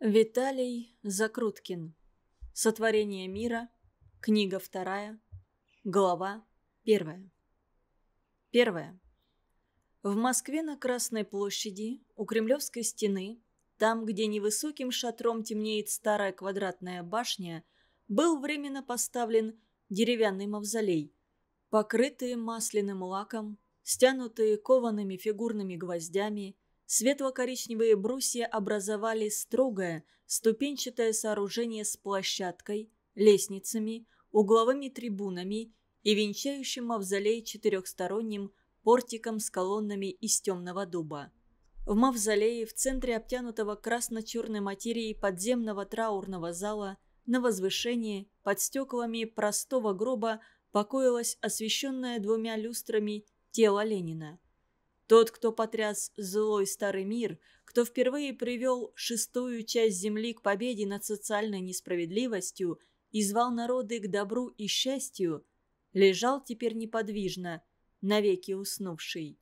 Виталий Закруткин. Сотворение мира. Книга вторая. Глава первая. Первая. В Москве на Красной площади, у Кремлевской стены, там, где невысоким шатром темнеет старая квадратная башня, был временно поставлен деревянный мавзолей. покрытый масляным лаком, стянутые коваными фигурными гвоздями – Светло-коричневые брусья образовали строгое, ступенчатое сооружение с площадкой, лестницами, угловыми трибунами и венчающим мавзолей четырехсторонним портиком с колоннами из темного дуба. В мавзолее в центре обтянутого красно-черной материи подземного траурного зала на возвышении под стеклами простого гроба покоилось освещенное двумя люстрами тело Ленина. Тот, кто потряс злой старый мир, кто впервые привел шестую часть земли к победе над социальной несправедливостью и звал народы к добру и счастью, лежал теперь неподвижно, навеки уснувший.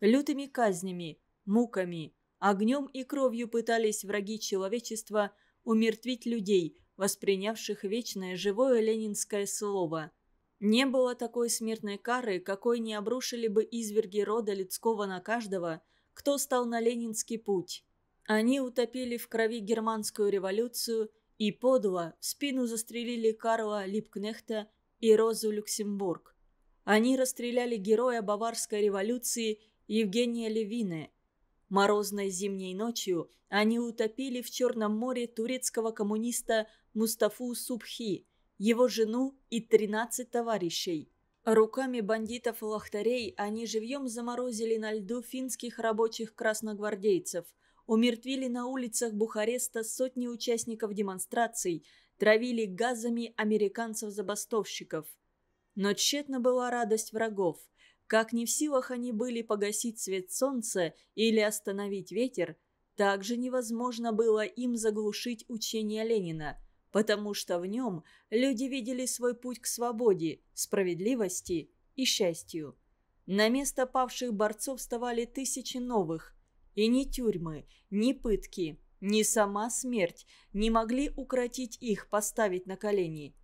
Лютыми казнями, муками, огнем и кровью пытались враги человечества умертвить людей, воспринявших вечное живое ленинское слово – не было такой смертной кары, какой не обрушили бы изверги рода людского на каждого, кто стал на ленинский путь. Они утопили в крови германскую революцию и подло в спину застрелили Карла Липкнехта и Розу Люксембург. Они расстреляли героя Баварской революции Евгения Левине. Морозной зимней ночью они утопили в Черном море турецкого коммуниста Мустафу Субхи – его жену и 13 товарищей. Руками бандитов-лохтарей и они живьем заморозили на льду финских рабочих красногвардейцев, умертвили на улицах Бухареста сотни участников демонстраций, травили газами американцев-забастовщиков. Но тщетна была радость врагов. Как не в силах они были погасить свет солнца или остановить ветер, также невозможно было им заглушить учение Ленина – потому что в нем люди видели свой путь к свободе, справедливости и счастью. На место павших борцов вставали тысячи новых. И ни тюрьмы, ни пытки, ни сама смерть не могли укротить их, поставить на колени.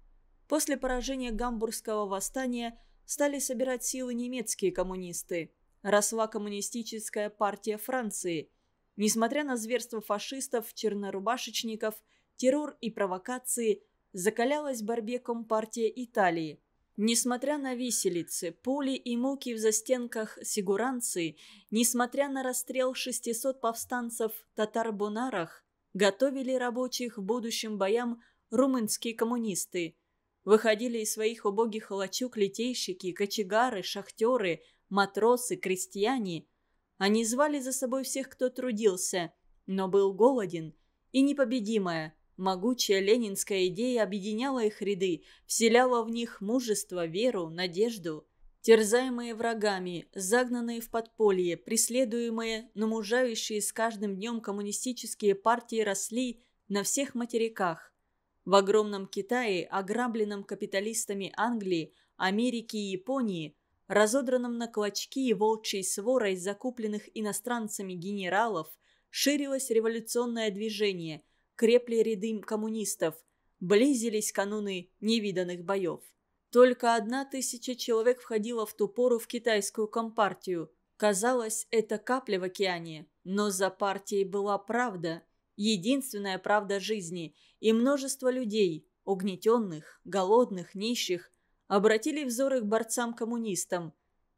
После поражения гамбургского восстания стали собирать силы немецкие коммунисты. Росла коммунистическая партия Франции. Несмотря на зверство фашистов, чернорубашечников – террор и провокации закалялась в борьбе Компартия Италии. Несмотря на виселицы, пули и муки в застенках Сигуранции, несмотря на расстрел 600 повстанцев в татар-бунарах, готовили рабочих в будущем боям румынские коммунисты. Выходили из своих убогих лачуг литейщики, кочегары, шахтеры, матросы, крестьяне. Они звали за собой всех, кто трудился, но был голоден, и непобедимая, Могучая ленинская идея объединяла их ряды, вселяла в них мужество, веру, надежду. Терзаемые врагами, загнанные в подполье, преследуемые, но мужающие с каждым днем коммунистические партии росли на всех материках. В огромном Китае, ограбленном капиталистами Англии, Америки и Японии, разодранном на клочки и волчьей сворой закупленных иностранцами генералов, ширилось революционное движение – крепли ряды коммунистов. Близились кануны невиданных боев. Только одна тысяча человек входила в ту пору в китайскую компартию. Казалось, это капля в океане. Но за партией была правда. Единственная правда жизни. И множество людей, угнетенных, голодных, нищих, обратили взоры к борцам-коммунистам.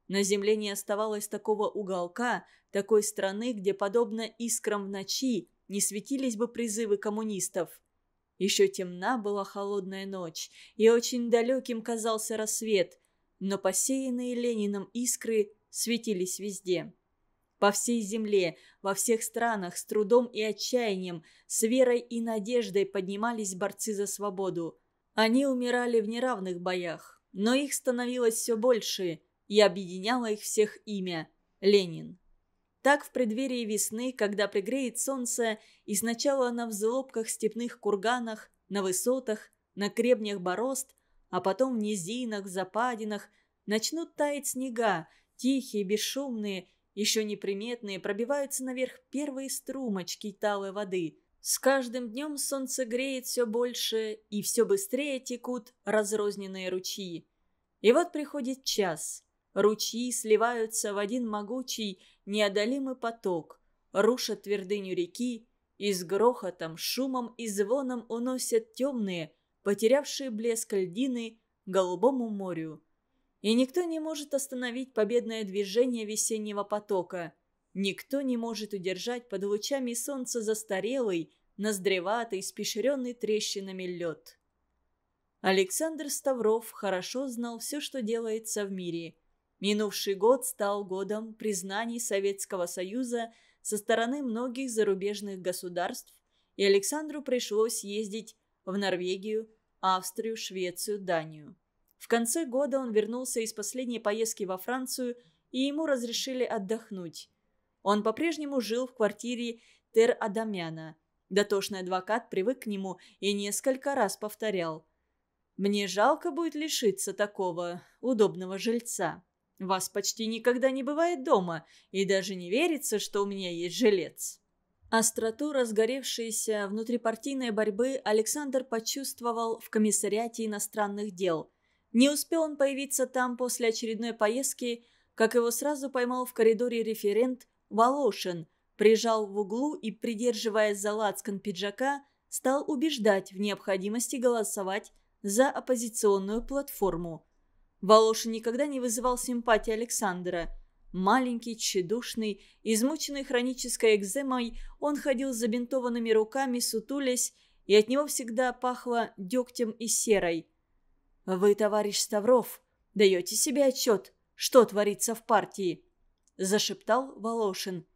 На земле не оставалось такого уголка, такой страны, где, подобно искрам в ночи, не светились бы призывы коммунистов. Еще темна была холодная ночь, и очень далеким казался рассвет, но посеянные Лениным искры светились везде. По всей земле, во всех странах с трудом и отчаянием, с верой и надеждой поднимались борцы за свободу. Они умирали в неравных боях, но их становилось все больше, и объединяло их всех имя – Ленин. Так в преддверии весны, когда пригреет солнце, и сначала она в взлобках степных курганах, на высотах, на кребнях борозд, а потом в низинах, западинах, начнут таять снега, тихие, бесшумные, еще неприметные, пробиваются наверх первые струмочки талой воды. С каждым днем солнце греет все больше, и все быстрее текут разрозненные ручьи. И вот приходит час – Ручьи сливаются в один могучий, неодолимый поток, рушат твердыню реки и с грохотом, шумом и звоном уносят темные, потерявшие блеск льдины, голубому морю. И никто не может остановить победное движение весеннего потока. Никто не может удержать под лучами солнца застарелый, ноздреватый, спешеренный трещинами лед. Александр Ставров хорошо знал все, что делается в мире – Минувший год стал годом признаний Советского Союза со стороны многих зарубежных государств, и Александру пришлось ездить в Норвегию, Австрию, Швецию, Данию. В конце года он вернулся из последней поездки во Францию, и ему разрешили отдохнуть. Он по-прежнему жил в квартире Тер-Адамяна. Дотошный адвокат привык к нему и несколько раз повторял. «Мне жалко будет лишиться такого удобного жильца». Вас почти никогда не бывает дома, и даже не верится, что у меня есть жилец». Остроту разгоревшейся внутрипартийной борьбы Александр почувствовал в комиссариате иностранных дел. Не успел он появиться там после очередной поездки, как его сразу поймал в коридоре референт Волошин, прижал в углу и, придерживаясь за лацкан пиджака, стал убеждать в необходимости голосовать за оппозиционную платформу. Волошин никогда не вызывал симпатии Александра. Маленький, тщедушный, измученный хронической экземой, он ходил с забинтованными руками, сутулясь, и от него всегда пахло дегтем и серой. «Вы, товарищ Ставров, даете себе отчет, что творится в партии?» – зашептал Волошин.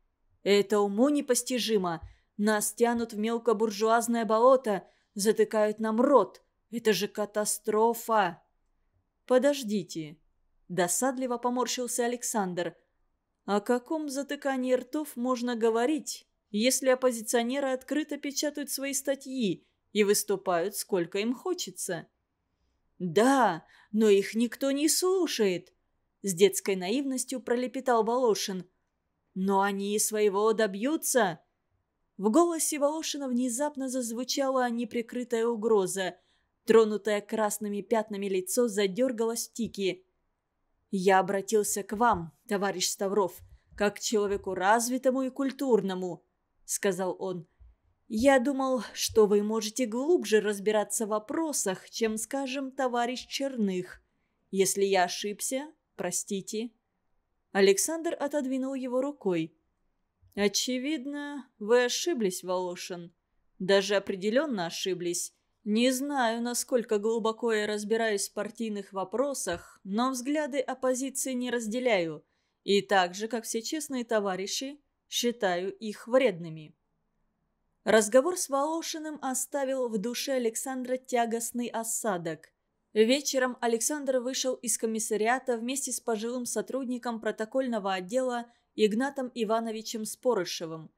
«Это уму непостижимо. Нас тянут в мелкобуржуазное болото, затыкают нам рот. Это же катастрофа!» «Подождите». Досадливо поморщился Александр. «О каком затыкании ртов можно говорить, если оппозиционеры открыто печатают свои статьи и выступают, сколько им хочется?» «Да, но их никто не слушает», — с детской наивностью пролепетал Волошин. «Но они своего добьются». В голосе Волошина внезапно зазвучала неприкрытая угроза — Тронутое красными пятнами лицо задергалось Тики. «Я обратился к вам, товарищ Ставров, как к человеку развитому и культурному», — сказал он. «Я думал, что вы можете глубже разбираться в вопросах, чем, скажем, товарищ Черных. Если я ошибся, простите». Александр отодвинул его рукой. «Очевидно, вы ошиблись, Волошин. Даже определенно ошиблись. Не знаю, насколько глубоко я разбираюсь в партийных вопросах, но взгляды оппозиции не разделяю. И так же, как все честные товарищи, считаю их вредными. Разговор с Волошиным оставил в душе Александра тягостный осадок. Вечером Александр вышел из комиссариата вместе с пожилым сотрудником протокольного отдела Игнатом Ивановичем Спорышевым.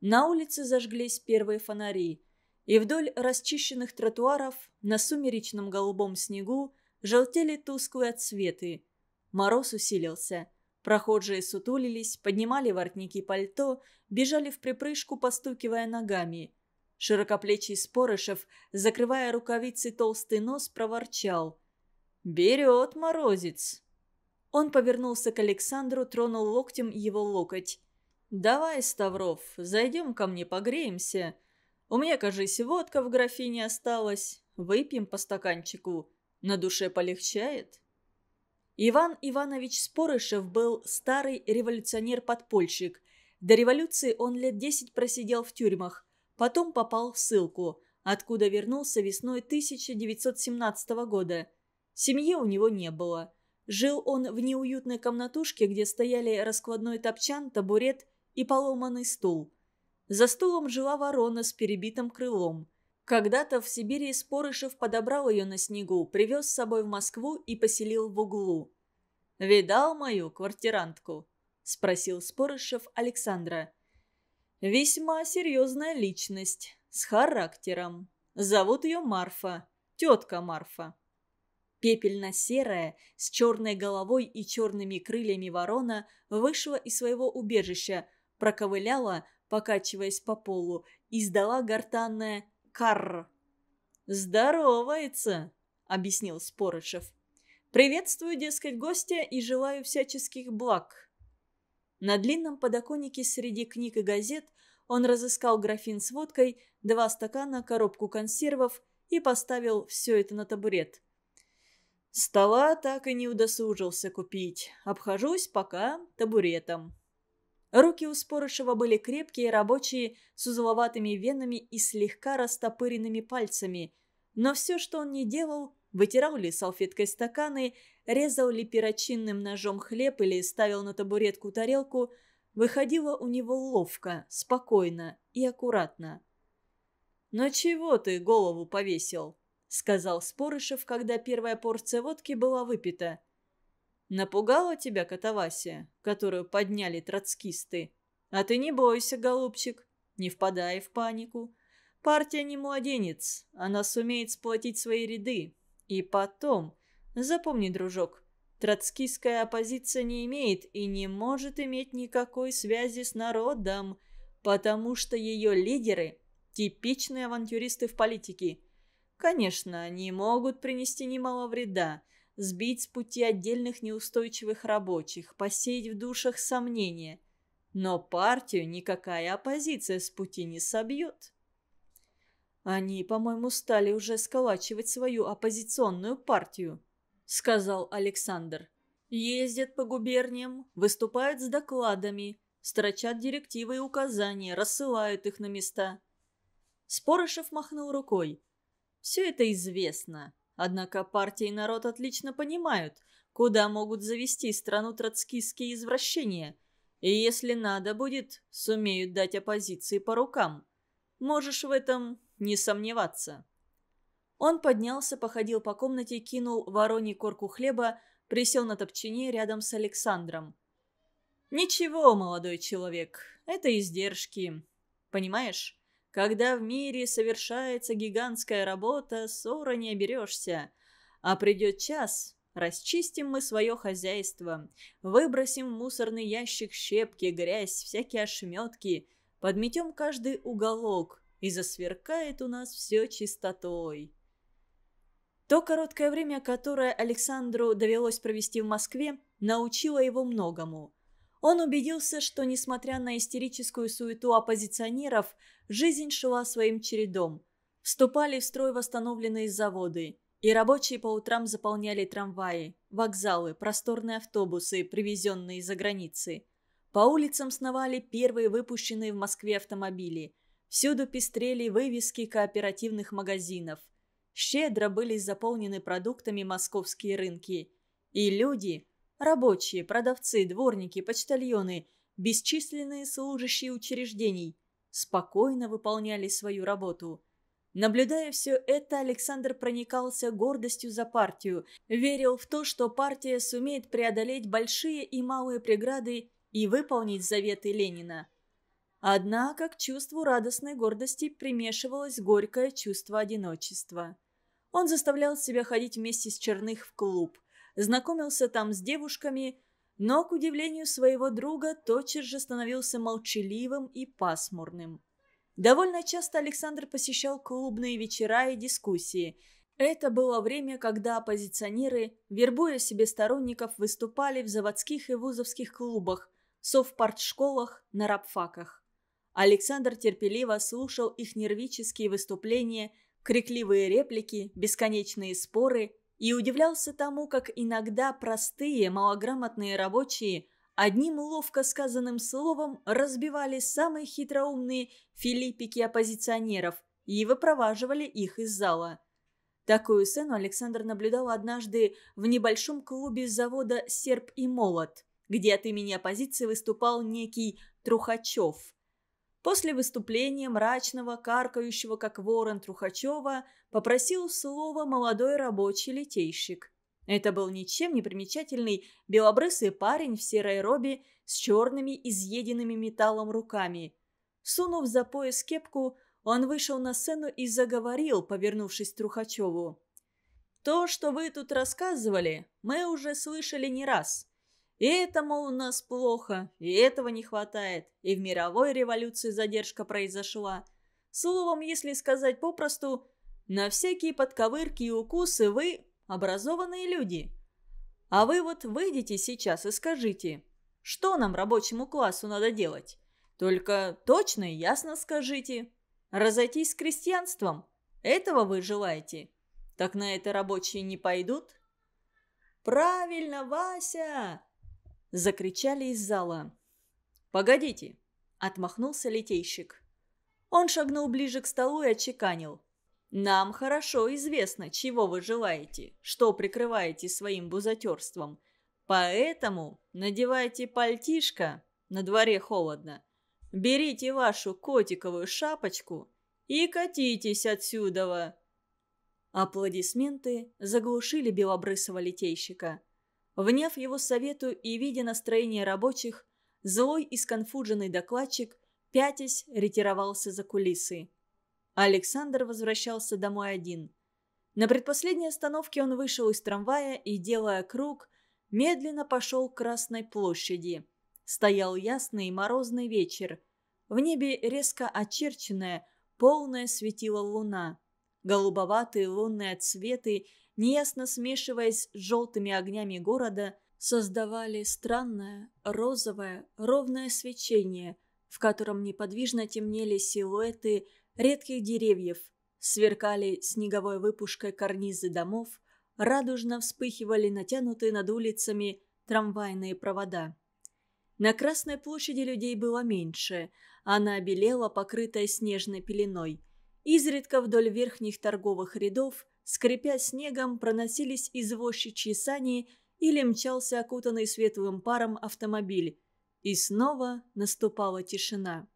На улице зажглись первые фонари – и вдоль расчищенных тротуаров на сумеречном голубом снегу желтели тусклые отсветы. Мороз усилился. Прохожие сутулились, поднимали воротники пальто, бежали в припрыжку, постукивая ногами. Широкоплечий Спорышев, закрывая рукавицы толстый нос, проворчал. «Берет морозец!» Он повернулся к Александру, тронул локтем его локоть. «Давай, Ставров, зайдем ко мне погреемся. У меня, кажись, водка в графине осталась. Выпьем по стаканчику. На душе полегчает». Иван Иванович Спорышев был старый революционер-подпольщик. До революции он лет десять просидел в тюрьмах, потом попал в ссылку, откуда вернулся весной 1917 года. Семьи у него не было. Жил он в неуютной комнатушке, где стояли раскладной топчан, табурет и поломанный стул. За стулом жила ворона с перебитым крылом. Когда-то в Сибири Спорышев подобрал ее на снегу, привез с собой в Москву и поселил в углу. «Видал мою квартирантку?» – спросил Спорышев Александра. «Весьма серьезная личность, с характером. Зовут ее Марфа, тетка Марфа». Пепельно-серая, с черной головой и черными крыльями ворона вышла из своего убежища, проковыляла, покачиваясь по полу, издала гортанное «карр». «Здоровается», — объяснил Спорышев. «Приветствую, дескать, гостя и желаю всяческих благ». На длинном подоконнике среди книг и газет он разыскал графин с водкой, два стакана, коробку консервов и поставил все это на табурет. Стола так и не удосужился купить. Обхожусь пока табуретом. Руки у Спорышева были крепкие, рабочие, с узловатыми венами и слегка растопыренными пальцами. Но все, что он не делал, вытирал ли салфеткой стаканы, резал ли перочинным ножом хлеб или ставил на табуретку тарелку, выходило у него ловко, спокойно и аккуратно. «Но «Ну чего ты голову повесил?» — сказал Спорышев, когда первая порция водки была выпита. Напугала тебя катавасия, которую подняли троцкисты? А ты не бойся, голубчик, не впадай в панику. Партия не младенец, она сумеет сплотить свои ряды. И потом, запомни, дружок, троцкистская оппозиция не имеет и не может иметь никакой связи с народом, потому что ее лидеры – типичные авантюристы в политике. Конечно, они могут принести немало вреда – сбить с пути отдельных неустойчивых рабочих, посеять в душах сомнения. Но партию никакая оппозиция с пути не собьет. «Они, по-моему, стали уже сколачивать свою оппозиционную партию», — сказал Александр. «Ездят по губерниям, выступают с докладами, строчат директивы и указания, рассылают их на места». Спорышев махнул рукой. «Все это известно. Однако партия и народ отлично понимают, куда могут завести страну троцкистские извращения. И если надо будет, сумеют дать оппозиции по рукам. Можешь в этом не сомневаться. Он поднялся, походил по комнате, кинул вороний корку хлеба, присел на топчине рядом с Александром. «Ничего, молодой человек, это издержки. Понимаешь? Когда в мире совершается гигантская работа, ссора не оберешься. А придет час, расчистим мы свое хозяйство, выбросим в мусорный ящик щепки, грязь, всякие ошметки, подметем каждый уголок, и засверкает у нас все чистотой. То короткое время, которое Александру довелось провести в Москве, научило его многому – он убедился, что, несмотря на истерическую суету оппозиционеров, жизнь шла своим чередом. Вступали в строй восстановленные заводы, и рабочие по утрам заполняли трамваи, вокзалы, просторные автобусы, привезенные из-за границы. По улицам сновали первые выпущенные в Москве автомобили. Всюду пестрели вывески кооперативных магазинов. Щедро были заполнены продуктами московские рынки. И люди, Рабочие, продавцы, дворники, почтальоны, бесчисленные служащие учреждений спокойно выполняли свою работу. Наблюдая все это, Александр проникался гордостью за партию, верил в то, что партия сумеет преодолеть большие и малые преграды и выполнить заветы Ленина. Однако к чувству радостной гордости примешивалось горькое чувство одиночества. Он заставлял себя ходить вместе с Черных в клуб, знакомился там с девушками, но, к удивлению своего друга, тотчас же становился молчаливым и пасмурным. Довольно часто Александр посещал клубные вечера и дискуссии. Это было время, когда оппозиционеры, вербуя себе сторонников, выступали в заводских и вузовских клубах, совпартшколах, на рабфаках. Александр терпеливо слушал их нервические выступления, крикливые реплики, бесконечные споры, и удивлялся тому, как иногда простые, малограмотные рабочие одним ловко сказанным словом разбивали самые хитроумные филиппики оппозиционеров и выпроваживали их из зала. Такую сцену Александр наблюдал однажды в небольшом клубе завода «Серп и молот», где от имени оппозиции выступал некий Трухачев – После выступления мрачного, каркающего, как ворон Трухачева, попросил слова молодой рабочий литейщик. Это был ничем не примечательный белобрысый парень в серой робе с черными, изъеденными металлом руками. Сунув за пояс кепку, он вышел на сцену и заговорил, повернувшись Трухачеву. «То, что вы тут рассказывали, мы уже слышали не раз. И этому у нас плохо, и этого не хватает, и в мировой революции задержка произошла. Словом, если сказать попросту, на всякие подковырки и укусы вы образованные люди. А вы вот выйдите сейчас и скажите, что нам рабочему классу надо делать? Только точно и ясно скажите. Разойтись с крестьянством? Этого вы желаете? Так на это рабочие не пойдут? «Правильно, Вася!» – закричали из зала. «Погодите!» – отмахнулся литейщик. Он шагнул ближе к столу и отчеканил. «Нам хорошо известно, чего вы желаете, что прикрываете своим бузатерством. Поэтому надевайте пальтишко, на дворе холодно. Берите вашу котиковую шапочку и катитесь отсюда!» Аплодисменты заглушили белобрысого литейщика – Вняв его совету и видя настроение рабочих, злой и сконфуженный докладчик, пятясь, ретировался за кулисы. Александр возвращался домой один. На предпоследней остановке он вышел из трамвая и, делая круг, медленно пошел к Красной площади. Стоял ясный морозный вечер. В небе резко очерченная, полная светила луна. Голубоватые лунные отсветы неясно смешиваясь с желтыми огнями города, создавали странное, розовое, ровное свечение, в котором неподвижно темнели силуэты редких деревьев, сверкали снеговой выпушкой карнизы домов, радужно вспыхивали натянутые над улицами трамвайные провода. На Красной площади людей было меньше, она обелела, покрытая снежной пеленой. Изредка вдоль верхних торговых рядов скрипя снегом, проносились извозчичьи сани или мчался окутанный светлым паром автомобиль. И снова наступала тишина.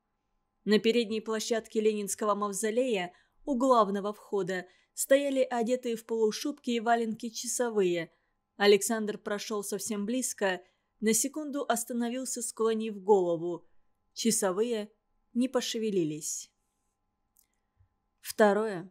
На передней площадке Ленинского мавзолея у главного входа стояли одетые в полушубки и валенки часовые. Александр прошел совсем близко, на секунду остановился, склонив голову. Часовые не пошевелились. Второе.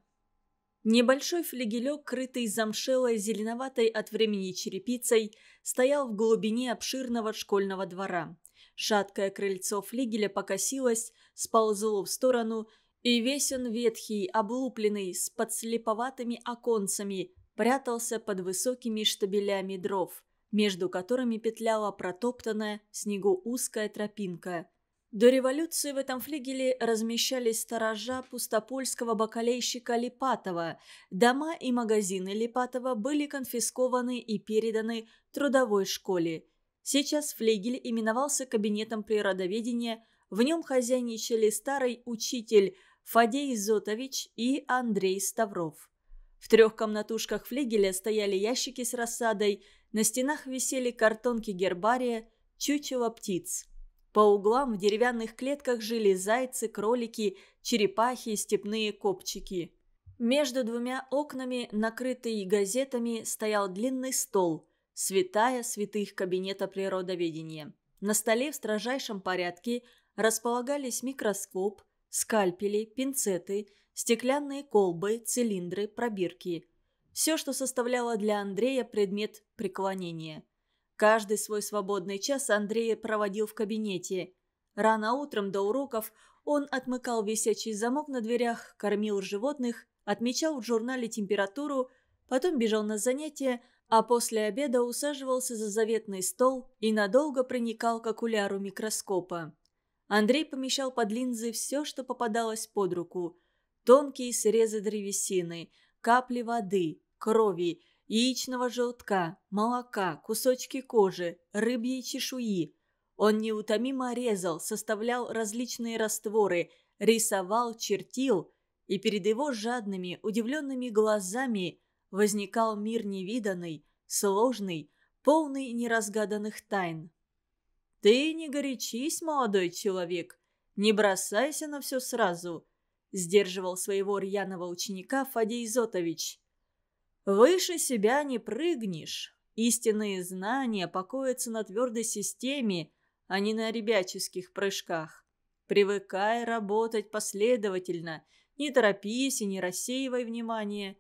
Небольшой флегелек, крытый замшелой зеленоватой от времени черепицей, стоял в глубине обширного школьного двора. Шаткое крыльцо флигеля покосилось, сползло в сторону, и весь он ветхий, облупленный, с подслеповатыми оконцами, прятался под высокими штабелями дров, между которыми петляла протоптанная снегу узкая тропинка – до революции в этом флигеле размещались сторожа пустопольского бакалейщика Липатова. Дома и магазины Липатова были конфискованы и переданы трудовой школе. Сейчас флигель именовался кабинетом природоведения, в нем хозяйничали старый учитель Фадей Зотович и Андрей Ставров. В трех комнатушках флигеля стояли ящики с рассадой, на стенах висели картонки гербария, чучело птиц – по углам в деревянных клетках жили зайцы, кролики, черепахи и степные копчики. Между двумя окнами, накрытые газетами, стоял длинный стол, святая святых кабинета природоведения. На столе в строжайшем порядке располагались микроскоп, скальпели, пинцеты, стеклянные колбы, цилиндры, пробирки. Все, что составляло для Андрея предмет преклонения – Каждый свой свободный час Андрей проводил в кабинете. Рано утром до уроков он отмыкал висячий замок на дверях, кормил животных, отмечал в журнале температуру, потом бежал на занятия, а после обеда усаживался за заветный стол и надолго проникал к окуляру микроскопа. Андрей помещал под линзы все, что попадалось под руку. Тонкие срезы древесины, капли воды, крови – яичного желтка, молока, кусочки кожи, рыбьей чешуи. Он неутомимо резал, составлял различные растворы, рисовал, чертил, и перед его жадными, удивленными глазами возникал мир невиданный, сложный, полный неразгаданных тайн. «Ты не горячись, молодой человек, не бросайся на все сразу», сдерживал своего рьяного ученика Фадей Зотович. Выше себя не прыгнешь. Истинные знания покоятся на твердой системе, а не на ребяческих прыжках. Привыкай работать последовательно, не торопись и не рассеивай внимание.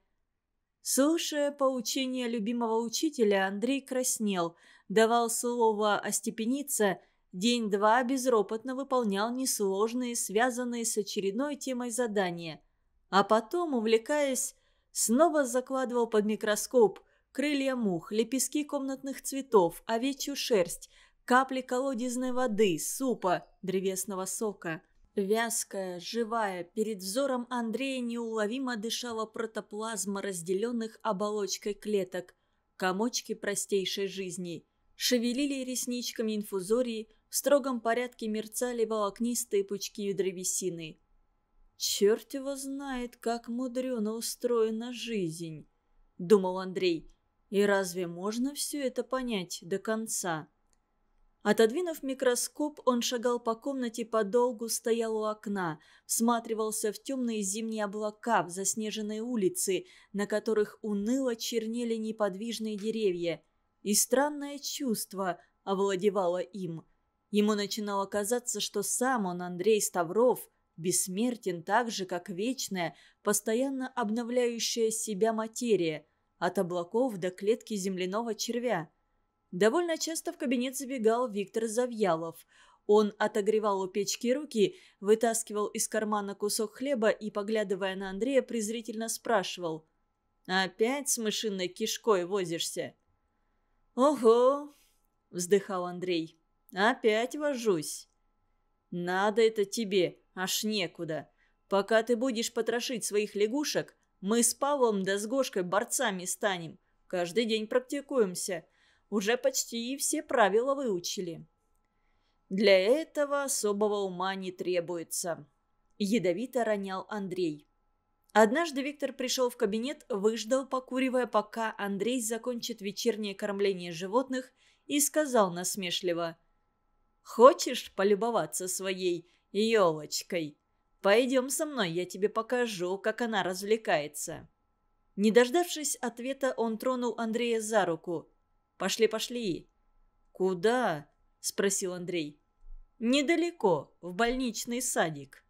Слушая поучение любимого учителя, Андрей краснел, давал слово «остепениться», день-два безропотно выполнял несложные, связанные с очередной темой задания. А потом, увлекаясь, Снова закладывал под микроскоп крылья мух, лепестки комнатных цветов, овечью шерсть, капли колодезной воды, супа, древесного сока. Вязкая, живая, перед взором Андрея неуловимо дышала протоплазма разделенных оболочкой клеток, комочки простейшей жизни. Шевелили ресничками инфузории, в строгом порядке мерцали волокнистые пучки древесины. «Черт его знает, как мудрено устроена жизнь», — думал Андрей. «И разве можно все это понять до конца?» Отодвинув микроскоп, он шагал по комнате подолгу, стоял у окна, всматривался в темные зимние облака в заснеженной улице, на которых уныло чернели неподвижные деревья. И странное чувство овладевало им. Ему начинало казаться, что сам он, Андрей Ставров, бессмертен так же, как вечная, постоянно обновляющая себя материя, от облаков до клетки земляного червя. Довольно часто в кабинет забегал Виктор Завьялов. Он отогревал у печки руки, вытаскивал из кармана кусок хлеба и, поглядывая на Андрея, презрительно спрашивал. «Опять с мышиной кишкой возишься?» «Ого!» — вздыхал Андрей. «Опять вожусь!» «Надо это тебе!» Аж некуда. Пока ты будешь потрошить своих лягушек, мы с Павлом да с Гошкой борцами станем. Каждый день практикуемся. Уже почти и все правила выучили. Для этого особого ума не требуется. Ядовито ронял Андрей. Однажды Виктор пришел в кабинет, выждал, покуривая, пока Андрей закончит вечернее кормление животных и сказал насмешливо. «Хочешь полюбоваться своей елочкой. Пойдем со мной, я тебе покажу, как она развлекается». Не дождавшись ответа, он тронул Андрея за руку. «Пошли, пошли». «Куда?» – спросил Андрей. «Недалеко, в больничный садик».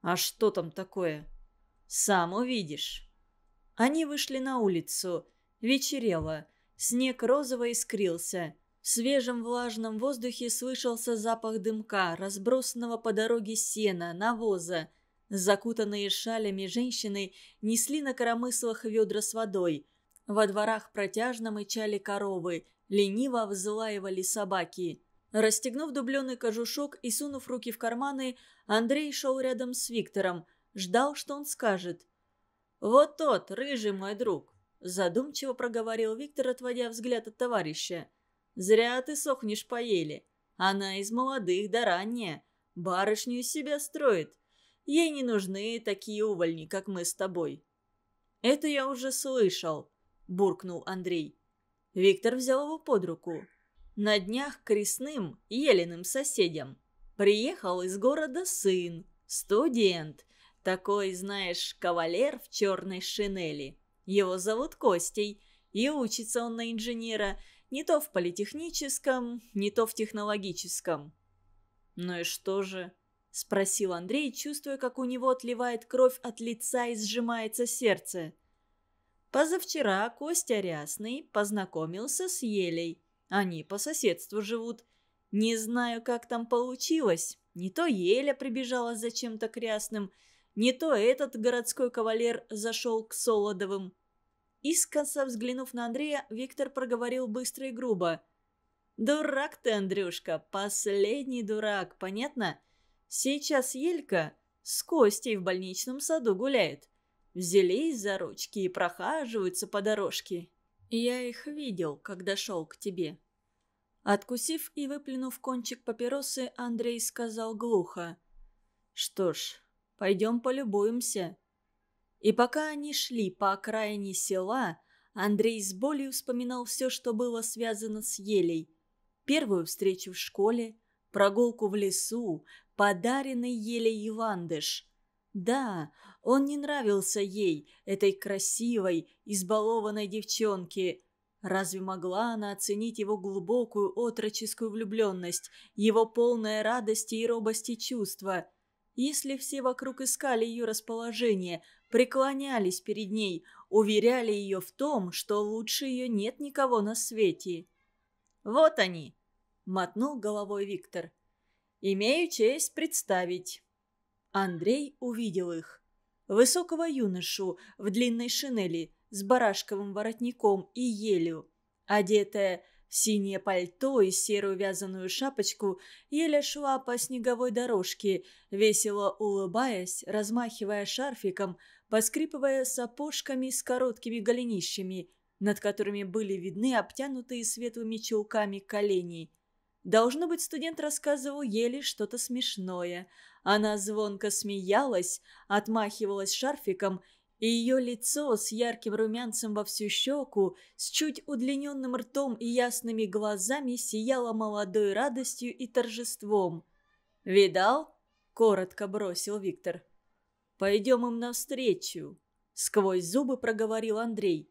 «А что там такое?» «Сам увидишь». Они вышли на улицу. Вечерело. Снег розово искрился. В свежем влажном воздухе слышался запах дымка, разбросанного по дороге сена, навоза. Закутанные шалями женщины несли на коромыслах ведра с водой. Во дворах протяжно мычали коровы, лениво взлаивали собаки. Расстегнув дубленый кожушок и сунув руки в карманы, Андрей шел рядом с Виктором, ждал, что он скажет. «Вот тот, рыжий мой друг», – задумчиво проговорил Виктор, отводя взгляд от товарища – Зря ты сохнешь по еле. Она из молодых да ранняя. Барышню себя строит. Ей не нужны такие увольни, как мы с тобой». «Это я уже слышал», – буркнул Андрей. Виктор взял его под руку. На днях к крестным, Еленым соседям, приехал из города сын, студент, такой, знаешь, кавалер в черной шинели. Его зовут Костей, и учится он на инженера – не то в политехническом, не то в технологическом. «Ну и что же?» – спросил Андрей, чувствуя, как у него отливает кровь от лица и сжимается сердце. Позавчера Костя Рясный познакомился с Елей. Они по соседству живут. Не знаю, как там получилось. Не то Еля прибежала за чем то к Рясным, не то этот городской кавалер зашел к Солодовым. Искоса взглянув на Андрея, Виктор проговорил быстро и грубо. «Дурак ты, Андрюшка, последний дурак, понятно? Сейчас Елька с Костей в больничном саду гуляет. Взялись за ручки и прохаживаются по дорожке. Я их видел, когда шел к тебе». Откусив и выплюнув кончик папиросы, Андрей сказал глухо. «Что ж, пойдем полюбуемся». И пока они шли по окраине села, Андрей с болью вспоминал все, что было связано с елей. Первую встречу в школе, прогулку в лесу, подаренный елей Ивандыш. Да, он не нравился ей, этой красивой, избалованной девчонке. Разве могла она оценить его глубокую отроческую влюбленность, его полное радости и робости чувства? Если все вокруг искали ее расположение, преклонялись перед ней, уверяли ее в том, что лучше ее нет никого на свете. «Вот они!» — мотнул головой Виктор. «Имею честь представить». Андрей увидел их. Высокого юношу в длинной шинели с барашковым воротником и елью, одетая в синее пальто и серую вязаную шапочку, еле шла по снеговой дорожке, весело улыбаясь, размахивая шарфиком — поскрипывая сапожками с короткими голенищами, над которыми были видны обтянутые светлыми чулками колени. Должно быть, студент рассказывал еле что-то смешное. Она звонко смеялась, отмахивалась шарфиком, и ее лицо с ярким румянцем во всю щеку, с чуть удлиненным ртом и ясными глазами сияло молодой радостью и торжеством. «Видал?» – коротко бросил Виктор. «Пойдем им навстречу», — сквозь зубы проговорил Андрей.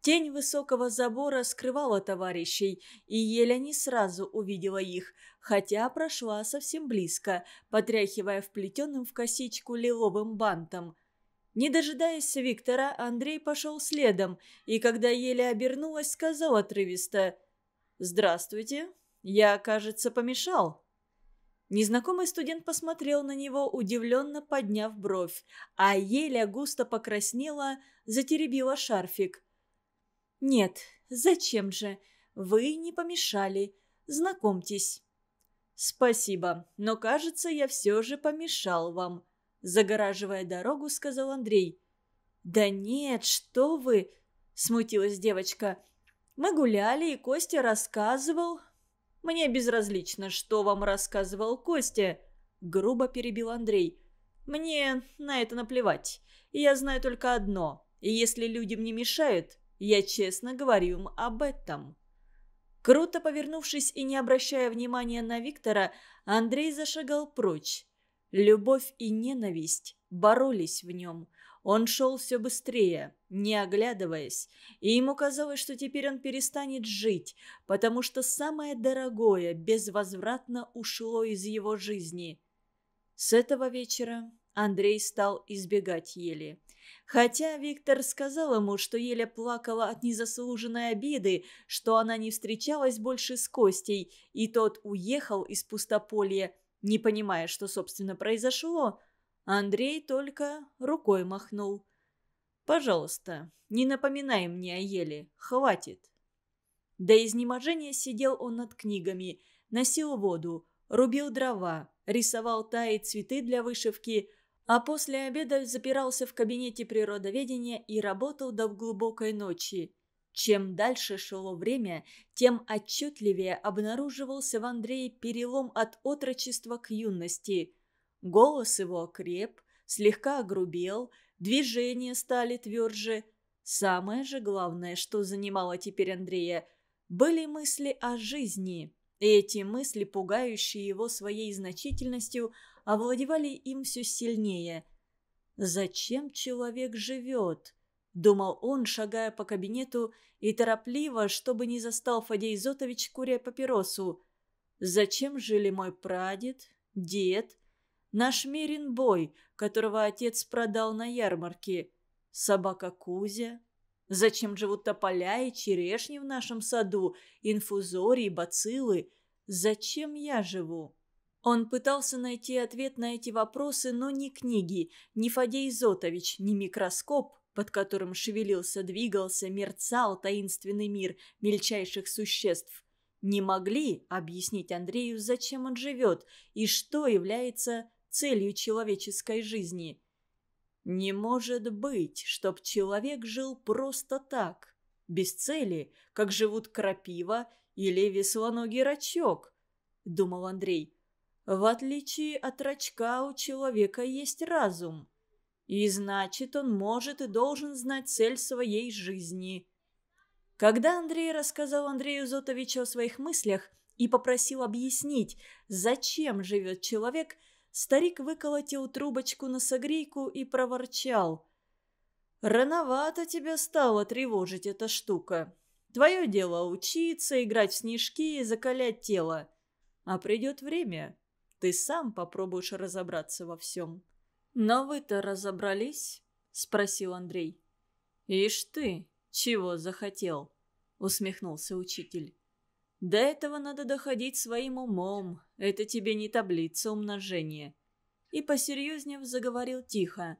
Тень высокого забора скрывала товарищей, и еле не сразу увидела их, хотя прошла совсем близко, потряхивая вплетенным в косичку лиловым бантом. Не дожидаясь Виктора, Андрей пошел следом, и когда еле обернулась, сказал отрывисто «Здравствуйте, я, кажется, помешал». Незнакомый студент посмотрел на него, удивленно подняв бровь, а Еля густо покраснела, затеребила шарфик. «Нет, зачем же? Вы не помешали. Знакомьтесь». «Спасибо, но, кажется, я все же помешал вам», — загораживая дорогу, сказал Андрей. «Да нет, что вы!» — смутилась девочка. «Мы гуляли, и Костя рассказывал, мне безразлично, что вам рассказывал Костя», — грубо перебил Андрей. «Мне на это наплевать. Я знаю только одно. если людям не мешают, я честно говорю им об этом». Круто повернувшись и не обращая внимания на Виктора, Андрей зашагал прочь. Любовь и ненависть боролись в нем — он шел все быстрее, не оглядываясь, и ему казалось, что теперь он перестанет жить, потому что самое дорогое безвозвратно ушло из его жизни. С этого вечера Андрей стал избегать Ели. Хотя Виктор сказал ему, что Еля плакала от незаслуженной обиды, что она не встречалась больше с Костей, и тот уехал из пустополья, не понимая, что, собственно, произошло, Андрей только рукой махнул. «Пожалуйста, не напоминай мне о еле, хватит». До изнеможения сидел он над книгами, носил воду, рубил дрова, рисовал таи цветы для вышивки, а после обеда запирался в кабинете природоведения и работал до глубокой ночи. Чем дальше шло время, тем отчетливее обнаруживался в Андрее перелом от отрочества к юности. Голос его окреп, слегка огрубел, движения стали тверже. Самое же главное, что занимало теперь Андрея, были мысли о жизни. И эти мысли, пугающие его своей значительностью, овладевали им все сильнее. «Зачем человек живет?» – думал он, шагая по кабинету и торопливо, чтобы не застал Фадей Зотович, куря папиросу. «Зачем жили мой прадед, дед?» Наш Мирин Бой, которого отец продал на ярмарке. Собака Кузя. Зачем живут тополя и черешни в нашем саду, инфузории, бациллы? Зачем я живу? Он пытался найти ответ на эти вопросы, но ни книги, ни Фадей Зотович, ни микроскоп, под которым шевелился, двигался, мерцал таинственный мир мельчайших существ, не могли объяснить Андрею, зачем он живет и что является целью человеческой жизни. Не может быть, чтоб человек жил просто так, без цели, как живут крапива или веслоногий рачок, думал Андрей. В отличие от рачка у человека есть разум. И значит, он может и должен знать цель своей жизни. Когда Андрей рассказал Андрею Зотовичу о своих мыслях и попросил объяснить, зачем живет человек – старик выколотил трубочку на согрейку и проворчал. «Рановато тебя стало тревожить эта штука. Твое дело учиться, играть в снежки и закалять тело. А придет время, ты сам попробуешь разобраться во всем». «Но вы-то разобрались?» – спросил Андрей. «Ишь ты, чего захотел?» – усмехнулся учитель. До этого надо доходить своим умом. Это тебе не таблица умножения. И посерьезнее заговорил тихо.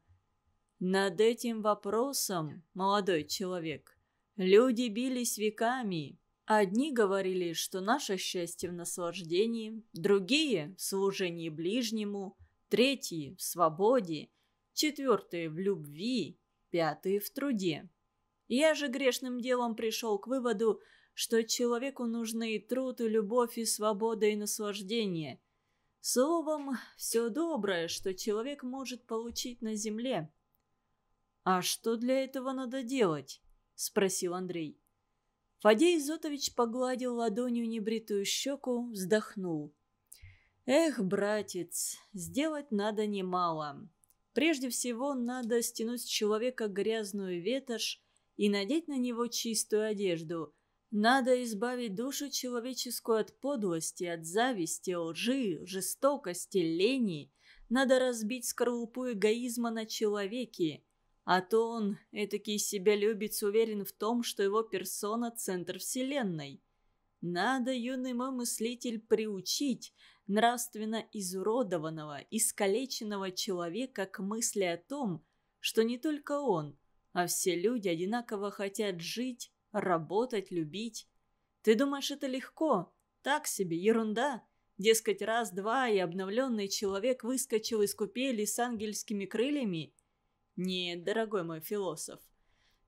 Над этим вопросом, молодой человек, люди бились веками. Одни говорили, что наше счастье в наслаждении, другие – в служении ближнему, третьи – в свободе, четвертые – в любви, пятые – в труде. Я же грешным делом пришел к выводу – что человеку нужны и труд, и любовь, и свобода, и наслаждение. Словом, все доброе, что человек может получить на земле. «А что для этого надо делать?» – спросил Андрей. Фадей Зотович погладил ладонью небритую щеку, вздохнул. «Эх, братец, сделать надо немало. Прежде всего, надо стянуть с человека грязную ветошь и надеть на него чистую одежду, надо избавить душу человеческую от подлости, от зависти, лжи, жестокости, лени. Надо разбить скорлупу эгоизма на человеке. А то он этакий себя любит, уверен в том, что его персона – центр вселенной. Надо юный мой мыслитель приучить нравственно изуродованного, искалеченного человека к мысли о том, что не только он, а все люди одинаково хотят жить, Работать, любить. Ты думаешь, это легко? Так себе, ерунда. Дескать, раз-два, и обновленный человек выскочил из купели с ангельскими крыльями? Нет, дорогой мой философ.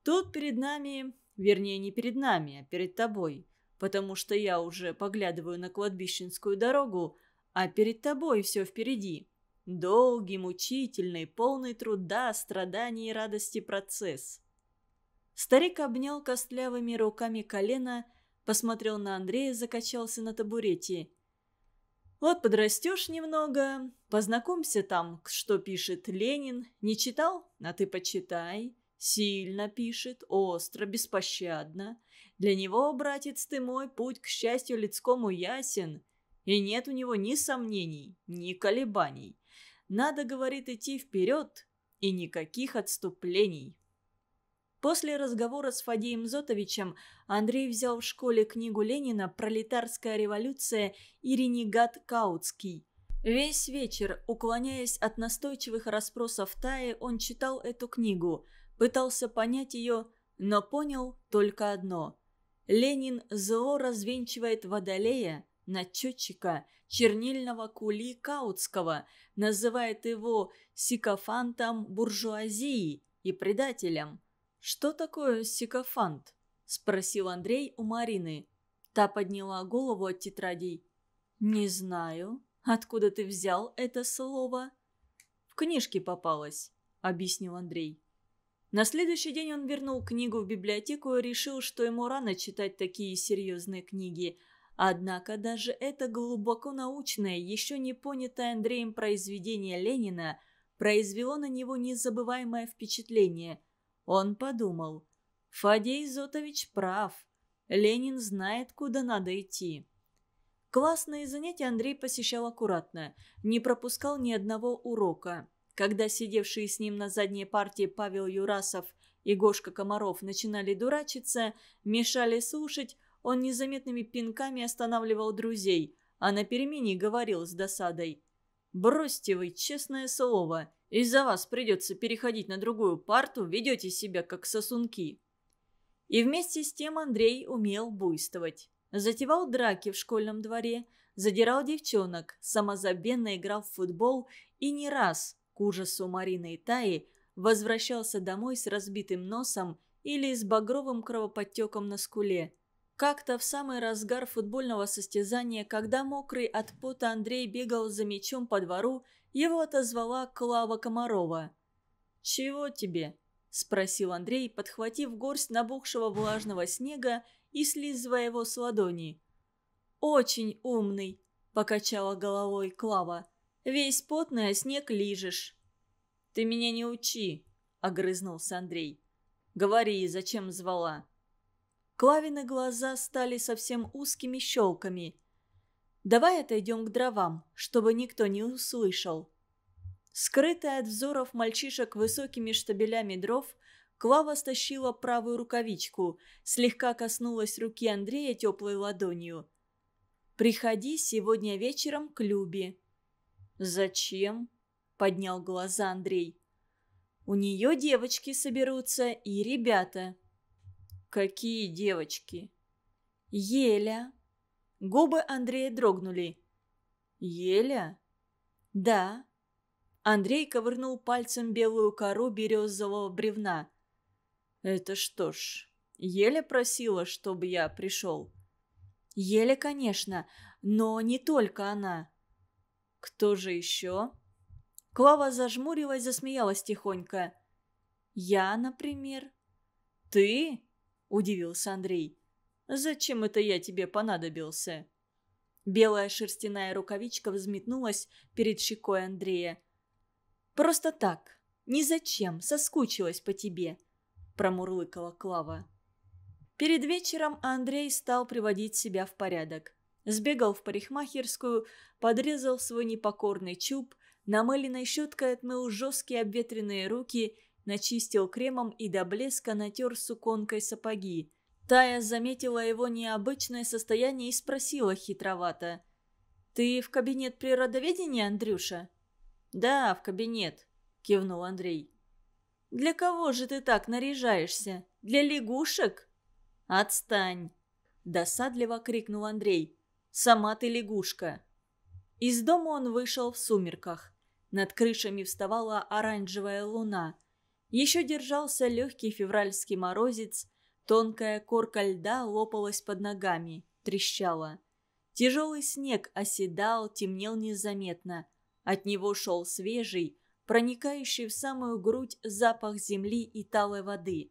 Тут перед нами, вернее, не перед нами, а перед тобой, потому что я уже поглядываю на кладбищенскую дорогу, а перед тобой все впереди. Долгий, мучительный, полный труда, страданий и радости процесс. Старик обнял костлявыми руками колено, посмотрел на Андрея, закачался на табурете. «Вот подрастешь немного, познакомься там, что пишет Ленин. Не читал? А ты почитай. Сильно пишет, остро, беспощадно. Для него, братец ты мой, путь к счастью людскому ясен, и нет у него ни сомнений, ни колебаний. Надо, говорит, идти вперед, и никаких отступлений». После разговора с Фадеем Зотовичем Андрей взял в школе книгу Ленина «Пролетарская революция» и «Ренегат Каутский». Весь вечер, уклоняясь от настойчивых расспросов Таи, он читал эту книгу, пытался понять ее, но понял только одно. Ленин зло развенчивает водолея, начетчика, чернильного кули Каутского, называет его сикофантом буржуазии и предателем – «Что такое сикофант?» – спросил Андрей у Марины. Та подняла голову от тетрадей. «Не знаю. Откуда ты взял это слово?» «В книжке попалось», – объяснил Андрей. На следующий день он вернул книгу в библиотеку и решил, что ему рано читать такие серьезные книги. Однако даже это глубоко научное, еще не понятое Андреем произведение Ленина произвело на него незабываемое впечатление – он подумал. Фадей Зотович прав. Ленин знает, куда надо идти. Классные занятия Андрей посещал аккуратно, не пропускал ни одного урока. Когда сидевшие с ним на задней партии Павел Юрасов и Гошка Комаров начинали дурачиться, мешали слушать, он незаметными пинками останавливал друзей, а на перемене говорил с досадой. «Бросьте вы, честное слово, из-за вас придется переходить на другую парту, ведете себя как сосунки». И вместе с тем Андрей умел буйствовать. Затевал драки в школьном дворе, задирал девчонок, самозабвенно играл в футбол и не раз, к ужасу Марины и Таи, возвращался домой с разбитым носом или с багровым кровоподтеком на скуле. Как-то в самый разгар футбольного состязания, когда мокрый от пота Андрей бегал за мячом по двору его отозвала Клава Комарова. «Чего тебе?» – спросил Андрей, подхватив горсть набухшего влажного снега и слизывая его с ладони. «Очень умный», – покачала головой Клава. «Весь потный, а снег лижешь». «Ты меня не учи», – огрызнулся Андрей. «Говори, зачем звала?» Клавины глаза стали совсем узкими щелками – Давай отойдем к дровам, чтобы никто не услышал». Скрытая от взоров мальчишек высокими штабелями дров, Клава стащила правую рукавичку, слегка коснулась руки Андрея теплой ладонью. «Приходи сегодня вечером к Любе». «Зачем?» – поднял глаза Андрей. «У нее девочки соберутся и ребята». «Какие девочки?» «Еля, Губы Андрея дрогнули. «Еля?» «Да». Андрей ковырнул пальцем белую кору березового бревна. «Это что ж, Еля просила, чтобы я пришел?» «Еля, конечно, но не только она». «Кто же еще?» Клава зажмурилась, засмеялась тихонько. «Я, например». «Ты?» – удивился Андрей. Зачем это я тебе понадобился?» Белая шерстяная рукавичка взметнулась перед щекой Андрея. «Просто так. Ни зачем. Соскучилась по тебе», – промурлыкала Клава. Перед вечером Андрей стал приводить себя в порядок. Сбегал в парикмахерскую, подрезал свой непокорный чуб, намыленной щеткой отмыл жесткие обветренные руки, начистил кремом и до блеска натер суконкой сапоги – Тая заметила его необычное состояние и спросила хитровато. «Ты в кабинет природоведения, Андрюша?» «Да, в кабинет», — кивнул Андрей. «Для кого же ты так наряжаешься? Для лягушек?» «Отстань!» – досадливо крикнул Андрей. «Сама ты лягушка!» Из дома он вышел в сумерках. Над крышами вставала оранжевая луна. Еще держался легкий февральский морозец – Тонкая корка льда лопалась под ногами, трещала. Тяжелый снег оседал, темнел незаметно. От него шел свежий, проникающий в самую грудь запах земли и талой воды.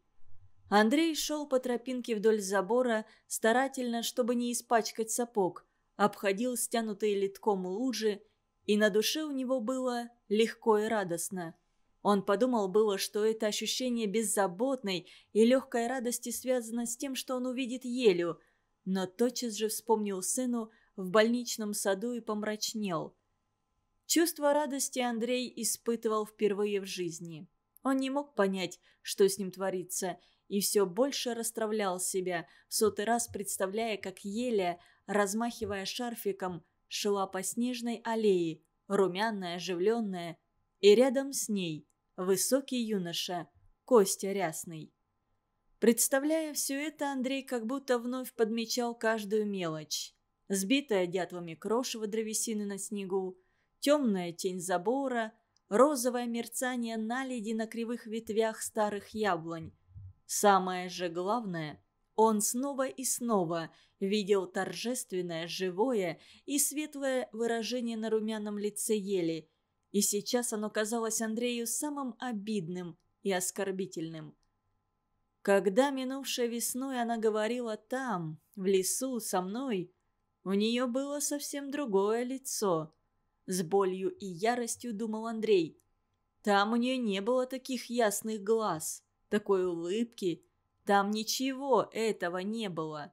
Андрей шел по тропинке вдоль забора, старательно, чтобы не испачкать сапог, обходил стянутые литком лужи, и на душе у него было легко и радостно – он подумал было, что это ощущение беззаботной и легкой радости связано с тем, что он увидит Елю, но тотчас же вспомнил сыну в больничном саду и помрачнел. Чувство радости Андрей испытывал впервые в жизни. Он не мог понять, что с ним творится, и все больше расстравлял себя, в сотый раз представляя, как Еля, размахивая шарфиком, шла по снежной аллее, румяная, оживленная, и рядом с ней высокий юноша, Костя Рясный. Представляя все это, Андрей как будто вновь подмечал каждую мелочь. Сбитая дятлами крошево древесины на снегу, темная тень забора, розовое мерцание наледи на кривых ветвях старых яблонь. Самое же главное, он снова и снова видел торжественное, живое и светлое выражение на румяном лице ели – и сейчас оно казалось Андрею самым обидным и оскорбительным. Когда минувшей весной она говорила там, в лесу, со мной, у нее было совсем другое лицо. С болью и яростью думал Андрей. Там у нее не было таких ясных глаз, такой улыбки. Там ничего этого не было.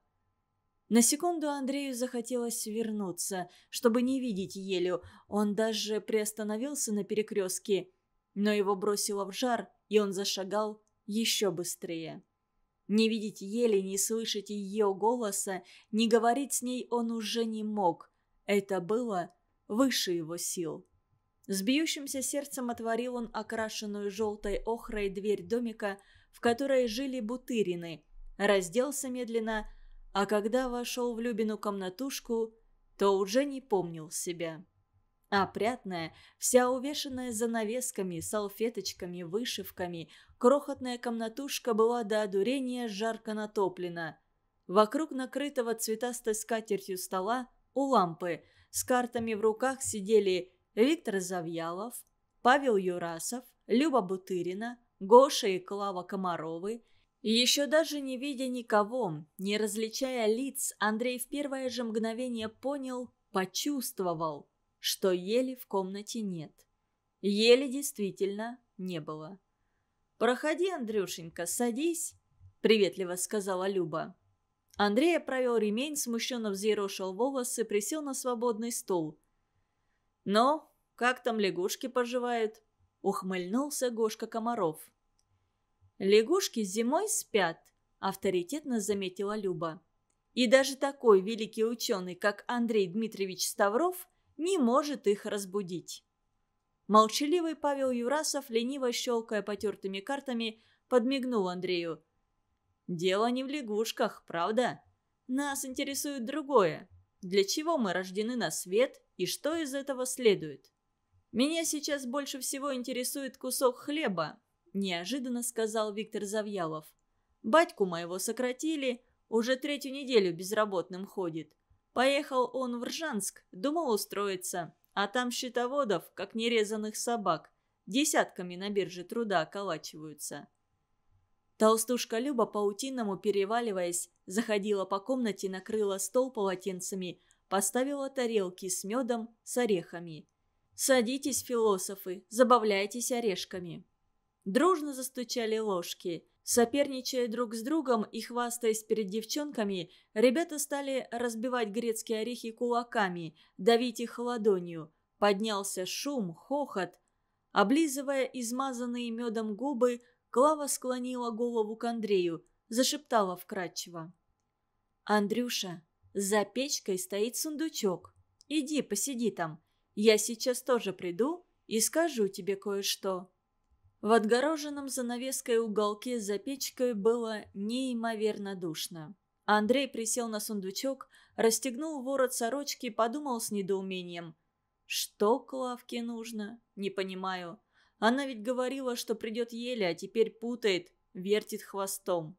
На секунду Андрею захотелось вернуться, чтобы не видеть Елю. Он даже приостановился на перекрестке, но его бросило в жар, и он зашагал еще быстрее. Не видеть Ели, не слышать ее голоса, не говорить с ней он уже не мог. Это было выше его сил. С бьющимся сердцем отворил он окрашенную желтой охрой дверь домика, в которой жили бутырины, разделся медленно, а когда вошел в Любину комнатушку, то уже не помнил себя. Опрятная, вся увешанная занавесками, салфеточками, вышивками, крохотная комнатушка была до одурения жарко натоплена. Вокруг накрытого цветастой скатертью стола у лампы с картами в руках сидели Виктор Завьялов, Павел Юрасов, Люба Бутырина, Гоша и Клава Комаровы – еще даже не видя никого, не различая лиц, Андрей в первое же мгновение понял, почувствовал, что ели в комнате нет. Ели действительно не было. «Проходи, Андрюшенька, садись», — приветливо сказала Люба. Андрей провел ремень, смущенно взъерошил волосы, присел на свободный стул. «Ну, как там лягушки поживают?» — ухмыльнулся Гошка Комаров. «Лягушки зимой спят», – авторитетно заметила Люба. «И даже такой великий ученый, как Андрей Дмитриевич Ставров, не может их разбудить». Молчаливый Павел Юрасов, лениво щелкая потертыми картами, подмигнул Андрею. «Дело не в лягушках, правда? Нас интересует другое. Для чего мы рождены на свет и что из этого следует?» «Меня сейчас больше всего интересует кусок хлеба, неожиданно сказал Виктор Завьялов. «Батьку моего сократили, уже третью неделю безработным ходит. Поехал он в Ржанск, думал устроиться, а там счетоводов, как нерезанных собак, десятками на бирже труда околачиваются». Толстушка Люба, паутинному переваливаясь, заходила по комнате, накрыла стол полотенцами, поставила тарелки с медом, с орехами. «Садитесь, философы, забавляйтесь орешками». Дружно застучали ложки. Соперничая друг с другом и хвастаясь перед девчонками, ребята стали разбивать грецкие орехи кулаками, давить их ладонью. Поднялся шум, хохот. Облизывая измазанные медом губы, Клава склонила голову к Андрею, зашептала вкрадчиво. «Андрюша, за печкой стоит сундучок. Иди, посиди там. Я сейчас тоже приду и скажу тебе кое-что». В отгороженном занавеской уголке за печкой было неимоверно душно. Андрей присел на сундучок, расстегнул ворот сорочки и подумал с недоумением. «Что Клавке нужно? Не понимаю. Она ведь говорила, что придет еле, а теперь путает, вертит хвостом».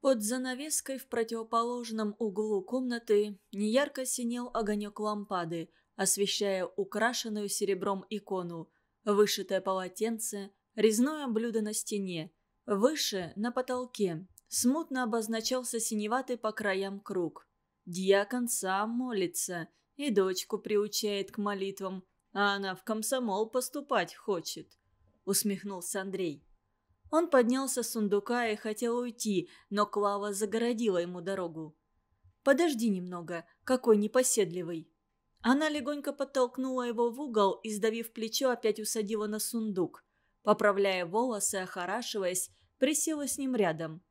Под занавеской в противоположном углу комнаты неярко синел огонек лампады, освещая украшенную серебром икону, вышитое полотенце – Резное блюдо на стене. Выше, на потолке, смутно обозначался синеватый по краям круг. Дьякон сам молится и дочку приучает к молитвам, а она в комсомол поступать хочет», — усмехнулся Андрей. Он поднялся с сундука и хотел уйти, но Клава загородила ему дорогу. «Подожди немного, какой непоседливый!» Она легонько подтолкнула его в угол и, сдавив плечо, опять усадила на сундук. Поправляя волосы, охорашиваясь, присела с ним рядом.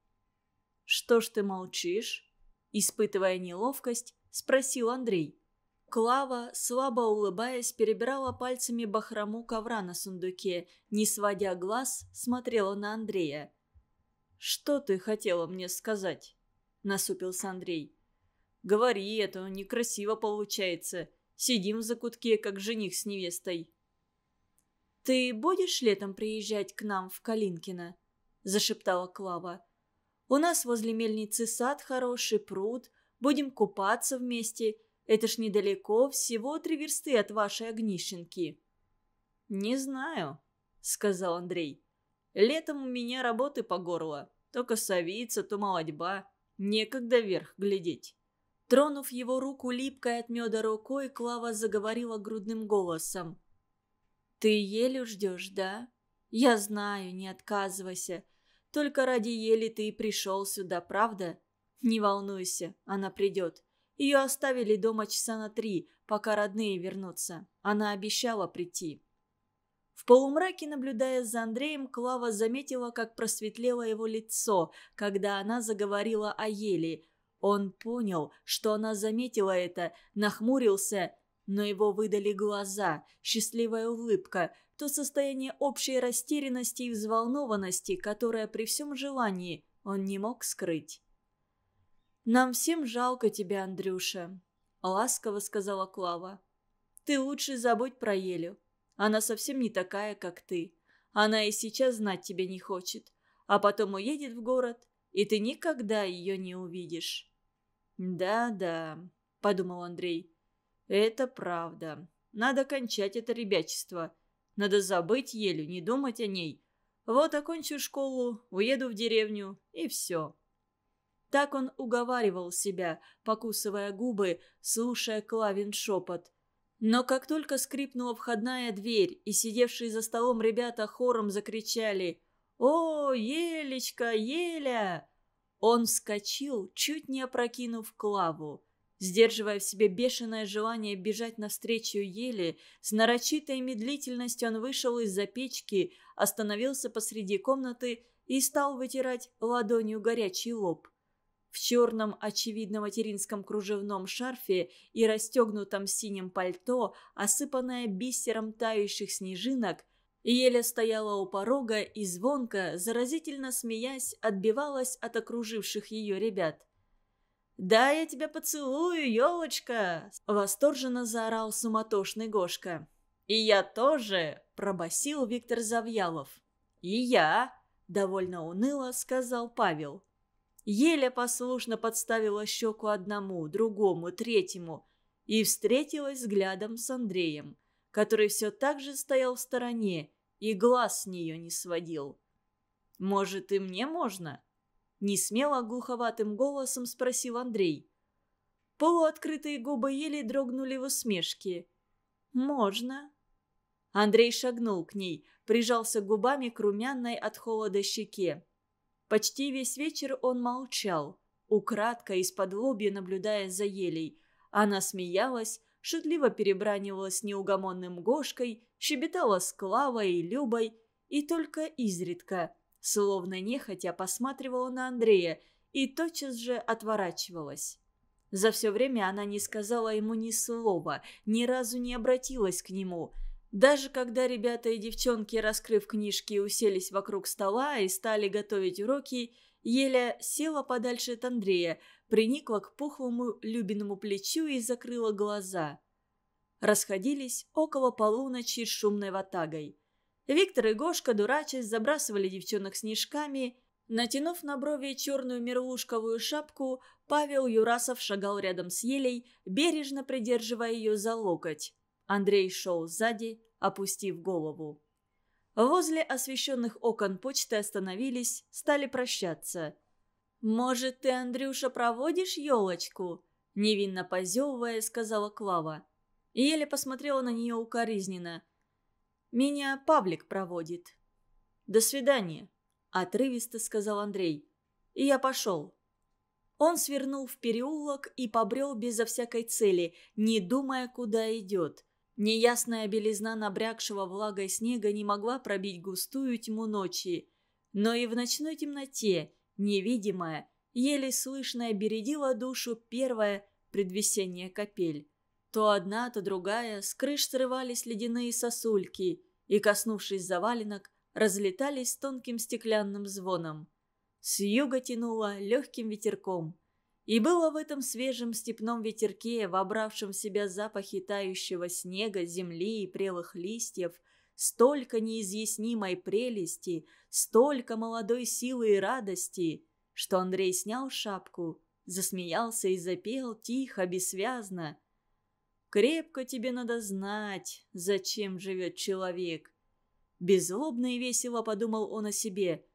«Что ж ты молчишь?» Испытывая неловкость, спросил Андрей. Клава, слабо улыбаясь, перебирала пальцами бахрому ковра на сундуке, не сводя глаз, смотрела на Андрея. «Что ты хотела мне сказать?» – насупился Андрей. «Говори, это некрасиво получается. Сидим в закутке, как жених с невестой» ты будешь летом приезжать к нам в Калинкино?» – зашептала Клава. «У нас возле мельницы сад хороший, пруд, будем купаться вместе. Это ж недалеко, всего три версты от вашей огнищенки». «Не знаю», – сказал Андрей. «Летом у меня работы по горло, то косовица, то молодьба, некогда вверх глядеть». Тронув его руку липкой от меда рукой, Клава заговорила грудным голосом – «Ты еле ждешь, да? Я знаю, не отказывайся. Только ради ели ты и пришел сюда, правда? Не волнуйся, она придет. Ее оставили дома часа на три, пока родные вернутся. Она обещала прийти». В полумраке, наблюдая за Андреем, Клава заметила, как просветлело его лицо, когда она заговорила о еле. Он понял, что она заметила это, нахмурился но его выдали глаза, счастливая улыбка, то состояние общей растерянности и взволнованности, которое при всем желании он не мог скрыть. «Нам всем жалко тебя, Андрюша», — ласково сказала Клава. «Ты лучше забудь про Елю. Она совсем не такая, как ты. Она и сейчас знать тебя не хочет. А потом уедет в город, и ты никогда ее не увидишь». «Да-да», — подумал Андрей. «Это правда. Надо кончать это ребячество. Надо забыть Елю, не думать о ней. Вот окончу школу, уеду в деревню, и все». Так он уговаривал себя, покусывая губы, слушая Клавин шепот. Но как только скрипнула входная дверь, и сидевшие за столом ребята хором закричали «О, Елечка, Еля!», он вскочил, чуть не опрокинув Клаву. Сдерживая в себе бешеное желание бежать навстречу еле, с нарочитой медлительностью он вышел из-за печки, остановился посреди комнаты и стал вытирать ладонью горячий лоб. В черном, очевидно, материнском кружевном шарфе и расстегнутом синем пальто, осыпанное бисером тающих снежинок, Еля стояла у порога и звонко, заразительно смеясь, отбивалась от окруживших ее ребят. «Да, я тебя поцелую, елочка!» – восторженно заорал суматошный Гошка. «И я тоже!» – пробасил Виктор Завьялов. «И я!» – довольно уныло сказал Павел. Еле послушно подставила щеку одному, другому, третьему и встретилась взглядом с Андреем, который все так же стоял в стороне и глаз с нее не сводил. «Может, и мне можно?» несмело глуховатым голосом спросил Андрей. Полуоткрытые губы еле дрогнули в усмешке. «Можно». Андрей шагнул к ней, прижался губами к румяной от холода щеке. Почти весь вечер он молчал, украдко из-под лобья наблюдая за елей. Она смеялась, шутливо перебранивалась неугомонным Гошкой, щебетала с Клавой и Любой, и только изредка – словно нехотя посматривала на Андрея и тотчас же отворачивалась. За все время она не сказала ему ни слова, ни разу не обратилась к нему. Даже когда ребята и девчонки, раскрыв книжки, уселись вокруг стола и стали готовить уроки, Еля села подальше от Андрея, приникла к пухлому любимому плечу и закрыла глаза. Расходились около полуночи с шумной ватагой. Виктор и Гошка, дурачась, забрасывали девчонок снежками. Натянув на брови черную мерлушковую шапку, Павел Юрасов шагал рядом с елей, бережно придерживая ее за локоть. Андрей шел сзади, опустив голову. Возле освещенных окон почты остановились, стали прощаться. «Может, ты, Андрюша, проводишь елочку?» Невинно позевывая, сказала Клава. Еле посмотрела на нее укоризненно – меня Павлик проводит». «До свидания», – отрывисто сказал Андрей. И я пошел. Он свернул в переулок и побрел безо всякой цели, не думая, куда идет. Неясная белизна набрякшего влагой снега не могла пробить густую тьму ночи. Но и в ночной темноте, невидимая, еле слышная бередила душу первое предвесенье капель. То одна, то другая, с крыш срывались ледяные сосульки и, коснувшись заваленок, разлетались тонким стеклянным звоном. С юга тянуло легким ветерком. И было в этом свежем степном ветерке, вобравшем в себя запахи тающего снега, земли и прелых листьев, столько неизъяснимой прелести, столько молодой силы и радости, что Андрей снял шапку, засмеялся и запел тихо, бессвязно, Крепко тебе надо знать, зачем живет человек. Беззлобно и весело подумал он о себе.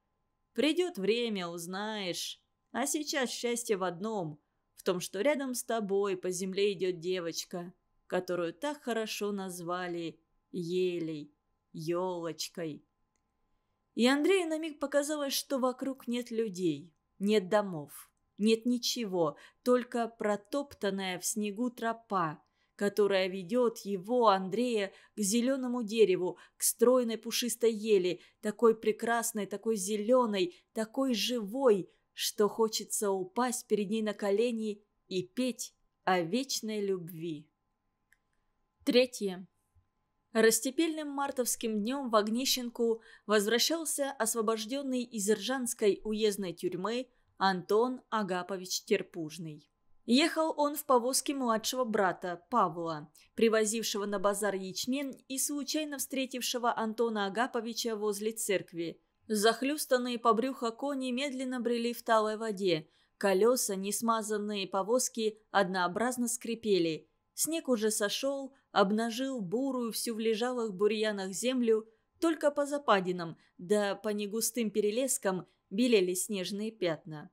Придет время, узнаешь. А сейчас счастье в одном. В том, что рядом с тобой по земле идет девочка, которую так хорошо назвали елей, елочкой. И Андрею на миг показалось, что вокруг нет людей, нет домов, нет ничего, только протоптанная в снегу тропа – которая ведет его, Андрея, к зеленому дереву, к стройной пушистой ели, такой прекрасной, такой зеленой, такой живой, что хочется упасть перед ней на колени и петь о вечной любви. Третье. Растепельным мартовским днем в Огнищенку возвращался освобожденный из Ржанской уездной тюрьмы Антон Агапович Терпужный. Ехал он в повозке младшего брата, Павла, привозившего на базар ячмень и случайно встретившего Антона Агаповича возле церкви. Захлюстанные по брюху кони медленно брели в талой воде. Колеса, несмазанные повозки, однообразно скрипели. Снег уже сошел, обнажил бурую всю в лежалых бурьянах землю, только по западинам, да по негустым перелескам белели снежные пятна.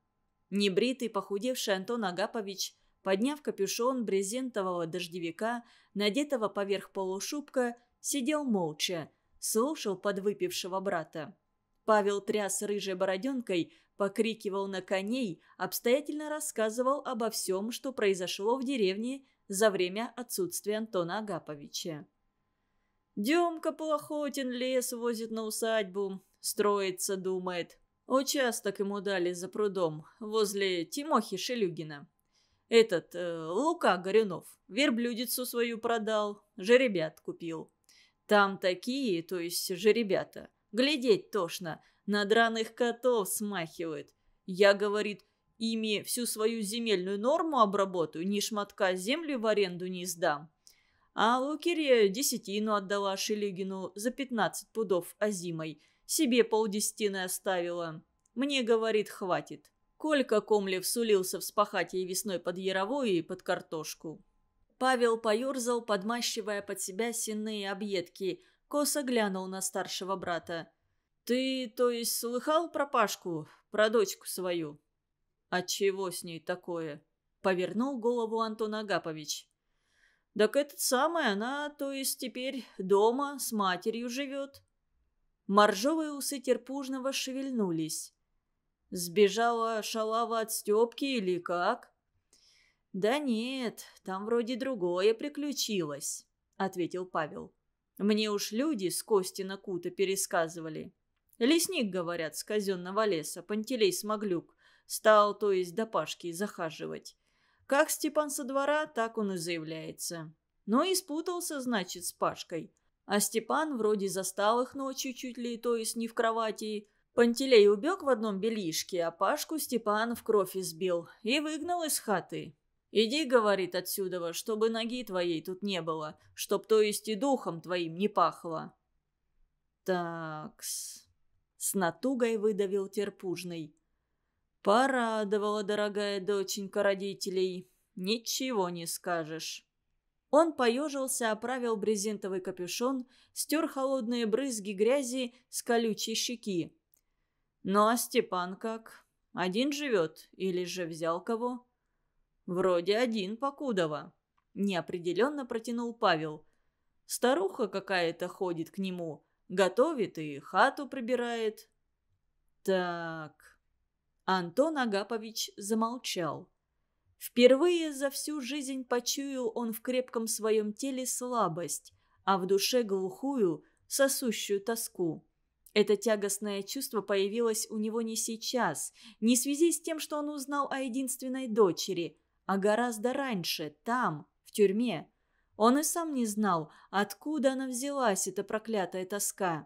Небритый, похудевший Антон Агапович, подняв капюшон брезентового дождевика, надетого поверх полушубка, сидел молча, слушал подвыпившего брата. Павел тряс рыжей бороденкой, покрикивал на коней, обстоятельно рассказывал обо всем, что произошло в деревне за время отсутствия Антона Агаповича. «Демка Плохотин лес возит на усадьбу, строится, думает, Участок ему дали за прудом, возле Тимохи Шелюгина. Этот, э, Лука Горюнов, верблюдицу свою продал, жеребят купил. Там такие, то есть жеребята, глядеть тошно, на драных котов смахивают. Я, говорит, ими всю свою земельную норму обработаю, ни шматка земли в аренду не сдам. А Лукерья десятину отдала Шелюгину за пятнадцать пудов озимой – себе полдестины оставила. Мне, говорит, хватит. Колька Комлев сулился вспахать ей весной под яровую и под картошку. Павел поерзал, подмащивая под себя сенные объедки. Косо глянул на старшего брата. «Ты, то есть, слыхал про Пашку? Про дочку свою?» «А чего с ней такое?» Повернул голову Антон Агапович. «Так этот самый, она, то есть, теперь дома с матерью живет». Моржовые усы терпужного шевельнулись. «Сбежала шалава от Степки или как?» «Да нет, там вроде другое приключилось», — ответил Павел. «Мне уж люди с Костина Кута пересказывали. Лесник, говорят, с казенного леса, Пантелей Смоглюк, стал, то есть, до Пашки захаживать. Как Степан со двора, так он и заявляется. Но ну и спутался, значит, с Пашкой. А Степан вроде застал их ночью чуть ли, то есть не в кровати. Пантелей убег в одном бельишке, а Пашку Степан в кровь избил и выгнал из хаты. «Иди, — говорит отсюда, — чтобы ноги твоей тут не было, чтоб, то есть, и духом твоим не пахло». «Такс...» — с натугой выдавил терпужный. «Порадовала, дорогая доченька родителей. Ничего не скажешь». Он поежился, оправил брезентовый капюшон, стер холодные брызги грязи с колючей щеки. «Ну а Степан как? Один живет или же взял кого?» «Вроде один, Покудова», — неопределенно протянул Павел. «Старуха какая-то ходит к нему, готовит и хату прибирает». «Так...» Антон Агапович замолчал. Впервые за всю жизнь почуял он в крепком своем теле слабость, а в душе глухую, сосущую тоску. Это тягостное чувство появилось у него не сейчас, не в связи с тем, что он узнал о единственной дочери, а гораздо раньше, там, в тюрьме. Он и сам не знал, откуда она взялась, эта проклятая тоска.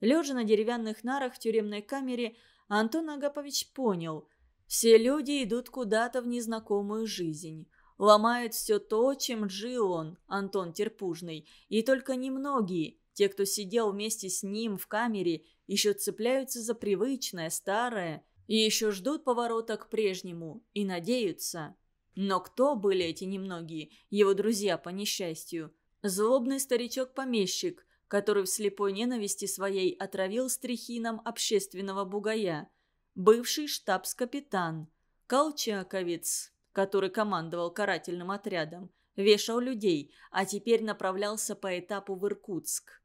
Лежа на деревянных нарах в тюремной камере, Антон Агапович понял, все люди идут куда-то в незнакомую жизнь. Ломают все то, чем жил он, Антон Терпужный, и только немногие, те, кто сидел вместе с ним в камере, еще цепляются за привычное, старое, и еще ждут поворота к прежнему и надеются. Но кто были эти немногие, его друзья по несчастью? Злобный старичок-помещик, который в слепой ненависти своей отравил стрихином общественного бугая – бывший штабс-капитан, колчаковец, который командовал карательным отрядом, вешал людей, а теперь направлялся по этапу в Иркутск.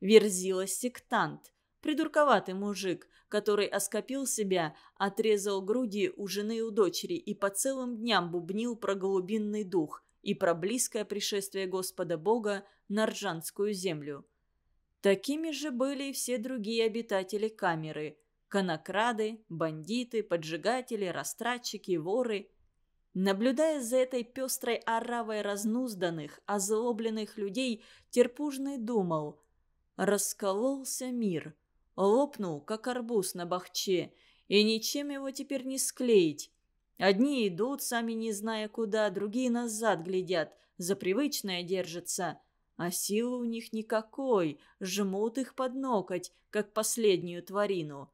Верзила сектант, придурковатый мужик, который оскопил себя, отрезал груди у жены и у дочери и по целым дням бубнил про голубинный дух и про близкое пришествие Господа Бога на Ржанскую землю. Такими же были и все другие обитатели камеры – Конокрады, бандиты, поджигатели, растратчики, воры. Наблюдая за этой пестрой оравой разнузданных, озлобленных людей, Терпужный думал. Раскололся мир. Лопнул, как арбуз на бахче, и ничем его теперь не склеить. Одни идут, сами не зная куда, другие назад глядят, за привычное держатся. А силы у них никакой, жмут их под ноготь, как последнюю тварину.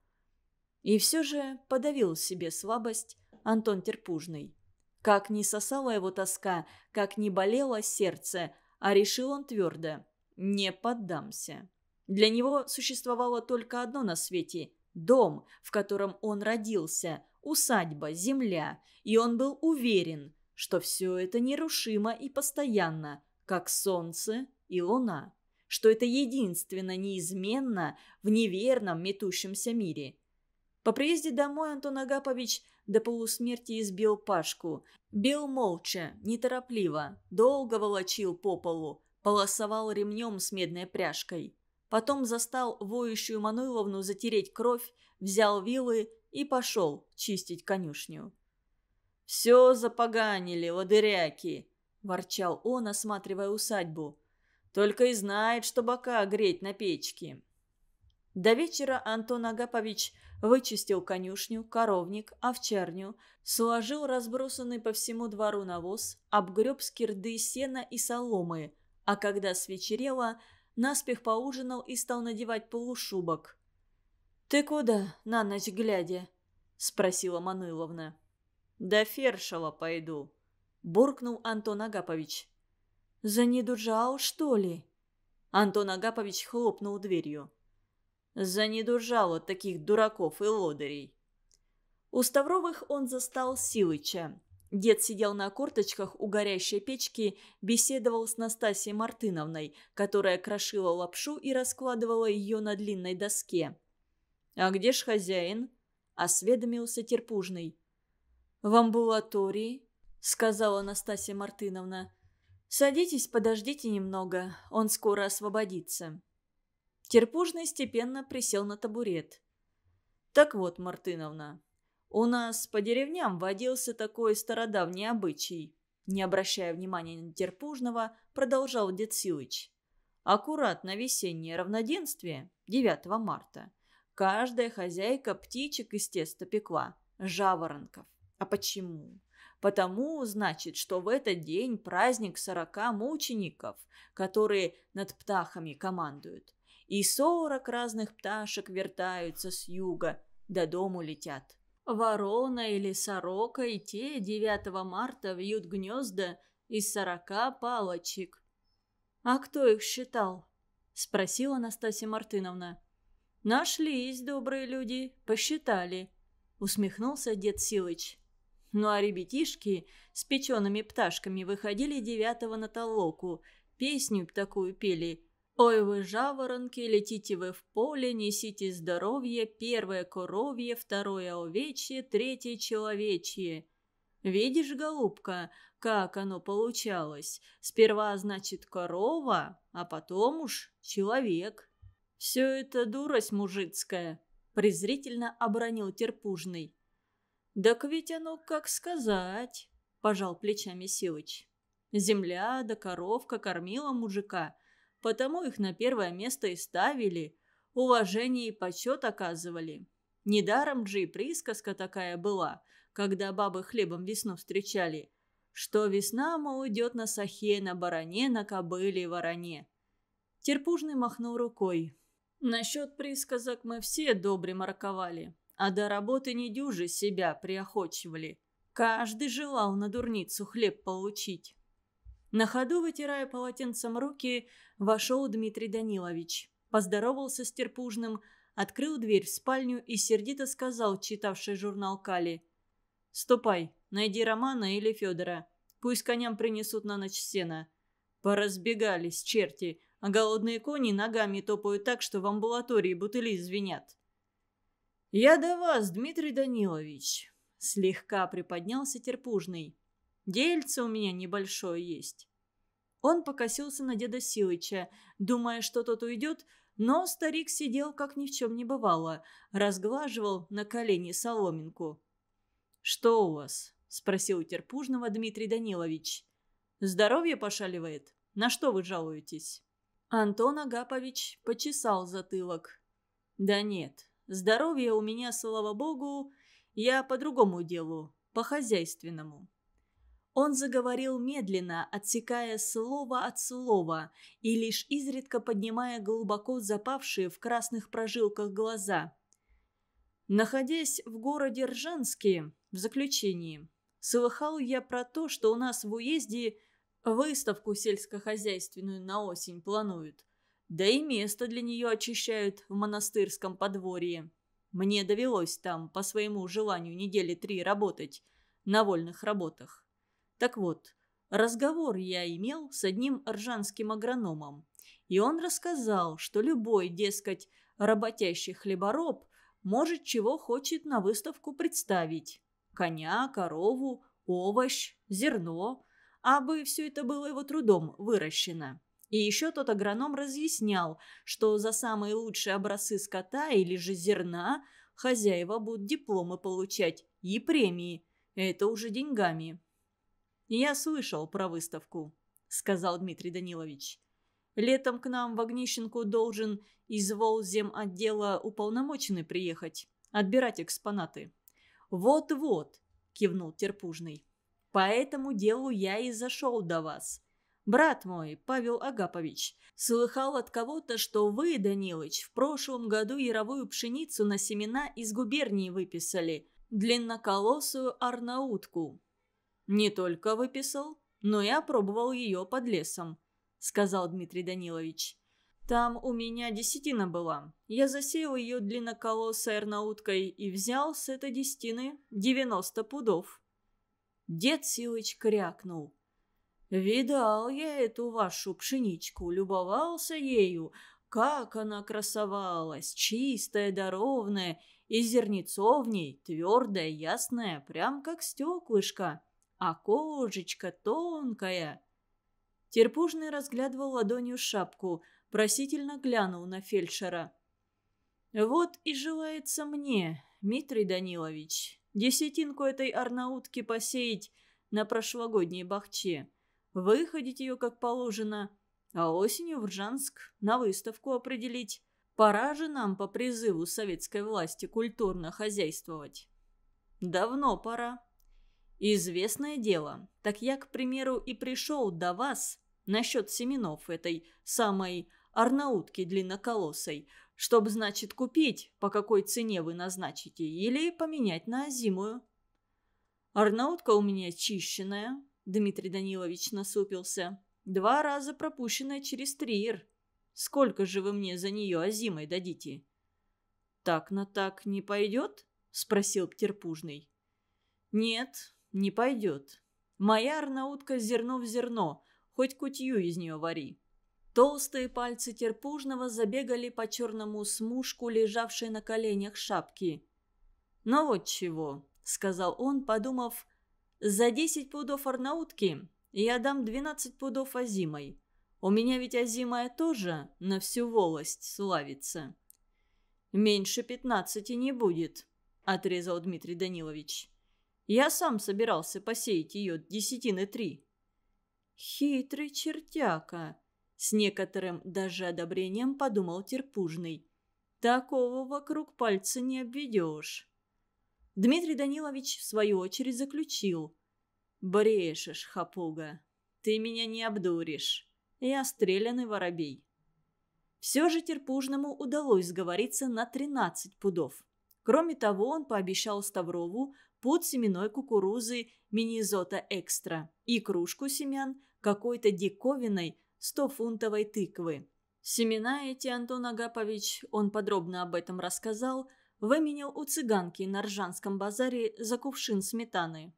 И все же подавил себе слабость Антон Терпужный. Как не сосала его тоска, как не болело сердце, а решил он твердо – не поддамся. Для него существовало только одно на свете – дом, в котором он родился, усадьба, земля, и он был уверен, что все это нерушимо и постоянно, как солнце и луна, что это единственно неизменно в неверном метущемся мире – по приезде домой Антон Агапович до полусмерти избил Пашку. Бил молча, неторопливо, долго волочил по полу, полосовал ремнем с медной пряжкой. Потом застал воющую Мануйловну, затереть кровь, взял вилы и пошел чистить конюшню. «Все запоганили, ладыряки!» – ворчал он, осматривая усадьбу. «Только и знает, что бока греть на печке». До вечера Антон Агапович – вычистил конюшню, коровник, овчарню, сложил разбросанный по всему двору навоз, обгреб скирды сена и соломы, а когда свечерело, наспех поужинал и стал надевать полушубок. «Ты куда, на ночь глядя?» – спросила Мануиловна. «До Фершала пойду», – буркнул Антон Агапович. «Занедужал, что ли?» Антон Агапович хлопнул дверью. Занедужал от таких дураков и лодырей. У Ставровых он застал Силыча. Дед сидел на корточках у горящей печки, беседовал с Настасьей Мартыновной, которая крошила лапшу и раскладывала ее на длинной доске. «А где ж хозяин?» – осведомился Терпужный. «В амбулатории», – сказала Настасья Мартыновна. «Садитесь, подождите немного, он скоро освободится». Терпужный степенно присел на табурет. «Так вот, Мартыновна, у нас по деревням водился такой стародавний обычай». Не обращая внимания на Терпужного, продолжал Дед Силыч. «Аккуратно весеннее равноденствие, 9 марта, каждая хозяйка птичек из теста пекла, жаворонков. А почему? Потому, значит, что в этот день праздник сорока мучеников, которые над птахами командуют и сорок разных пташек вертаются с юга, до дому летят. Ворона или сорока и те 9 марта вьют гнезда из сорока палочек. «А кто их считал?» – спросила Настасья Мартыновна. «Нашлись добрые люди, посчитали», – усмехнулся дед Силыч. Ну а ребятишки с печеными пташками выходили девятого на толоку, песню такую пели – «Ой вы, жаворонки, летите вы в поле, несите здоровье, первое коровье, второе овечье, третье человечье». Видишь, голубка, как оно получалось? Сперва, значит, корова, а потом уж человек. Все это дурость мужицкая, презрительно обронил Терпужный. «Так ведь оно как сказать», – пожал плечами Силыч. «Земля да коровка кормила мужика, Потому их на первое место и ставили. Уважение и почет оказывали. Недаром же и присказка такая была, когда бабы хлебом весну встречали, что весна, мол, идет на сахе, на баране, на кобыле и вороне. Терпужный махнул рукой. Насчет присказок мы все добре марковали, а до работы недюжи себя приохочивали. Каждый желал на дурницу хлеб получить. На ходу, вытирая полотенцем руки, вошел Дмитрий Данилович. Поздоровался с терпужным, открыл дверь в спальню и сердито сказал, читавший журнал Кали. «Ступай, найди Романа или Федора. Пусть коням принесут на ночь сена». «Поразбегались, черти, а голодные кони ногами топают так, что в амбулатории бутыли звенят». «Я до вас, Дмитрий Данилович», — слегка приподнялся терпужный. Дельце у меня небольшое есть». Он покосился на деда Силыча, думая, что тот уйдет, но старик сидел, как ни в чем не бывало, разглаживал на колени соломинку. «Что у вас?» – спросил у терпужного Дмитрий Данилович. «Здоровье пошаливает? На что вы жалуетесь?» Антон Агапович почесал затылок. «Да нет, здоровье у меня, слава богу, я по другому делу, по хозяйственному». Он заговорил медленно, отсекая слово от слова и лишь изредка поднимая глубоко запавшие в красных прожилках глаза. «Находясь в городе Ржанске, в заключении, слыхал я про то, что у нас в уезде выставку сельскохозяйственную на осень плануют. Да и место для нее очищают в монастырском подворье. Мне довелось там по своему желанию недели три работать на вольных работах. Так вот, разговор я имел с одним ржанским агрономом. И он рассказал, что любой, дескать, работящий хлебороб может чего хочет на выставку представить. Коня, корову, овощ, зерно. а бы все это было его трудом выращено. И еще тот агроном разъяснял, что за самые лучшие образцы скота или же зерна хозяева будут дипломы получать и премии. Это уже деньгами. «Я слышал про выставку», — сказал Дмитрий Данилович. «Летом к нам в Огнищенку должен из Волзем отдела уполномоченный приехать, отбирать экспонаты». «Вот-вот», — кивнул Терпужный. «По этому делу я и зашел до вас. Брат мой, Павел Агапович, слыхал от кого-то, что вы, Данилыч, в прошлом году яровую пшеницу на семена из губернии выписали, длинноколосую арнаутку. Не только выписал, но и опробовал ее под лесом», — сказал Дмитрий Данилович. «Там у меня десятина была. Я засеял ее длинноколосой арнауткой и взял с этой десятины 90 пудов». Дед Силыч крякнул. «Видал я эту вашу пшеничку, любовался ею. Как она красовалась, чистая да ровная, и зернецо в ней твердое, ясное, прям как стеклышко» а кожечка тонкая. Терпужный разглядывал ладонью шапку, просительно глянул на фельдшера. «Вот и желается мне, Митрий Данилович, десятинку этой орнаутки посеять на прошлогодней бахче, выходить ее как положено, а осенью в Ржанск на выставку определить. Пора же нам по призыву советской власти культурно хозяйствовать». «Давно пора», Известное дело. Так я, к примеру, и пришел до вас насчет семенов этой самой арнаутки длинноколосой, чтобы, значит, купить, по какой цене вы назначите, или поменять на зимую? Арнаутка у меня чищенная, Дмитрий Данилович насупился. Два раза пропущенная через триер. Сколько же вы мне за нее озимой дадите? Так на так не пойдет? Спросил Птерпужный. Нет, не пойдет. Моя арнаутка зерно в зерно, хоть кутью из нее вари. Толстые пальцы терпужного забегали по черному смушку, лежавшей на коленях шапки. «Ну вот чего», — сказал он, подумав, — «за десять пудов арнаутки я дам двенадцать пудов азимой. У меня ведь азимая тоже на всю волость славится». «Меньше пятнадцати не будет», — отрезал Дмитрий Данилович. Я сам собирался посеять ее десятины три». «Хитрый чертяка!» — с некоторым даже одобрением подумал Терпужный. «Такого вокруг пальца не обведешь». Дмитрий Данилович, в свою очередь, заключил. «Брешешь, хапуга. Ты меня не обдуришь. Я стрелянный воробей». Все же Терпужному удалось сговориться на 13 пудов. Кроме того, он пообещал Ставрову под семенной кукурузы Минизота Экстра и кружку семян какой-то диковиной 100-фунтовой тыквы. Семена эти Антон Агапович, он подробно об этом рассказал, выменял у цыганки на Ржанском базаре за кувшин сметаны.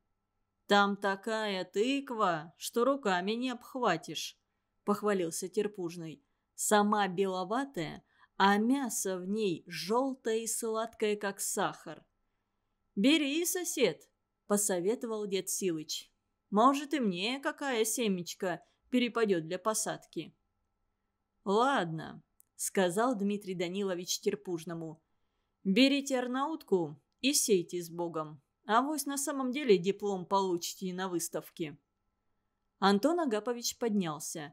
«Там такая тыква, что руками не обхватишь», – похвалился Терпужный. «Сама беловатая, а мясо в ней желтое и сладкое, как сахар». «Бери, сосед», – посоветовал дед Силыч. «Может, и мне какая семечка перепадет для посадки». «Ладно», – сказал Дмитрий Данилович Терпужному. «Берите арнаутку и сейте с Богом. А вось на самом деле диплом получите на выставке». Антон Агапович поднялся.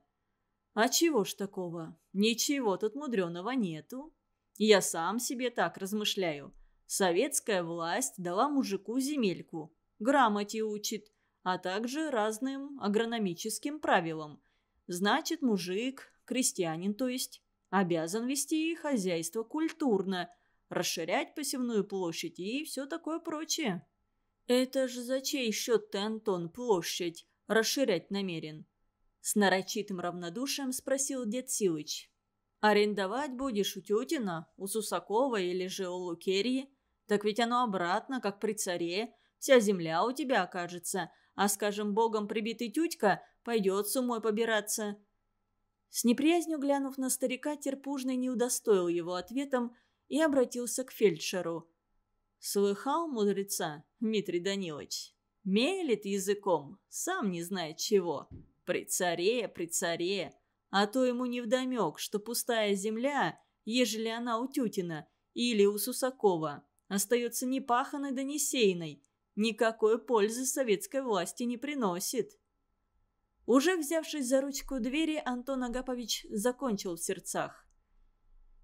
«А чего ж такого? Ничего тут мудреного нету. Я сам себе так размышляю. Советская власть дала мужику земельку, грамоте учит, а также разным агрономическим правилам. Значит, мужик, крестьянин то есть, обязан вести хозяйство культурно, расширять посевную площадь и все такое прочее. Это же за чей счет ты, Антон, площадь расширять намерен? С нарочитым равнодушием спросил дед Силыч. «Арендовать будешь у Тютина, у Сусакова или же у Лукерьи? Так ведь оно обратно, как при царе. Вся земля у тебя окажется, а, скажем, богом прибитый тютька пойдет с умой побираться». С неприязнью глянув на старика, Терпужный не удостоил его ответом и обратился к фельдшеру. «Слыхал мудреца, Дмитрий Данилович? Мелит языком, сам не знает чего. При царе, при царе. А то ему невдомек, что пустая земля, ежели она у Тютина или у Сусакова, остается непаханой да несейной, никакой пользы советской власти не приносит. Уже взявшись за ручку двери, Антон Агапович закончил в сердцах.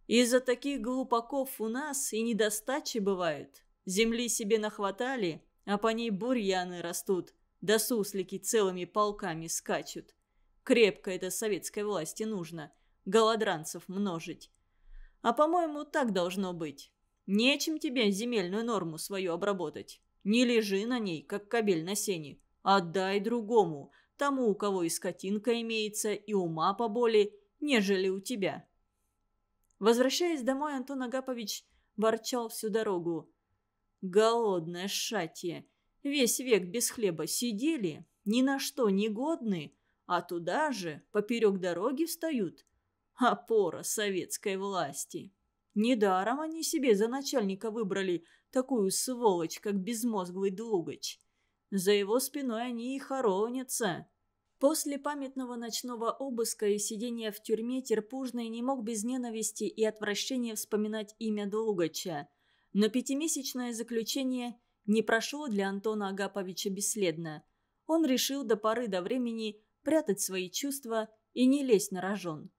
«Из-за таких глупаков у нас и недостачи бывают. Земли себе нахватали, а по ней бурьяны растут, да суслики целыми полками скачут. Крепко это советской власти нужно, голодранцев множить. А по-моему, так должно быть. Нечем тебе земельную норму свою обработать. Не лежи на ней, как кабель на сене. Отдай другому, тому, у кого и скотинка имеется, и ума поболее, нежели у тебя». Возвращаясь домой, Антон Агапович ворчал всю дорогу. «Голодное шатье. Весь век без хлеба сидели, ни на что не годны, а туда же, поперек дороги встают. Опора советской власти». Недаром они себе за начальника выбрали такую сволочь, как безмозглый Длугач. За его спиной они и хоронятся. После памятного ночного обыска и сидения в тюрьме Терпужный не мог без ненависти и отвращения вспоминать имя Долугача. Но пятимесячное заключение не прошло для Антона Агаповича бесследно. Он решил до поры до времени прятать свои чувства и не лезть на рожон.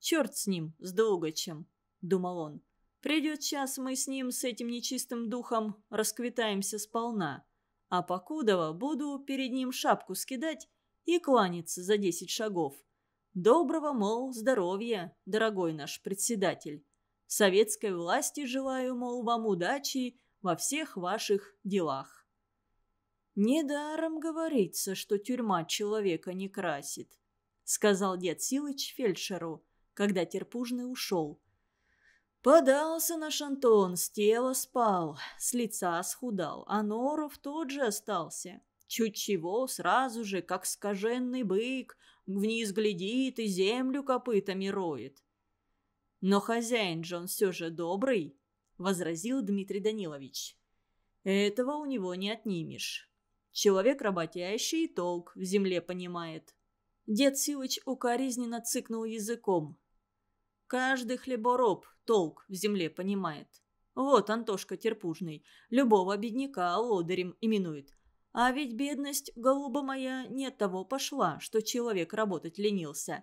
Черт с ним, с Долугачем думал он. «Придет час, мы с ним, с этим нечистым духом, расквитаемся сполна. А покудова буду перед ним шапку скидать и кланяться за десять шагов. Доброго, мол, здоровья, дорогой наш председатель. Советской власти желаю, мол, вам удачи во всех ваших делах». «Недаром говорится, что тюрьма человека не красит», — сказал дед Силыч фельдшеру, когда Терпужный ушел. Подался наш Антон, с тела спал, с лица схудал, а Норов тот же остался. Чуть чего, сразу же, как скаженный бык, вниз глядит и землю копытами роет. «Но хозяин же он все же добрый», — возразил Дмитрий Данилович. «Этого у него не отнимешь. Человек работящий толк в земле понимает». Дед Силыч укоризненно цыкнул языком. Каждый хлебороб толк в земле понимает. Вот Антошка Терпужный, любого бедняка лодырем именует. А ведь бедность, голуба моя, не от того пошла, что человек работать ленился,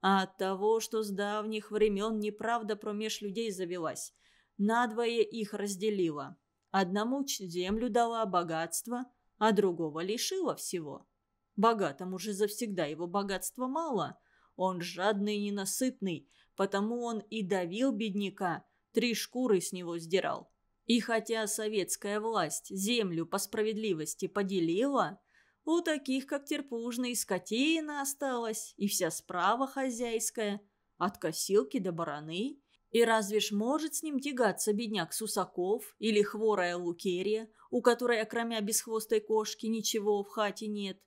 а от того, что с давних времен неправда промеж людей завелась, надвое их разделила. Одному землю дала богатство, а другого лишила всего. Богатому же завсегда его богатства мало. Он жадный и ненасытный – Потому он и давил бедняка, три шкуры с него сдирал. И хотя советская власть землю по справедливости поделила, у таких, как терпужный, скотина осталась, и вся справа хозяйская, от косилки до бараны. И разве ж может с ним тягаться бедняк Сусаков или хворая Лукерия, у которой, кроме бесхвостой кошки, ничего в хате нет?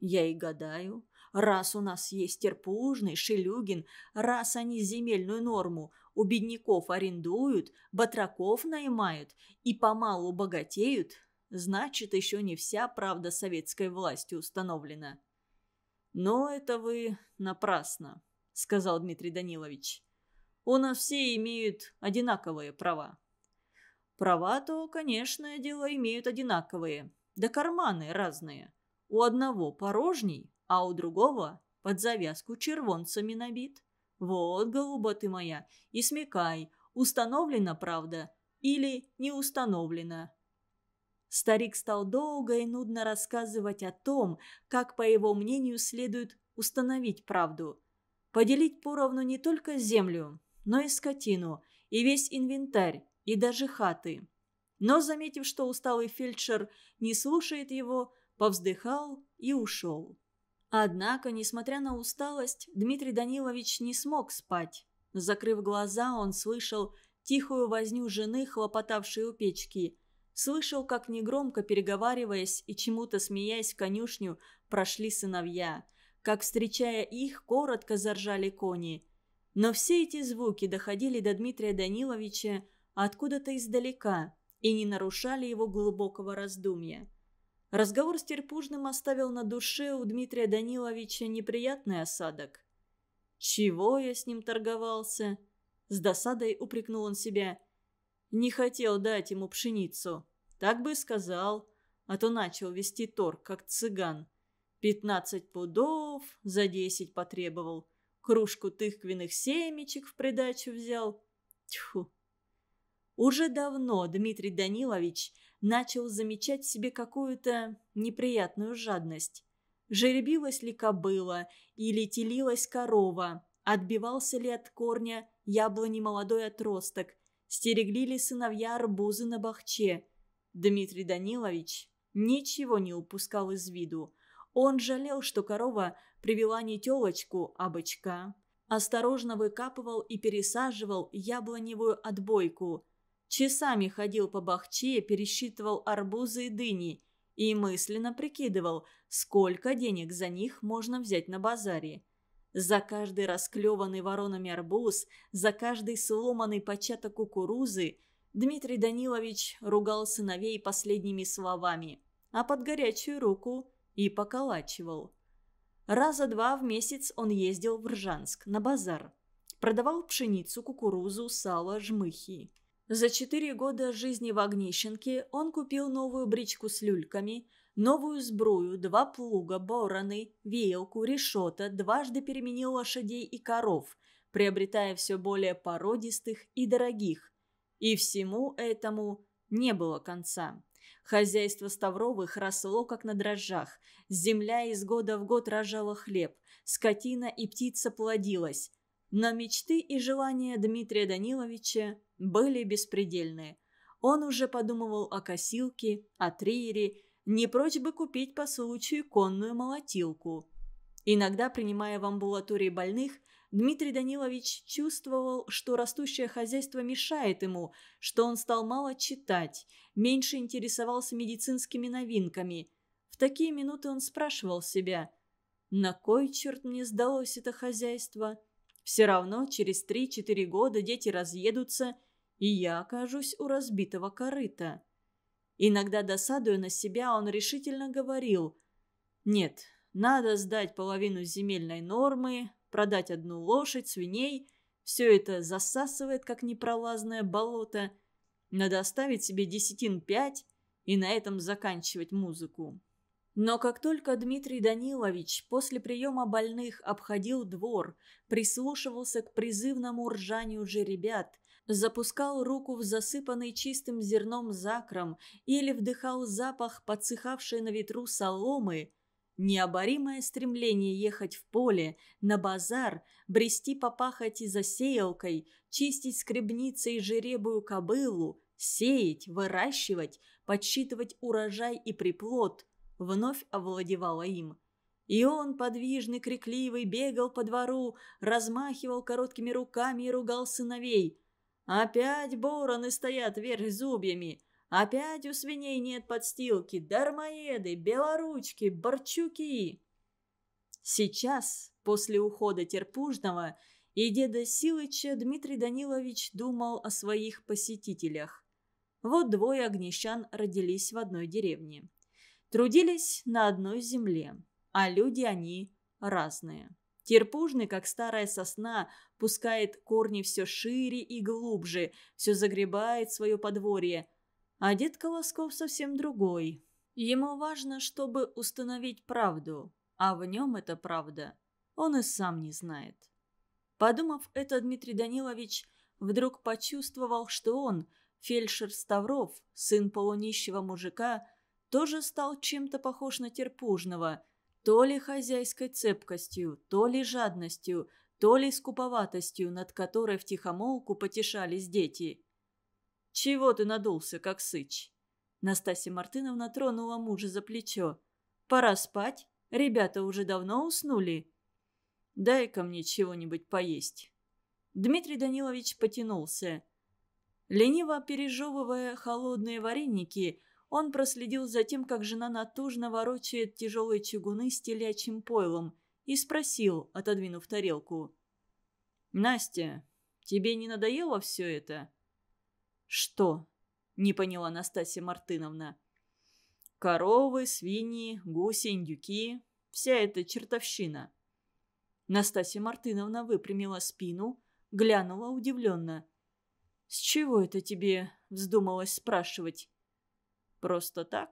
Я и гадаю, Раз у нас есть Терпужный, Шелюгин, раз они земельную норму у бедняков арендуют, батраков наймают и помалу богатеют, значит, еще не вся правда советской власти установлена». «Но это вы напрасно», — сказал Дмитрий Данилович. «У нас все имеют одинаковые права». «Права, то, конечно, дело, имеют одинаковые, да карманы разные. У одного порожней, а у другого под завязку червонцами набит. Вот, голуба ты моя, и смекай, установлена правда или не установлена. Старик стал долго и нудно рассказывать о том, как, по его мнению, следует установить правду. Поделить поровну не только землю, но и скотину, и весь инвентарь, и даже хаты. Но, заметив, что усталый фельдшер не слушает его, повздыхал и ушел. Однако, несмотря на усталость, Дмитрий Данилович не смог спать. Закрыв глаза, он слышал тихую возню жены, хлопотавшей у печки. Слышал, как негромко переговариваясь и чему-то смеясь в конюшню, прошли сыновья. Как, встречая их, коротко заржали кони. Но все эти звуки доходили до Дмитрия Даниловича откуда-то издалека и не нарушали его глубокого раздумья. Разговор с Терпужным оставил на душе у Дмитрия Даниловича неприятный осадок. «Чего я с ним торговался?» С досадой упрекнул он себя. «Не хотел дать ему пшеницу. Так бы и сказал. А то начал вести торг, как цыган. Пятнадцать пудов, за десять потребовал. Кружку тыквенных семечек в придачу взял. Тьфу!» Уже давно Дмитрий Данилович – начал замечать в себе какую-то неприятную жадность. Жеребилась ли кобыла или телилась корова, отбивался ли от корня яблони молодой отросток, стерегли ли сыновья арбузы на бахче. Дмитрий Данилович ничего не упускал из виду. Он жалел, что корова привела не телочку, а бычка. Осторожно выкапывал и пересаживал яблоневую отбойку – Часами ходил по бахче, пересчитывал арбузы и дыни и мысленно прикидывал, сколько денег за них можно взять на базаре. За каждый расклеванный воронами арбуз, за каждый сломанный початок кукурузы Дмитрий Данилович ругал сыновей последними словами, а под горячую руку и поколачивал. Раза два в месяц он ездил в Ржанск на базар. Продавал пшеницу, кукурузу, сало, жмыхи. За четыре года жизни в Огнищенке он купил новую бричку с люльками, новую сбрую, два плуга, бороны, веялку, решета, дважды переменил лошадей и коров, приобретая все более породистых и дорогих. И всему этому не было конца. Хозяйство Ставровых росло как на дрожжах, земля из года в год рожала хлеб, скотина и птица плодилась. Но мечты и желания Дмитрия Даниловича были беспредельные. Он уже подумывал о косилке, о триере, не прочь бы купить по случаю конную молотилку. Иногда, принимая в амбулатории больных, Дмитрий Данилович чувствовал, что растущее хозяйство мешает ему, что он стал мало читать, меньше интересовался медицинскими новинками. В такие минуты он спрашивал себя, «На кой черт мне сдалось это хозяйство?» Все равно через 3-4 года дети разъедутся, и я окажусь у разбитого корыта. Иногда, досадуя на себя, он решительно говорил «Нет, надо сдать половину земельной нормы, продать одну лошадь, свиней. Все это засасывает, как непролазное болото. Надо оставить себе десятин пять и на этом заканчивать музыку». Но как только Дмитрий Данилович после приема больных обходил двор, прислушивался к призывному ржанию жеребят – запускал руку в засыпанный чистым зерном закром, или вдыхал запах подсыхавшей на ветру соломы. Необоримое стремление ехать в поле, на базар, брести по пахоте за сеялкой, чистить скребницей жеребую кобылу, сеять, выращивать, подсчитывать урожай и приплод, вновь овладевало им. И он, подвижный, крикливый, бегал по двору, размахивал короткими руками и ругал сыновей. Опять бороны стоят вверх зубьями. Опять у свиней нет подстилки. Дармоеды, белоручки, борчуки. Сейчас, после ухода Терпужного и деда Силыча, Дмитрий Данилович думал о своих посетителях. Вот двое огнещан родились в одной деревне. Трудились на одной земле, а люди они разные. Терпужный, как старая сосна, пускает корни все шире и глубже, все загребает свое подворье. А дед Колосков совсем другой. Ему важно, чтобы установить правду, а в нем эта правда он и сам не знает. Подумав это, Дмитрий Данилович вдруг почувствовал, что он, фельдшер Ставров, сын полунищего мужика, тоже стал чем-то похож на Терпужного – то ли хозяйской цепкостью, то ли жадностью, то ли скуповатостью, над которой втихомолку потешались дети. «Чего ты надулся, как сыч?» Настасья Мартыновна тронула мужа за плечо. «Пора спать. Ребята уже давно уснули. Дай-ка мне чего-нибудь поесть». Дмитрий Данилович потянулся. Лениво пережевывая холодные вареники, он проследил за тем, как жена натужно ворочает тяжелые чугуны с телячьим пойлом, и спросил, отодвинув тарелку. «Настя, тебе не надоело все это?» «Что?» – не поняла Настасья Мартыновна. «Коровы, свиньи, гуси, индюки – вся эта чертовщина». Настасья Мартыновна выпрямила спину, глянула удивленно. «С чего это тебе вздумалось спрашивать?» Просто так?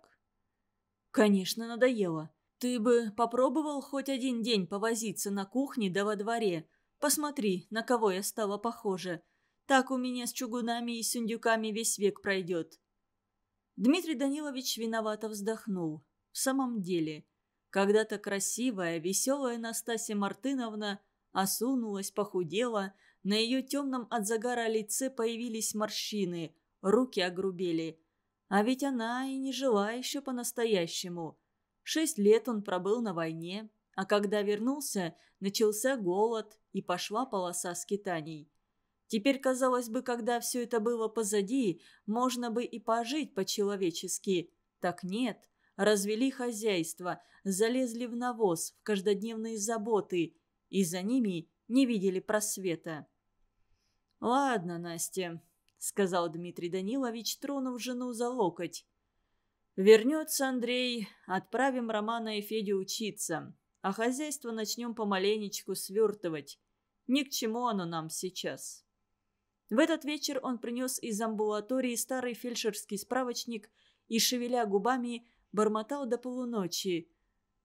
Конечно, надоело. Ты бы попробовал хоть один день повозиться на кухне да во дворе. Посмотри, на кого я стала похожа. Так у меня с чугунами и сундюками весь век пройдет. Дмитрий Данилович виновато вздохнул. В самом деле, когда-то красивая, веселая Настасья Мартыновна осунулась, похудела, на ее темном от загара лице появились морщины, руки огрубели – а ведь она и не жила еще по-настоящему. Шесть лет он пробыл на войне, а когда вернулся, начался голод и пошла полоса скитаний. Теперь, казалось бы, когда все это было позади, можно бы и пожить по-человечески. Так нет. Развели хозяйство, залезли в навоз, в каждодневные заботы, и за ними не видели просвета. «Ладно, Настя, сказал Дмитрий Данилович, тронув жену за локоть. «Вернется Андрей, отправим Романа и Федю учиться, а хозяйство начнем помаленечку свертывать. Ни к чему оно нам сейчас». В этот вечер он принес из амбулатории старый фельдшерский справочник и, шевеля губами, бормотал до полуночи.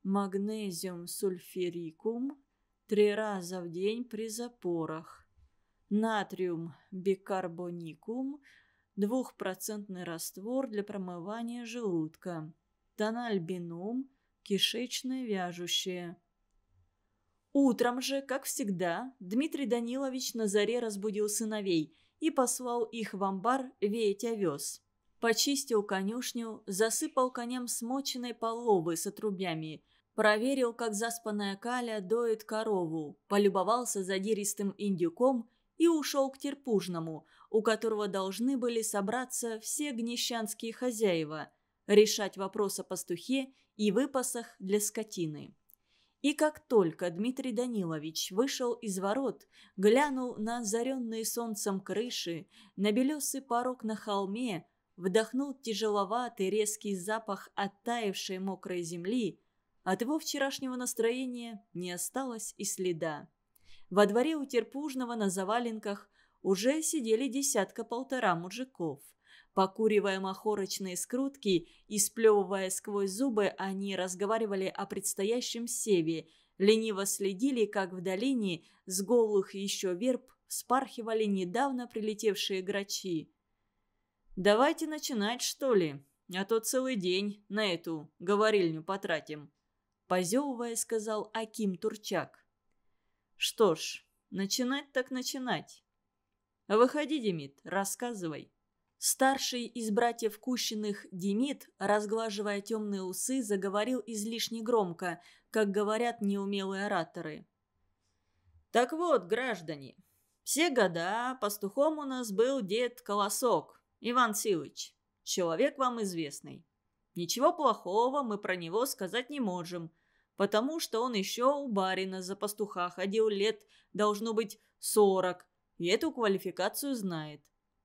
«Магнезиум сульфирикум три раза в день при запорах» натриум бикарбоникум, двухпроцентный раствор для промывания желудка, тональбином, кишечное вяжущее. Утром же, как всегда, Дмитрий Данилович на заре разбудил сыновей и послал их в амбар веять овес. Почистил конюшню, засыпал конем смоченной половы с отрубями, проверил, как заспанная каля доит корову, полюбовался задиристым индюком – и ушел к Терпужному, у которого должны были собраться все гнещанские хозяева, решать вопрос о пастухе и выпасах для скотины. И как только Дмитрий Данилович вышел из ворот, глянул на озаренные солнцем крыши, на белесый порог на холме, вдохнул тяжеловатый резкий запах оттаившей мокрой земли, от его вчерашнего настроения не осталось и следа. Во дворе у Терпужного на заваленках уже сидели десятка-полтора мужиков. Покуривая махорочные скрутки и сплевывая сквозь зубы, они разговаривали о предстоящем севе, лениво следили, как в долине с голых еще верб спархивали недавно прилетевшие грачи. «Давайте начинать, что ли, а то целый день на эту говорильню потратим», позевывая, сказал Аким Турчак. Что ж, начинать так начинать. А выходи, Демид, рассказывай. Старший из братьев Кущиных Демид, разглаживая темные усы, заговорил излишне громко, как говорят неумелые ораторы. «Так вот, граждане, все года пастухом у нас был дед Колосок, Иван Силыч, человек вам известный. Ничего плохого мы про него сказать не можем, потому что он еще у барина за пастуха ходил лет, должно быть, сорок, и эту квалификацию знает.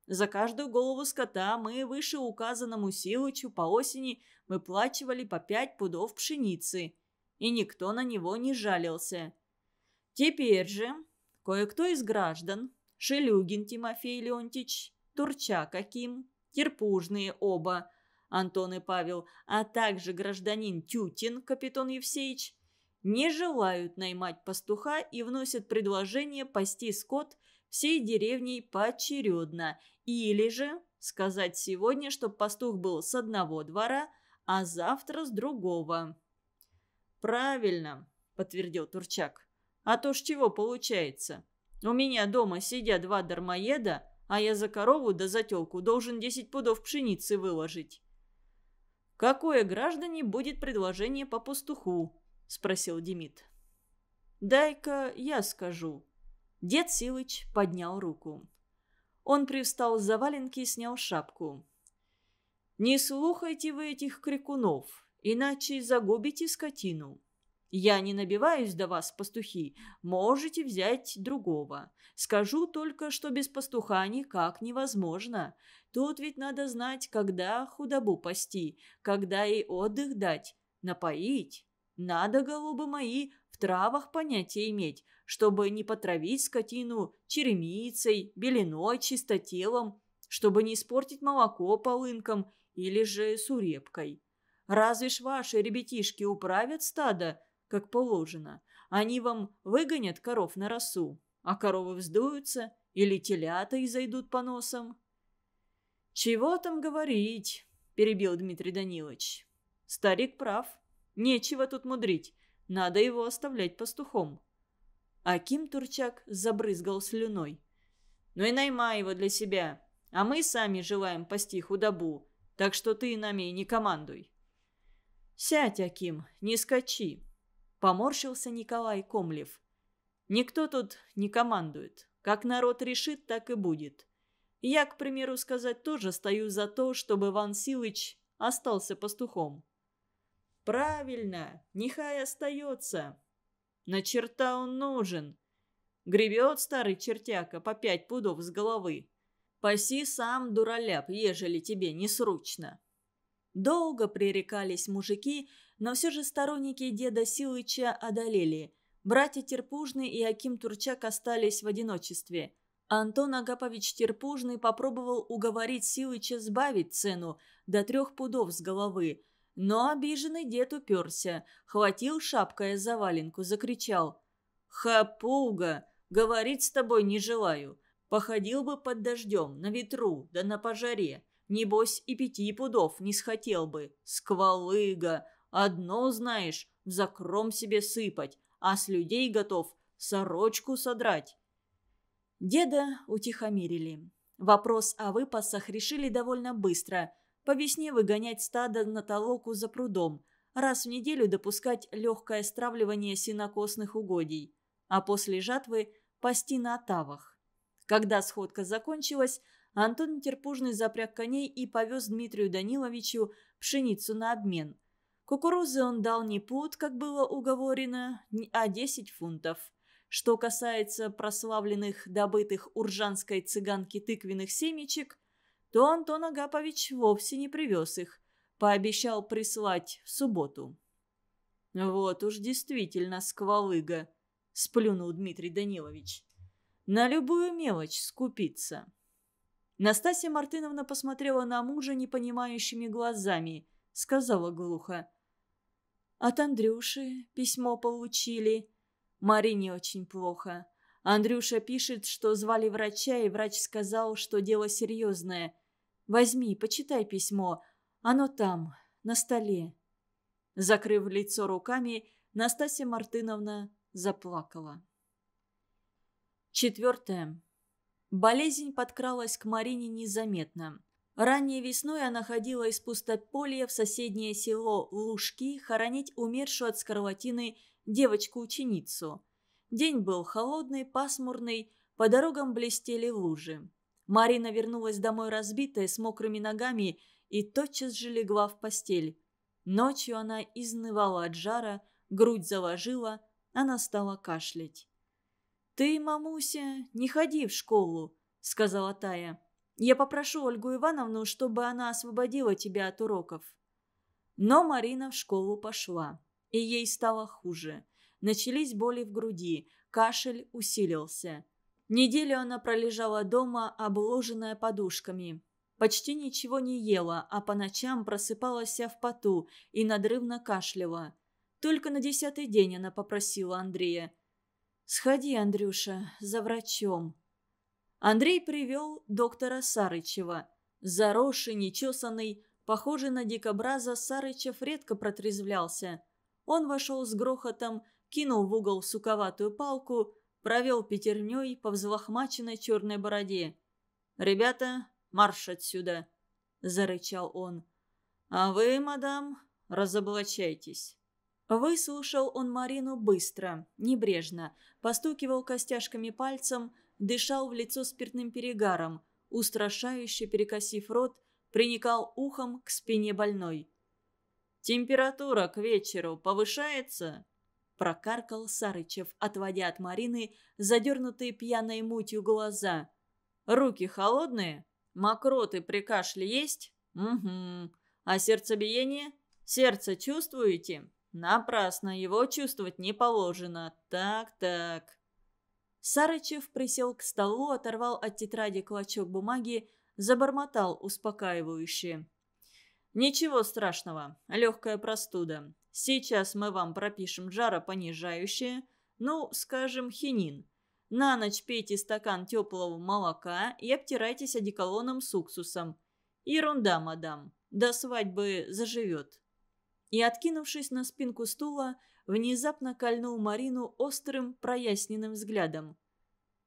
За каждую голову скота мы выше указанному Силычу по осени выплачивали по пять пудов пшеницы, и никто на него не жалился. Теперь же кое-кто из граждан, Шелюгин Тимофей Леонтич, Турчак Аким, Терпужные оба, Антон и Павел, а также гражданин Тютин, капитан Евсеич, не желают наймать пастуха и вносят предложение пасти скот всей деревней поочередно, или же сказать сегодня, чтобы пастух был с одного двора, а завтра с другого. «Правильно», — подтвердил Турчак. «А то ж чего получается? У меня дома сидят два дармоеда, а я за корову да за телку должен десять пудов пшеницы выложить». «Какое граждане будет предложение по пастуху?» – спросил Демид. «Дай-ка я скажу». Дед Силыч поднял руку. Он привстал с заваленки и снял шапку. «Не слухайте вы этих крикунов, иначе загубите скотину. Я не набиваюсь до вас, пастухи. Можете взять другого. Скажу только, что без пастуха никак невозможно. Тут ведь надо знать, когда худобу пасти, когда и отдых дать, напоить. Надо, голубы мои, в травах понятия иметь, чтобы не потравить скотину черемицей, белиной, чистотелом, чтобы не испортить молоко полынком или же сурепкой. Разве ж ваши ребятишки управят стадо как положено. Они вам выгонят коров на росу, а коровы вздуются или телята и зайдут по носам». «Чего там говорить?» – перебил Дмитрий Данилович. «Старик прав. Нечего тут мудрить. Надо его оставлять пастухом». Аким Турчак забрызгал слюной. «Ну и наймай его для себя. А мы сами желаем пасти худобу, так что ты нами не командуй». «Сядь, Аким, не скачи. Поморщился Николай Комлев. Никто тут не командует. Как народ решит, так и будет. Я, к примеру сказать, тоже стою за то, чтобы Иван Силыч остался пастухом. Правильно, нехай остается. На черта он нужен. Гребет старый чертяка по пять пудов с головы. Паси сам дураляп, ежели тебе несручно. Долго пререкались мужики, но все же сторонники деда Силыча одолели. Братья Терпужный и Аким Турчак остались в одиночестве. Антон Агапович Терпужный попробовал уговорить Силыча сбавить цену до трех пудов с головы. Но обиженный дед уперся, хватил шапкой за валенку, закричал. «Хапуга! Говорить с тобой не желаю. Походил бы под дождем, на ветру, да на пожаре. Небось и пяти пудов не схотел бы. Сквалыга! Одно знаешь, в закром себе сыпать, а с людей готов сорочку содрать». Деда утихомирили. Вопрос о выпасах решили довольно быстро. По весне выгонять стадо на толоку за прудом, раз в неделю допускать легкое стравливание сенокосных угодий, а после жатвы пасти на отавах. Когда сходка закончилась, Антон Терпужный запряг коней и повез Дмитрию Даниловичу пшеницу на обмен. Кукурузы он дал не пуд, как было уговорено, а 10 фунтов. Что касается прославленных, добытых уржанской цыганки тыквенных семечек, то Антон Агапович вовсе не привез их, пообещал прислать в субботу. «Вот уж действительно сквалыга», — сплюнул Дмитрий Данилович. «На любую мелочь скупиться». Настасья Мартыновна посмотрела на мужа непонимающими глазами, сказала глухо. От Андрюши письмо получили. Марине очень плохо. Андрюша пишет, что звали врача, и врач сказал, что дело серьезное. «Возьми, почитай письмо. Оно там, на столе». Закрыв лицо руками, Настасья Мартыновна заплакала. Четвертое. Болезнь подкралась к Марине незаметно. Ранней весной она ходила из пустополья в соседнее село Лужки хоронить умершую от скарлатины девочку-ученицу. День был холодный, пасмурный, по дорогам блестели лужи. Марина вернулась домой разбитая, с мокрыми ногами, и тотчас же легла в постель. Ночью она изнывала от жара, грудь заложила, она стала кашлять. «Ты, мамуся, не ходи в школу», — сказала Тая. Я попрошу Ольгу Ивановну, чтобы она освободила тебя от уроков». Но Марина в школу пошла, и ей стало хуже. Начались боли в груди, кашель усилился. Неделю она пролежала дома, обложенная подушками. Почти ничего не ела, а по ночам просыпалась в поту и надрывно кашляла. Только на десятый день она попросила Андрея. «Сходи, Андрюша, за врачом». Андрей привел доктора Сарычева. Заросший, нечесанный, похожий на дикобраза, Сарычев редко протрезвлялся. Он вошел с грохотом, кинул в угол суковатую палку, провел пятерней по взлохмаченной черной бороде. «Ребята, марш отсюда!» – зарычал он. «А вы, мадам, разоблачайтесь». Выслушал он Марину быстро, небрежно, постукивал костяшками пальцем – дышал в лицо спиртным перегаром, устрашающе перекосив рот, приникал ухом к спине больной. «Температура к вечеру повышается?» – прокаркал Сарычев, отводя от Марины задернутые пьяной мутью глаза. «Руки холодные? Мокроты при кашле есть? Угу. А сердцебиение? Сердце чувствуете? Напрасно, его чувствовать не положено. Так-так». Сарычев присел к столу, оторвал от тетради клочок бумаги, забормотал успокаивающе. «Ничего страшного, легкая простуда. Сейчас мы вам пропишем жаропонижающее, ну, скажем, хинин. На ночь пейте стакан теплого молока и обтирайтесь одеколоном с уксусом. Ерунда, мадам, до свадьбы заживет» и, откинувшись на спинку стула, внезапно кольнул Марину острым, проясненным взглядом.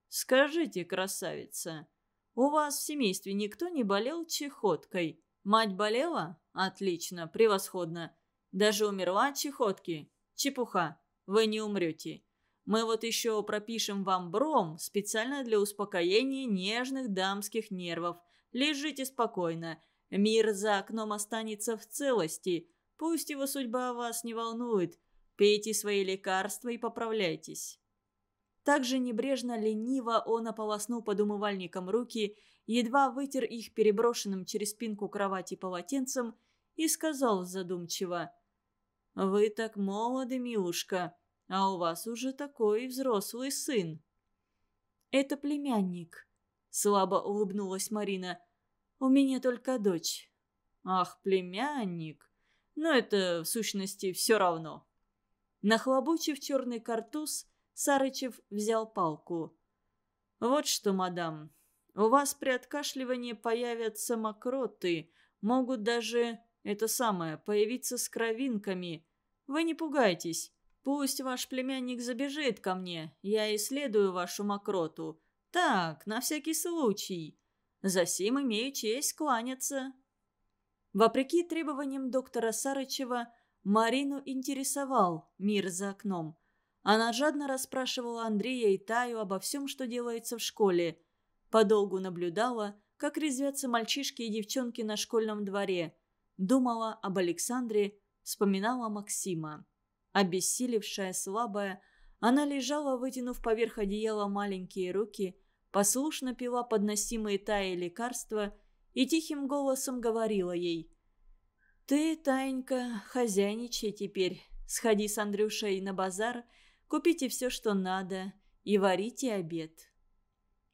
«Скажите, красавица, у вас в семействе никто не болел чехоткой? Мать болела? Отлично, превосходно. Даже умерла от чехотки? Чепуха, вы не умрете. Мы вот еще пропишем вам бром специально для успокоения нежных дамских нервов. Лежите спокойно. Мир за окном останется в целости. Пусть его судьба вас не волнует. Пейте свои лекарства и поправляйтесь». Также небрежно, лениво он ополоснул под умывальником руки, едва вытер их переброшенным через спинку кровати полотенцем и сказал задумчиво. «Вы так молоды, милушка, а у вас уже такой взрослый сын». «Это племянник», — слабо улыбнулась Марина. «У меня только дочь». «Ах, племянник!» но это, в сущности, все равно. Нахлобучив черный картуз, Сарычев взял палку. «Вот что, мадам, у вас при откашливании появятся мокроты, могут даже, это самое, появиться с кровинками. Вы не пугайтесь, пусть ваш племянник забежит ко мне, я исследую вашу мокроту. Так, на всякий случай. За сим имею честь кланяться». Вопреки требованиям доктора Сарычева, Марину интересовал мир за окном. Она жадно расспрашивала Андрея и Таю обо всем, что делается в школе. Подолгу наблюдала, как резвятся мальчишки и девчонки на школьном дворе. Думала об Александре, вспоминала Максима. Обессилевшая, слабая, она лежала, вытянув поверх одеяла маленькие руки, послушно пила подносимые Тае лекарства – и тихим голосом говорила ей. «Ты, Танька, хозяйничай теперь. Сходи с Андрюшей на базар, купите все, что надо, и варите обед».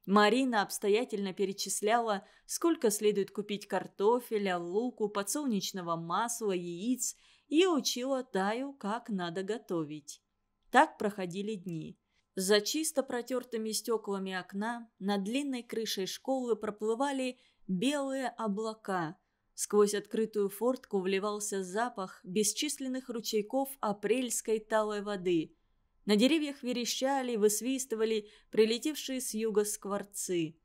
Марина обстоятельно перечисляла, сколько следует купить картофеля, луку, подсолнечного масла, яиц и учила Таю, как надо готовить. Так проходили дни. За чисто протертыми стеклами окна над длинной крышей школы проплывали белые облака. Сквозь открытую фортку вливался запах бесчисленных ручейков апрельской талой воды. На деревьях верещали, высвистывали прилетевшие с юга скворцы.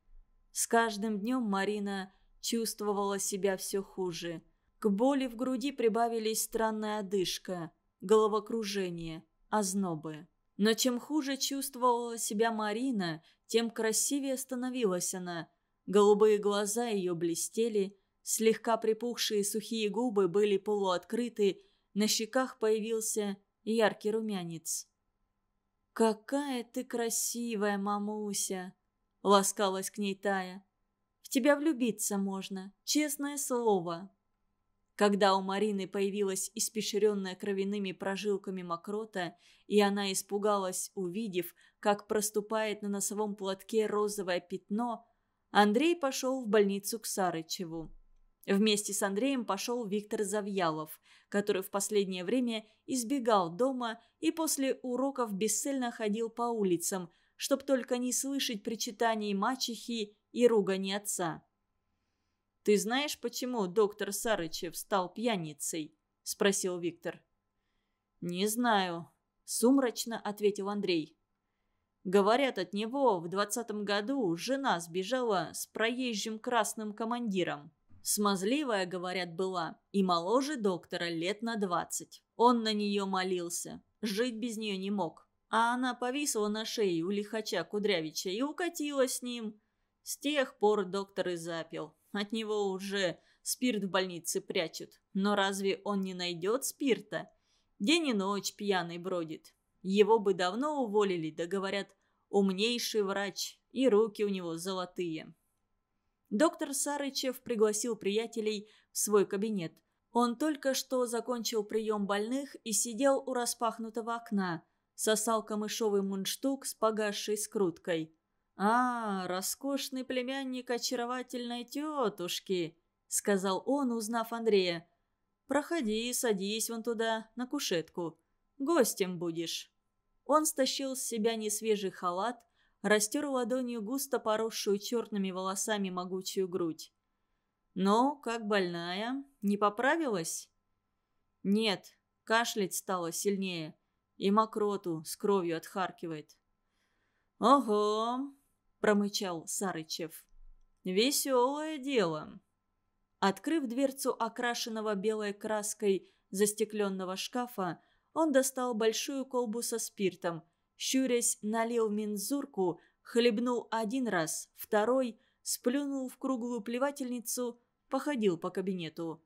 С каждым днем Марина чувствовала себя все хуже. К боли в груди прибавились странная одышка, головокружение, ознобы. Но чем хуже чувствовала себя Марина, тем красивее становилась она – Голубые глаза ее блестели, слегка припухшие сухие губы были полуоткрыты, на щеках появился яркий румянец. «Какая ты красивая, мамуся!» — ласкалась к ней Тая. «В тебя влюбиться можно, честное слово!» Когда у Марины появилась испещренная кровяными прожилками мокрота, и она испугалась, увидев, как проступает на носовом платке розовое пятно, Андрей пошел в больницу к Сарычеву. Вместе с Андреем пошел Виктор Завьялов, который в последнее время избегал дома и после уроков бесцельно ходил по улицам, чтоб только не слышать причитаний мачехи и ругани отца. «Ты знаешь, почему доктор Сарычев стал пьяницей?» – спросил Виктор. «Не знаю», – сумрачно ответил Андрей. Говорят, от него в двадцатом году жена сбежала с проезжим красным командиром. Смазливая, говорят, была, и моложе доктора лет на двадцать. Он на нее молился, жить без нее не мог. А она повисла на шее у лихача Кудрявича и укатила с ним. С тех пор доктор и запил. От него уже спирт в больнице прячут. Но разве он не найдет спирта? День и ночь пьяный бродит. Его бы давно уволили, да говорят, умнейший врач, и руки у него золотые. Доктор Сарычев пригласил приятелей в свой кабинет. Он только что закончил прием больных и сидел у распахнутого окна, сосал камышовый мундштук с погасшей скруткой. «А, роскошный племянник очаровательной тетушки», — сказал он, узнав Андрея. «Проходи, садись вон туда, на кушетку». Гостем будешь». Он стащил с себя несвежий халат, растер ладонью густо поросшую черными волосами могучую грудь. «Ну, как больная, не поправилась?» «Нет, кашлять стало сильнее, и мокроту с кровью отхаркивает». «Ого!» – промычал Сарычев. «Веселое дело!» Открыв дверцу окрашенного белой краской застекленного шкафа, он достал большую колбу со спиртом, щурясь налил мензурку, хлебнул один раз, второй, сплюнул в круглую плевательницу, походил по кабинету.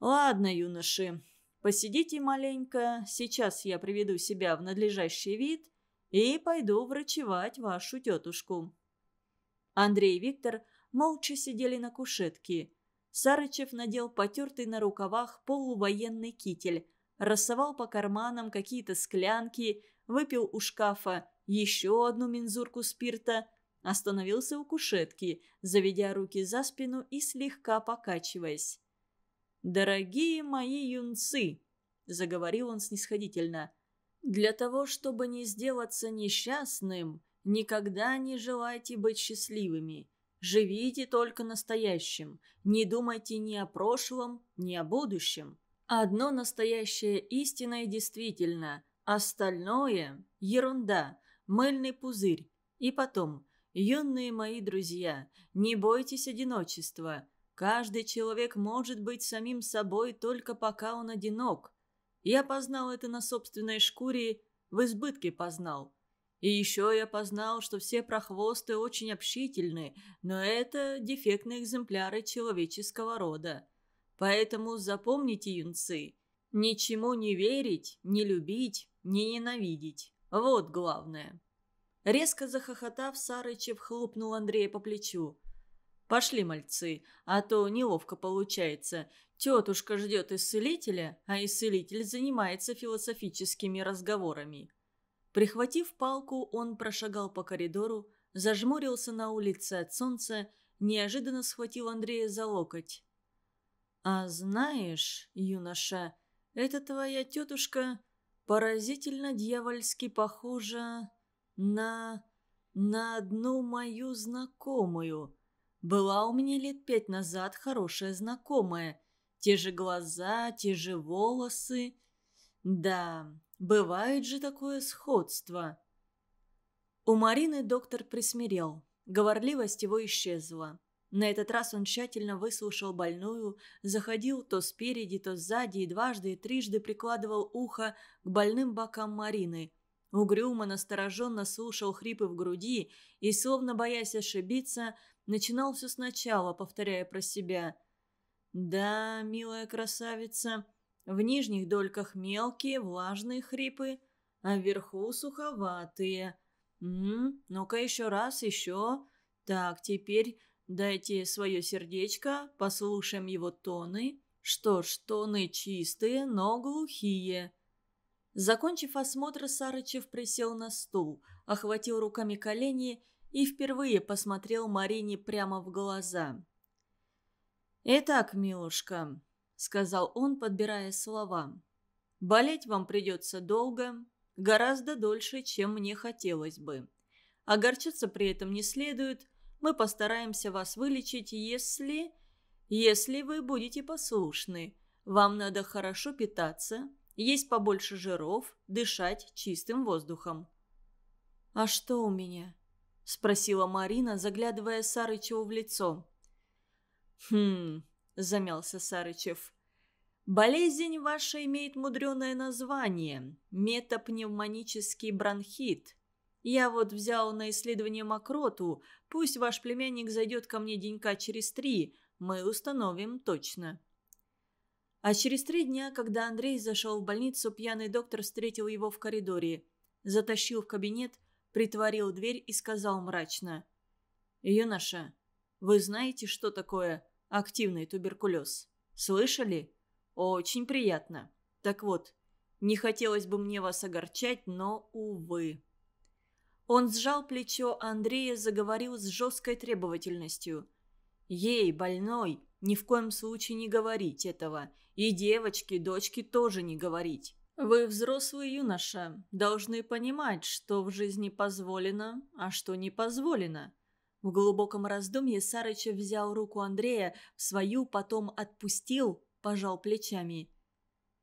«Ладно, юноши, посидите маленько, сейчас я приведу себя в надлежащий вид и пойду врачевать вашу тетушку». Андрей и Виктор молча сидели на кушетке. Сарычев надел потертый на рукавах полувоенный китель – рассовал по карманам какие-то склянки, выпил у шкафа еще одну мензурку спирта, остановился у кушетки, заведя руки за спину и слегка покачиваясь. «Дорогие мои юнцы!» – заговорил он снисходительно. «Для того, чтобы не сделаться несчастным, никогда не желайте быть счастливыми. Живите только настоящим, не думайте ни о прошлом, ни о будущем. Одно настоящее истина и действительно, остальное – ерунда, мыльный пузырь. И потом, юные мои друзья, не бойтесь одиночества. Каждый человек может быть самим собой только пока он одинок. Я познал это на собственной шкуре, в избытке познал. И еще я познал, что все прохвосты очень общительны, но это дефектные экземпляры человеческого рода. Поэтому запомните, юнцы, ничему не верить, не любить, не ненавидеть. Вот главное. Резко захохотав, Сарычев хлопнул Андрея по плечу. «Пошли, мальцы, а то неловко получается. Тетушка ждет исцелителя, а исцелитель занимается философическими разговорами». Прихватив палку, он прошагал по коридору, зажмурился на улице от солнца, неожиданно схватил Андрея за локоть. «А знаешь, юноша, эта твоя тетушка поразительно дьявольски похожа на... на одну мою знакомую. Была у меня лет пять назад хорошая знакомая. Те же глаза, те же волосы. Да, бывает же такое сходство». У Марины доктор присмирел. Говорливость его исчезла. На этот раз он тщательно выслушал больную, заходил то спереди, то сзади и дважды и трижды прикладывал ухо к больным бокам Марины. Угрюмо настороженно слушал хрипы в груди и, словно боясь ошибиться, начинал все сначала, повторяя про себя. «Да, милая красавица, в нижних дольках мелкие, влажные хрипы, а вверху суховатые. ну-ка еще раз, еще. Так, теперь Дайте свое сердечко, послушаем его тоны. Что ж, тоны чистые, но глухие. Закончив осмотр, Сарычев присел на стул, охватил руками колени и впервые посмотрел Марине прямо в глаза. «Итак, милушка», — сказал он, подбирая слова, — «болеть вам придется долго, гораздо дольше, чем мне хотелось бы. Огорчаться при этом не следует, мы постараемся вас вылечить, если... Если вы будете послушны. Вам надо хорошо питаться, есть побольше жиров, дышать чистым воздухом». «А что у меня?» – спросила Марина, заглядывая Сарычеву в лицо. «Хм...» – замялся Сарычев. «Болезнь ваша имеет мудреное название – метапневмонический бронхит. Я вот взял на исследование мокроту. Пусть ваш племянник зайдет ко мне денька через три. Мы установим точно». А через три дня, когда Андрей зашел в больницу, пьяный доктор встретил его в коридоре. Затащил в кабинет, притворил дверь и сказал мрачно. «Юноша, вы знаете, что такое активный туберкулез? Слышали? Очень приятно. Так вот, не хотелось бы мне вас огорчать, но, увы». Он сжал плечо Андрея, заговорил с жесткой требовательностью. «Ей, больной, ни в коем случае не говорить этого. И девочке, дочке тоже не говорить. Вы, взрослый юноша, должны понимать, что в жизни позволено, а что не позволено». В глубоком раздумье Сарыча взял руку Андрея, в свою потом отпустил, пожал плечами.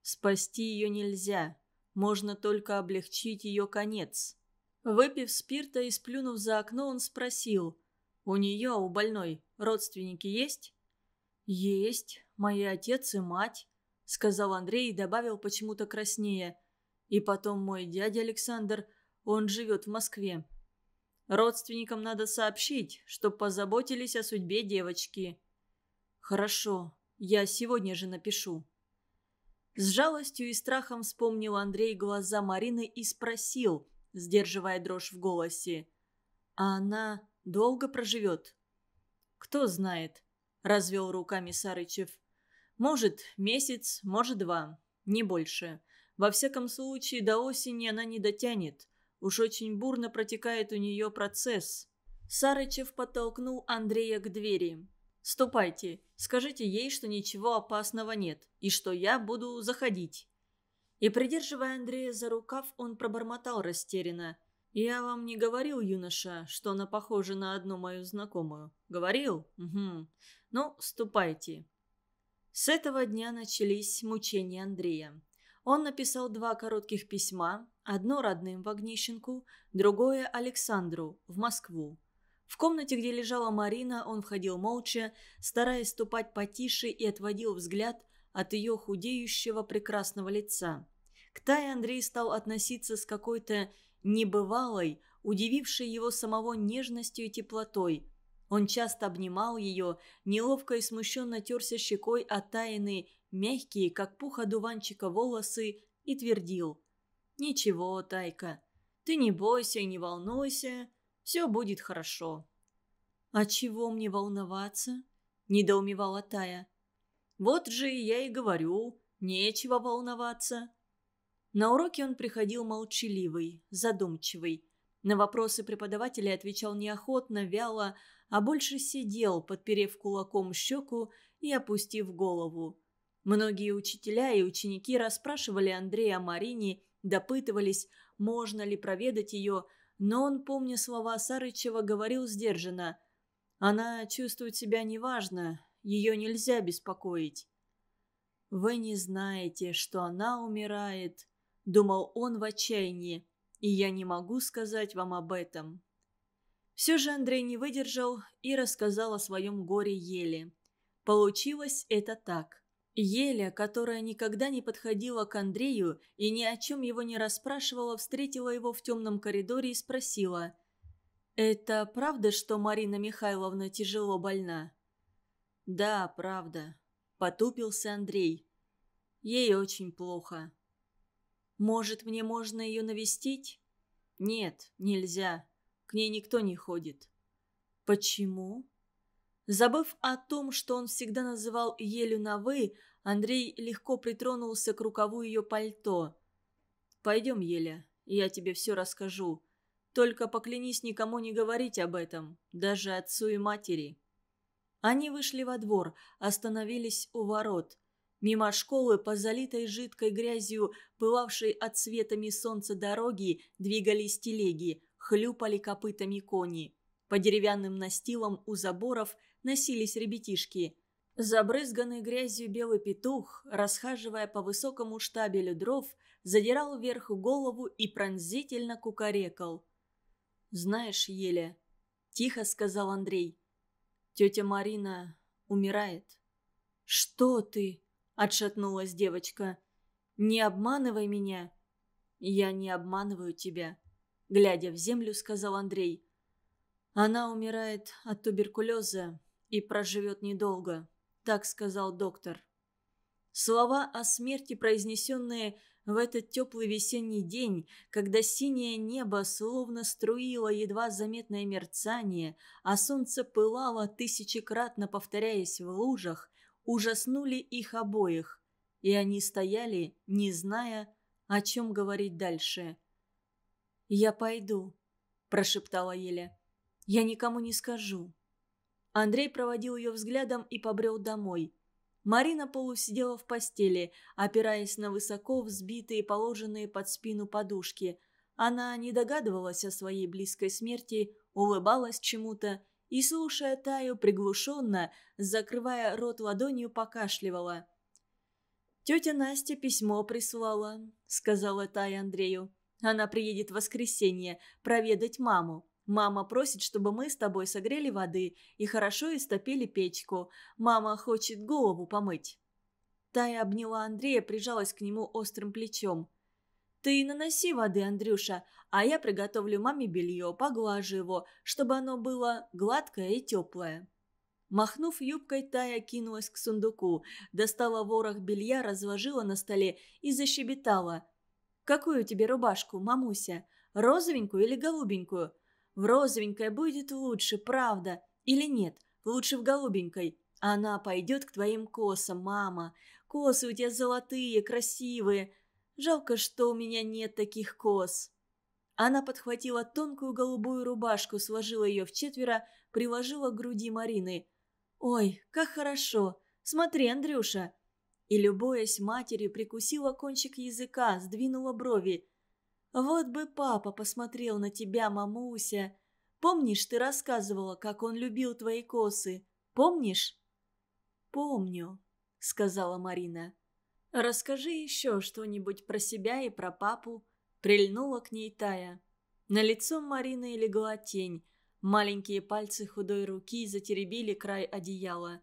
«Спасти ее нельзя. Можно только облегчить ее конец. Выпив спирта и сплюнув за окно, он спросил. «У нее, у больной, родственники есть?» «Есть. Мои отец и мать», — сказал Андрей и добавил почему-то краснее. «И потом мой дядя Александр, он живет в Москве». «Родственникам надо сообщить, чтоб позаботились о судьбе девочки». «Хорошо. Я сегодня же напишу». С жалостью и страхом вспомнил Андрей глаза Марины и спросил — сдерживая дрожь в голосе. «А она долго проживет?» «Кто знает», — развел руками Сарычев. «Может, месяц, может, два. Не больше. Во всяком случае, до осени она не дотянет. Уж очень бурно протекает у нее процесс». Сарычев подтолкнул Андрея к двери. «Ступайте, скажите ей, что ничего опасного нет, и что я буду заходить». И, придерживая Андрея за рукав, он пробормотал растерянно. «Я вам не говорил, юноша, что она похожа на одну мою знакомую. Говорил? Угу. Ну, ступайте». С этого дня начались мучения Андрея. Он написал два коротких письма, одно родным в Огнищенку, другое Александру, в Москву. В комнате, где лежала Марина, он входил молча, стараясь ступать потише и отводил взгляд от ее худеющего прекрасного лица. К Тае Андрей стал относиться с какой-то небывалой, удивившей его самого нежностью и теплотой. Он часто обнимал ее, неловко и смущенно терся щекой о тайны, мягкие, как пуха, дуванчика волосы, и твердил. «Ничего, Тайка, ты не бойся и не волнуйся, все будет хорошо». «А чего мне волноваться?» – недоумевала Тая. Вот же я и говорю, нечего волноваться. На уроке он приходил молчаливый, задумчивый. На вопросы преподавателя отвечал неохотно, вяло, а больше сидел, подперев кулаком щеку и опустив голову. Многие учителя и ученики расспрашивали Андрея о Марине, допытывались, можно ли проведать ее, но он, помня слова Сарычева, говорил сдержанно. «Она чувствует себя неважно, ее нельзя беспокоить. «Вы не знаете, что она умирает», — думал он в отчаянии, «и я не могу сказать вам об этом». Все же Андрей не выдержал и рассказал о своем горе Еле. Получилось это так. Еля, которая никогда не подходила к Андрею и ни о чем его не расспрашивала, встретила его в темном коридоре и спросила. «Это правда, что Марина Михайловна тяжело больна?» «Да, правда», – потупился Андрей. «Ей очень плохо». «Может, мне можно ее навестить?» «Нет, нельзя. К ней никто не ходит». «Почему?» Забыв о том, что он всегда называл Елю на «вы», Андрей легко притронулся к рукаву ее пальто. «Пойдем, Еля, я тебе все расскажу. Только поклянись никому не говорить об этом, даже отцу и матери». Они вышли во двор, остановились у ворот. Мимо школы по залитой жидкой грязью, пылавшей от светами солнца дороги, двигались телеги, хлюпали копытами кони. По деревянным настилам у заборов носились ребятишки. Забрызганный грязью белый петух, расхаживая по высокому штабелю дров, задирал вверх голову и пронзительно кукарекал. «Знаешь, Еля», — тихо сказал Андрей, — Тетя Марина умирает. «Что ты?» – отшатнулась девочка. «Не обманывай меня!» «Я не обманываю тебя», – глядя в землю, сказал Андрей. «Она умирает от туберкулеза и проживет недолго», – так сказал доктор. Слова о смерти, произнесенные в этот теплый весенний день, когда синее небо словно струило едва заметное мерцание, а солнце пылало тысячекратно повторяясь в лужах, ужаснули их обоих, и они стояли, не зная, о чем говорить дальше. «Я пойду», – прошептала Еля. «Я никому не скажу». Андрей проводил ее взглядом и побрел домой – Марина полусидела в постели, опираясь на высоко взбитые положенные под спину подушки. Она не догадывалась о своей близкой смерти, улыбалась чему-то и, слушая Таю приглушенно, закрывая рот ладонью, покашливала. «Тетя Настя письмо прислала», — сказала Тая Андрею. «Она приедет в воскресенье проведать маму». Мама просит, чтобы мы с тобой согрели воды и хорошо истопили печку. Мама хочет голову помыть». Тая обняла Андрея, прижалась к нему острым плечом. «Ты наноси воды, Андрюша, а я приготовлю маме белье, поглажу его, чтобы оно было гладкое и теплое». Махнув юбкой, Тая кинулась к сундуку, достала ворох белья, разложила на столе и защебетала. «Какую тебе рубашку, мамуся? Розовенькую или голубенькую? В розовенькой будет лучше, правда. Или нет, лучше в голубенькой. Она пойдет к твоим косам, мама. Косы у тебя золотые, красивые. Жалко, что у меня нет таких кос». Она подхватила тонкую голубую рубашку, сложила ее в четверо, приложила к груди Марины. «Ой, как хорошо! Смотри, Андрюша!» И, любуясь матерью, прикусила кончик языка, сдвинула брови. «Вот бы папа посмотрел на тебя, мамуся. Помнишь, ты рассказывала, как он любил твои косы? Помнишь?» «Помню», — сказала Марина. «Расскажи еще что-нибудь про себя и про папу», — прильнула к ней Тая. На лицо Марины легла тень. Маленькие пальцы худой руки затеребили край одеяла.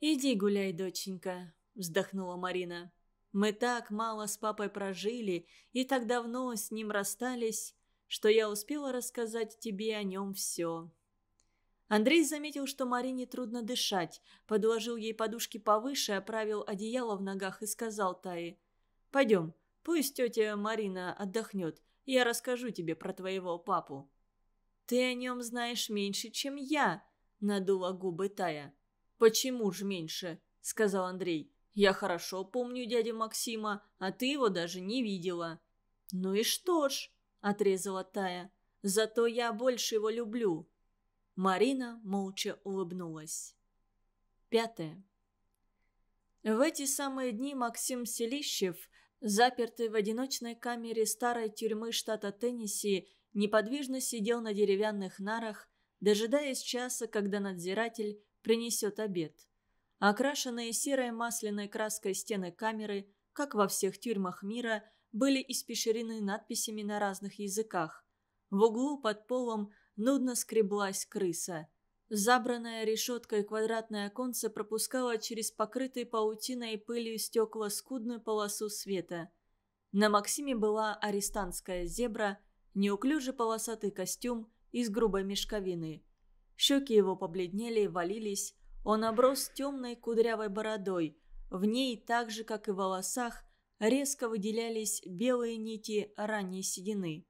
«Иди гуляй, доченька», — вздохнула Марина. Мы так мало с папой прожили и так давно с ним расстались, что я успела рассказать тебе о нем все». Андрей заметил, что Марине трудно дышать, подложил ей подушки повыше, оправил одеяло в ногах и сказал Тае, «Пойдем, пусть тетя Марина отдохнет, я расскажу тебе про твоего папу». «Ты о нем знаешь меньше, чем я», — надула губы Тая. «Почему же меньше?» — сказал Андрей. Я хорошо помню дядю Максима, а ты его даже не видела». «Ну и что ж», – отрезала Тая, – «зато я больше его люблю». Марина молча улыбнулась. Пятое. В эти самые дни Максим Селищев, запертый в одиночной камере старой тюрьмы штата Теннесси, неподвижно сидел на деревянных нарах, дожидаясь часа, когда надзиратель принесет обед. Окрашенные серой масляной краской стены камеры, как во всех тюрьмах мира, были испещрены надписями на разных языках. В углу под полом нудно скреблась крыса. Забранное решеткой квадратное оконце пропускало через покрытые паутиной и пылью стекла скудную полосу света. На Максиме была арестантская зебра, неуклюжий полосатый костюм из грубой мешковины. Щеки его побледнели валились, он оброс темной кудрявой бородой. В ней, так же как и в волосах, резко выделялись белые нити ранней седины.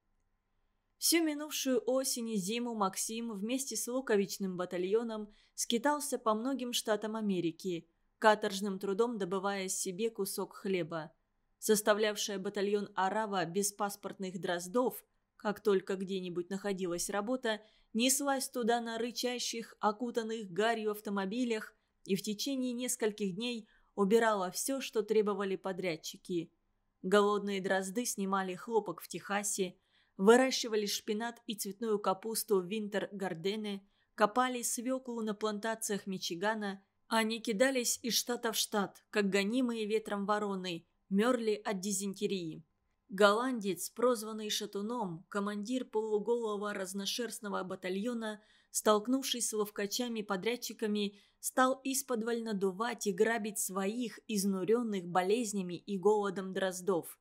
Всю минувшую осень и зиму Максим вместе с Луковичным батальоном скитался по многим штатам Америки, каторжным трудом добывая себе кусок хлеба. Составлявшая батальон «Арава» без паспортных дроздов, как только где-нибудь находилась работа, неслась туда на рычащих, окутанных гарью автомобилях и в течение нескольких дней убирала все, что требовали подрядчики. Голодные дрозды снимали хлопок в Техасе, выращивали шпинат и цветную капусту в Винтер-Гардене, копали свеклу на плантациях Мичигана, они а кидались из штата в штат, как гонимые ветром вороны, мерли от дизентерии. Голландец, прозванный Шатуном, командир полуголого разношерстного батальона, столкнувшись с ловкачами-подрядчиками, стал исподволь надувать и грабить своих, изнуренных болезнями и голодом дроздов.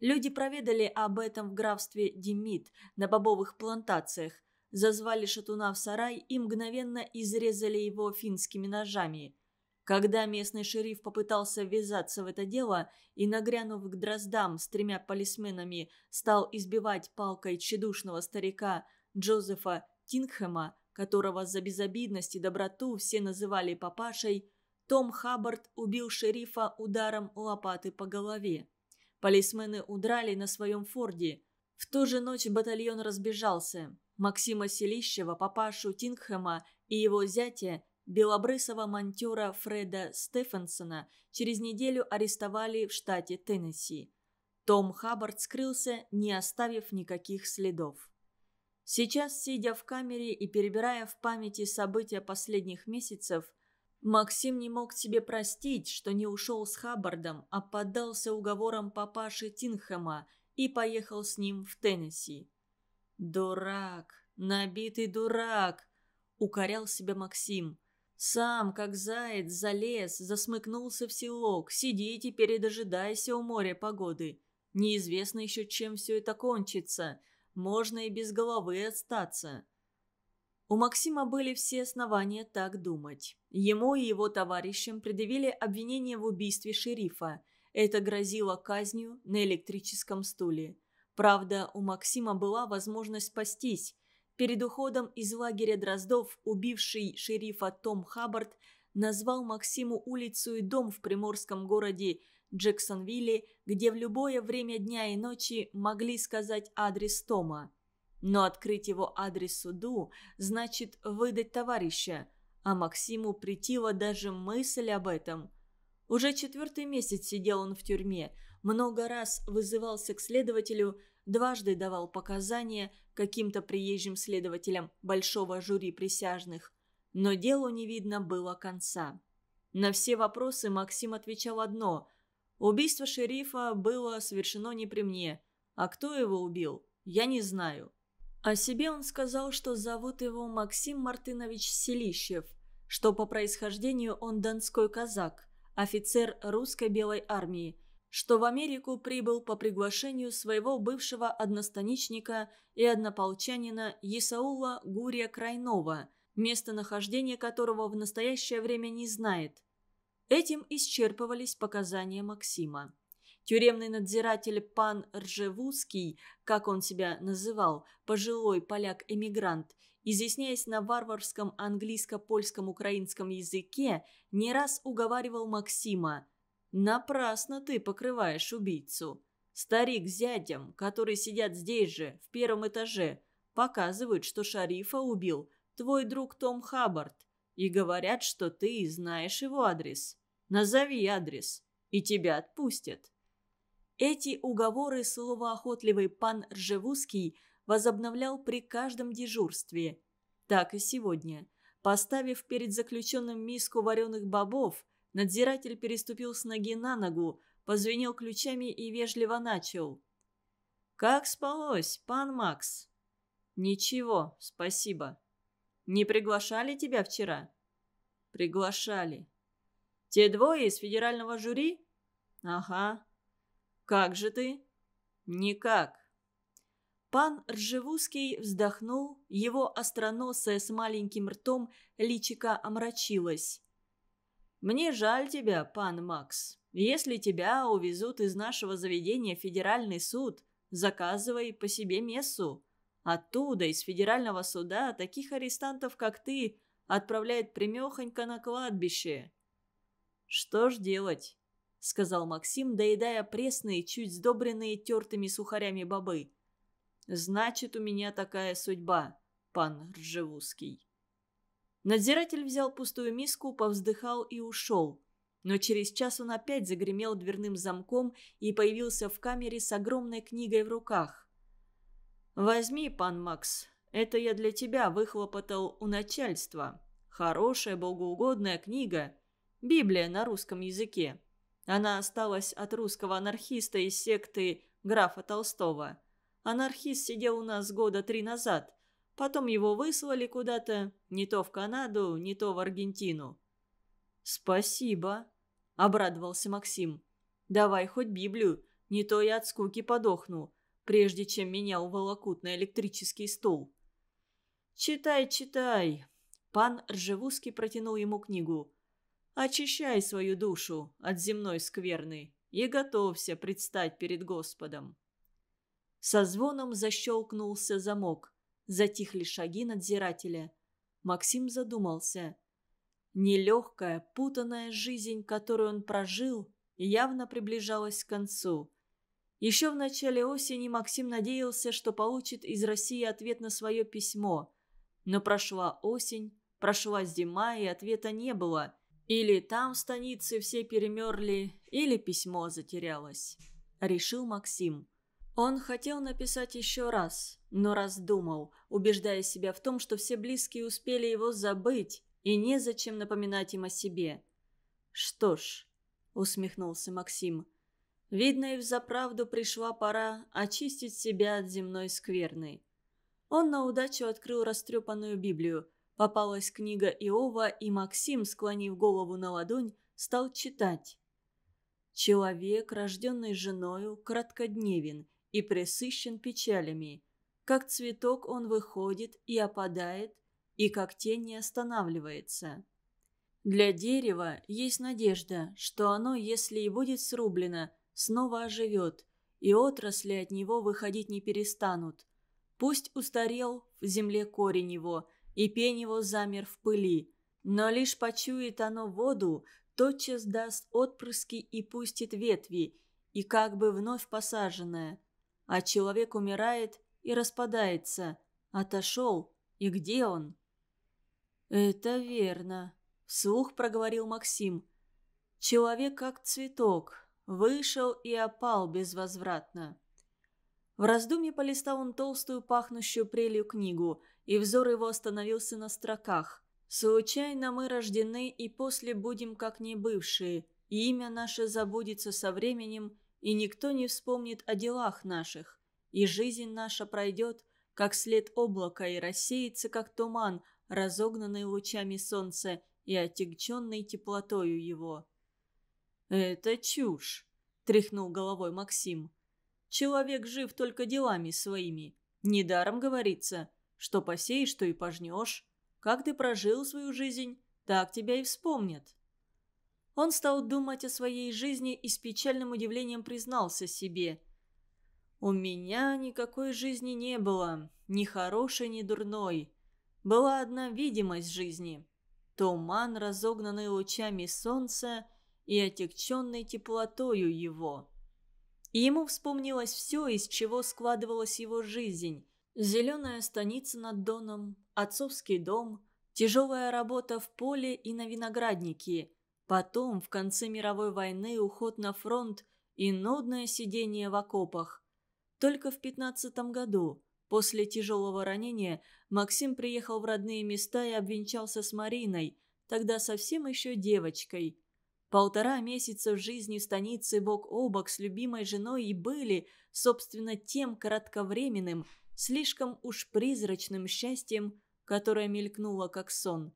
Люди проведали об этом в графстве Демид на бобовых плантациях, зазвали Шатуна в сарай и мгновенно изрезали его финскими ножами – когда местный шериф попытался ввязаться в это дело и, нагрянув к дроздам с тремя полисменами, стал избивать палкой тщедушного старика Джозефа Тингхэма, которого за безобидность и доброту все называли папашей, Том Хаббард убил шерифа ударом лопаты по голове. Полисмены удрали на своем форде. В ту же ночь батальон разбежался. Максима Селищева, папашу Тингхэма и его зятя Белобрысого монтера Фреда Стефенсона через неделю арестовали в штате Теннесси. Том Хаббард скрылся, не оставив никаких следов. Сейчас, сидя в камере и перебирая в памяти события последних месяцев, Максим не мог себе простить, что не ушел с Хаббардом, а поддался уговорам папаши Тинхэма и поехал с ним в Теннесси. «Дурак! Набитый дурак!» — укорял себя Максим. Сам, как заяц, залез, засмыкнулся в селок, сиди теперь и дожидайся у моря погоды. Неизвестно еще, чем все это кончится. Можно и без головы остаться. У Максима были все основания так думать. Ему и его товарищам предъявили обвинение в убийстве шерифа. Это грозило казнью на электрическом стуле. Правда, у Максима была возможность спастись. Перед уходом из лагеря Дроздов, убивший шерифа Том Хаббард, назвал Максиму улицу и дом в приморском городе Джексонвилле, где в любое время дня и ночи могли сказать адрес Тома. Но открыть его адрес суду значит выдать товарища, а Максиму притила даже мысль об этом. Уже четвертый месяц сидел он в тюрьме, много раз вызывался к следователю – дважды давал показания каким-то приезжим следователям большого жюри присяжных, но делу не видно было конца. На все вопросы Максим отвечал одно – убийство шерифа было совершено не при мне, а кто его убил, я не знаю. О себе он сказал, что зовут его Максим Мартынович Селищев, что по происхождению он донской казак, офицер русской белой армии – что в Америку прибыл по приглашению своего бывшего одностаничника и однополчанина Исаула Гурия Крайнова, местонахождение которого в настоящее время не знает. Этим исчерпывались показания Максима. Тюремный надзиратель пан Ржевузский, как он себя называл, пожилой поляк-эмигрант, изъясняясь на варварском английско-польском-украинском языке, не раз уговаривал Максима – Напрасно ты покрываешь убийцу. Старик с зятем, которые сидят здесь же, в первом этаже, показывают, что шарифа убил твой друг Том Хаббард, и говорят, что ты знаешь его адрес. Назови адрес, и тебя отпустят». Эти уговоры словоохотливый пан Ржевузский возобновлял при каждом дежурстве. Так и сегодня. Поставив перед заключенным миску вареных бобов, Надзиратель переступил с ноги на ногу, позвенел ключами и вежливо начал. «Как спалось, пан Макс?» «Ничего, спасибо. Не приглашали тебя вчера?» «Приглашали». «Те двое из федерального жюри?» «Ага». «Как же ты?» «Никак». Пан Ржевузский вздохнул, его остроносое с маленьким ртом личика омрачилось. Мне жаль тебя, пан Макс. Если тебя увезут из нашего заведения в федеральный суд, заказывай по себе мессу. Оттуда, из федерального суда, таких арестантов, как ты, отправляют примехонько на кладбище». «Что ж делать?» — сказал Максим, доедая пресные, чуть сдобренные тертыми сухарями бобы. «Значит, у меня такая судьба, пан Ржевузский». Надзиратель взял пустую миску, повздыхал и ушел. Но через час он опять загремел дверным замком и появился в камере с огромной книгой в руках. «Возьми, пан Макс, это я для тебя выхлопотал у начальства. Хорошая, богоугодная книга. Библия на русском языке. Она осталась от русского анархиста из секты графа Толстого. Анархист сидел у нас года три назад. Потом его выслали куда-то, не то в Канаду, не то в Аргентину. «Спасибо», — обрадовался Максим. «Давай хоть Библию, не то я от скуки подохну, прежде чем меня уволокут на электрический стул». «Читай, читай», — пан Ржевузский протянул ему книгу. «Очищай свою душу от земной скверны и готовься предстать перед Господом». Со звоном защелкнулся замок. Затихли шаги надзирателя. Максим задумался. Нелегкая, путанная жизнь, которую он прожил, явно приближалась к концу. Еще в начале осени Максим надеялся, что получит из России ответ на свое письмо. Но прошла осень, прошла зима, и ответа не было. Или там в станице все перемерли, или письмо затерялось. Решил Максим. Он хотел написать еще раз, но раздумал, убеждая себя в том, что все близкие успели его забыть, и незачем напоминать им о себе. «Что ж», — усмехнулся Максим, — «видно, и взаправду пришла пора очистить себя от земной скверны». Он на удачу открыл растрепанную Библию. Попалась книга Иова, и Максим, склонив голову на ладонь, стал читать. «Человек, рожденный женою, краткодневен» и пресыщен печалями. Как цветок он выходит и опадает, и как тень не останавливается. Для дерева есть надежда, что оно, если и будет срублено, снова оживет, и отрасли от него выходить не перестанут. Пусть устарел в земле корень его, и пень его замер в пыли, но лишь почует оно воду, тотчас даст отпрыски и пустит ветви, и как бы вновь посаженное а человек умирает и распадается. Отошел. И где он? «Это верно», – вслух проговорил Максим. «Человек как цветок. Вышел и опал безвозвратно». В раздумье полистал он толстую пахнущую прелью книгу, и взор его остановился на строках. «Случайно мы рождены и после будем как не бывшие, и имя наше забудется со временем, и никто не вспомнит о делах наших, и жизнь наша пройдет, как след облака, и рассеется, как туман, разогнанный лучами солнца и отягченный теплотою его». «Это чушь», — тряхнул головой Максим. «Человек жив только делами своими. Недаром говорится, что посеешь, то и пожнешь. Как ты прожил свою жизнь, так тебя и вспомнят». Он стал думать о своей жизни и с печальным удивлением признался себе. «У меня никакой жизни не было, ни хорошей, ни дурной. Была одна видимость жизни. Туман, разогнанный лучами солнца и отягченный теплотою его». И ему вспомнилось все, из чего складывалась его жизнь. Зеленая станица над Доном, отцовский дом, тяжелая работа в поле и на винограднике, Потом, в конце мировой войны, уход на фронт и нудное сидение в окопах. Только в 15 году, после тяжелого ранения, Максим приехал в родные места и обвенчался с Мариной, тогда совсем еще девочкой. Полтора месяца в жизни в станице бок о бок с любимой женой и были, собственно, тем кратковременным, слишком уж призрачным счастьем, которое мелькнуло как сон.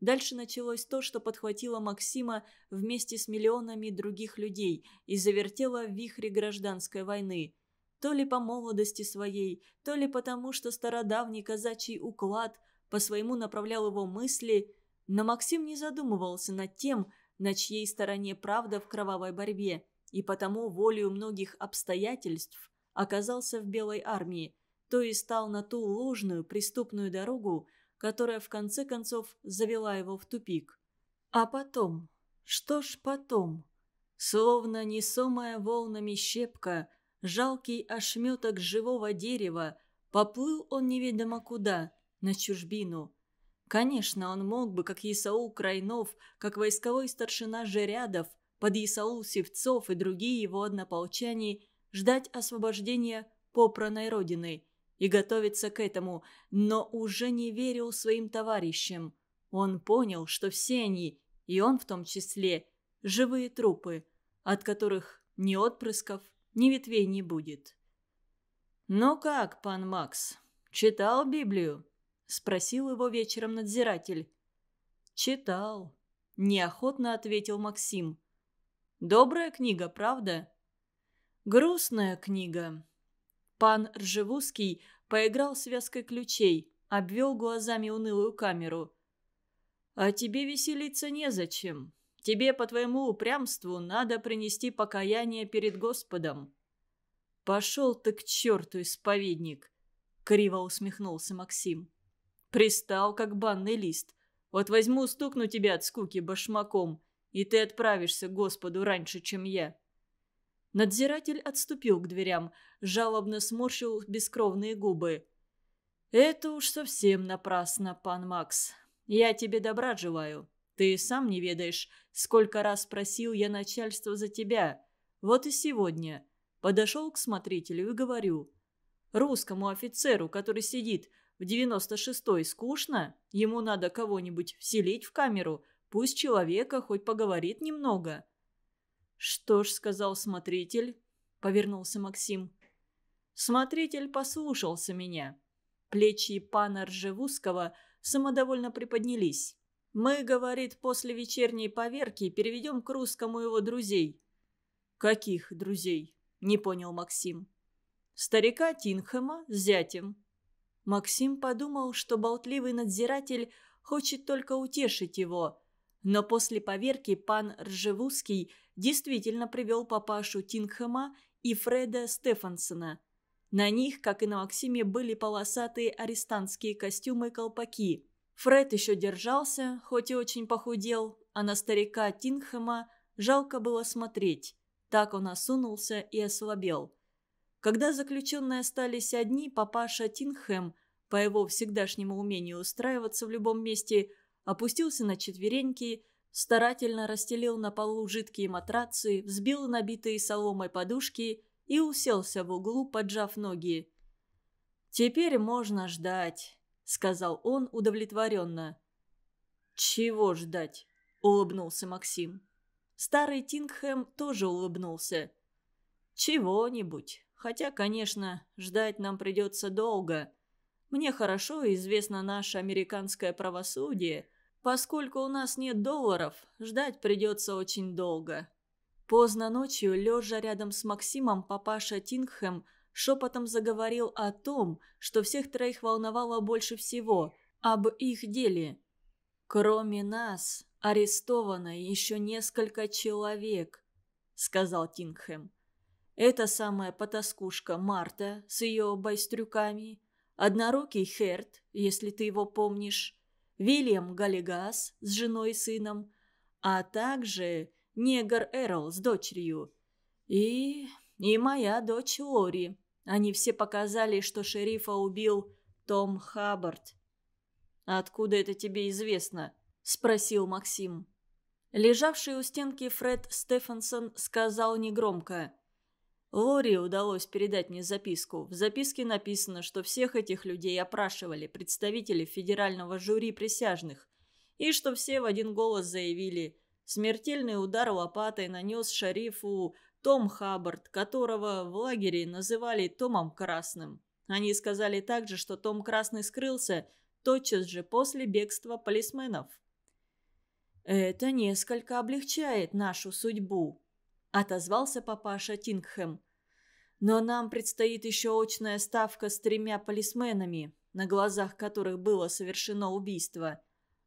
Дальше началось то, что подхватило Максима вместе с миллионами других людей и завертело в вихре гражданской войны. То ли по молодости своей, то ли потому, что стародавний казачий уклад по своему направлял его мысли, но Максим не задумывался над тем, на чьей стороне правда в кровавой борьбе, и потому волею многих обстоятельств оказался в Белой армии, то и стал на ту ложную преступную дорогу, которая в конце концов завела его в тупик. А потом? Что ж потом? Словно несомая волнами щепка, жалкий ошметок живого дерева, поплыл он неведомо куда, на чужбину. Конечно, он мог бы, как Исаул Крайнов, как войсковой старшина Жерядов, под Исаул Севцов и другие его однополчане, ждать освобождения попранной родины – и готовиться к этому, но уже не верил своим товарищам. Он понял, что все они, и он в том числе, живые трупы, от которых ни отпрысков, ни ветвей не будет. «Ну как, пан Макс, читал Библию?» – спросил его вечером надзиратель. «Читал», – неохотно ответил Максим. «Добрая книга, правда?» «Грустная книга», Пан Ржевузский поиграл связкой ключей, обвел глазами унылую камеру. «А тебе веселиться незачем. Тебе по твоему упрямству надо принести покаяние перед Господом». «Пошел ты к черту, исповедник!» — криво усмехнулся Максим. «Пристал, как банный лист. Вот возьму, стукну тебя от скуки башмаком, и ты отправишься к Господу раньше, чем я». Надзиратель отступил к дверям, жалобно сморщил бескровные губы. «Это уж совсем напрасно, пан Макс. Я тебе добра желаю. Ты сам не ведаешь, сколько раз просил я начальство за тебя. Вот и сегодня. Подошел к смотрителю и говорю. Русскому офицеру, который сидит в 96-й, скучно? Ему надо кого-нибудь вселить в камеру. Пусть человека хоть поговорит немного». «Что ж», — сказал смотритель, — повернулся Максим. Смотритель послушался меня. Плечи пана Ржевузского самодовольно приподнялись. «Мы, — говорит, — после вечерней поверки переведем к русскому его друзей». «Каких друзей?» — не понял Максим. «Старика Тинхема с зятем». Максим подумал, что болтливый надзиратель хочет только утешить его — но после поверки пан Ржевузский действительно привел папашу Тингхэма и Фреда Стефансона. На них, как и на Максиме, были полосатые арестантские костюмы и колпаки. Фред еще держался, хоть и очень похудел, а на старика Тингхэма жалко было смотреть. Так он осунулся и ослабел. Когда заключенные остались одни, папаша Тингхэм, по его всегдашнему умению устраиваться в любом месте – опустился на четвереньки, старательно расстелил на полу жидкие матрацы, взбил набитые соломой подушки и уселся в углу, поджав ноги. «Теперь можно ждать», — сказал он удовлетворенно. «Чего ждать?» — улыбнулся Максим. Старый Тингхэм тоже улыбнулся. «Чего-нибудь. Хотя, конечно, ждать нам придется долго. Мне хорошо известно наше американское правосудие, Поскольку у нас нет долларов, ждать придется очень долго. Поздно ночью, лежа рядом с Максимом, папаша Тингхэм шепотом заговорил о том, что всех троих волновало больше всего – об их деле. «Кроме нас, арестовано еще несколько человек», – сказал Тингхэм. «Это самая потаскушка Марта с ее байстрюками, однорукий Херт, если ты его помнишь, Вильям Галигас с женой и сыном, а также негр Эрл с дочерью и... и моя дочь Лори. Они все показали, что шерифа убил Том Хаббард. «Откуда это тебе известно?» – спросил Максим. Лежавший у стенки Фред Стефансон сказал негромко – Лори удалось передать мне записку. В записке написано, что всех этих людей опрашивали представители федерального жюри присяжных, и что все в один голос заявили «Смертельный удар лопатой нанес шарифу Том Хаббард, которого в лагере называли Томом Красным». Они сказали также, что Том Красный скрылся тотчас же после бегства полисменов. «Это несколько облегчает нашу судьбу», отозвался папаша Тингхэм. «Но нам предстоит еще очная ставка с тремя полисменами, на глазах которых было совершено убийство.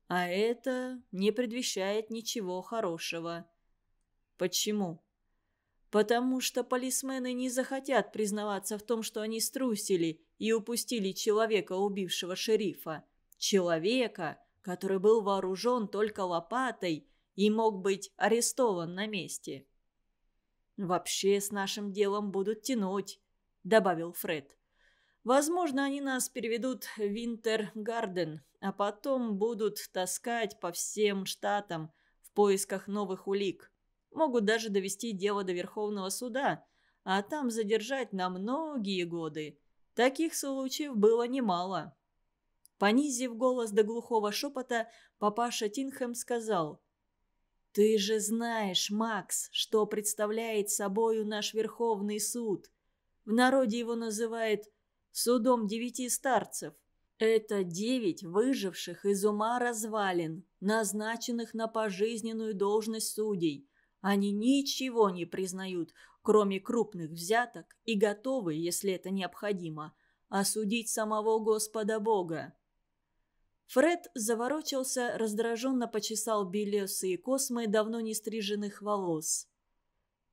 А это не предвещает ничего хорошего». «Почему?» «Потому что полисмены не захотят признаваться в том, что они струсили и упустили человека, убившего шерифа. Человека, который был вооружен только лопатой и мог быть арестован на месте». «Вообще с нашим делом будут тянуть», — добавил Фред. «Возможно, они нас переведут в Винтергарден, а потом будут таскать по всем штатам в поисках новых улик. Могут даже довести дело до Верховного суда, а там задержать на многие годы. Таких случаев было немало». Понизив голос до глухого шепота, папаша Тинхэм сказал – «Ты же знаешь, Макс, что представляет собою наш Верховный суд. В народе его называют «судом девяти старцев». Это девять выживших из ума развалин, назначенных на пожизненную должность судей. Они ничего не признают, кроме крупных взяток, и готовы, если это необходимо, осудить самого Господа Бога. Фред заворочился, раздраженно почесал белесы и космы давно не стриженных волос.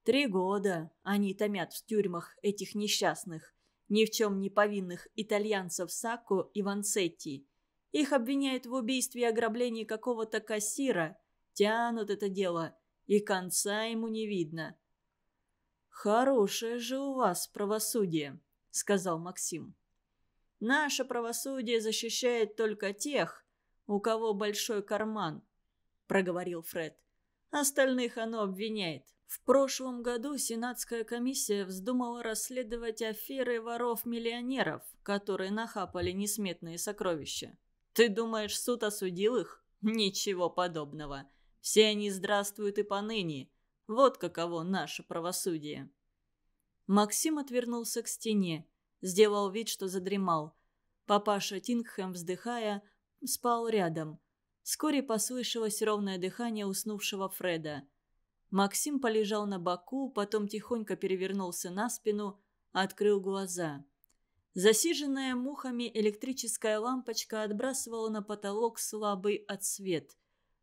«Три года они томят в тюрьмах этих несчастных, ни в чем не повинных итальянцев Сакко и Ванцетти. Их обвиняют в убийстве и ограблении какого-то кассира. Тянут это дело, и конца ему не видно». «Хорошее же у вас правосудие», — сказал Максим. Наше правосудие защищает только тех, у кого большой карман», — проговорил Фред. «Остальных оно обвиняет. В прошлом году Сенатская комиссия вздумала расследовать аферы воров-миллионеров, которые нахапали несметные сокровища. Ты думаешь, суд осудил их? Ничего подобного. Все они здравствуют и поныне. Вот каково наше правосудие». Максим отвернулся к стене. Сделал вид, что задремал. Папаша Тингхэм, вздыхая, спал рядом. Вскоре послышалось ровное дыхание уснувшего Фреда. Максим полежал на боку, потом тихонько перевернулся на спину, открыл глаза. Засиженная мухами электрическая лампочка отбрасывала на потолок слабый отсвет.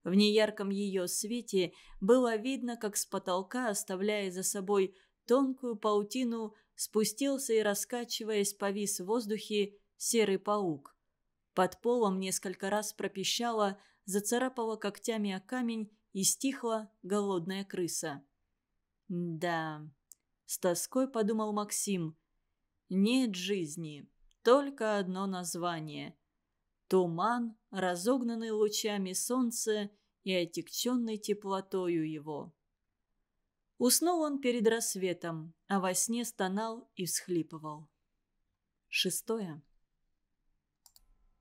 В неярком ее свете было видно, как с потолка, оставляя за собой тонкую паутину спустился и, раскачиваясь, повис в воздухе серый паук. Под полом несколько раз пропищала, зацарапала когтями о камень и стихла голодная крыса. «Да», — с тоской подумал Максим, — «нет жизни, только одно название. Туман, разогнанный лучами солнца и отекченный теплотою его». Уснул он перед рассветом, а во сне стонал и всхлипывал. Шестое.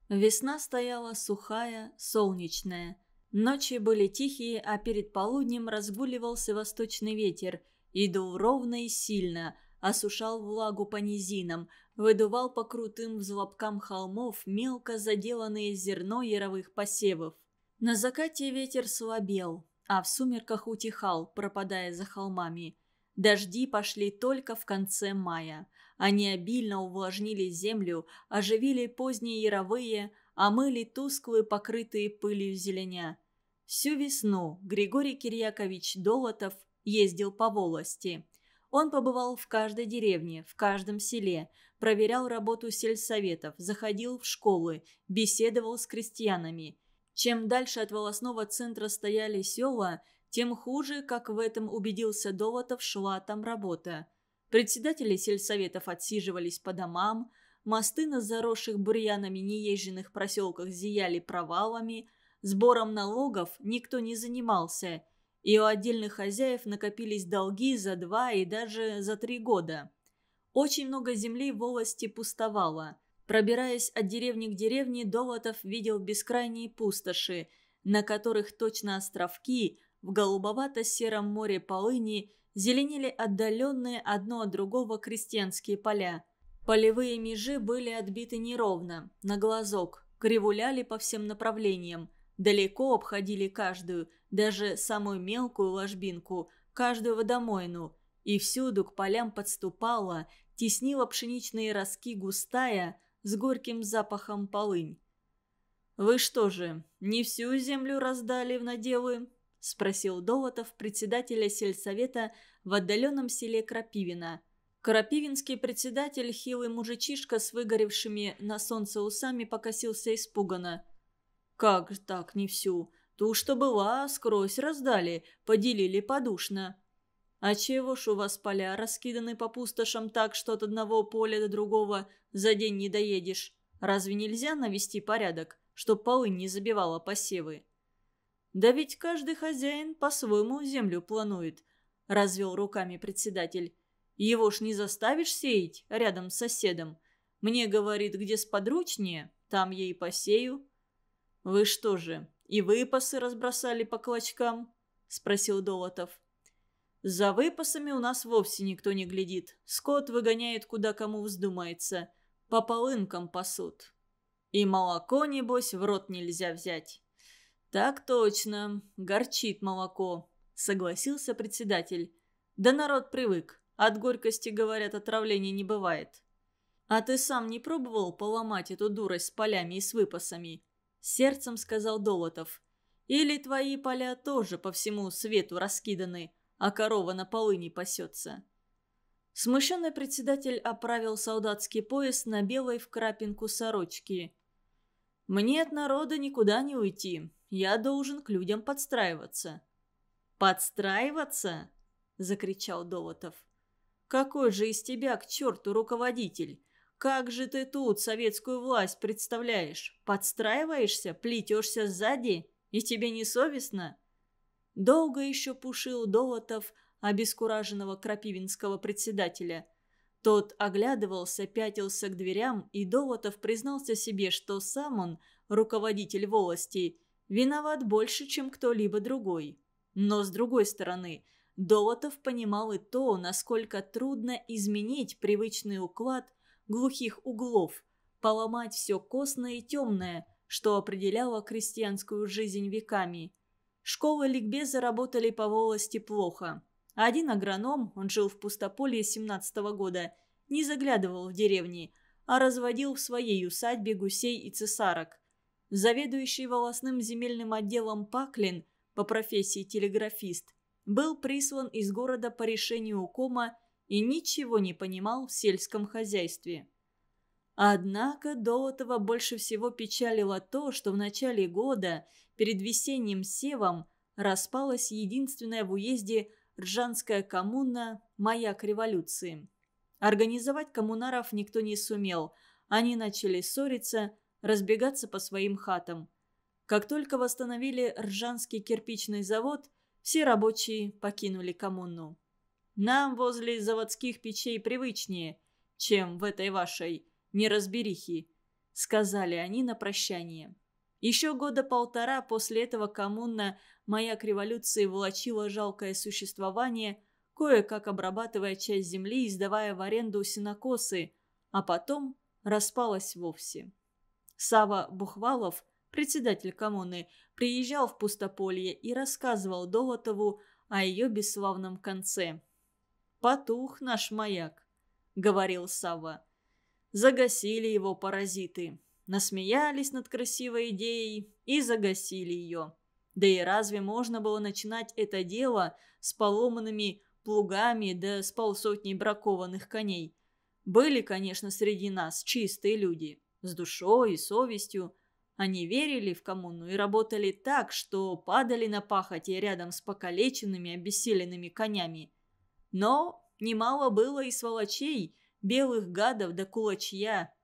Весна стояла сухая, солнечная. Ночи были тихие, а перед полуднем разгуливался восточный ветер и ровно и сильно, осушал влагу по низинам, выдувал по крутым взлобкам холмов мелко заделанное зерно яровых посевов. На закате ветер слабел, а в сумерках утихал, пропадая за холмами. Дожди пошли только в конце мая. Они обильно увлажнили землю, оживили поздние яровые, омыли тусклые, покрытые пылью зеленя. Всю весну Григорий Кирьякович Долотов ездил по волости. Он побывал в каждой деревне, в каждом селе, проверял работу сельсоветов, заходил в школы, беседовал с крестьянами. Чем дальше от волосного центра стояли села, тем хуже, как в этом убедился Долотов, шла там работа. Председатели сельсоветов отсиживались по домам, мосты на заросших бурьянами неезженных проселках зияли провалами, сбором налогов никто не занимался, и у отдельных хозяев накопились долги за два и даже за три года. Очень много земли в волости пустовало. Пробираясь от деревни к деревне, Долотов видел бескрайние пустоши, на которых точно островки в голубовато-сером море полыни зеленели отдаленные одно от другого крестьянские поля. Полевые межи были отбиты неровно, на глазок, кривуляли по всем направлениям, далеко обходили каждую, даже самую мелкую ложбинку, каждую водомойну, и всюду к полям подступала, теснила пшеничные роски густая, с горьким запахом полынь. «Вы что же, не всю землю раздали в наделы?» – спросил Долотов председателя сельсовета в отдаленном селе Крапивина. Крапивинский председатель, хилый мужичишка с выгоревшими на солнце усами, покосился испуганно. «Как так не всю? Ту, что была, скрозь раздали, поделили подушно». А чего ж у вас поля раскиданы по пустошам так, что от одного поля до другого за день не доедешь? Разве нельзя навести порядок, чтоб полынь не забивала посевы?» «Да ведь каждый хозяин по-своему землю планует», – развел руками председатель. «Его ж не заставишь сеять рядом с соседом. Мне, говорит, где сподручнее, там я и посею». «Вы что же, и выпасы разбросали по клочкам?» – спросил Долотов. За выпасами у нас вовсе никто не глядит. Скот выгоняет куда кому вздумается. По полынкам пасут. И молоко, небось, в рот нельзя взять. «Так точно. Горчит молоко», — согласился председатель. «Да народ привык. От горькости, говорят, отравления не бывает». «А ты сам не пробовал поломать эту дурость с полями и с выпасами?» — сердцем сказал Долотов. «Или твои поля тоже по всему свету раскиданы?» а корова на полыни пасется. Смущенный председатель оправил солдатский пояс на белой в крапинку сорочки. «Мне от народа никуда не уйти. Я должен к людям подстраиваться». «Подстраиваться?» – закричал Долотов. «Какой же из тебя к черту руководитель? Как же ты тут советскую власть представляешь? Подстраиваешься, плетешься сзади, и тебе не совестно?» Долго еще пушил Долотов обескураженного крапивинского председателя. Тот оглядывался, пятился к дверям, и Долотов признался себе, что сам он, руководитель волости, виноват больше, чем кто-либо другой. Но с другой стороны, Долотов понимал и то, насколько трудно изменить привычный уклад глухих углов, поломать все костное и темное, что определяло крестьянскую жизнь веками – Школы ликбеза работали по волости плохо. Один агроном, он жил в пустополье с 17 -го года, не заглядывал в деревни, а разводил в своей усадьбе гусей и цесарок. Заведующий волосным земельным отделом Паклин, по профессии телеграфист, был прислан из города по решению укома и ничего не понимал в сельском хозяйстве. Однако Долотова больше всего печалило то, что в начале года, перед весенним севом, распалась единственная в уезде Ржанская коммуна «Маяк революции». Организовать коммунаров никто не сумел. Они начали ссориться, разбегаться по своим хатам. Как только восстановили Ржанский кирпичный завод, все рабочие покинули коммуну. «Нам возле заводских печей привычнее, чем в этой вашей неразберихи», — сказали они на прощание. Еще года полтора после этого коммуна маяк революции волочила жалкое существование, кое-как обрабатывая часть земли и сдавая в аренду синокосы, а потом распалась вовсе. Сава Бухвалов, председатель коммуны, приезжал в пустополье и рассказывал Долотову о ее бесславном конце. «Потух наш маяк», — говорил Сава загасили его паразиты. Насмеялись над красивой идеей и загасили ее. Да и разве можно было начинать это дело с поломанными плугами да с полсотней бракованных коней? Были, конечно, среди нас чистые люди, с душой и совестью. Они верили в коммуну и работали так, что падали на пахоте рядом с покалеченными, обессиленными конями. Но немало было и сволочей – белых гадов до кулачья.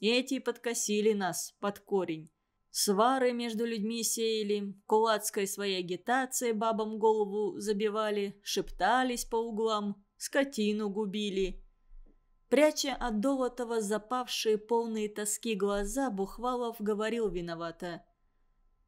Эти подкосили нас под корень. Свары между людьми сеяли, кулацкой своей агитацией бабам голову забивали, шептались по углам, скотину губили. Пряча от Долотова запавшие полные тоски глаза, Бухвалов говорил виновато.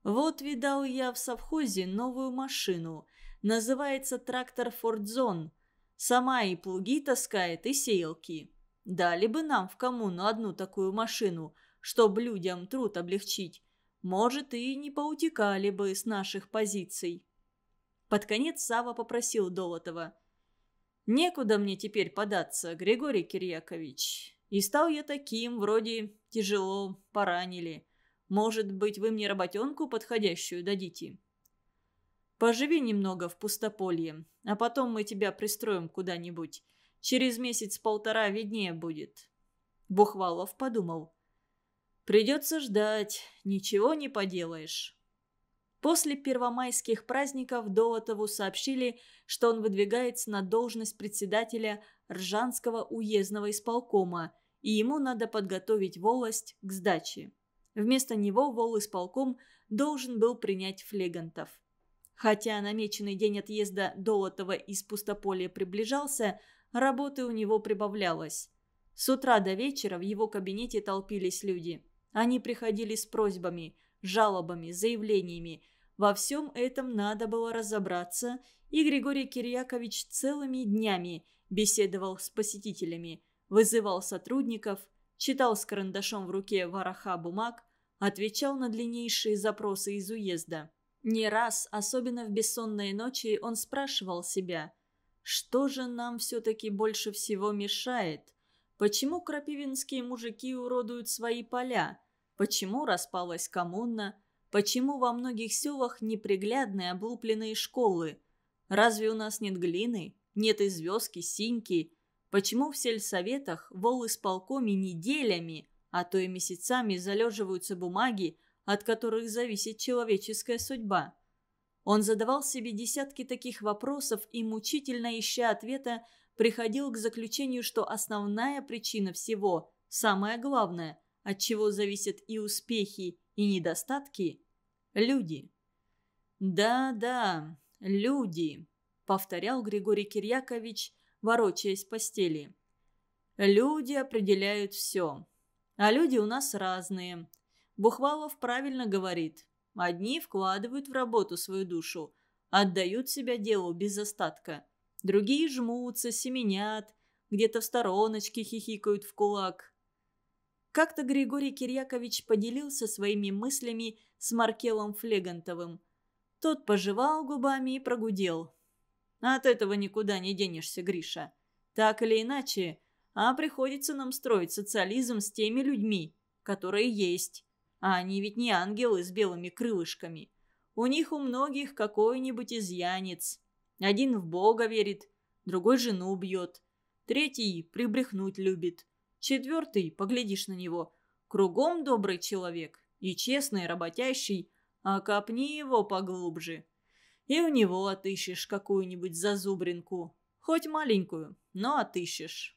«Вот видал я в совхозе новую машину. Называется трактор «Фордзон». Сама и плуги таскает, и сеялки. Дали бы нам в коммуну одну такую машину, чтоб людям труд облегчить. Может, и не поутекали бы с наших позиций. Под конец Сава попросил Долотова. «Некуда мне теперь податься, Григорий Кирьякович. И стал я таким, вроде тяжело поранили. Может быть, вы мне работенку подходящую дадите?» «Поживи немного в пустополье, а потом мы тебя пристроим куда-нибудь. Через месяц-полтора виднее будет». Бухвалов подумал. «Придется ждать, ничего не поделаешь». После первомайских праздников Долотову сообщили, что он выдвигается на должность председателя Ржанского уездного исполкома, и ему надо подготовить волость к сдаче. Вместо него вол исполком должен был принять флегантов. Хотя намеченный день отъезда Долотова из пустополя приближался – Работы у него прибавлялось. С утра до вечера в его кабинете толпились люди. Они приходили с просьбами, жалобами, заявлениями. Во всем этом надо было разобраться, и Григорий Кирьякович целыми днями беседовал с посетителями, вызывал сотрудников, читал с карандашом в руке вороха бумаг, отвечал на длиннейшие запросы из уезда. Не раз, особенно в бессонные ночи, он спрашивал себя, что же нам все-таки больше всего мешает? Почему крапивинские мужики уродуют свои поля? Почему распалась коммуна? Почему во многих селах неприглядные облупленные школы? Разве у нас нет глины? Нет и звездки, синьки? Почему в сельсоветах с полками неделями, а то и месяцами залеживаются бумаги, от которых зависит человеческая судьба? Он задавал себе десятки таких вопросов и, мучительно ища ответа, приходил к заключению, что основная причина всего, самое главное, от чего зависят и успехи, и недостатки – люди. «Да-да, люди», – повторял Григорий Кирьякович, ворочаясь в постели. «Люди определяют все. А люди у нас разные. Бухвалов правильно говорит. Одни вкладывают в работу свою душу, отдают себя делу без остатка. Другие жмутся, семенят, где-то в стороночке хихикают в кулак. Как-то Григорий Кирьякович поделился своими мыслями с Маркелом Флегантовым. Тот пожевал губами и прогудел. «От этого никуда не денешься, Гриша. Так или иначе, а приходится нам строить социализм с теми людьми, которые есть. А они ведь не ангелы с белыми крылышками. У них у многих какой-нибудь изъянец. Один в Бога верит, другой жену бьет, третий прибрехнуть любит, четвертый, поглядишь на него, кругом добрый человек и честный, работящий, а копни его поглубже. И у него отыщешь какую-нибудь зазубринку, хоть маленькую, но отыщешь.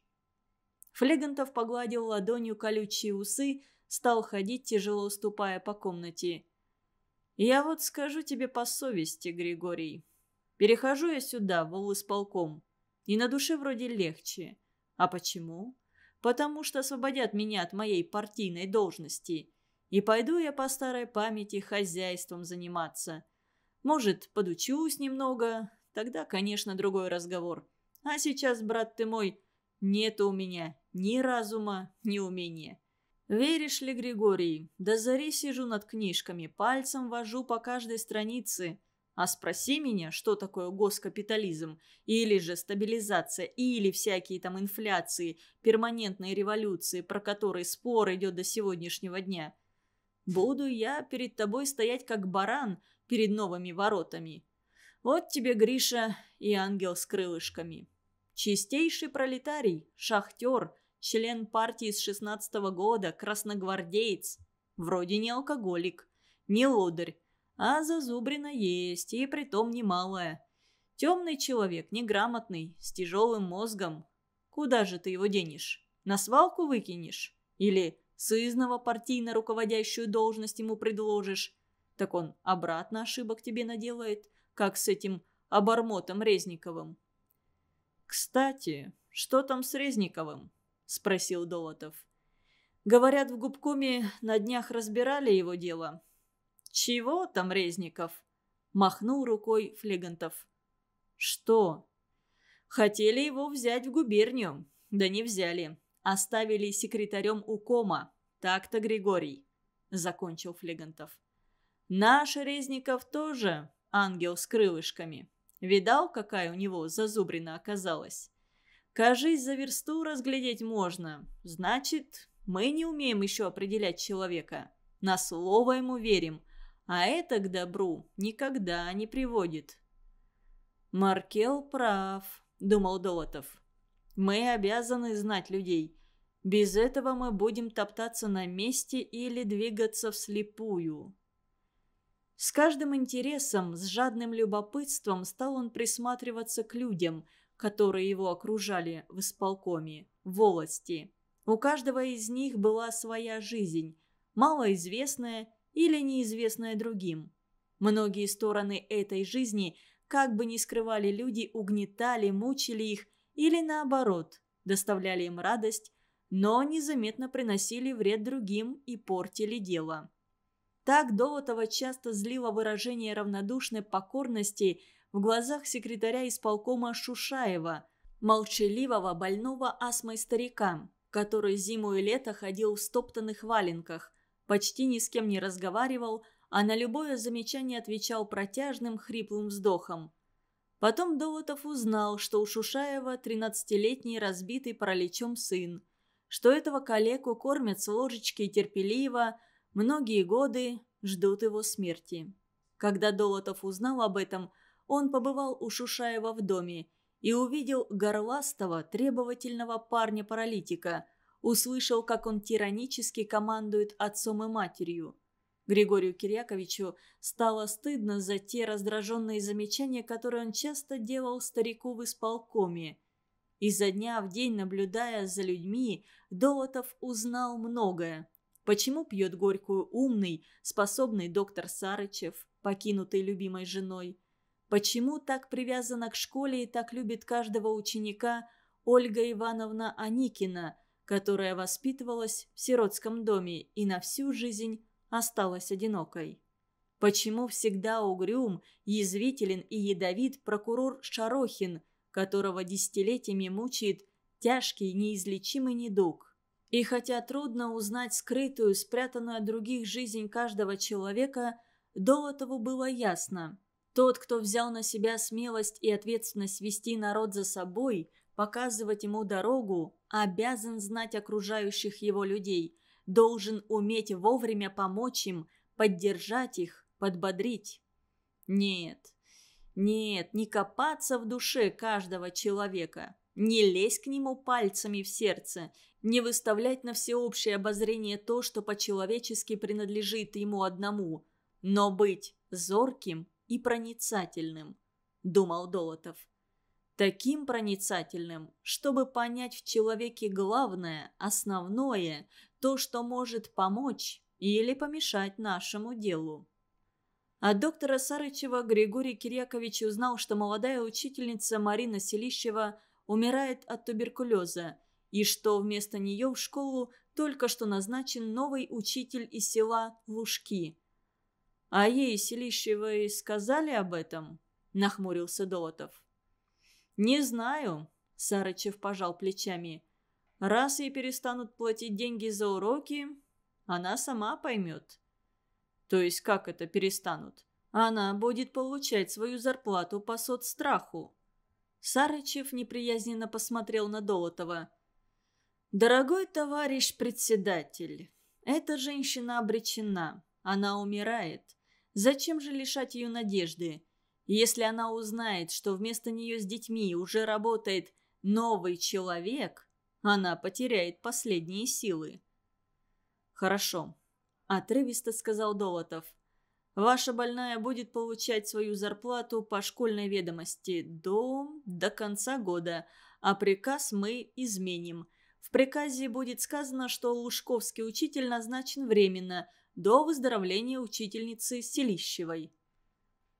Флегантов погладил ладонью колючие усы, стал ходить, тяжело ступая по комнате. «Я вот скажу тебе по совести, Григорий. Перехожу я сюда, в исполком, и на душе вроде легче. А почему? Потому что освободят меня от моей партийной должности, и пойду я по старой памяти хозяйством заниматься. Может, подучусь немного, тогда, конечно, другой разговор. А сейчас, брат ты мой, нет у меня ни разума, ни умения. «Веришь ли, Григорий, до зари сижу над книжками, пальцем вожу по каждой странице. А спроси меня, что такое госкапитализм, или же стабилизация, или всякие там инфляции, перманентные революции, про которые спор идет до сегодняшнего дня. Буду я перед тобой стоять как баран перед новыми воротами. Вот тебе, Гриша, и ангел с крылышками. Чистейший пролетарий, шахтер, Член партии с 16 -го года, красногвардеец. Вроде не алкоголик, не лодырь, а зазубрина есть, и притом немалая. Темный человек, неграмотный, с тяжелым мозгом. Куда же ты его денешь? На свалку выкинешь? Или сызного партийно-руководящую должность ему предложишь? Так он обратно ошибок тебе наделает, как с этим обормотом Резниковым. Кстати, что там с Резниковым? спросил Долотов. Говорят, в губкоме на днях разбирали его дело. Чего там, Резников? Махнул рукой Флегантов. Что? Хотели его взять в губернию. Да не взяли. Оставили секретарем у кома. Так-то, Григорий. Закончил Флегантов. Наш Резников тоже ангел с крылышками. Видал, какая у него зазубрина оказалась? Кажись, за версту разглядеть можно. Значит, мы не умеем еще определять человека. На слово ему верим. А это к добру никогда не приводит. «Маркел прав», — думал Долотов. «Мы обязаны знать людей. Без этого мы будем топтаться на месте или двигаться вслепую». С каждым интересом, с жадным любопытством стал он присматриваться к людям — которые его окружали в исполкоме, волости. У каждого из них была своя жизнь, малоизвестная или неизвестная другим. Многие стороны этой жизни, как бы ни скрывали люди, угнетали, мучили их или наоборот, доставляли им радость, но незаметно приносили вред другим и портили дело. Так Долотова часто злило выражение равнодушной покорности – в глазах секретаря исполкома Шушаева, молчаливого больного астмой старика, который зиму и лето ходил в стоптанных валенках, почти ни с кем не разговаривал, а на любое замечание отвечал протяжным хриплым вздохом. Потом Долотов узнал, что у Шушаева 13-летний разбитый параличом сын, что этого коллегу кормят с ложечки терпеливо, многие годы ждут его смерти. Когда Долотов узнал об этом, он побывал у Шушаева в доме и увидел горластого, требовательного парня-паралитика, услышал, как он тиранически командует отцом и матерью. Григорию Кирьяковичу стало стыдно за те раздраженные замечания, которые он часто делал старику в исполкоме. Изо дня в день, наблюдая за людьми, Долотов узнал многое. Почему пьет горькую умный, способный доктор Сарычев, покинутый любимой женой? Почему так привязана к школе и так любит каждого ученика Ольга Ивановна Аникина, которая воспитывалась в сиротском доме и на всю жизнь осталась одинокой? Почему всегда угрюм, язвителен и ядовит прокурор Шарохин, которого десятилетиями мучает тяжкий неизлечимый недуг? И хотя трудно узнать скрытую, спрятанную от других жизнь каждого человека, Долотову было ясно – тот, кто взял на себя смелость и ответственность вести народ за собой, показывать ему дорогу, обязан знать окружающих его людей, должен уметь вовремя помочь им, поддержать их, подбодрить. Нет, нет, не копаться в душе каждого человека, не лезть к нему пальцами в сердце, не выставлять на всеобщее обозрение то, что по-человечески принадлежит ему одному, но быть зорким и проницательным», – думал Долотов. «Таким проницательным, чтобы понять в человеке главное, основное, то, что может помочь или помешать нашему делу». От доктора Сарычева Григорий Кирьякович узнал, что молодая учительница Марина Селищева умирает от туберкулеза, и что вместо нее в школу только что назначен новый учитель из села Лужки – «А ей с Илищевой сказали об этом?» – нахмурился Долотов. «Не знаю», – Сарычев пожал плечами. «Раз ей перестанут платить деньги за уроки, она сама поймет». «То есть как это перестанут?» «Она будет получать свою зарплату по соцстраху». Сарычев неприязненно посмотрел на Долотова. «Дорогой товарищ председатель, эта женщина обречена. Она умирает. Зачем же лишать ее надежды? Если она узнает, что вместо нее с детьми уже работает новый человек, она потеряет последние силы. «Хорошо», – отрывисто сказал Долотов. «Ваша больная будет получать свою зарплату по школьной ведомости до... до конца года, а приказ мы изменим. В приказе будет сказано, что Лужковский учитель назначен временно – до выздоровления учительницы Селищевой.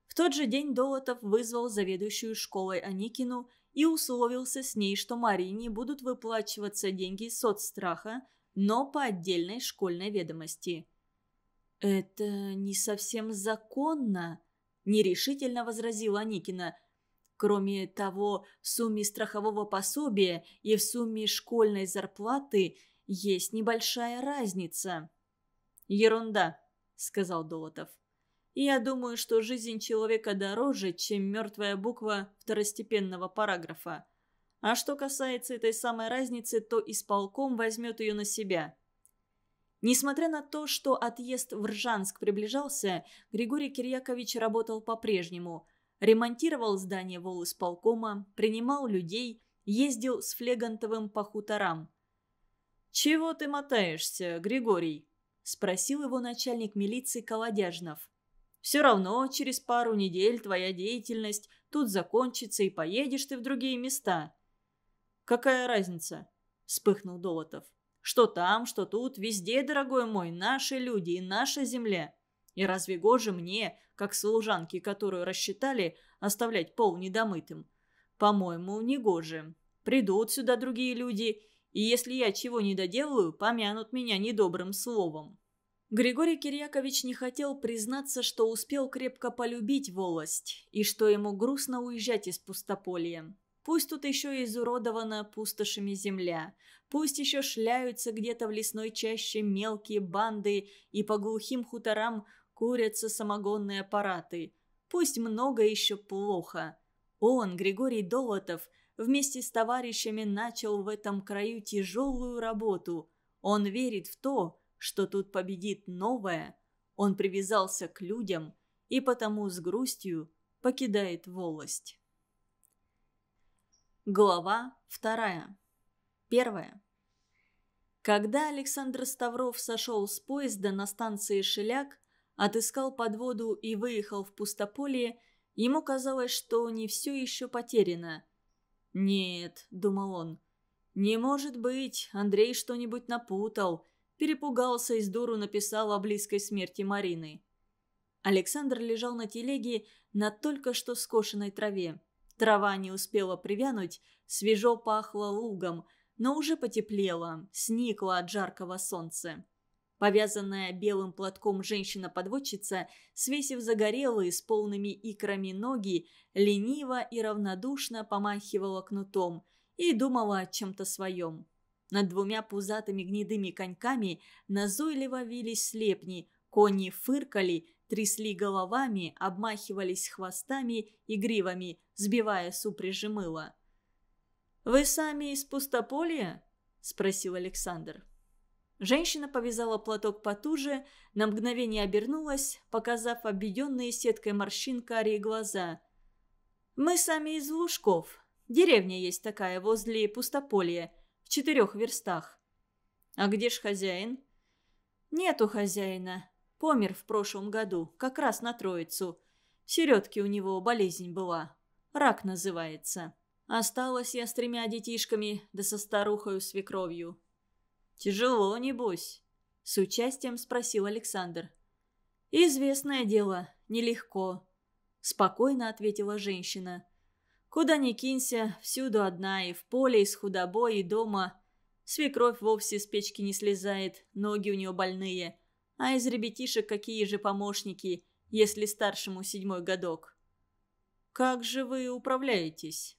В тот же день Долотов вызвал заведующую школой Аникину и условился с ней, что Марине будут выплачиваться деньги соцстраха, но по отдельной школьной ведомости. «Это не совсем законно», – нерешительно возразила Аникина. «Кроме того, в сумме страхового пособия и в сумме школьной зарплаты есть небольшая разница». «Ерунда», — сказал Долотов. «Я думаю, что жизнь человека дороже, чем мертвая буква второстепенного параграфа. А что касается этой самой разницы, то исполком возьмет ее на себя». Несмотря на то, что отъезд в Ржанск приближался, Григорий Кирьякович работал по-прежнему. Ремонтировал здание волосполкома, принимал людей, ездил с Флегантовым по хуторам. «Чего ты мотаешься, Григорий?» – спросил его начальник милиции Колодяжнов. «Все равно через пару недель твоя деятельность тут закончится и поедешь ты в другие места». «Какая разница?» – вспыхнул Долотов. «Что там, что тут, везде, дорогой мой, наши люди и наша земля. И разве гоже мне, как служанке, которую рассчитали, оставлять пол недомытым? По-моему, не гоже. Придут сюда другие люди и если я чего не доделаю, помянут меня недобрым словом. Григорий Кирьякович не хотел признаться, что успел крепко полюбить волость и что ему грустно уезжать из пустополья. Пусть тут еще изуродована пустошами земля, пусть еще шляются где-то в лесной чаще мелкие банды и по глухим хуторам курятся самогонные аппараты. Пусть много еще плохо. Он, Григорий Долотов – вместе с товарищами начал в этом краю тяжелую работу. Он верит в то, что тут победит новое. Он привязался к людям и потому с грустью покидает волость. Глава вторая. Первая. Когда Александр Ставров сошел с поезда на станции Шеляк, отыскал подводу и выехал в пустополье, ему казалось, что не все еще потеряно – «Нет», — думал он, — «не может быть, Андрей что-нибудь напутал». Перепугался и с дуру написал о близкой смерти Марины. Александр лежал на телеге на только что скошенной траве. Трава не успела привянуть, свежо пахло лугом, но уже потеплело, сникло от жаркого солнца. Повязанная белым платком женщина-подводчица, свесив загорелые с полными икрами ноги, лениво и равнодушно помахивала кнутом и думала о чем-то своем. Над двумя пузатыми гнедыми коньками назойливо вились слепни, кони фыркали, трясли головами, обмахивались хвостами и гривами, сбивая с мыла. «Вы сами из пустополя?» – спросил Александр. Женщина повязала платок потуже, на мгновение обернулась, показав обведенные сеткой морщин карие глаза. «Мы сами из Лужков. Деревня есть такая возле пустополья, в четырех верстах». «А где ж хозяин?» «Нету хозяина. Помер в прошлом году, как раз на Троицу. В середке у него болезнь была. Рак называется. Осталась я с тремя детишками, да со старухою-свекровью. «Тяжело, небось?» – с участием спросил Александр. «Известное дело, нелегко», – спокойно ответила женщина. «Куда ни кинься, всюду одна, и в поле, и с худобой, и дома. Свекровь вовсе с печки не слезает, ноги у нее больные. А из ребятишек какие же помощники, если старшему седьмой годок?» «Как же вы управляетесь?»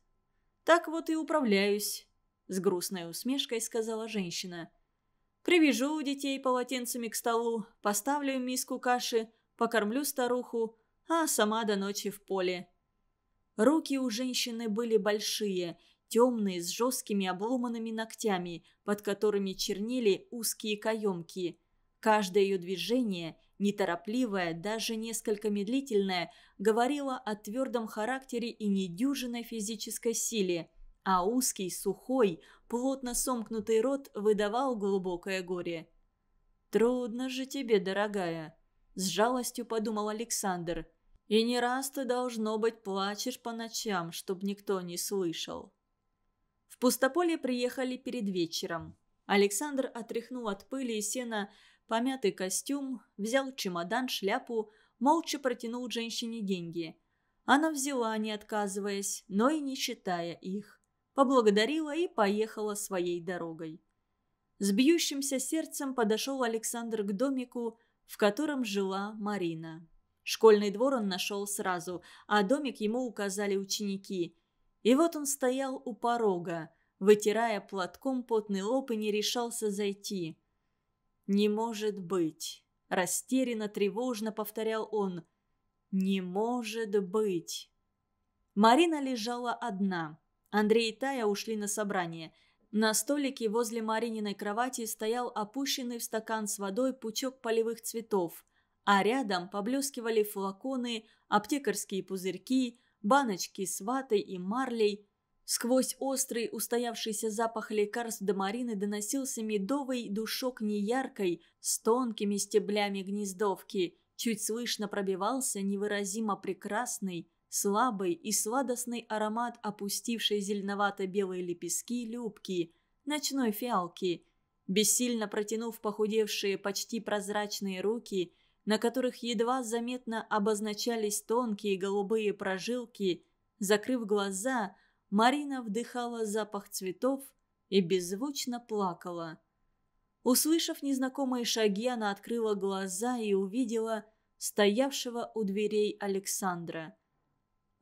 «Так вот и управляюсь», – с грустной усмешкой сказала женщина. – Привяжу детей полотенцами к столу, поставлю миску каши, покормлю старуху, а сама до ночи в поле. Руки у женщины были большие, темные, с жесткими обломанными ногтями, под которыми чернели узкие каемки. Каждое ее движение, неторопливое, даже несколько медлительное, говорило о твердом характере и недюжинной физической силе – а узкий, сухой, плотно сомкнутый рот выдавал глубокое горе. «Трудно же тебе, дорогая», – с жалостью подумал Александр. «И не раз ты, должно быть, плачешь по ночам, чтоб никто не слышал». В пустополе приехали перед вечером. Александр отряхнул от пыли и сена помятый костюм, взял чемодан, шляпу, молча протянул женщине деньги. Она взяла, не отказываясь, но и не считая их поблагодарила и поехала своей дорогой. С бьющимся сердцем подошел Александр к домику, в котором жила Марина. Школьный двор он нашел сразу, а домик ему указали ученики. И вот он стоял у порога, вытирая платком потный лоб и не решался зайти. «Не может быть!» – растерянно, тревожно повторял он. «Не может быть!» Марина лежала одна – Андрей и Тая ушли на собрание. На столике возле Марининой кровати стоял опущенный в стакан с водой пучок полевых цветов, а рядом поблескивали флаконы, аптекарские пузырьки, баночки с ватой и марлей. Сквозь острый устоявшийся запах лекарств до Марины доносился медовый душок неяркой с тонкими стеблями гнездовки – чуть слышно пробивался невыразимо прекрасный слабый и сладостный аромат опустившей зеленовато-белые лепестки любки, ночной фиалки. Бессильно протянув похудевшие, почти прозрачные руки, на которых едва заметно обозначались тонкие голубые прожилки, закрыв глаза, Марина вдыхала запах цветов и беззвучно плакала. Услышав незнакомые шаги, она открыла глаза и увидела стоявшего у дверей Александра –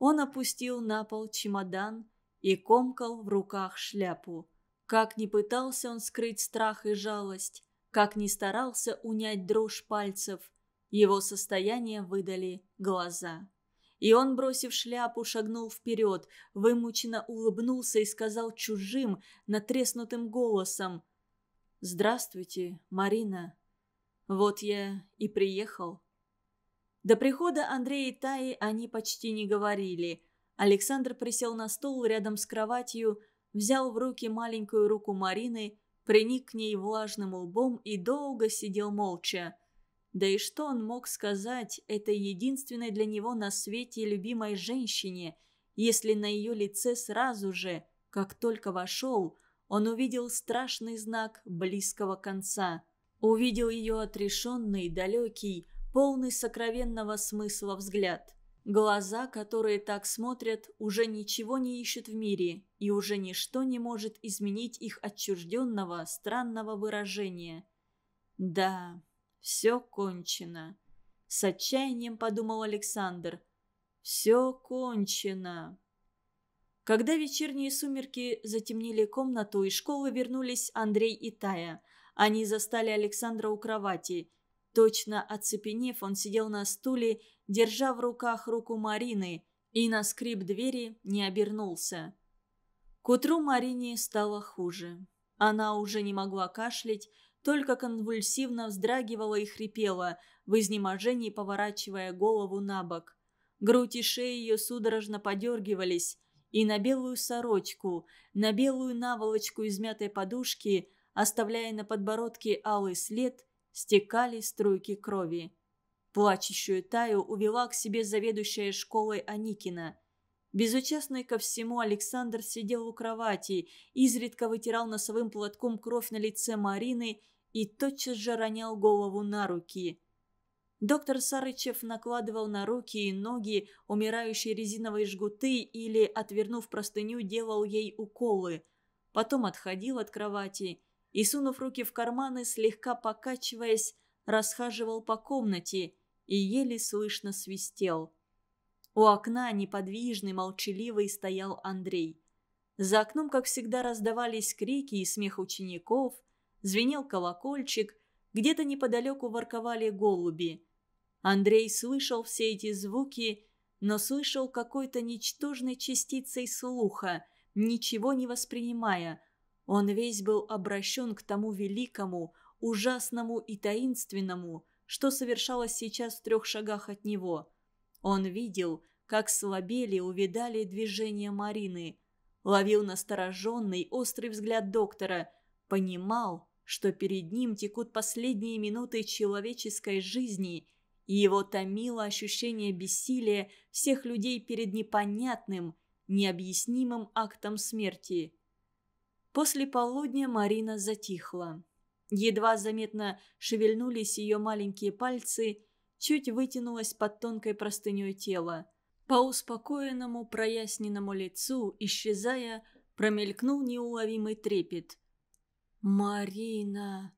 он опустил на пол чемодан и комкал в руках шляпу. Как ни пытался он скрыть страх и жалость, как ни старался унять дрожь пальцев, его состояние выдали глаза. И он, бросив шляпу, шагнул вперед, вымученно улыбнулся и сказал чужим, натреснутым голосом. «Здравствуйте, Марина. Вот я и приехал». До прихода Андрея и Таи они почти не говорили. Александр присел на стул рядом с кроватью, взял в руки маленькую руку Марины, приник к ней влажным лбом и долго сидел молча. Да и что он мог сказать этой единственной для него на свете любимой женщине, если на ее лице сразу же, как только вошел, он увидел страшный знак близкого конца. Увидел ее отрешенный, далекий, полный сокровенного смысла взгляд. Глаза, которые так смотрят, уже ничего не ищут в мире, и уже ничто не может изменить их отчужденного, странного выражения. «Да, все кончено», — с отчаянием подумал Александр. «Все кончено». Когда вечерние сумерки затемнили комнату, и школы вернулись Андрей и Тая. Они застали Александра у кровати — Точно оцепенев, он сидел на стуле, держа в руках руку Марины, и на скрип двери не обернулся. К утру Марине стало хуже. Она уже не могла кашлять, только конвульсивно вздрагивала и хрипела, в изнеможении поворачивая голову на бок. Грудь и шеи ее судорожно подергивались, и на белую сорочку, на белую наволочку измятой подушки, оставляя на подбородке алый след – стекали струйки крови. Плачущую Таю увела к себе заведующая школой Аникина. Безучастный ко всему Александр сидел у кровати, изредка вытирал носовым платком кровь на лице Марины и тотчас же ронял голову на руки. Доктор Сарычев накладывал на руки и ноги умирающие резиновые жгуты или, отвернув простыню, делал ей уколы. Потом отходил от кровати – и, сунув руки в карманы, слегка покачиваясь, расхаживал по комнате и еле слышно свистел. У окна неподвижный, молчаливый стоял Андрей. За окном, как всегда, раздавались крики и смех учеников, звенел колокольчик, где-то неподалеку ворковали голуби. Андрей слышал все эти звуки, но слышал какой-то ничтожной частицей слуха, ничего не воспринимая – он весь был обращен к тому великому, ужасному и таинственному, что совершалось сейчас в трех шагах от него. Он видел, как слабели, увидали движения Марины, ловил настороженный, острый взгляд доктора, понимал, что перед ним текут последние минуты человеческой жизни, и его томило ощущение бессилия всех людей перед непонятным, необъяснимым актом смерти. После полудня Марина затихла. Едва заметно шевельнулись ее маленькие пальцы, чуть вытянулось под тонкой простыней тело. По успокоенному, проясненному лицу, исчезая, промелькнул неуловимый трепет. «Марина!»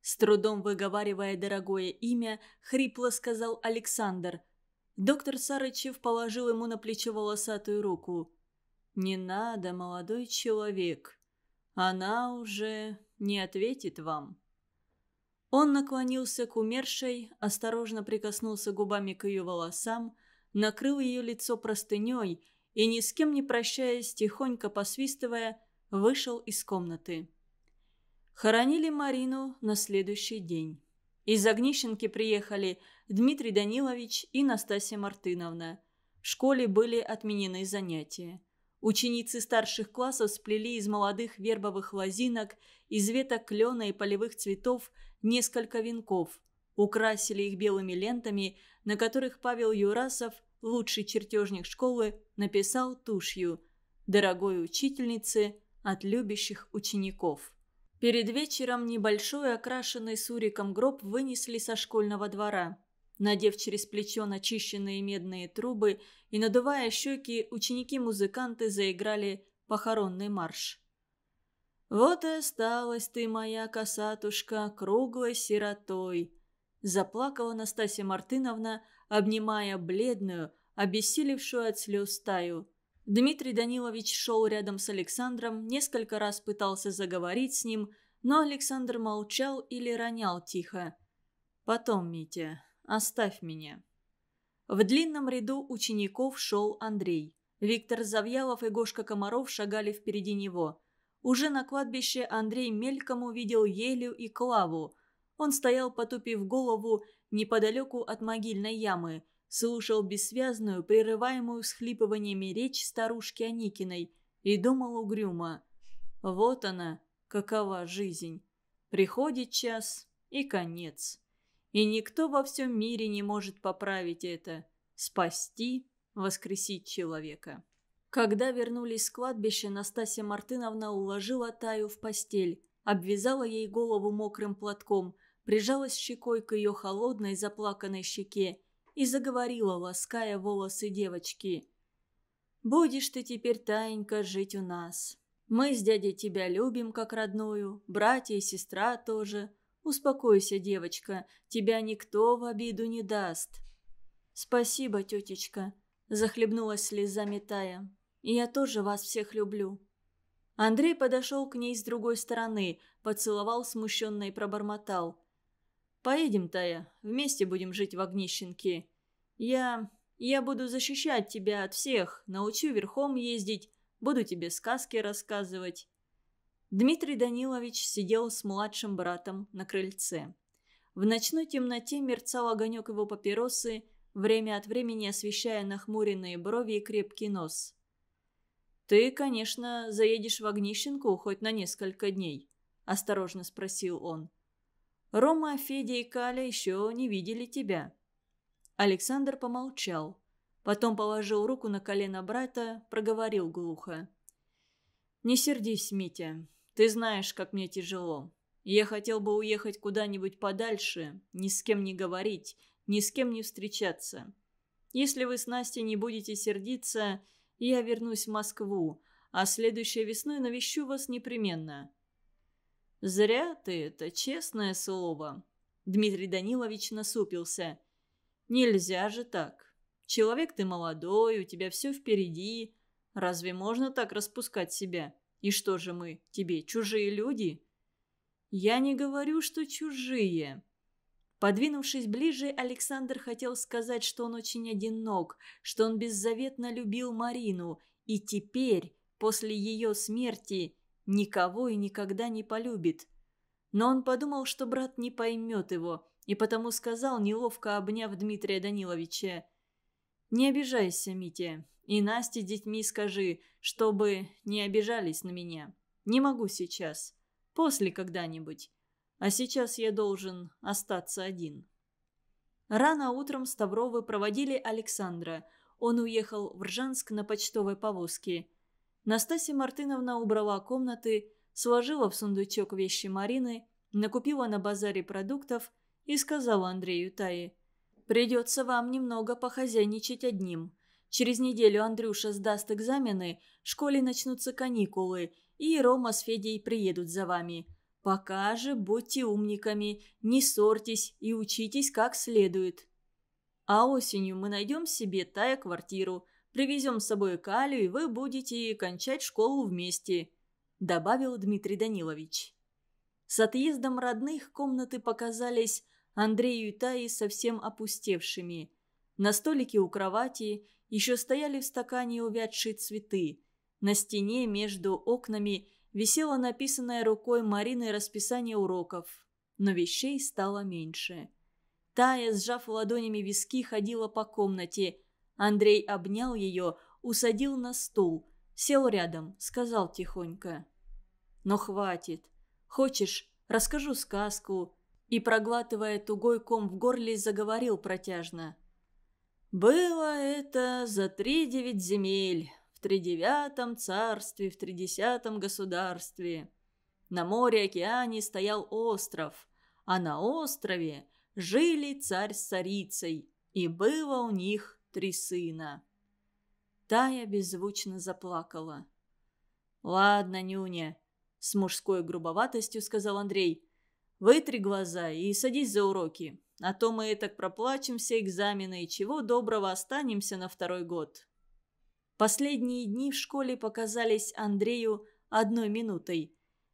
С трудом выговаривая дорогое имя, хрипло сказал Александр. Доктор Сарычев положил ему на плечо волосатую руку. «Не надо, молодой человек!» Она уже не ответит вам». Он наклонился к умершей, осторожно прикоснулся губами к ее волосам, накрыл ее лицо простыней и, ни с кем не прощаясь, тихонько посвистывая, вышел из комнаты. Хоронили Марину на следующий день. Из Огнищенки приехали Дмитрий Данилович и Настасья Мартыновна. В школе были отменены занятия. Ученицы старших классов сплели из молодых вербовых лозинок, из веток клена и полевых цветов несколько венков. Украсили их белыми лентами, на которых Павел Юрасов, лучший чертежник школы, написал тушью «Дорогой учительнице от любящих учеников». Перед вечером небольшой окрашенный суриком гроб вынесли со школьного двора. Надев через плечо начищенные медные трубы и надувая щеки, ученики-музыканты заиграли похоронный марш. «Вот и осталась ты, моя косатушка, круглой сиротой!» Заплакала Настасья Мартыновна, обнимая бледную, обессилевшую от слез стаю. Дмитрий Данилович шел рядом с Александром, несколько раз пытался заговорить с ним, но Александр молчал или ронял тихо. «Потом, Митя, Оставь меня». В длинном ряду учеников шел Андрей. Виктор Завьялов и Гошка Комаров шагали впереди него. Уже на кладбище Андрей мельком увидел Елю и Клаву. Он стоял, потупив голову, неподалеку от могильной ямы, слушал бессвязную, прерываемую схлипываниями речь старушки Аникиной и думал угрюмо. «Вот она, какова жизнь. Приходит час и конец». И никто во всем мире не может поправить это, спасти, воскресить человека. Когда вернулись с кладбища, Настасья Мартыновна уложила Таю в постель, обвязала ей голову мокрым платком, прижалась щекой к ее холодной заплаканной щеке и заговорила, лаская волосы девочки. «Будешь ты теперь, Таенька, жить у нас. Мы с дядей тебя любим как родную, братья и сестра тоже. «Успокойся, девочка, тебя никто в обиду не даст». «Спасибо, тетечка», – захлебнулась слезами Тая. «Я тоже вас всех люблю». Андрей подошел к ней с другой стороны, поцеловал смущенно и пробормотал. «Поедем, Тая, вместе будем жить в Огнищенке. Я... я буду защищать тебя от всех, научу верхом ездить, буду тебе сказки рассказывать». Дмитрий Данилович сидел с младшим братом на крыльце. В ночной темноте мерцал огонек его папиросы, время от времени освещая нахмуренные брови и крепкий нос. «Ты, конечно, заедешь в Огнищенку хоть на несколько дней», – осторожно спросил он. «Рома, Федя и Каля еще не видели тебя». Александр помолчал. Потом положил руку на колено брата, проговорил глухо. «Не сердись, Митя. Ты знаешь, как мне тяжело. Я хотел бы уехать куда-нибудь подальше, ни с кем не говорить, ни с кем не встречаться. Если вы с Настей не будете сердиться, я вернусь в Москву, а следующей весной навещу вас непременно». «Зря ты это, честное слово», — Дмитрий Данилович насупился. «Нельзя же так. Человек ты молодой, у тебя все впереди. Разве можно так распускать себя?» И что же мы тебе, чужие люди?» «Я не говорю, что чужие». Подвинувшись ближе, Александр хотел сказать, что он очень одинок, что он беззаветно любил Марину, и теперь, после ее смерти, никого и никогда не полюбит. Но он подумал, что брат не поймет его, и потому сказал, неловко обняв Дмитрия Даниловича, «Не обижайся, Митя, и Насте с детьми скажи, чтобы не обижались на меня. Не могу сейчас. После когда-нибудь. А сейчас я должен остаться один». Рано утром Ставровы проводили Александра. Он уехал в Ржанск на почтовой повозке. Настасья Мартыновна убрала комнаты, сложила в сундучок вещи Марины, накупила на базаре продуктов и сказала Андрею Тае, «Придется вам немного похозяйничать одним. Через неделю Андрюша сдаст экзамены, в школе начнутся каникулы, и Рома с Федей приедут за вами. Пока же будьте умниками, не ссорьтесь и учитесь как следует. А осенью мы найдем себе тая квартиру, привезем с собой Калю, и вы будете кончать школу вместе», – добавил Дмитрий Данилович. С отъездом родных комнаты показались Андрею и Таи совсем опустевшими. На столике у кровати еще стояли в стакане увядшие цветы. На стене между окнами висело написанное рукой Марины расписание уроков. Но вещей стало меньше. Тая, сжав ладонями виски, ходила по комнате. Андрей обнял ее, усадил на стул, сел рядом, сказал тихонько. «Но «Ну, хватит. Хочешь, расскажу сказку?» И, проглатывая тугой ком в горле, заговорил протяжно. Было это за три девять земель, в тридевятом царстве, в тридесятом государстве. На море-океане стоял остров, а на острове жили царь с царицей, и было у них три сына. Тая беззвучно заплакала. «Ладно, Нюня», — с мужской грубоватостью сказал Андрей, — «вытри глаза и садись за уроки. А то мы так все экзамены и чего доброго останемся на второй год. Последние дни в школе показались Андрею одной минутой.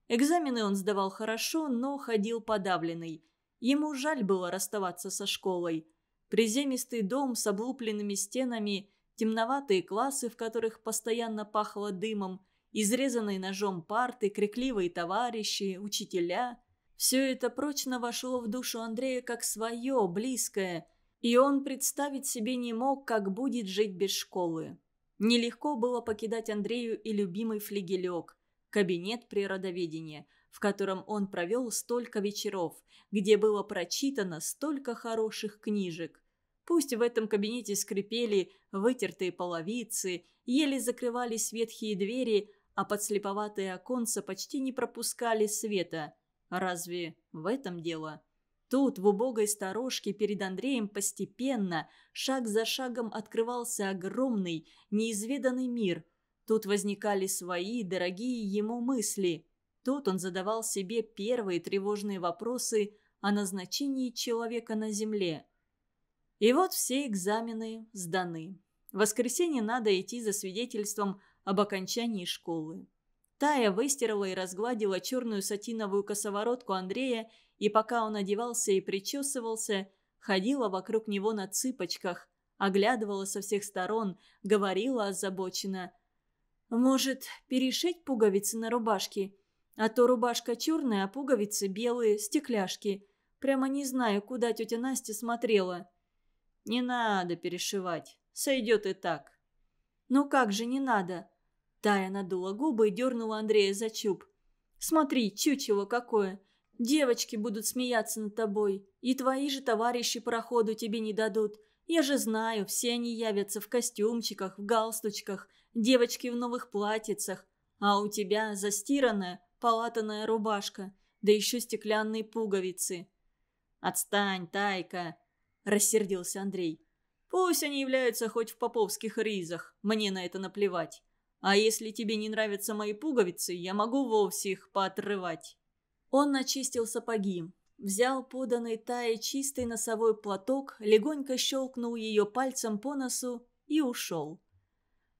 Экзамены он сдавал хорошо, но ходил подавленный. Ему жаль было расставаться со школой. Приземистый дом с облупленными стенами, темноватые классы, в которых постоянно пахло дымом, изрезанные ножом парты, крикливые товарищи, учителя – все это прочно вошло в душу Андрея как свое, близкое, и он представить себе не мог, как будет жить без школы. Нелегко было покидать Андрею и любимый флигелек, кабинет природоведения, в котором он провел столько вечеров, где было прочитано столько хороших книжек. Пусть в этом кабинете скрипели вытертые половицы, еле закрывались ветхие двери, а подслеповатые оконца почти не пропускали света – Разве в этом дело? Тут, в убогой сторожке, перед Андреем постепенно, шаг за шагом открывался огромный, неизведанный мир. Тут возникали свои, дорогие ему мысли. Тут он задавал себе первые тревожные вопросы о назначении человека на земле. И вот все экзамены сданы. В воскресенье надо идти за свидетельством об окончании школы. Тая выстирала и разгладила черную сатиновую косоворотку Андрея, и пока он одевался и причесывался, ходила вокруг него на цыпочках, оглядывала со всех сторон, говорила озабоченно. «Может, перешить пуговицы на рубашке? А то рубашка черная, а пуговицы белые, стекляшки. Прямо не знаю, куда тетя Настя смотрела». «Не надо перешивать, сойдет и так». «Ну как же не надо?» Тая надула губы и дернула Андрея за чуб. «Смотри, чучело какое! Девочки будут смеяться над тобой, и твои же товарищи проходу тебе не дадут. Я же знаю, все они явятся в костюмчиках, в галстучках, девочки в новых платьицах, а у тебя застиранная полатанная рубашка, да еще стеклянные пуговицы». «Отстань, Тайка!» – рассердился Андрей. «Пусть они являются хоть в поповских ризах, мне на это наплевать». А если тебе не нравятся мои пуговицы, я могу вовсе их поотрывать». Он начистил сапоги, взял поданный Тае чистый носовой платок, легонько щелкнул ее пальцем по носу и ушел.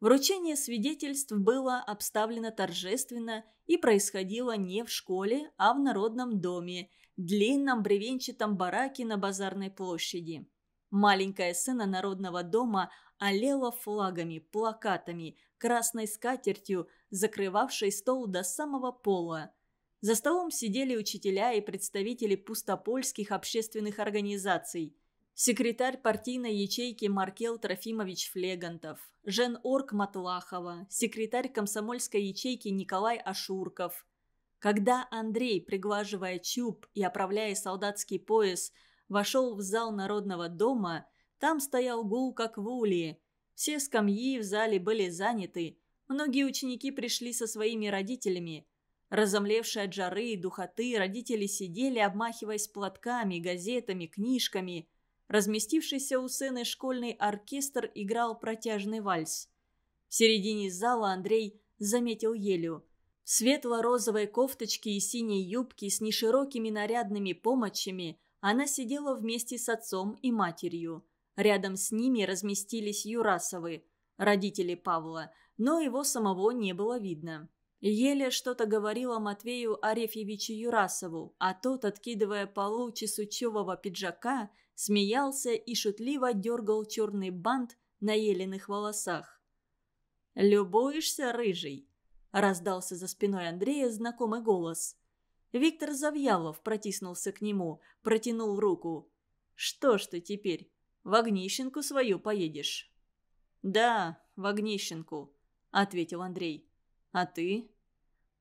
Вручение свидетельств было обставлено торжественно и происходило не в школе, а в народном доме, длинном бревенчатом бараке на базарной площади. Маленькая сына народного дома олела флагами, плакатами, красной скатертью, закрывавшей стол до самого пола. За столом сидели учителя и представители пустопольских общественных организаций. Секретарь партийной ячейки Маркел Трофимович Флегантов, Жен-Орг Матлахова, секретарь комсомольской ячейки Николай Ашурков. Когда Андрей, приглаживая чуб и оправляя солдатский пояс – вошел в зал Народного дома. Там стоял гул, как в улии. Все скамьи в зале были заняты. Многие ученики пришли со своими родителями. Разомлевшие от жары и духоты, родители сидели, обмахиваясь платками, газетами, книжками. Разместившийся у сцены школьный оркестр играл протяжный вальс. В середине зала Андрей заметил Елю. В светло-розовой кофточке и синей юбке с неширокими нарядными помощами она сидела вместе с отцом и матерью. Рядом с ними разместились Юрасовы, родители Павла, но его самого не было видно. Еле что-то говорила Матвею Арефьевичу Юрасову, а тот, откидывая полу чесучевого пиджака, смеялся и шутливо дергал черный бант на еленых волосах. «Любуешься, рыжий?» – раздался за спиной Андрея знакомый голос. Виктор Завьялов протиснулся к нему, протянул руку. «Что ж ты теперь? В Огнищенку свою поедешь?» «Да, в Огнищенку», — ответил Андрей. «А ты?»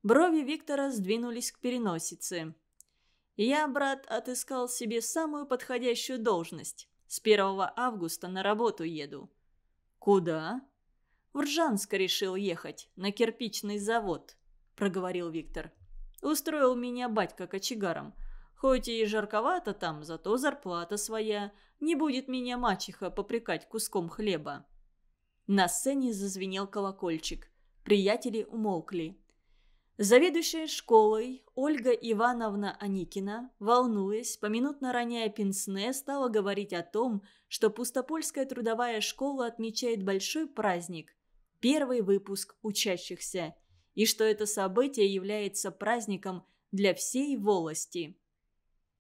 Брови Виктора сдвинулись к переносице. «Я, брат, отыскал себе самую подходящую должность. С 1 августа на работу еду». «Куда?» «В Ржанск решил ехать, на кирпичный завод», — проговорил Виктор. Устроил меня батька кочегаром. Хоть и жарковато там, зато зарплата своя. Не будет меня мачеха попрекать куском хлеба». На сцене зазвенел колокольчик. Приятели умолкли. Заведующая школой Ольга Ивановна Аникина, волнуясь, поминутно роняя пенсне, стала говорить о том, что Пустопольская трудовая школа отмечает большой праздник – первый выпуск учащихся – и что это событие является праздником для всей волости.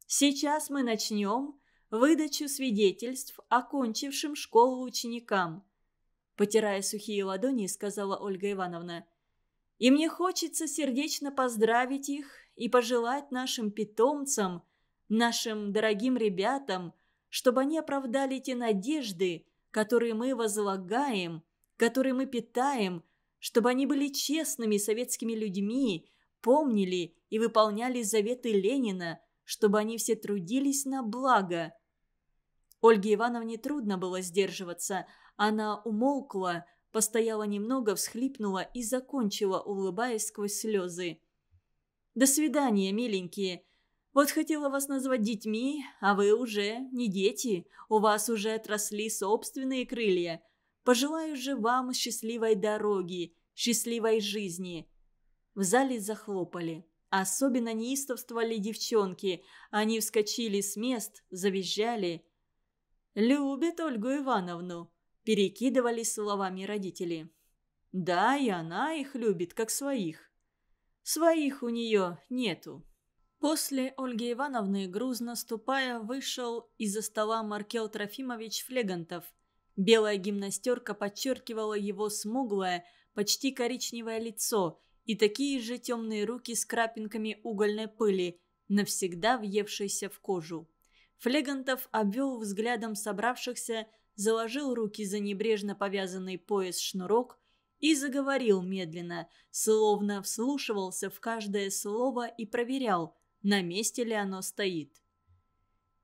Сейчас мы начнем выдачу свидетельств окончившим школу ученикам. Потирая сухие ладони, сказала Ольга Ивановна. И мне хочется сердечно поздравить их и пожелать нашим питомцам, нашим дорогим ребятам, чтобы они оправдали те надежды, которые мы возлагаем, которые мы питаем – чтобы они были честными советскими людьми, помнили и выполняли заветы Ленина, чтобы они все трудились на благо. Ольге Ивановне трудно было сдерживаться. Она умолкла, постояла немного, всхлипнула и закончила, улыбаясь сквозь слезы. «До свидания, миленькие. Вот хотела вас назвать детьми, а вы уже не дети. У вас уже отросли собственные крылья. Пожелаю же вам счастливой дороги, счастливой жизни». В зале захлопали. Особенно неистовствовали девчонки. Они вскочили с мест, завизжали. любит Ольгу Ивановну», – перекидывали словами родители. «Да, и она их любит, как своих». «Своих у нее нету». После Ольги Ивановны, грузно ступая, вышел из-за стола Маркел Трофимович Флегантов – Белая гимнастерка подчеркивала его смуглое, почти коричневое лицо и такие же темные руки с крапинками угольной пыли, навсегда въевшейся в кожу. Флегантов обвел взглядом собравшихся, заложил руки за небрежно повязанный пояс-шнурок и заговорил медленно, словно вслушивался в каждое слово и проверял, на месте ли оно стоит.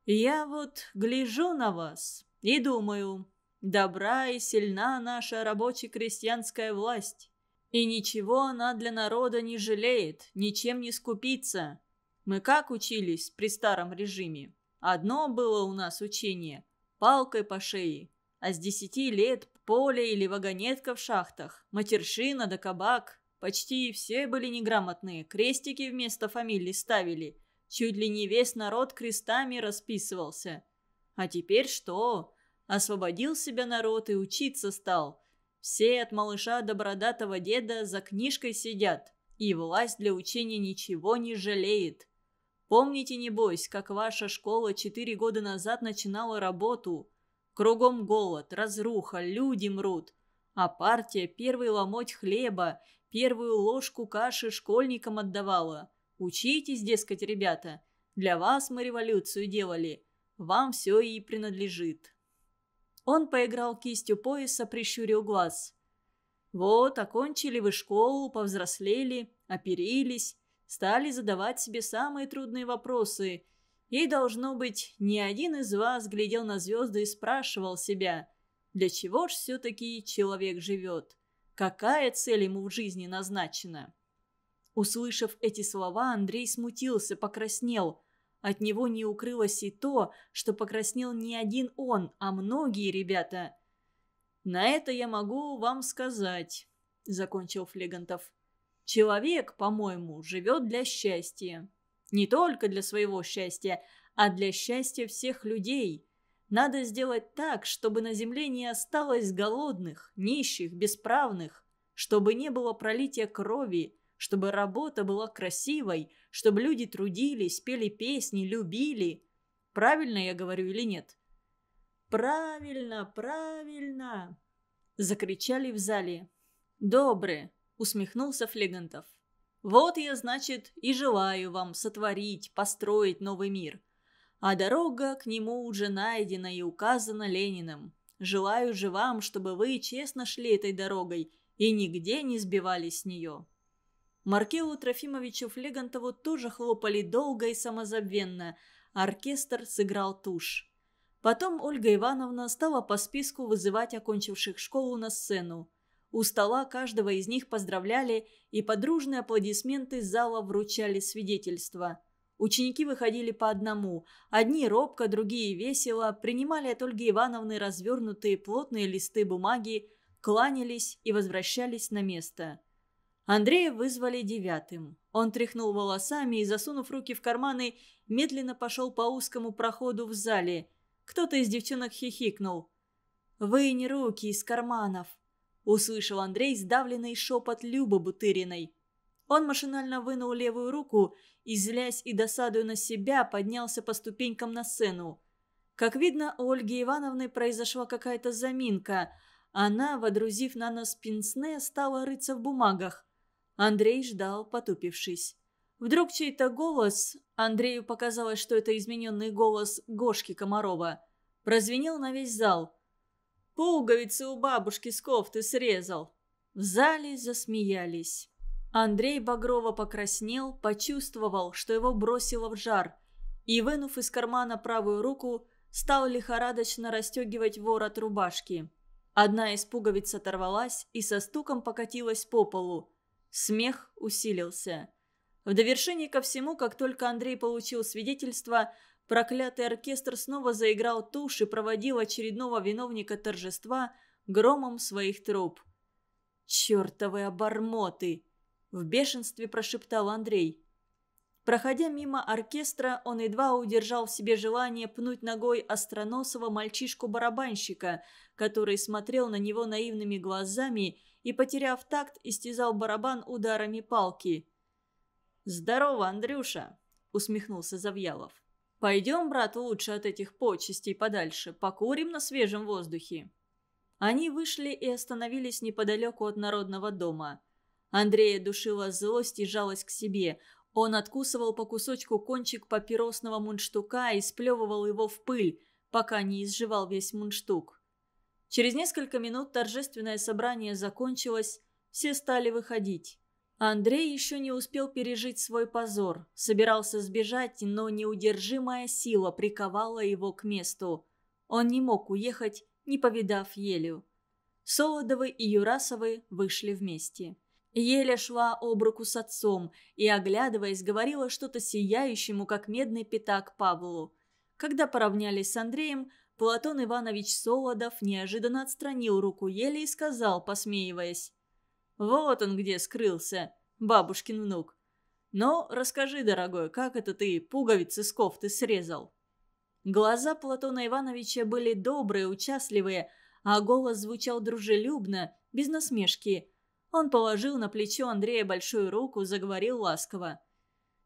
«Я вот гляжу на вас и думаю, Добра и сильна наша рабоче-крестьянская власть. И ничего она для народа не жалеет, ничем не скупится. Мы как учились при старом режиме? Одно было у нас учение – палкой по шее. А с десяти лет поле или вагонетка в шахтах, матершина да кабак. Почти все были неграмотные, крестики вместо фамилий ставили. Чуть ли не весь народ крестами расписывался. А теперь что? Освободил себя народ и учиться стал. Все от малыша до бородатого деда за книжкой сидят, и власть для учения ничего не жалеет. Помните, небось, как ваша школа четыре года назад начинала работу? Кругом голод, разруха, люди мрут. А партия первый ломоть хлеба, первую ложку каши школьникам отдавала. Учитесь, дескать, ребята, для вас мы революцию делали. Вам все и принадлежит. Он поиграл кистью пояса, прищурил глаз. «Вот, окончили вы школу, повзрослели, оперились, стали задавать себе самые трудные вопросы. И, должно быть, ни один из вас глядел на звезды и спрашивал себя, для чего ж все-таки человек живет? Какая цель ему в жизни назначена?» Услышав эти слова, Андрей смутился, покраснел – от него не укрылось и то, что покраснел не один он, а многие ребята. «На это я могу вам сказать», — закончил Флегантов. «Человек, по-моему, живет для счастья. Не только для своего счастья, а для счастья всех людей. Надо сделать так, чтобы на земле не осталось голодных, нищих, бесправных, чтобы не было пролития крови, чтобы работа была красивой, чтобы люди трудились, пели песни, любили. Правильно я говорю или нет? «Правильно, правильно!» Закричали в зале. «Добры!» — усмехнулся Флегантов. «Вот я, значит, и желаю вам сотворить, построить новый мир. А дорога к нему уже найдена и указана Лениным. Желаю же вам, чтобы вы честно шли этой дорогой и нигде не сбивались с нее». Маркелу Трофимовичу Флегантову тоже хлопали долго и самозабвенно. Оркестр сыграл тушь. Потом Ольга Ивановна стала по списку вызывать окончивших школу на сцену. У стола каждого из них поздравляли, и подружные аплодисменты зала вручали свидетельства. Ученики выходили по одному. Одни робко, другие весело, принимали от Ольги Ивановны развернутые плотные листы бумаги, кланялись и возвращались на место. Андрея вызвали девятым. Он тряхнул волосами и, засунув руки в карманы, медленно пошел по узкому проходу в зале. Кто-то из девчонок хихикнул. «Выни руки из карманов!» Услышал Андрей сдавленный шепот Любы Бутыриной. Он машинально вынул левую руку и, злясь и досадуя на себя, поднялся по ступенькам на сцену. Как видно, у Ольги Ивановны произошла какая-то заминка. Она, водрузив на нос пенсне, стала рыться в бумагах. Андрей ждал, потупившись. Вдруг чей-то голос, Андрею показалось, что это измененный голос Гошки Комарова, прозвенел на весь зал. «Пуговицы у бабушки с кофты срезал!» В зале засмеялись. Андрей Багрова покраснел, почувствовал, что его бросило в жар, и, вынув из кармана правую руку, стал лихорадочно расстегивать ворот рубашки. Одна из пуговиц оторвалась и со стуком покатилась по полу. Смех усилился. В довершении ко всему, как только Андрей получил свидетельство, проклятый оркестр снова заиграл тушь и проводил очередного виновника торжества громом своих труб. «Чертовы обормоты!» – в бешенстве прошептал Андрей. Проходя мимо оркестра, он едва удержал в себе желание пнуть ногой остроносого мальчишку-барабанщика, который смотрел на него наивными глазами и, потеряв такт, истязал барабан ударами палки. «Здорово, Андрюша!» – усмехнулся Завьялов. «Пойдем, брат, лучше от этих почестей подальше, покурим на свежем воздухе». Они вышли и остановились неподалеку от народного дома – Андрея душила злость и жалость к себе. Он откусывал по кусочку кончик папиросного мундштука и сплевывал его в пыль, пока не изживал весь мундштук. Через несколько минут торжественное собрание закончилось, все стали выходить. Андрей еще не успел пережить свой позор, собирался сбежать, но неудержимая сила приковала его к месту. Он не мог уехать, не повидав Елю. Солодовы и Юрасовы вышли вместе. Еле шла об руку с отцом и, оглядываясь, говорила что-то сияющему, как медный пятак Павлу. Когда поравнялись с Андреем, Платон Иванович Солодов неожиданно отстранил руку Еле и сказал, посмеиваясь. «Вот он где скрылся, бабушкин внук. Но расскажи, дорогой, как это ты пуговицы с кофты срезал?» Глаза Платона Ивановича были добрые, участливые, а голос звучал дружелюбно, без насмешки – он положил на плечо Андрея большую руку, заговорил ласково.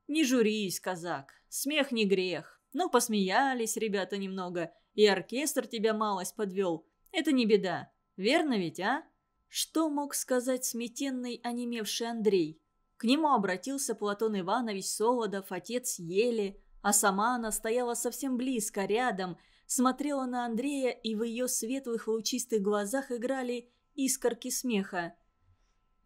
«Не журись, казак, смех не грех. Ну, посмеялись ребята немного, и оркестр тебя малость подвел. Это не беда, верно ведь, а?» Что мог сказать сметенный, онемевший Андрей? К нему обратился Платон Иванович Солодов, отец Ели, а сама она стояла совсем близко, рядом, смотрела на Андрея, и в ее светлых лучистых глазах играли искорки смеха.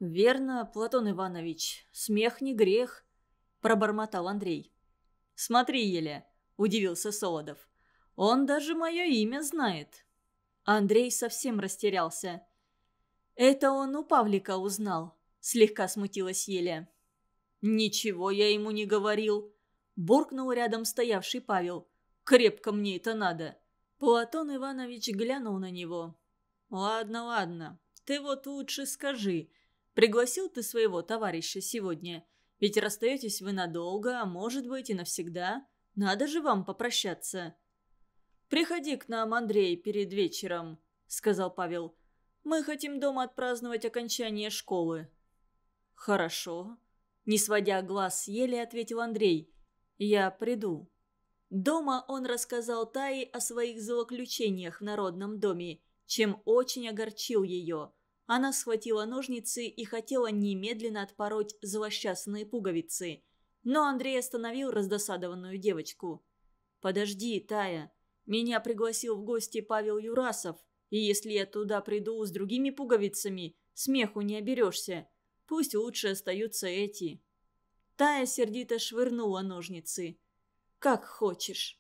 «Верно, Платон Иванович, смех не грех», – пробормотал Андрей. «Смотри, Еля», – удивился Солодов. «Он даже мое имя знает». Андрей совсем растерялся. «Это он у Павлика узнал», – слегка смутилась Еля. «Ничего я ему не говорил», – буркнул рядом стоявший Павел. «Крепко мне это надо». Платон Иванович глянул на него. «Ладно, ладно, ты вот лучше скажи, Пригласил ты своего товарища сегодня? Ведь расстаетесь вы надолго, а может быть и навсегда. Надо же вам попрощаться». «Приходи к нам, Андрей, перед вечером», — сказал Павел. «Мы хотим дома отпраздновать окончание школы». «Хорошо», — не сводя глаз еле ответил Андрей. «Я приду». Дома он рассказал Тае о своих злоключениях в народном доме, чем очень огорчил ее — она схватила ножницы и хотела немедленно отпороть злосчастные пуговицы. Но Андрей остановил раздосадованную девочку. «Подожди, Тая. Меня пригласил в гости Павел Юрасов. И если я туда приду с другими пуговицами, смеху не оберешься. Пусть лучше остаются эти». Тая сердито швырнула ножницы. «Как хочешь».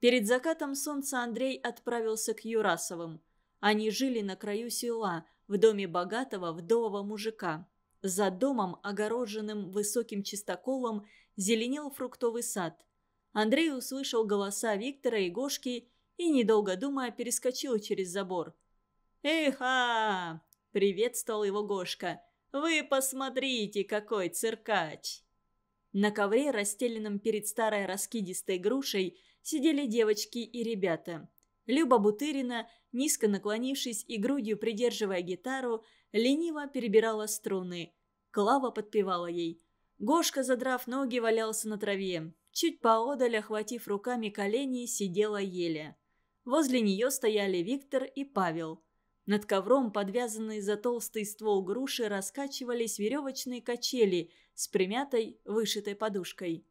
Перед закатом солнца Андрей отправился к Юрасовым. Они жили на краю села, в доме богатого вдового мужика. За домом, огороженным высоким чистоколом, зеленел фруктовый сад. Андрей услышал голоса Виктора и Гошки и, недолго думая, перескочил через забор. «Эха!» – приветствовал его Гошка. «Вы посмотрите, какой циркач!» На ковре, расстеленном перед старой раскидистой грушей, сидели девочки и ребята. Люба Бутырина, низко наклонившись и грудью придерживая гитару, лениво перебирала струны. Клава подпевала ей. Гошка, задрав ноги, валялся на траве. Чуть поодаль, охватив руками колени, сидела Еля. Возле нее стояли Виктор и Павел. Над ковром, подвязанные за толстый ствол груши, раскачивались веревочные качели с примятой, вышитой подушкой.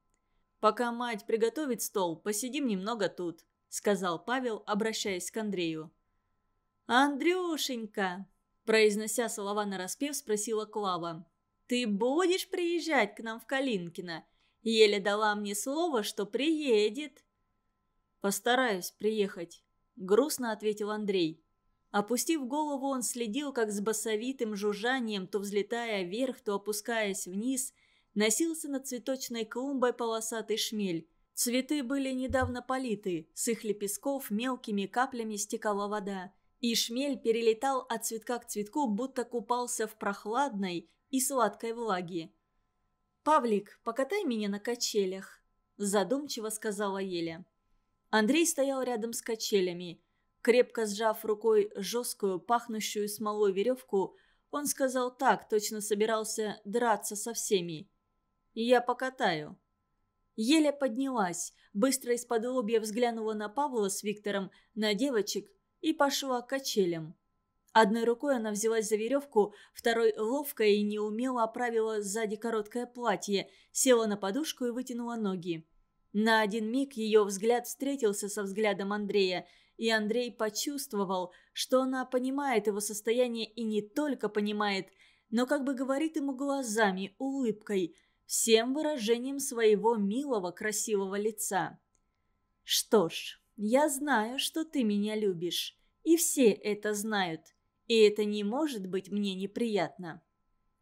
«Пока мать приготовит стол, посидим немного тут», сказал Павел, обращаясь к Андрею. «Андрюшенька!» – произнося слова нараспев, спросила Клава. «Ты будешь приезжать к нам в Калинкино? Еле дала мне слово, что приедет». «Постараюсь приехать», – грустно ответил Андрей. Опустив голову, он следил, как с басовитым жужжанием, то взлетая вверх, то опускаясь вниз, носился над цветочной клумбой полосатый шмель. Цветы были недавно политы, с их лепестков мелкими каплями стекала вода, и шмель перелетал от цветка к цветку, будто купался в прохладной и сладкой влаге. «Павлик, покатай меня на качелях», – задумчиво сказала Еля. Андрей стоял рядом с качелями. Крепко сжав рукой жесткую, пахнущую смолой веревку, он сказал так, точно собирался драться со всеми. «Я покатаю». Еле поднялась, быстро из-под лобья взглянула на Павла с Виктором, на девочек и пошла к качелям. Одной рукой она взялась за веревку, второй ловко и неумело оправила сзади короткое платье, села на подушку и вытянула ноги. На один миг ее взгляд встретился со взглядом Андрея, и Андрей почувствовал, что она понимает его состояние и не только понимает, но как бы говорит ему глазами, улыбкой – всем выражением своего милого красивого лица. «Что ж, я знаю, что ты меня любишь, и все это знают, и это не может быть мне неприятно».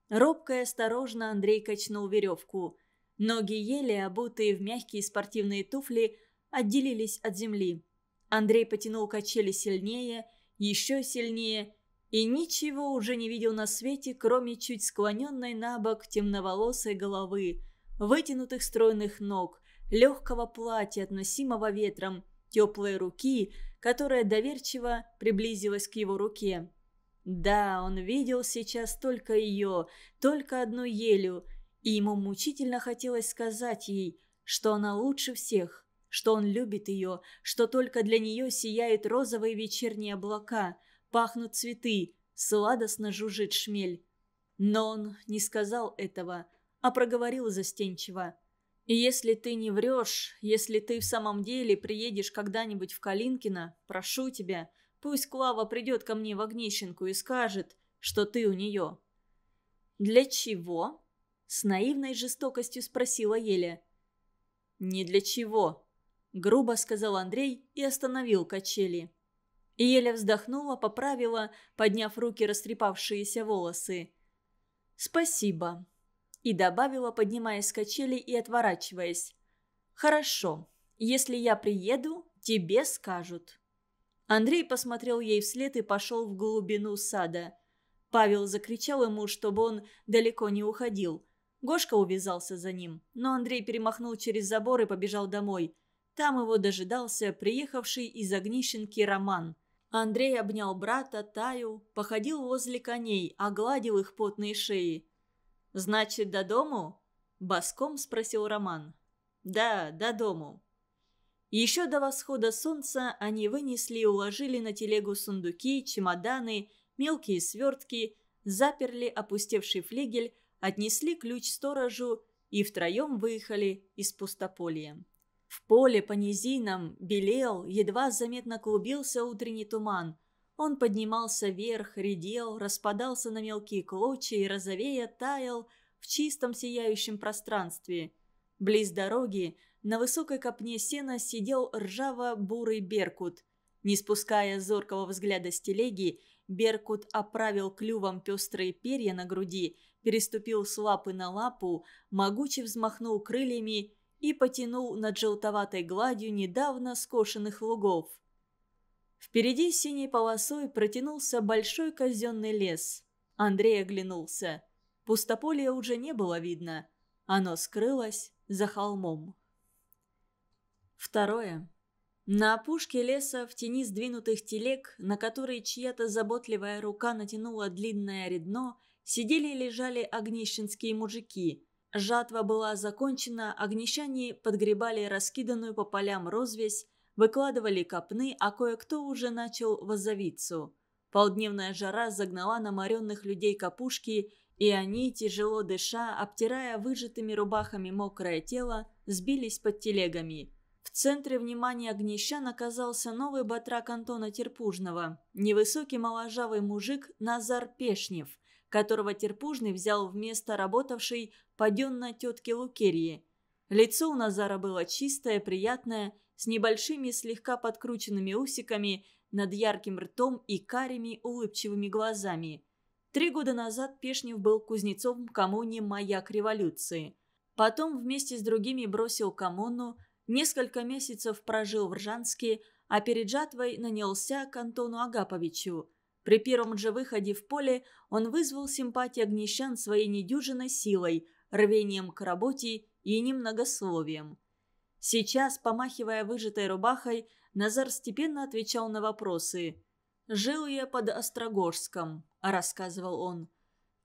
Робко и осторожно Андрей качнул веревку. Ноги еле обутые а в мягкие спортивные туфли отделились от земли. Андрей потянул качели сильнее, еще сильнее – и ничего уже не видел на свете, кроме чуть склоненной на бок темноволосой головы, вытянутых стройных ног, легкого платья, относимого ветром, теплой руки, которая доверчиво приблизилась к его руке. Да, он видел сейчас только ее, только одну елю, и ему мучительно хотелось сказать ей, что она лучше всех, что он любит ее, что только для нее сияют розовые вечерние облака – пахнут цветы, сладостно жужжит шмель. Но он не сказал этого, а проговорил застенчиво. если ты не врешь, если ты в самом деле приедешь когда-нибудь в Калинкино, прошу тебя, пусть Клава придет ко мне в Огнищенку и скажет, что ты у нее». «Для чего?» — с наивной жестокостью спросила Еля. «Не для чего», — грубо сказал Андрей и остановил качели и еле вздохнула, поправила, подняв руки растрепавшиеся волосы. «Спасибо», – и добавила, поднимаясь с качели и отворачиваясь. «Хорошо, если я приеду, тебе скажут». Андрей посмотрел ей вслед и пошел в глубину сада. Павел закричал ему, чтобы он далеко не уходил. Гошка увязался за ним, но Андрей перемахнул через забор и побежал домой. Там его дожидался приехавший из Огнищенки Роман – Андрей обнял брата, Таю, походил возле коней, огладил их потные шеи. «Значит, до дому?» – боском спросил Роман. «Да, до дому». Еще до восхода солнца они вынесли и уложили на телегу сундуки, чемоданы, мелкие свертки, заперли опустевший флигель, отнесли ключ сторожу и втроем выехали из пустополья. В поле по низинам белел, едва заметно клубился утренний туман. Он поднимался вверх, редел, распадался на мелкие клочья и розовея таял в чистом сияющем пространстве. Близ дороги на высокой копне сена сидел ржаво-бурый беркут. Не спуская зоркого взгляда с телеги, беркут оправил клювом пестрые перья на груди, переступил с лапы на лапу, могуче взмахнул крыльями и потянул над желтоватой гладью недавно скошенных лугов. Впереди синей полосой протянулся большой казенный лес. Андрей оглянулся. Пустополя уже не было видно. Оно скрылось за холмом. Второе. На опушке леса в тени сдвинутых телег, на которые чья-то заботливая рука натянула длинное редно, сидели и лежали огнищенские мужики. Жатва была закончена, огнищане подгребали раскиданную по полям розвесь, выкладывали копны, а кое-кто уже начал возовицу. Полдневная жара загнала наморенных людей капушки, и они, тяжело дыша, обтирая выжатыми рубахами мокрое тело, сбились под телегами. В центре внимания огнищан оказался новый батрак Антона Терпужного, невысокий моложавый мужик Назар Пешнев – которого Терпужный взял вместо работавшей паденной тетки Лукерии. Лицо у Назара было чистое, приятное, с небольшими слегка подкрученными усиками, над ярким ртом и карими улыбчивыми глазами. Три года назад Пешнев был кузнецом в коммуне «Маяк революции». Потом вместе с другими бросил коммуну, несколько месяцев прожил в Ржанске, а перед жатвой нанялся к Антону Агаповичу – при первом же выходе в поле он вызвал симпатию огнищан своей недюжиной силой, рвением к работе и немногословием. Сейчас, помахивая выжатой рубахой, Назар степенно отвечал на вопросы. «Жил я под Острогорском, рассказывал он.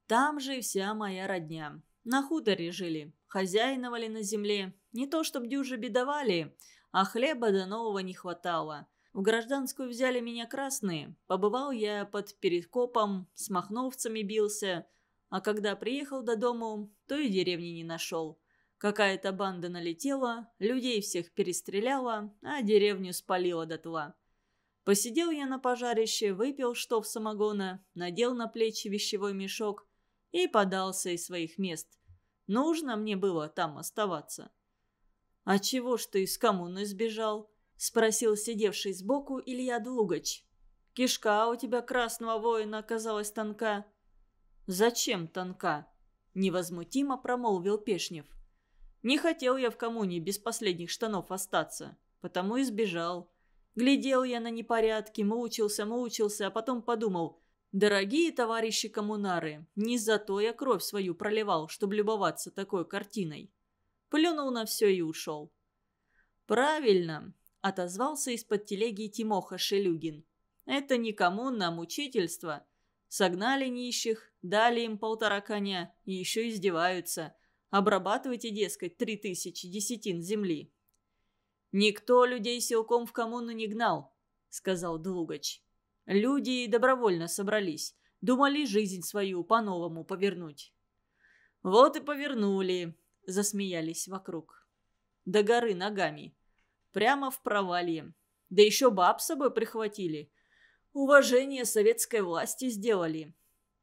«Там же вся моя родня. На хуторе жили, хозяиновали на земле. Не то чтоб дюжи бедовали, а хлеба до нового не хватало. В гражданскую взяли меня красные. Побывал я под перекопом, с махновцами бился. А когда приехал до дому, то и деревни не нашел. Какая-то банда налетела, людей всех перестреляла, а деревню спалила дотла. Посидел я на пожарище, выпил штоф самогона, надел на плечи вещевой мешок и подался из своих мест. Нужно мне было там оставаться. «А чего ж ты из коммуны сбежал?» – спросил сидевший сбоку Илья Длугач. «Кишка у тебя красного воина оказалась тонка». «Зачем тонка?» – невозмутимо промолвил Пешнев. «Не хотел я в коммуне без последних штанов остаться, потому и сбежал. Глядел я на непорядки, мучился, мучился, а потом подумал – Дорогие товарищи коммунары, не зато я кровь свою проливал, чтобы любоваться такой картиной. Плюнул на все и ушел. Правильно, отозвался из-под телеги Тимоха Шелюгин. «Это никому на мучительство. Согнали нищих, дали им полтора коня и еще издеваются. Обрабатывайте, дескать, три тысячи десятин земли». «Никто людей силком в коммуну не гнал», — сказал Длугач. «Люди добровольно собрались, думали жизнь свою по-новому повернуть». «Вот и повернули», — засмеялись вокруг. «До горы ногами», Прямо в провалье. Да еще баб с собой прихватили. Уважение советской власти сделали.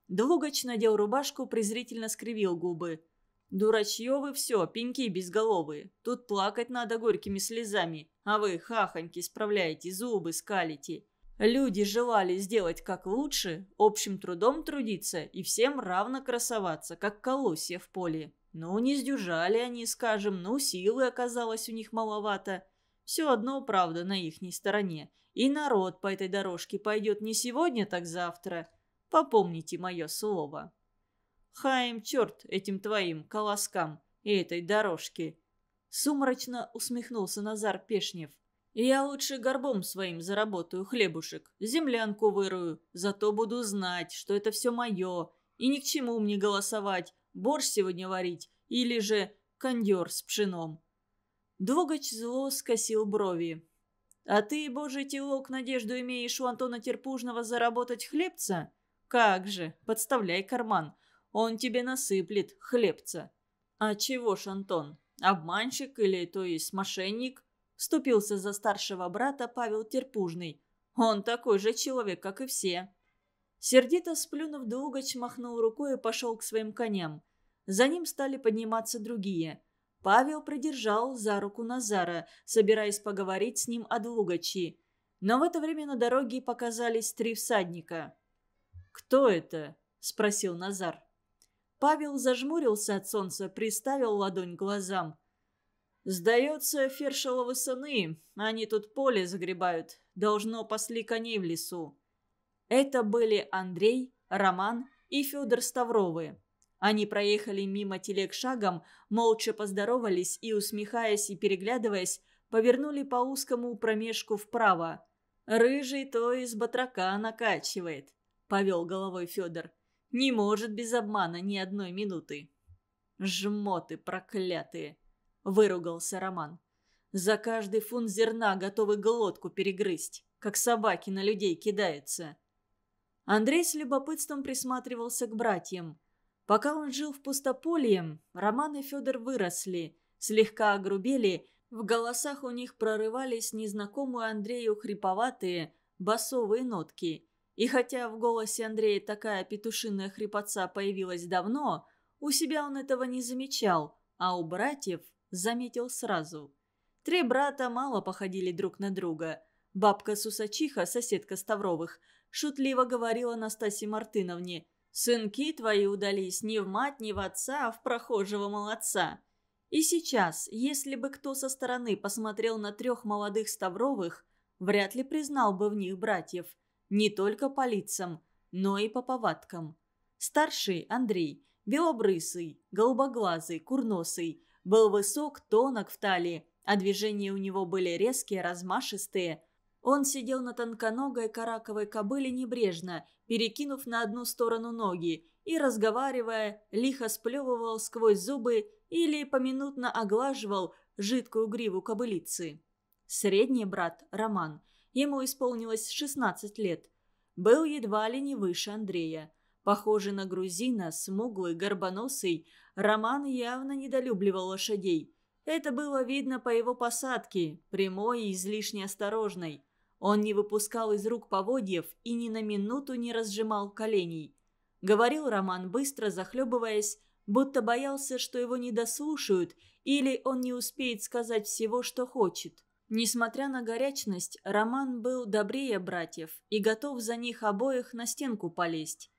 Длугач надел рубашку, презрительно скривил губы. «Дурачье вы все, пеньки безголовые. Тут плакать надо горькими слезами, а вы хахоньки справляете, зубы скалите. Люди желали сделать как лучше, общим трудом трудиться и всем равно красоваться, как колосья в поле. Ну, не сдюжали они, скажем, ну, силы оказалось у них маловато. Все одно, правда, на ихней стороне. И народ по этой дорожке пойдет не сегодня, так завтра. Попомните мое слово. Хаим черт этим твоим колоскам и этой дорожке. Сумрачно усмехнулся Назар Пешнев. Я лучше горбом своим заработаю хлебушек, землянку вырую, зато буду знать, что это все мое, и ни к чему мне голосовать, борщ сегодня варить, или же кондер с пшеном. Двогач зло скосил брови. «А ты, божий телок, надежду имеешь у Антона Терпужного заработать хлебца? Как же, подставляй карман. Он тебе насыплет хлебца». «А чего ж, Антон, обманщик или, то есть, мошенник?» Вступился за старшего брата Павел Терпужный. «Он такой же человек, как и все». Сердито сплюнув, Двугач махнул рукой и пошел к своим коням. За ним стали подниматься другие – Павел продержал за руку Назара, собираясь поговорить с ним о Двугачи. Но в это время на дороге показались три всадника. «Кто это?» – спросил Назар. Павел зажмурился от солнца, приставил ладонь к глазам. «Сдается, фершеловы сыны. Они тут поле загребают. Должно пасли коней в лесу». Это были Андрей, Роман и Федор Ставровы. Они проехали мимо телег шагом, молча поздоровались и, усмехаясь и переглядываясь, повернули по узкому промежку вправо. «Рыжий то из батрака накачивает», — повел головой Федор. «Не может без обмана ни одной минуты». «Жмоты проклятые!» — выругался Роман. «За каждый фунт зерна готовы глотку перегрызть, как собаки на людей кидаются». Андрей с любопытством присматривался к братьям — Пока он жил в пустополье, Роман и Федор выросли, слегка огрубели, в голосах у них прорывались незнакомые Андрею хриповатые, басовые нотки. И хотя в голосе Андрея такая петушиная хрипотца появилась давно, у себя он этого не замечал, а у братьев заметил сразу. Три брата мало походили друг на друга. Бабка Сусачиха, соседка Ставровых, шутливо говорила Настасье Мартыновне – Сынки твои удались не в мать, не в отца, а в прохожего молодца. И сейчас, если бы кто со стороны посмотрел на трех молодых Ставровых, вряд ли признал бы в них братьев. Не только по лицам, но и по повадкам. Старший Андрей, белобрысый, голубоглазый, курносый, был высок, тонок в талии, а движения у него были резкие, размашистые – он сидел на тонконогой караковой кобыле небрежно, перекинув на одну сторону ноги, и, разговаривая, лихо сплевывал сквозь зубы или поминутно оглаживал жидкую гриву кобылицы. Средний брат, Роман, ему исполнилось 16 лет, был едва ли не выше Андрея. Похожий на грузина, смуглый, горбоносый, Роман явно недолюбливал лошадей. Это было видно по его посадке, прямой и излишне осторожной. Он не выпускал из рук поводьев и ни на минуту не разжимал коленей. Говорил Роман быстро, захлебываясь, будто боялся, что его не дослушают или он не успеет сказать всего, что хочет. Несмотря на горячность, Роман был добрее братьев и готов за них обоих на стенку полезть.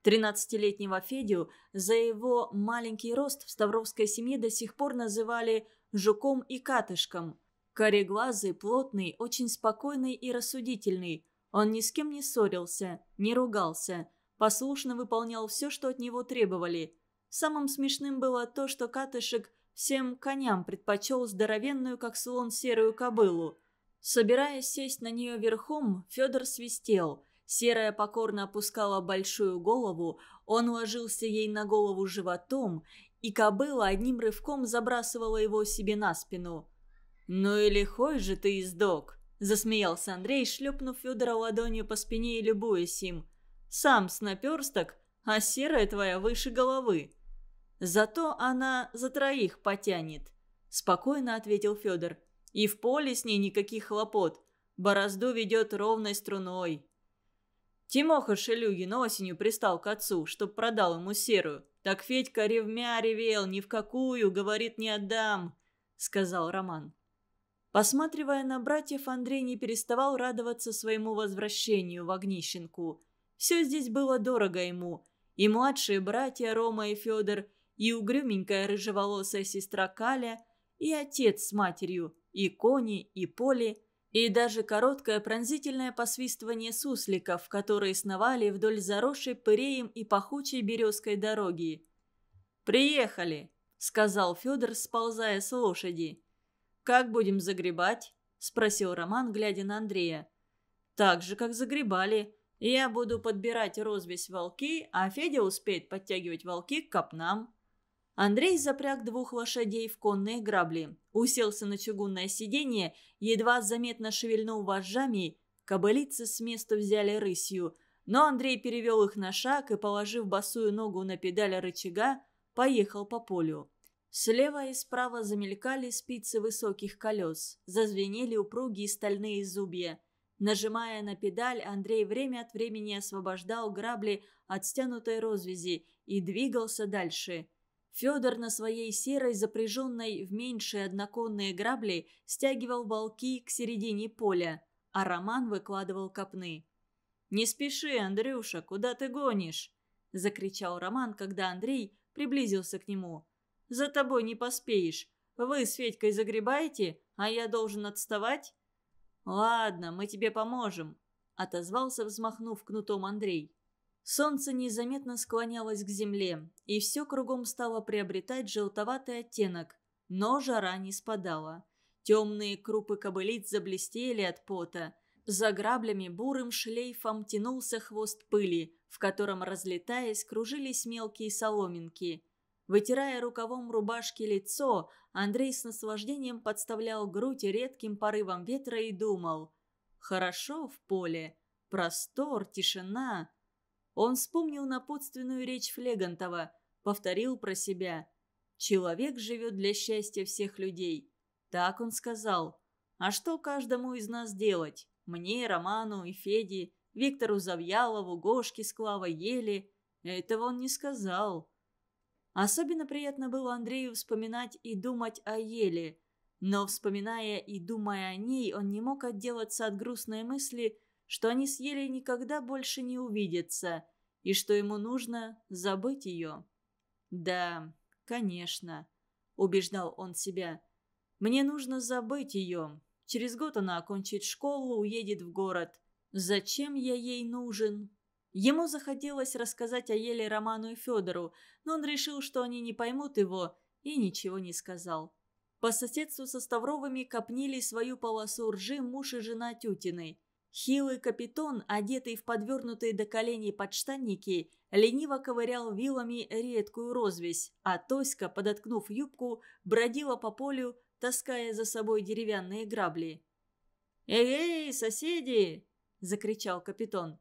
Тринадцатилетнего Федю за его маленький рост в Ставровской семье до сих пор называли «жуком и катышком», Кореглазый, плотный, очень спокойный и рассудительный. Он ни с кем не ссорился, не ругался, послушно выполнял все, что от него требовали. Самым смешным было то, что Катышек всем коням предпочел здоровенную, как слон, серую кобылу. Собираясь сесть на нее верхом, Федор свистел. Серая покорно опускала большую голову, он ложился ей на голову животом, и кобыла одним рывком забрасывала его себе на спину. «Ну и лихой же ты издок!» – засмеялся Андрей, шлепнув Федора ладонью по спине и любуясь им. «Сам с наперсток, а серая твоя выше головы». «Зато она за троих потянет», – спокойно ответил Федор. «И в поле с ней никаких хлопот. Борозду ведет ровной струной». Тимоха Шелюгин осенью пристал к отцу, чтоб продал ему серую. «Так Федька ревмя ревел, ни в какую, говорит, не отдам», – сказал Роман. Посматривая на братьев, Андрей не переставал радоваться своему возвращению в Огнищенку. Все здесь было дорого ему. И младшие братья Рома и Федор, и угрюменькая рыжеволосая сестра Каля, и отец с матерью, и кони, и поле, и даже короткое пронзительное посвистывание сусликов, которые сновали вдоль заросшей пыреем и пахучей березкой дороги. «Приехали!» — сказал Федор, сползая с лошади. «Как будем загребать?» – спросил Роман, глядя на Андрея. «Так же, как загребали. Я буду подбирать розвесь волки, а Федя успеет подтягивать волки к копнам». Андрей запряг двух лошадей в конные грабли, уселся на чугунное сиденье, едва заметно шевельнул вожжами, кобылицы с места взяли рысью, но Андрей перевел их на шаг и, положив босую ногу на педаль рычага, поехал по полю. Слева и справа замелькали спицы высоких колес, зазвенели упругие стальные зубья. Нажимая на педаль, Андрей время от времени освобождал грабли от стянутой розвязи и двигался дальше. Федор на своей серой, запряженной в меньшие одноконные грабли, стягивал волки к середине поля, а Роман выкладывал копны. «Не спеши, Андрюша, куда ты гонишь?» – закричал Роман, когда Андрей приблизился к нему – за тобой не поспеешь. Вы с Федькой загребаете, а я должен отставать?» «Ладно, мы тебе поможем», — отозвался, взмахнув кнутом Андрей. Солнце незаметно склонялось к земле, и все кругом стало приобретать желтоватый оттенок, но жара не спадала. Темные крупы кобылиц заблестели от пота. За граблями бурым шлейфом тянулся хвост пыли, в котором, разлетаясь, кружились мелкие соломинки. Вытирая рукавом рубашки лицо, Андрей с наслаждением подставлял грудь редким порывом ветра и думал. «Хорошо в поле. Простор, тишина». Он вспомнил напутственную речь Флегантова, повторил про себя. «Человек живет для счастья всех людей». Так он сказал. «А что каждому из нас делать? Мне, Роману и Феде, Виктору Завьялову, Гошке с Клавой Еле?» Этого он не сказал. Особенно приятно было Андрею вспоминать и думать о Еле. Но вспоминая и думая о ней, он не мог отделаться от грустной мысли, что они с Елей никогда больше не увидятся, и что ему нужно забыть ее. «Да, конечно», — убеждал он себя. «Мне нужно забыть ее. Через год она окончит школу, уедет в город. Зачем я ей нужен? Ему захотелось рассказать о Еле Роману и Федору, но он решил, что они не поймут его, и ничего не сказал. По соседству со Ставровыми копнили свою полосу ржи муж и жена Тютиной. Хилый капитон, одетый в подвернутые до коленей подштанники, лениво ковырял вилами редкую розвесь, а Тоська, подоткнув юбку, бродила по полю, таская за собой деревянные грабли. «Эй, эй, соседи!» – закричал капитон.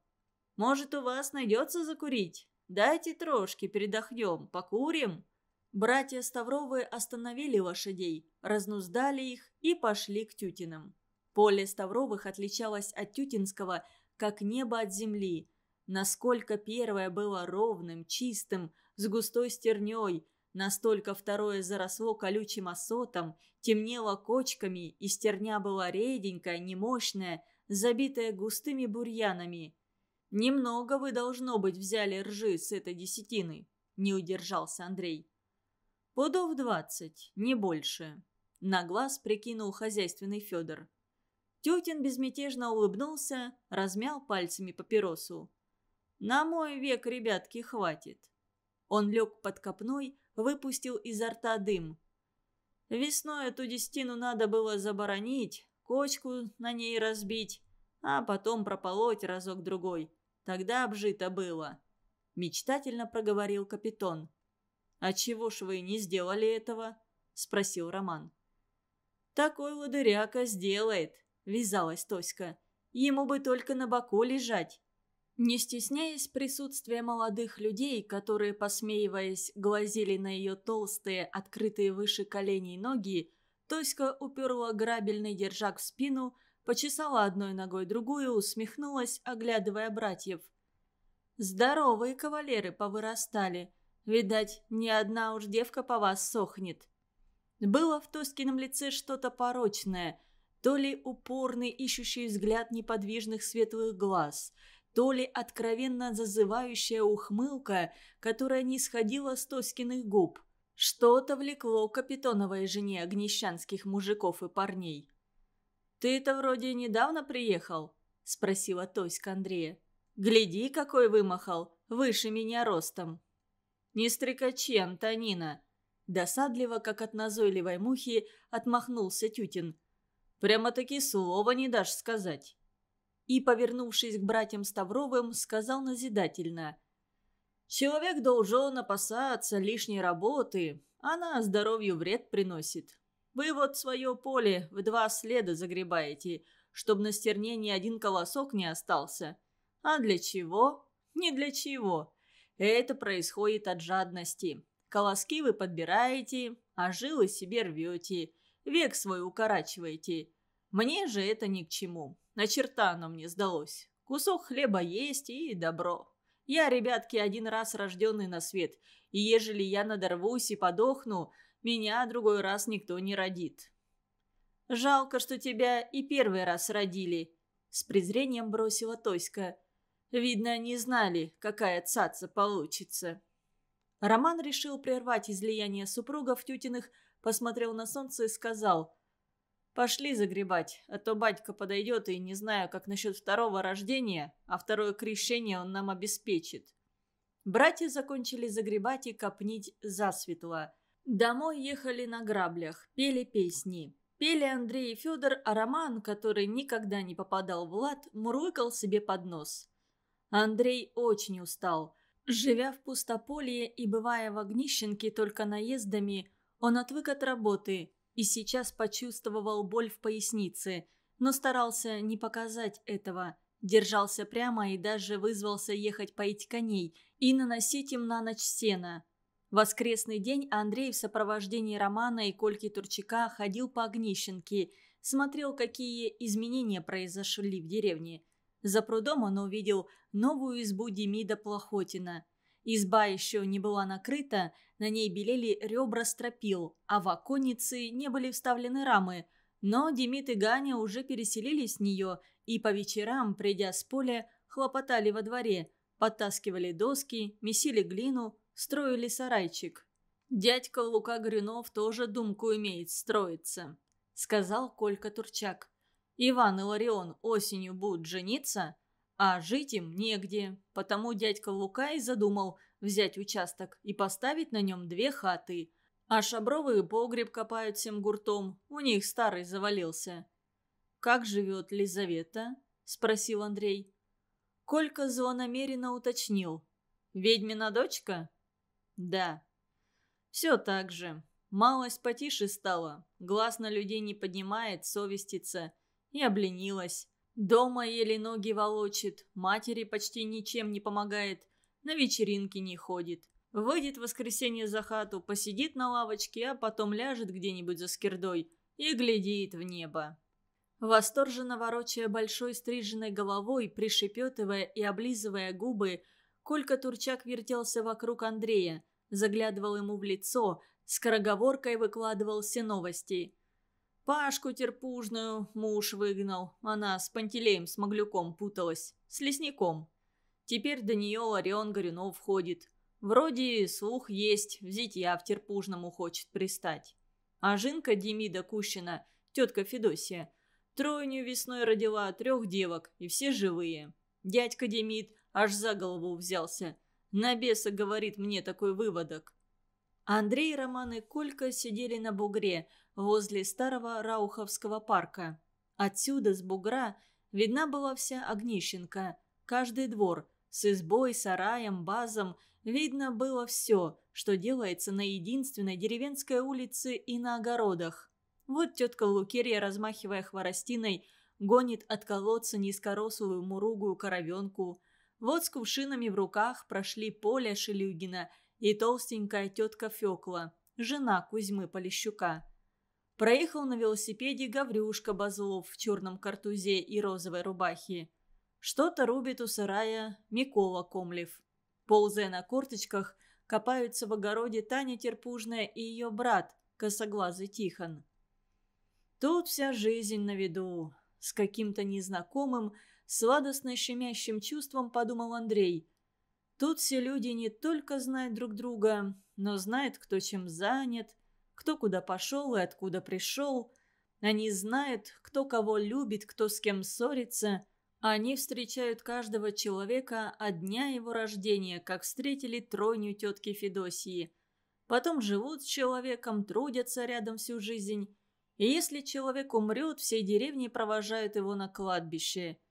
Может, у вас найдется закурить? Дайте трошки, передохнем, покурим». Братья Ставровы остановили лошадей, разнуздали их и пошли к Тютиным. Поле Ставровых отличалось от Тютинского, как небо от земли. Насколько первое было ровным, чистым, с густой стерней, настолько второе заросло колючим осотом, темнело кочками, и стерня была реденькая, немощная, забитая густыми бурьянами. «Немного вы, должно быть, взяли ржи с этой десятины», – не удержался Андрей. «Пудов двадцать, не больше», – на глаз прикинул хозяйственный Федор. Тютин безмятежно улыбнулся, размял пальцами папиросу. «На мой век, ребятки, хватит». Он лег под копной, выпустил изо рта дым. «Весной эту десятину надо было заборонить, кочку на ней разбить, а потом прополоть разок-другой. Тогда обжито было», – мечтательно проговорил капитан. «А чего ж вы не сделали этого?» – спросил Роман. «Такой ладыряка сделает», – вязалась Тоська. «Ему бы только на боку лежать». Не стесняясь присутствия молодых людей, которые, посмеиваясь, глазели на ее толстые, открытые выше коленей ноги, Тоська уперла грабельный держак в спину – почесала одной ногой другую, усмехнулась, оглядывая братьев. «Здоровые кавалеры повырастали. Видать, ни одна уж девка по вас сохнет». Было в Тоскином лице что-то порочное, то ли упорный, ищущий взгляд неподвижных светлых глаз, то ли откровенно зазывающая ухмылка, которая не сходила с Тоскиных губ. Что-то влекло Капитоновой жене огнещанских мужиков и парней ты это вроде недавно приехал?» – спросила Тоська Андрея. «Гляди, какой вымахал, выше меня ростом». «Не стрекачи, Антонина!» Досадливо, как от назойливой мухи, отмахнулся Тютин. «Прямо-таки слова не дашь сказать». И, повернувшись к братьям Ставровым, сказал назидательно. «Человек должен опасаться лишней работы. Она здоровью вред приносит. Вы вот свое поле в два следа загребаете, чтобы на стерне ни один колосок не остался. А для чего? Не для чего. Это происходит от жадности. Колоски вы подбираете, а жилы себе рвете, век свой укорачиваете. Мне же это ни к чему. На черта оно мне сдалось. Кусок хлеба есть и добро. Я, ребятки, один раз рожденный на свет, и ежели я надорвусь и подохну, меня другой раз никто не родит». «Жалко, что тебя и первый раз родили», — с презрением бросила Тоська. «Видно, не знали, какая цаца получится». Роман решил прервать излияние супругов тетиных, посмотрел на солнце и сказал. «Пошли загребать, а то батька подойдет, и не знаю, как насчет второго рождения, а второе крещение он нам обеспечит». Братья закончили загребать и копнить засветло. Домой ехали на граблях, пели песни. Пели Андрей и Федор, а Роман, который никогда не попадал в лад, мурлыкал себе под нос. Андрей очень устал. Живя в пустополье и бывая в огнищенке только наездами, он отвык от работы и сейчас почувствовал боль в пояснице, но старался не показать этого. Держался прямо и даже вызвался ехать поить коней и наносить им на ночь сена – воскресный день Андрей в сопровождении Романа и Кольки Турчака ходил по огнищенке, смотрел, какие изменения произошли в деревне. За прудом он увидел новую избу Демида Плохотина. Изба еще не была накрыта, на ней белели ребра стропил, а в оконницы не были вставлены рамы. Но Демид и Ганя уже переселились с нее и по вечерам, придя с поля, хлопотали во дворе, подтаскивали доски, месили глину, строили сарайчик. «Дядька Лука Грюнов тоже думку имеет строиться», — сказал Колька Турчак. «Иван и Ларион осенью будут жениться, а жить им негде, потому дядька Лука и задумал взять участок и поставить на нем две хаты. А шабровые погреб копают всем гуртом, у них старый завалился». «Как живет Лизавета?» — спросил Андрей. Колька злонамеренно уточнил. «Ведьмина дочка?» «Да». «Все так же. Малость потише стала. Глаз на людей не поднимает, совестится. И обленилась. Дома еле ноги волочит. Матери почти ничем не помогает. На вечеринки не ходит. Выйдет в воскресенье за хату, посидит на лавочке, а потом ляжет где-нибудь за скирдой и глядит в небо. Восторженно ворочая большой стриженной головой, пришепетывая и облизывая губы, Колька Турчак вертелся вокруг Андрея, заглядывал ему в лицо, скороговоркой выкладывал все новости. Пашку терпужную муж выгнал. Она с Пантелеем Смоглюком путалась. С лесником. Теперь до нее Ларион Горюнов входит. Вроде слух есть, взять я в терпужному хочет пристать. А жинка Демида Кущина, тетка Федосия, тройню весной родила трех девок, и все живые. Дядька Демид Аж за голову взялся. На беса говорит мне такой выводок. Андрей, Роман и Колька сидели на бугре возле старого Рауховского парка. Отсюда, с бугра, видна была вся огнищенка, каждый двор, с избой, сараем, базом, видно было все, что делается на единственной деревенской улице и на огородах. Вот тетка Лукерья, размахивая хворостиной, гонит от колодца низкорослую муругую коровенку – вот с кувшинами в руках прошли Поля Шелюгина и толстенькая тетка Фекла, жена Кузьмы Полищука. Проехал на велосипеде Гаврюшка Базлов в черном картузе и розовой рубахе. Что-то рубит у сарая Микола Комлев. Ползая на корточках, копаются в огороде Таня Терпужная и ее брат, косоглазый Тихон. Тут вся жизнь на виду. С каким-то незнакомым, сладостно щемящим чувством подумал Андрей. Тут все люди не только знают друг друга, но знают, кто чем занят, кто куда пошел и откуда пришел. Они знают, кто кого любит, кто с кем ссорится. Они встречают каждого человека от дня его рождения, как встретили тройню тетки Федосии. Потом живут с человеком, трудятся рядом всю жизнь. И если человек умрет, всей деревни провожают его на кладбище –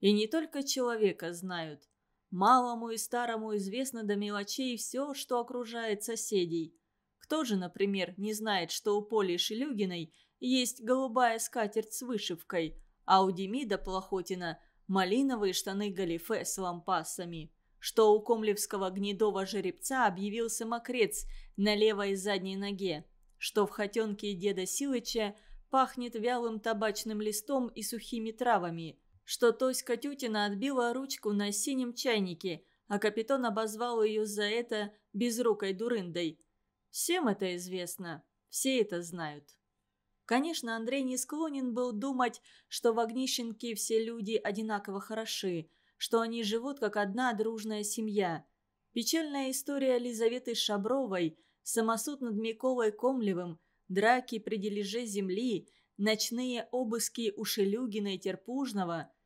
и не только человека знают. Малому и старому известно до мелочей все, что окружает соседей. Кто же, например, не знает, что у Поли Шелюгиной есть голубая скатерть с вышивкой, а у Демида Плохотина малиновые штаны-галифе с лампасами? Что у комлевского гнедого жеребца объявился мокрец на левой задней ноге? Что в хотенке деда Силыча пахнет вялым табачным листом и сухими травами – что Тоська Тютина отбила ручку на синем чайнике, а капитан обозвал ее за это безрукой дурындой. Всем это известно, все это знают. Конечно, Андрей не склонен был думать, что в Огнищенке все люди одинаково хороши, что они живут как одна дружная семья. Печальная история Лизаветы Шабровой, самосуд над Миколой Комлевым, драки при дележе земли, ночные обыски у Шелюгина и Терпужного –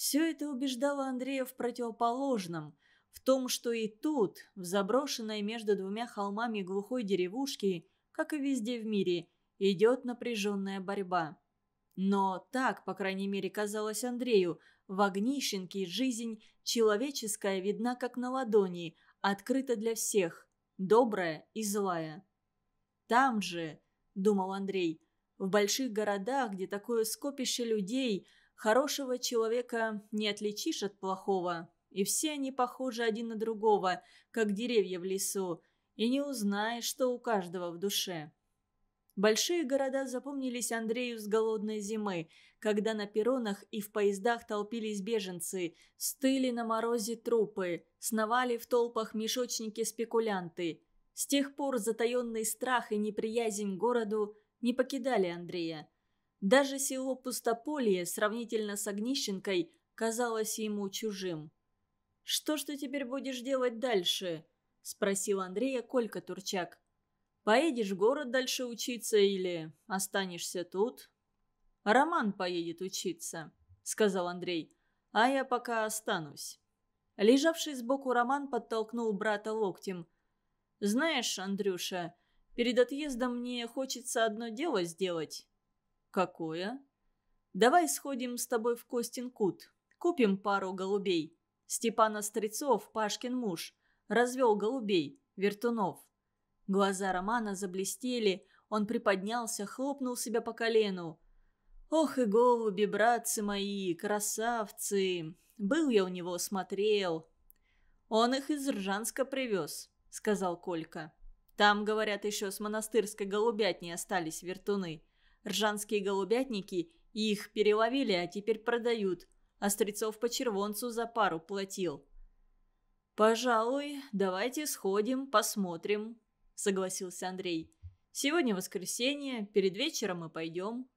все это убеждало Андрея в противоположном, в том, что и тут, в заброшенной между двумя холмами глухой деревушке, как и везде в мире, идет напряженная борьба. Но так, по крайней мере, казалось Андрею, в Огнищенке жизнь человеческая видна как на ладони, открыта для всех, добрая и злая. Там же, думал Андрей, в больших городах, где такое скопище людей – Хорошего человека не отличишь от плохого, и все они похожи один на другого, как деревья в лесу, и не узнаешь, что у каждого в душе. Большие города запомнились Андрею с голодной зимы, когда на перронах и в поездах толпились беженцы, стыли на морозе трупы, сновали в толпах мешочники-спекулянты. С тех пор затаенный страх и неприязнь к городу не покидали Андрея. Даже село Пустополье, сравнительно с Огнищенкой, казалось ему чужим. «Что ж ты теперь будешь делать дальше?» – спросил Андрея а Колька Турчак. «Поедешь в город дальше учиться или останешься тут?» «Роман поедет учиться», – сказал Андрей. «А я пока останусь». Лежавший сбоку Роман подтолкнул брата локтем. «Знаешь, Андрюша, перед отъездом мне хочется одно дело сделать. «Какое?» «Давай сходим с тобой в Костинкут, Купим пару голубей. Степан Острецов, Пашкин муж, развел голубей, вертунов». Глаза Романа заблестели, он приподнялся, хлопнул себя по колену. «Ох и голуби, братцы мои, красавцы! Был я у него, смотрел». «Он их из Ржанска привез», — сказал Колька. «Там, говорят, еще с монастырской голубятни остались вертуны ржанские голубятники, их переловили, а теперь продают. Острецов по червонцу за пару платил. «Пожалуй, давайте сходим, посмотрим», — согласился Андрей. «Сегодня воскресенье, перед вечером мы пойдем».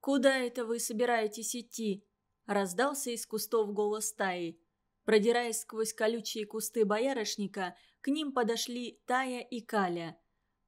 «Куда это вы собираетесь идти?» — раздался из кустов голос Таи. Продираясь сквозь колючие кусты боярышника, к ним подошли Тая и Каля.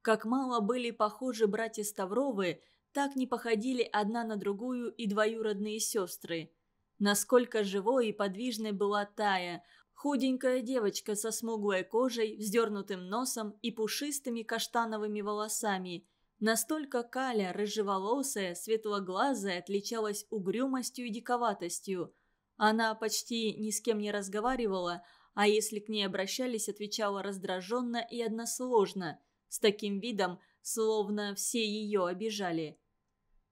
Как мало были похожи братья Ставровы, так не походили одна на другую и двоюродные сестры. Насколько живой и подвижной была Тая, худенькая девочка со смуглой кожей, вздернутым носом и пушистыми каштановыми волосами. Настолько Каля, рыжеволосая, светлоглазая, отличалась угрюмостью и диковатостью. Она почти ни с кем не разговаривала, а если к ней обращались, отвечала раздраженно и односложно, с таким видом, словно все ее обижали.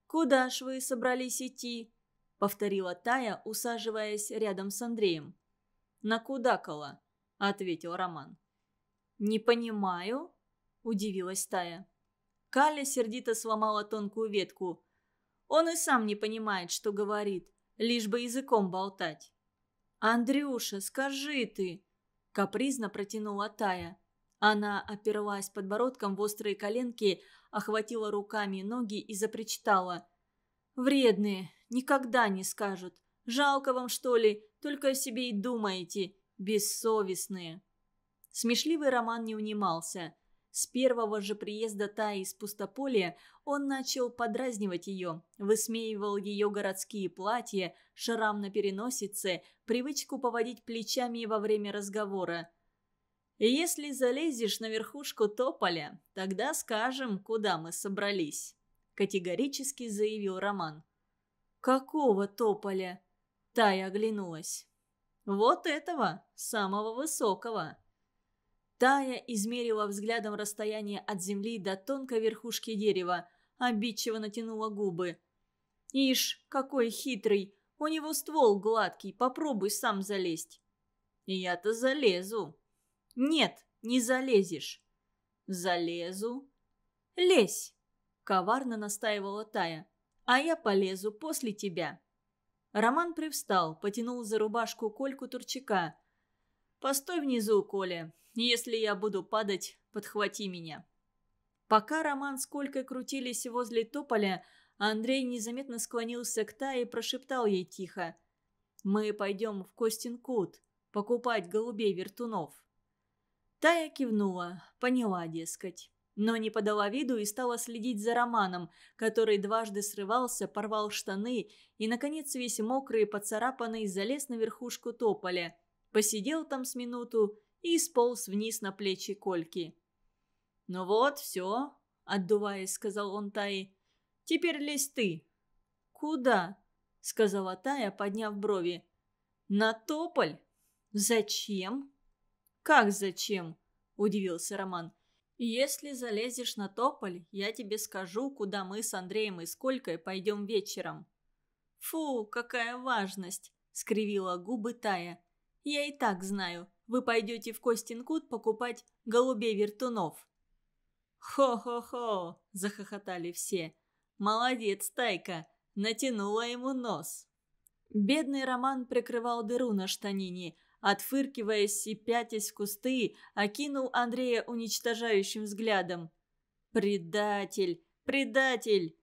«Куда ж вы собрались идти?» — повторила Тая, усаживаясь рядом с Андреем. На «Накудакала», — ответил Роман. «Не понимаю», — удивилась Тая. Каля сердито сломала тонкую ветку. Он и сам не понимает, что говорит, лишь бы языком болтать. «Андрюша, скажи ты!» – капризно протянула Тая. Она оперлась подбородком в острые коленки, охватила руками ноги и запричитала. «Вредные, никогда не скажут. Жалко вам, что ли? Только о себе и думаете. Бессовестные». Смешливый роман не унимался. С первого же приезда Таи из пустополя он начал подразнивать ее, высмеивал ее городские платья, шрам на переносице, привычку поводить плечами во время разговора – и если залезешь на верхушку тополя, тогда скажем, куда мы собрались», — категорически заявил Роман. «Какого тополя?» — Тая оглянулась. «Вот этого, самого высокого». Тая измерила взглядом расстояние от земли до тонкой верхушки дерева, обидчиво натянула губы. «Ишь, какой хитрый! У него ствол гладкий, попробуй сам залезть». «Я-то залезу», «Нет, не залезешь». «Залезу». «Лезь», — коварно настаивала Тая. «А я полезу после тебя». Роман привстал, потянул за рубашку Кольку Турчака. «Постой внизу, Коля. Если я буду падать, подхвати меня». Пока Роман с Колькой крутились возле тополя, Андрей незаметно склонился к Тае и прошептал ей тихо. «Мы пойдем в Костин-Кут покупать голубей-вертунов». Тая кивнула, поняла, дескать. Но не подала виду и стала следить за Романом, который дважды срывался, порвал штаны и, наконец, весь мокрый и поцарапанный, залез на верхушку тополя. Посидел там с минуту и сполз вниз на плечи Кольки. «Ну вот, все», — отдуваясь, сказал он Тае. «Теперь лезь ты». «Куда?» — сказала Тая, подняв брови. «На тополь». «Зачем?» «Как зачем?» – удивился Роман. «Если залезешь на тополь, я тебе скажу, куда мы с Андреем и Сколькой пойдем вечером». «Фу, какая важность!» – скривила губы Тая. «Я и так знаю. Вы пойдете в Костинкут покупать голубей-вертунов». «Хо-хо-хо!» – захохотали все. «Молодец, Тайка! Натянула ему нос!» Бедный Роман прикрывал дыру на штанине – Отфыркиваясь и пятясь в кусты, окинул Андрея уничтожающим взглядом. «Предатель! Предатель!»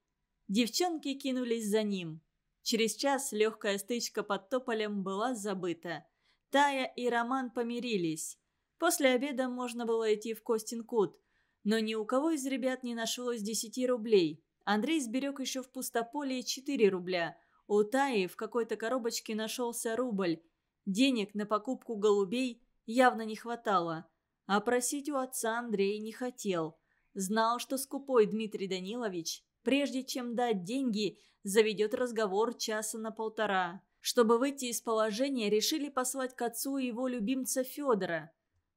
Девчонки кинулись за ним. Через час легкая стычка под тополем была забыта. Тая и Роман помирились. После обеда можно было идти в Костинкут. Но ни у кого из ребят не нашлось 10 рублей. Андрей сберег еще в пустополе 4 рубля. У Таи в какой-то коробочке нашелся рубль, Денег на покупку голубей явно не хватало. А просить у отца Андрей не хотел. Знал, что скупой Дмитрий Данилович, прежде чем дать деньги, заведет разговор часа на полтора. Чтобы выйти из положения, решили послать к отцу его любимца Федора.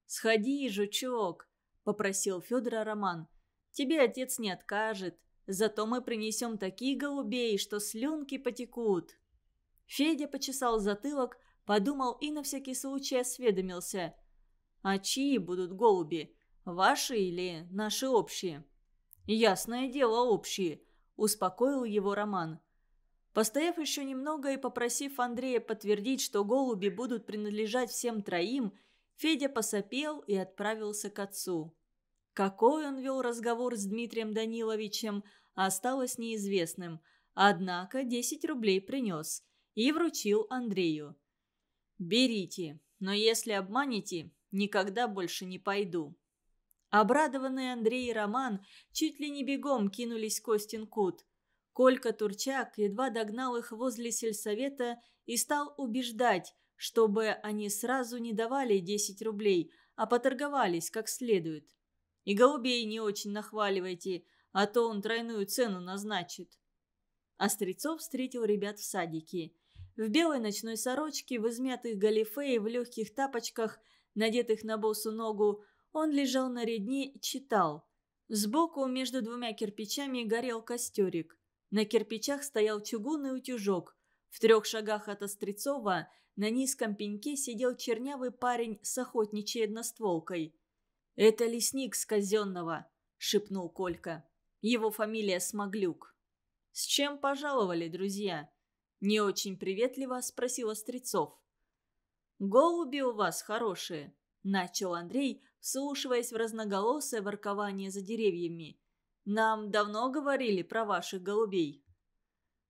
«Сходи, жучок», – попросил Федора Роман. «Тебе отец не откажет. Зато мы принесем такие голубей, что слюнки потекут». Федя почесал затылок, Подумал и на всякий случай осведомился. «А чьи будут голуби? Ваши или наши общие?» «Ясное дело, общие», – успокоил его Роман. Постояв еще немного и попросив Андрея подтвердить, что голуби будут принадлежать всем троим, Федя посопел и отправился к отцу. Какой он вел разговор с Дмитрием Даниловичем, осталось неизвестным, однако 10 рублей принес и вручил Андрею. «Берите, но если обманете, никогда больше не пойду». Обрадованные Андрей и Роман чуть ли не бегом кинулись Костин Кут. Колька Турчак едва догнал их возле сельсовета и стал убеждать, чтобы они сразу не давали 10 рублей, а поторговались как следует. И голубей не очень нахваливайте, а то он тройную цену назначит. Острецов встретил ребят в садике – в белой ночной сорочке, в измятых галифе и в легких тапочках, надетых на босу ногу, он лежал на редне и читал. Сбоку между двумя кирпичами горел костерик. На кирпичах стоял чугунный утюжок. В трех шагах от Острецова на низком пеньке сидел чернявый парень с охотничьей одностволкой. «Это лесник с казенного», — шепнул Колька. Его фамилия Смоглюк. «С чем пожаловали, друзья?» – не очень приветливо спросил Острецов. «Голуби у вас хорошие», – начал Андрей, вслушиваясь в разноголосое воркование за деревьями. «Нам давно говорили про ваших голубей».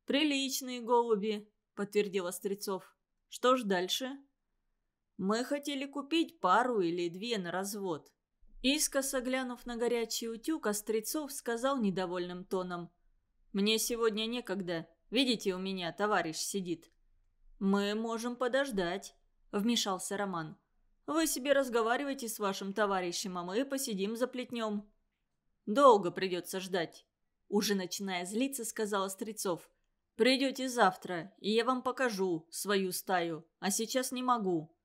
«Приличные голуби», – подтвердил Острецов. «Что ж дальше?» «Мы хотели купить пару или две на развод». Искоса глянув на горячий утюг, Острецов сказал недовольным тоном. «Мне сегодня некогда. Видите, у меня товарищ сидит». «Мы можем подождать», – вмешался Роман. «Вы себе разговаривайте с вашим товарищем, а мы посидим за плетнем». «Долго придется ждать», – уже начиная злиться, сказал Острецов. «Придете завтра, и я вам покажу свою стаю, а сейчас не могу».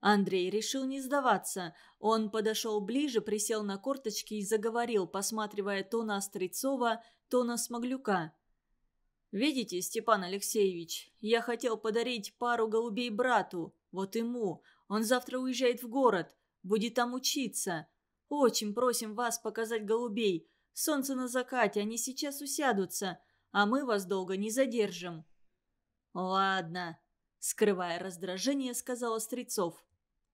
Андрей решил не сдаваться. Он подошел ближе, присел на корточки и заговорил, посматривая то на Острецова, то на Смоглюка. «Видите, Степан Алексеевич, я хотел подарить пару голубей брату, вот ему. Он завтра уезжает в город, будет там учиться. Очень просим вас показать голубей. Солнце на закате, они сейчас усядутся, а мы вас долго не задержим». «Ладно», — скрывая раздражение, сказал Острецов.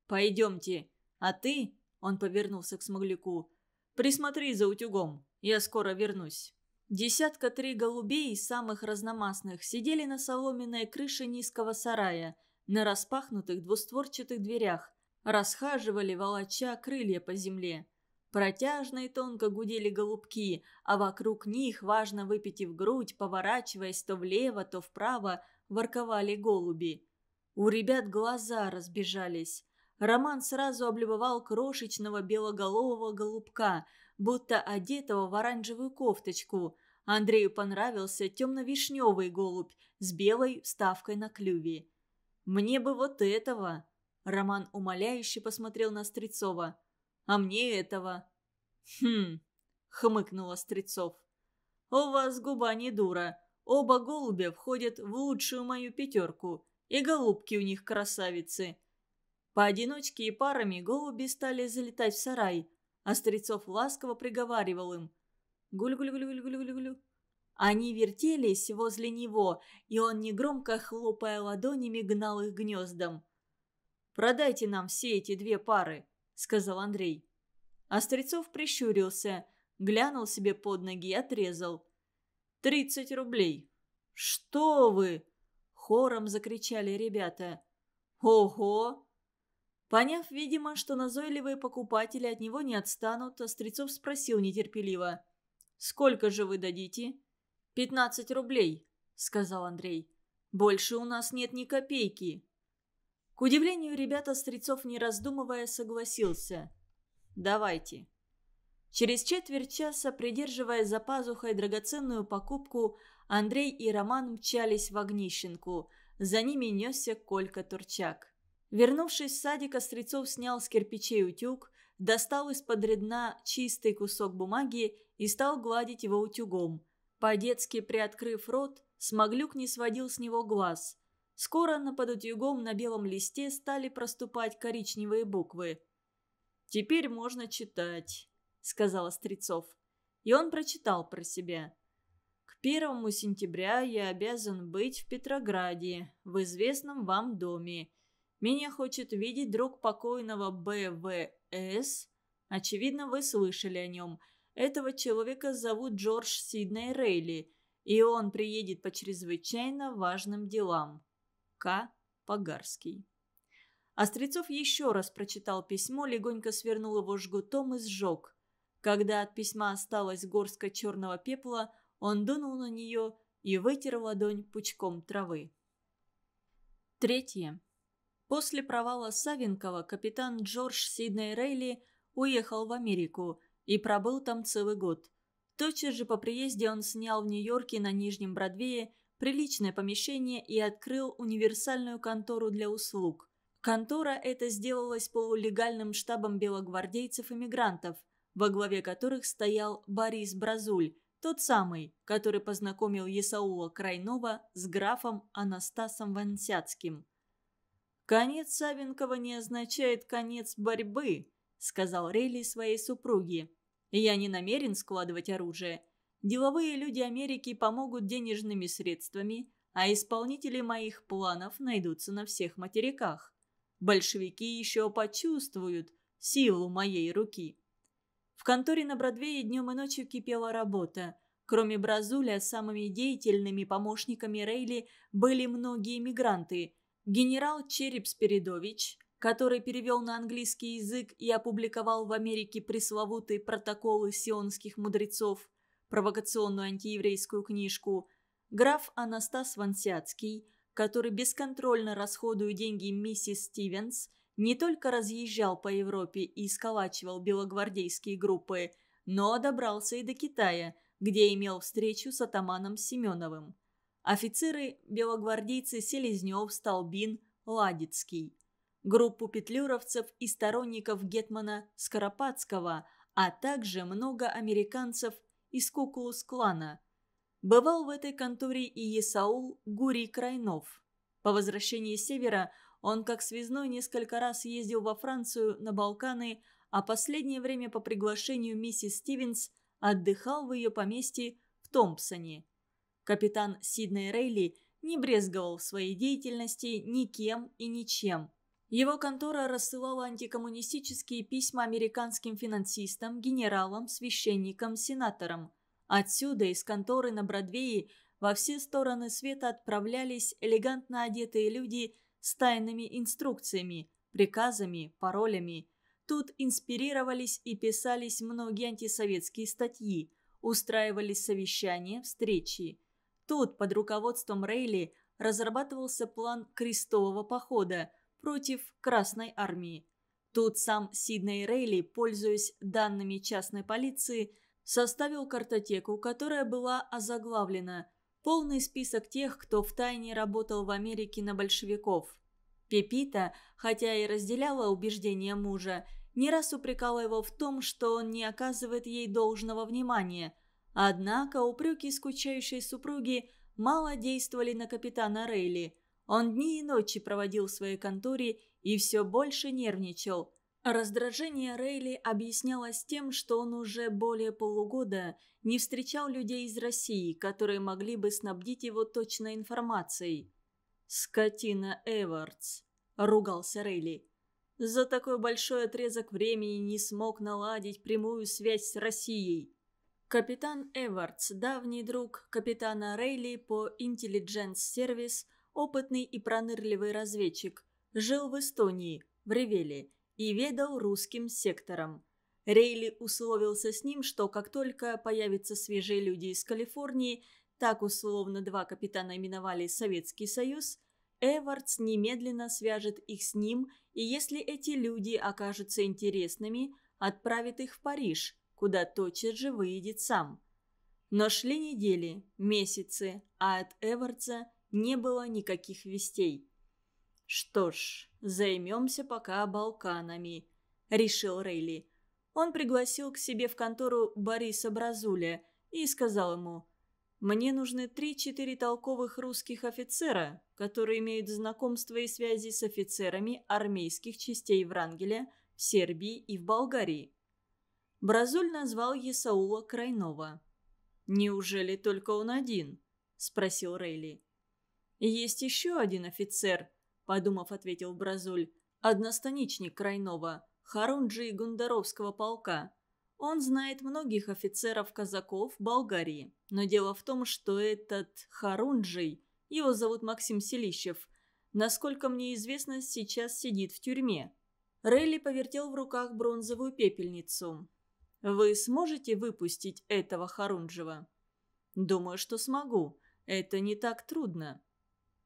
«Пойдемте. А ты...» — он повернулся к Смогляку. «Присмотри за утюгом. Я скоро вернусь». Десятка три голубей, самых разномастных, сидели на соломенной крыше низкого сарая, на распахнутых двустворчатых дверях, расхаживали волоча крылья по земле. Протяжно и тонко гудели голубки, а вокруг них, важно выпитив грудь, поворачиваясь то влево, то вправо, ворковали голуби. У ребят глаза разбежались. Роман сразу облюбовал крошечного белоголового голубка – будто одетого в оранжевую кофточку. Андрею понравился темно-вишневый голубь с белой вставкой на клюве. «Мне бы вот этого!» Роман умоляюще посмотрел на Стрецова. «А мне этого!» «Хм!» — хмыкнула Стрецов. «У вас губа не дура. Оба голубя входят в лучшую мою пятерку, и голубки у них красавицы». Поодиночке и парами голуби стали залетать в сарай, а Стрельцов ласково приговаривал им «Гуль-гуль-гуль-гуль-гуль-гуль». Они вертелись возле него, и он, негромко хлопая ладонями, гнал их гнездом. «Продайте нам все эти две пары», — сказал Андрей. Острецов а прищурился, глянул себе под ноги и отрезал. «Тридцать рублей». «Что вы!» — хором закричали ребята. «Ого!» Поняв, видимо, что назойливые покупатели от него не отстанут, Острецов спросил нетерпеливо. «Сколько же вы дадите?» «Пятнадцать рублей», — сказал Андрей. «Больше у нас нет ни копейки». К удивлению ребята Острецов, не раздумывая, согласился. «Давайте». Через четверть часа, придерживая за пазухой драгоценную покупку, Андрей и Роман мчались в огнищенку. За ними несся Колька Турчак. Вернувшись в садик, Острецов снял с кирпичей утюг, достал из-под редна чистый кусок бумаги и стал гладить его утюгом. По-детски приоткрыв рот, Смоглюк не сводил с него глаз. Скоро на под утюгом на белом листе стали проступать коричневые буквы. «Теперь можно читать», — сказал Острецов. И он прочитал про себя. «К первому сентября я обязан быть в Петрограде, в известном вам доме». Меня хочет видеть друг покойного БВС. Очевидно, вы слышали о нем. Этого человека зовут Джордж Сидней Рейли, и он приедет по чрезвычайно важным делам. К. Погарский. Острецов еще раз прочитал письмо, легонько свернул его жгутом и сжег. Когда от письма осталась горстка черного пепла, он дунул на нее и вытер ладонь пучком травы. Третье. После провала Савенкова капитан Джордж Сидней Рейли уехал в Америку и пробыл там целый год. Тотчас же по приезде он снял в Нью-Йорке на Нижнем Бродвее приличное помещение и открыл универсальную контору для услуг. Контора эта сделалась полулегальным штабом белогвардейцев-иммигрантов, во главе которых стоял Борис Бразуль, тот самый, который познакомил Есаула Крайнова с графом Анастасом Вансяцким. «Конец Савенкова не означает конец борьбы», — сказал Рейли своей супруге. «Я не намерен складывать оружие. Деловые люди Америки помогут денежными средствами, а исполнители моих планов найдутся на всех материках. Большевики еще почувствуют силу моей руки». В конторе на Бродвее днем и ночью кипела работа. Кроме Бразуля, самыми деятельными помощниками Рейли были многие мигранты, генерал Череп Спиридович, который перевел на английский язык и опубликовал в Америке пресловутые протоколы сионских мудрецов, провокационную антиеврейскую книжку, граф Анастас Вансяцкий, который бесконтрольно расходуя деньги миссис Стивенс, не только разъезжал по Европе и сколачивал белогвардейские группы, но добрался и до Китая, где имел встречу с атаманом Семеновым. Офицеры, белогвардейцы Селезнев, Столбин, Ладицкий. Группу петлюровцев и сторонников Гетмана Скоропадского, а также много американцев из Кукулус-клана. Бывал в этой конторе и Есаул Гурий Крайнов. По возвращении с севера он как связной несколько раз ездил во Францию, на Балканы, а последнее время по приглашению миссис Стивенс отдыхал в ее поместье в Томпсоне – Капитан Сидней Рейли не брезговал в своей деятельности никем и ничем. Его контора рассылала антикоммунистические письма американским финансистам, генералам, священникам, сенаторам. Отсюда, из конторы на Бродвее, во все стороны света отправлялись элегантно одетые люди с тайными инструкциями, приказами, паролями. Тут инспирировались и писались многие антисоветские статьи, устраивались совещания, встречи. Тут под руководством Рейли разрабатывался план крестового похода против Красной Армии. Тут сам Сидней Рейли, пользуясь данными частной полиции, составил картотеку, которая была озаглавлена «Полный список тех, кто втайне работал в Америке на большевиков». Пепита, хотя и разделяла убеждения мужа, не раз упрекала его в том, что он не оказывает ей должного внимания – Однако упреки скучающей супруги мало действовали на капитана Рейли. Он дни и ночи проводил в своей конторе и все больше нервничал. Раздражение Рейли объяснялось тем, что он уже более полугода не встречал людей из России, которые могли бы снабдить его точной информацией. «Скотина Эвардс», – ругался Рейли. «За такой большой отрезок времени не смог наладить прямую связь с Россией». Капитан Эвардс, давний друг капитана Рейли по Intelligence Service, опытный и пронырливый разведчик, жил в Эстонии, в Ревеле, и ведал русским сектором. Рейли условился с ним, что как только появятся свежие люди из Калифорнии, так условно два капитана именовали Советский Союз, Эвардс немедленно свяжет их с ним, и если эти люди окажутся интересными, отправит их в Париж, куда тотчас же выедет сам. Но шли недели, месяцы, а от Эвардса не было никаких вестей. «Что ж, займемся пока Балканами», — решил Рейли. Он пригласил к себе в контору Бориса Бразуля и сказал ему «Мне нужны три-четыре толковых русских офицера, которые имеют знакомства и связи с офицерами армейских частей Врангеля в Сербии и в Болгарии». Бразуль назвал Есаула Крайнова. «Неужели только он один?» – спросил Рейли. «Есть еще один офицер», – подумав, ответил Бразуль. «Одностаничник Крайнова, Харунджи и Гундаровского полка. Он знает многих офицеров-казаков Болгарии. Но дело в том, что этот Харунджий, его зовут Максим Селищев, насколько мне известно, сейчас сидит в тюрьме». Рейли повертел в руках бронзовую пепельницу. Вы сможете выпустить этого Харунжева?» «Думаю, что смогу. Это не так трудно».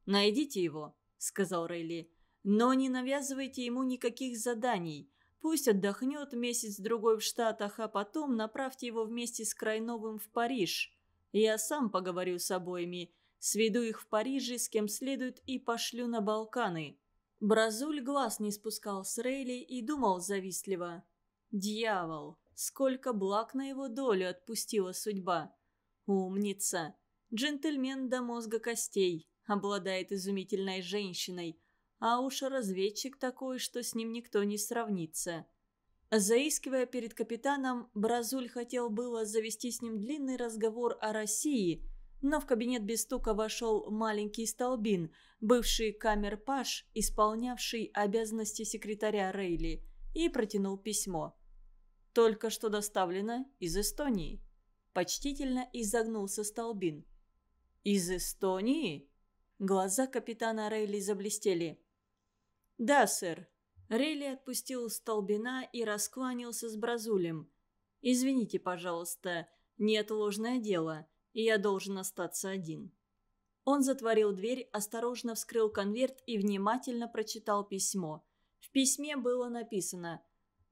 «Найдите его», — сказал Рейли. «Но не навязывайте ему никаких заданий. Пусть отдохнет месяц-другой в Штатах, а потом направьте его вместе с Крайновым в Париж. Я сам поговорю с обоими, сведу их в Париже с кем следует и пошлю на Балканы». Бразуль глаз не спускал с Рейли и думал завистливо. «Дьявол! Сколько благ на его долю отпустила судьба. Умница. Джентльмен до мозга костей. Обладает изумительной женщиной. А уж разведчик такой, что с ним никто не сравнится. Заискивая перед капитаном, Бразуль хотел было завести с ним длинный разговор о России, но в кабинет без стука вошел маленький столбин, бывший камер-паш, исполнявший обязанности секретаря Рейли, и протянул письмо. Только что доставлено из Эстонии. Почтительно изогнулся Столбин. «Из Эстонии?» Глаза капитана Рейли заблестели. «Да, сэр». Рейли отпустил Столбина и раскланялся с Бразулем. «Извините, пожалуйста, неотложное дело, и я должен остаться один». Он затворил дверь, осторожно вскрыл конверт и внимательно прочитал письмо. В письме было написано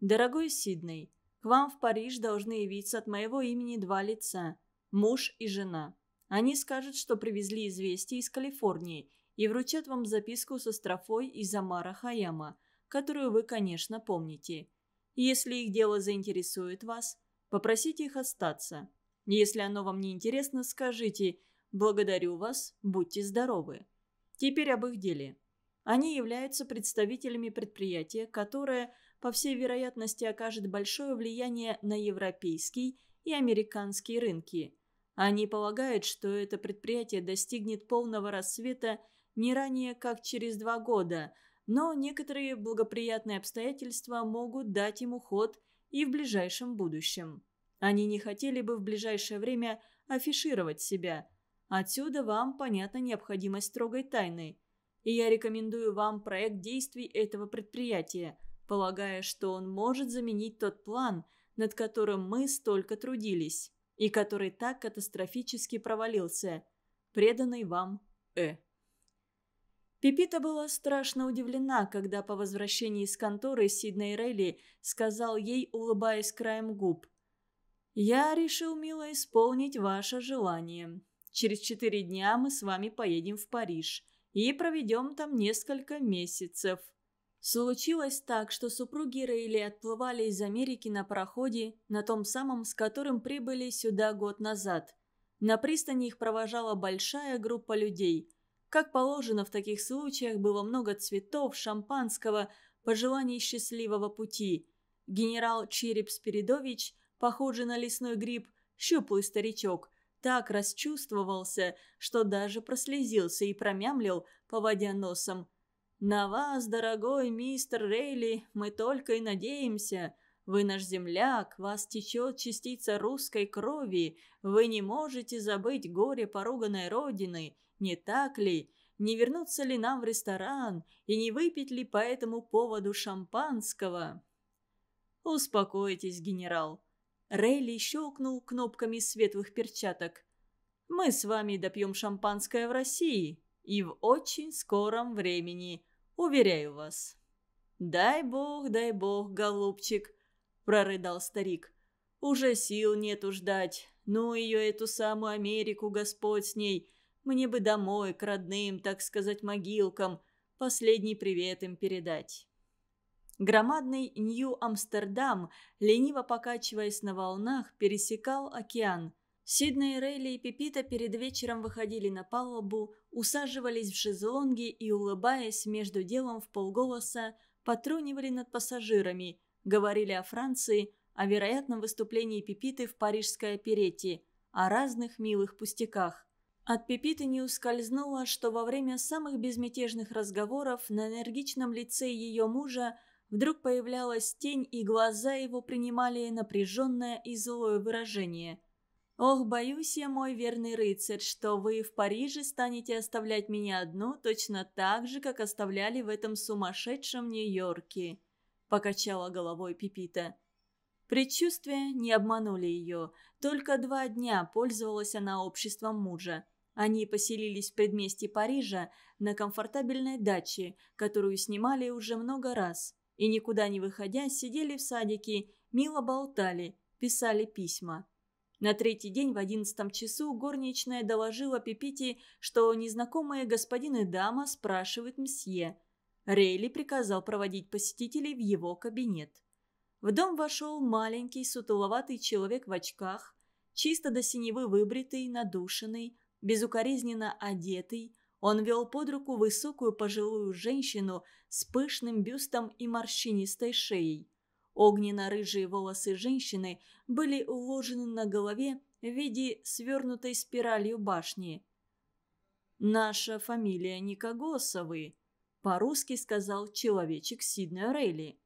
«Дорогой Сидней, к вам в Париж должны явиться от моего имени два лица – муж и жена. Они скажут, что привезли известие из Калифорнии и вручат вам записку со строфой из Амара Хаяма, которую вы, конечно, помните. Если их дело заинтересует вас, попросите их остаться. Если оно вам не интересно, скажите «Благодарю вас, будьте здоровы». Теперь об их деле. Они являются представителями предприятия, которое – по всей вероятности окажет большое влияние на европейский и американский рынки. Они полагают, что это предприятие достигнет полного рассвета не ранее, как через два года, но некоторые благоприятные обстоятельства могут дать ему ход и в ближайшем будущем. Они не хотели бы в ближайшее время афишировать себя. Отсюда вам понятна необходимость строгой тайны. И я рекомендую вам проект действий этого предприятия – полагая, что он может заменить тот план, над которым мы столько трудились, и который так катастрофически провалился. Преданный вам Э. Пипита была страшно удивлена, когда по возвращении из конторы Сидней Рейли сказал ей, улыбаясь краем губ, «Я решил, мило, исполнить ваше желание. Через четыре дня мы с вами поедем в Париж и проведем там несколько месяцев. Случилось так, что супруги Рейли отплывали из Америки на пароходе, на том самом, с которым прибыли сюда год назад. На пристани их провожала большая группа людей. Как положено в таких случаях, было много цветов, шампанского, пожеланий счастливого пути. Генерал Череп Спиридович, похожий на лесной гриб, щуплый старичок, так расчувствовался, что даже прослезился и промямлил, поводя носом – «На вас, дорогой мистер Рейли, мы только и надеемся. Вы наш земляк, вас течет частица русской крови. Вы не можете забыть горе поруганной родины, не так ли? Не вернуться ли нам в ресторан и не выпить ли по этому поводу шампанского?» «Успокойтесь, генерал». Рейли щелкнул кнопками светлых перчаток. «Мы с вами допьем шампанское в России и в очень скором времени. Уверяю вас». «Дай бог, дай бог, голубчик», — прорыдал старик. «Уже сил нету ждать. Ну ее, эту самую Америку, Господь с ней. Мне бы домой, к родным, так сказать, могилкам, последний привет им передать». Громадный Нью-Амстердам, лениво покачиваясь на волнах, пересекал океан. Сидней, Рейли и Пепита перед вечером выходили на палубу, усаживались в шезлонги и, улыбаясь между делом в полголоса, потрунивали над пассажирами, говорили о Франции, о вероятном выступлении Пипиты в парижской оперете, о разных милых пустяках. От Пипиты не ускользнуло, что во время самых безмятежных разговоров на энергичном лице ее мужа вдруг появлялась тень, и глаза его принимали напряженное и злое выражение – «Ох, боюсь я, мой верный рыцарь, что вы в Париже станете оставлять меня одну точно так же, как оставляли в этом сумасшедшем Нью-Йорке», — покачала головой Пипита. Предчувствия не обманули ее. Только два дня пользовалась она обществом мужа. Они поселились в предместье Парижа на комфортабельной даче, которую снимали уже много раз. И никуда не выходя, сидели в садике, мило болтали, писали письма. На третий день в одиннадцатом часу горничная доложила Пипите, что незнакомые господин и дама спрашивают мсье. Рейли приказал проводить посетителей в его кабинет. В дом вошел маленький, сутуловатый человек в очках, чисто до синевы выбритый, надушенный, безукоризненно одетый. Он вел под руку высокую пожилую женщину с пышным бюстом и морщинистой шеей. Огненно-рыжие волосы женщины были уложены на голове в виде свернутой спиралью башни. «Наша фамилия Никогосовы», – по-русски сказал человечек Сидней Рейли.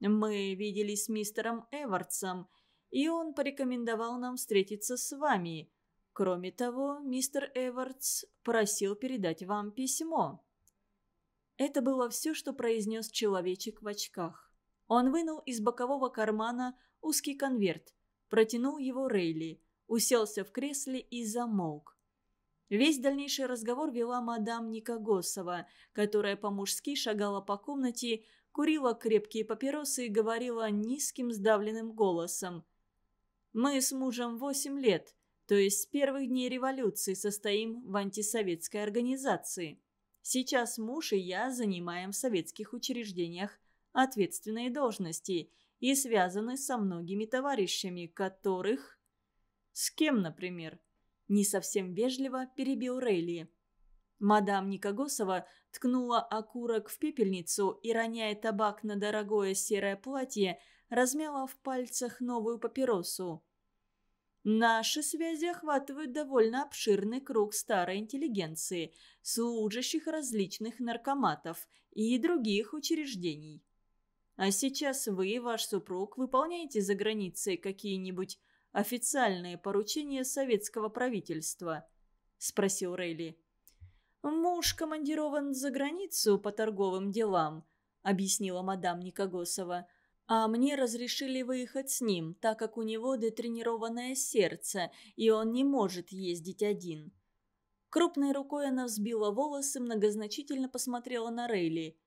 «Мы виделись с мистером Эвардсом, и он порекомендовал нам встретиться с вами. Кроме того, мистер Эвардс просил передать вам письмо». Это было все, что произнес человечек в очках. Он вынул из бокового кармана узкий конверт, протянул его Рейли, уселся в кресле и замолк. Весь дальнейший разговор вела мадам Никогосова, которая по-мужски шагала по комнате, курила крепкие папиросы и говорила низким сдавленным голосом. «Мы с мужем восемь лет, то есть с первых дней революции состоим в антисоветской организации. Сейчас муж и я занимаем в советских учреждениях ответственные должности и связаны со многими товарищами, которых... «С кем, например?» – не совсем вежливо перебил Рейли. Мадам Никогосова ткнула окурок в пепельницу и, роняя табак на дорогое серое платье, размяла в пальцах новую папиросу. Наши связи охватывают довольно обширный круг старой интеллигенции, служащих различных наркоматов и других учреждений. А сейчас вы и ваш супруг выполняете за границей какие-нибудь официальные поручения советского правительства?» – спросил Рейли. «Муж командирован за границу по торговым делам», – объяснила мадам Никогосова. «А мне разрешили выехать с ним, так как у него детренированное сердце, и он не может ездить один». Крупной рукой она взбила волосы, многозначительно посмотрела на Рейли –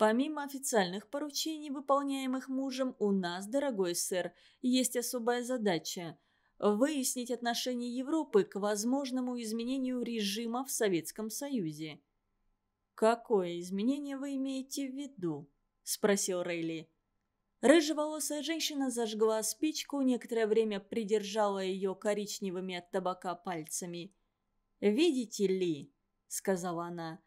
Помимо официальных поручений, выполняемых мужем, у нас, дорогой сэр, есть особая задача – выяснить отношение Европы к возможному изменению режима в Советском Союзе. «Какое изменение вы имеете в виду?» – спросил Рейли. Рыжеволосая женщина зажгла спичку, некоторое время придержала ее коричневыми от табака пальцами. «Видите ли», — сказала она,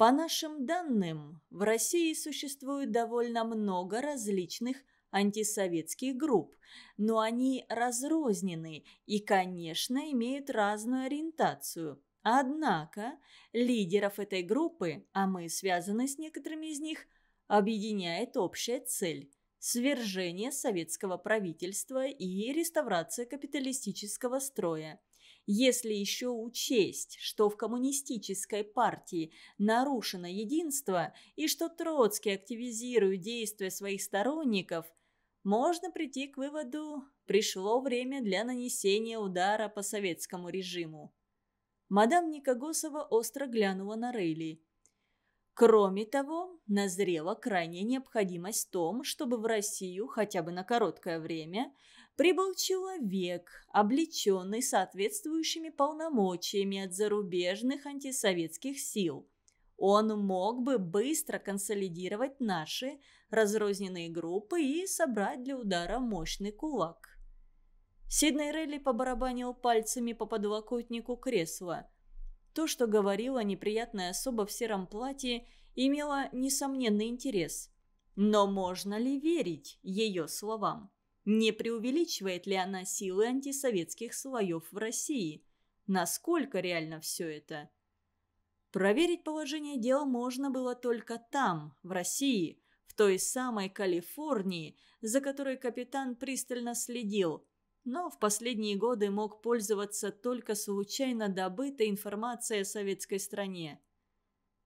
по нашим данным, в России существует довольно много различных антисоветских групп, но они разрознены и, конечно, имеют разную ориентацию. Однако лидеров этой группы, а мы связаны с некоторыми из них, объединяет общая цель – свержение советского правительства и реставрация капиталистического строя – если еще учесть, что в коммунистической партии нарушено единство и что Троцкий активизирует действия своих сторонников, можно прийти к выводу, пришло время для нанесения удара по советскому режиму. Мадам Никогосова остро глянула на Рейли. Кроме того, назрела крайняя необходимость в том, чтобы в Россию хотя бы на короткое время прибыл человек, облеченный соответствующими полномочиями от зарубежных антисоветских сил. Он мог бы быстро консолидировать наши разрозненные группы и собрать для удара мощный кулак. Сидней Релли побарабанил пальцами по подлокотнику кресла. То, что говорила неприятная особа в сером платье, имело несомненный интерес. Но можно ли верить ее словам? Не преувеличивает ли она силы антисоветских слоев в России? Насколько реально все это? Проверить положение дел можно было только там, в России, в той самой Калифорнии, за которой капитан пристально следил, но в последние годы мог пользоваться только случайно добытой информацией о советской стране.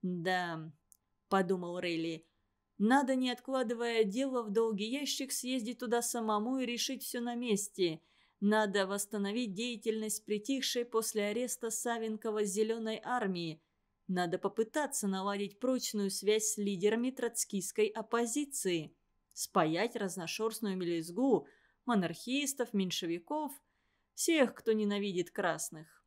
«Да», — подумал Рейли, — надо, не откладывая дело в долгий ящик, съездить туда самому и решить все на месте. Надо восстановить деятельность притихшей после ареста Савенкова «Зеленой армии». Надо попытаться наладить прочную связь с лидерами троцкистской оппозиции. Спаять разношерстную мелизгу, монархистов, меньшевиков, всех, кто ненавидит красных.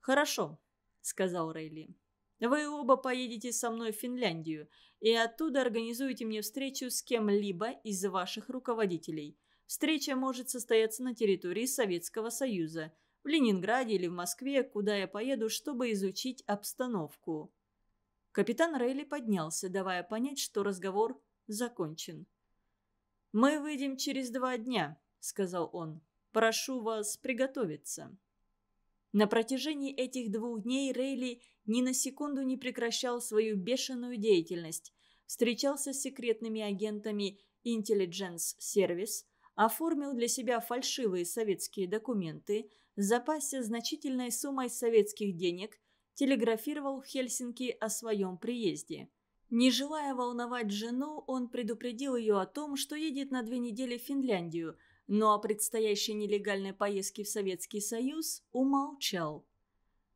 «Хорошо», — сказал Рейли. «Вы оба поедете со мной в Финляндию и оттуда организуйте мне встречу с кем-либо из ваших руководителей. Встреча может состояться на территории Советского Союза, в Ленинграде или в Москве, куда я поеду, чтобы изучить обстановку». Капитан Рейли поднялся, давая понять, что разговор закончен. «Мы выйдем через два дня», — сказал он. «Прошу вас приготовиться». На протяжении этих двух дней Рейли ни на секунду не прекращал свою бешеную деятельность. Встречался с секретными агентами Intelligence Service, оформил для себя фальшивые советские документы, запасся значительной суммой советских денег, телеграфировал в Хельсинки о своем приезде. Не желая волновать жену, он предупредил ее о том, что едет на две недели в Финляндию – но о предстоящей нелегальной поездке в Советский Союз умолчал.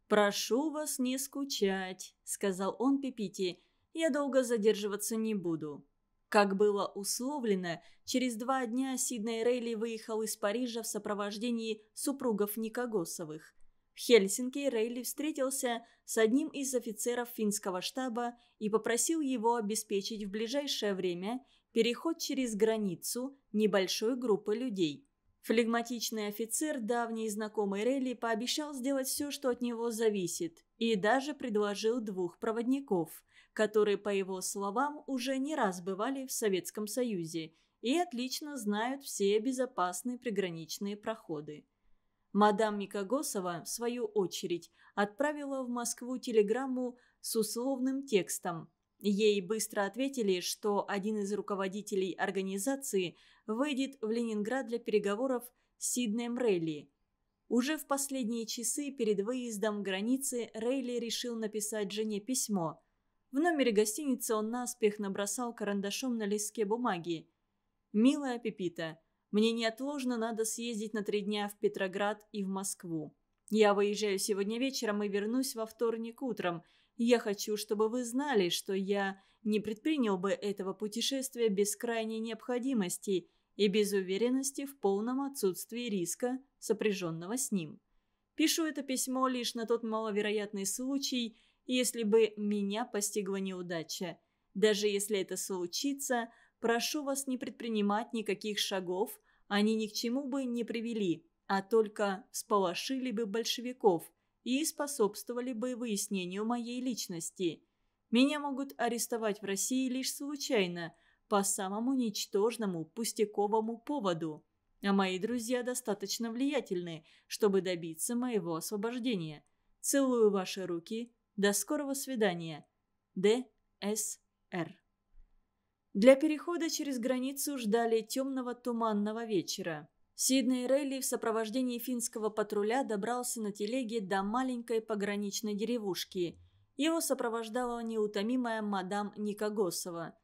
«Прошу вас не скучать», — сказал он Пепите. — «я долго задерживаться не буду». Как было условлено, через два дня Сидней Рейли выехал из Парижа в сопровождении супругов Никогосовых. В Хельсинки Рейли встретился с одним из офицеров финского штаба и попросил его обеспечить в ближайшее время переход через границу небольшой группы людей. Флегматичный офицер, давний знакомый Релли, пообещал сделать все, что от него зависит, и даже предложил двух проводников, которые, по его словам, уже не раз бывали в Советском Союзе и отлично знают все безопасные приграничные проходы. Мадам Микогосова, в свою очередь, отправила в Москву телеграмму с условным текстом Ей быстро ответили, что один из руководителей организации выйдет в Ленинград для переговоров с Сиднеем Рейли. Уже в последние часы перед выездом границы Рейли решил написать жене письмо. В номере гостиницы он наспех набросал карандашом на листке бумаги. «Милая Пепита, мне неотложно надо съездить на три дня в Петроград и в Москву. Я выезжаю сегодня вечером и вернусь во вторник утром. Я хочу, чтобы вы знали, что я не предпринял бы этого путешествия без крайней необходимости и без уверенности в полном отсутствии риска, сопряженного с ним. Пишу это письмо лишь на тот маловероятный случай, если бы меня постигла неудача. Даже если это случится, прошу вас не предпринимать никаких шагов, они ни к чему бы не привели, а только сполошили бы большевиков, и способствовали бы выяснению моей личности. Меня могут арестовать в России лишь случайно, по самому ничтожному пустяковому поводу. А мои друзья достаточно влиятельны, чтобы добиться моего освобождения. Целую ваши руки. До скорого свидания. Д. С. Р. Для перехода через границу ждали темного туманного вечера. Сидней Релли в сопровождении финского патруля добрался на телеге до маленькой пограничной деревушки. Его сопровождала неутомимая мадам Никогосова.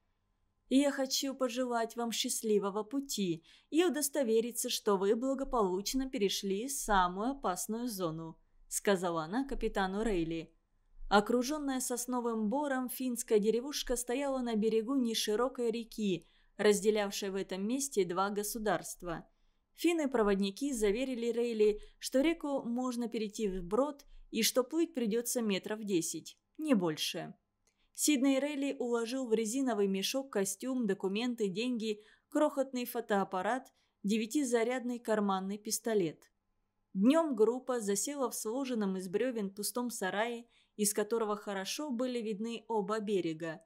«Я хочу пожелать вам счастливого пути и удостовериться, что вы благополучно перешли самую опасную зону», — сказала она капитану Рейли. Окруженная сосновым бором, финская деревушка стояла на берегу неширокой реки, разделявшей в этом месте два государства — Финны-проводники заверили Рейли, что реку можно перейти вброд и что плыть придется метров десять, не больше. Сидней Рейли уложил в резиновый мешок костюм, документы, деньги, крохотный фотоаппарат, девятизарядный карманный пистолет. Днем группа засела в сложенном из бревен пустом сарае, из которого хорошо были видны оба берега.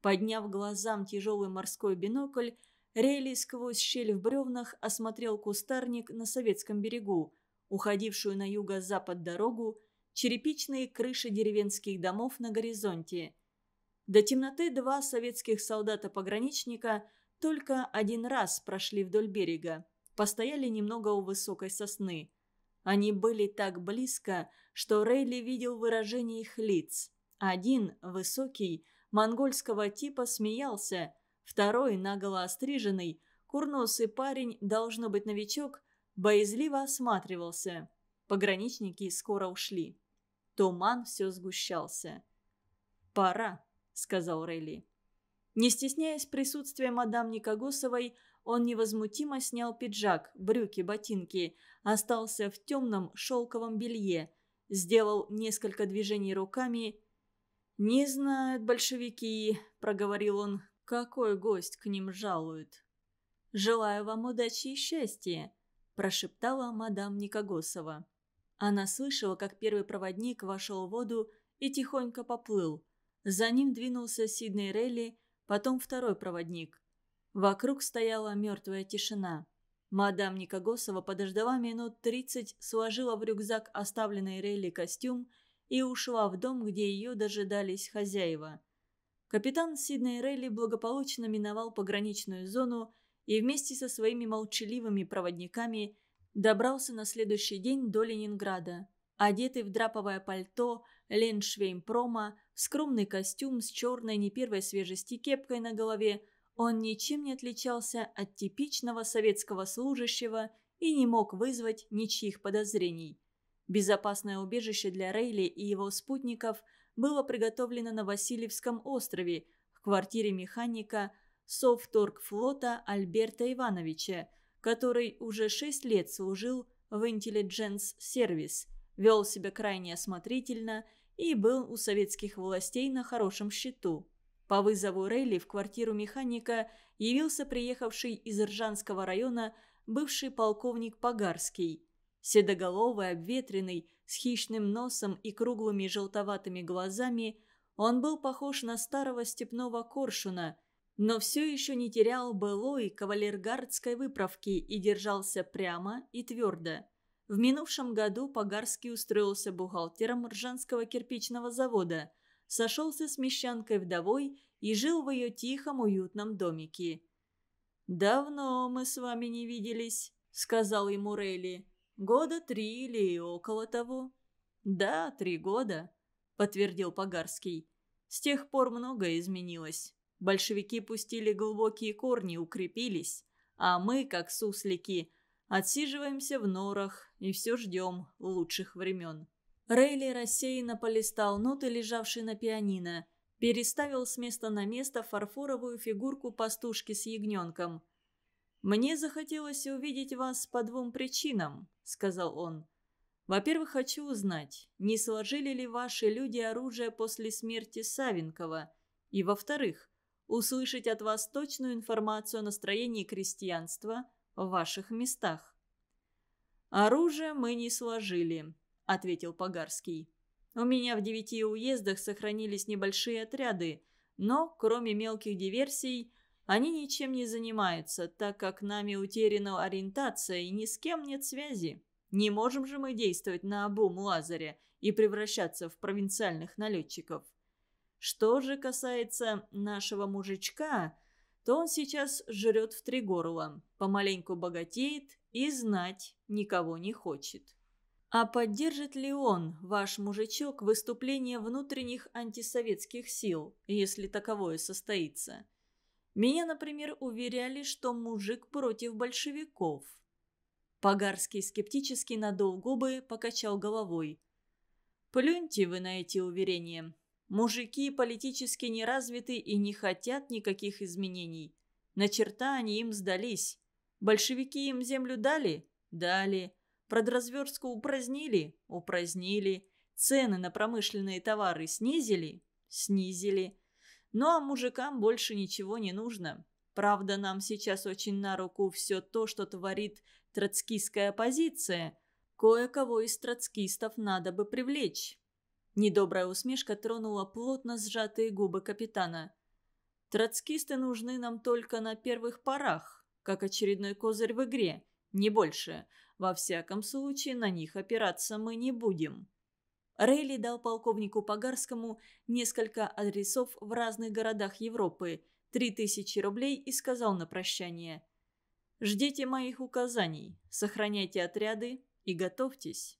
Подняв глазам тяжелый морской бинокль, Рейли сквозь щель в бревнах осмотрел кустарник на советском берегу, уходившую на юго-запад дорогу, черепичные крыши деревенских домов на горизонте. До темноты два советских солдата-пограничника только один раз прошли вдоль берега, постояли немного у высокой сосны. Они были так близко, что Рейли видел выражение их лиц. Один, высокий, монгольского типа смеялся – Второй, наголо остриженный, курносый парень, должно быть новичок, боязливо осматривался. Пограничники скоро ушли. Туман все сгущался. «Пора», — сказал Рейли. Не стесняясь присутствия мадам Никогосовой, он невозмутимо снял пиджак, брюки, ботинки, остался в темном шелковом белье, сделал несколько движений руками. «Не знают большевики», — проговорил он, какой гость к ним жалует? «Желаю вам удачи и счастья», – прошептала мадам Никогосова. Она слышала, как первый проводник вошел в воду и тихонько поплыл. За ним двинулся Сидней Релли, потом второй проводник. Вокруг стояла мертвая тишина. Мадам Никогосова подождала минут тридцать, сложила в рюкзак оставленный Релли костюм и ушла в дом, где ее дожидались хозяева. Капитан Сидней Релли благополучно миновал пограничную зону и вместе со своими молчаливыми проводниками добрался на следующий день до Ленинграда. Одетый в драповое пальто, леншвейм прома, скромный костюм с черной не первой свежести кепкой на голове, он ничем не отличался от типичного советского служащего и не мог вызвать ничьих подозрений. Безопасное убежище для Рейли и его спутников – было приготовлено на Васильевском острове в квартире механика Совторгфлота Альберта Ивановича, который уже шесть лет служил в Intelligence Service, вел себя крайне осмотрительно и был у советских властей на хорошем счету. По вызову Рейли в квартиру механика явился приехавший из Ржанского района бывший полковник Погарский. Седоголовый, обветренный, с хищным носом и круглыми желтоватыми глазами, он был похож на старого степного коршуна, но все еще не терял былой кавалергардской выправки и держался прямо и твердо. В минувшем году Погарский устроился бухгалтером Ржанского кирпичного завода, сошелся с мещанкой-вдовой и жил в ее тихом уютном домике. «Давно мы с вами не виделись», — сказал ему Рейли. Года три или около того». «Да, три года», — подтвердил Погарский. «С тех пор многое изменилось. Большевики пустили глубокие корни, укрепились, а мы, как суслики, отсиживаемся в норах и все ждем лучших времен». Рейли рассеянно полистал ноты, лежавшие на пианино, переставил с места на место фарфоровую фигурку пастушки с ягненком. «Мне захотелось увидеть вас по двум причинам», — сказал он. «Во-первых, хочу узнать, не сложили ли ваши люди оружие после смерти Савенкова, и, во-вторых, услышать от вас точную информацию о настроении крестьянства в ваших местах». «Оружие мы не сложили», — ответил Погарский. «У меня в девяти уездах сохранились небольшие отряды, но, кроме мелких диверсий, они ничем не занимаются, так как нами утеряна ориентация и ни с кем нет связи. Не можем же мы действовать на обум Лазаря и превращаться в провинциальных налетчиков. Что же касается нашего мужичка, то он сейчас жрет в три горла, помаленьку богатеет и знать никого не хочет. А поддержит ли он, ваш мужичок, выступление внутренних антисоветских сил, если таковое состоится? Меня, например, уверяли, что мужик против большевиков. Погарский скептически надул губы, покачал головой. «Плюньте вы на эти уверения. Мужики политически неразвиты и не хотят никаких изменений. На черта они им сдались. Большевики им землю дали? Дали. Продразверстку упразднили? Упразднили. Цены на промышленные товары снизили? Снизили. Ну а мужикам больше ничего не нужно. Правда, нам сейчас очень на руку все то, что творит троцкистская оппозиция. Кое-кого из троцкистов надо бы привлечь». Недобрая усмешка тронула плотно сжатые губы капитана. «Троцкисты нужны нам только на первых порах, как очередной козырь в игре, не больше. Во всяком случае, на них опираться мы не будем». Рейли дал полковнику Погарскому несколько адресов в разных городах Европы, три тысячи рублей и сказал на прощание «Ждите моих указаний, сохраняйте отряды и готовьтесь».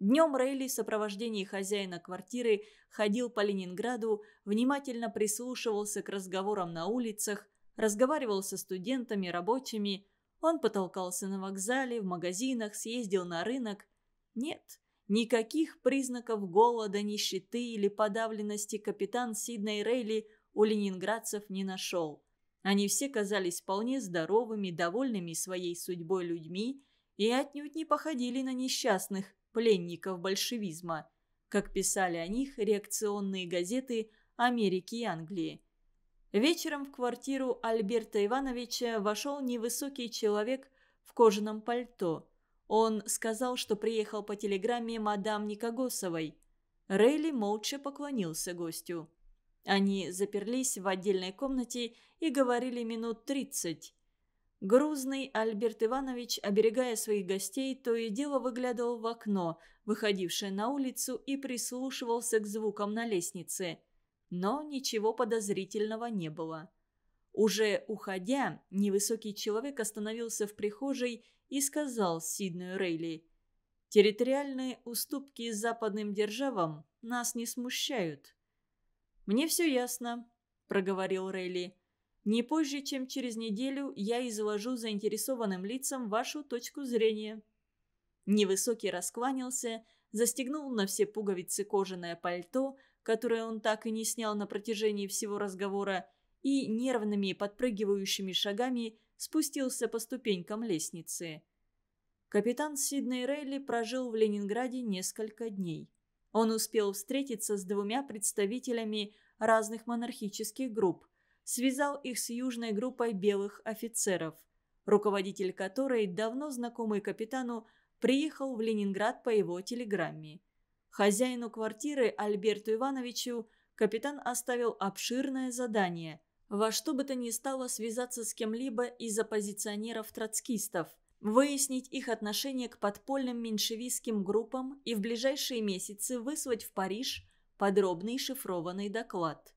Днем Рейли в сопровождении хозяина квартиры ходил по Ленинграду, внимательно прислушивался к разговорам на улицах, разговаривал со студентами, рабочими. Он потолкался на вокзале, в магазинах, съездил на рынок. Нет, Никаких признаков голода, нищеты или подавленности капитан Сидней Рейли у ленинградцев не нашел. Они все казались вполне здоровыми, довольными своей судьбой людьми и отнюдь не походили на несчастных пленников большевизма, как писали о них реакционные газеты Америки и Англии. Вечером в квартиру Альберта Ивановича вошел невысокий человек в кожаном пальто – он сказал, что приехал по телеграмме мадам Никогосовой. Рейли молча поклонился гостю. Они заперлись в отдельной комнате и говорили минут тридцать. Грузный Альберт Иванович, оберегая своих гостей, то и дело выглядывал в окно, выходившее на улицу, и прислушивался к звукам на лестнице. Но ничего подозрительного не было. Уже уходя, невысокий человек остановился в прихожей и сказал Сиднею Рейли, «Территориальные уступки западным державам нас не смущают». «Мне все ясно», – проговорил Рейли. «Не позже, чем через неделю, я изложу заинтересованным лицам вашу точку зрения». Невысокий раскланялся, застегнул на все пуговицы кожаное пальто, которое он так и не снял на протяжении всего разговора, и нервными подпрыгивающими шагами спустился по ступенькам лестницы. Капитан Сидней Рейли прожил в Ленинграде несколько дней. Он успел встретиться с двумя представителями разных монархических групп, связал их с южной группой белых офицеров, руководитель которой, давно знакомый капитану, приехал в Ленинград по его телеграмме. Хозяину квартиры Альберту Ивановичу капитан оставил обширное задание во что бы то ни стало связаться с кем-либо из оппозиционеров-троцкистов, выяснить их отношение к подпольным меньшевистским группам и в ближайшие месяцы выслать в Париж подробный шифрованный доклад.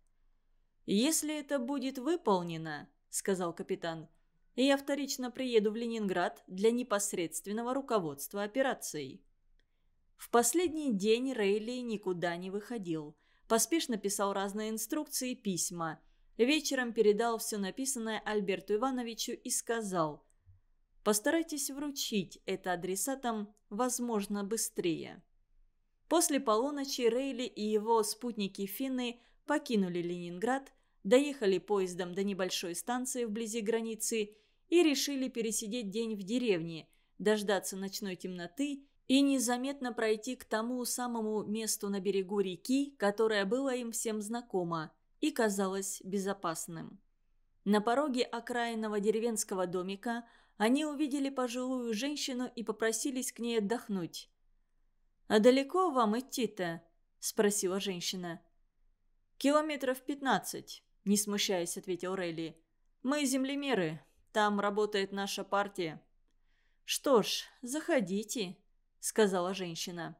«Если это будет выполнено», — сказал капитан, — «я вторично приеду в Ленинград для непосредственного руководства операцией». В последний день Рейли никуда не выходил. Поспешно писал разные инструкции и письма — Вечером передал все написанное Альберту Ивановичу и сказал «Постарайтесь вручить это адресатам, возможно, быстрее». После полуночи Рейли и его спутники Финны покинули Ленинград, доехали поездом до небольшой станции вблизи границы и решили пересидеть день в деревне, дождаться ночной темноты и незаметно пройти к тому самому месту на берегу реки, которое было им всем знакомо – и казалось безопасным. На пороге окраинного деревенского домика они увидели пожилую женщину и попросились к ней отдохнуть. «А далеко вам идти-то?» – спросила женщина. «Километров пятнадцать», – не смущаясь, ответил Рейли. «Мы землемеры. Там работает наша партия». «Что ж, заходите», – сказала женщина.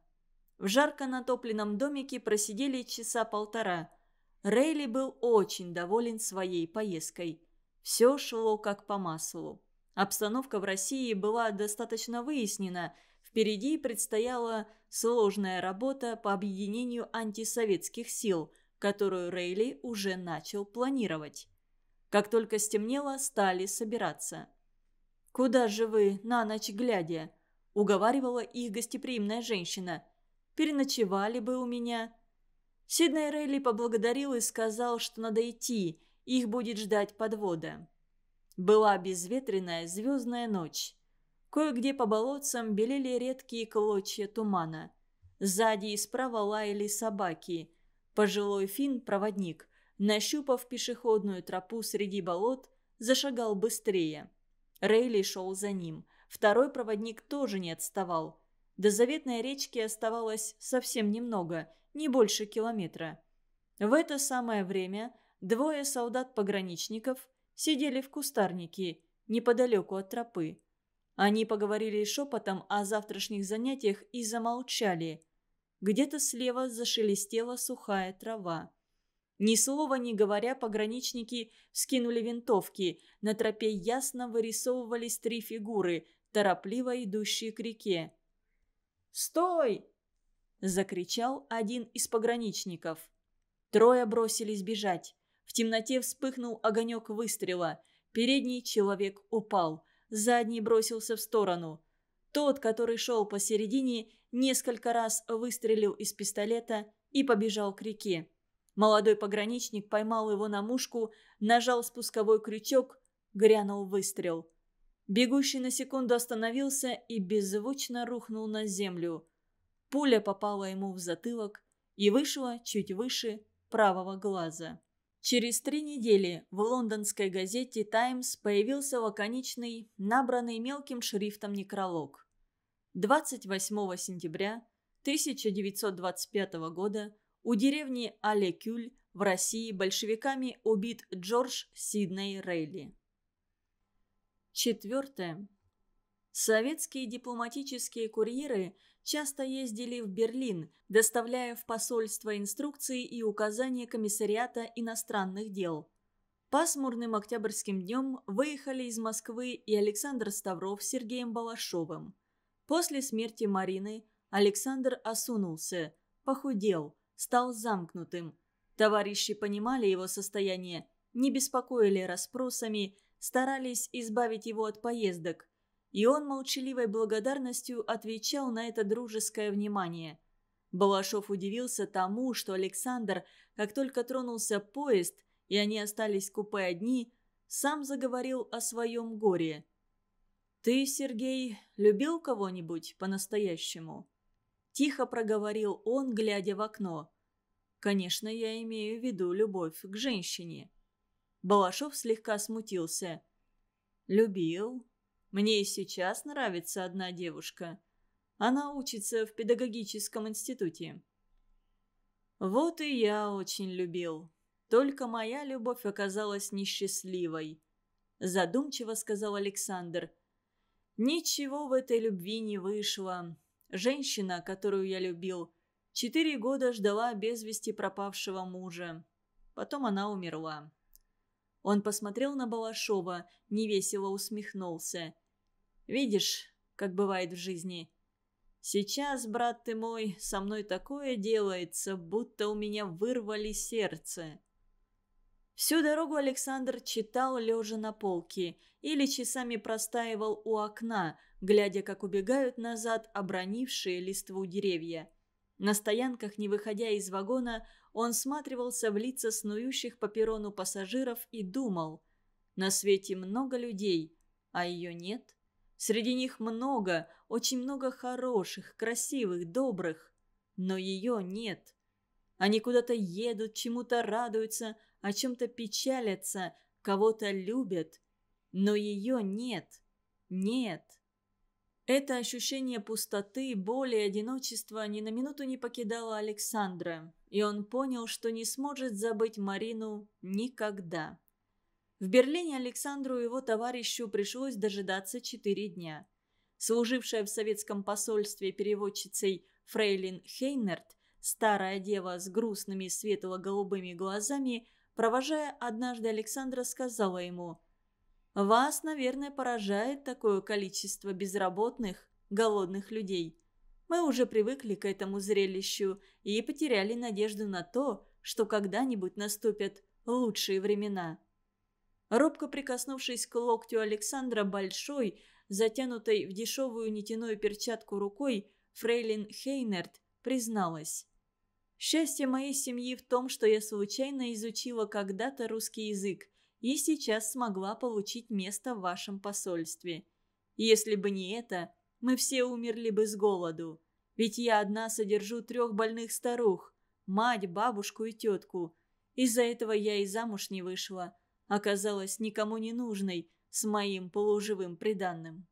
В жарко натопленном домике просидели часа полтора – Рейли был очень доволен своей поездкой. Все шло как по маслу. Обстановка в России была достаточно выяснена. Впереди предстояла сложная работа по объединению антисоветских сил, которую Рейли уже начал планировать. Как только стемнело, стали собираться. «Куда же вы, на ночь глядя?» – уговаривала их гостеприимная женщина. «Переночевали бы у меня». Сидней Рейли поблагодарил и сказал, что надо идти, их будет ждать подвода. Была безветренная звездная ночь. Кое-где по болотцам белели редкие клочья тумана. Сзади и справа лаяли собаки. Пожилой фин проводник, нащупав пешеходную тропу среди болот, зашагал быстрее. Рейли шел за ним. Второй проводник тоже не отставал. До заветной речки оставалось совсем немного – не больше километра. В это самое время двое солдат-пограничников сидели в кустарнике неподалеку от тропы. Они поговорили шепотом о завтрашних занятиях и замолчали. Где-то слева зашелестела сухая трава. Ни слова не говоря, пограничники вскинули винтовки. На тропе ясно вырисовывались три фигуры, торопливо идущие к реке. «Стой!» – закричал один из пограничников. Трое бросились бежать. В темноте вспыхнул огонек выстрела. Передний человек упал. Задний бросился в сторону. Тот, который шел посередине, несколько раз выстрелил из пистолета и побежал к реке. Молодой пограничник поймал его на мушку, нажал спусковой крючок, грянул выстрел. Бегущий на секунду остановился и беззвучно рухнул на землю. Пуля попала ему в затылок и вышла чуть выше правого глаза. Через три недели в лондонской газете «Таймс» появился лаконичный, набранный мелким шрифтом некролог. 28 сентября 1925 года у деревни Алекюль в России большевиками убит Джордж Сидней Рейли. Четвертое. Советские дипломатические курьеры – часто ездили в Берлин, доставляя в посольство инструкции и указания комиссариата иностранных дел. Пасмурным октябрьским днем выехали из Москвы и Александр Ставров с Сергеем Балашовым. После смерти Марины Александр осунулся, похудел, стал замкнутым. Товарищи понимали его состояние, не беспокоили расспросами, старались избавить его от поездок, и он молчаливой благодарностью отвечал на это дружеское внимание. Балашов удивился тому, что Александр, как только тронулся поезд, и они остались в купе одни, сам заговорил о своем горе. «Ты, Сергей, любил кого-нибудь по-настоящему?» Тихо проговорил он, глядя в окно. «Конечно, я имею в виду любовь к женщине». Балашов слегка смутился. «Любил, мне и сейчас нравится одна девушка. Она учится в педагогическом институте. Вот и я очень любил. Только моя любовь оказалась несчастливой. Задумчиво сказал Александр. Ничего в этой любви не вышло. Женщина, которую я любил, четыре года ждала без вести пропавшего мужа. Потом она умерла. Он посмотрел на Балашова, невесело усмехнулся. Видишь, как бывает в жизни. Сейчас, брат ты мой, со мной такое делается, будто у меня вырвали сердце». Всю дорогу Александр читал, лежа на полке, или часами простаивал у окна, глядя, как убегают назад обронившие листву деревья. На стоянках, не выходя из вагона, он сматривался в лица снующих по перрону пассажиров и думал. На свете много людей, а ее нет. Среди них много, очень много хороших, красивых, добрых. Но ее нет. Они куда-то едут, чему-то радуются, о чем-то печалятся, кого-то любят. Но ее нет. Нет. Это ощущение пустоты, боли и одиночества ни на минуту не покидало Александра, и он понял, что не сможет забыть Марину никогда. В Берлине Александру и его товарищу пришлось дожидаться четыре дня. Служившая в советском посольстве переводчицей Фрейлин Хейнерт, старая дева с грустными светло-голубыми глазами, провожая однажды Александра, сказала ему «Вас, наверное, поражает такое количество безработных, голодных людей. Мы уже привыкли к этому зрелищу и потеряли надежду на то, что когда-нибудь наступят лучшие времена». Робко прикоснувшись к локтю Александра большой, затянутой в дешевую нитяную перчатку рукой, фрейлин Хейнерт призналась. «Счастье моей семьи в том, что я случайно изучила когда-то русский язык и сейчас смогла получить место в вашем посольстве. Если бы не это, мы все умерли бы с голоду. Ведь я одна содержу трех больных старух, мать, бабушку и тетку. Из-за этого я и замуж не вышла оказалась никому не нужной с моим полуживым приданным.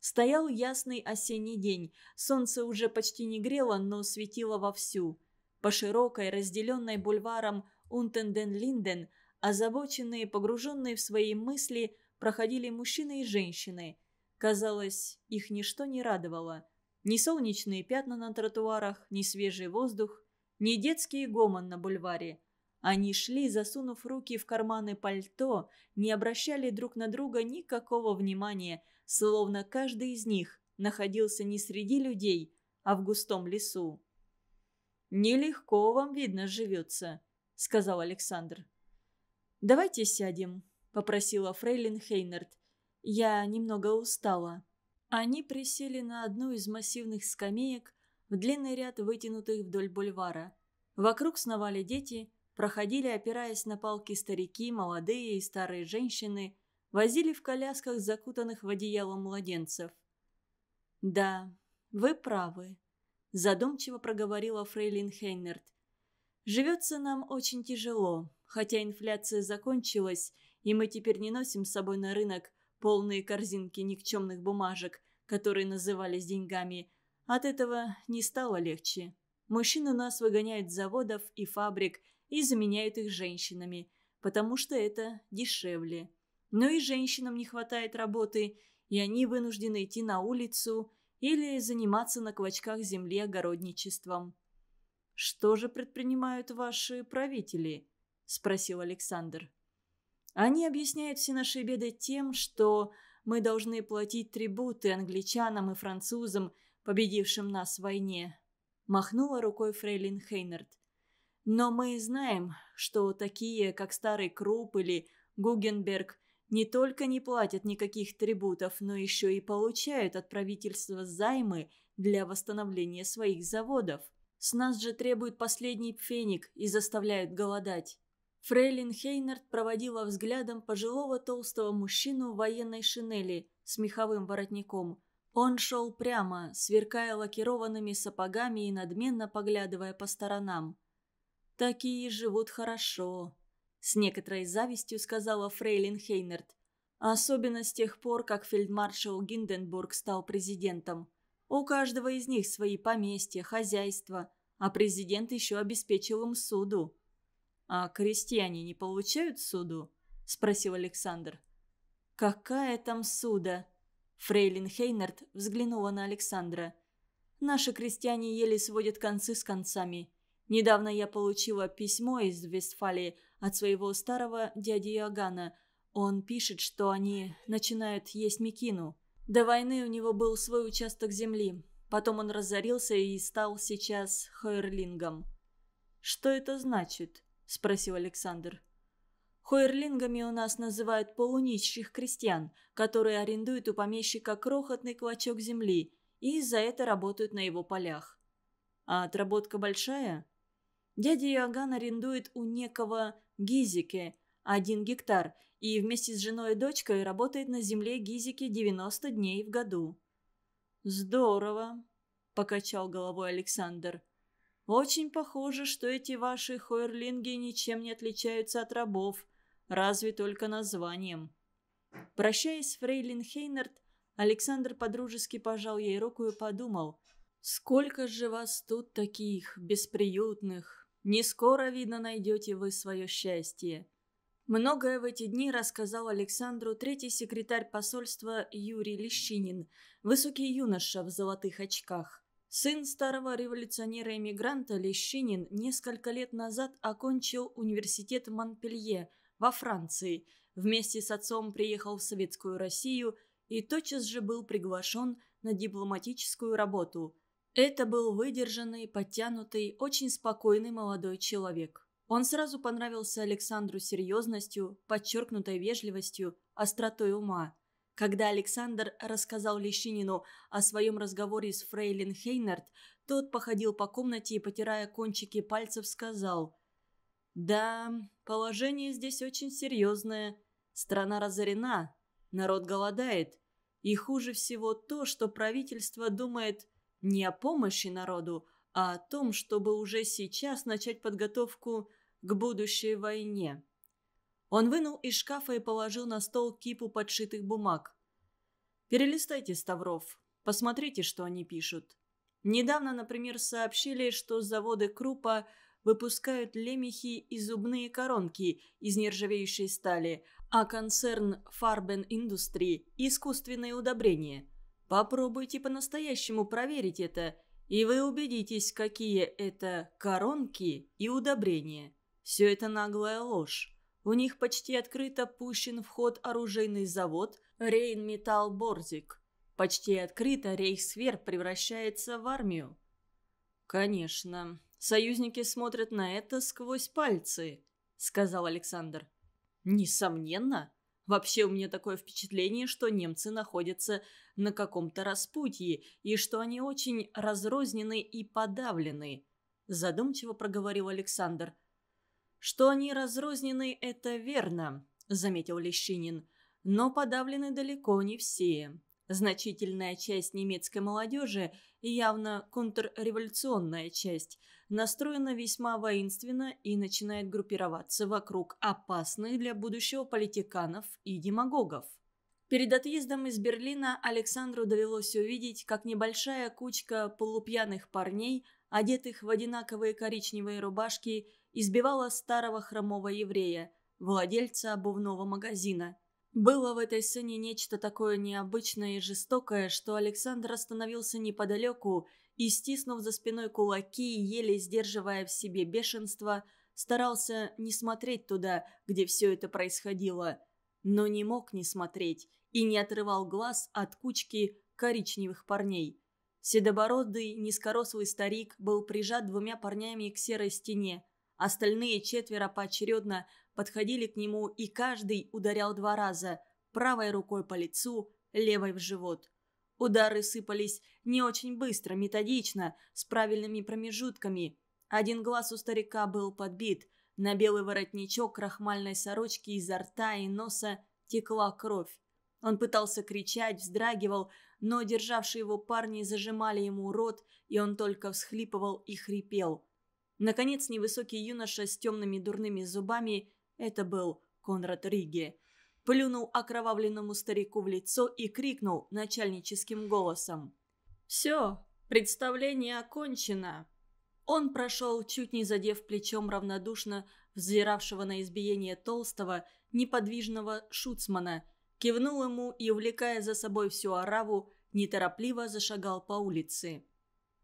Стоял ясный осенний день, солнце уже почти не грело, но светило вовсю. По широкой, разделенной бульваром Унтенден-Линден, озабоченные, погруженные в свои мысли, проходили мужчины и женщины. Казалось, их ничто не радовало. Ни солнечные пятна на тротуарах, ни свежий воздух, ни детский гомон на бульваре. Они шли, засунув руки в карманы пальто, не обращали друг на друга никакого внимания, словно каждый из них находился не среди людей, а в густом лесу. «Нелегко вам, видно, живется», — сказал Александр. «Давайте сядем», — попросила фрейлин Хейнерт. «Я немного устала». Они присели на одну из массивных скамеек в длинный ряд вытянутых вдоль бульвара. Вокруг сновали дети — Проходили, опираясь на палки старики, молодые и старые женщины, возили в колясках закутанных в одеяло младенцев. «Да, вы правы», – задумчиво проговорила фрейлин Хейнерт. «Живется нам очень тяжело, хотя инфляция закончилась, и мы теперь не носим с собой на рынок полные корзинки никчемных бумажек, которые назывались деньгами. От этого не стало легче. Мужчин у нас выгоняют с заводов и фабрик – и заменяют их женщинами, потому что это дешевле. Но и женщинам не хватает работы, и они вынуждены идти на улицу или заниматься на клочках земли огородничеством. «Что же предпринимают ваши правители?» – спросил Александр. «Они объясняют все наши беды тем, что мы должны платить трибуты англичанам и французам, победившим нас в войне», – махнула рукой фрейлин Хейнард. Но мы знаем, что такие, как Старый Круп или Гугенберг, не только не платят никаких трибутов, но еще и получают от правительства займы для восстановления своих заводов. С нас же требуют последний пфеник и заставляют голодать. Фрейлин Хейнард проводила взглядом пожилого толстого мужчину в военной шинели с меховым воротником. Он шел прямо, сверкая лакированными сапогами и надменно поглядывая по сторонам. «Такие живут хорошо», — с некоторой завистью сказала Фрейлин Хейнерт. «Особенно с тех пор, как фельдмаршал Гинденбург стал президентом. У каждого из них свои поместья, хозяйства, а президент еще обеспечил им суду». «А крестьяне не получают суду?» — спросил Александр. «Какая там суда?» Фрейлин Хейнерт взглянула на Александра. «Наши крестьяне еле сводят концы с концами. Недавно я получила письмо из Вестфалии от своего старого дяди Иоганна. Он пишет, что они начинают есть мекину. До войны у него был свой участок земли. Потом он разорился и стал сейчас хойерлингом. «Что это значит?» – спросил Александр. Хойерлингами у нас называют полунищих крестьян, которые арендуют у помещика крохотный клочок земли и за это работают на его полях. А отработка большая? Дядя Иоганн арендует у некого Гизике один гектар и вместе с женой и дочкой работает на земле Гизике 90 дней в году. «Здорово», – покачал головой Александр. «Очень похоже, что эти ваши хуэрлинги ничем не отличаются от рабов, разве только названием». Прощаясь с Фрейлин Хейнерт, Александр подружески пожал ей руку и подумал, «Сколько же вас тут таких бесприютных, не скоро, видно, найдете вы свое счастье. Многое в эти дни рассказал Александру третий секретарь посольства Юрий Лещинин, высокий юноша в золотых очках. Сын старого революционера-эмигранта Лещинин несколько лет назад окончил университет Монпелье во Франции, вместе с отцом приехал в Советскую Россию и тотчас же был приглашен на дипломатическую работу – это был выдержанный, подтянутый, очень спокойный молодой человек. Он сразу понравился Александру серьезностью, подчеркнутой вежливостью, остротой ума. Когда Александр рассказал Лещинину о своем разговоре с Фрейлин Хейнард, тот походил по комнате и, потирая кончики пальцев, сказал «Да, положение здесь очень серьезное. Страна разорена, народ голодает. И хуже всего то, что правительство думает – не о помощи народу, а о том, чтобы уже сейчас начать подготовку к будущей войне. Он вынул из шкафа и положил на стол кипу подшитых бумаг. «Перелистайте, Ставров, посмотрите, что они пишут. Недавно, например, сообщили, что заводы Крупа выпускают лемехи и зубные коронки из нержавеющей стали, а концерн Фарбен Industry – искусственные удобрения. Попробуйте типа, по-настоящему проверить это, и вы убедитесь, какие это коронки и удобрения. Все это наглая ложь. У них почти открыто пущен вход оружейный завод «Рейнметалл Борзик». Почти открыто рейхсвер превращается в армию. «Конечно, союзники смотрят на это сквозь пальцы», — сказал Александр. «Несомненно», Вообще у меня такое впечатление, что немцы находятся на каком-то распутье и что они очень разрознены и подавлены», – задумчиво проговорил Александр. «Что они разрознены, это верно», – заметил Лещинин. «Но подавлены далеко не все. Значительная часть немецкой молодежи, явно контрреволюционная часть, настроена весьма воинственно и начинает группироваться вокруг опасных для будущего политиканов и демагогов. Перед отъездом из Берлина Александру довелось увидеть, как небольшая кучка полупьяных парней, одетых в одинаковые коричневые рубашки, избивала старого хромого еврея, владельца обувного магазина – было в этой сцене нечто такое необычное и жестокое, что Александр остановился неподалеку и, стиснув за спиной кулаки, еле сдерживая в себе бешенство, старался не смотреть туда, где все это происходило. Но не мог не смотреть и не отрывал глаз от кучки коричневых парней. Седобородый, низкорослый старик был прижат двумя парнями к серой стене. Остальные четверо поочередно подходили к нему, и каждый ударял два раза – правой рукой по лицу, левой в живот. Удары сыпались не очень быстро, методично, с правильными промежутками. Один глаз у старика был подбит, на белый воротничок крахмальной сорочки изо рта и носа текла кровь. Он пытался кричать, вздрагивал, но державшие его парни зажимали ему рот, и он только всхлипывал и хрипел. Наконец, невысокий юноша с темными дурными зубами это был Конрад Риге. Плюнул окровавленному старику в лицо и крикнул начальническим голосом. «Все, представление окончено!» Он прошел, чуть не задев плечом равнодушно взиравшего на избиение толстого, неподвижного шуцмана, кивнул ему и, увлекая за собой всю ораву, неторопливо зашагал по улице.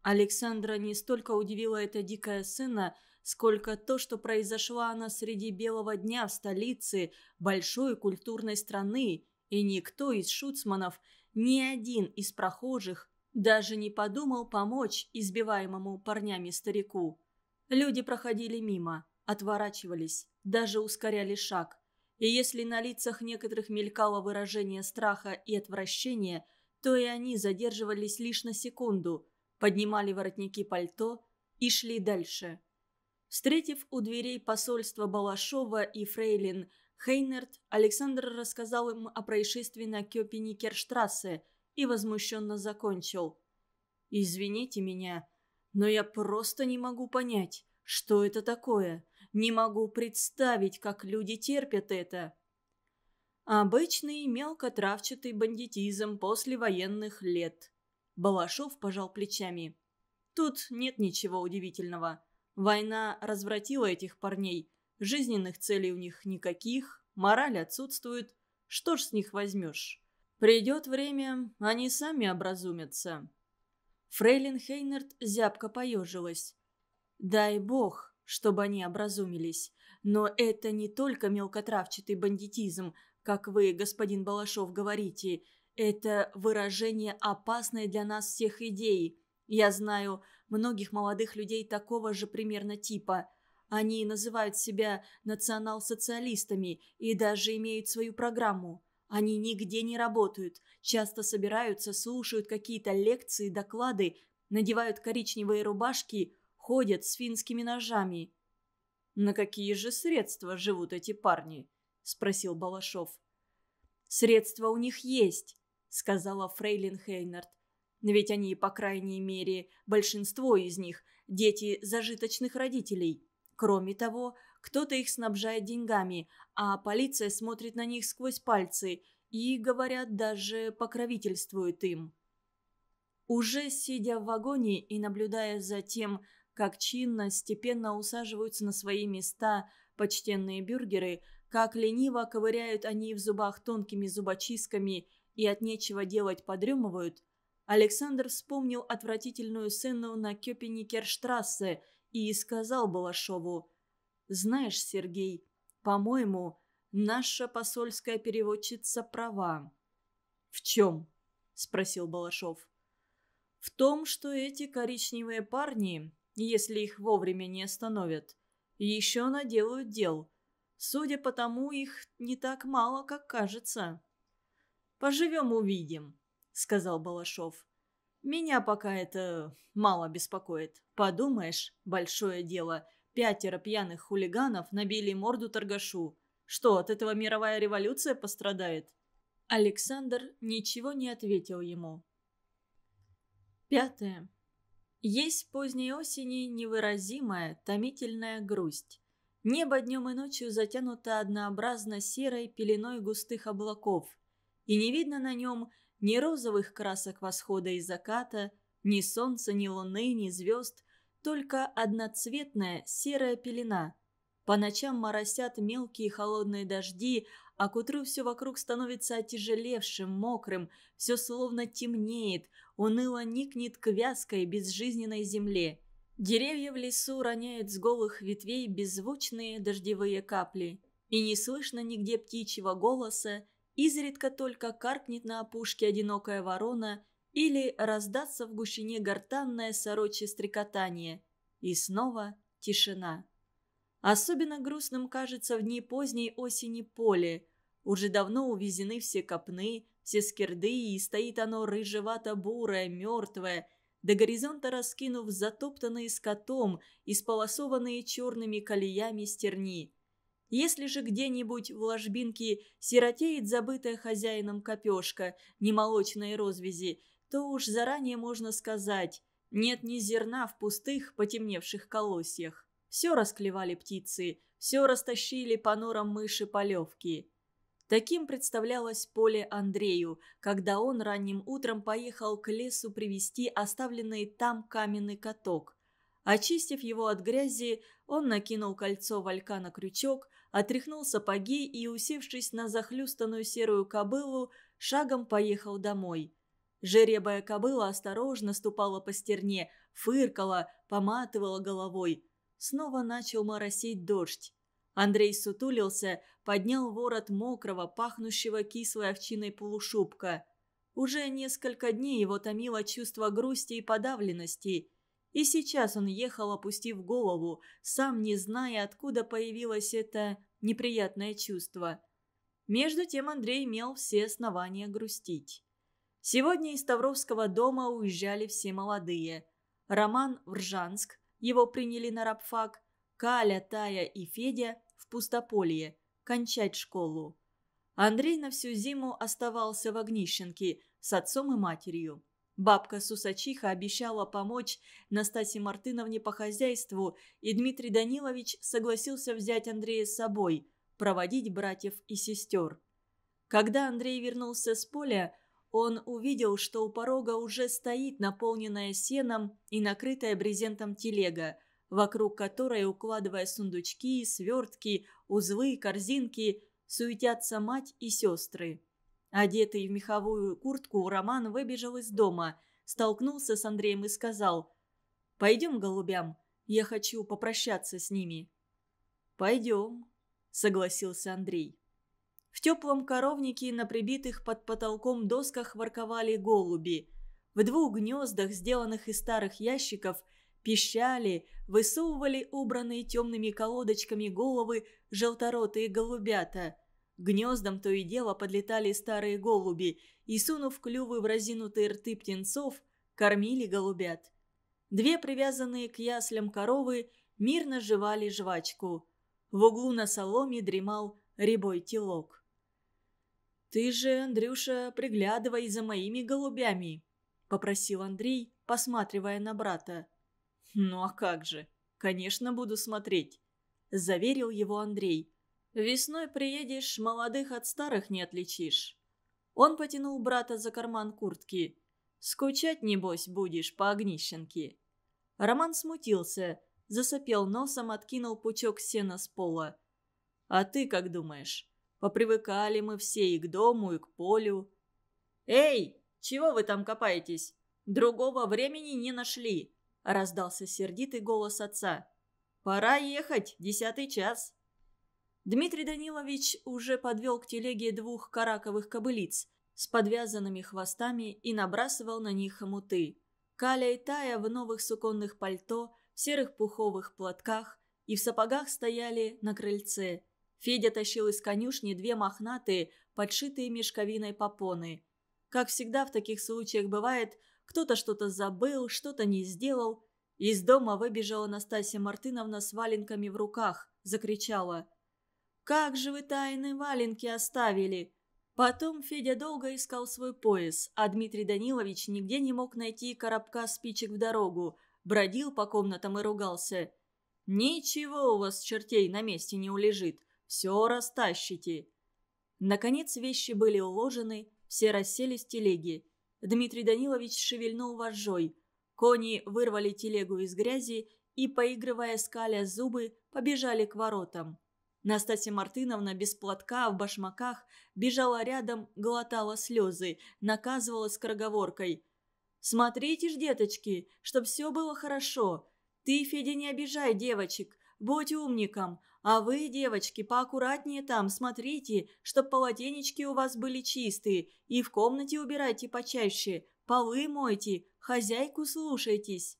Александра не столько удивила эта дикая сцена – сколько то, что произошла она среди белого дня в столице большой культурной страны, и никто из шуцманов, ни один из прохожих, даже не подумал помочь избиваемому парнями старику. Люди проходили мимо, отворачивались, даже ускоряли шаг. И если на лицах некоторых мелькало выражение страха и отвращения, то и они задерживались лишь на секунду, поднимали воротники пальто и шли дальше. Встретив у дверей посольства Балашова и Фрейлин Хейнерт, Александр рассказал им о происшествии на Кёпеникерштрассе и возмущенно закончил. «Извините меня, но я просто не могу понять, что это такое. Не могу представить, как люди терпят это». «Обычный мелкотравчатый бандитизм после военных лет», Балашов пожал плечами. «Тут нет ничего удивительного». Война развратила этих парней. Жизненных целей у них никаких, мораль отсутствует. Что ж с них возьмешь? Придет время, они сами образумятся. Фрейлин Хейнерт зябко поежилась. «Дай бог, чтобы они образумились. Но это не только мелкотравчатый бандитизм, как вы, господин Балашов, говорите. Это выражение опасной для нас всех идеи. Я знаю, многих молодых людей такого же примерно типа. Они называют себя национал-социалистами и даже имеют свою программу. Они нигде не работают, часто собираются, слушают какие-то лекции, доклады, надевают коричневые рубашки, ходят с финскими ножами. «На какие же средства живут эти парни?» – спросил Балашов. «Средства у них есть», – сказала Фрейлин Хейнард. Ведь они, по крайней мере, большинство из них – дети зажиточных родителей. Кроме того, кто-то их снабжает деньгами, а полиция смотрит на них сквозь пальцы и, говорят, даже покровительствует им. Уже сидя в вагоне и наблюдая за тем, как чинно, степенно усаживаются на свои места почтенные бюргеры, как лениво ковыряют они в зубах тонкими зубочистками и от нечего делать подремывают, Александр вспомнил отвратительную сцену на Кёпеникерштрассе и сказал Балашову «Знаешь, Сергей, по-моему, наша посольская переводчица права». «В чем?» – спросил Балашов. «В том, что эти коричневые парни, если их вовремя не остановят, еще наделают дел. Судя по тому, их не так мало, как кажется. Поживем – увидим» сказал Балашов. «Меня пока это мало беспокоит. Подумаешь, большое дело. Пятеро пьяных хулиганов набили морду торгашу. Что, от этого мировая революция пострадает?» Александр ничего не ответил ему. Пятое. Есть поздней осени невыразимая, томительная грусть. Небо днем и ночью затянуто однообразно серой пеленой густых облаков, и не видно на нем ни розовых красок восхода и заката, ни солнца, ни луны, ни звезд, только одноцветная серая пелена. По ночам моросят мелкие холодные дожди, а к утру все вокруг становится отяжелевшим, мокрым, все словно темнеет, уныло никнет к вязкой, безжизненной земле. Деревья в лесу роняют с голых ветвей беззвучные дождевые капли. И не слышно нигде птичьего голоса, изредка только каркнет на опушке одинокая ворона или раздаться в гущине гортанное сорочье стрекотание. И снова тишина. Особенно грустным кажется в дни поздней осени поле. Уже давно увезены все копны, все скирды, и стоит оно рыжевато-бурое, мертвое, до горизонта раскинув затоптанные скотом, исполосованные черными колеями стерни. Если же где-нибудь в ложбинке сиротеет забытая хозяином копешка, немолочной розвязи, то уж заранее можно сказать «нет ни зерна в пустых, потемневших колосьях». Все расклевали птицы, все растащили по норам мыши полевки. Таким представлялось поле Андрею, когда он ранним утром поехал к лесу привезти оставленный там каменный каток. Очистив его от грязи, он накинул кольцо валька на крючок, отряхнул сапоги и, усевшись на захлюстанную серую кобылу, шагом поехал домой. Жеребая кобыла осторожно ступала по стерне, фыркала, поматывала головой. Снова начал моросить дождь. Андрей сутулился, поднял ворот мокрого, пахнущего кислой овчиной полушубка. Уже несколько дней его томило чувство грусти и подавленности – и сейчас он ехал, опустив голову, сам не зная, откуда появилось это неприятное чувство. Между тем Андрей имел все основания грустить. Сегодня из Тавровского дома уезжали все молодые. Роман в Ржанск, его приняли на рабфак, Каля, Тая и Федя в Пустополье, кончать школу. Андрей на всю зиму оставался в Огнищенке с отцом и матерью. Бабка-сусачиха обещала помочь Настасье Мартыновне по хозяйству, и Дмитрий Данилович согласился взять Андрея с собой, проводить братьев и сестер. Когда Андрей вернулся с поля, он увидел, что у порога уже стоит наполненная сеном и накрытая брезентом телега, вокруг которой, укладывая сундучки, свертки, узлы, корзинки, суетятся мать и сестры. Одетый в меховую куртку, Роман выбежал из дома, столкнулся с Андреем и сказал «Пойдем, голубям, я хочу попрощаться с ними». «Пойдем», — согласился Андрей. В теплом коровнике на прибитых под потолком досках ворковали голуби. В двух гнездах, сделанных из старых ящиков, пищали, высовывали убранные темными колодочками головы желторотые голубята — Гнездом то и дело подлетали старые голуби и, сунув клювы в разинутые рты птенцов, кормили голубят. Две привязанные к яслям коровы мирно жевали жвачку. В углу на соломе дремал рябой телок. «Ты же, Андрюша, приглядывай за моими голубями», — попросил Андрей, посматривая на брата. «Ну а как же? Конечно, буду смотреть», — заверил его Андрей. Весной приедешь, молодых от старых не отличишь. Он потянул брата за карман куртки. Скучать, небось, будешь по огнищенке. Роман смутился, засопел носом, откинул пучок сена с пола. А ты как думаешь, попривыкали мы все и к дому, и к полю? Эй, чего вы там копаетесь? Другого времени не нашли, раздался сердитый голос отца. Пора ехать, десятый час. Дмитрий Данилович уже подвел к телеге двух караковых кобылиц с подвязанными хвостами и набрасывал на них хомуты. Каля и Тая в новых суконных пальто, в серых пуховых платках и в сапогах стояли на крыльце. Федя тащил из конюшни две мохнатые, подшитые мешковиной попоны. Как всегда в таких случаях бывает, кто-то что-то забыл, что-то не сделал. Из дома выбежала Настасья Мартыновна с валенками в руках, закричала – как же вы тайны валенки оставили?» Потом Федя долго искал свой пояс, а Дмитрий Данилович нигде не мог найти коробка спичек в дорогу, бродил по комнатам и ругался. «Ничего у вас, чертей, на месте не улежит, все растащите». Наконец вещи были уложены, все расселись телеги. Дмитрий Данилович шевельнул вожжой. Кони вырвали телегу из грязи и, поигрывая скаля зубы, побежали к воротам. Настасья Мартыновна без платка, в башмаках, бежала рядом, глотала слезы, наказывала скороговоркой. «Смотрите ж, деточки, чтоб все было хорошо. Ты, Федя, не обижай девочек, будь умником. А вы, девочки, поаккуратнее там, смотрите, чтоб полотенечки у вас были чистые. И в комнате убирайте почаще, полы мойте, хозяйку слушайтесь».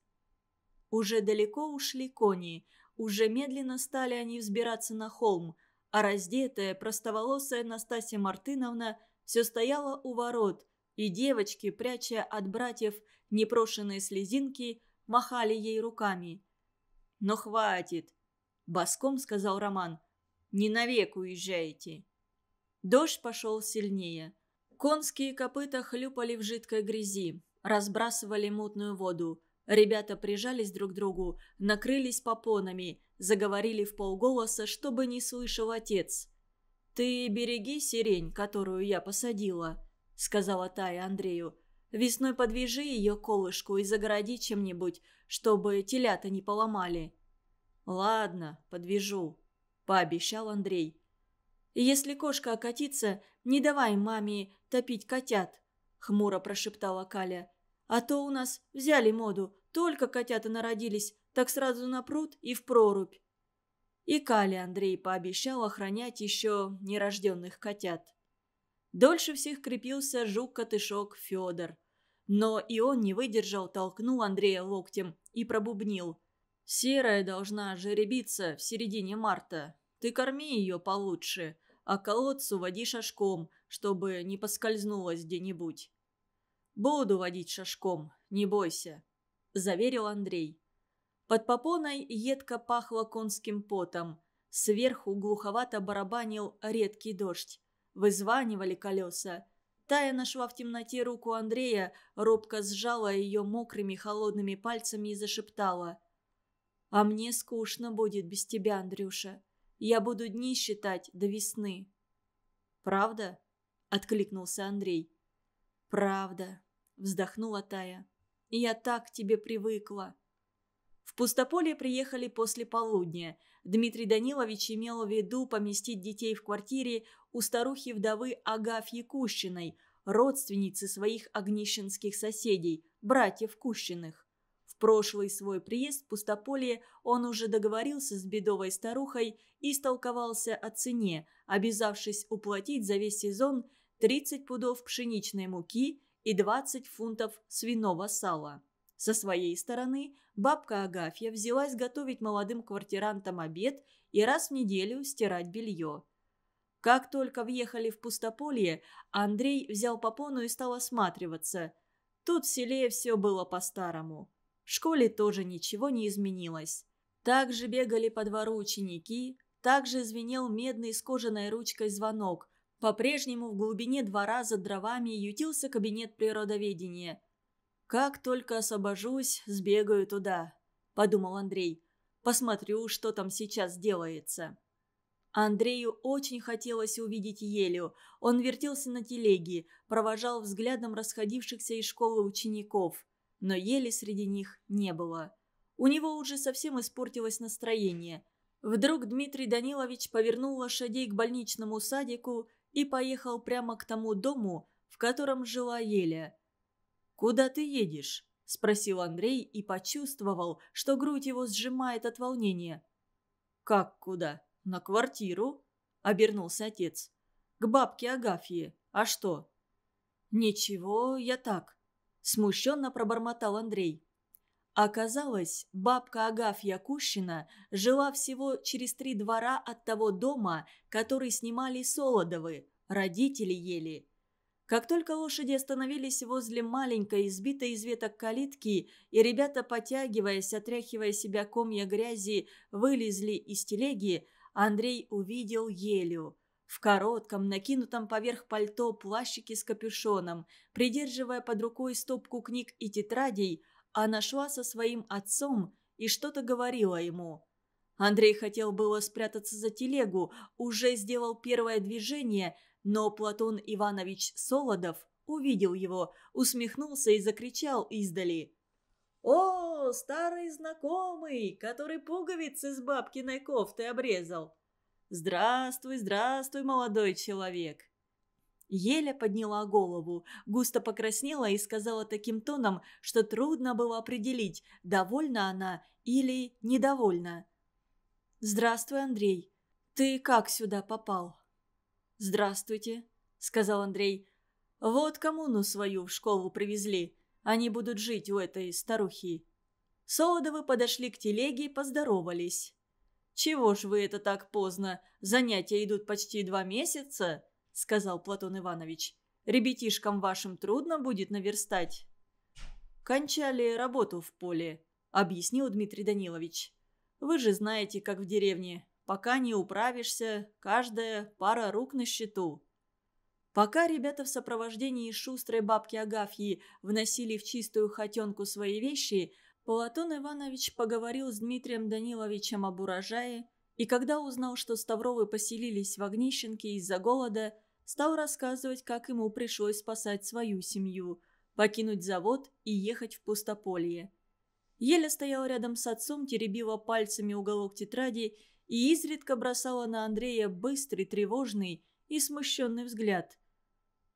Уже далеко ушли кони – уже медленно стали они взбираться на холм, а раздетая, простоволосая Настасья Мартыновна все стояла у ворот, и девочки, пряча от братьев непрошенные слезинки, махали ей руками. «Но «Ну, хватит!» – боском сказал Роман. «Не навек уезжаете!» Дождь пошел сильнее. Конские копыта хлюпали в жидкой грязи, разбрасывали мутную воду – Ребята прижались друг к другу, накрылись попонами, заговорили в полголоса, чтобы не слышал отец. «Ты береги сирень, которую я посадила», — сказала Тая Андрею. «Весной подвяжи ее колышку и загороди чем-нибудь, чтобы телята не поломали». «Ладно, подвяжу», — пообещал Андрей. «Если кошка окатится, не давай маме топить котят», — хмуро прошептала Каля. «А то у нас взяли моду только котята народились, так сразу на пруд и в прорубь. И Кали Андрей пообещал охранять еще нерожденных котят. Дольше всех крепился жук котышок Федор. Но и он не выдержал, толкнул Андрея локтем и пробубнил. «Серая должна жеребиться в середине марта. Ты корми ее получше, а колодцу води шашком, чтобы не поскользнулась где-нибудь». «Буду водить шашком, не бойся», – заверил Андрей. Под попоной едко пахло конским потом. Сверху глуховато барабанил редкий дождь. Вызванивали колеса. Тая нашла в темноте руку Андрея, робко сжала ее мокрыми холодными пальцами и зашептала. «А мне скучно будет без тебя, Андрюша. Я буду дни считать до весны». «Правда?» – откликнулся Андрей. «Правда», – вздохнула Тая. Я так к тебе привыкла». В пустополе приехали после полудня. Дмитрий Данилович имел в виду поместить детей в квартире у старухи-вдовы Агафьи Кущиной, родственницы своих огнищенских соседей, братьев Кущиных. В прошлый свой приезд в пустополье он уже договорился с бедовой старухой и столковался о цене, обязавшись уплатить за весь сезон 30 пудов пшеничной муки – и 20 фунтов свиного сала. Со своей стороны бабка Агафья взялась готовить молодым квартирантам обед и раз в неделю стирать белье. Как только въехали в пустополье, Андрей взял попону и стал осматриваться. Тут в селе все было по-старому. В школе тоже ничего не изменилось. Также бегали по двору ученики, также звенел медный с кожаной ручкой звонок, по-прежнему в глубине двора за дровами ютился кабинет природоведения. «Как только освобожусь, сбегаю туда», – подумал Андрей. «Посмотрю, что там сейчас делается». Андрею очень хотелось увидеть Елю. Он вертелся на телеге, провожал взглядом расходившихся из школы учеников. Но Ели среди них не было. У него уже совсем испортилось настроение. Вдруг Дмитрий Данилович повернул лошадей к больничному садику и поехал прямо к тому дому, в котором жила Еля. «Куда ты едешь?» – спросил Андрей и почувствовал, что грудь его сжимает от волнения. «Как куда? На квартиру?» – обернулся отец. «К бабке Агафье. А что?» «Ничего, я так», – смущенно пробормотал Андрей. Оказалось, бабка Агафья Кущина жила всего через три двора от того дома, который снимали Солодовы, родители ели. Как только лошади остановились возле маленькой, избитой из веток калитки, и ребята, потягиваясь, отряхивая себя комья грязи, вылезли из телеги, Андрей увидел Елю. В коротком, накинутом поверх пальто плащике с капюшоном, придерживая под рукой стопку книг и тетрадей, она а шла со своим отцом и что-то говорила ему. Андрей хотел было спрятаться за телегу, уже сделал первое движение, но Платон Иванович Солодов увидел его, усмехнулся и закричал издали. «О, старый знакомый, который пуговицы с бабкиной кофты обрезал! Здравствуй, здравствуй, молодой человек!» Еля подняла голову, густо покраснела и сказала таким тоном, что трудно было определить, довольна она или недовольна. «Здравствуй, Андрей. Ты как сюда попал?» «Здравствуйте», — сказал Андрей. «Вот коммуну свою в школу привезли. Они будут жить у этой старухи». Солодовы подошли к телеге и поздоровались. «Чего ж вы это так поздно? Занятия идут почти два месяца?» — сказал Платон Иванович. «Ребятишкам вашим трудно будет наверстать». «Кончали работу в поле», — объяснил Дмитрий Данилович. «Вы же знаете, как в деревне. Пока не управишься, каждая пара рук на счету». Пока ребята в сопровождении шустрой бабки Агафьи вносили в чистую хотенку свои вещи, Платон Иванович поговорил с Дмитрием Даниловичем об урожае, и когда узнал, что Ставровы поселились в Огнищенке из-за голода, стал рассказывать, как ему пришлось спасать свою семью, покинуть завод и ехать в пустополье. Еля стояла рядом с отцом, теребила пальцами уголок тетради и изредка бросала на Андрея быстрый, тревожный и смущенный взгляд.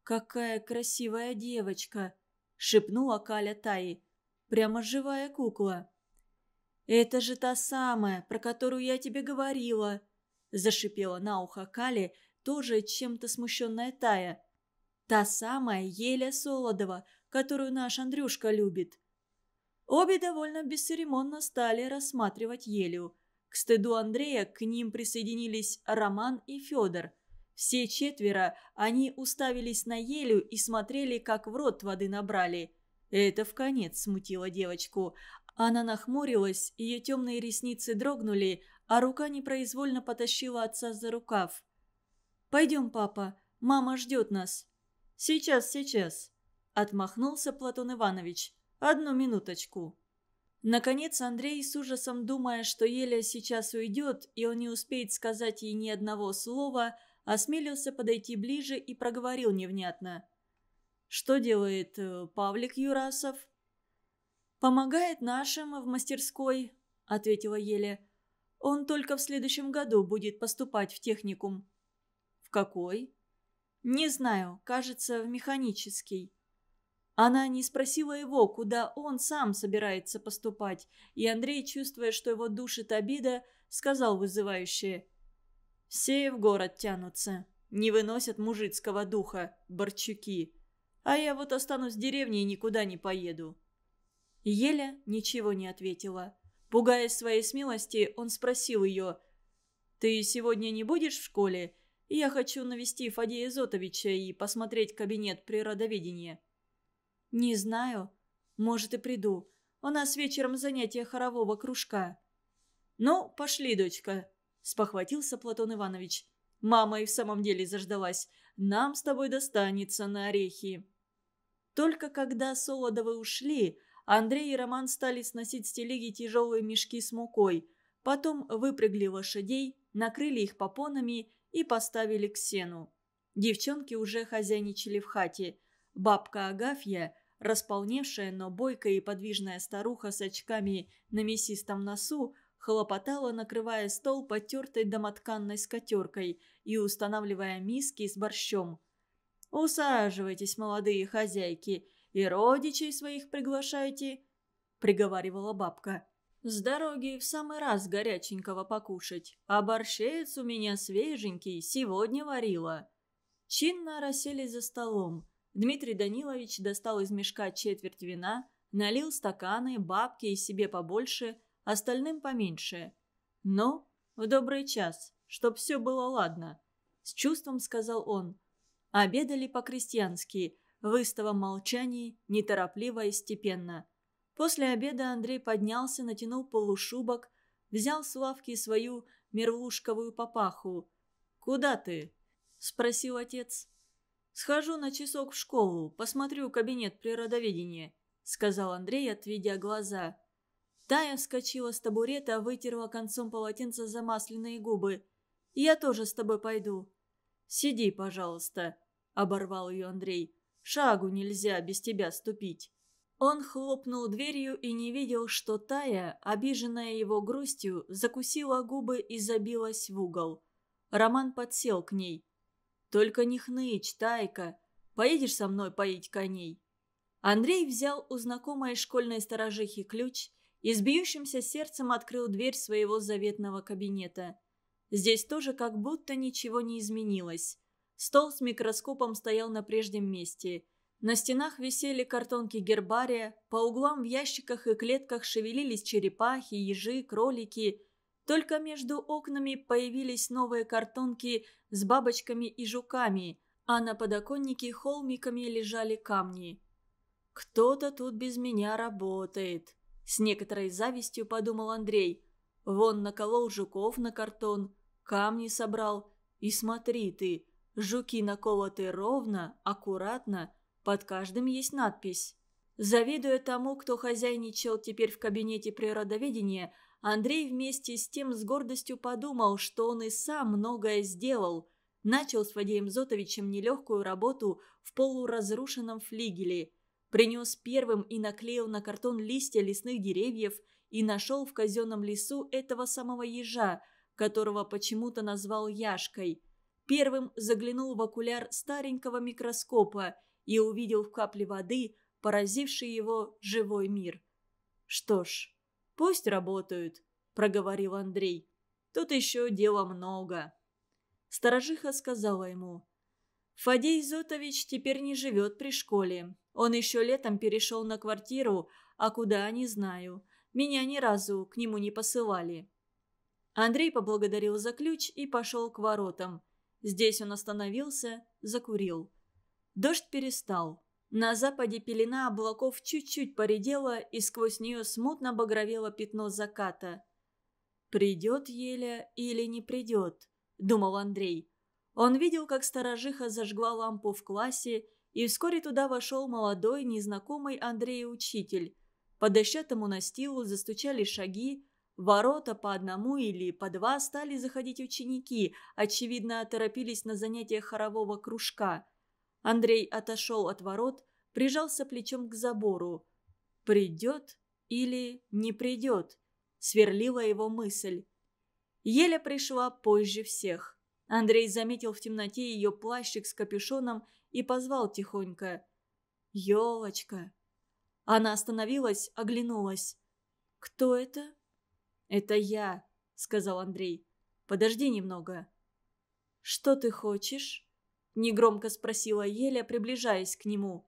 «Какая красивая девочка!» — шепнула Каля Таи. «Прямо живая кукла!» «Это же та самая, про которую я тебе говорила!» – зашипела на ухо Кали, тоже чем-то смущенная Тая. «Та самая Еля Солодова, которую наш Андрюшка любит!» Обе довольно бесцеремонно стали рассматривать Елю. К стыду Андрея к ним присоединились Роман и Федор. Все четверо они уставились на Елю и смотрели, как в рот воды набрали. Это в конец смутило девочку. Она нахмурилась, ее темные ресницы дрогнули, а рука непроизвольно потащила отца за рукав. «Пойдем, папа, мама ждет нас». «Сейчас, сейчас», – отмахнулся Платон Иванович. «Одну минуточку». Наконец Андрей, с ужасом думая, что Еля сейчас уйдет, и он не успеет сказать ей ни одного слова, осмелился подойти ближе и проговорил невнятно. «Что делает э, Павлик Юрасов?» «Помогает нашим в мастерской», — ответила Еле. «Он только в следующем году будет поступать в техникум». «В какой?» «Не знаю, кажется, в механический». Она не спросила его, куда он сам собирается поступать, и Андрей, чувствуя, что его душит обида, сказал вызывающе. «Все в город тянутся, не выносят мужицкого духа, борчуки. А я вот останусь в деревне и никуда не поеду». Еля ничего не ответила. Пугаясь своей смелости, он спросил ее, «Ты сегодня не будешь в школе? Я хочу навести Фадея Зотовича и посмотреть кабинет природоведения». «Не знаю. Может, и приду. У нас вечером занятие хорового кружка». «Ну, пошли, дочка», – спохватился Платон Иванович. «Мама и в самом деле заждалась. Нам с тобой достанется на орехи». Только когда Солодовы ушли – Андрей и Роман стали сносить с телеги тяжелые мешки с мукой. Потом выпрыгли лошадей, накрыли их попонами и поставили к сену. Девчонки уже хозяйничали в хате. Бабка Агафья, располневшая, но бойкая и подвижная старуха с очками на мясистом носу, хлопотала, накрывая стол потертой домотканной скатеркой и устанавливая миски с борщом. «Усаживайтесь, молодые хозяйки, и родичей своих приглашайте», — приговаривала бабка. «С дороги в самый раз горяченького покушать, а борщец у меня свеженький, сегодня варила». Чинно рассели за столом. Дмитрий Данилович достал из мешка четверть вина, налил стаканы, бабки и себе побольше, остальным поменьше. «Ну, в добрый час, чтоб все было ладно», — с чувством сказал он. Обедали по-крестьянски, в выставом молчании, неторопливо и степенно. После обеда Андрей поднялся, натянул полушубок, взял с лавки свою мерлушковую папаху. «Куда ты?» – спросил отец. «Схожу на часок в школу, посмотрю кабинет природоведения», – сказал Андрей, отведя глаза. Тая вскочила с табурета, вытерла концом полотенца замасленные губы. «Я тоже с тобой пойду». «Сиди, пожалуйста», – оборвал ее Андрей. Шагу нельзя без тебя ступить». Он хлопнул дверью и не видел, что Тая, обиженная его грустью, закусила губы и забилась в угол. Роман подсел к ней. «Только не хнычь, Тайка. Поедешь со мной поить коней?» Андрей взял у знакомой школьной сторожихи ключ и с бьющимся сердцем открыл дверь своего заветного кабинета. Здесь тоже как будто ничего не изменилось. Стол с микроскопом стоял на прежнем месте. На стенах висели картонки гербария, по углам в ящиках и клетках шевелились черепахи, ежи, кролики. Только между окнами появились новые картонки с бабочками и жуками, а на подоконнике холмиками лежали камни. «Кто-то тут без меня работает», — с некоторой завистью подумал Андрей. «Вон наколол жуков на картон, камни собрал, и смотри ты, Жуки наколоты ровно, аккуратно, под каждым есть надпись. Завидуя тому, кто хозяйничал теперь в кабинете природоведения, Андрей вместе с тем с гордостью подумал, что он и сам многое сделал. Начал с Вадеем Зотовичем нелегкую работу в полуразрушенном флигеле. Принес первым и наклеил на картон листья лесных деревьев и нашел в казенном лесу этого самого ежа, которого почему-то назвал Яшкой – первым заглянул в окуляр старенького микроскопа и увидел в капле воды поразивший его живой мир. «Что ж, пусть работают», — проговорил Андрей. «Тут еще дела много». Сторожиха сказала ему. «Фадей Зотович теперь не живет при школе. Он еще летом перешел на квартиру, а куда, не знаю. Меня ни разу к нему не посылали». Андрей поблагодарил за ключ и пошел к воротам. Здесь он остановился, закурил. Дождь перестал. На западе пелена облаков чуть-чуть поредела, и сквозь нее смутно багровело пятно заката. «Придет Еля или не придет?» – думал Андрей. Он видел, как сторожиха зажгла лампу в классе, и вскоре туда вошел молодой, незнакомый Андрею учитель. По дощатому настилу застучали шаги, в ворота по одному или по два стали заходить ученики, очевидно, торопились на занятия хорового кружка. Андрей отошел от ворот, прижался плечом к забору. «Придет или не придет?» – сверлила его мысль. Еля пришла позже всех. Андрей заметил в темноте ее плащик с капюшоном и позвал тихонько. «Елочка!» Она остановилась, оглянулась. «Кто это?» «Это я», — сказал Андрей. «Подожди немного». «Что ты хочешь?» — негромко спросила Еля, приближаясь к нему.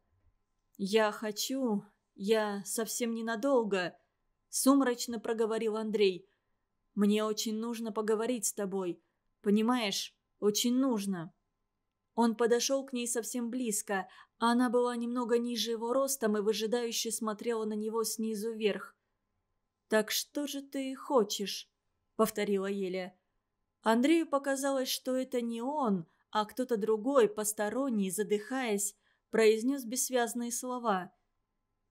«Я хочу... Я совсем ненадолго», — сумрачно проговорил Андрей. «Мне очень нужно поговорить с тобой. Понимаешь, очень нужно». Он подошел к ней совсем близко. а Она была немного ниже его ростом и выжидающе смотрела на него снизу вверх. «Так что же ты хочешь?» — повторила Еля. Андрею показалось, что это не он, а кто-то другой, посторонний, задыхаясь, произнес бессвязные слова.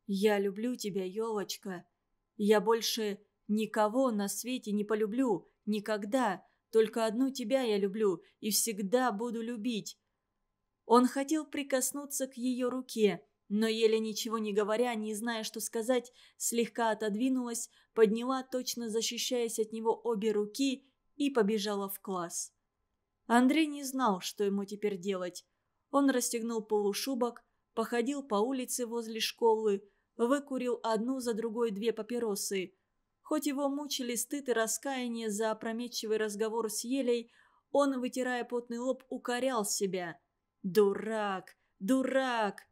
«Я люблю тебя, елочка. Я больше никого на свете не полюблю, никогда. Только одну тебя я люблю и всегда буду любить». Он хотел прикоснуться к ее руке, но еле ничего не говоря, не зная, что сказать, слегка отодвинулась, подняла, точно защищаясь от него обе руки, и побежала в класс. Андрей не знал, что ему теперь делать. Он расстегнул полушубок, походил по улице возле школы, выкурил одну за другой две папиросы. Хоть его мучили стыд и раскаяние за опрометчивый разговор с Елей, он, вытирая потный лоб, укорял себя. «Дурак! Дурак!»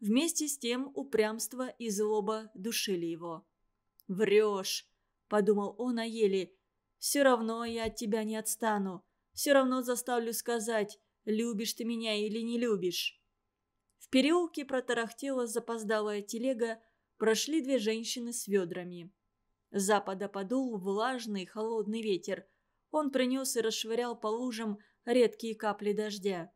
Вместе с тем упрямство и злоба душили его. «Врешь!» – подумал он о а еле. «Все равно я от тебя не отстану. Все равно заставлю сказать, любишь ты меня или не любишь». В переулке протарахтела запоздалая телега, прошли две женщины с ведрами. С запада подул влажный холодный ветер. Он принес и расшвырял по лужам редкие капли дождя.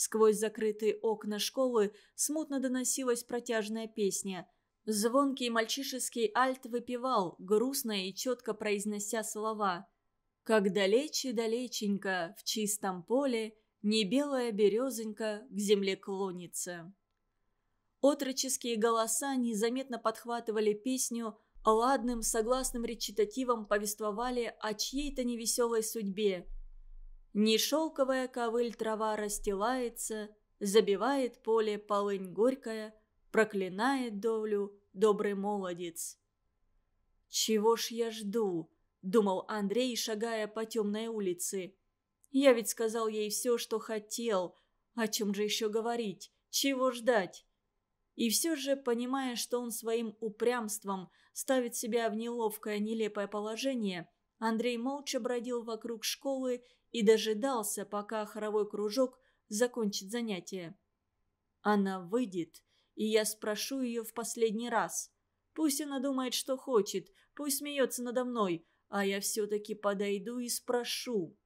Сквозь закрытые окна школы смутно доносилась протяжная песня. Звонкий мальчишеский альт выпевал, грустно и четко произнося слова. «Как далече-далеченько, в чистом поле, не белая березонька к земле клонится». Отроческие голоса незаметно подхватывали песню, ладным согласным речитативом повествовали о чьей-то невеселой судьбе – Нешелковая ковыль трава расстилается, Забивает поле полынь горькая, Проклинает долю добрый молодец. «Чего ж я жду?» – думал Андрей, шагая по темной улице. «Я ведь сказал ей все, что хотел. О чем же еще говорить? Чего ждать?» И все же, понимая, что он своим упрямством ставит себя в неловкое, нелепое положение, Андрей молча бродил вокруг школы и дожидался, пока хоровой кружок закончит занятие. Она выйдет, и я спрошу ее в последний раз. Пусть она думает, что хочет, пусть смеется надо мной, а я все-таки подойду и спрошу.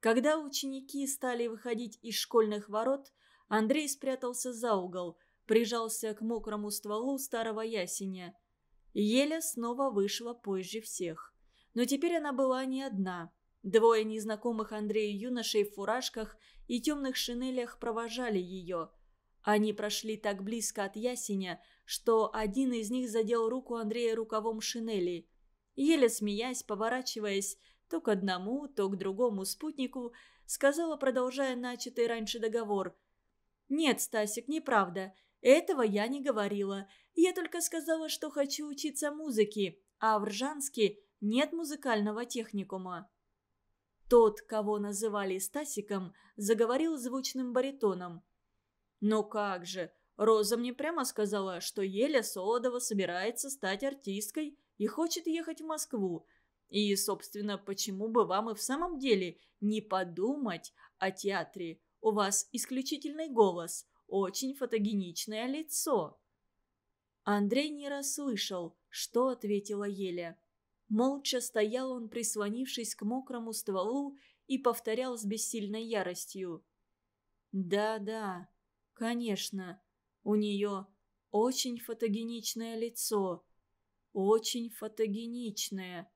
Когда ученики стали выходить из школьных ворот, Андрей спрятался за угол, прижался к мокрому стволу старого ясеня. Еля снова вышла позже всех. Но теперь она была не одна – Двое незнакомых Андрею юношей в фуражках и темных шинелях провожали ее. Они прошли так близко от ясеня, что один из них задел руку Андрея рукавом шинели. Еле смеясь, поворачиваясь то к одному, то к другому спутнику, сказала, продолжая начатый раньше договор. «Нет, Стасик, неправда. Этого я не говорила. Я только сказала, что хочу учиться музыке, а в Ржанске нет музыкального техникума». Тот, кого называли Стасиком, заговорил звучным баритоном. «Ну как же, Роза мне прямо сказала, что Еля Солодова собирается стать артисткой и хочет ехать в Москву. И, собственно, почему бы вам и в самом деле не подумать о театре? У вас исключительный голос, очень фотогеничное лицо». Андрей не расслышал, что ответила Еля. Молча стоял он, прислонившись к мокрому стволу, и повторял с бессильной яростью. «Да-да, конечно, у нее очень фотогеничное лицо. Очень фотогеничное».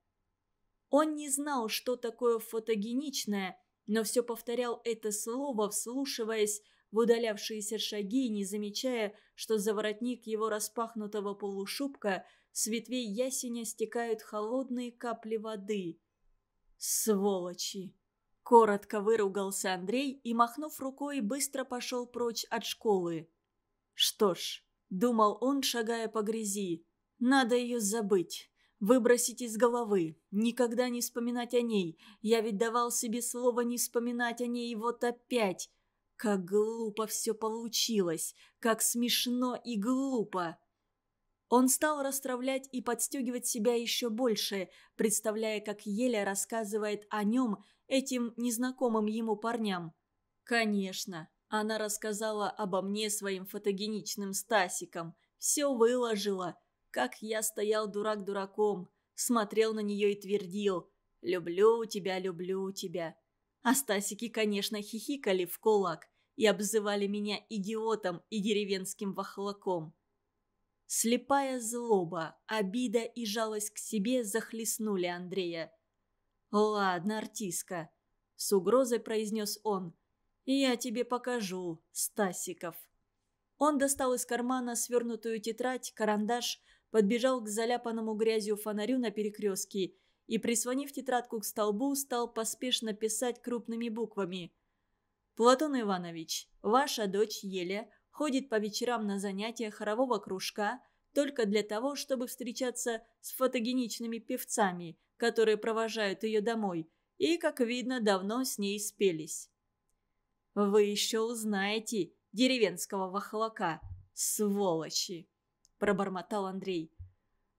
Он не знал, что такое фотогеничное, но все повторял это слово, вслушиваясь в удалявшиеся шаги, не замечая, что за воротник его распахнутого полушубка – с ветвей ясеня стекают холодные капли воды. «Сволочи!» Коротко выругался Андрей и, махнув рукой, быстро пошел прочь от школы. «Что ж», — думал он, шагая по грязи, — «надо ее забыть, выбросить из головы, никогда не вспоминать о ней. Я ведь давал себе слово не вспоминать о ней и вот опять. Как глупо все получилось, как смешно и глупо!» Он стал расстравлять и подстегивать себя еще больше, представляя, как Еля рассказывает о нем этим незнакомым ему парням. «Конечно, она рассказала обо мне своим фотогеничным Стасиком. Все выложила. Как я стоял дурак дураком. Смотрел на нее и твердил. «Люблю тебя, люблю тебя». А Стасики, конечно, хихикали в кулак и обзывали меня идиотом и деревенским вахлаком. Слепая злоба, обида и жалость к себе захлестнули Андрея. «Ладно, артистка», — с угрозой произнес он. «Я тебе покажу, Стасиков». Он достал из кармана свернутую тетрадь, карандаш, подбежал к заляпанному грязью фонарю на перекрестке и, прислонив тетрадку к столбу, стал поспешно писать крупными буквами. «Платон Иванович, ваша дочь Еля ходит по вечерам на занятия хорового кружка только для того, чтобы встречаться с фотогеничными певцами, которые провожают ее домой, и, как видно, давно с ней спелись. «Вы еще узнаете деревенского вахлака, сволочи!» – пробормотал Андрей.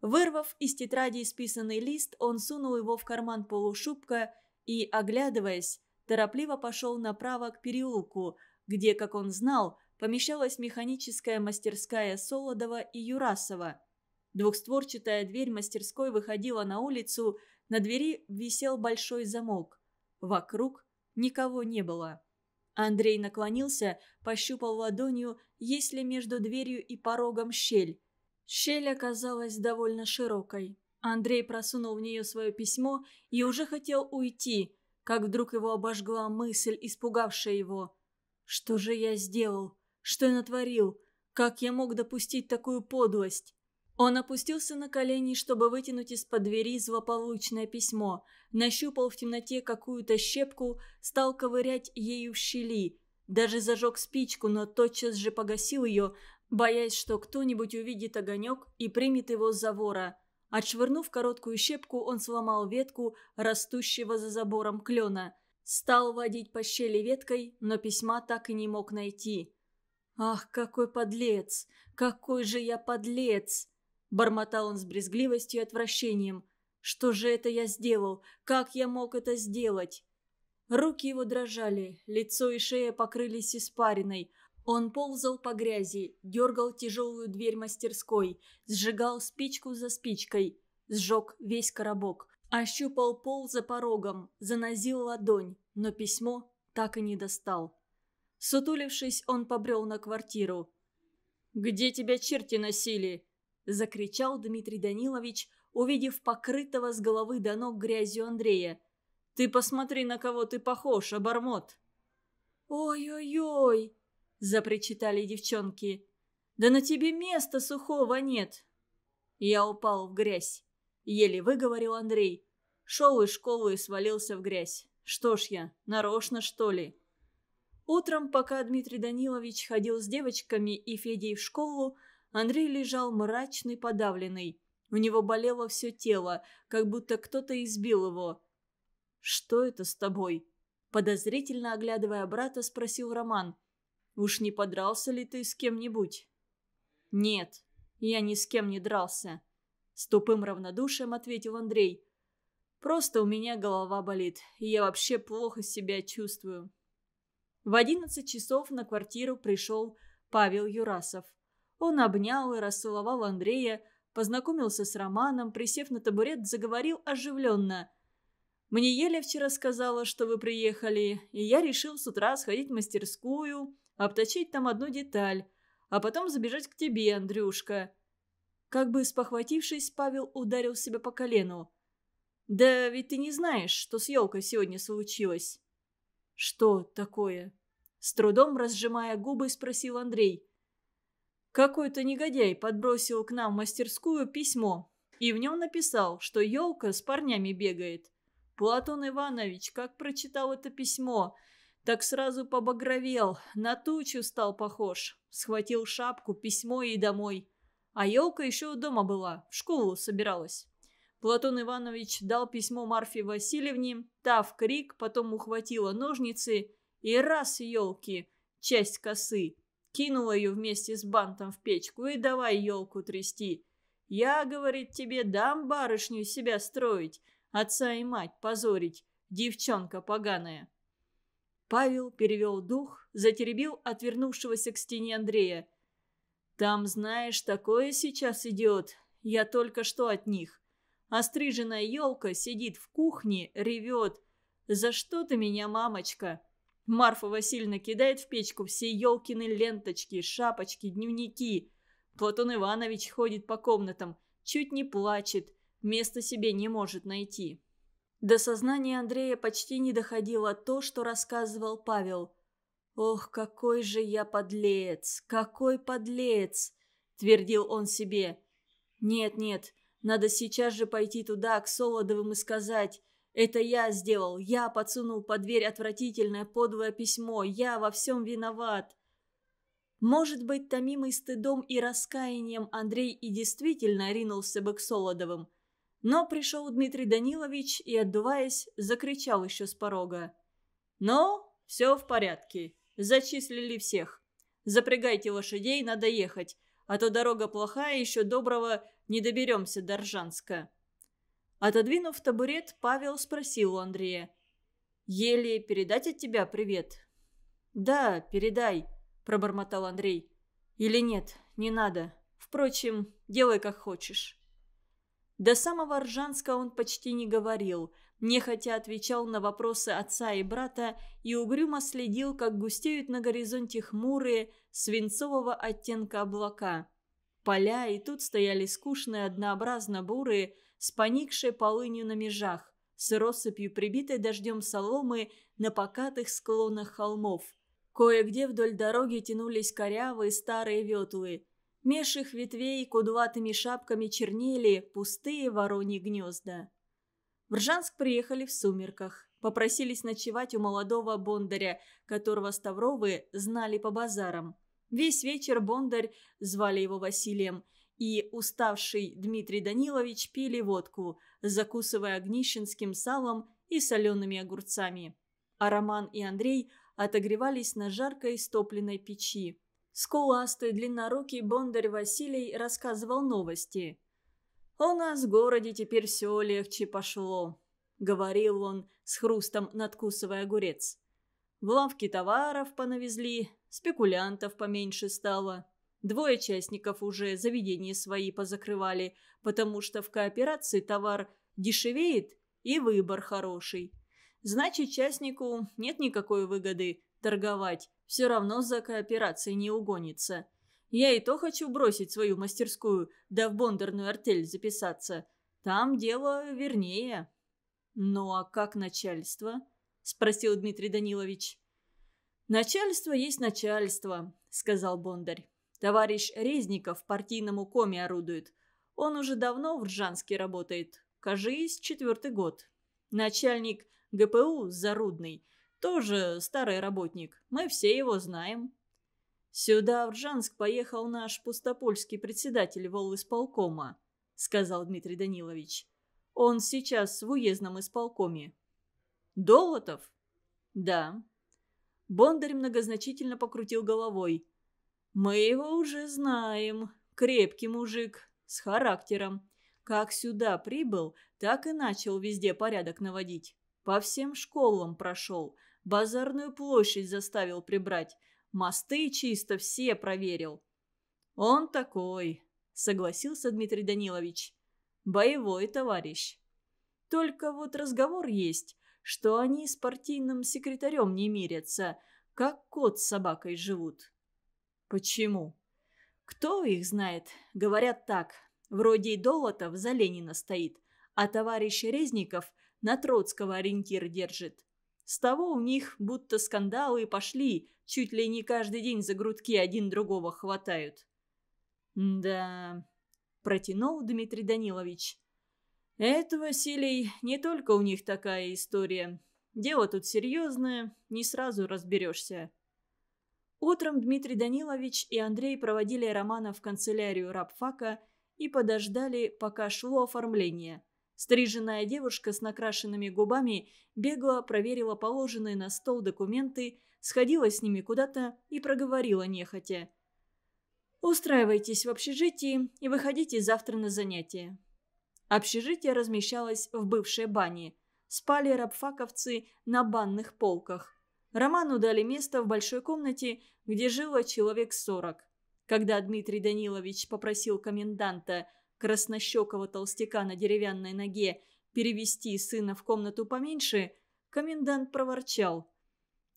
Вырвав из тетради исписанный лист, он сунул его в карман полушубка и, оглядываясь, торопливо пошел направо к переулку, где, как он знал, помещалась механическая мастерская Солодова и Юрасова. Двухстворчатая дверь мастерской выходила на улицу, на двери висел большой замок. Вокруг никого не было. Андрей наклонился, пощупал ладонью, есть ли между дверью и порогом щель. Щель оказалась довольно широкой. Андрей просунул в нее свое письмо и уже хотел уйти, как вдруг его обожгла мысль, испугавшая его. «Что же я сделал? Что я натворил? Как я мог допустить такую подлость? Он опустился на колени, чтобы вытянуть из-под двери злополучное письмо, нащупал в темноте какую-то щепку, стал ковырять ею в щели. Даже зажег спичку, но тотчас же погасил ее, боясь, что кто-нибудь увидит огонек и примет его за вора. Отшвырнув короткую щепку, он сломал ветку, растущего за забором клена. Стал водить по щели веткой, но письма так и не мог найти. «Ах, какой подлец! Какой же я подлец!» Бормотал он с брезгливостью и отвращением. «Что же это я сделал? Как я мог это сделать?» Руки его дрожали, лицо и шея покрылись испариной. Он ползал по грязи, дергал тяжелую дверь мастерской, сжигал спичку за спичкой, сжег весь коробок, ощупал пол за порогом, занозил ладонь, но письмо так и не достал. Сутулившись, он побрел на квартиру. «Где тебя черти носили?» – закричал Дмитрий Данилович, увидев покрытого с головы до ног грязью Андрея. «Ты посмотри, на кого ты похож, обормот!» «Ой-ой-ой!» – запричитали девчонки. «Да на тебе места сухого нет!» Я упал в грязь. Еле выговорил Андрей. Шел из школы и свалился в грязь. Что ж я, нарочно что ли?» Утром, пока Дмитрий Данилович ходил с девочками и Федей в школу, Андрей лежал мрачный, подавленный. У него болело все тело, как будто кто-то избил его. «Что это с тобой?» Подозрительно оглядывая брата, спросил Роман. «Уж не подрался ли ты с кем-нибудь?» «Нет, я ни с кем не дрался», — с тупым равнодушием ответил Андрей. «Просто у меня голова болит, и я вообще плохо себя чувствую». В одиннадцать часов на квартиру пришел Павел Юрасов. Он обнял и расцеловал Андрея, познакомился с Романом, присев на табурет, заговорил оживленно. «Мне Еля вчера сказала, что вы приехали, и я решил с утра сходить в мастерскую, обточить там одну деталь, а потом забежать к тебе, Андрюшка». Как бы спохватившись, Павел ударил себя по колену. «Да ведь ты не знаешь, что с елкой сегодня случилось». «Что такое?» С трудом разжимая губы, спросил Андрей. «Какой-то негодяй подбросил к нам в мастерскую письмо и в нем написал, что елка с парнями бегает. Платон Иванович, как прочитал это письмо, так сразу побагровел, на тучу стал похож. Схватил шапку, письмо и домой. А елка еще дома была, в школу собиралась. Платон Иванович дал письмо Марфе Васильевне, та в крик, потом ухватила ножницы и раз елки, часть косы, кинула ее вместе с бантом в печку и давай елку трясти. «Я, — говорит тебе, — дам барышню себя строить, отца и мать позорить, девчонка поганая». Павел перевел дух, затеребил отвернувшегося к стене Андрея. «Там, знаешь, такое сейчас идет. Я только что от них. Остриженная елка сидит в кухне, ревет. «За что ты меня, мамочка?» Марфа Васильевна кидает в печку все елкины ленточки, шапочки, дневники. Платон Иванович ходит по комнатам, чуть не плачет, места себе не может найти. До сознания Андрея почти не доходило то, что рассказывал Павел. «Ох, какой же я подлец! Какой подлец!» – твердил он себе. «Нет, нет, надо сейчас же пойти туда, к Солодовым, и сказать. Это я сделал. Я подсунул под дверь отвратительное подлое письмо. Я во всем виноват. Может быть, томимый стыдом и раскаянием Андрей и действительно ринулся бы к Солодовым. Но пришел Дмитрий Данилович и, отдуваясь, закричал еще с порога. "Но все в порядке. Зачислили всех. Запрягайте лошадей, надо ехать. А то дорога плохая, еще доброго не доберемся до Ржанска». Отодвинув табурет, Павел спросил у Андрея. «Еле передать от тебя привет?» «Да, передай», – пробормотал Андрей. «Или нет, не надо. Впрочем, делай как хочешь». До самого Ржанска он почти не говорил, нехотя отвечал на вопросы отца и брата и угрюмо следил, как густеют на горизонте хмурые, свинцового оттенка облака – поля, и тут стояли скучные, однообразно бурые, с поникшей полынью на межах, с россыпью прибитой дождем соломы на покатых склонах холмов. Кое-где вдоль дороги тянулись корявые старые ветлы. Меж их ветвей кудлатыми шапками чернели пустые вороньи гнезда. В Ржанск приехали в сумерках. Попросились ночевать у молодого бондаря, которого Ставровы знали по базарам. Весь вечер Бондарь, звали его Василием, и уставший Дмитрий Данилович пили водку, закусывая огнищенским салом и солеными огурцами. А Роман и Андрей отогревались на жаркой стопленной печи. Скуластый, длиннорукий Бондарь Василий рассказывал новости. «У нас в городе теперь все легче пошло», — говорил он, с хрустом надкусывая огурец. «В лавке товаров понавезли, спекулянтов поменьше стало. Двое частников уже заведения свои позакрывали, потому что в кооперации товар дешевеет и выбор хороший. Значит, частнику нет никакой выгоды торговать, все равно за кооперацией не угонится. Я и то хочу бросить свою мастерскую, да в бондарную артель записаться. Там дело вернее». «Ну а как начальство?» – спросил Дмитрий Данилович. «Начальство есть начальство», — сказал Бондарь. «Товарищ Резников партийному коме орудует. Он уже давно в Ржанске работает. Кажись, четвертый год. Начальник ГПУ Зарудный. Тоже старый работник. Мы все его знаем». «Сюда, в Ржанск, поехал наш пустопольский председатель волисполкома», — сказал Дмитрий Данилович. «Он сейчас в уездном исполкоме». «Долотов?» «Да». Бондарь многозначительно покрутил головой. «Мы его уже знаем. Крепкий мужик. С характером. Как сюда прибыл, так и начал везде порядок наводить. По всем школам прошел. Базарную площадь заставил прибрать. Мосты чисто все проверил». «Он такой», — согласился Дмитрий Данилович. «Боевой товарищ». «Только вот разговор есть что они с партийным секретарем не мирятся, как кот с собакой живут. Почему? Кто их знает? Говорят так. Вроде и Долотов за Ленина стоит, а товарищ Резников на Троцкого ориентир держит. С того у них будто скандалы пошли, чуть ли не каждый день за грудки один другого хватают. «Да...» – протянул Дмитрий Данилович. «Это, Василий, не только у них такая история. Дело тут серьезное, не сразу разберешься». Утром Дмитрий Данилович и Андрей проводили Романа в канцелярию рабфака и подождали, пока шло оформление. Стриженная девушка с накрашенными губами бегло проверила положенные на стол документы, сходила с ними куда-то и проговорила нехотя. «Устраивайтесь в общежитии и выходите завтра на занятия. Общежитие размещалось в бывшей бане. Спали рабфаковцы на банных полках. Роману дали место в большой комнате, где жило человек сорок. Когда Дмитрий Данилович попросил коменданта краснощекого толстяка на деревянной ноге перевести сына в комнату поменьше, комендант проворчал.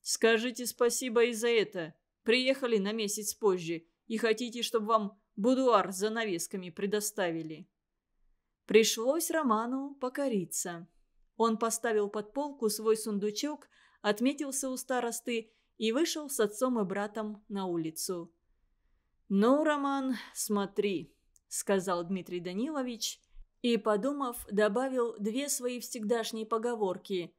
«Скажите спасибо и за это. Приехали на месяц позже и хотите, чтобы вам будуар за навесками предоставили». Пришлось Роману покориться. Он поставил под полку свой сундучок, отметился у старосты и вышел с отцом и братом на улицу. «Ну, Роман, смотри», — сказал Дмитрий Данилович и, подумав, добавил две свои всегдашние поговорки.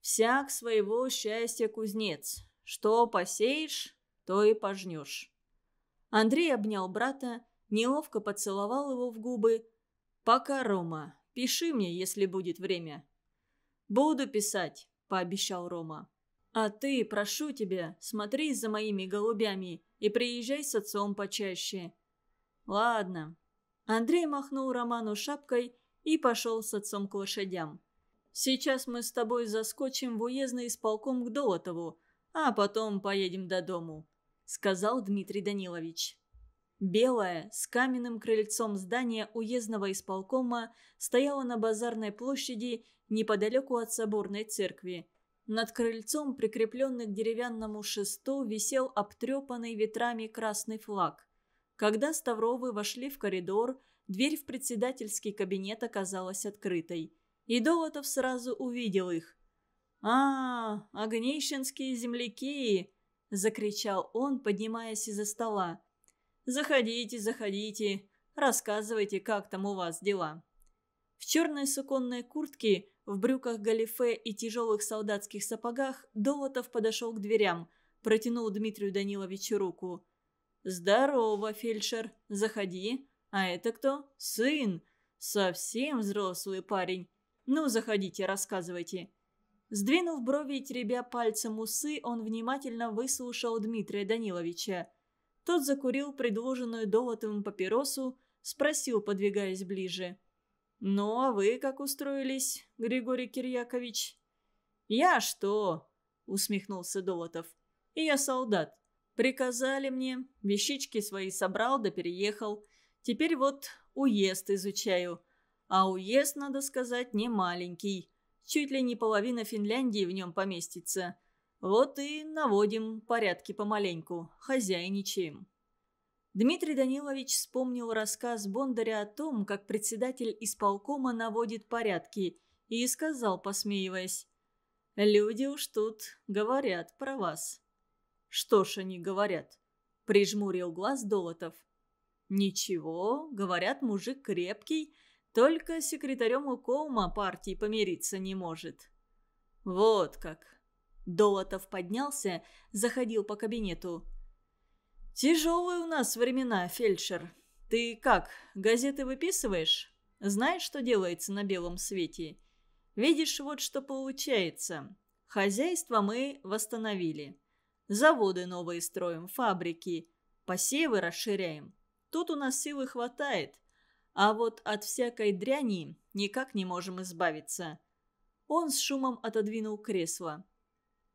«Всяк своего счастья кузнец. Что посеешь, то и пожнешь». Андрей обнял брата, неловко поцеловал его в губы, «Пока, Рома. Пиши мне, если будет время». «Буду писать», – пообещал Рома. «А ты, прошу тебя, смотри за моими голубями и приезжай с отцом почаще». «Ладно». Андрей махнул Роману шапкой и пошел с отцом к лошадям. «Сейчас мы с тобой заскочим в уездный исполком к Долотову, а потом поедем до дому», – сказал Дмитрий Данилович. Белое, с каменным крыльцом здания уездного исполкома, стояло на базарной площади неподалеку от соборной церкви. Над крыльцом, прикрепленный к деревянному шесту, висел обтрепанный ветрами красный флаг. Когда Ставровы вошли в коридор, дверь в председательский кабинет оказалась открытой. И Долотов сразу увидел их. «А, огнейщинские земляки!» – закричал он, поднимаясь из-за стола. «Заходите, заходите, рассказывайте, как там у вас дела». В черной суконной куртке, в брюках галифе и тяжелых солдатских сапогах Долотов подошел к дверям, протянул Дмитрию Даниловичу руку. «Здорово, фельдшер, заходи. А это кто? Сын. Совсем взрослый парень. Ну, заходите, рассказывайте». Сдвинув брови и теребя пальцем усы, он внимательно выслушал Дмитрия Даниловича. Тот закурил предложенную Долотовым папиросу, спросил, подвигаясь ближе. «Ну, а вы как устроились, Григорий Кирьякович?» «Я что?» — усмехнулся Долотов. «И я солдат. Приказали мне, вещички свои собрал да переехал. Теперь вот уезд изучаю. А уезд, надо сказать, не маленький. Чуть ли не половина Финляндии в нем поместится. Вот и наводим порядки помаленьку, хозяйничаем. Дмитрий Данилович вспомнил рассказ Бондаря о том, как председатель исполкома наводит порядки, и сказал, посмеиваясь, «Люди уж тут говорят про вас». «Что ж они говорят?» – прижмурил глаз Долотов. «Ничего, говорят, мужик крепкий, только секретарем укома партии помириться не может». «Вот как», Долотов поднялся, заходил по кабинету. «Тяжелые у нас времена, фельдшер. Ты как, газеты выписываешь? Знаешь, что делается на белом свете? Видишь, вот что получается. Хозяйство мы восстановили. Заводы новые строим, фабрики. Посевы расширяем. Тут у нас силы хватает. А вот от всякой дряни никак не можем избавиться». Он с шумом отодвинул кресло.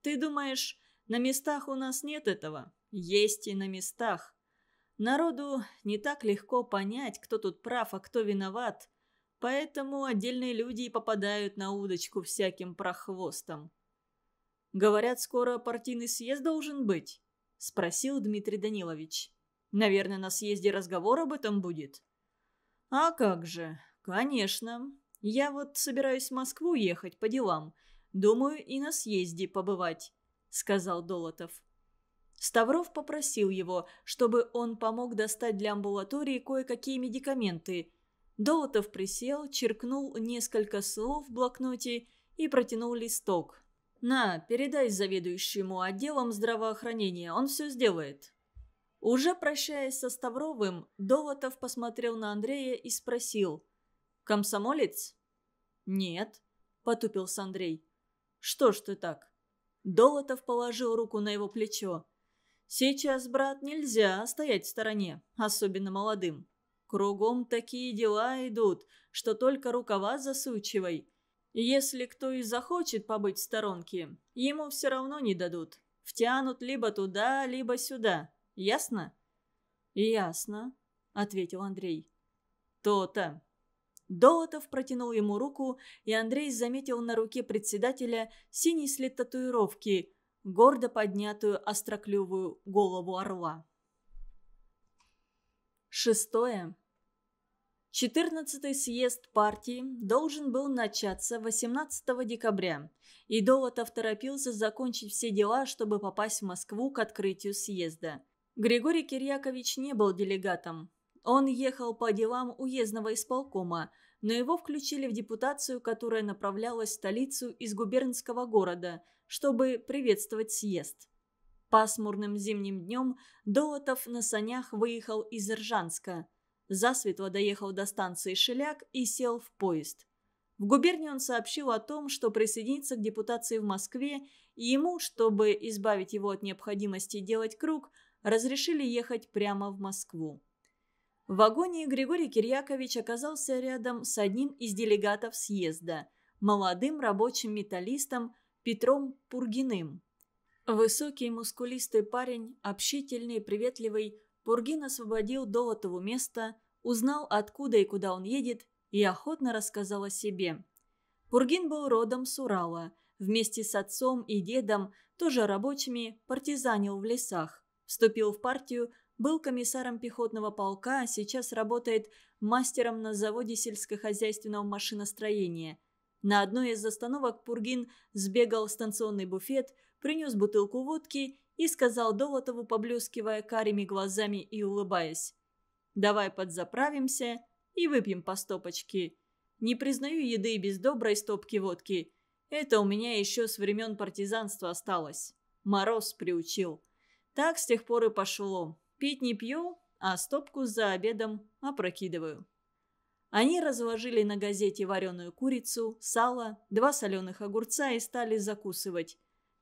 Ты думаешь, на местах у нас нет этого? Есть и на местах. Народу не так легко понять, кто тут прав, а кто виноват. Поэтому отдельные люди и попадают на удочку всяким прохвостом. «Говорят, скоро партийный съезд должен быть?» – спросил Дмитрий Данилович. «Наверное, на съезде разговор об этом будет?» «А как же? Конечно. Я вот собираюсь в Москву ехать по делам. Думаю, и на съезде побывать», — сказал Долотов. Ставров попросил его, чтобы он помог достать для амбулатории кое-какие медикаменты. Долотов присел, черкнул несколько слов в блокноте и протянул листок. «На, передай заведующему отделом здравоохранения, он все сделает». Уже прощаясь со Ставровым, Долотов посмотрел на Андрея и спросил. «Комсомолец?» «Нет», — потупился Андрей. Что ж ты так?» Долотов положил руку на его плечо. «Сейчас, брат, нельзя стоять в стороне, особенно молодым. Кругом такие дела идут, что только рукава засучивай. Если кто и захочет побыть в сторонке, ему все равно не дадут. Втянут либо туда, либо сюда. Ясно?» «Ясно», — ответил Андрей. «То-то. Долотов протянул ему руку, и Андрей заметил на руке председателя синий след татуировки, гордо поднятую остроклювую голову орла. Шестое. Четырнадцатый съезд партии должен был начаться 18 декабря, и Долотов торопился закончить все дела, чтобы попасть в Москву к открытию съезда. Григорий Кирьякович не был делегатом, он ехал по делам уездного исполкома, но его включили в депутацию, которая направлялась в столицу из губернского города, чтобы приветствовать съезд. Пасмурным зимним днем Долотов на санях выехал из Ржанска. Засветло доехал до станции Шеляк и сел в поезд. В губернии он сообщил о том, что присоединится к депутации в Москве, и ему, чтобы избавить его от необходимости делать круг, разрешили ехать прямо в Москву. В вагоне Григорий Кирьякович оказался рядом с одним из делегатов съезда, молодым рабочим металлистом Петром Пургиным. Высокий мускулистый парень, общительный, приветливый, Пургин освободил Долотову место, узнал, откуда и куда он едет, и охотно рассказал о себе. Пургин был родом с Урала. Вместе с отцом и дедом, тоже рабочими, партизанил в лесах. Вступил в партию был комиссаром пехотного полка, а сейчас работает мастером на заводе сельскохозяйственного машиностроения. На одной из остановок Пургин сбегал в станционный буфет, принес бутылку водки и сказал Долотову, поблескивая карими глазами и улыбаясь. «Давай подзаправимся и выпьем по стопочке. Не признаю еды без доброй стопки водки. Это у меня еще с времен партизанства осталось. Мороз приучил. Так с тех пор и пошло. Пить не пью, а стопку за обедом опрокидываю. Они разложили на газете вареную курицу, сало, два соленых огурца и стали закусывать.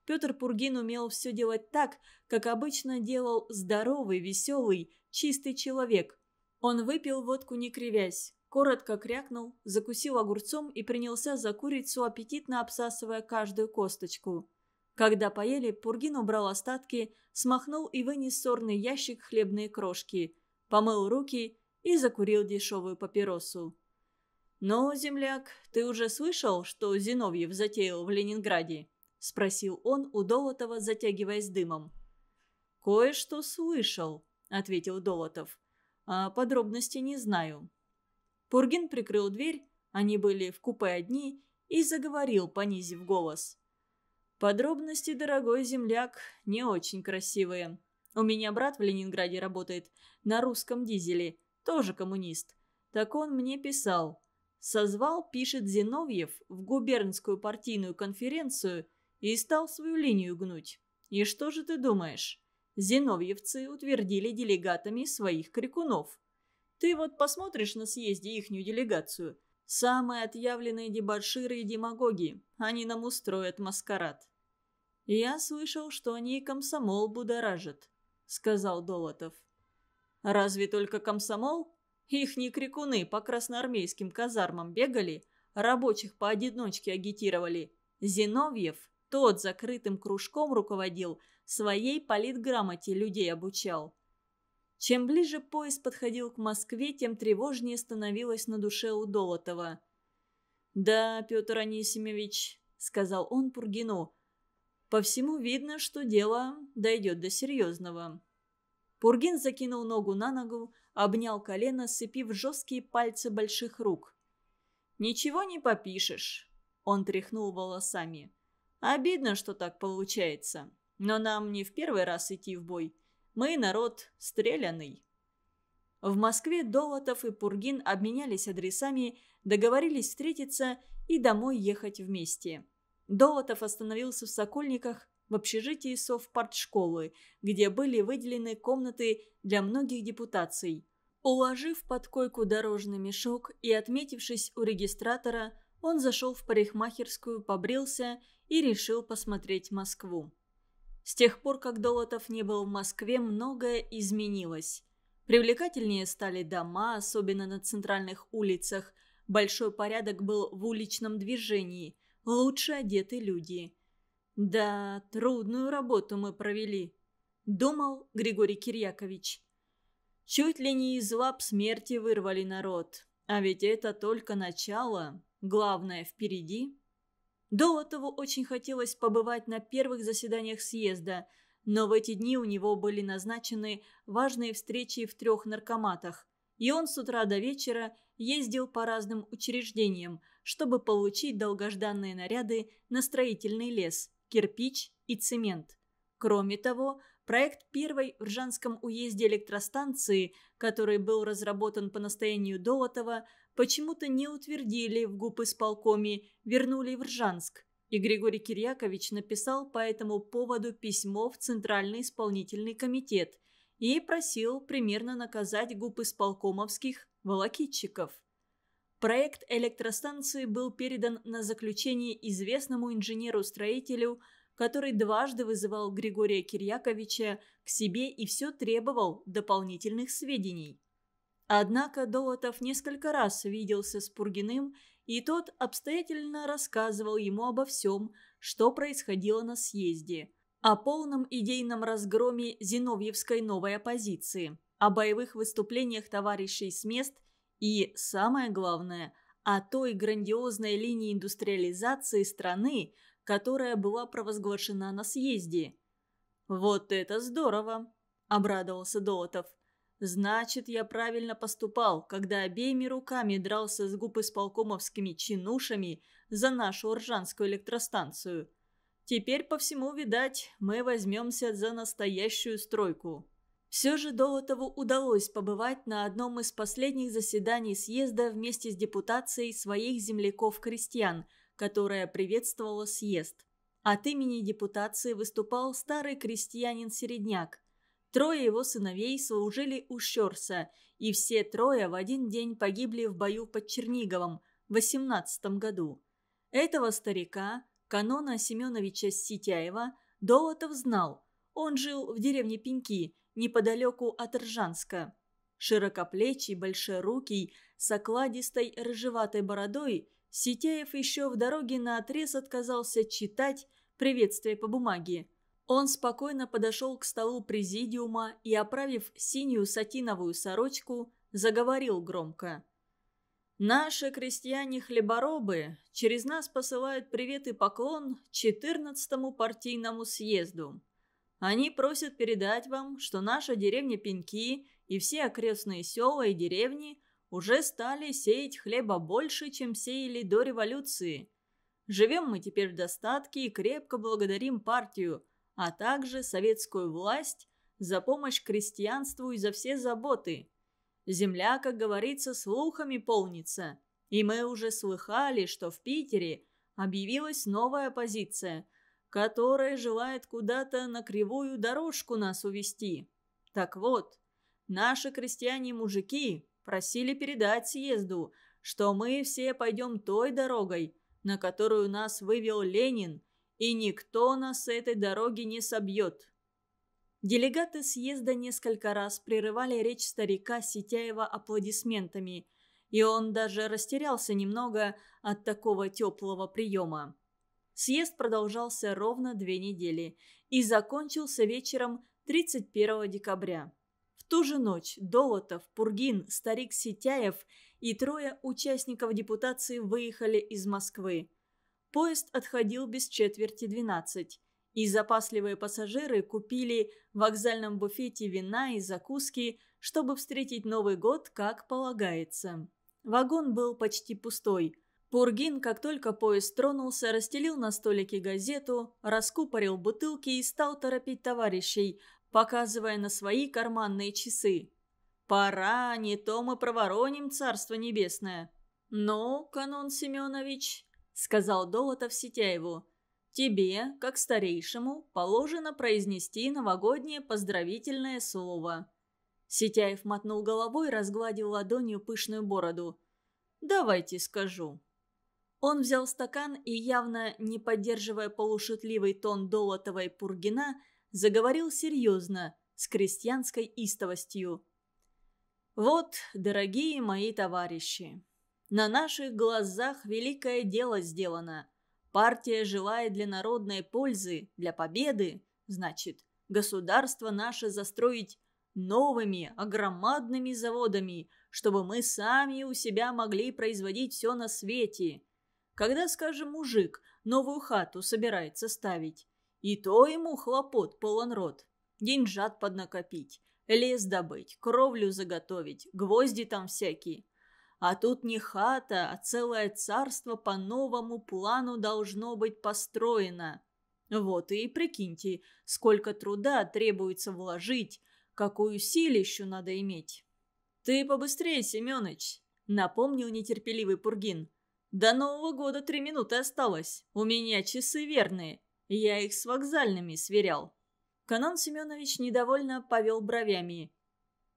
Петр Пургин умел все делать так, как обычно делал здоровый, веселый, чистый человек. Он выпил водку не кривясь, коротко крякнул, закусил огурцом и принялся за курицу, аппетитно обсасывая каждую косточку. Когда поели, Пургин убрал остатки, смахнул и вынес сорный ящик хлебные крошки, помыл руки и закурил дешевую папиросу. Но «Ну, земляк, ты уже слышал, что Зиновьев затеял в Ленинграде?» – спросил он у Долотова, затягиваясь дымом. «Кое-что слышал», – ответил Долотов. «А подробности не знаю». Пургин прикрыл дверь, они были в купе одни, и заговорил, понизив голос. Подробности, дорогой земляк, не очень красивые. У меня брат в Ленинграде работает на русском дизеле, тоже коммунист. Так он мне писал. Созвал, пишет Зиновьев, в губернскую партийную конференцию и стал свою линию гнуть. И что же ты думаешь? Зиновьевцы утвердили делегатами своих крикунов. Ты вот посмотришь на съезде ихнюю делегацию. Самые отъявленные дебоширы и демагоги. Они нам устроят маскарад. «Я слышал, что они комсомол будоражат», — сказал Долотов. «Разве только комсомол? Их не крикуны по красноармейским казармам бегали, рабочих поодиночке агитировали. Зиновьев, тот закрытым кружком руководил, своей политграмоте людей обучал». Чем ближе поезд подходил к Москве, тем тревожнее становилось на душе у Долотова. «Да, Петр Анисимович», — сказал он Пургину, по всему видно, что дело дойдет до серьезного. Пургин закинул ногу на ногу, обнял колено, сцепив жесткие пальцы больших рук. «Ничего не попишешь», — он тряхнул волосами. «Обидно, что так получается. Но нам не в первый раз идти в бой. Мы народ стреляный». В Москве Долотов и Пургин обменялись адресами, договорились встретиться и домой ехать вместе. Долотов остановился в Сокольниках в общежитии совпартшколы, где были выделены комнаты для многих депутаций. Уложив под койку дорожный мешок и отметившись у регистратора, он зашел в парикмахерскую, побрился и решил посмотреть Москву. С тех пор, как Долотов не был в Москве, многое изменилось. Привлекательнее стали дома, особенно на центральных улицах. Большой порядок был в уличном движении лучше одеты люди. «Да, трудную работу мы провели», – думал Григорий Кирьякович. «Чуть ли не из лап смерти вырвали народ. А ведь это только начало. Главное впереди». До этого очень хотелось побывать на первых заседаниях съезда, но в эти дни у него были назначены важные встречи в трех наркоматах и он с утра до вечера ездил по разным учреждениям, чтобы получить долгожданные наряды на строительный лес, кирпич и цемент. Кроме того, проект первой в Ржанском уезде электростанции, который был разработан по настоянию Долотова, почему-то не утвердили в ГУП исполкоме, вернули в Ржанск. И Григорий Кирьякович написал по этому поводу письмо в Центральный исполнительный комитет – и просил примерно наказать губ исполкомовских волокитчиков. Проект электростанции был передан на заключение известному инженеру-строителю, который дважды вызывал Григория Кирьяковича к себе и все требовал дополнительных сведений. Однако Долотов несколько раз виделся с Пургиным, и тот обстоятельно рассказывал ему обо всем, что происходило на съезде – о полном идейном разгроме Зиновьевской новой оппозиции, о боевых выступлениях товарищей с мест и, самое главное, о той грандиозной линии индустриализации страны, которая была провозглашена на съезде. «Вот это здорово!» – обрадовался Долотов. «Значит, я правильно поступал, когда обеими руками дрался с губ исполкомовскими чинушами за нашу Ржанскую электростанцию». Теперь по всему, видать, мы возьмемся за настоящую стройку. Все же Долотову удалось побывать на одном из последних заседаний съезда вместе с депутацией своих земляков-крестьян, которая приветствовала съезд. От имени депутации выступал старый крестьянин-середняк. Трое его сыновей служили у Щерса, и все трое в один день погибли в бою под Черниговом в 18 году. Этого старика – Канона Семеновича Ситяева Долотов знал. Он жил в деревне Пеньки, неподалеку от Ржанска. Широкоплечий, большерукий, с окладистой рыжеватой бородой, Ситяев еще в дороге на отрез отказался читать приветствие по бумаге. Он спокойно подошел к столу президиума и, оправив синюю сатиновую сорочку, заговорил громко. Наши крестьяне-хлеборобы через нас посылают привет и поклон 14-му партийному съезду. Они просят передать вам, что наша деревня Пеньки и все окрестные села и деревни уже стали сеять хлеба больше, чем сеяли до революции. Живем мы теперь в достатке и крепко благодарим партию, а также советскую власть за помощь крестьянству и за все заботы – Земля, как говорится, слухами полнится. И мы уже слыхали, что в Питере объявилась новая оппозиция, которая желает куда-то на кривую дорожку нас увести. Так вот, наши крестьяне-мужики просили передать съезду, что мы все пойдем той дорогой, на которую нас вывел Ленин, и никто нас с этой дороги не собьет. Делегаты съезда несколько раз прерывали речь старика Сетяева аплодисментами, и он даже растерялся немного от такого теплого приема. Съезд продолжался ровно две недели и закончился вечером 31 декабря. В ту же ночь Долотов, Пургин, старик Сетяев и трое участников депутации выехали из Москвы. Поезд отходил без четверти 12. И запасливые пассажиры купили в вокзальном буфете вина и закуски, чтобы встретить Новый год как полагается. Вагон был почти пустой. Пургин, как только поезд тронулся, расстелил на столике газету, раскупорил бутылки и стал торопить товарищей, показывая на свои карманные часы. «Пора, не то мы провороним Царство Небесное». «Ну, Канон Семенович», — сказал Долотов Сетяеву. Тебе, как старейшему, положено произнести новогоднее поздравительное слово». Сетяев мотнул головой, разгладил ладонью пышную бороду. «Давайте скажу». Он взял стакан и, явно не поддерживая полушутливый тон долотовой Пургина, заговорил серьезно, с крестьянской истовостью. «Вот, дорогие мои товарищи, на наших глазах великое дело сделано. Партия желает для народной пользы, для победы. Значит, государство наше застроить новыми, огромадными заводами, чтобы мы сами у себя могли производить все на свете. Когда, скажем, мужик новую хату собирается ставить, и то ему хлопот полон рот. Деньжат поднакопить, лес добыть, кровлю заготовить, гвозди там всякие. А тут не хата, а целое царство по новому плану должно быть построено. Вот и прикиньте, сколько труда требуется вложить, какую силищу надо иметь. «Ты побыстрее, Семёныч», — напомнил нетерпеливый Пургин. «До Нового года три минуты осталось. У меня часы верные. Я их с вокзальными сверял». Канан Семенович недовольно повел бровями.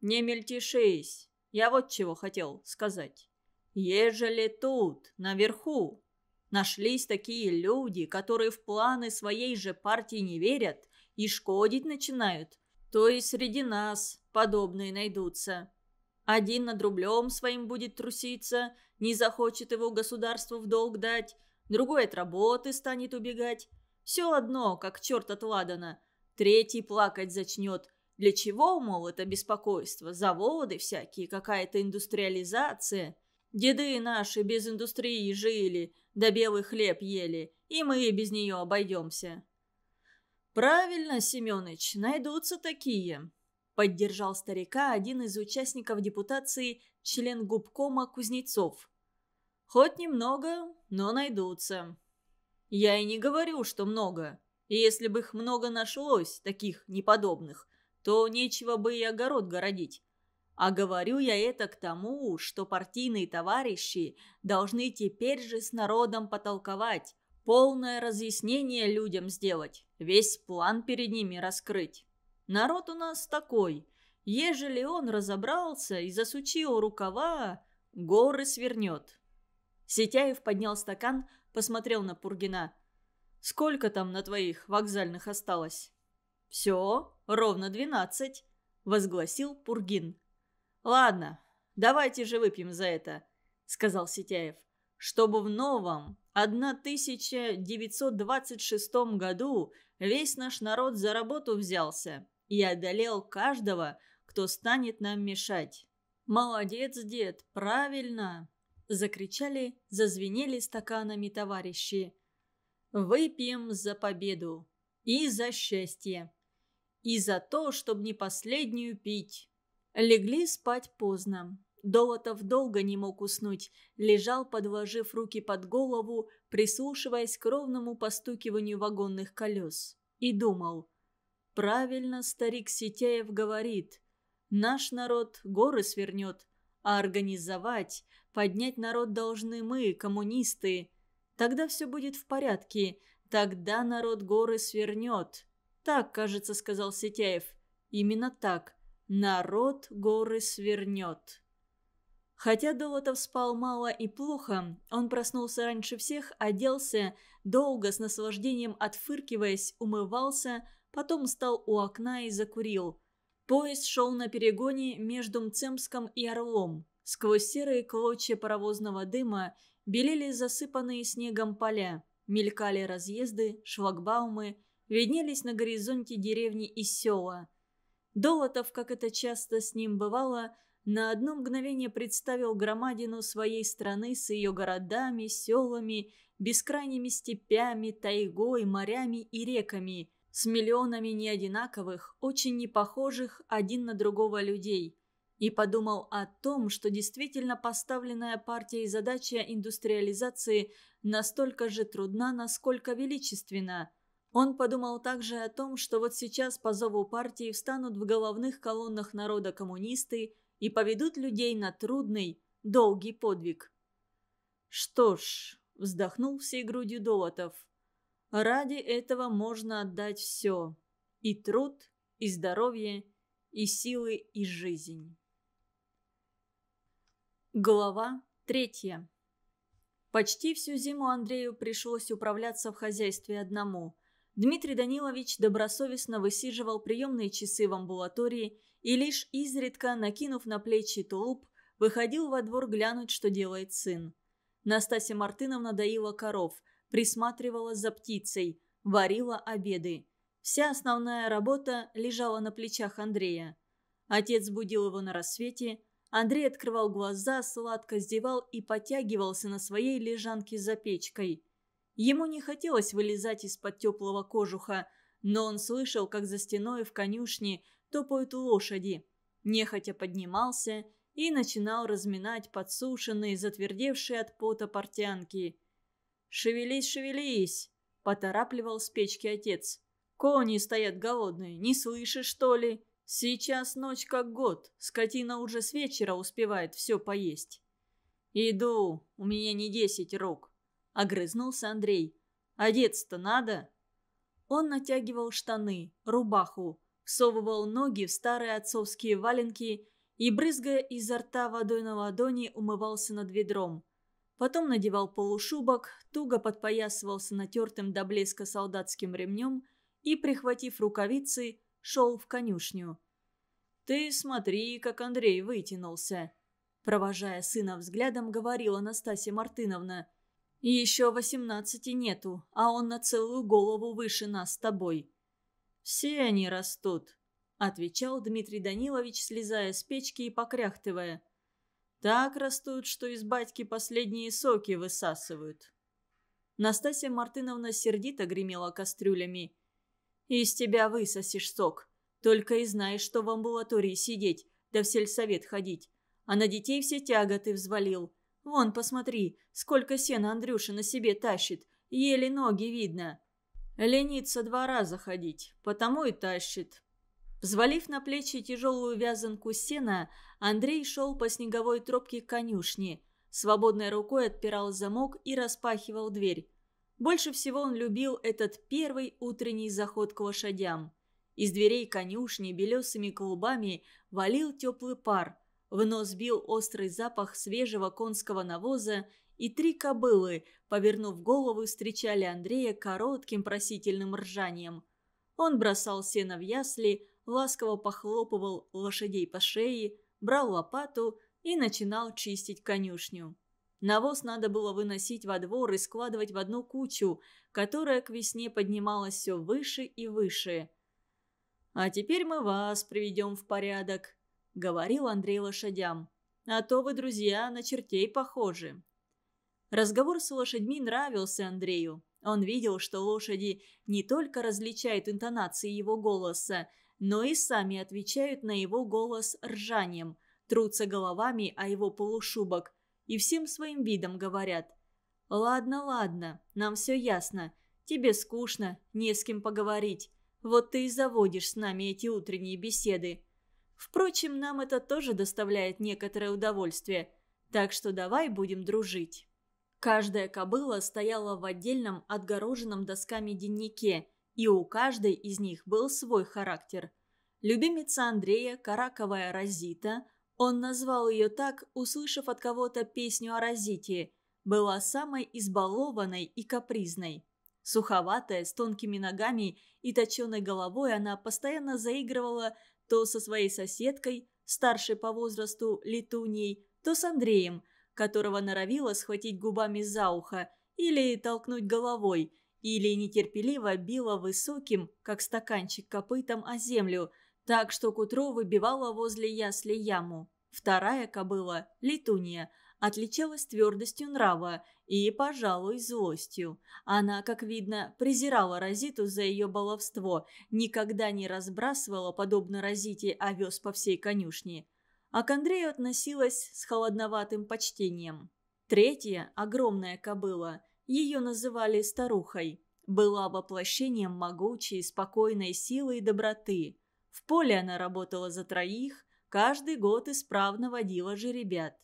«Не мельтешись. Я вот чего хотел сказать. Ежели тут, наверху, нашлись такие люди, которые в планы своей же партии не верят и шкодить начинают, то и среди нас подобные найдутся. Один над рублем своим будет труситься, не захочет его государству в долг дать, другой от работы станет убегать. Все одно, как черт от ладана. Третий плакать зачнет, для чего, мол, это беспокойство? Заводы всякие, какая-то индустриализация. Деды наши без индустрии жили, да белый хлеб ели, и мы без нее обойдемся». «Правильно, Семеныч, найдутся такие», — поддержал старика один из участников депутации, член губкома Кузнецов. «Хоть немного, но найдутся». «Я и не говорю, что много. И если бы их много нашлось, таких неподобных, то нечего бы и огород городить. А говорю я это к тому, что партийные товарищи должны теперь же с народом потолковать, полное разъяснение людям сделать, весь план перед ними раскрыть. Народ у нас такой, ежели он разобрался и засучил рукава, горы свернет. Сетяев поднял стакан, посмотрел на Пургина. «Сколько там на твоих вокзальных осталось?» «Все, ровно двенадцать», — возгласил Пургин. «Ладно, давайте же выпьем за это», — сказал Сетяев. «Чтобы в новом 1926 году весь наш народ за работу взялся и одолел каждого, кто станет нам мешать». «Молодец, дед, правильно!» Закричали, зазвенели стаканами товарищи. «Выпьем за победу и за счастье!» и за то, чтобы не последнюю пить. Легли спать поздно. Долотов долго не мог уснуть, лежал, подложив руки под голову, прислушиваясь к ровному постукиванию вагонных колес. И думал, правильно старик Сетеев говорит, наш народ горы свернет, а организовать, поднять народ должны мы, коммунисты. Тогда все будет в порядке, тогда народ горы свернет. «Так, кажется, — сказал Сетяев. Именно так. Народ горы свернет». Хотя Долотов спал мало и плохо, он проснулся раньше всех, оделся, долго с наслаждением отфыркиваясь, умывался, потом стал у окна и закурил. Поезд шел на перегоне между Мцемском и Орлом. Сквозь серые клочья паровозного дыма белели засыпанные снегом поля, мелькали разъезды, шлагбаумы, виднелись на горизонте деревни и села. Долотов, как это часто с ним бывало, на одно мгновение представил громадину своей страны с ее городами, селами, бескрайними степями, тайгой, морями и реками, с миллионами неодинаковых, очень непохожих один на другого людей. И подумал о том, что действительно поставленная партией задача индустриализации настолько же трудна, насколько величественна – он подумал также о том, что вот сейчас по зову партии встанут в головных колоннах народа коммунисты и поведут людей на трудный, долгий подвиг. «Что ж», — вздохнул всей грудью Долотов, — «ради этого можно отдать все. И труд, и здоровье, и силы, и жизнь». Глава третья. Почти всю зиму Андрею пришлось управляться в хозяйстве одному. Дмитрий Данилович добросовестно высиживал приемные часы в амбулатории и лишь изредка, накинув на плечи тулуп, выходил во двор глянуть, что делает сын. Настасья Мартыновна доила коров, присматривала за птицей, варила обеды. Вся основная работа лежала на плечах Андрея. Отец будил его на рассвете. Андрей открывал глаза, сладко сдевал и потягивался на своей лежанке за печкой. Ему не хотелось вылезать из-под теплого кожуха, но он слышал, как за стеной в конюшне топают лошади. Нехотя поднимался и начинал разминать подсушенные, затвердевшие от пота портянки. «Шевелись, шевелись!» – поторапливал с печки отец. «Кони стоят голодные, не слышишь, что ли? Сейчас ночь как год, скотина уже с вечера успевает все поесть». «Иду, у меня не десять рук», Огрызнулся Андрей. «Одеться-то надо?» Он натягивал штаны, рубаху, всовывал ноги в старые отцовские валенки и, брызгая изо рта водой на ладони, умывался над ведром. Потом надевал полушубок, туго подпоясывался натертым до блеска солдатским ремнем и, прихватив рукавицы, шел в конюшню. «Ты смотри, как Андрей вытянулся!» Провожая сына взглядом, говорила Настасья Мартыновна. Еще восемнадцати нету, а он на целую голову выше нас с тобой». «Все они растут», — отвечал Дмитрий Данилович, слезая с печки и покряхтывая. «Так растут, что из батьки последние соки высасывают». Настасья Мартыновна сердито гремела кастрюлями. «Из тебя высосишь сок. Только и знаешь, что в амбулатории сидеть, да в сельсовет ходить. А на детей все тяготы взвалил. Вон, посмотри, сколько сена Андрюша на себе тащит. Еле ноги видно. Ленится два раза ходить, потому и тащит. Взвалив на плечи тяжелую вязанку сена, Андрей шел по снеговой тропке к конюшне. Свободной рукой отпирал замок и распахивал дверь. Больше всего он любил этот первый утренний заход к лошадям. Из дверей конюшни белесыми клубами валил теплый пар – в нос бил острый запах свежего конского навоза, и три кобылы, повернув головы, встречали Андрея коротким просительным ржанием. Он бросал сено в ясли, ласково похлопывал лошадей по шее, брал лопату и начинал чистить конюшню. Навоз надо было выносить во двор и складывать в одну кучу, которая к весне поднималась все выше и выше. «А теперь мы вас приведем в порядок», говорил Андрей лошадям. «А то вы, друзья, на чертей похожи». Разговор с лошадьми нравился Андрею. Он видел, что лошади не только различают интонации его голоса, но и сами отвечают на его голос ржанием, трутся головами о его полушубок и всем своим видом говорят «Ладно, ладно, нам все ясно, тебе скучно, не с кем поговорить, вот ты и заводишь с нами эти утренние беседы, Впрочем, нам это тоже доставляет некоторое удовольствие, так что давай будем дружить». Каждая кобыла стояла в отдельном отгороженном досками деннике, и у каждой из них был свой характер. Любимица Андрея, караковая Розита, он назвал ее так, услышав от кого-то песню о Розите, была самой избалованной и капризной. Суховатая, с тонкими ногами и точеной головой, она постоянно заигрывала то со своей соседкой, старшей по возрасту Летуньей, то с Андреем, которого норовила схватить губами за ухо или толкнуть головой, или нетерпеливо била высоким, как стаканчик копытом, о землю, так что к утру выбивала возле ясли яму. Вторая кобыла, Летунья – отличалась твердостью нрава и, пожалуй, злостью. Она, как видно, презирала Розиту за ее баловство, никогда не разбрасывала, подобно Розите, овес по всей конюшне. А к Андрею относилась с холодноватым почтением. Третья, огромная кобыла, ее называли старухой, была воплощением могучей, спокойной силы и доброты. В поле она работала за троих, каждый год исправно водила жеребят.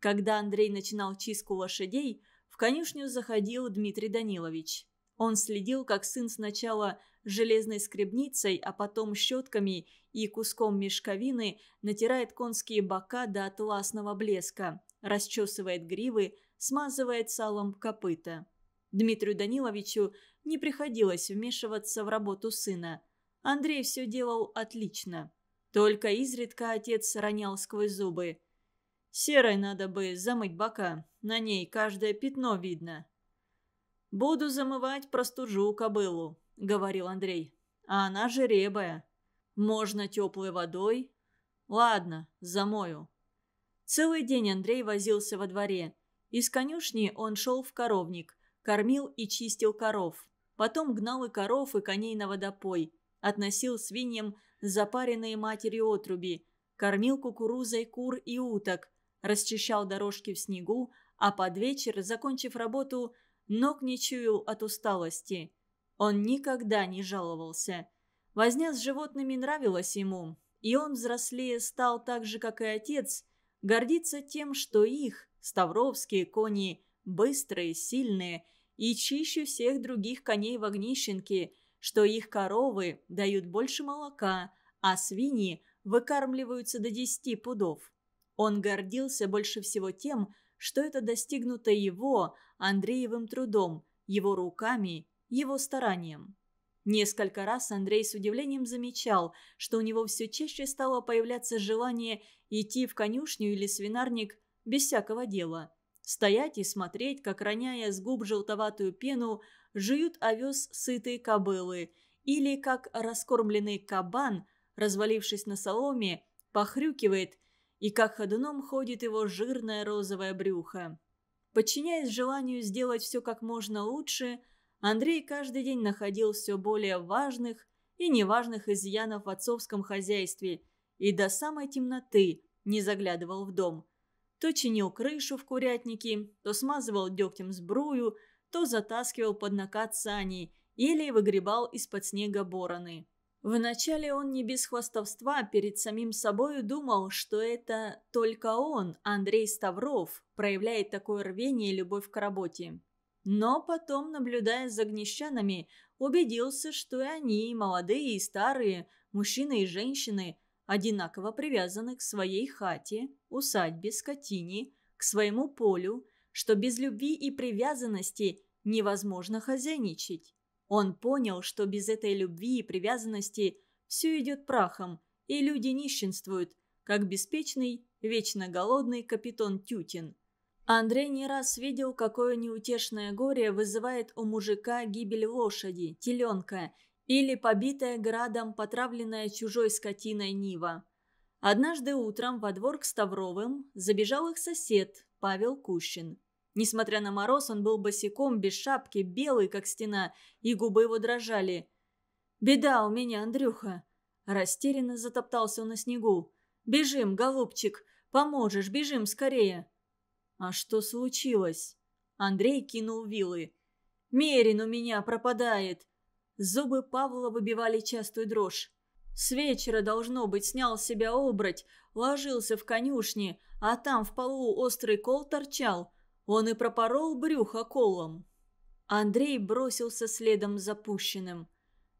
Когда Андрей начинал чистку лошадей, в конюшню заходил Дмитрий Данилович. Он следил, как сын сначала железной скребницей, а потом щетками и куском мешковины натирает конские бока до атласного блеска, расчесывает гривы, смазывает салом копыта. Дмитрию Даниловичу не приходилось вмешиваться в работу сына. Андрей все делал отлично. Только изредка отец ронял сквозь зубы – Серой надо бы замыть бока. На ней каждое пятно видно. «Буду замывать простужу кобылу», — говорил Андрей. «А она жеребая. Можно теплой водой. Ладно, замою». Целый день Андрей возился во дворе. Из конюшни он шел в коровник, кормил и чистил коров. Потом гнал и коров, и коней на водопой. Относил свиньям запаренные матери отруби. Кормил кукурузой кур и уток расчищал дорожки в снегу, а под вечер, закончив работу, ног не чуял от усталости. Он никогда не жаловался. Возня с животными нравилась ему, и он взрослее стал так же, как и отец, гордиться тем, что их, ставровские кони, быстрые, сильные и чище всех других коней в огнищенке, что их коровы дают больше молока, а свиньи выкармливаются до десяти пудов. Он гордился больше всего тем, что это достигнуто его, Андреевым трудом, его руками, его старанием. Несколько раз Андрей с удивлением замечал, что у него все чаще стало появляться желание идти в конюшню или свинарник без всякого дела. Стоять и смотреть, как, роняя с губ желтоватую пену, жуют овес сытые кобылы, или как раскормленный кабан, развалившись на соломе, похрюкивает – и как ходуном ходит его жирное розовое брюхо. Подчиняясь желанию сделать все как можно лучше, Андрей каждый день находил все более важных и неважных изъянов в отцовском хозяйстве и до самой темноты не заглядывал в дом. То чинил крышу в курятнике, то смазывал дегтем сбрую, то затаскивал под накат сани или выгребал из-под снега бороны. Вначале он не без хвастовства перед самим собою думал, что это только он, Андрей Ставров, проявляет такое рвение и любовь к работе. Но потом, наблюдая за огнещанами, убедился, что и они, молодые и старые, мужчины и женщины, одинаково привязаны к своей хате, усадьбе, скотине, к своему полю, что без любви и привязанности невозможно хозяйничать. Он понял, что без этой любви и привязанности все идет прахом, и люди нищенствуют, как беспечный, вечно голодный капитан Тютин. Андрей не раз видел, какое неутешное горе вызывает у мужика гибель лошади, теленка или побитая градом потравленная чужой скотиной Нива. Однажды утром во двор к Ставровым забежал их сосед Павел Кущин. Несмотря на мороз, он был босиком, без шапки, белый, как стена, и губы его дрожали. «Беда у меня, Андрюха!» Растерянно затоптался он на снегу. «Бежим, голубчик! Поможешь, бежим скорее!» «А что случилось?» Андрей кинул вилы. «Мерин у меня пропадает!» Зубы Павла выбивали частую дрожь. С вечера, должно быть, снял с себя обрать, ложился в конюшне, а там в полу острый кол торчал. Он и пропорол брюхо колом. Андрей бросился следом запущенным.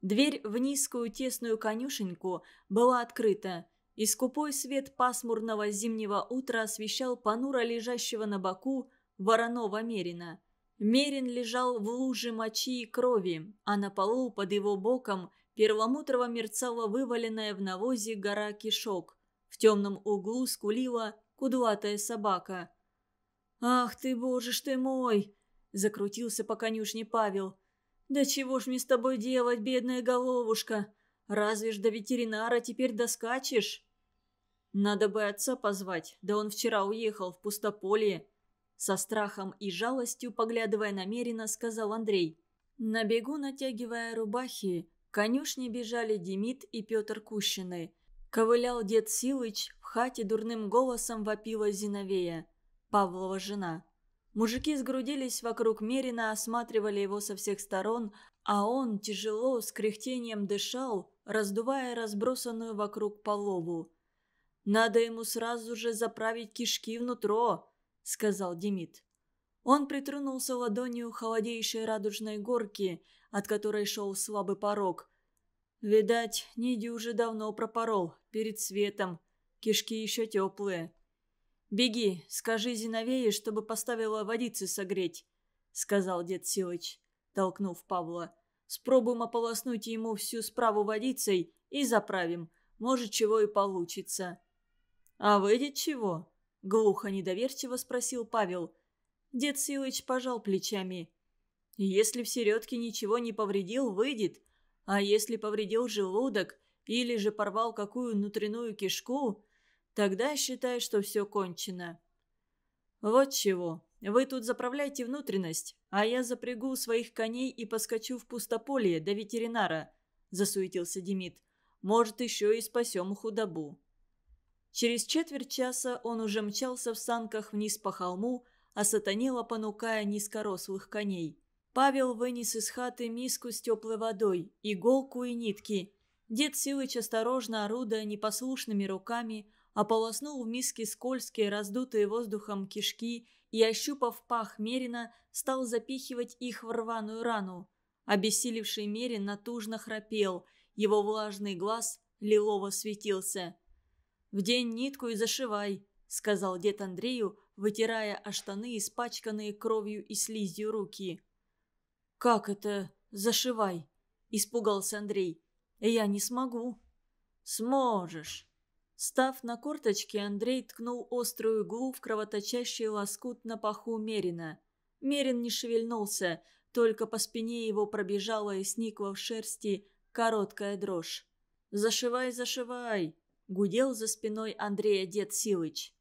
Дверь в низкую тесную конюшеньку была открыта, и скупой свет пасмурного зимнего утра освещал панура лежащего на боку вороного Мерина. Мерин лежал в луже мочи и крови, а на полу под его боком перламутрово мерцала вываленная в навозе гора кишок. В темном углу скулила кудлатая собака – «Ах ты, боже ж ты мой!» – закрутился по конюшне Павел. «Да чего ж мне с тобой делать, бедная головушка? Разве ж до ветеринара теперь доскачешь?» «Надо бы отца позвать, да он вчера уехал в пустополье». Со страхом и жалостью, поглядывая намеренно, сказал Андрей. На бегу, натягивая рубахи, конюшни бежали Демид и Петр Кущины. Ковылял дед Силыч, в хате дурным голосом вопила Зиновея. Павлова жена. Мужики сгрудились вокруг Мерина, осматривали его со всех сторон, а он тяжело, с кряхтением дышал, раздувая разбросанную вокруг полову. «Надо ему сразу же заправить кишки внутро», — сказал Демид. Он притронулся ладонью холодейшей радужной горки, от которой шел слабый порог. Видать, Ниди уже давно пропорол, перед светом. Кишки еще теплые. «Беги, скажи Зиновее, чтобы поставила водицы согреть», — сказал дед Силыч, толкнув Павла. «Спробуем ополоснуть ему всю справу водицей и заправим. Может, чего и получится». «А выйдет чего?» — глухо недоверчиво спросил Павел. Дед Силыч пожал плечами. «Если в середке ничего не повредил, выйдет. А если повредил желудок или же порвал какую внутреннюю кишку, Тогда считай, что все кончено». «Вот чего. Вы тут заправляйте внутренность, а я запрягу своих коней и поскочу в пустополье до ветеринара», – засуетился Демид. «Может, еще и спасем худобу». Через четверть часа он уже мчался в санках вниз по холму, а сатанила понукая низкорослых коней. Павел вынес из хаты миску с теплой водой, иголку и нитки. Дед Силыч, осторожно орудуя непослушными руками, ополоснул в миске скользкие, раздутые воздухом кишки и, ощупав пах Мерина, стал запихивать их в рваную рану. Обессилевший Мерин натужно храпел, его влажный глаз лилово светился. «В день нитку и зашивай», — сказал дед Андрею, вытирая о штаны испачканные кровью и слизью руки. «Как это зашивай?» – испугался Андрей. «Я не смогу». «Сможешь», Став на корточке, Андрей ткнул острую иглу в кровоточащий лоскут на паху Мерина. Мерин не шевельнулся, только по спине его пробежала и сникла в шерсти короткая дрожь. «Зашивай, зашивай!» – гудел за спиной Андрея дед Силыч.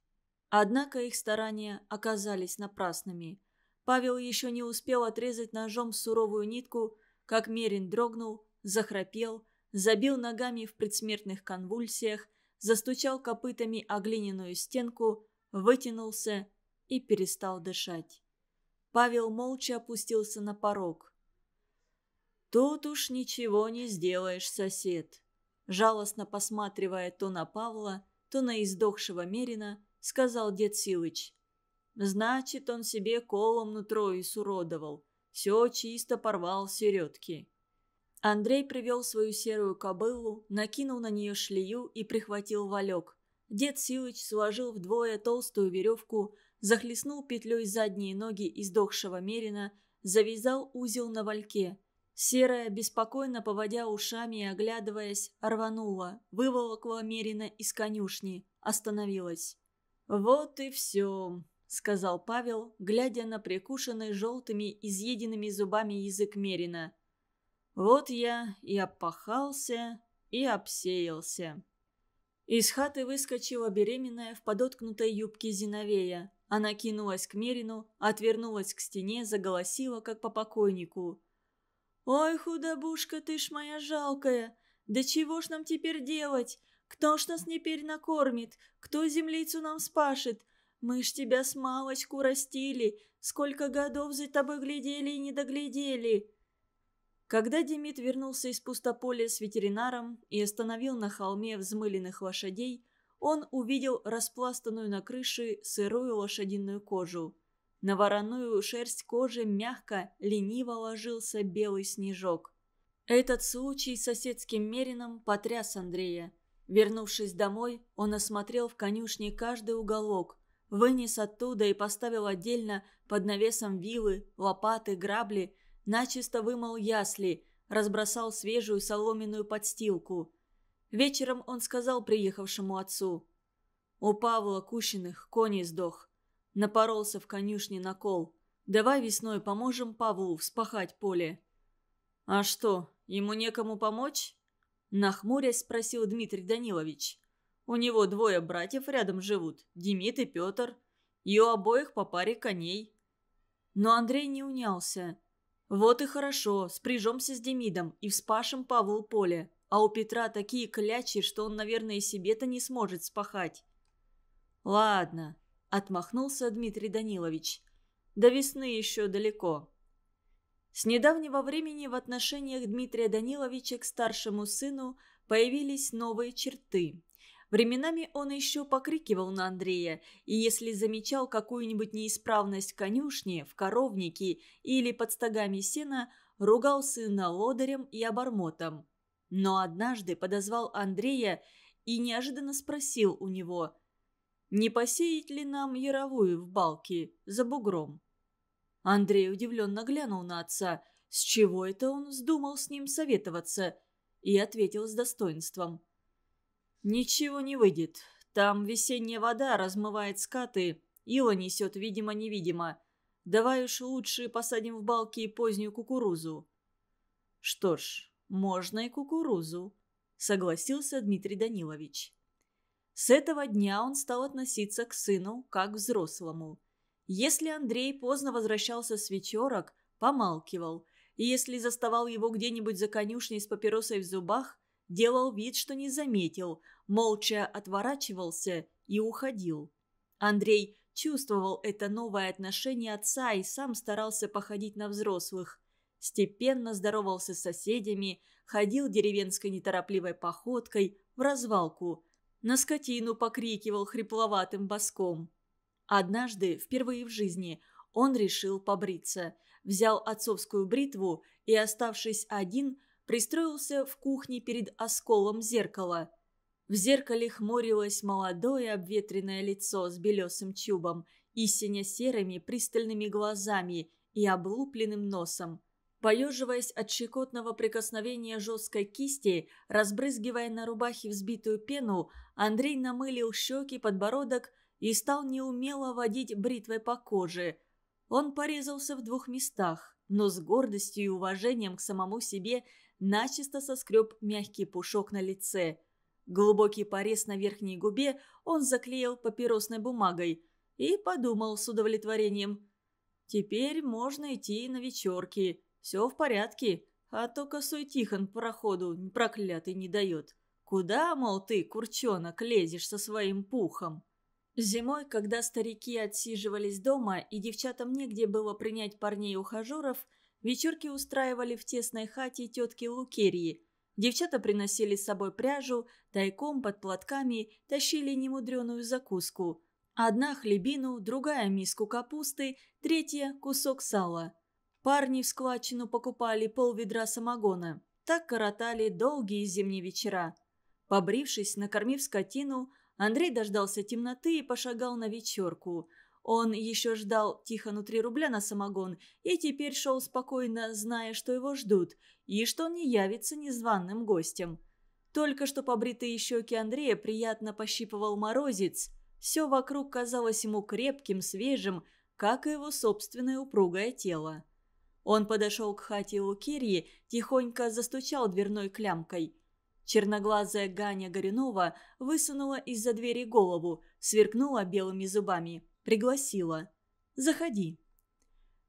Однако их старания оказались напрасными. Павел еще не успел отрезать ножом суровую нитку, как Мерин дрогнул, захрапел, забил ногами в предсмертных конвульсиях – застучал копытами о глиняную стенку, вытянулся и перестал дышать. Павел молча опустился на порог. «Тут уж ничего не сделаешь, сосед», – жалостно посматривая то на Павла, то на издохшего Мерина, сказал дед Силыч. «Значит, он себе колом нутро и суродовал. Все чисто порвал середки». Андрей привел свою серую кобылу, накинул на нее шлею и прихватил валек. Дед Силыч сложил вдвое толстую веревку, захлестнул петлей задние ноги издохшего Мерина, завязал узел на вальке. Серая, беспокойно поводя ушами и оглядываясь, рванула, выволокла Мерина из конюшни, остановилась. «Вот и все», — сказал Павел, глядя на прикушенный желтыми, изъеденными зубами язык Мерина — вот я и опахался, и обсеялся. Из хаты выскочила беременная в подоткнутой юбке Зиновея. Она кинулась к Мерину, отвернулась к стене, заголосила, как по покойнику. «Ой, худобушка, ты ж моя жалкая! Да чего ж нам теперь делать? Кто ж нас теперь накормит? Кто землицу нам спашет? Мы ж тебя с малочку растили, сколько годов за тобой глядели и не доглядели!» Когда Демид вернулся из пустополя с ветеринаром и остановил на холме взмыленных лошадей, он увидел распластанную на крыше сырую лошадиную кожу. На вороную шерсть кожи мягко, лениво ложился белый снежок. Этот случай с соседским мерином потряс Андрея. Вернувшись домой, он осмотрел в конюшне каждый уголок, вынес оттуда и поставил отдельно под навесом вилы, лопаты, грабли – начисто вымыл ясли, разбросал свежую соломенную подстилку. Вечером он сказал приехавшему отцу. «У Павла Кущиных кони сдох. Напоролся в конюшне на кол. Давай весной поможем Павлу вспахать поле». «А что, ему некому помочь?» Нахмурясь спросил Дмитрий Данилович. «У него двое братьев рядом живут, Демид и Петр, и у обоих по паре коней». Но Андрей не унялся. «Вот и хорошо, спряжемся с Демидом и вспашем Павлу поле, а у Петра такие клячи, что он, наверное, себе-то не сможет спахать». «Ладно», – отмахнулся Дмитрий Данилович. «До весны еще далеко». С недавнего времени в отношениях Дмитрия Даниловича к старшему сыну появились новые черты. Временами он еще покрикивал на Андрея, и если замечал какую-нибудь неисправность в конюшне, в коровнике или под стогами сена, ругал сына лодырем и обормотом. Но однажды подозвал Андрея и неожиданно спросил у него, «Не посеять ли нам яровую в балке за бугром?» Андрей удивленно глянул на отца, с чего это он вздумал с ним советоваться, и ответил с достоинством – «Ничего не выйдет. Там весенняя вода размывает скаты, ила несет, видимо-невидимо. Давай уж лучше посадим в балки позднюю кукурузу». «Что ж, можно и кукурузу», — согласился Дмитрий Данилович. С этого дня он стал относиться к сыну как к взрослому. Если Андрей поздно возвращался с вечерок, помалкивал, и если заставал его где-нибудь за конюшней с папиросой в зубах, делал вид, что не заметил, молча отворачивался и уходил. Андрей чувствовал это новое отношение отца и сам старался походить на взрослых. Степенно здоровался с соседями, ходил деревенской неторопливой походкой в развалку. На скотину покрикивал хрипловатым боском. Однажды, впервые в жизни, он решил побриться. Взял отцовскую бритву и, оставшись один, пристроился в кухне перед осколом зеркала. В зеркале хмурилось молодое обветренное лицо с белесым чубом и сине-серыми пристальными глазами и облупленным носом. Поеживаясь от щекотного прикосновения жесткой кисти, разбрызгивая на рубахе взбитую пену, Андрей намылил щеки, подбородок и стал неумело водить бритвой по коже. Он порезался в двух местах, но с гордостью и уважением к самому себе – начисто соскреб мягкий пушок на лице. Глубокий порез на верхней губе он заклеил папиросной бумагой и подумал с удовлетворением. «Теперь можно идти на вечерки. Все в порядке, а то косой Тихон проходу проклятый не дает. Куда, мол, ты, курчонок, лезешь со своим пухом?» Зимой, когда старики отсиживались дома и девчатам негде было принять парней-ухажеров, Вечерки устраивали в тесной хате тетки Лукерьи. Девчата приносили с собой пряжу, тайком под платками тащили немудреную закуску. Одна хлебину, другая миску капусты, третья кусок сала. Парни в складчину покупали пол ведра самогона. Так коротали долгие зимние вечера. Побрившись, накормив скотину, Андрей дождался темноты и пошагал на вечерку – он еще ждал тихо внутри рубля на самогон и теперь шел спокойно, зная, что его ждут, и что он не явится незваным гостем. Только что побритые щеки Андрея приятно пощипывал морозец. Все вокруг казалось ему крепким, свежим, как и его собственное упругое тело. Он подошел к хате Лукирьи, тихонько застучал дверной клямкой – Черноглазая Ганя Горюнова высунула из-за двери голову, сверкнула белыми зубами пригласила. «Заходи».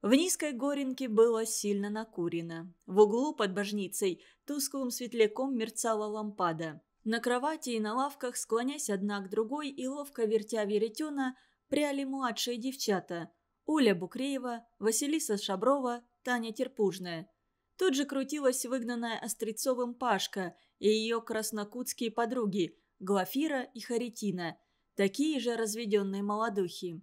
В низкой горенке было сильно накурено. В углу под божницей тусклым светляком мерцала лампада. На кровати и на лавках, склонясь одна к другой и ловко вертя веретена, пряли младшие девчата – Уля Букреева, Василиса Шаброва, Таня Терпужная. Тут же крутилась выгнанная Острецовым Пашка и ее краснокутские подруги – Глафира и Харитина, такие же разведенные молодухи.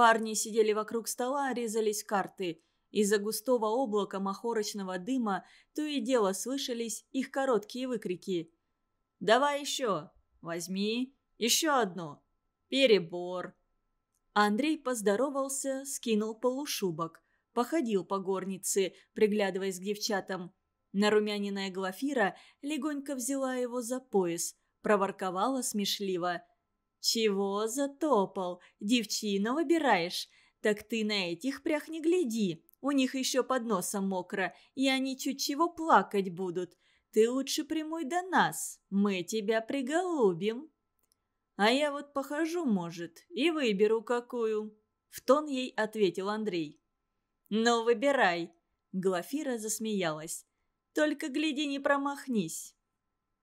Парни сидели вокруг стола, резались карты. Из-за густого облака махорочного дыма то и дело слышались их короткие выкрики. «Давай еще! Возьми! Еще одну! Перебор!» Андрей поздоровался, скинул полушубок, походил по горнице, приглядываясь к девчатам. Нарумяненная Глафира легонько взяла его за пояс, проворковала смешливо. «Чего затопал? Девчину выбираешь? Так ты на этих прях не гляди. У них еще под носом мокро, и они чуть чего плакать будут. Ты лучше прямой до нас, мы тебя приголубим». «А я вот похожу, может, и выберу какую», — в тон ей ответил Андрей. «Ну, выбирай», — Глафира засмеялась. «Только гляди, не промахнись».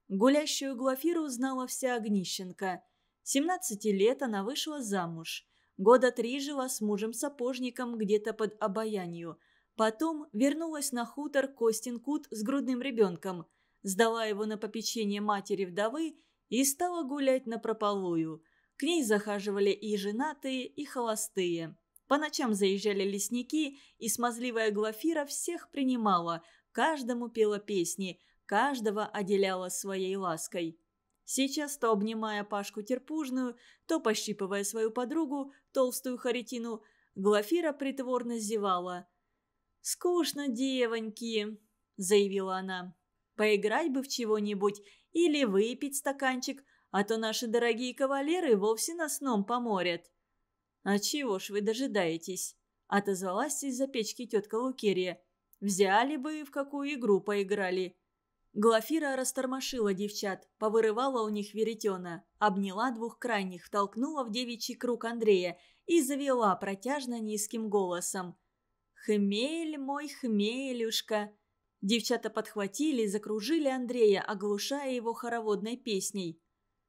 Гулящую Глафиру узнала вся Огнищенко. 17 лет она вышла замуж. Года три жила с мужем-сапожником где-то под обаянию. Потом вернулась на хутор Костинкут с грудным ребенком. Сдала его на попечение матери-вдовы и стала гулять на прополую. К ней захаживали и женатые, и холостые. По ночам заезжали лесники, и смазливая Глафира всех принимала, каждому пела песни, каждого отделяла своей лаской. Сейчас то обнимая Пашку Терпужную, то пощипывая свою подругу, толстую Харитину, Глафира притворно зевала. «Скучно, девоньки», — заявила она. «Поиграть бы в чего-нибудь или выпить стаканчик, а то наши дорогие кавалеры вовсе на сном поморят». «А чего ж вы дожидаетесь?» — отозвалась из-за печки тетка Лукерия. «Взяли бы и в какую игру поиграли». Глафира растормошила девчат, повырывала у них веретена, обняла двух крайних, толкнула в девичий круг Андрея и завела протяжно низким голосом. «Хмель мой, хмелюшка!» Девчата подхватили и закружили Андрея, оглушая его хороводной песней.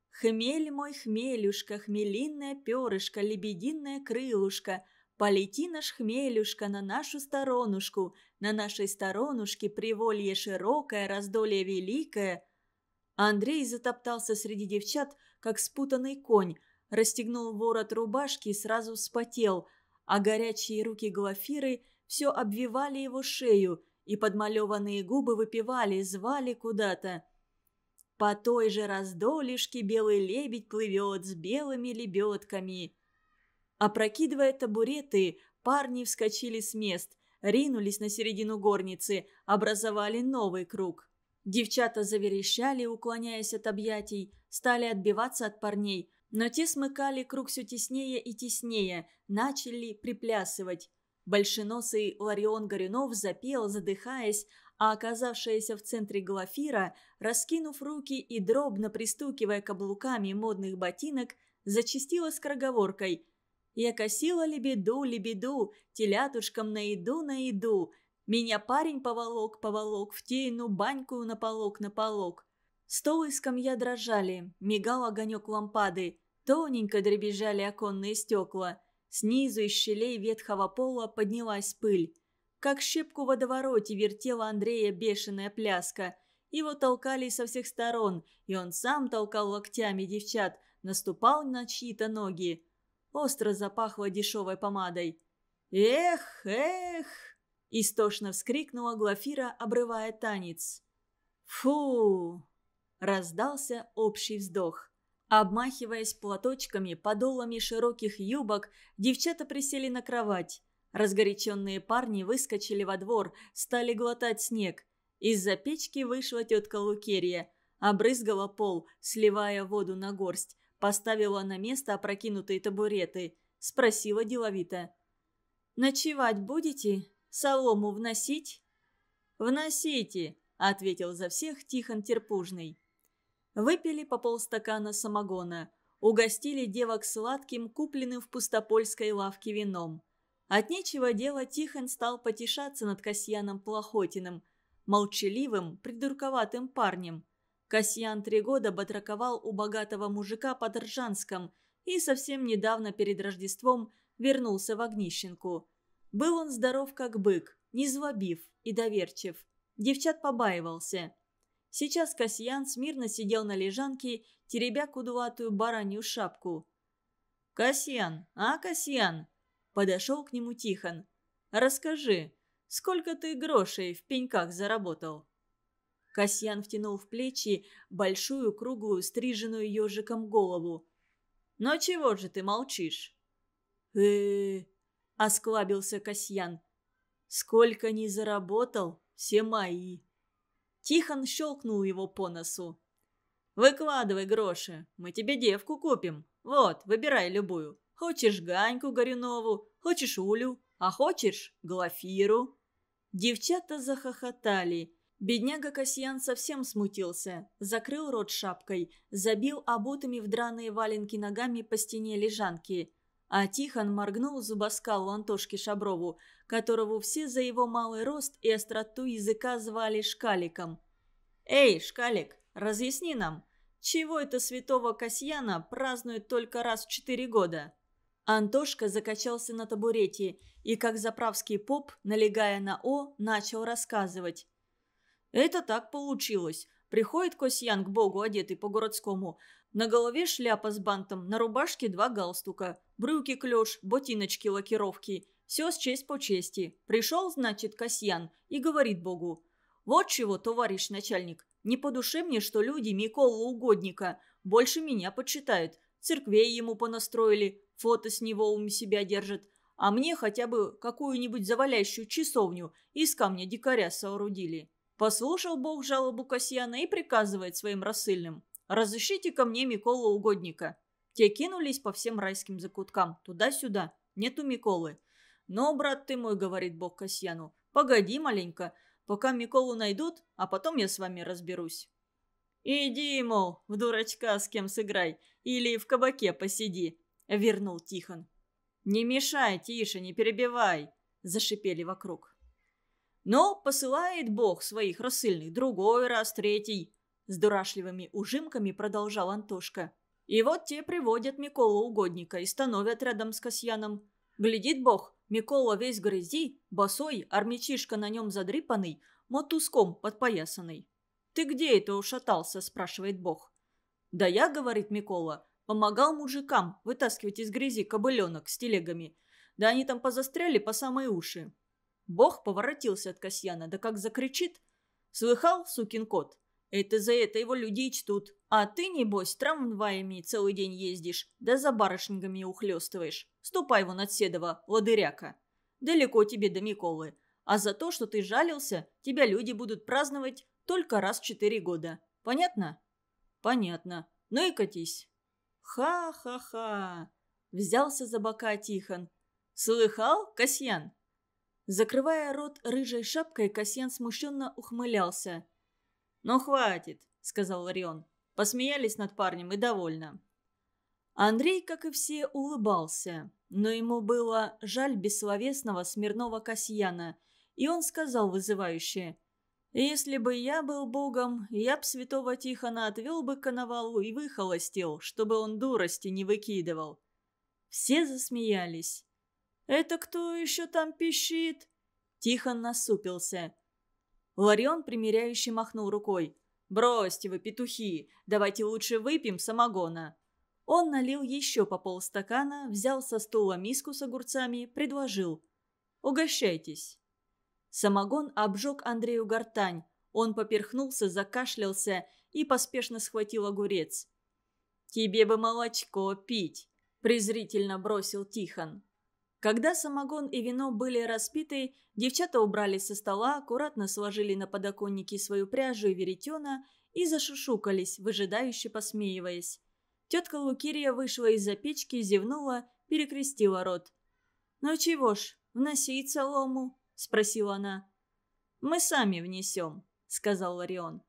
«Хмель мой, хмелюшка, хмелинная перышко, лебединое крылышко!» полети наш хмелюшка на нашу сторонушку, на нашей сторонушке приволье широкое, раздолье великое». Андрей затоптался среди девчат, как спутанный конь, расстегнул ворот рубашки и сразу вспотел, а горячие руки Глафиры все обвивали его шею, и подмалеванные губы выпивали, звали куда-то. По той же раздолишке белый лебедь плывет с белыми лебедками. Опрокидывая табуреты, парни вскочили с мест, ринулись на середину горницы, образовали новый круг. Девчата заверещали, уклоняясь от объятий, стали отбиваться от парней, но те смыкали круг все теснее и теснее, начали приплясывать. Большеносый Ларион Горюнов запел, задыхаясь, а оказавшаяся в центре Глафира, раскинув руки и дробно пристукивая каблуками модных ботинок, зачастила скороговоркой – я косила лебеду, лебеду, телятушкам на еду, на еду. Меня парень поволок, поволок, в тейну баньку на полок, на полок. Стол и скамья дрожали, мигал огонек лампады, тоненько дребезжали оконные стекла. Снизу из щелей ветхого пола поднялась пыль. Как щепку в водовороте вертела Андрея бешеная пляска. Его толкали со всех сторон, и он сам толкал локтями девчат, наступал на чьи-то ноги остро запахло дешевой помадой. «Эх, эх!» – истошно вскрикнула Глафира, обрывая танец. «Фу!» – раздался общий вздох. Обмахиваясь платочками, подолами широких юбок, девчата присели на кровать. Разгоряченные парни выскочили во двор, стали глотать снег. Из-за печки вышла тетка Лукерья. Обрызгала пол, сливая воду на горсть. Поставила на место опрокинутые табуреты. Спросила деловито. «Ночевать будете? Солому вносить?» «Вносите», — ответил за всех Тихон Терпужный. Выпили по полстакана самогона. Угостили девок сладким, купленным в пустопольской лавке вином. От нечего дела Тихон стал потешаться над Касьяном Плохотиным, молчаливым, придурковатым парнем – Касьян три года батраковал у богатого мужика под Ржанском и совсем недавно перед Рождеством вернулся в Огнищенку. Был он здоров как бык, не незлобив и доверчив. Девчат побаивался. Сейчас Касьян смирно сидел на лежанке, теребя кудуватую баранью шапку. «Касьян, а, Касьян?» Подошел к нему Тихон. «Расскажи, сколько ты грошей в пеньках заработал?» Касьян втянул в плечи большую круглую стриженную ежиком голову. «Но «Ну чего же ты молчишь?» э, -э, -э осклабился Касьян. «Сколько не заработал, все мои». Тихон щелкнул его по носу. «Выкладывай гроши, мы тебе девку купим. Вот, выбирай любую. Хочешь Ганьку Горюнову, хочешь Улю, а хочешь Глафиру». Девчата захохотали. Бедняга Касьян совсем смутился, закрыл рот шапкой, забил обутыми в драные валенки ногами по стене лежанки. А Тихон моргнул зубоскалу Антошке Шаброву, которого все за его малый рост и остроту языка звали Шкаликом. «Эй, Шкалик, разъясни нам, чего это святого Касьяна празднуют только раз в четыре года?» Антошка закачался на табурете и, как заправский поп, налегая на «о», начал рассказывать. Это так получилось. Приходит Косьян к богу, одетый по-городскому. На голове шляпа с бантом, на рубашке два галстука, брюки клеш, ботиночки лакировки. Все с честь по чести. Пришел, значит, Касьян и говорит богу. «Вот чего, товарищ начальник, не по душе мне, что люди Миколу Угодника больше меня почитают. Церквей ему понастроили, фото с него у себя держат. А мне хотя бы какую-нибудь завалящую часовню из камня дикаря соорудили». Послушал Бог жалобу Касьяна и приказывает своим рассыльным. «Разыщите ко мне Миколу угодника». Те кинулись по всем райским закуткам, туда-сюда. Нету Миколы. «Но, брат ты мой», — говорит Бог Касьяну, — «погоди маленько, пока Миколу найдут, а потом я с вами разберусь». «Иди, мол, в дурачка с кем сыграй, или в кабаке посиди», — вернул Тихон. «Не мешай, тише, не перебивай», — зашипели вокруг. Но посылает Бог своих рассыльных другой раз, третий. С дурашливыми ужимками продолжал Антошка. И вот те приводят Миколу угодника и становят рядом с Касьяном. Глядит Бог, Микола весь грязи, босой, армячишка на нем задрипанный, мотуском подпоясанный. «Ты где это ушатался?» – спрашивает Бог. «Да я, — говорит Микола, — помогал мужикам вытаскивать из грязи кобыленок с телегами. Да они там позастряли по самые уши. Бог поворотился от Касьяна, да как закричит. «Слыхал, сукин кот? Это за это его людей чтут. А ты, небось, трамваями целый день ездишь, да за барышниками ухлёстываешь. Ступай вон от седова, ладыряка. Далеко тебе до Миколы. А за то, что ты жалился, тебя люди будут праздновать только раз в четыре года. Понятно?» «Понятно. Ну и катись». «Ха-ха-ха!» Взялся за бока Тихон. «Слыхал, Касьян?» Закрывая рот рыжей шапкой, Касьян смущенно ухмылялся. «Ну, хватит», — сказал Ларион. «Посмеялись над парнем и довольно». Андрей, как и все, улыбался, но ему было жаль бессловесного смирного Касьяна, и он сказал вызывающе. «Если бы я был богом, я б святого Тихона отвел бы к коновалу и выхолостил, чтобы он дурости не выкидывал». Все засмеялись. «Это кто еще там пищит?» Тихон насупился. Ларион, примиряюще махнул рукой. «Бросьте вы, петухи! Давайте лучше выпьем самогона!» Он налил еще по полстакана, взял со стула миску с огурцами, предложил. «Угощайтесь!» Самогон обжег Андрею гортань. Он поперхнулся, закашлялся и поспешно схватил огурец. «Тебе бы молочко пить!» – презрительно бросил Тихон. Когда самогон и вино были распиты, девчата убрали со стола, аккуратно сложили на подоконнике свою пряжу и веретено и зашушукались, выжидающе посмеиваясь. Тетка Лукирия вышла из-за печки, зевнула, перекрестила рот. «Ну чего ж, вносить солому?» – спросила она. «Мы сами внесем», – сказал Ларион.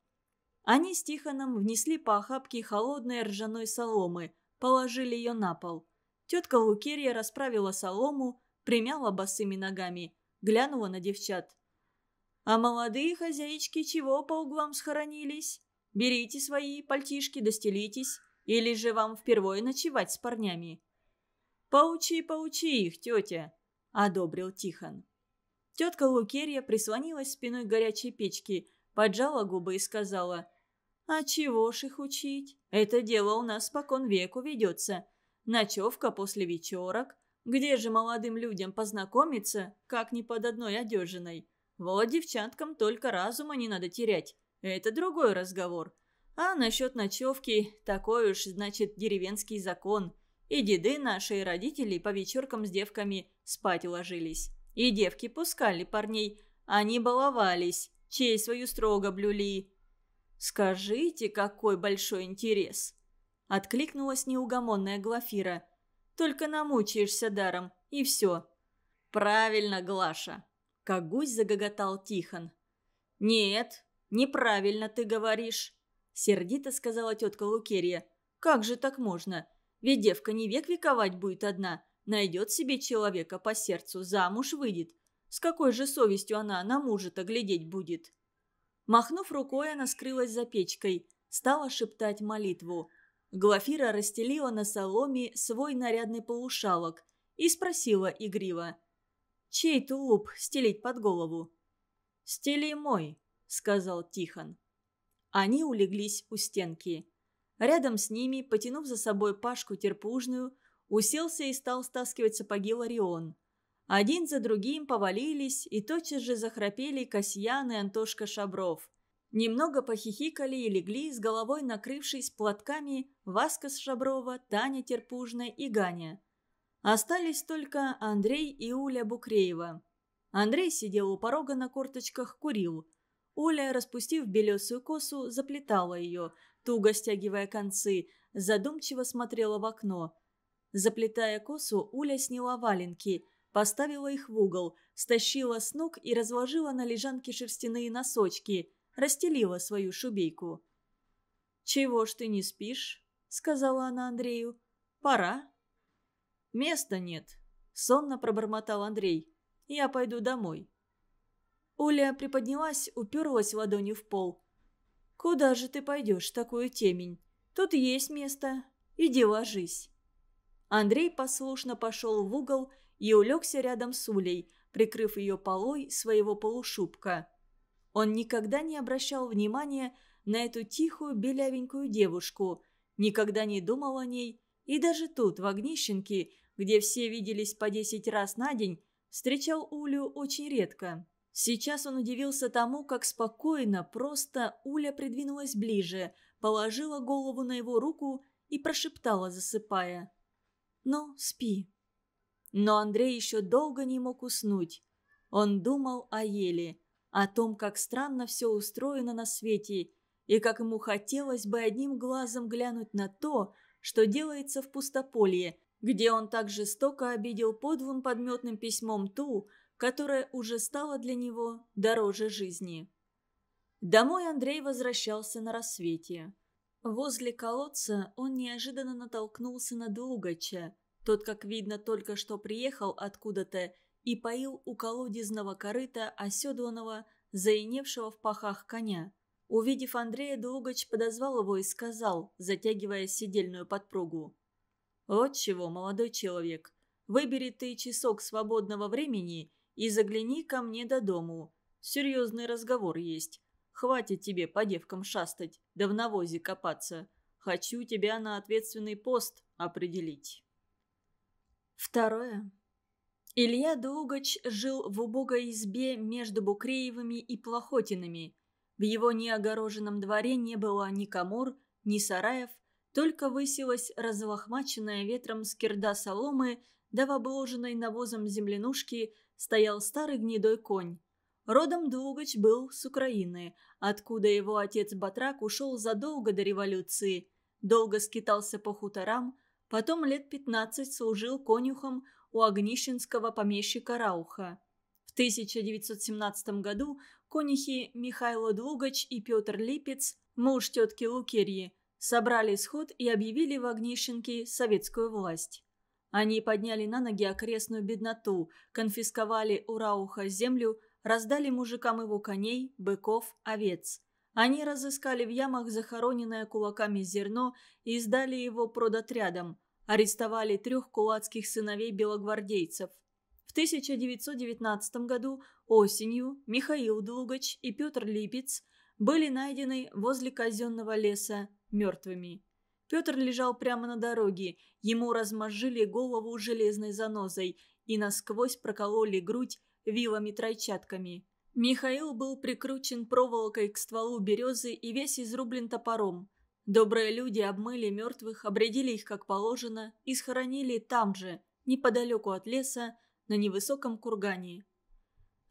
Они с Тихоном внесли по охапке холодной ржаной соломы, положили ее на пол – Тетка Лукерия расправила солому, примяла босыми ногами, глянула на девчат. «А молодые хозяички чего по углам схоронились? Берите свои пальтишки, достелитесь, или же вам впервые ночевать с парнями?» «Поучи, поучи их, тетя», — одобрил Тихон. Тетка Лукерья прислонилась спиной к горячей печке, поджала губы и сказала, «А чего ж их учить? Это дело у нас покон веку ведется ночевка после вечерок. Где же молодым людям познакомиться, как не под одной одежиной? Вот девчаткам только разума не надо терять. Это другой разговор. А насчет ночевки, такой уж, значит, деревенский закон. И деды наши, и родители по вечеркам с девками спать уложились. И девки пускали парней. Они баловались, честь свою строго блюли. Скажите, какой большой интерес. Откликнулась неугомонная Глафира. «Только намучаешься даром, и все». «Правильно, Глаша!» Как гусь загоготал Тихон. «Нет, неправильно ты говоришь», — сердито сказала тетка Лукерья. «Как же так можно? Ведь девка не век вековать будет одна, найдет себе человека по сердцу, замуж выйдет. С какой же совестью она на мужа-то глядеть будет?» Махнув рукой, она скрылась за печкой, стала шептать молитву. Глафира расстелила на соломе свой нарядный полушалок и спросила игриво. «Чей тулуп стелить под голову?» «Стели мой», — сказал Тихон. Они улеглись у стенки. Рядом с ними, потянув за собой Пашку терпужную, уселся и стал стаскивать сапоги Ларион. Один за другим повалились и тотчас же захрапели Касьян и Антошка Шабров. Немного похихикали и легли, с головой накрывшись платками Васка с Шаброва, Таня Терпужная и Ганя. Остались только Андрей и Уля Букреева. Андрей сидел у порога на корточках, курил. Уля, распустив белесую косу, заплетала ее, туго стягивая концы, задумчиво смотрела в окно. Заплетая косу, Уля сняла валенки, поставила их в угол, стащила с ног и разложила на лежанке шерстяные носочки – расстелила свою шубейку. «Чего ж ты не спишь?» — сказала она Андрею. «Пора». «Места нет», — сонно пробормотал Андрей. «Я пойду домой». Оля приподнялась, уперлась ладонью в пол. «Куда же ты пойдешь, такую темень? Тут есть место. Иди ложись». Андрей послушно пошел в угол и улегся рядом с Улей, прикрыв ее полой своего полушубка. Он никогда не обращал внимания на эту тихую белявенькую девушку, никогда не думал о ней, и даже тут, в Огнищенке, где все виделись по десять раз на день, встречал Улю очень редко. Сейчас он удивился тому, как спокойно, просто Уля придвинулась ближе, положила голову на его руку и прошептала, засыпая. «Ну, спи». Но Андрей еще долго не мог уснуть. Он думал о Еле, о том, как странно все устроено на свете, и как ему хотелось бы одним глазом глянуть на то, что делается в пустополье, где он так жестоко обидел подвун подметным письмом ту, которая уже стала для него дороже жизни. Домой Андрей возвращался на рассвете. Возле колодца он неожиданно натолкнулся на долгача Тот, как видно, только что приехал откуда-то и поил у колодезного корыта оседланного, заиневшего в пахах коня. Увидев Андрея, Длугач подозвал его и сказал, затягивая седельную подпругу. «Вот чего, молодой человек, выбери ты часок свободного времени и загляни ко мне до дому. Серьезный разговор есть. Хватит тебе по девкам шастать, да в навозе копаться. Хочу тебя на ответственный пост определить». Второе. Илья Дугач жил в убогой избе между Букреевыми и Плохотинами. В его неогороженном дворе не было ни комор, ни сараев, только высилась разлохмаченная ветром скирда соломы, да в обложенной навозом землянушки стоял старый гнедой конь. Родом Дугач был с Украины, откуда его отец Батрак ушел задолго до революции. Долго скитался по хуторам, потом лет пятнадцать служил конюхом у огнищенского помещика Рауха. В 1917 году конихи Михайло Длугач и Петр Липец, муж тетки Лукерьи, собрали сход и объявили в Огнищенке советскую власть. Они подняли на ноги окрестную бедноту, конфисковали у Рауха землю, раздали мужикам его коней, быков, овец. Они разыскали в ямах захороненное кулаками зерно и сдали его продотрядам – арестовали трех кулацких сыновей белогвардейцев. В 1919 году осенью Михаил Долгач и Петр Липец были найдены возле казенного леса мертвыми. Петр лежал прямо на дороге, ему размозжили голову железной занозой и насквозь прокололи грудь вилами-тройчатками. Михаил был прикручен проволокой к стволу березы и весь изрублен топором. Добрые люди обмыли мертвых, обредили их как положено и схоронили там же, неподалеку от леса, на невысоком кургане.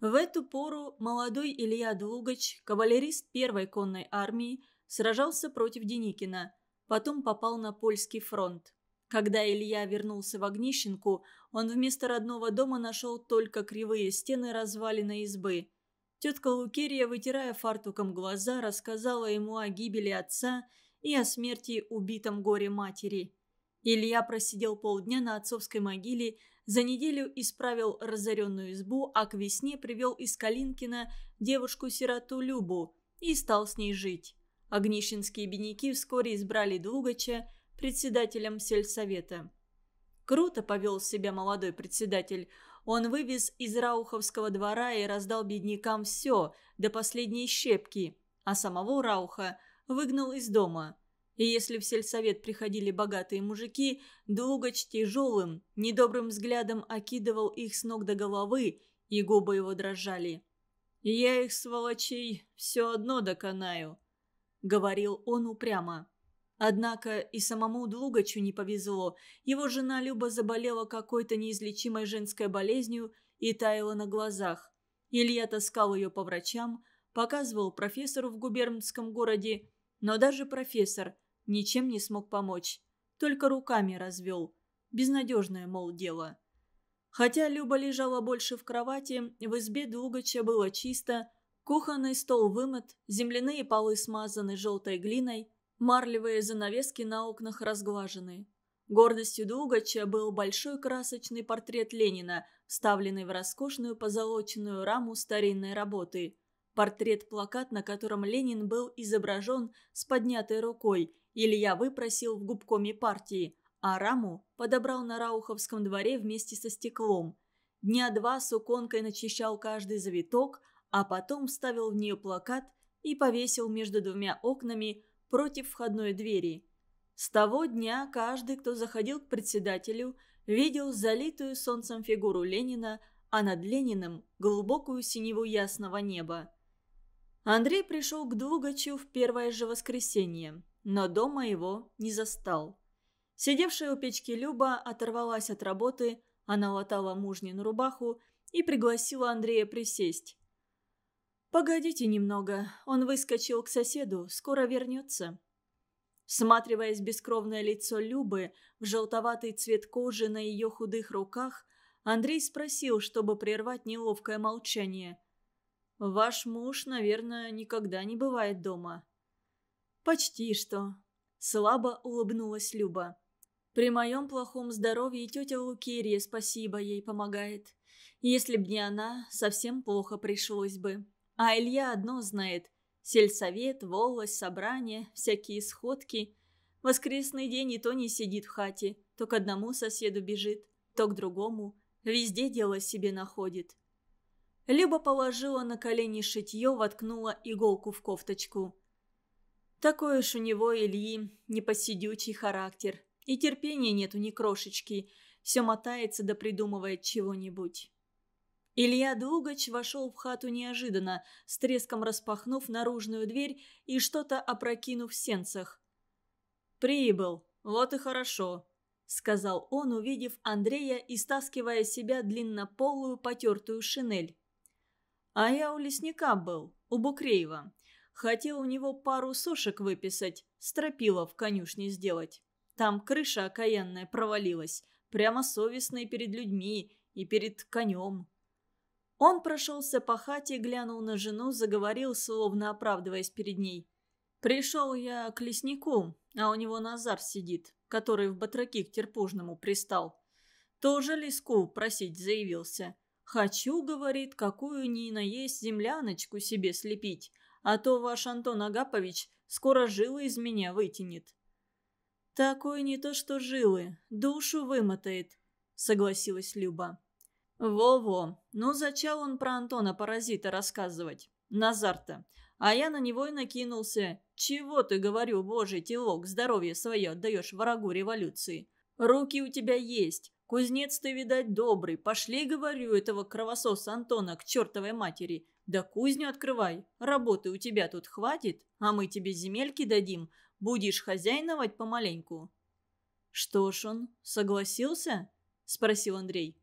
В эту пору молодой Илья Двугач, кавалерист первой конной армии, сражался против Деникина, потом попал на польский фронт. Когда Илья вернулся в Огнищенку, он вместо родного дома нашел только кривые стены развалины избы. Тетка Лукерия, вытирая фартуком глаза, рассказала ему о гибели отца – и о смерти убитом горе матери. Илья просидел полдня на отцовской могиле, за неделю исправил разоренную избу, а к весне привел из Калинкина девушку-сироту Любу и стал с ней жить. Огнищенские бедняки вскоре избрали Дугача председателем сельсовета. Круто повел себя молодой председатель. Он вывез из Рауховского двора и раздал беднякам все, до последней щепки, а самого Рауха – выгнал из дома. И если в сельсовет приходили богатые мужики, Длугач тяжелым, недобрым взглядом окидывал их с ног до головы, и губы его дрожали. «Я их, сволочей, все одно доконаю», — говорил он упрямо. Однако и самому Длугачу не повезло. Его жена Люба заболела какой-то неизлечимой женской болезнью и таяла на глазах. Илья таскал ее по врачам, показывал профессору в губернском городе, но даже профессор ничем не смог помочь. Только руками развел. Безнадежное, мол, дело. Хотя Люба лежала больше в кровати, в избе Дугача было чисто, кухонный стол вымыт, земляные полы смазаны желтой глиной, марлевые занавески на окнах разглажены. Гордостью Дугача был большой красочный портрет Ленина, вставленный в роскошную позолоченную раму старинной работы – Портрет-плакат, на котором Ленин был изображен с поднятой рукой, Илья выпросил в губкоме партии, а раму подобрал на Рауховском дворе вместе со стеклом. Дня два с уконкой начищал каждый завиток, а потом вставил в нее плакат и повесил между двумя окнами против входной двери. С того дня каждый, кто заходил к председателю, видел залитую солнцем фигуру Ленина, а над Лениным – глубокую синеву ясного неба. Андрей пришел к Двугачу в первое же воскресенье, но дома его не застал. Сидевшая у печки Люба оторвалась от работы, она латала мужнину рубаху и пригласила Андрея присесть. «Погодите немного, он выскочил к соседу, скоро вернется». Сматриваясь бескровное лицо Любы, в желтоватый цвет кожи на ее худых руках, Андрей спросил, чтобы прервать неловкое молчание. Ваш муж, наверное, никогда не бывает дома». «Почти что», — слабо улыбнулась Люба. «При моем плохом здоровье тетя Лукерия, спасибо ей помогает. Если б не она, совсем плохо пришлось бы. А Илья одно знает — сельсовет, волость, собрание, всякие сходки. Воскресный день и то не сидит в хате, то к одному соседу бежит, то к другому. Везде дело себе находит». Либо положила на колени шитье, воткнула иголку в кофточку. Такой уж у него, Ильи, непосидючий характер. И терпения нету ни крошечки. Все мотается да придумывает чего-нибудь. Илья Дугач вошел в хату неожиданно, с треском распахнув наружную дверь и что-то опрокинув в сенцах. «Прибыл. Вот и хорошо», — сказал он, увидев Андрея и стаскивая себя длиннополую потертую шинель. А я у лесника был, у Букреева. Хотел у него пару сошек выписать, стропила в конюшне сделать. Там крыша окаянная провалилась, прямо совестная перед людьми и перед конем. Он прошелся по хате, глянул на жену, заговорил, словно оправдываясь перед ней. «Пришел я к леснику, а у него Назар сидит, который в батраке к терпужному пристал. Тоже леску просить заявился. «Хочу, — говорит, — какую ни на есть земляночку себе слепить, а то ваш Антон Агапович скоро жилы из меня вытянет». «Такой не то что жилы, душу вымотает», — согласилась Люба. «Во-во, ну зачал он про Антона-паразита рассказывать, Назарта, а я на него и накинулся. Чего ты, говорю, божий телок, здоровье свое отдаешь врагу революции? Руки у тебя есть, Кузнец ты, видать, добрый. Пошли, говорю, этого кровососа Антона к чертовой матери. Да кузню открывай. Работы у тебя тут хватит, а мы тебе земельки дадим. Будешь хозяйновать помаленьку». «Что ж он, согласился?» – спросил Андрей.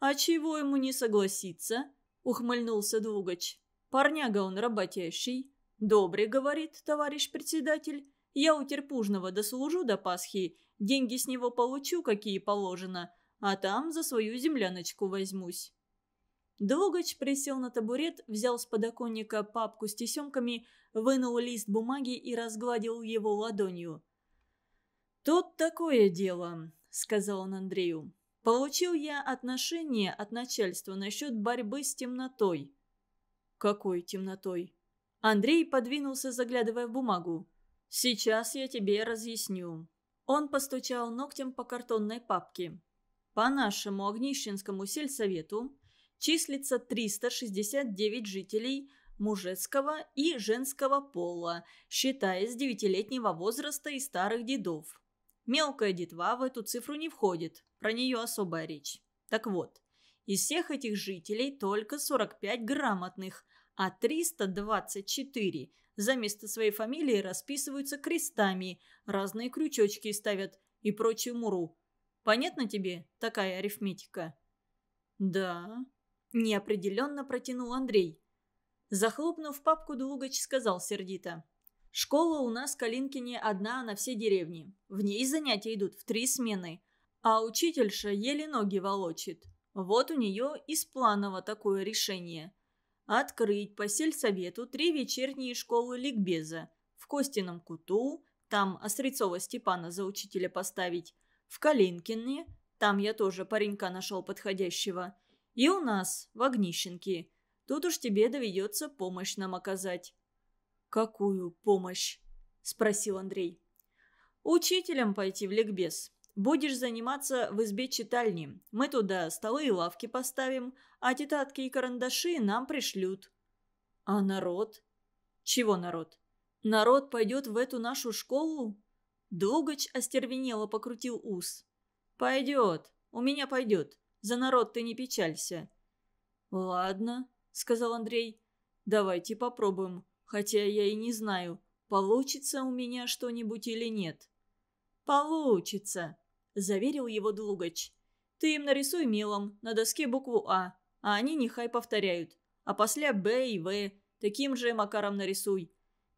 «А чего ему не согласиться?» – ухмыльнулся Двугач. «Парняга он работящий. Добрый, – говорит товарищ председатель. Я у Терпужного дослужу до Пасхи, деньги с него получу, какие положено, а там за свою земляночку возьмусь». Длогач присел на табурет, взял с подоконника папку с тесемками, вынул лист бумаги и разгладил его ладонью. «Тут такое дело», — сказал он Андрею. «Получил я отношение от начальства насчет борьбы с темнотой». «Какой темнотой?» Андрей подвинулся, заглядывая в бумагу. «Сейчас я тебе разъясню». Он постучал ногтем по картонной папке. «По нашему Огнищенскому сельсовету числится 369 жителей мужеского и женского пола, считая с девятилетнего возраста и старых дедов. Мелкая детва в эту цифру не входит, про нее особая речь. Так вот, из всех этих жителей только 45 грамотных, а 324 за место своей фамилии расписываются крестами, разные крючочки ставят и прочую муру. Понятно тебе такая арифметика?» «Да», – неопределенно протянул Андрей. Захлопнув папку, Длугач сказал сердито. «Школа у нас в Калинкине одна на все деревни. В ней занятия идут в три смены. А учительша еле ноги волочит. Вот у нее из планово такое решение открыть по сельсовету три вечерние школы ликбеза в Костином Куту, там Острецова Степана за учителя поставить, в Калинкине, там я тоже паренька нашел подходящего, и у нас, в Огнищенке. Тут уж тебе доведется помощь нам оказать». «Какую помощь?» – спросил Андрей. «Учителем пойти в ликбез. Будешь заниматься в избе читальни. Мы туда столы и лавки поставим, а тетрадки и карандаши нам пришлют». «А народ?» «Чего народ?» «Народ пойдет в эту нашу школу?» Долгоч остервенело покрутил ус. «Пойдет. У меня пойдет. За народ ты не печалься». «Ладно», — сказал Андрей. «Давайте попробуем. Хотя я и не знаю, получится у меня что-нибудь или нет». «Получится», – заверил его Длугач. «Ты им нарисуй мелом на доске букву «А», а они нехай повторяют. А после «Б» и «В» таким же макаром нарисуй.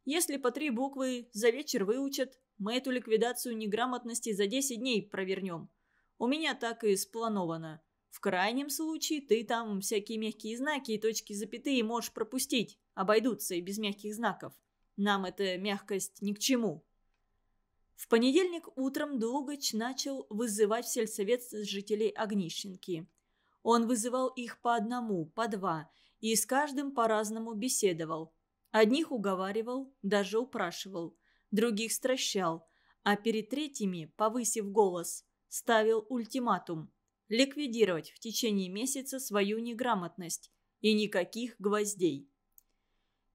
Если по три буквы за вечер выучат, мы эту ликвидацию неграмотности за 10 дней провернем. У меня так и спланировано. В крайнем случае ты там всякие мягкие знаки и точки запятые можешь пропустить, обойдутся и без мягких знаков. Нам эта мягкость ни к чему». В понедельник утром Дугач начал вызывать в сельсовет жителей Огнищенки. Он вызывал их по одному, по два, и с каждым по-разному беседовал. Одних уговаривал, даже упрашивал, других стращал, а перед третьими, повысив голос, ставил ультиматум – ликвидировать в течение месяца свою неграмотность и никаких гвоздей.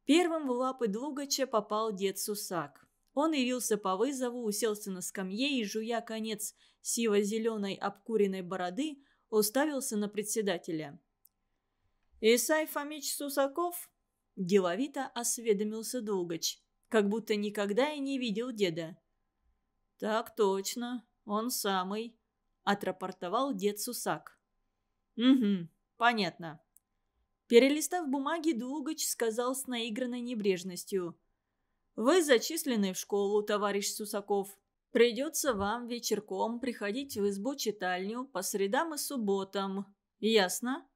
Первым в лапы Длугача попал дед Сусак – он явился по вызову, уселся на скамье и, жуя конец сиво-зеленой обкуренной бороды, уставился на председателя. «Исай Фомич Сусаков?» – деловито осведомился Долгач, как будто никогда и не видел деда. «Так точно, он самый», – отрапортовал дед Сусак. «Угу, понятно». Перелистав бумаги, Долгач сказал с наигранной небрежностью – вы зачислены в школу, товарищ Сусаков. Придется вам вечерком приходить в избу-читальню по средам и субботам. Ясно?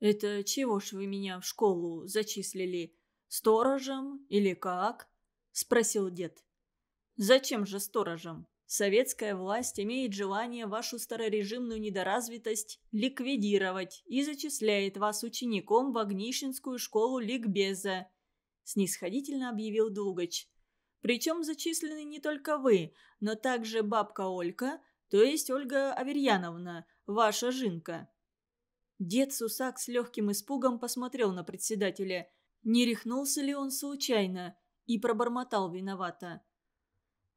Это чего ж вы меня в школу зачислили? Сторожем или как? Спросил дед. Зачем же сторожем? Советская власть имеет желание вашу старорежимную недоразвитость ликвидировать и зачисляет вас учеником в Огнищенскую школу ликбеза снисходительно объявил Дугач. «Причем зачислены не только вы, но также бабка Олька, то есть Ольга Аверьяновна, ваша жинка». Дед Сусак с легким испугом посмотрел на председателя, не рехнулся ли он случайно, и пробормотал виновато.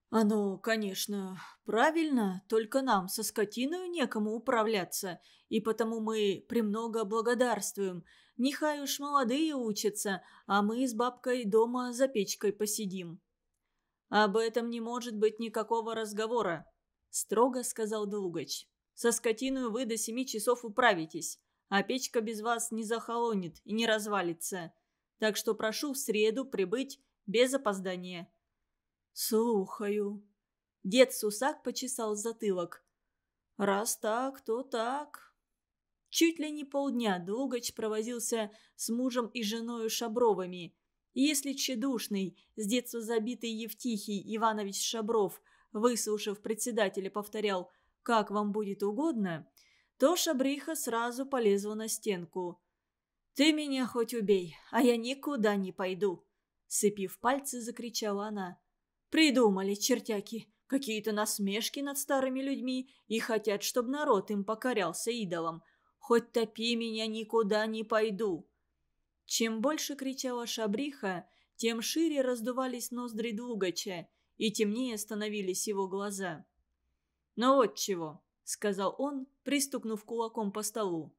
«Оно, конечно, правильно, только нам со скотиною некому управляться, и потому мы премного благодарствуем. Нехай уж молодые учатся, а мы с бабкой дома за печкой посидим». «Об этом не может быть никакого разговора», – строго сказал Долугач. «Со скотиную вы до семи часов управитесь, а печка без вас не захолонет и не развалится. Так что прошу в среду прибыть без опоздания». «Слухаю». Дед Сусак почесал затылок. «Раз так, то так». Чуть ли не полдня Долгоч провозился с мужем и женою Шабровыми. Если тщедушный, с детства забитый Евтихий Иванович Шабров, выслушав председателя, повторял «как вам будет угодно», то Шабриха сразу полезла на стенку. «Ты меня хоть убей, а я никуда не пойду!» Сыпив пальцы, закричала она. Придумали чертяки какие-то насмешки над старыми людьми и хотят, чтобы народ им покорялся идолам. Хоть топи меня, никуда не пойду». Чем больше кричала Шабриха, тем шире раздувались ноздри Двугача, и темнее становились его глаза. Но «Ну вот чего», — сказал он, пристукнув кулаком по столу.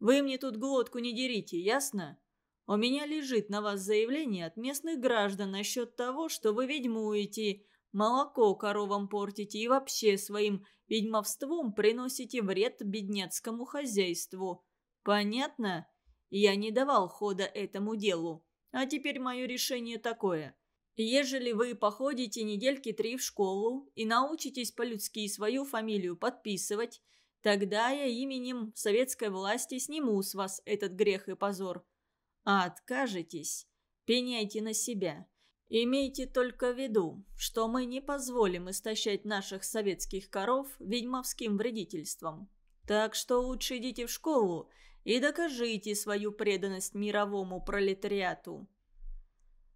«Вы мне тут глотку не дерите, ясно? У меня лежит на вас заявление от местных граждан насчет того, что вы ведьмуете, молоко коровам портите и вообще своим ведьмовством приносите вред бедняцкому хозяйству. Понятно? Я не давал хода этому делу. А теперь мое решение такое. Ежели вы походите недельки три в школу и научитесь по-людски свою фамилию подписывать, тогда я именем советской власти сниму с вас этот грех и позор. А откажетесь, пеняйте на себя. Имейте только в виду, что мы не позволим истощать наших советских коров ведьмовским вредительством. Так что лучше идите в школу и докажите свою преданность мировому пролетариату».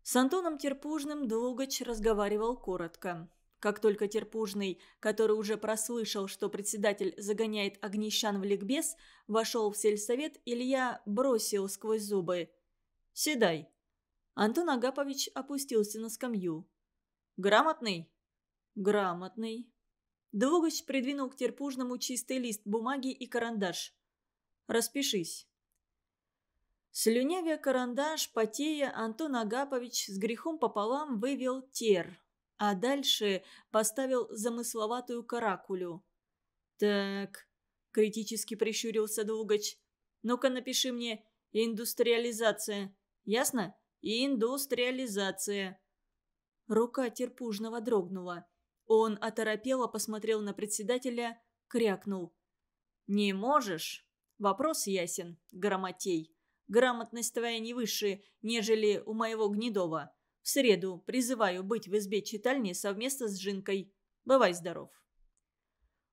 С Антоном Терпужным Длугач разговаривал коротко. Как только Терпужный, который уже прослышал, что председатель загоняет огнищан в ликбез, вошел в сельсовет, Илья бросил сквозь зубы. Седай». Антон Агапович опустился на скамью. «Грамотный?» «Грамотный». Двугач придвинул к терпужному чистый лист бумаги и карандаш. «Распишись». Слюнявя карандаш, потея, Антон Агапович с грехом пополам вывел тер, а дальше поставил замысловатую каракулю. «Так», — критически прищурился Двугач, — «ну-ка напиши мне «индустриализация». Ясно? И индустриализация». Рука Терпужного дрогнула. Он оторопело посмотрел на председателя, крякнул. «Не можешь? Вопрос ясен, Грамотей. Грамотность твоя не выше, нежели у моего Гнедова. В среду призываю быть в избе читальни совместно с Жинкой. Бывай здоров».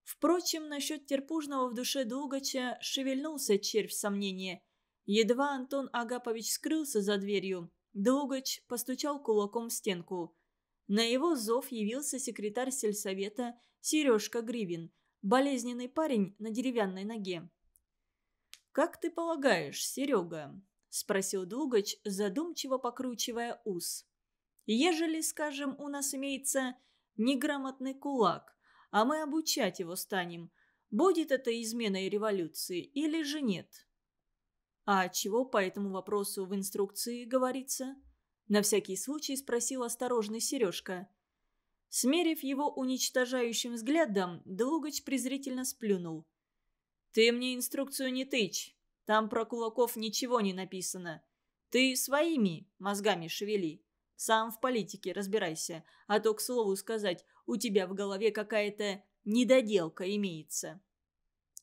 Впрочем, насчет Терпужного в душе Дугача шевельнулся червь сомнения – Едва Антон Агапович скрылся за дверью, Долгоч постучал кулаком в стенку. На его зов явился секретарь сельсовета Сережка Гривин, болезненный парень на деревянной ноге. «Как ты полагаешь, Серега?» – спросил Долгоч, задумчиво покручивая ус. «Ежели, скажем, у нас имеется неграмотный кулак, а мы обучать его станем, будет это изменой революции или же нет?» А чего по этому вопросу в инструкции говорится? На всякий случай спросил осторожный Сережка. Смерив его уничтожающим взглядом, Длугач презрительно сплюнул. «Ты мне инструкцию не тычь. Там про кулаков ничего не написано. Ты своими мозгами шевели. Сам в политике разбирайся. А то, к слову сказать, у тебя в голове какая-то недоделка имеется.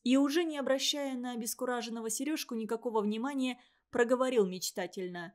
И уже не обращая на обескураженного Сережку никакого внимания, проговорил мечтательно.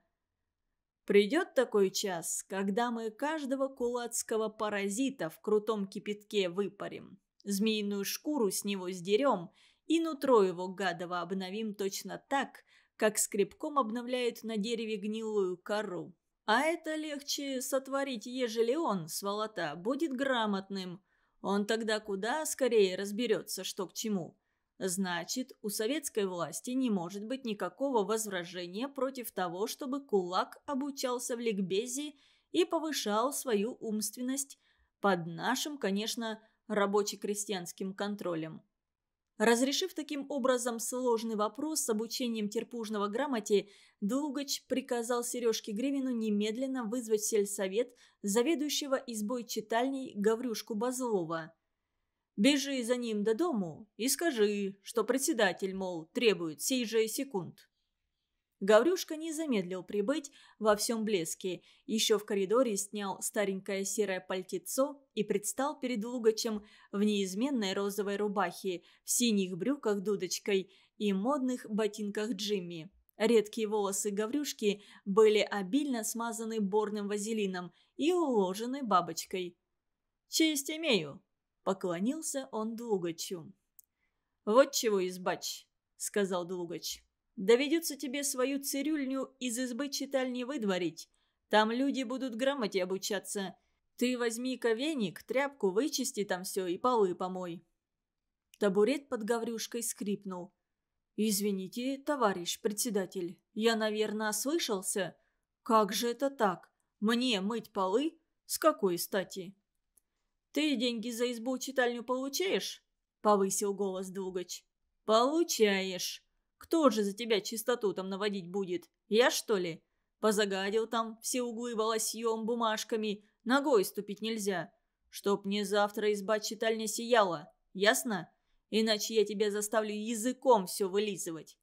«Придет такой час, когда мы каждого кулацкого паразита в крутом кипятке выпарим, змеиную шкуру с него сдерем и нутро его гадово обновим точно так, как скребком обновляют на дереве гнилую кору. А это легче сотворить, ежели он, сволота, будет грамотным. Он тогда куда скорее разберется, что к чему. Значит, у советской власти не может быть никакого возражения против того, чтобы кулак обучался в ликбезе и повышал свою умственность под нашим, конечно, рабоче-крестьянским контролем. Разрешив таким образом сложный вопрос с обучением терпужного грамоте, Дугач приказал Сережке Гривину немедленно вызвать сельсовет заведующего избой читальней Гаврюшку Базлова. Бежи за ним до дому и скажи, что председатель, мол, требует сей же секунд». Гаврюшка не замедлил прибыть во всем блеске. Еще в коридоре снял старенькое серое пальтецо и предстал перед Лугачем в неизменной розовой рубахе, в синих брюках дудочкой и модных ботинках Джимми. Редкие волосы Гаврюшки были обильно смазаны борным вазелином и уложены бабочкой. «Честь имею!» Поклонился он Длугачу. «Вот чего, избач», — сказал Длугач. «Доведется тебе свою цирюльню из избы читальни выдворить. Там люди будут грамоте обучаться. Ты возьми-ка веник, тряпку, вычисти там все и полы помой». Табурет под гаврюшкой скрипнул. «Извините, товарищ председатель, я, наверное, ослышался. Как же это так? Мне мыть полы? С какой стати?» «Ты деньги за избу читальню получаешь?» — повысил голос Дугач. «Получаешь. Кто же за тебя чистоту там наводить будет? Я, что ли? Позагадил там все углы волосьем, бумажками. Ногой ступить нельзя. Чтоб мне завтра изба читальня сияла. Ясно? Иначе я тебя заставлю языком все вылизывать».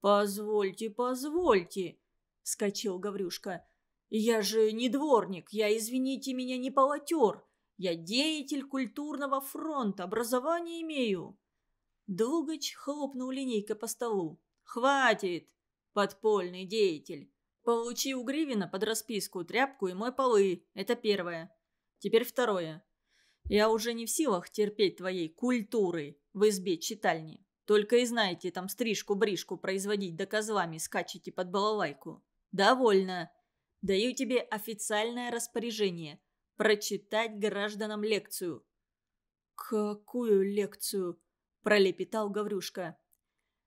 «Позвольте, позвольте!» — вскочил Гаврюшка. «Я же не дворник, я, извините меня, не полотер. Я деятель культурного фронта, образование имею». Двугач хлопнул линейкой по столу. «Хватит, подпольный деятель. Получи у Гривина под расписку тряпку и мой полы. Это первое. Теперь второе. Я уже не в силах терпеть твоей культуры в избе читальни. Только и знаете там стрижку-бришку производить да козлами скачете под балалайку. Довольно. Даю тебе официальное распоряжение прочитать гражданам лекцию». «Какую лекцию?» – пролепетал Гаврюшка.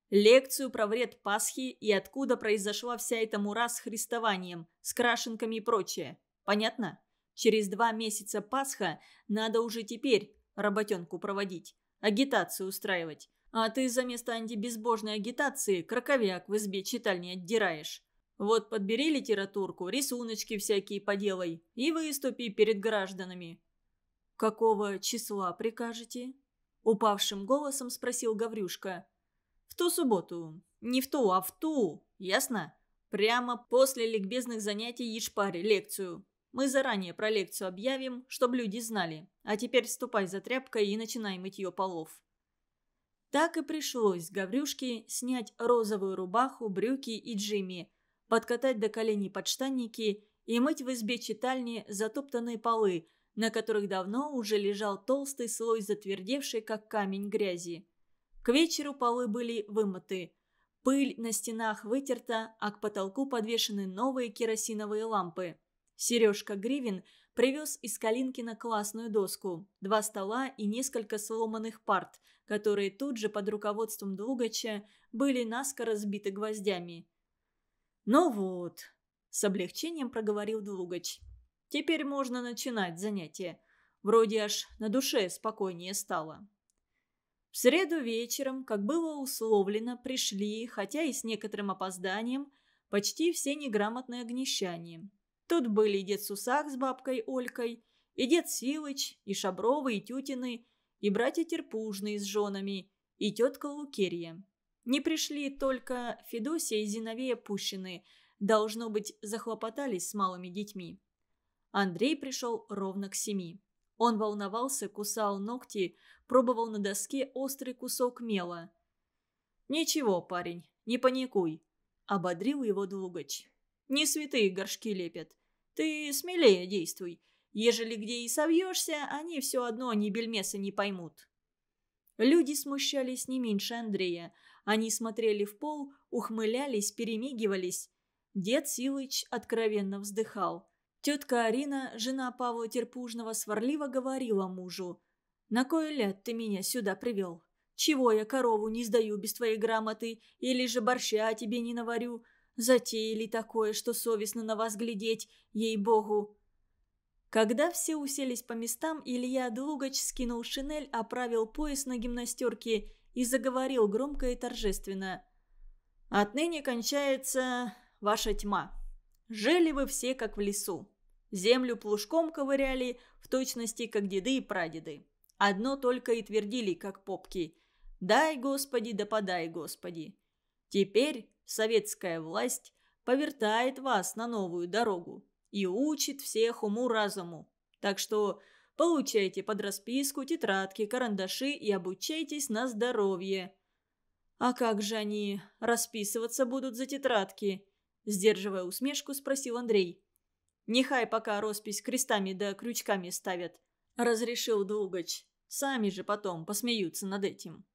Лекцию про вред Пасхи и откуда произошла вся эта мура с христованием, с крашенками и прочее. Понятно? Через два месяца Пасха надо уже теперь работенку проводить, агитацию устраивать. А ты за место антибезбожной агитации краковяк в избе читальни отдираешь. Вот подбери литературку, рисуночки всякие поделай и выступи перед гражданами». «Какого числа прикажете?» – упавшим голосом спросил Гаврюшка. «В ту субботу. Не в ту, а в ту. Ясно? Прямо после ликбезных занятий Ешпаре лекцию. Мы заранее про лекцию объявим, чтобы люди знали. А теперь ступай за тряпкой и начинай мытье полов». Так и пришлось Гаврюшке снять розовую рубаху, брюки и Джимми – подкатать до коленей подштанники и мыть в избе читальни затоптанные полы, на которых давно уже лежал толстый слой затвердевшей, как камень, грязи. К вечеру полы были вымыты. Пыль на стенах вытерта, а к потолку подвешены новые керосиновые лампы. Сережка Гривен привез из Калинкина классную доску, два стола и несколько сломанных парт, которые тут же под руководством Дугача были наскоро сбиты гвоздями. «Ну вот», — с облегчением проговорил Двугач. «Теперь можно начинать занятие. Вроде аж на душе спокойнее стало». В среду вечером, как было условлено, пришли, хотя и с некоторым опозданием, почти все неграмотные огнещане. Тут были и дед Сусак с бабкой Олькой, и дед Силыч, и Шабровы, и Тютины, и братья Терпужные с женами, и тетка Лукерья. Не пришли только Федосия и Зиновея Пущины. Должно быть, захлопотались с малыми детьми. Андрей пришел ровно к семи. Он волновался, кусал ногти, пробовал на доске острый кусок мела. «Ничего, парень, не паникуй», — ободрил его Двугач. «Не святые горшки лепят. Ты смелее действуй. Ежели где и совьешься, они все одно ни бельмеса не поймут». Люди смущались не меньше Андрея. Они смотрели в пол, ухмылялись, перемигивались. Дед Силыч откровенно вздыхал. Тетка Арина, жена Павла Терпужного, сварливо говорила мужу. «На кой лет ты меня сюда привел? Чего я корову не сдаю без твоей грамоты? Или же борща тебе не наварю? Затеяли такое, что совестно на вас глядеть, ей-богу!» Когда все уселись по местам, Илья Длугач скинул шинель, оправил пояс на гимнастерке и заговорил громко и торжественно. «Отныне кончается ваша тьма. Жили вы все, как в лесу. Землю плужком ковыряли, в точности, как деды и прадеды. Одно только и твердили, как попки. Дай, Господи, да подай, Господи. Теперь советская власть повертает вас на новую дорогу и учит всех уму-разуму. Так что Получайте под расписку, тетрадки, карандаши и обучайтесь на здоровье». «А как же они расписываться будут за тетрадки?» Сдерживая усмешку, спросил Андрей. «Нехай пока роспись крестами да крючками ставят», — разрешил Долгач. «Сами же потом посмеются над этим».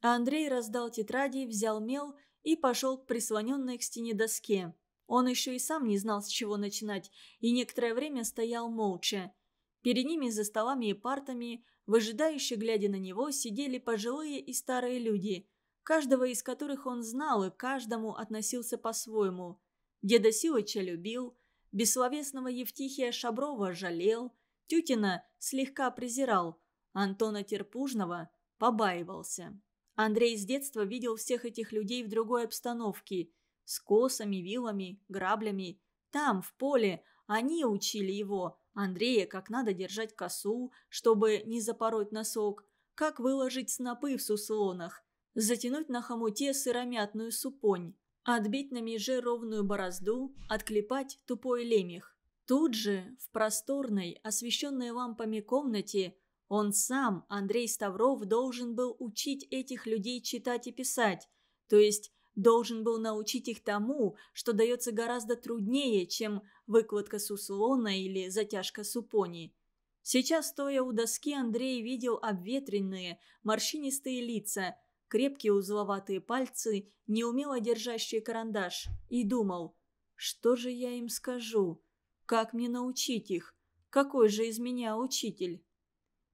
А Андрей раздал тетради, взял мел и пошел к прислоненной к стене доске. Он еще и сам не знал, с чего начинать, и некоторое время стоял молча. Перед ними за столами и партами, выжидающе глядя на него, сидели пожилые и старые люди, каждого из которых он знал и каждому относился по-своему. Деда Силыча любил, бессловесного Евтихия Шаброва жалел, Тютина слегка презирал, Антона Терпужного побаивался. Андрей с детства видел всех этих людей в другой обстановке, с косами, вилами, граблями. Там, в поле, они учили его – Андрея, как надо держать косу, чтобы не запороть носок, как выложить снопы в суслонах, затянуть на хомуте сыромятную супонь, отбить на меже ровную борозду, отклепать тупой лемех. Тут же, в просторной, освещенной лампами комнате, он сам, Андрей Ставров, должен был учить этих людей читать и писать, то есть должен был научить их тому, что дается гораздо труднее, чем выкладка суслона или затяжка супони. Сейчас, стоя у доски, Андрей видел обветренные, морщинистые лица, крепкие узловатые пальцы, неумело держащие карандаш, и думал, что же я им скажу, как мне научить их, какой же из меня учитель?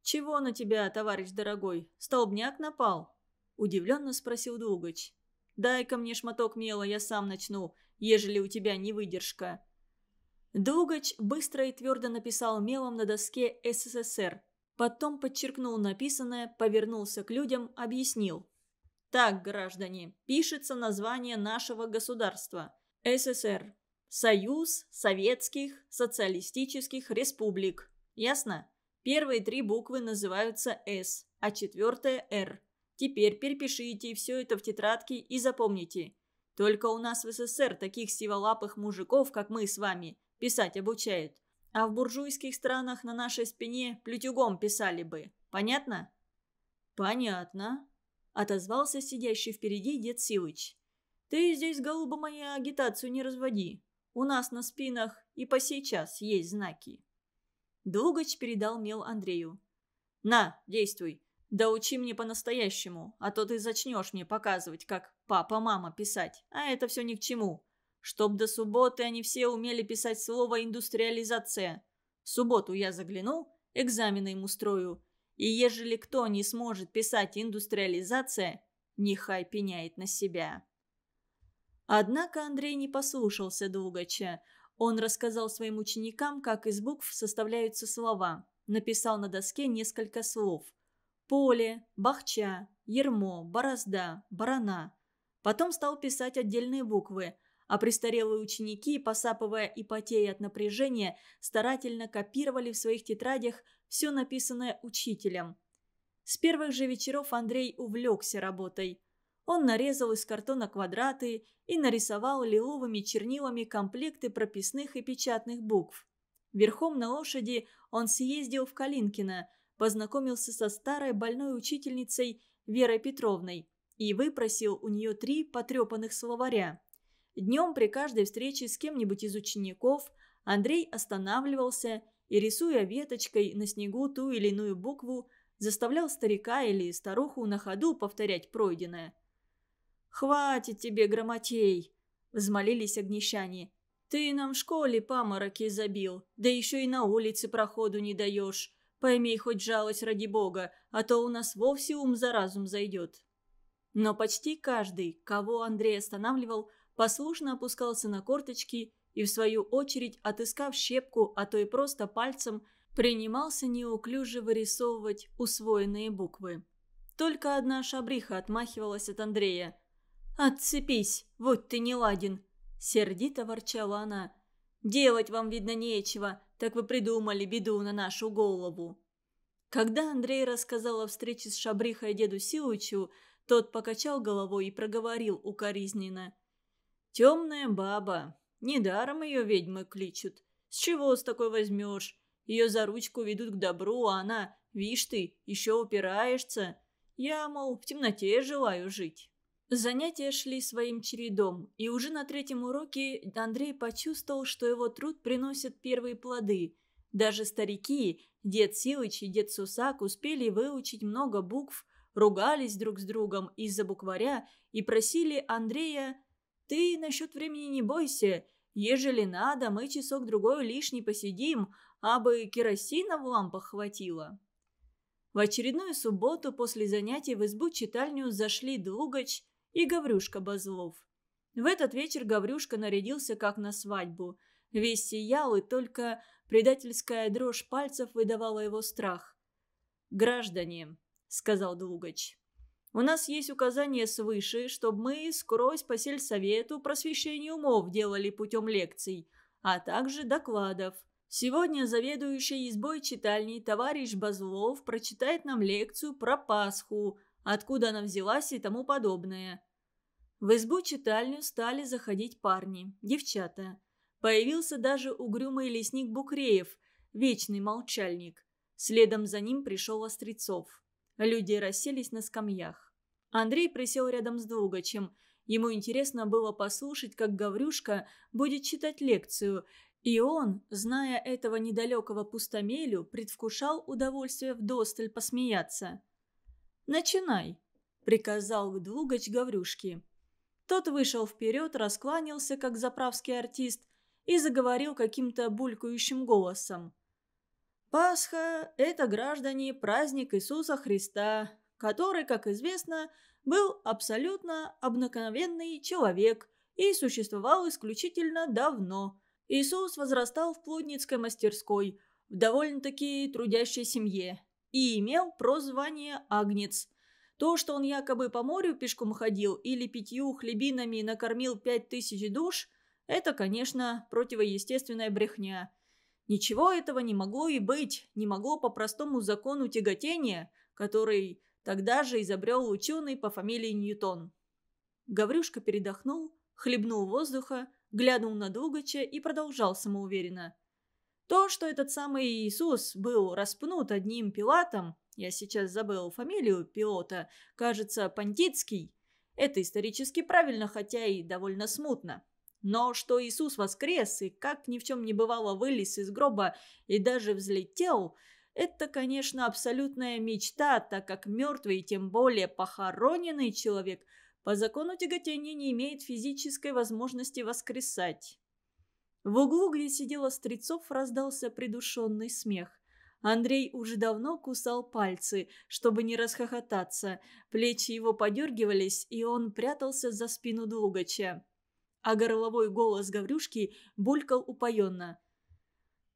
«Чего на тебя, товарищ дорогой, столбняк напал?» – удивленно спросил Дугач. «Дай-ка мне шматок мела, я сам начну, ежели у тебя не выдержка». Дугач быстро и твердо написал мелом на доске «СССР». Потом подчеркнул написанное, повернулся к людям, объяснил. «Так, граждане, пишется название нашего государства. СССР. Союз Советских Социалистических Республик. Ясно? Первые три буквы называются «С», а четвертая «Р». Теперь перепишите все это в тетрадке и запомните. Только у нас в СССР таких сиволапых мужиков, как мы с вами, писать обучают. А в буржуйских странах на нашей спине плетюгом писали бы. Понятно?» «Понятно», — отозвался сидящий впереди дед Силыч. «Ты здесь, голуба моя, агитацию не разводи. У нас на спинах и по сейчас есть знаки». Долгоч передал мел Андрею. «На, действуй. Да учи мне по-настоящему, а то ты зачнешь мне показывать, как папа-мама писать, а это все ни к чему чтоб до субботы они все умели писать слово «индустриализация». В субботу я заглянул, экзамены им устрою. И ежели кто не сможет писать «индустриализация», нехай пеняет на себя. Однако Андрей не послушался Дугача. Он рассказал своим ученикам, как из букв составляются слова. Написал на доске несколько слов. Поле, бахча, ермо, борозда, барана. Потом стал писать отдельные буквы а престарелые ученики, посапывая и потея от напряжения, старательно копировали в своих тетрадях все написанное учителем. С первых же вечеров Андрей увлекся работой. Он нарезал из картона квадраты и нарисовал лиловыми чернилами комплекты прописных и печатных букв. Верхом на лошади он съездил в Калинкино, познакомился со старой больной учительницей Верой Петровной и выпросил у нее три потрепанных словаря. Днем при каждой встрече с кем-нибудь из учеников Андрей останавливался и, рисуя веточкой на снегу ту или иную букву, заставлял старика или старуху на ходу повторять пройденное. «Хватит тебе, грамотей!» – взмолились огнещане. «Ты нам в школе памороки забил, да еще и на улице проходу не даешь. Пойми хоть жалость ради бога, а то у нас вовсе ум за разум зайдет». Но почти каждый, кого Андрей останавливал – послушно опускался на корточки и, в свою очередь, отыскав щепку, а то и просто пальцем, принимался неуклюже вырисовывать усвоенные буквы. Только одна шабриха отмахивалась от Андрея. «Отцепись, вот ты не ладен!» Сердито ворчала она. «Делать вам, видно, нечего, так вы придумали беду на нашу голову». Когда Андрей рассказал о встрече с шабрихой деду Силычу, тот покачал головой и проговорил укоризненно. Темная баба. Недаром ее ведьмы кличут. С чего с такой возьмешь? Ее за ручку ведут к добру, а она, вишь ты, еще упираешься. Я, мол, в темноте желаю жить. Занятия шли своим чередом, и уже на третьем уроке Андрей почувствовал, что его труд приносит первые плоды. Даже старики, дед Силыч и дед Сусак успели выучить много букв, ругались друг с другом из-за букваря и просили Андрея ты насчет времени не бойся. Ежели надо, мы часок-другой лишний посидим, а бы керосина в лампах хватило». В очередную субботу после занятий в избу-читальню зашли Двугач и Гаврюшка Базлов. В этот вечер Гаврюшка нарядился как на свадьбу. Весь сиял, и только предательская дрожь пальцев выдавала его страх. «Граждане», — сказал Двугач, у нас есть указание свыше, чтобы мы скрозь по сельсовету просвещение умов делали путем лекций, а также докладов. Сегодня заведующий избой читальни товарищ Базлов прочитает нам лекцию про Пасху, откуда она взялась и тому подобное. В избу читальню стали заходить парни, девчата. Появился даже угрюмый лесник Букреев, вечный молчальник. Следом за ним пришел Острецов. Люди расселись на скамьях. Андрей присел рядом с Двугачем. Ему интересно было послушать, как Гаврюшка будет читать лекцию, и он, зная этого недалекого пустомелю, предвкушал удовольствие вдосталь посмеяться. «Начинай», — приказал Двугач Гаврюшке. Тот вышел вперед, раскланялся, как заправский артист, и заговорил каким-то булькающим голосом. Пасха – это, граждане, праздник Иисуса Христа, который, как известно, был абсолютно обыкновенный человек и существовал исключительно давно. Иисус возрастал в плотницкой мастерской, в довольно-таки трудящей семье, и имел прозвание «Агнец». То, что он якобы по морю пешком ходил или пятью хлебинами накормил пять тысяч душ, это, конечно, противоестественная брехня – Ничего этого не могло и быть, не могло по простому закону тяготения, который тогда же изобрел ученый по фамилии Ньютон. Гаврюшка передохнул, хлебнул воздуха, глянул на Дугача и продолжал самоуверенно. То, что этот самый Иисус был распнут одним Пилатом, я сейчас забыл фамилию Пилота, кажется, Пантицкий, это исторически правильно, хотя и довольно смутно. Но что Иисус воскрес и как ни в чем не бывало вылез из гроба и даже взлетел, это, конечно, абсолютная мечта, так как мертвый и тем более похороненный человек по закону тяготения не имеет физической возможности воскресать. В углу, где сидела Стрецов, раздался придушенный смех. Андрей уже давно кусал пальцы, чтобы не расхохотаться. Плечи его подергивались, и он прятался за спину Длугача а горловой голос Гаврюшки булькал упоенно.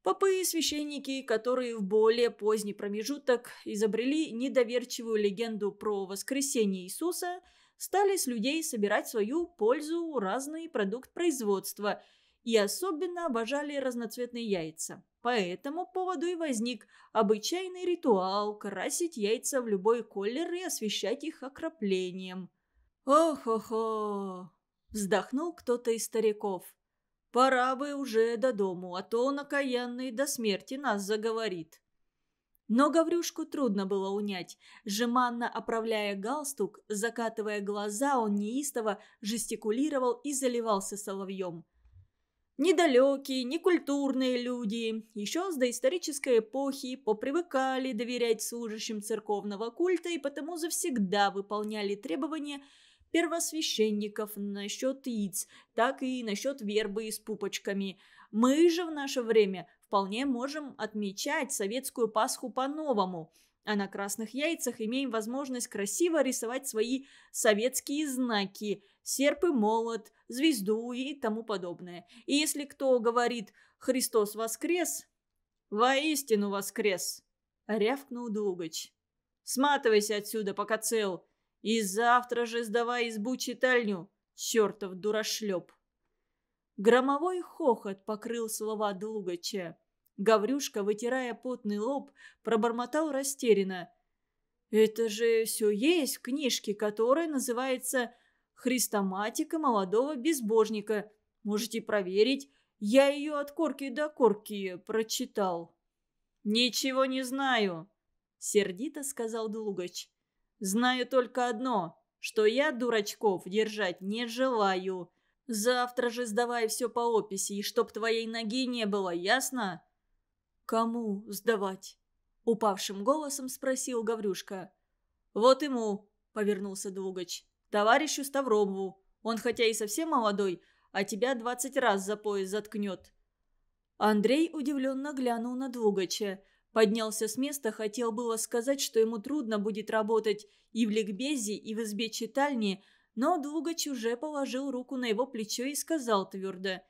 Попы и священники, которые в более поздний промежуток изобрели недоверчивую легенду про воскресение Иисуса, стали с людей собирать свою пользу разный продукт производства и особенно обожали разноцветные яйца. По этому поводу и возник обычайный ритуал красить яйца в любой колер и освещать их окроплением. «Ох-хо-хо!» Вздохнул кто-то из стариков. «Пора бы уже до дому, а то он окаянный до смерти нас заговорит». Но Гаврюшку трудно было унять. Жеманно оправляя галстук, закатывая глаза, он неистово жестикулировал и заливался соловьем. Недалекие, некультурные люди еще с доисторической эпохи попривыкали доверять служащим церковного культа и потому завсегда выполняли требования – первосвященников, насчет яиц, так и насчет вербы с пупочками. Мы же в наше время вполне можем отмечать советскую Пасху по-новому – а на красных яйцах имеем возможность красиво рисовать свои советские знаки – серп и молот, звезду и тому подобное. И если кто говорит «Христос воскрес», «Воистину воскрес», – рявкнул Дугач. «Сматывайся отсюда, пока цел, и завтра же сдавай избу читальню, чертов дурашлеп. Громовой хохот покрыл слова Длугача. Гаврюшка, вытирая потный лоб, пробормотал растерянно. «Это же все есть в книжке, которая называется «Христоматика молодого безбожника». Можете проверить, я ее от корки до корки прочитал». «Ничего не знаю», — сердито сказал Длугач. Знаю только одно, что я дурачков держать не желаю. Завтра же сдавай все по описи, и чтоб твоей ноги не было, ясно?» «Кому сдавать?» — упавшим голосом спросил Гаврюшка. «Вот ему», — повернулся Двугач, — «товарищу Ставрову. Он хотя и совсем молодой, а тебя двадцать раз за пояс заткнет». Андрей удивленно глянул на Двугача. Поднялся с места, хотел было сказать, что ему трудно будет работать и в ликбезе, и в избе читальни, но Двугач уже положил руку на его плечо и сказал твердо.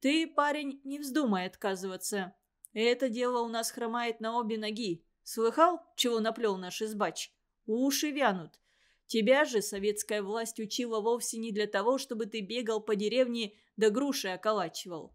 «Ты, парень, не вздумай отказываться. Это дело у нас хромает на обе ноги. Слыхал, чего наплел наш избач? Уши вянут. Тебя же советская власть учила вовсе не для того, чтобы ты бегал по деревне да груши околачивал.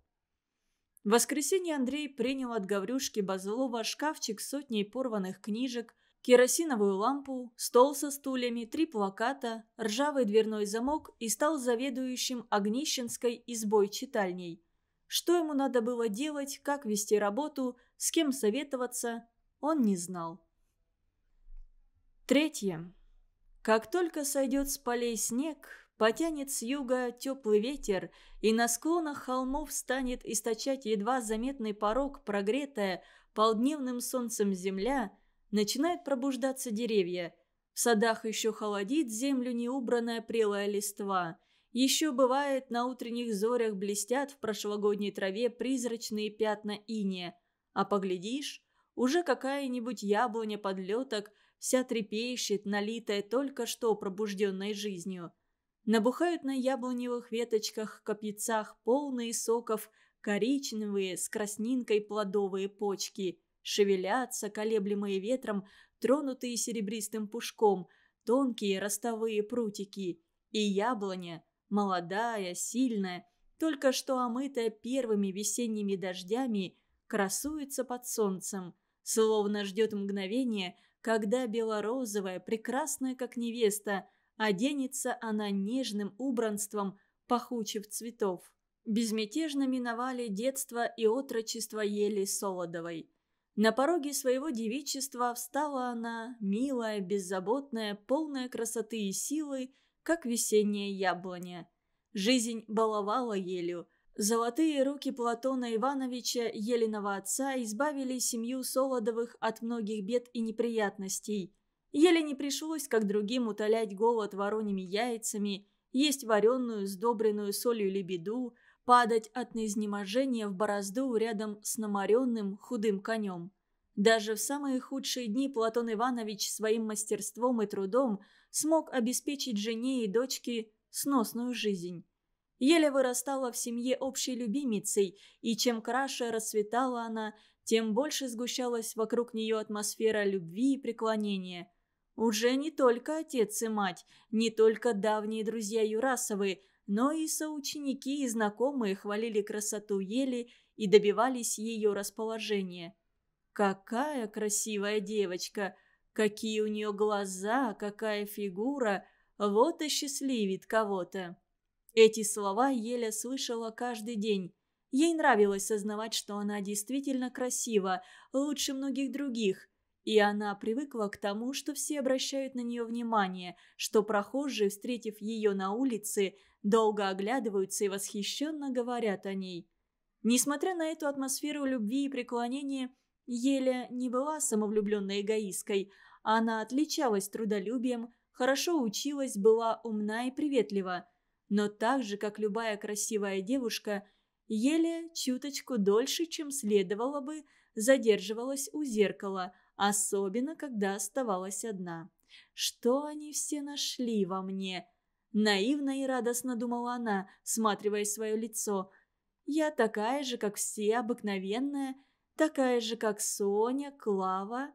В воскресенье Андрей принял от Гаврюшки Базылова шкафчик с сотней порванных книжек, керосиновую лампу, стол со стульями, три плаката, ржавый дверной замок и стал заведующим огнищенской избой-читальней. Что ему надо было делать, как вести работу, с кем советоваться, он не знал. Третье. Как только сойдет с полей снег, потянет с юга теплый ветер, и на склонах холмов станет источать едва заметный порог, прогретая полдневным солнцем земля, начинают пробуждаться деревья. В садах еще холодит землю неубранная прелая листва. Еще бывает, на утренних зорях блестят в прошлогодней траве призрачные пятна иния. А поглядишь, уже какая-нибудь яблоня подлеток вся трепещет, налитая только что пробужденной жизнью – Набухают на яблоневых веточках, копьяцах полные соков, коричневые с краснинкой плодовые почки. Шевелятся, колеблемые ветром, тронутые серебристым пушком, тонкие ростовые прутики. И яблоня, молодая, сильная, только что омытая первыми весенними дождями, красуется под солнцем, словно ждет мгновения, когда белорозовая, прекрасная как невеста, Оденется она нежным убранством пахучих цветов. Безмятежно миновали детство и отрочество Ели Солодовой. На пороге своего девичества встала она, милая, беззаботная, полная красоты и силы, как весенняя яблоня. Жизнь баловала Елю. Золотые руки Платона Ивановича, Елиного отца, избавили семью Солодовых от многих бед и неприятностей – Еле не пришлось, как другим, утолять голод вороньими яйцами, есть вареную, сдобренную солью лебеду, падать от изнеможения в борозду рядом с наморенным худым конем. Даже в самые худшие дни Платон Иванович своим мастерством и трудом смог обеспечить жене и дочке сносную жизнь. Еле вырастала в семье общей любимицей, и чем краше расцветала она, тем больше сгущалась вокруг нее атмосфера любви и преклонения – уже не только отец и мать, не только давние друзья Юрасовы, но и соученики и знакомые хвалили красоту ели и добивались ее расположения. Какая красивая девочка! Какие у нее глаза, какая фигура! Вот и счастливит кого-то! Эти слова Еля слышала каждый день. Ей нравилось сознавать, что она действительно красива, лучше многих других, и она привыкла к тому, что все обращают на нее внимание, что прохожие, встретив ее на улице, долго оглядываются и восхищенно говорят о ней. Несмотря на эту атмосферу любви и преклонения, Еля не была самовлюбленной эгоисткой. Она отличалась трудолюбием, хорошо училась, была умна и приветлива. Но так же, как любая красивая девушка, Еля чуточку дольше, чем следовало бы, задерживалась у зеркала – особенно когда оставалась одна. Что они все нашли во мне? Наивно и радостно думала она, всматривая свое лицо. Я такая же, как все, обыкновенная, такая же, как Соня, Клава.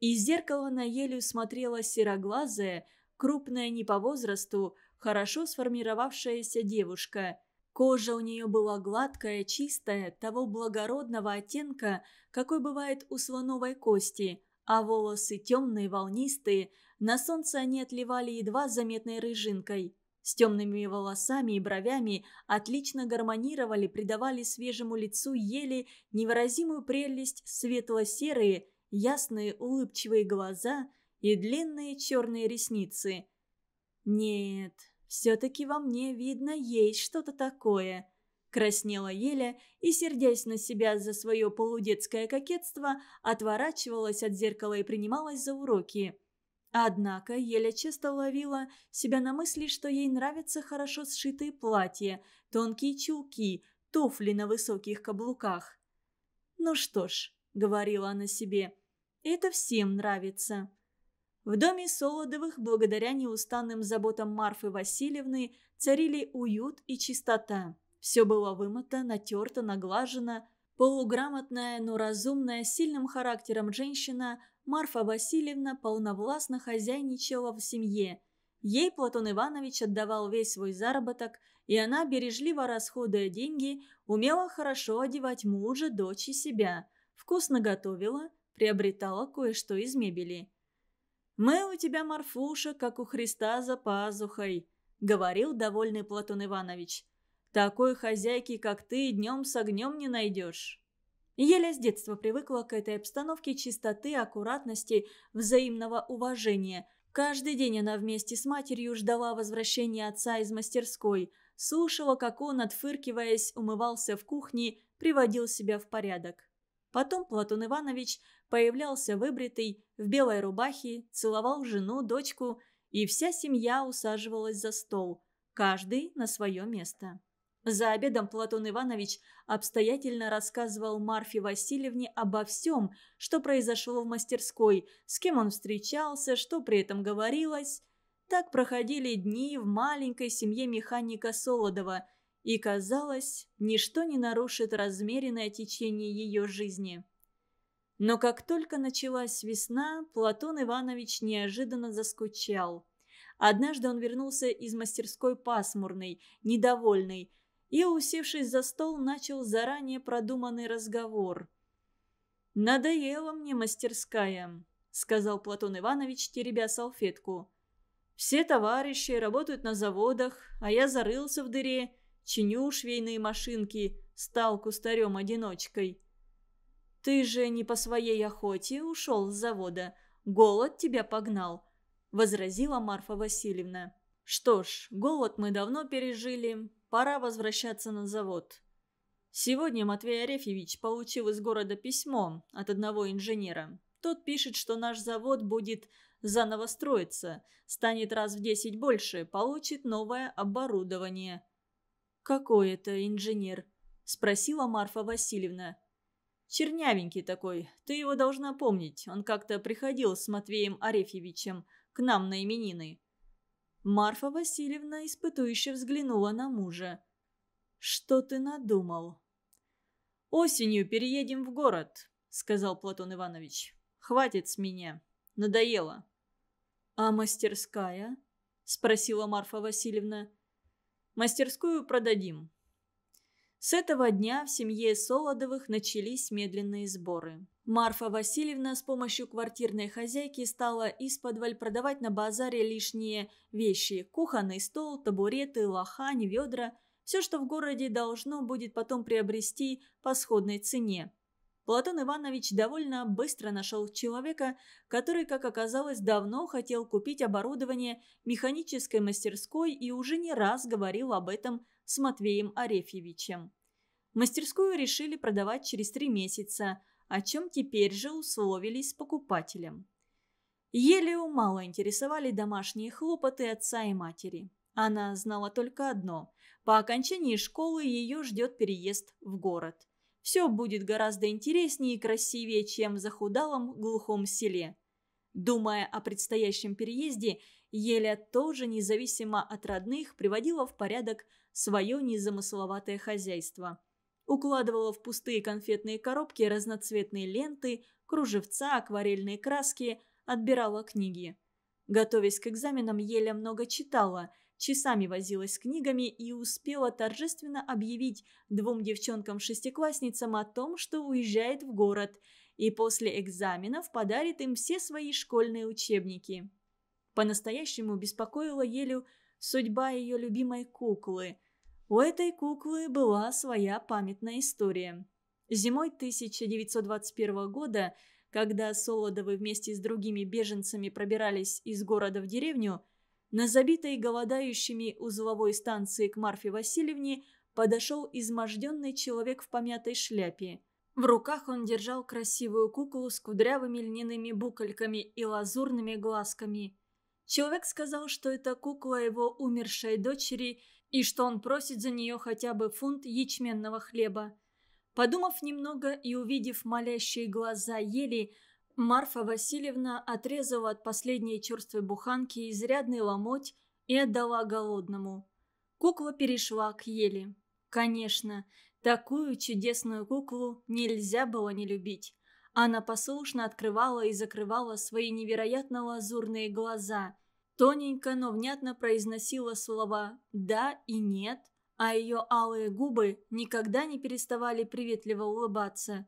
Из зеркала на елю смотрела сероглазая, крупная не по возрасту, хорошо сформировавшаяся девушка – Кожа у нее была гладкая, чистая, того благородного оттенка, какой бывает у слоновой кости, а волосы темные, волнистые, на солнце они отливали едва заметной рыжинкой. С темными волосами и бровями отлично гармонировали, придавали свежему лицу еле невыразимую прелесть светло-серые, ясные улыбчивые глаза и длинные черные ресницы. Нет, все-таки во мне, видно, есть что-то такое. Краснела Еля и, сердясь на себя за свое полудетское кокетство, отворачивалась от зеркала и принималась за уроки. Однако Еля часто ловила себя на мысли, что ей нравятся хорошо сшитые платья, тонкие чулки, туфли на высоких каблуках. «Ну что ж», — говорила она себе, — «это всем нравится». В доме Солодовых, благодаря неустанным заботам Марфы Васильевны, царили уют и чистота. Все было вымыто, натерто, наглажено. Полуграмотная, но разумная, сильным характером женщина Марфа Васильевна полновластно хозяйничала в семье. Ей Платон Иванович отдавал весь свой заработок, и она, бережливо расходуя деньги, умела хорошо одевать мужа, дочь и себя, вкусно готовила, приобретала кое-что из мебели – «Мы у тебя, Марфуша, как у Христа за пазухой», — говорил довольный Платон Иванович. «Такой хозяйки, как ты, днем с огнем не найдешь». Еля с детства привыкла к этой обстановке чистоты, аккуратности, взаимного уважения. Каждый день она вместе с матерью ждала возвращения отца из мастерской, слушала, как он, отфыркиваясь, умывался в кухне, приводил себя в порядок. Потом Платон Иванович появлялся выбритый, в белой рубахе, целовал жену, дочку, и вся семья усаживалась за стол, каждый на свое место. За обедом Платон Иванович обстоятельно рассказывал Марфе Васильевне обо всем, что произошло в мастерской, с кем он встречался, что при этом говорилось. Так проходили дни в маленькой семье механика Солодова, и, казалось, ничто не нарушит размеренное течение ее жизни. Но как только началась весна, Платон Иванович неожиданно заскучал. Однажды он вернулся из мастерской пасмурный, недовольный, и, усевшись за стол, начал заранее продуманный разговор. «Надоела мне мастерская», — сказал Платон Иванович, теребя салфетку. «Все товарищи работают на заводах, а я зарылся в дыре, чиню швейные машинки, стал кустарем-одиночкой». Ты же не по своей охоте ушел с завода. Голод тебя погнал», – возразила Марфа Васильевна. «Что ж, голод мы давно пережили. Пора возвращаться на завод». Сегодня Матвей Арефьевич получил из города письмо от одного инженера. Тот пишет, что наш завод будет заново строиться, станет раз в десять больше, получит новое оборудование. «Какой это инженер?» – спросила Марфа Васильевна. Чернявенький такой, ты его должна помнить. Он как-то приходил с Матвеем Арефьевичем к нам на именины». Марфа Васильевна испытующе взглянула на мужа. «Что ты надумал?» «Осенью переедем в город», — сказал Платон Иванович. «Хватит с меня. Надоело». «А мастерская?» — спросила Марфа Васильевна. «Мастерскую продадим. С этого дня в семье Солодовых начались медленные сборы. Марфа Васильевна с помощью квартирной хозяйки стала из подваль продавать на базаре лишние вещи – кухонный стол, табуреты, лохань, ведра – все, что в городе должно будет потом приобрести по сходной цене. Платон Иванович довольно быстро нашел человека, который, как оказалось, давно хотел купить оборудование механической мастерской и уже не раз говорил об этом с Матвеем Арефьевичем. Мастерскую решили продавать через три месяца, о чем теперь же условились с покупателем. Елеу мало интересовали домашние хлопоты отца и матери. Она знала только одно – по окончании школы ее ждет переезд в город. Все будет гораздо интереснее и красивее, чем в захудалом глухом селе. Думая о предстоящем переезде, Еля тоже, независимо от родных, приводила в порядок свое незамысловатое хозяйство. Укладывала в пустые конфетные коробки разноцветные ленты, кружевца, акварельные краски, отбирала книги. Готовясь к экзаменам, Еля много читала, часами возилась с книгами и успела торжественно объявить двум девчонкам-шестиклассницам о том, что уезжает в город, и после экзаменов подарит им все свои школьные учебники. По-настоящему беспокоила Елю судьба ее любимой куклы. У этой куклы была своя памятная история. Зимой 1921 года, когда Солодовы вместе с другими беженцами пробирались из города в деревню, на забитой голодающими узловой станции к Марфе Васильевне подошел изможденный человек в помятой шляпе. В руках он держал красивую куклу с кудрявыми льняными букольками и лазурными глазками. Человек сказал, что это кукла его умершей дочери и что он просит за нее хотя бы фунт ячменного хлеба. Подумав немного и увидев молящие глаза Ели, Марфа Васильевна отрезала от последней черствой буханки изрядный ломоть и отдала голодному. Кукла перешла к Еле. Конечно, такую чудесную куклу нельзя было не любить. Она послушно открывала и закрывала свои невероятно лазурные глаза. Тоненько, но внятно произносила слова «да» и «нет», а ее алые губы никогда не переставали приветливо улыбаться.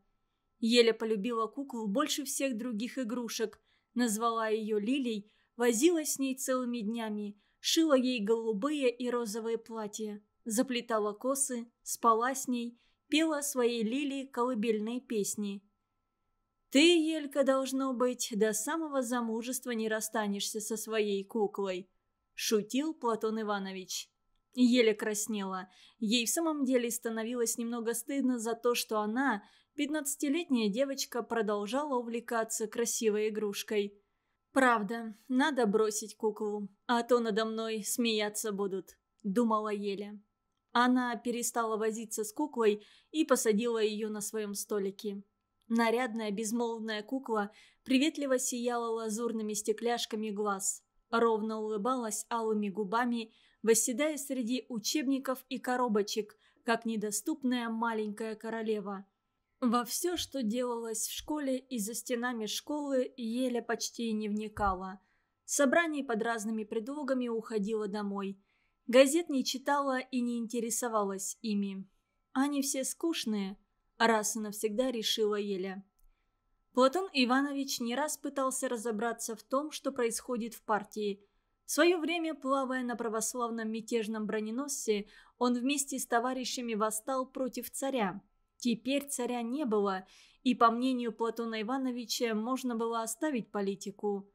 Еле полюбила куклу больше всех других игрушек, назвала ее Лилей, возилась с ней целыми днями, шила ей голубые и розовые платья, заплетала косы, спала с ней, пела своей Лили колыбельные песни. Ты, Елька, должно быть, до самого замужества не расстанешься со своей куклой», – шутил Платон Иванович. Еле краснела. Ей в самом деле становилось немного стыдно за то, что она, пятнадцатилетняя девочка, продолжала увлекаться красивой игрушкой. «Правда, надо бросить куклу, а то надо мной смеяться будут», – думала Еля. Она перестала возиться с куклой и посадила ее на своем столике. Нарядная безмолвная кукла приветливо сияла лазурными стекляшками глаз, ровно улыбалась алыми губами, восседая среди учебников и коробочек, как недоступная маленькая королева. Во все, что делалось в школе и за стенами школы, Еля почти не вникала. Собраний под разными предлогами уходила домой. Газет не читала и не интересовалась ими. Они все скучные – раз и навсегда решила Еля. Платон Иванович не раз пытался разобраться в том, что происходит в партии. В свое время, плавая на православном мятежном броненосце, он вместе с товарищами восстал против царя. Теперь царя не было, и, по мнению Платона Ивановича, можно было оставить политику.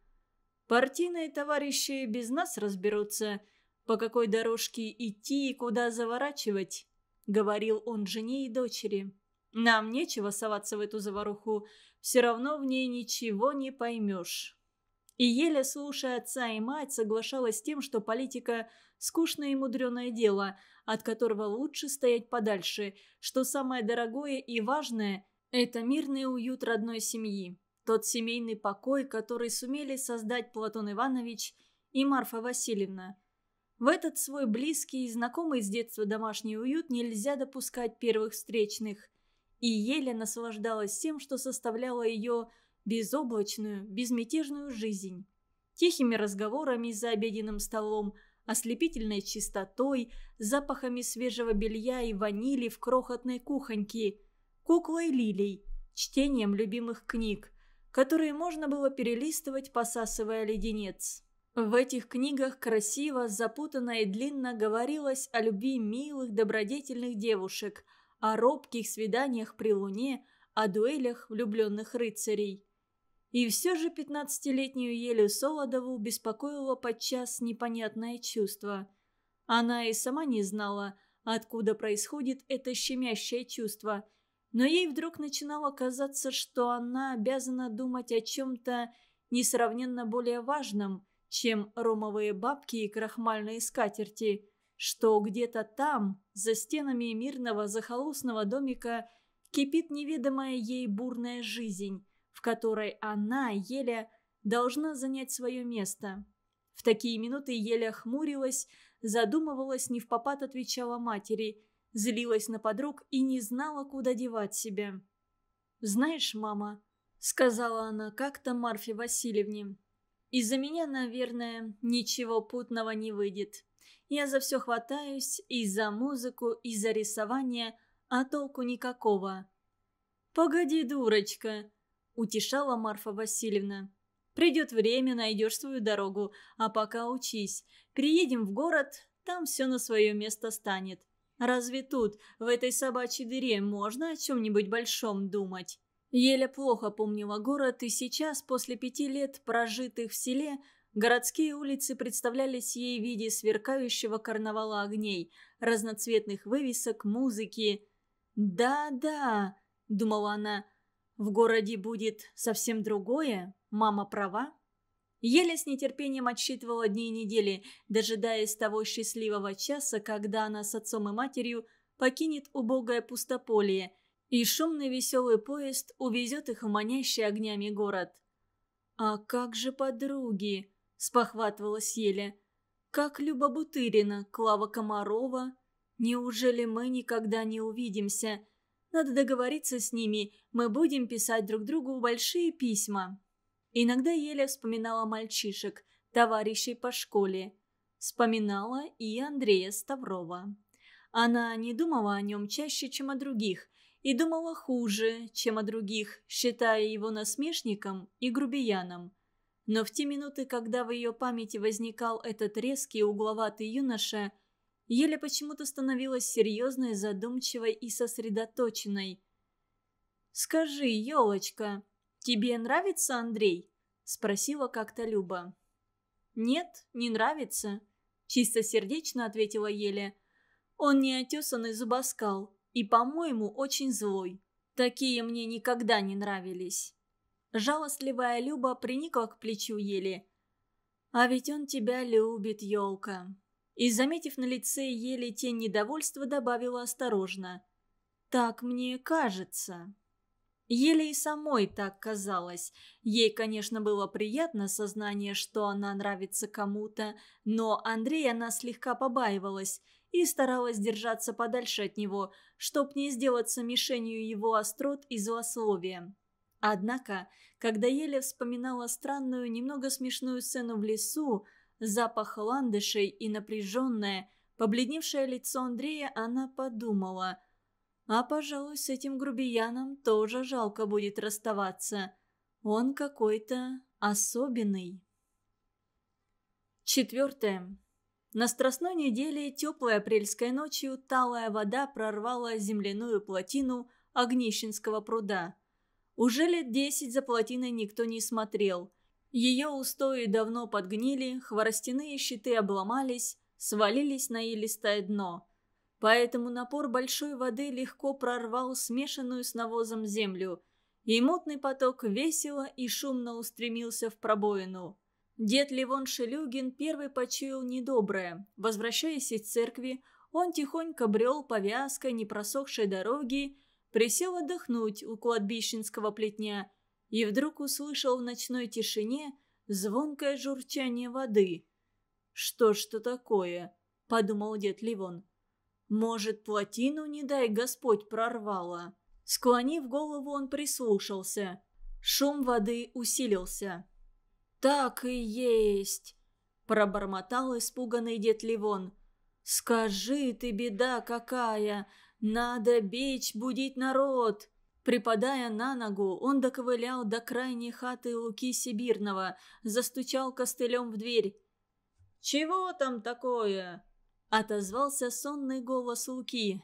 «Партийные товарищи без нас разберутся, по какой дорожке идти и куда заворачивать», — говорил он жене и дочери. Нам нечего соваться в эту заваруху, все равно в ней ничего не поймешь. И еле слушая отца и мать, соглашалась с тем, что политика – скучное и мудреное дело, от которого лучше стоять подальше, что самое дорогое и важное – это мирный уют родной семьи, тот семейный покой, который сумели создать Платон Иванович и Марфа Васильевна. В этот свой близкий и знакомый с детства домашний уют нельзя допускать первых встречных – и еле наслаждалась тем, что составляло ее безоблачную, безмятежную жизнь. Тихими разговорами за обеденным столом, ослепительной чистотой, запахами свежего белья и ванили в крохотной кухоньке, куклой лилий, чтением любимых книг, которые можно было перелистывать, посасывая леденец. В этих книгах красиво, запутанно и длинно говорилось о любви милых, добродетельных девушек – о робких свиданиях при луне, о дуэлях влюбленных рыцарей. И все же пятнадцатилетнюю Елю Солодову беспокоило подчас непонятное чувство. Она и сама не знала, откуда происходит это щемящее чувство, но ей вдруг начинало казаться, что она обязана думать о чем-то несравненно более важном, чем ромовые бабки и крахмальные скатерти – что где-то там, за стенами мирного захолустного домика, кипит неведомая ей бурная жизнь, в которой она, Еля, должна занять свое место. В такие минуты Еля хмурилась, задумывалась, не в попад отвечала матери, злилась на подруг и не знала, куда девать себя. «Знаешь, мама», — сказала она как-то Марфе Васильевне, — «из-за меня, наверное, ничего путного не выйдет». Я за все хватаюсь, и за музыку, и за рисование, а толку никакого. «Погоди, дурочка!» – утешала Марфа Васильевна. «Придет время, найдешь свою дорогу, а пока учись. Приедем в город, там все на свое место станет. Разве тут, в этой собачьей дыре, можно о чем-нибудь большом думать?» Еля плохо помнила город, и сейчас, после пяти лет, прожитых в селе, Городские улицы представлялись ей в виде сверкающего карнавала огней, разноцветных вывесок, музыки. «Да-да», — думала она, — «в городе будет совсем другое, мама права». Еле с нетерпением отсчитывала дни и недели, дожидаясь того счастливого часа, когда она с отцом и матерью покинет убогое пустополье, и шумный веселый поезд увезет их в манящий огнями город. «А как же подруги?» спохватывалась Еля. «Как Люба Бутырина, Клава Комарова. Неужели мы никогда не увидимся? Надо договориться с ними, мы будем писать друг другу большие письма». Иногда Еля вспоминала мальчишек, товарищей по школе. Вспоминала и Андрея Ставрова. Она не думала о нем чаще, чем о других, и думала хуже, чем о других, считая его насмешником и грубияном. Но в те минуты, когда в ее памяти возникал этот резкий угловатый юноша, Еле почему-то становилась серьезной, задумчивой и сосредоточенной. «Скажи, елочка, тебе нравится Андрей?» – спросила как-то Люба. «Нет, не нравится», – чистосердечно ответила Еле. «Он неотесанный зубоскал и, по-моему, очень злой. Такие мне никогда не нравились». Жалостливая Люба приникла к плечу Ели. «А ведь он тебя любит, елка!» И, заметив на лице Ели тень недовольства, добавила осторожно. «Так мне кажется». Еле и самой так казалось. Ей, конечно, было приятно сознание, что она нравится кому-то, но Андрея она слегка побаивалась и старалась держаться подальше от него, чтоб не сделаться мишенью его острот и злословия. Однако, когда Еля вспоминала странную, немного смешную сцену в лесу, запах ландышей и напряженное, побледневшее лицо Андрея, она подумала. А, пожалуй, с этим грубияном тоже жалко будет расставаться. Он какой-то особенный. Четвертое. На страстной неделе теплой апрельской ночью талая вода прорвала земляную плотину Огнищенского пруда – уже лет десять за плотиной никто не смотрел. Ее устои давно подгнили, хворостяные щиты обломались, свалились на елистое дно. Поэтому напор большой воды легко прорвал смешанную с навозом землю, и мутный поток весело и шумно устремился в пробоину. Дед Левон Шелюгин первый почуял недоброе. Возвращаясь из церкви, он тихонько брел по вязкой, непросохшей дороге, присел отдохнуть у кладбищенского плетня и вдруг услышал в ночной тишине звонкое журчание воды. «Что ж то такое?» – подумал дед Ливон. «Может, плотину, не дай Господь, прорвало?» Склонив голову, он прислушался. Шум воды усилился. «Так и есть!» – пробормотал испуганный дед Ливон. «Скажи ты, беда какая! «Надо бить, будить народ!» Припадая на ногу, он доковылял до крайней хаты Луки Сибирного, застучал костылем в дверь. «Чего там такое?» — отозвался сонный голос Луки.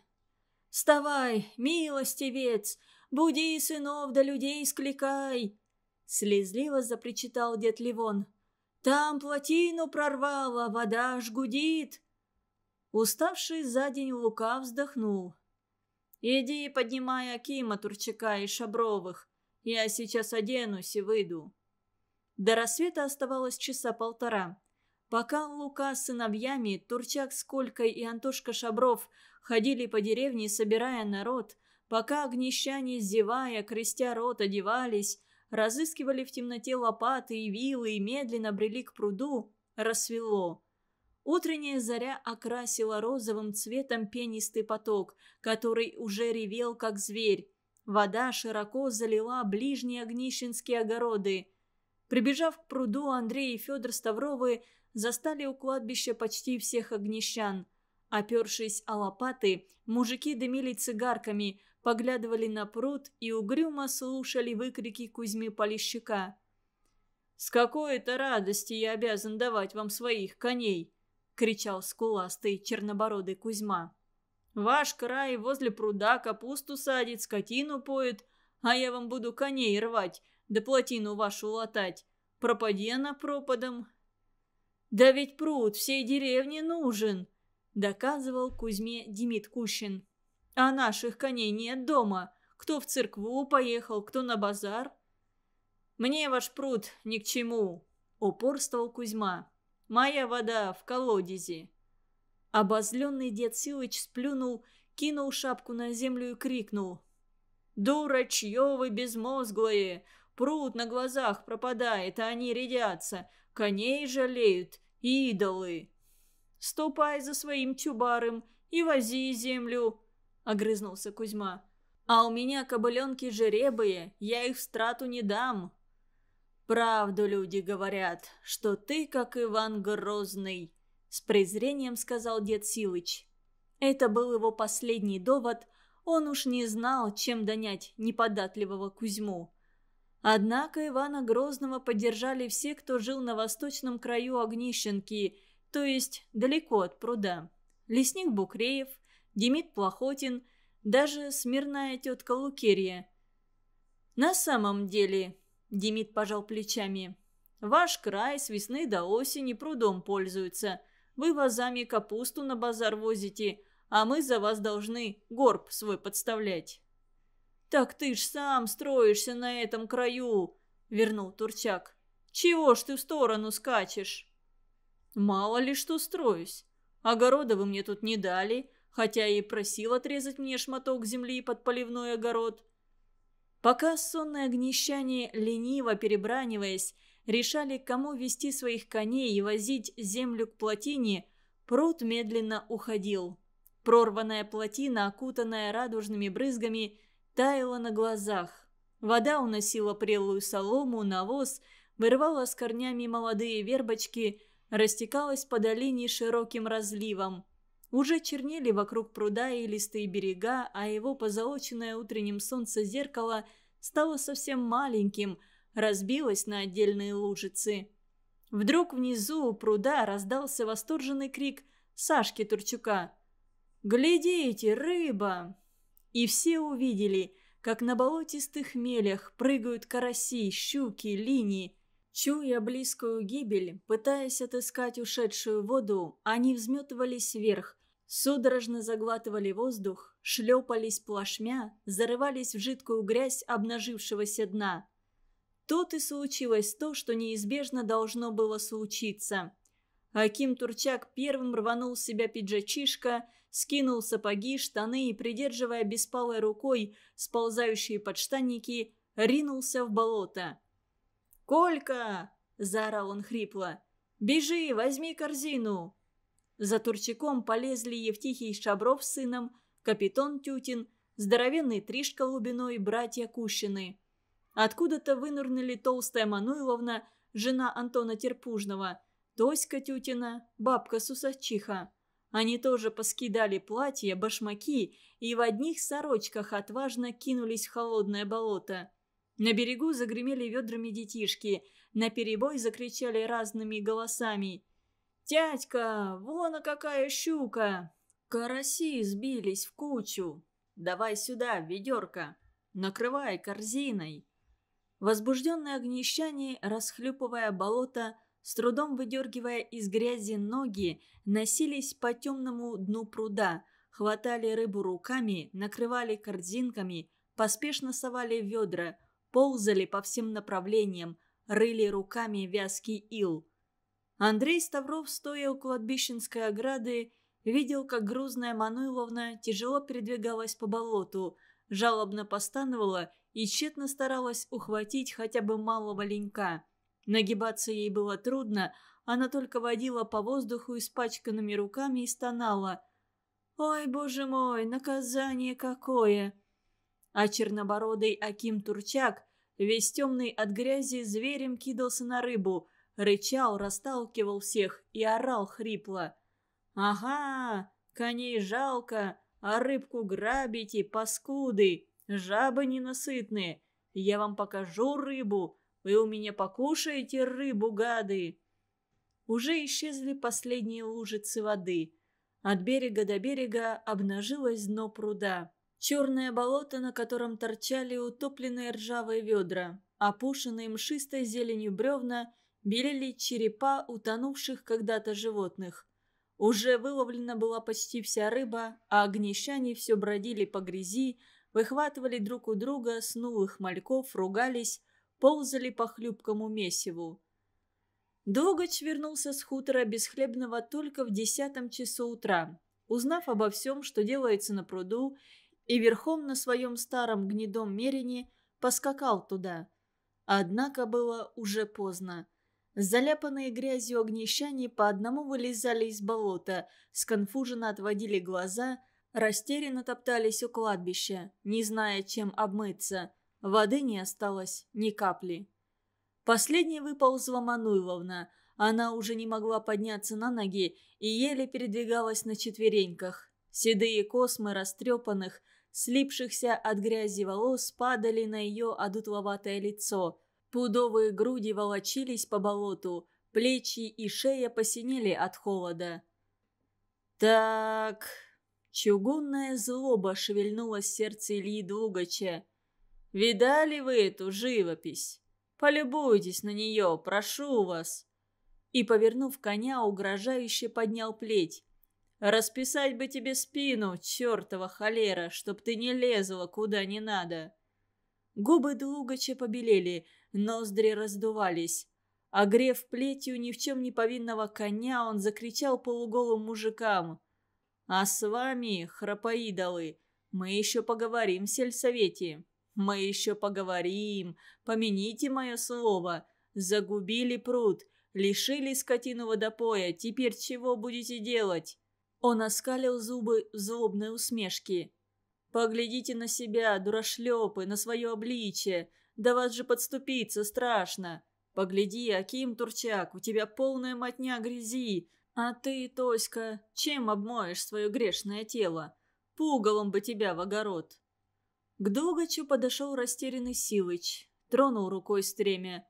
«Вставай, милостивец! Буди сынов да людей скликай!» Слезливо запричитал дед Ливон. «Там плотину прорвало, вода жгудит!» Уставший за день Лука вздохнул. «Иди, поднимай Акима Турчака и Шабровых. Я сейчас оденусь и выйду». До рассвета оставалось часа полтора. Пока Лука с сыновьями, Турчак с Колькой и Антошка Шабров ходили по деревне, собирая народ, пока огнищане, зевая, крестя рот, одевались, разыскивали в темноте лопаты и вилы и медленно брели к пруду, рассвело. Утренняя заря окрасила розовым цветом пенистый поток, который уже ревел, как зверь. Вода широко залила ближние огнищенские огороды. Прибежав к пруду, Андрей и Федор Ставровы застали у кладбища почти всех огнищан. Опершись о лопаты, мужики дымили цигарками, поглядывали на пруд и угрюмо слушали выкрики Кузьмы Полищака. «С какой-то радости я обязан давать вам своих коней!» – кричал скуластый чернобородый Кузьма. «Ваш край возле пруда капусту садит, скотину поет, а я вам буду коней рвать, да плотину вашу латать. Пропади она пропадом». «Да ведь пруд всей деревне нужен», – доказывал Кузьме Демид Кущин. «А наших коней нет дома. Кто в церкву поехал, кто на базар». «Мне ваш пруд ни к чему», – упорствовал Кузьма. Моя вода в колодезе!» Обозленный дед Силыч сплюнул, кинул шапку на землю и крикнул. «Дурачье вы безмозглые! Пруд на глазах пропадает, а они рядятся, коней жалеют, идолы!» «Ступай за своим тюбарым и вози землю!» — огрызнулся Кузьма. «А у меня кобыленки жеребые, я их в страту не дам!» «Правду люди говорят, что ты, как Иван Грозный», — с презрением сказал дед Силыч. Это был его последний довод, он уж не знал, чем донять неподатливого Кузьму. Однако Ивана Грозного поддержали все, кто жил на восточном краю Огнищенки, то есть далеко от пруда. Лесник Букреев, Демид Плохотин, даже смирная тетка Лукерья. На самом деле, Демид пожал плечами. «Ваш край с весны до осени прудом пользуется. Вы вазами капусту на базар возите, а мы за вас должны горб свой подставлять». «Так ты ж сам строишься на этом краю», — вернул Турчак. «Чего ж ты в сторону скачешь?» «Мало ли что строюсь. Огорода вы мне тут не дали, хотя и просил отрезать мне шматок земли под поливной огород. Пока сонные огнищане, лениво перебраниваясь, решали, кому вести своих коней и возить землю к плотине, пруд медленно уходил. Прорванная плотина, окутанная радужными брызгами, таяла на глазах. Вода уносила прелую солому, навоз, вырывала с корнями молодые вербочки, растекалась по долине широким разливом – уже чернели вокруг пруда и листые берега, а его позолоченное утренним солнце зеркало стало совсем маленьким, разбилось на отдельные лужицы. Вдруг внизу у пруда раздался восторженный крик Сашки Турчука. «Глядите, рыба!» И все увидели, как на болотистых мелях прыгают караси, щуки, линии. Чуя близкую гибель, пытаясь отыскать ушедшую воду, они взметывались вверх, Судорожно заглатывали воздух, шлепались плашмя, зарывались в жидкую грязь обнажившегося дна. Тут и случилось то, что неизбежно должно было случиться. Аким Турчак первым рванул с себя пиджачишка, скинул сапоги, штаны и, придерживая беспалой рукой сползающие подштанники, ринулся в болото. «Колька!» – заорал он хрипло. «Бежи, возьми корзину!» За Турчаком полезли Евтихий Шабров с сыном, Капитон Тютин, здоровенный Тришка Лубиной, братья Кущины. Откуда-то вынырнули толстая Мануиловна, жена Антона Терпужного, Тоська Тютина, бабка Сусачиха. Они тоже поскидали платья, башмаки и в одних сорочках отважно кинулись в холодное болото. На берегу загремели ведрами детишки, на перебой закричали разными голосами – «Дядька, вон а какая щука!» «Караси сбились в кучу!» «Давай сюда, ведерко! Накрывай корзиной!» Возбужденное огнищане, расхлюпывая болото, с трудом выдергивая из грязи ноги, носились по темному дну пруда, хватали рыбу руками, накрывали корзинками, поспешно совали ведра, ползали по всем направлениям, рыли руками вязкий ил – Андрей Ставров, стоя у кладбищенской ограды, видел, как грузная Мануиловна тяжело передвигалась по болоту, жалобно постановала и тщетно старалась ухватить хотя бы малого ленька. Нагибаться ей было трудно, она только водила по воздуху испачканными руками и стонала. «Ой, боже мой, наказание какое!» А чернобородый Аким Турчак, весь темный от грязи, зверем кидался на рыбу – рычал, расталкивал всех и орал хрипло. «Ага, коней жалко, а рыбку грабите, паскуды, жабы ненасытные. Я вам покажу рыбу, вы у меня покушаете рыбу, гады!» Уже исчезли последние лужицы воды. От берега до берега обнажилось дно пруда. Черное болото, на котором торчали утопленные ржавые ведра, опушенные мшистой зеленью бревна – белели черепа утонувших когда-то животных. Уже выловлена была почти вся рыба, а огнищане все бродили по грязи, выхватывали друг у друга снулых мальков, ругались, ползали по хлюпкому месиву. Догач вернулся с хутора бесхлебного только в десятом часу утра. Узнав обо всем, что делается на пруду, и верхом на своем старом гнедом мерине поскакал туда. Однако было уже поздно. Заляпанные грязью огнищане по одному вылезали из болота, сконфуженно отводили глаза, растерянно топтались у кладбища, не зная, чем обмыться. Воды не осталось ни капли. Последней выползла Мануйловна. Она уже не могла подняться на ноги и еле передвигалась на четвереньках. Седые космы растрепанных, слипшихся от грязи волос падали на ее одутловатое лицо – Пудовые груди волочились по болоту, плечи и шея посинели от холода. «Так...» Чугунная злоба шевельнулась в сердце Ильи Двугача. «Видали вы эту живопись? Полюбуйтесь на нее, прошу вас!» И, повернув коня, угрожающе поднял плеть. «Расписать бы тебе спину, чертова холера, чтоб ты не лезла куда не надо!» Губы Дугача побелели, Ноздри раздувались. Огрев плетью ни в чем не повинного коня, он закричал полуголым мужикам. «А с вами, храпоидолы, мы еще поговорим в сельсовете. Мы еще поговорим. Помяните мое слово. Загубили пруд, лишили скотину водопоя. Теперь чего будете делать?» Он оскалил зубы в злобной усмешке. «Поглядите на себя, дурашлепы, на свое обличие. Да вас же подступиться страшно. Погляди, Аким Турчак, у тебя полная мотня грязи. А ты, Тоська, чем обмоешь свое грешное тело? Пугалом бы тебя в огород». К Дугачу подошел растерянный Силыч, тронул рукой стремя.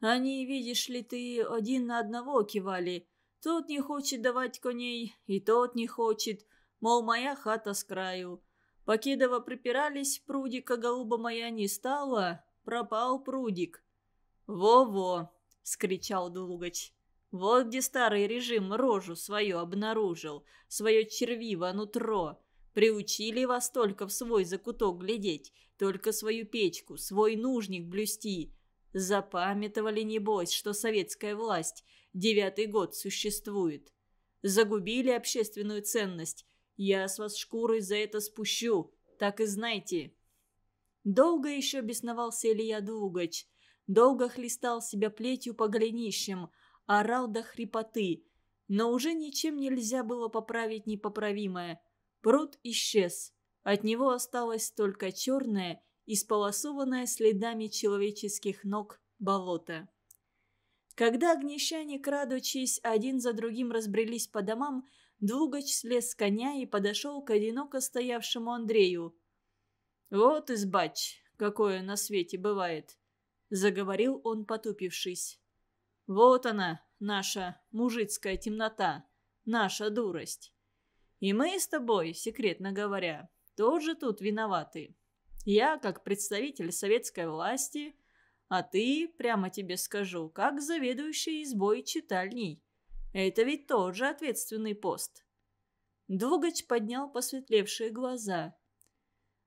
«Они, видишь ли, ты один на одного кивали. Тот не хочет давать коней, и тот не хочет, мол, моя хата с краю». Покидова припирались, прудика голуба моя не стала, пропал прудик». «Во-во!» – скричал Длугач. «Вот где старый режим рожу свою обнаружил, свое червиво нутро. Приучили вас только в свой закуток глядеть, только свою печку, свой нужник блюсти. Запамятовали, небось, что советская власть девятый год существует. Загубили общественную ценность. Я с вас шкурой за это спущу, так и знайте». Долго еще бесновался Илья Дугач. Долго хлестал себя плетью по голенищам, орал до хрипоты. Но уже ничем нельзя было поправить непоправимое. Пруд исчез. От него осталось только черное, исполосованное следами человеческих ног болото. Когда огнещане, крадучись, один за другим разбрелись по домам, Двугач слез с коня и подошел к одиноко стоявшему Андрею. «Вот избач, какое на свете бывает!» — заговорил он, потупившись. «Вот она, наша мужицкая темнота, наша дурость. И мы с тобой, секретно говоря, тоже тут виноваты. Я, как представитель советской власти, а ты, прямо тебе скажу, как заведующий избой читальней. Это ведь тоже ответственный пост». Двугач поднял посветлевшие глаза —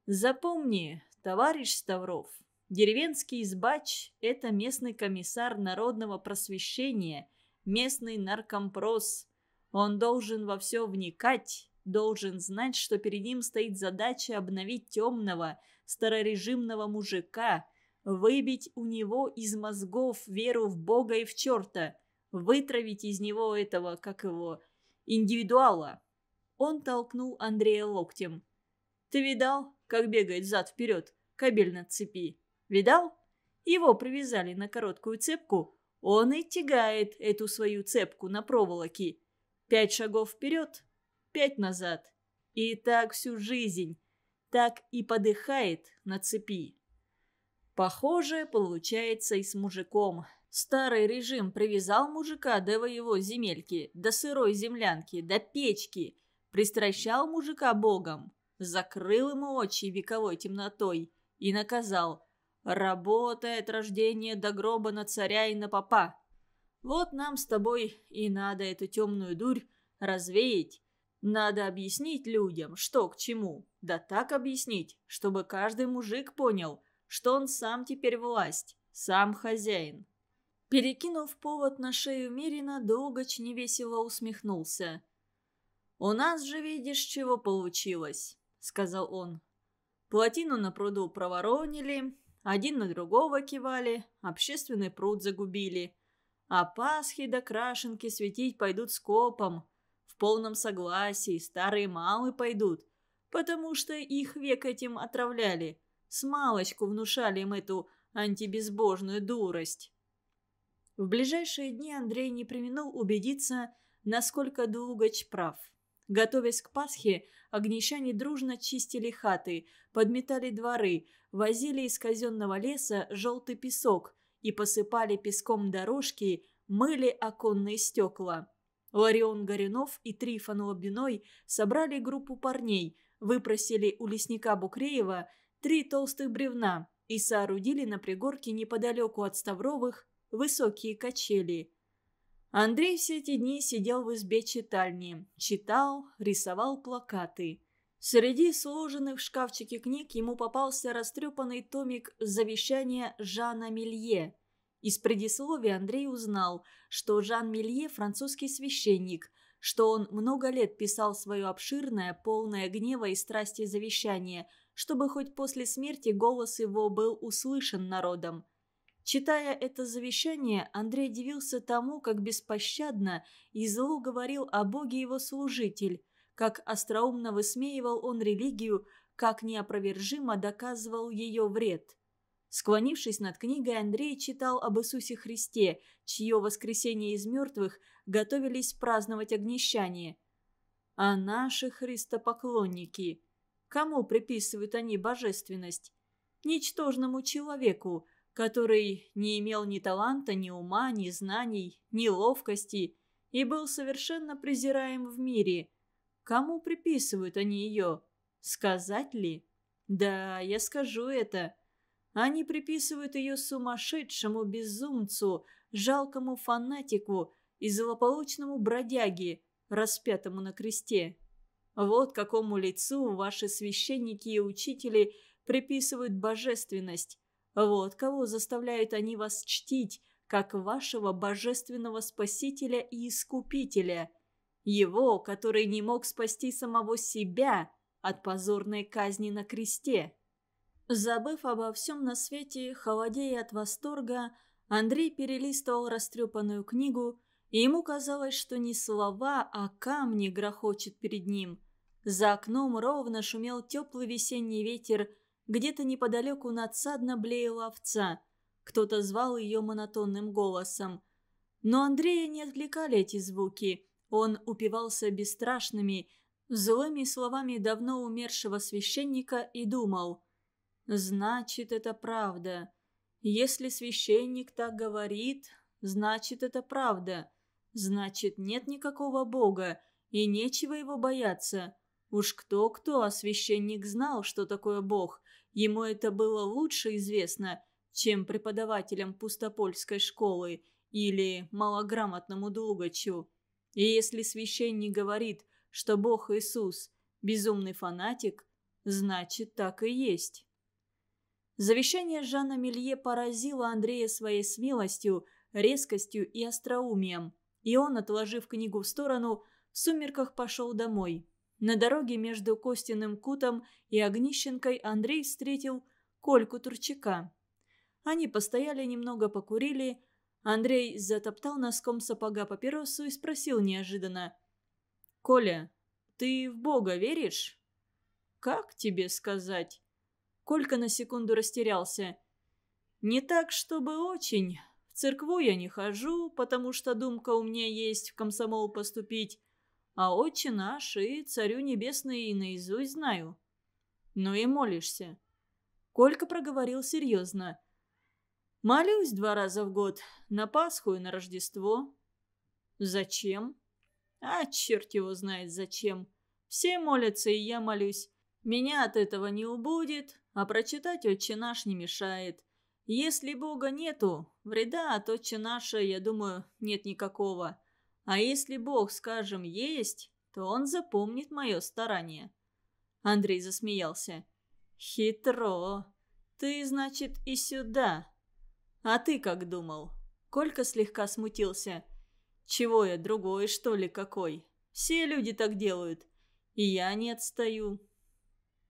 Запомни, товарищ Ставров, деревенский избач – это местный комиссар народного просвещения, местный наркомпрос. Он должен во все вникать, должен знать, что перед ним стоит задача обновить темного, старорежимного мужика, выбить у него из мозгов веру в Бога и в черта, вытравить из него этого, как его, индивидуала. Он толкнул Андрея локтем. «Ты видал, как бегает зад-вперед, кабель на цепи. Видал? Его привязали на короткую цепку. Он и тягает эту свою цепку на проволоке. Пять шагов вперед, пять назад. И так всю жизнь. Так и подыхает на цепи. Похоже, получается и с мужиком. Старый режим привязал мужика до его земельки, до сырой землянки, до печки. Пристращал мужика богом закрыл ему очи вековой темнотой и наказал «Работает рождение до гроба на царя и на попа». Вот нам с тобой и надо эту темную дурь развеять. Надо объяснить людям, что к чему. Да так объяснить, чтобы каждый мужик понял, что он сам теперь власть, сам хозяин. Перекинув повод на шею Мирина, Долгоч невесело усмехнулся. «У нас же видишь, чего получилось сказал он. Плотину на пруду проворонили, один на другого кивали, общественный пруд загубили. А Пасхи да Крашенки светить пойдут скопом. В полном согласии старые мамы пойдут, потому что их век этим отравляли. С малочку внушали им эту антибезбожную дурость. В ближайшие дни Андрей не применил убедиться, насколько Дугач прав – Готовясь к Пасхе, огнищане дружно чистили хаты, подметали дворы, возили из казенного леса желтый песок и посыпали песком дорожки, мыли оконные стекла. Ларион Горюнов и Трифон Лобиной собрали группу парней, выпросили у лесника Букреева три толстых бревна и соорудили на пригорке неподалеку от Ставровых высокие качели – Андрей все эти дни сидел в избе читальни, читал, рисовал плакаты. Среди сложенных в шкафчике книг ему попался растрепанный томик завещания Жана Милье. Из предисловия Андрей узнал, что Жан Милье – французский священник, что он много лет писал свое обширное, полное гнева и страсти завещание, чтобы хоть после смерти голос его был услышан народом – Читая это завещание, Андрей дивился тому, как беспощадно и зло говорил о Боге его служитель, как остроумно высмеивал он религию, как неопровержимо доказывал ее вред. Склонившись над книгой, Андрей читал об Иисусе Христе, чье воскресение из мертвых готовились праздновать огнещание. А наши христопоклонники, кому приписывают они божественность? Ничтожному человеку – который не имел ни таланта, ни ума, ни знаний, ни ловкости и был совершенно презираем в мире. Кому приписывают они ее? Сказать ли? Да, я скажу это. Они приписывают ее сумасшедшему безумцу, жалкому фанатику и злополучному бродяге, распятому на кресте. Вот какому лицу ваши священники и учители приписывают божественность, вот кого заставляют они вас чтить, как вашего божественного спасителя и искупителя. Его, который не мог спасти самого себя от позорной казни на кресте. Забыв обо всем на свете, холодея от восторга, Андрей перелистывал растрепанную книгу, и ему казалось, что не слова, а камни грохочет перед ним. За окном ровно шумел теплый весенний ветер, где-то неподалеку надсадно блеяла овца. Кто-то звал ее монотонным голосом. Но Андрея не отвлекали эти звуки. Он упивался бесстрашными, злыми словами давно умершего священника и думал. «Значит, это правда. Если священник так говорит, значит, это правда. Значит, нет никакого Бога, и нечего его бояться. Уж кто-кто, а священник знал, что такое Бог, Ему это было лучше известно, чем преподавателям пустопольской школы или малограмотному Дугачу. И если священник говорит, что Бог Иисус – безумный фанатик, значит, так и есть. Завещание Жана Мелье поразило Андрея своей смелостью, резкостью и остроумием, и он, отложив книгу в сторону, в сумерках пошел домой. На дороге между Костиным Кутом и Огнищенкой Андрей встретил Кольку Турчака. Они постояли немного, покурили. Андрей затоптал носком сапога папиросу и спросил неожиданно. «Коля, ты в Бога веришь?» «Как тебе сказать?» Колька на секунду растерялся. «Не так, чтобы очень. В церкву я не хожу, потому что думка у меня есть в комсомол поступить а «Отче наш» и «Царю небесный» и наизусть знаю. Ну и молишься. Колька проговорил серьезно. «Молюсь два раза в год, на Пасху и на Рождество». «Зачем?» «А черт его знает зачем. Все молятся, и я молюсь. Меня от этого не убудет, а прочитать «Отче наш» не мешает. Если Бога нету, вреда от «Отче наша», я думаю, нет никакого. А если Бог, скажем, есть, то он запомнит мое старание». Андрей засмеялся. «Хитро. Ты, значит, и сюда. А ты как думал?» Колька слегка смутился. «Чего я, другой, что ли, какой? Все люди так делают. И я не отстаю».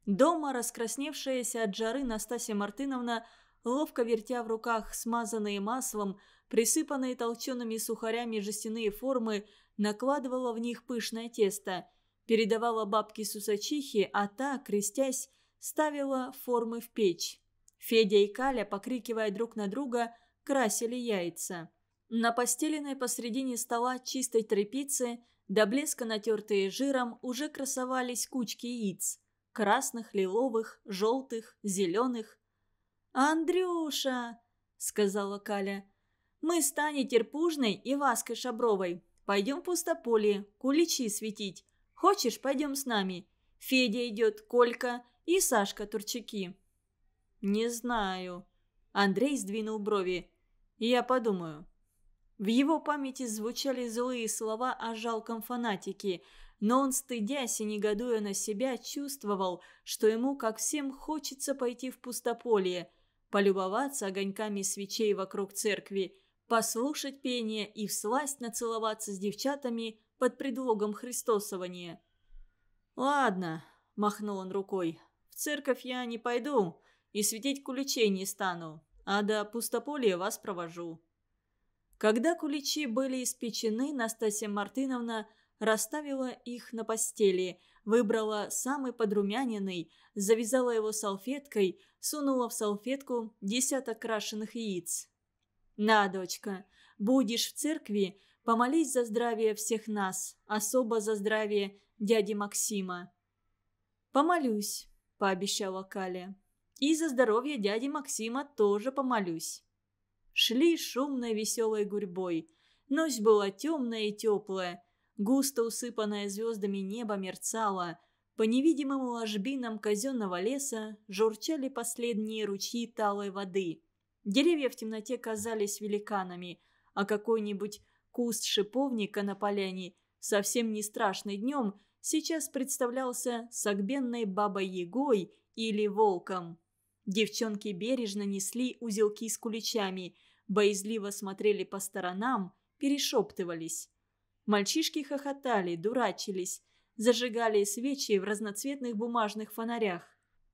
Дома, раскрасневшаяся от жары, Настасья Мартыновна, ловко вертя в руках смазанные маслом, Присыпанные толчеными сухарями жестяные формы накладывала в них пышное тесто, передавала бабке сусачихе, а та, крестясь, ставила формы в печь. Федя и Каля, покрикивая друг на друга, красили яйца. На постеленной посредине стола чистой тряпицы, до блеска натертые жиром, уже красовались кучки яиц. Красных, лиловых, желтых, зеленых. «Андрюша!» — сказала Каля. Мы с Таней Терпужной и Ваской Шабровой пойдем в Пустополе, куличи светить. Хочешь, пойдем с нами? Федя идет, Колька и Сашка Турчаки». «Не знаю». Андрей сдвинул брови. «Я подумаю». В его памяти звучали злые слова о жалком фанатике, но он, стыдясь и негодуя на себя, чувствовал, что ему, как всем, хочется пойти в пустополье, полюбоваться огоньками свечей вокруг церкви, послушать пение и всласть нацеловаться с девчатами под предлогом христосования. «Ладно», – махнул он рукой, – «в церковь я не пойду и светить куличей не стану, а до пустополя вас провожу». Когда куличи были испечены, Настасья Мартыновна расставила их на постели, выбрала самый подрумяненный, завязала его салфеткой, сунула в салфетку десяток крашеных яиц, «Да, дочка, будешь в церкви, помолись за здравие всех нас, особо за здравие дяди Максима». «Помолюсь», – пообещала Каля. «И за здоровье дяди Максима тоже помолюсь». Шли шумной веселой гурьбой. Ночь была темная и теплая. Густо усыпанное звездами небо мерцало. По невидимым ложбинам казенного леса журчали последние ручьи талой воды – Деревья в темноте казались великанами, а какой-нибудь куст шиповника на поляне, совсем не страшный днем, сейчас представлялся согбенной бабой-ягой или волком. Девчонки бережно несли узелки с куличами, боязливо смотрели по сторонам, перешептывались. Мальчишки хохотали, дурачились, зажигали свечи в разноцветных бумажных фонарях.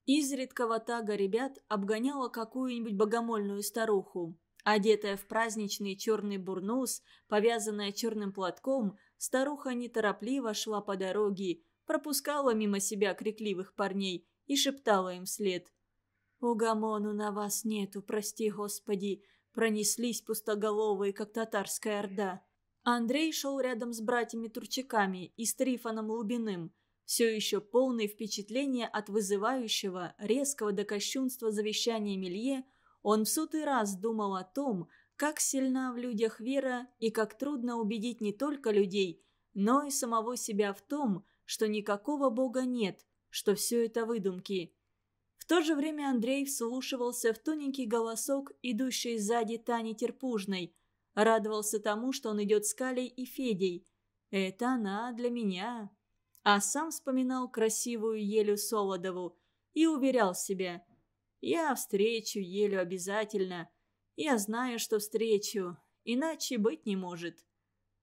Изредка ватага ребят обгоняла какую-нибудь богомольную старуху. Одетая в праздничный черный бурнус, повязанная черным платком, старуха неторопливо шла по дороге, пропускала мимо себя крикливых парней и шептала им вслед. «Угамону на вас нету, прости господи!» Пронеслись пустоголовые, как татарская орда. Андрей шел рядом с братьями-турчаками и с Трифоном Лубиным – все еще полный впечатления от вызывающего, резкого до кощунства завещания Мелье, он в сотый раз думал о том, как сильна в людях вера и как трудно убедить не только людей, но и самого себя в том, что никакого Бога нет, что все это выдумки. В то же время Андрей вслушивался в тоненький голосок, идущий сзади Тани Терпужной, радовался тому, что он идет с Калей и Федей. «Это она для меня», а сам вспоминал красивую Елю Солодову и уверял себя. «Я встречу Елю обязательно. Я знаю, что встречу. Иначе быть не может».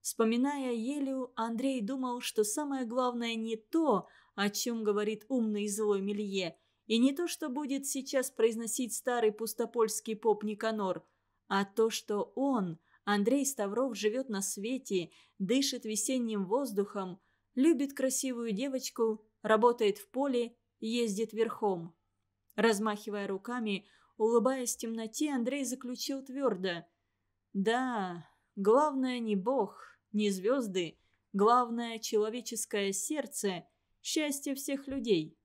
Вспоминая Елю, Андрей думал, что самое главное не то, о чем говорит умный и злой Мелье, и не то, что будет сейчас произносить старый пустопольский поп Никанор, а то, что он, Андрей Ставров, живет на свете, дышит весенним воздухом – любит красивую девочку, работает в поле, ездит верхом. Размахивая руками, улыбаясь в темноте, Андрей заключил твердо. «Да, главное не Бог, не звезды, главное человеческое сердце, счастье всех людей».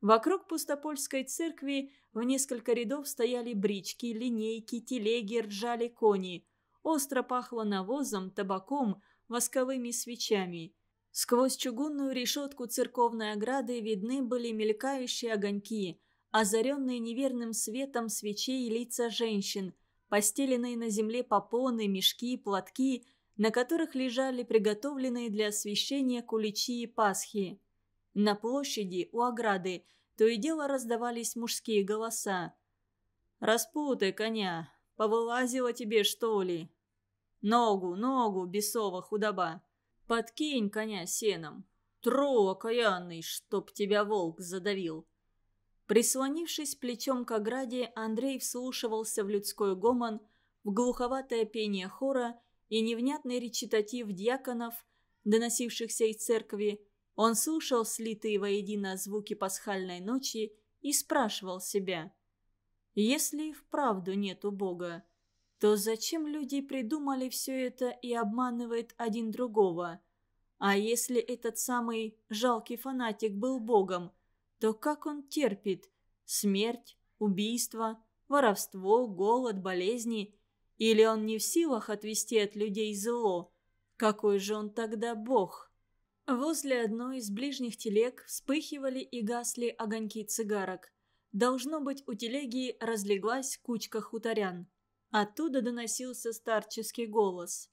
Вокруг пустопольской церкви в несколько рядов стояли брички, линейки, телеги, ржали кони. Остро пахло навозом, табаком, восковыми свечами – Сквозь чугунную решетку церковной ограды видны были мелькающие огоньки, озаренные неверным светом свечей лица женщин, постеленные на земле попоны, мешки, платки, на которых лежали приготовленные для освящения куличи и пасхи. На площади у ограды то и дело раздавались мужские голоса. «Распутай коня! повылазило тебе, что ли?» «Ногу, ногу, бесова худоба!» «Подкинь коня сеном! Тру, окаянный, чтоб тебя волк задавил!» Прислонившись плечом к ограде, Андрей вслушивался в людской гомон, в глуховатое пение хора и невнятный речитатив дьяконов, доносившихся из церкви. Он слушал слитые воедино звуки пасхальной ночи и спрашивал себя, «Если и вправду нету Бога, то зачем люди придумали все это и обманывают один другого? А если этот самый жалкий фанатик был богом, то как он терпит смерть, убийство, воровство, голод, болезни? Или он не в силах отвести от людей зло? Какой же он тогда бог? Возле одной из ближних телег вспыхивали и гасли огоньки цигарок. Должно быть, у телеги разлеглась кучка хуторян. Оттуда доносился старческий голос.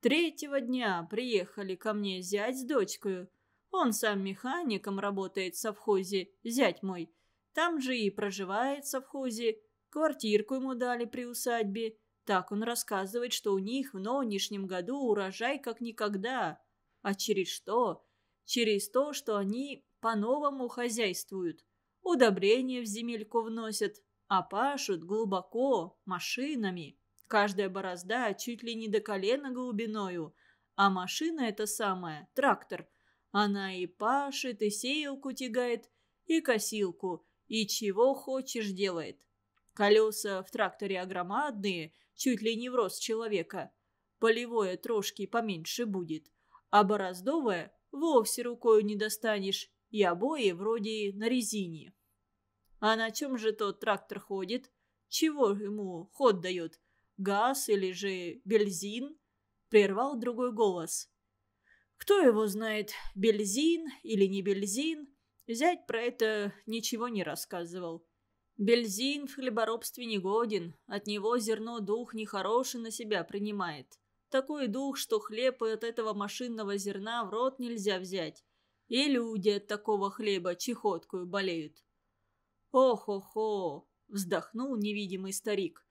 «Третьего дня приехали ко мне зять с дочкой. Он сам механиком работает в совхозе, зять мой. Там же и проживает в совхозе. Квартирку ему дали при усадьбе. Так он рассказывает, что у них в нынешнем году урожай как никогда. А через что? Через то, что они по-новому хозяйствуют. Удобрения в земельку вносят, а пашут глубоко, машинами. Каждая борозда чуть ли не до колена глубиною, а машина эта самая, трактор. Она и пашет, и сеялку тягает, и косилку, и чего хочешь делает. Колеса в тракторе огромадные, чуть ли не в рост человека. Полевое трошки поменьше будет, а бороздовое вовсе рукою не достанешь, и обои вроде на резине. А на чем же тот трактор ходит? Чего ему ход дает? Газ или же бельзин? Прервал другой голос. «Кто его знает, бельзин или не бельзин? Зять про это ничего не рассказывал. Бельзин в хлеборобстве не годен, от него зерно дух нехороший на себя принимает. Такой дух, что хлеб от этого машинного зерна в рот нельзя взять. И люди от такого хлеба чехоткую болеют. «О-хо-хо!» – вздохнул невидимый старик.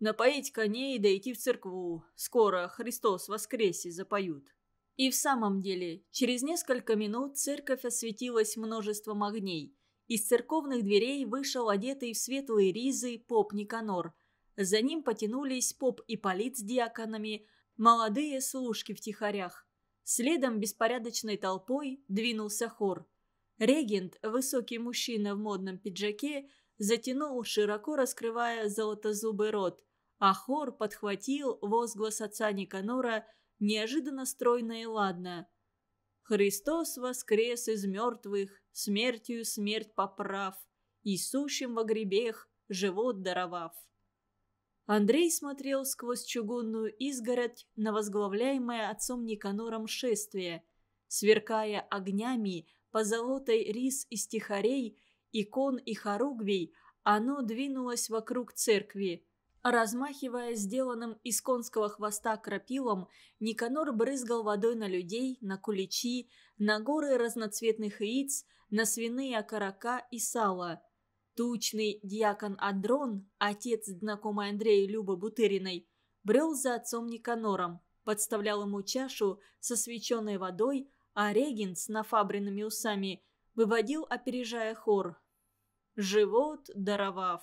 «Напоить коней и дойти в церкву. Скоро Христос воскресе запоют». И в самом деле, через несколько минут церковь осветилась множеством огней. Из церковных дверей вышел одетый в светлые ризы поп Никанор. За ним потянулись поп и полит с диаконами, молодые служки в тихарях. Следом беспорядочной толпой двинулся хор – Регент, высокий мужчина в модном пиджаке, затянул, широко раскрывая золотозубый рот, а хор подхватил возглас отца Никанора, неожиданно стройно и ладно. «Христос воскрес из мертвых, смертью смерть поправ, и сущим во гребех живот даровав». Андрей смотрел сквозь чугунную изгородь на возглавляемое отцом Никанором шествие. Сверкая огнями, позолотой рис и стихарей, икон и хоругвий, оно двинулось вокруг церкви. Размахивая сделанным из конского хвоста крапилом, Никанор брызгал водой на людей, на куличи, на горы разноцветных яиц, на свиные окорока и сало. Тучный дьякон Адрон, отец знакомой Андрея Любы Бутыриной, брел за отцом Никанором, подставлял ему чашу со свеченной водой, а регент с нафабренными усами выводил, опережая хор. «Живот даровав».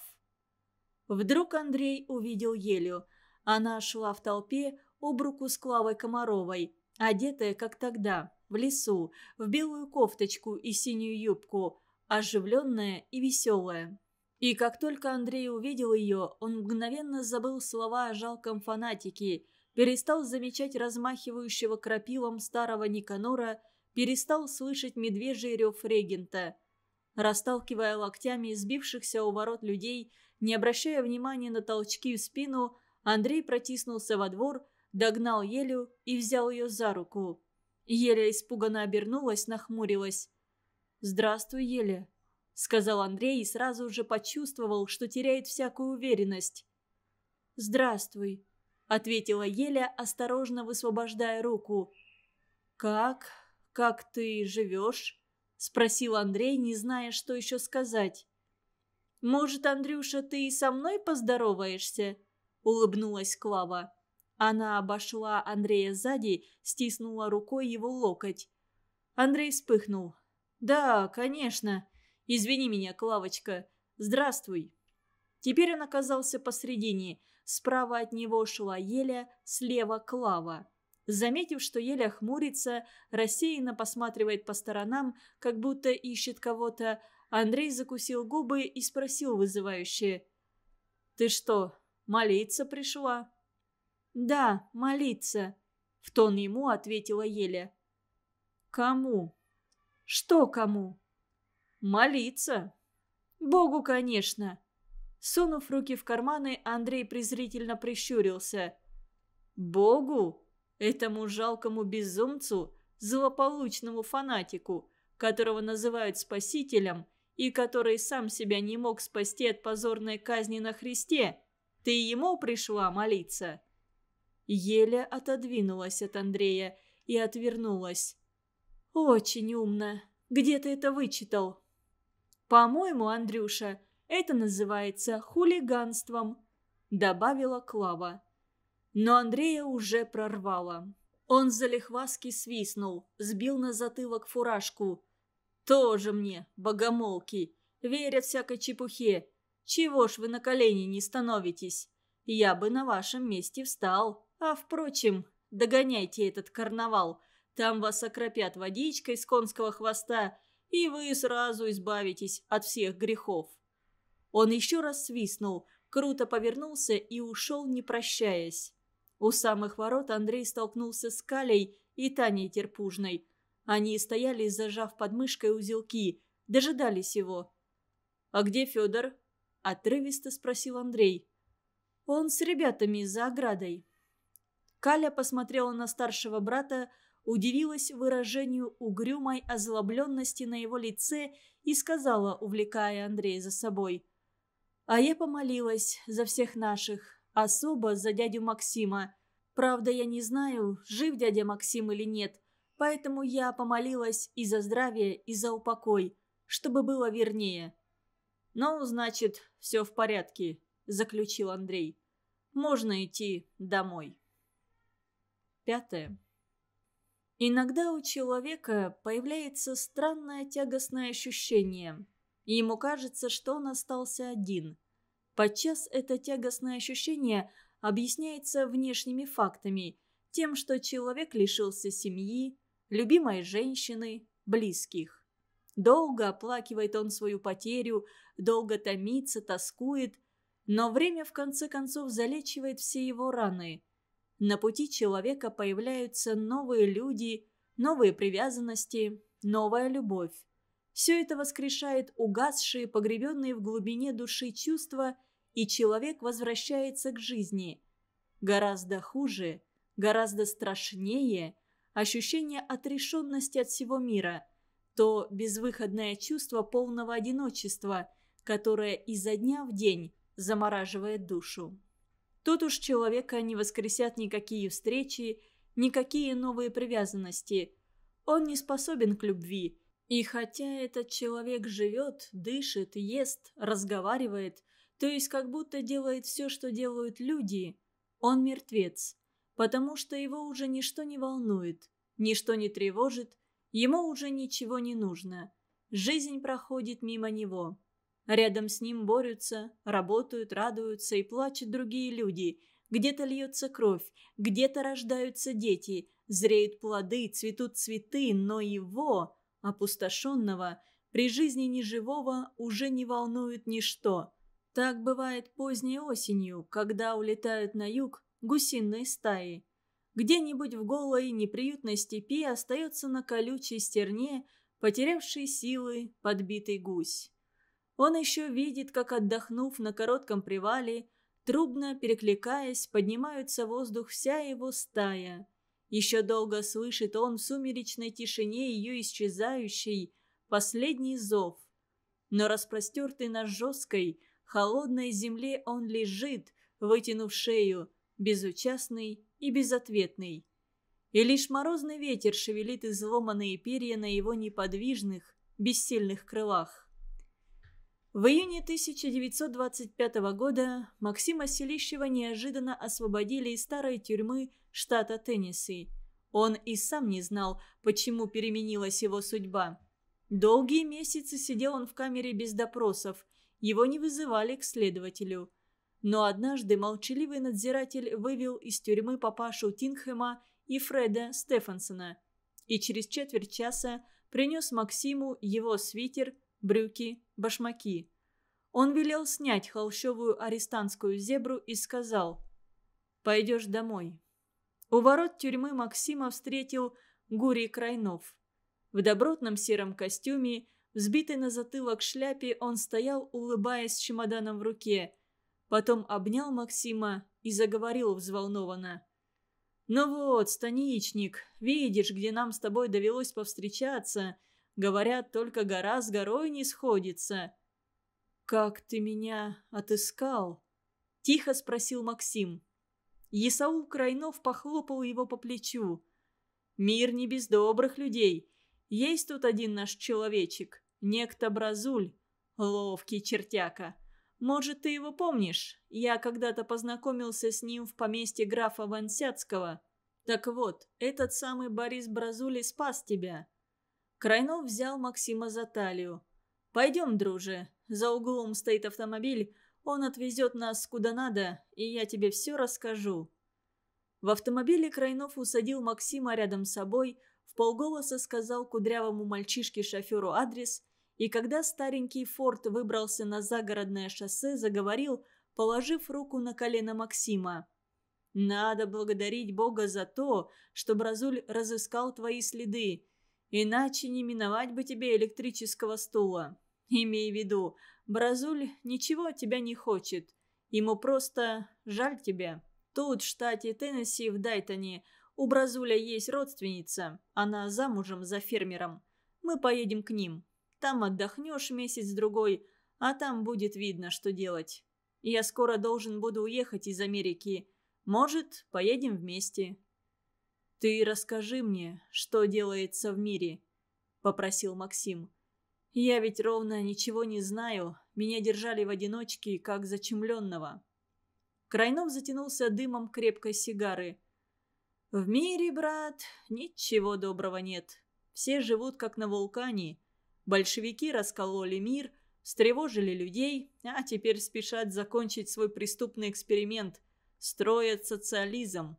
Вдруг Андрей увидел Елю. Она шла в толпе об руку с Клавой Комаровой, одетая, как тогда, в лесу, в белую кофточку и синюю юбку, оживленная и веселая. И как только Андрей увидел ее, он мгновенно забыл слова о жалком фанатике – перестал замечать размахивающего крапилом старого Никанора, перестал слышать медвежий рев регента. Расталкивая локтями сбившихся у ворот людей, не обращая внимания на толчки в спину, Андрей протиснулся во двор, догнал Елю и взял ее за руку. Еля испуганно обернулась, нахмурилась. «Здравствуй, Еля», — сказал Андрей и сразу же почувствовал, что теряет всякую уверенность. «Здравствуй», – ответила Еля, осторожно высвобождая руку. «Как? Как ты живешь?» – спросил Андрей, не зная, что еще сказать. «Может, Андрюша, ты и со мной поздороваешься?» – улыбнулась Клава. Она обошла Андрея сзади, стиснула рукой его локоть. Андрей вспыхнул. «Да, конечно. Извини меня, Клавочка. Здравствуй». Теперь он оказался посредине – Справа от него шла Еля, слева – Клава. Заметив, что Еля хмурится, рассеянно посматривает по сторонам, как будто ищет кого-то, Андрей закусил губы и спросил вызывающе. «Ты что, молиться пришла?» «Да, молиться», — в тон ему ответила Еля. «Кому?» «Что кому?» «Молиться». «Богу, конечно», Сунув руки в карманы, Андрей презрительно прищурился. «Богу? Этому жалкому безумцу, злополучному фанатику, которого называют спасителем и который сам себя не мог спасти от позорной казни на Христе? Ты ему пришла молиться?» Еле отодвинулась от Андрея и отвернулась. «Очень умно. Где ты это вычитал?» «По-моему, Андрюша, — это называется хулиганством», – добавила Клава. Но Андрея уже прорвало. Он залихваски свистнул, сбил на затылок фуражку. «Тоже мне, богомолки, верят всякой чепухе. Чего ж вы на колени не становитесь? Я бы на вашем месте встал. А впрочем, догоняйте этот карнавал. Там вас окропят водичкой с конского хвоста, и вы сразу избавитесь от всех грехов». Он еще раз свистнул, круто повернулся и ушел, не прощаясь. У самых ворот Андрей столкнулся с Калей и Таней Терпужной. Они стояли, зажав под мышкой узелки, дожидались его. «А где Федор?» – отрывисто спросил Андрей. «Он с ребятами за оградой». Каля посмотрела на старшего брата, удивилась выражению угрюмой озлобленности на его лице и сказала, увлекая Андрея за собой – а я помолилась за всех наших, особо за дядю Максима. Правда, я не знаю, жив дядя Максим или нет, поэтому я помолилась и за здравие, и за упокой, чтобы было вернее. «Ну, значит, все в порядке», – заключил Андрей. «Можно идти домой». Пятое. Иногда у человека появляется странное тягостное ощущение – и ему кажется, что он остался один. Подчас это тягостное ощущение объясняется внешними фактами, тем, что человек лишился семьи, любимой женщины, близких. Долго оплакивает он свою потерю, долго томится, тоскует, но время в конце концов залечивает все его раны. На пути человека появляются новые люди, новые привязанности, новая любовь. Все это воскрешает угасшие, погребенные в глубине души чувства, и человек возвращается к жизни. Гораздо хуже, гораздо страшнее ощущение отрешенности от всего мира, то безвыходное чувство полного одиночества, которое изо дня в день замораживает душу. Тут уж человека не воскресят никакие встречи, никакие новые привязанности. Он не способен к любви – и хотя этот человек живет, дышит, ест, разговаривает, то есть как будто делает все, что делают люди, он мертвец, потому что его уже ничто не волнует, ничто не тревожит, ему уже ничего не нужно. Жизнь проходит мимо него. Рядом с ним борются, работают, радуются и плачут другие люди. Где-то льется кровь, где-то рождаются дети, зреют плоды, цветут цветы, но его опустошенного, при жизни неживого уже не волнует ничто. Так бывает поздней осенью, когда улетают на юг гусиные стаи. Где-нибудь в голой неприютной степи остается на колючей стерне потерявший силы подбитый гусь. Он еще видит, как, отдохнув на коротком привале, трубно перекликаясь, поднимается в воздух вся его стая – еще долго слышит он в сумеречной тишине ее исчезающий последний зов. Но распростертый на жесткой, холодной земле он лежит, вытянув шею, безучастный и безответный. И лишь морозный ветер шевелит изломанные перья на его неподвижных, бессильных крылах. В июне 1925 года Максима Селищева неожиданно освободили из старой тюрьмы штата Теннесси. Он и сам не знал, почему переменилась его судьба. Долгие месяцы сидел он в камере без допросов, его не вызывали к следователю. Но однажды молчаливый надзиратель вывел из тюрьмы папашу Тинхема и Фреда Стефансона и через четверть часа принес Максиму его свитер – брюки, башмаки. Он велел снять холщовую арестантскую зебру и сказал «Пойдешь домой». У ворот тюрьмы Максима встретил Гурий Крайнов. В добротном сером костюме, взбитый на затылок шляпе, он стоял, улыбаясь с чемоданом в руке. Потом обнял Максима и заговорил взволнованно. «Ну вот, станичник, видишь, где нам с тобой довелось повстречаться. Говорят, только гора с горой не сходится». «Как ты меня отыскал?» – тихо спросил Максим. Есаул Крайнов похлопал его по плечу. «Мир не без добрых людей. Есть тут один наш человечек, некто Бразуль, ловкий чертяка. Может, ты его помнишь? Я когда-то познакомился с ним в поместье графа Вансяцкого. Так вот, этот самый Борис Бразуль и спас тебя. Крайнов взял Максима за талию. «Пойдем, друже. За углом стоит автомобиль. Он отвезет нас куда надо, и я тебе все расскажу». В автомобиле Крайнов усадил Максима рядом с собой, в полголоса сказал кудрявому мальчишке-шоферу адрес, и когда старенький форт выбрался на загородное шоссе, заговорил, положив руку на колено Максима. «Надо благодарить Бога за то, что Бразуль разыскал твои следы. Иначе не миновать бы тебе электрического стула. Имей в виду, Бразуль ничего от тебя не хочет. Ему просто жаль тебя. Тут, в штате Теннесси, в Дайтоне, у Бразуля есть родственница. Она замужем за фермером. Мы поедем к ним. Там отдохнешь месяц-другой, а там будет видно, что делать. Я скоро должен буду уехать из Америки. Может, поедем вместе. «Ты расскажи мне, что делается в мире», — попросил Максим. «Я ведь ровно ничего не знаю, меня держали в одиночке, как зачемленного. Крайнов затянулся дымом крепкой сигары. «В мире, брат, ничего доброго нет. Все живут, как на вулкане. Большевики раскололи мир, встревожили людей, а теперь спешат закончить свой преступный эксперимент. Строят социализм.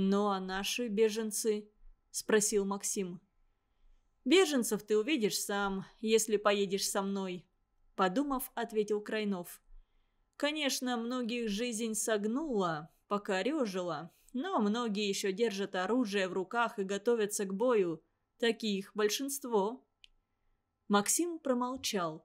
«Ну а наши беженцы?» – спросил Максим. «Беженцев ты увидишь сам, если поедешь со мной», – подумав, ответил Крайнов. «Конечно, многих жизнь согнула, покорежила, но многие еще держат оружие в руках и готовятся к бою. Таких большинство». Максим промолчал.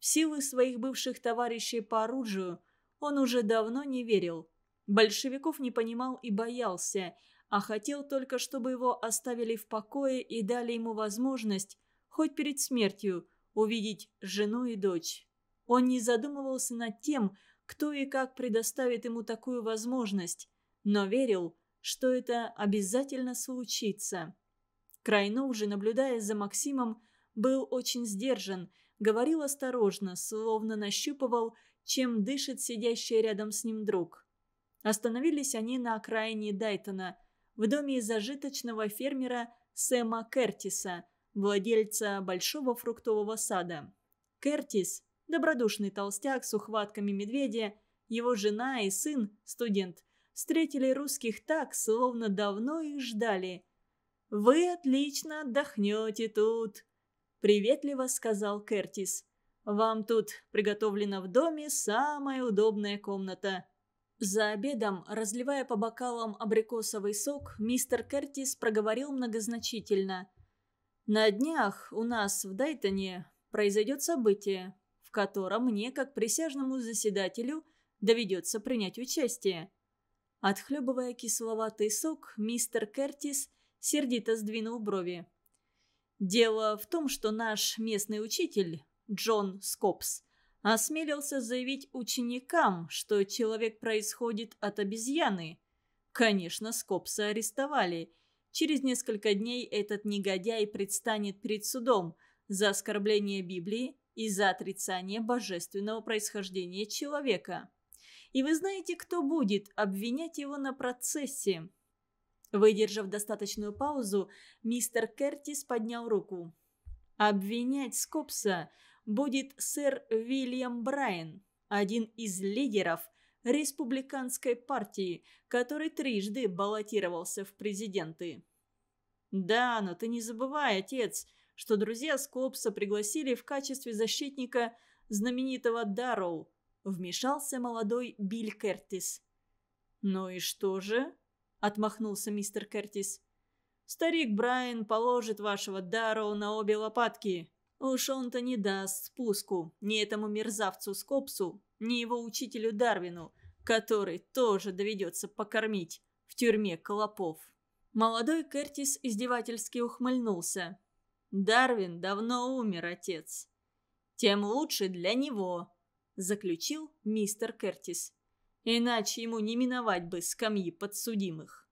В силы своих бывших товарищей по оружию он уже давно не верил – Большевиков не понимал и боялся, а хотел только, чтобы его оставили в покое и дали ему возможность, хоть перед смертью, увидеть жену и дочь. Он не задумывался над тем, кто и как предоставит ему такую возможность, но верил, что это обязательно случится. Крайнов же, наблюдая за Максимом, был очень сдержан, говорил осторожно, словно нащупывал, чем дышит сидящий рядом с ним друг. Остановились они на окраине Дайтона, в доме зажиточного фермера Сэма Кертиса, владельца большого фруктового сада. Кертис – добродушный толстяк с ухватками медведя, его жена и сын – студент – встретили русских так, словно давно их ждали. «Вы отлично отдохнете тут», — приветливо сказал Кертис. «Вам тут приготовлена в доме самая удобная комната. За обедом, разливая по бокалам абрикосовый сок, мистер Кертис проговорил многозначительно. «На днях у нас в Дайтоне произойдет событие, в котором мне, как присяжному заседателю, доведется принять участие». Отхлебывая кисловатый сок, мистер Кертис сердито сдвинул брови. «Дело в том, что наш местный учитель, Джон Скопс, осмелился заявить ученикам, что человек происходит от обезьяны. Конечно, Скопса арестовали. Через несколько дней этот негодяй предстанет перед судом за оскорбление Библии и за отрицание божественного происхождения человека. И вы знаете, кто будет обвинять его на процессе? Выдержав достаточную паузу, мистер Кертис поднял руку. Обвинять Скопса – будет сэр Вильям Брайан, один из лидеров республиканской партии, который трижды баллотировался в президенты. «Да, но ты не забывай, отец, что друзья Скопса пригласили в качестве защитника знаменитого Дарроу», вмешался молодой Билл Кертис. «Ну и что же?» – отмахнулся мистер Кертис. «Старик Брайан положит вашего Дарроу на обе лопатки. Уж он-то не даст спуску ни этому мерзавцу Скопсу, ни его учителю Дарвину, который тоже доведется покормить в тюрьме Колопов. Молодой Кертис издевательски ухмыльнулся. «Дарвин давно умер, отец». «Тем лучше для него», – заключил мистер Кертис. «Иначе ему не миновать бы скамьи подсудимых».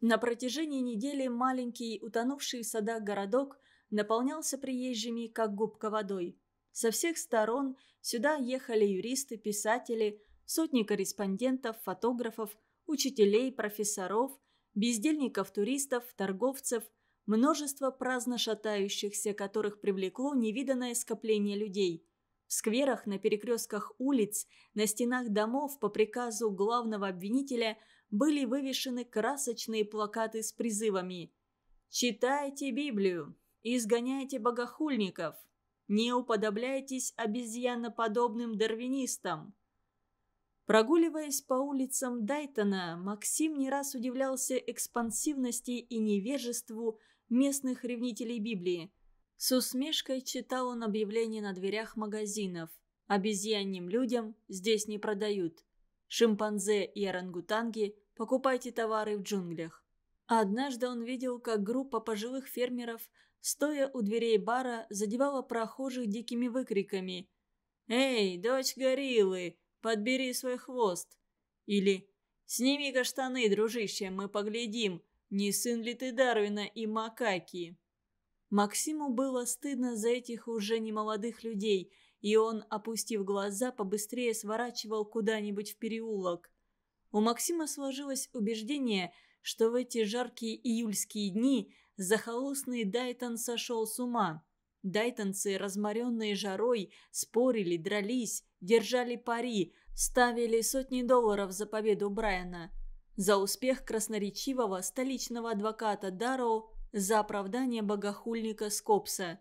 На протяжении недели маленький, утонувший в садах городок – наполнялся приезжими, как губка водой. Со всех сторон сюда ехали юристы, писатели, сотни корреспондентов, фотографов, учителей, профессоров, бездельников-туристов, торговцев, множество праздно шатающихся, которых привлекло невиданное скопление людей. В скверах, на перекрестках улиц, на стенах домов по приказу главного обвинителя были вывешены красочные плакаты с призывами «Читайте Библию! изгоняйте богохульников. Не уподобляйтесь обезьяноподобным дарвинистам». Прогуливаясь по улицам Дайтона, Максим не раз удивлялся экспансивности и невежеству местных ревнителей Библии. С усмешкой читал он объявления на дверях магазинов. «Обезьянним людям здесь не продают. Шимпанзе и орангутанги – покупайте товары в джунглях». А однажды он видел, как группа пожилых фермеров стоя у дверей бара, задевала прохожих дикими выкриками «Эй, дочь гориллы, подбери свой хвост!» или «Сними-ка штаны, дружище, мы поглядим, не сын ли ты Дарвина и макаки!» Максиму было стыдно за этих уже немолодых людей, и он, опустив глаза, побыстрее сворачивал куда-нибудь в переулок. У Максима сложилось убеждение, что в эти жаркие июльские дни захолустный Дайтон сошел с ума. Дайтонцы, разморенные жарой, спорили, дрались, держали пари, ставили сотни долларов за победу Брайана. За успех красноречивого столичного адвоката Дарроу, за оправдание богохульника Скопса.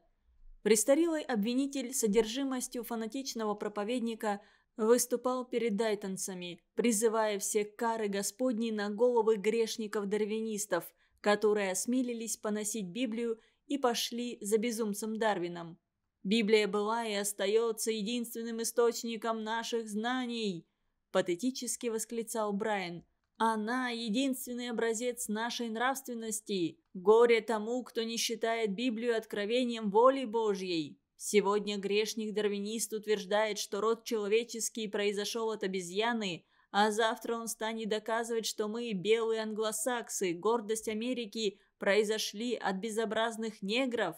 Престарелый обвинитель содержимостью фанатичного проповедника выступал перед дайтонцами, призывая все кары Господней на головы грешников-дарвинистов – которые осмелились поносить Библию и пошли за безумцем Дарвином. «Библия была и остается единственным источником наших знаний», – патетически восклицал Брайан. «Она – единственный образец нашей нравственности. Горе тому, кто не считает Библию откровением воли Божьей». Сегодня грешник-дарвинист утверждает, что род человеческий произошел от обезьяны, а завтра он станет доказывать, что мы, белые англосаксы, гордость Америки, произошли от безобразных негров.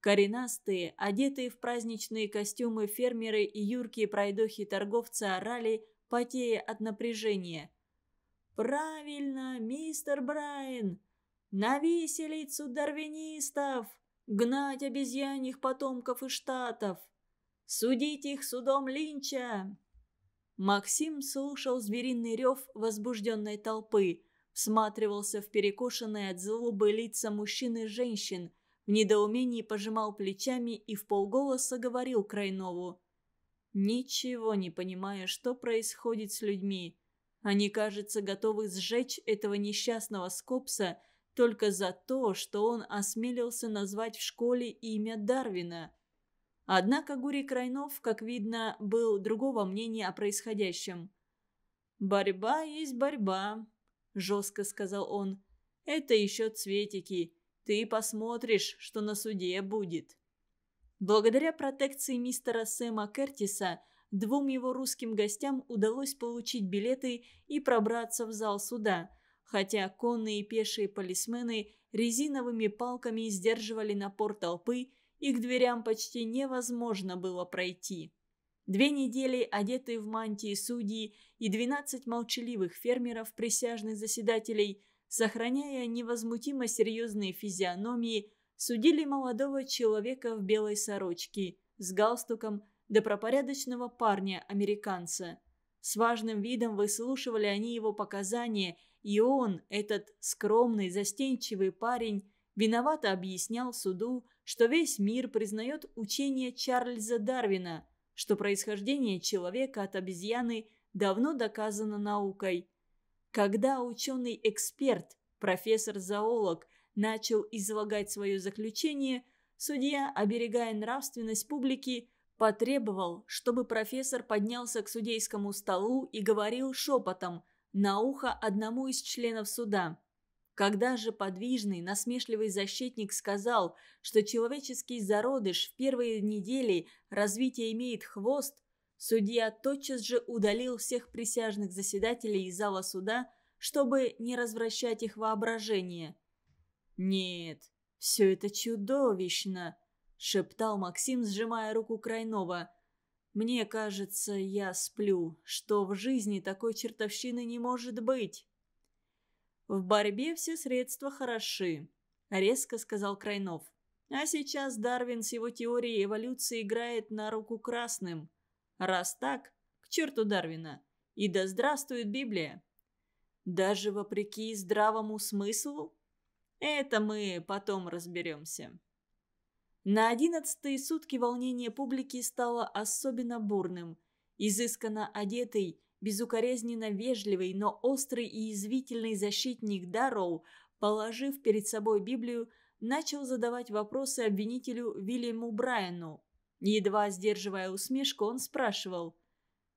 Коренастые, одетые в праздничные костюмы фермеры и юркие пройдохи торговцы орали, потея от напряжения. «Правильно, мистер Брайан! На дарвинистов! Гнать обезьяньих потомков и штатов! Судить их судом Линча!» Максим слушал звериный рев возбужденной толпы, всматривался в перекошенные от злобы лица мужчин и женщин, в недоумении пожимал плечами и в полголоса говорил Крайнову. «Ничего не понимая, что происходит с людьми. Они, кажется, готовы сжечь этого несчастного Скопса только за то, что он осмелился назвать в школе имя Дарвина». Однако Гурий Крайнов, как видно, был другого мнения о происходящем. «Борьба есть борьба», – жестко сказал он. «Это еще цветики. Ты посмотришь, что на суде будет». Благодаря протекции мистера Сэма Кертиса, двум его русским гостям удалось получить билеты и пробраться в зал суда, хотя конные и пешие полисмены резиновыми палками сдерживали напор толпы и к дверям почти невозможно было пройти. Две недели одетые в мантии судьи и двенадцать молчаливых фермеров, присяжных заседателей, сохраняя невозмутимо серьезные физиономии, судили молодого человека в белой сорочке с галстуком до пропорядочного парня-американца. С важным видом выслушивали они его показания, и он, этот скромный, застенчивый парень, виновато объяснял суду, что весь мир признает учение Чарльза Дарвина, что происхождение человека от обезьяны давно доказано наукой. Когда ученый-эксперт, профессор-зоолог, начал излагать свое заключение, судья, оберегая нравственность публики, потребовал, чтобы профессор поднялся к судейскому столу и говорил шепотом на ухо одному из членов суда – когда же подвижный, насмешливый защитник сказал, что человеческий зародыш в первые недели развития имеет хвост, судья тотчас же удалил всех присяжных заседателей из зала суда, чтобы не развращать их воображение. «Нет, все это чудовищно!» – шептал Максим, сжимая руку Крайнова. «Мне кажется, я сплю, что в жизни такой чертовщины не может быть». «В борьбе все средства хороши», – резко сказал Крайнов. «А сейчас Дарвин с его теорией эволюции играет на руку красным. Раз так, к черту Дарвина. И да здравствует Библия!» «Даже вопреки здравому смыслу?» «Это мы потом разберемся». На одиннадцатые сутки волнение публики стало особенно бурным. Изысканно одетый, безукоризненно вежливый, но острый и извительный защитник Дарроу, положив перед собой Библию, начал задавать вопросы обвинителю Вильяму Брайану. Едва сдерживая усмешку, он спрашивал,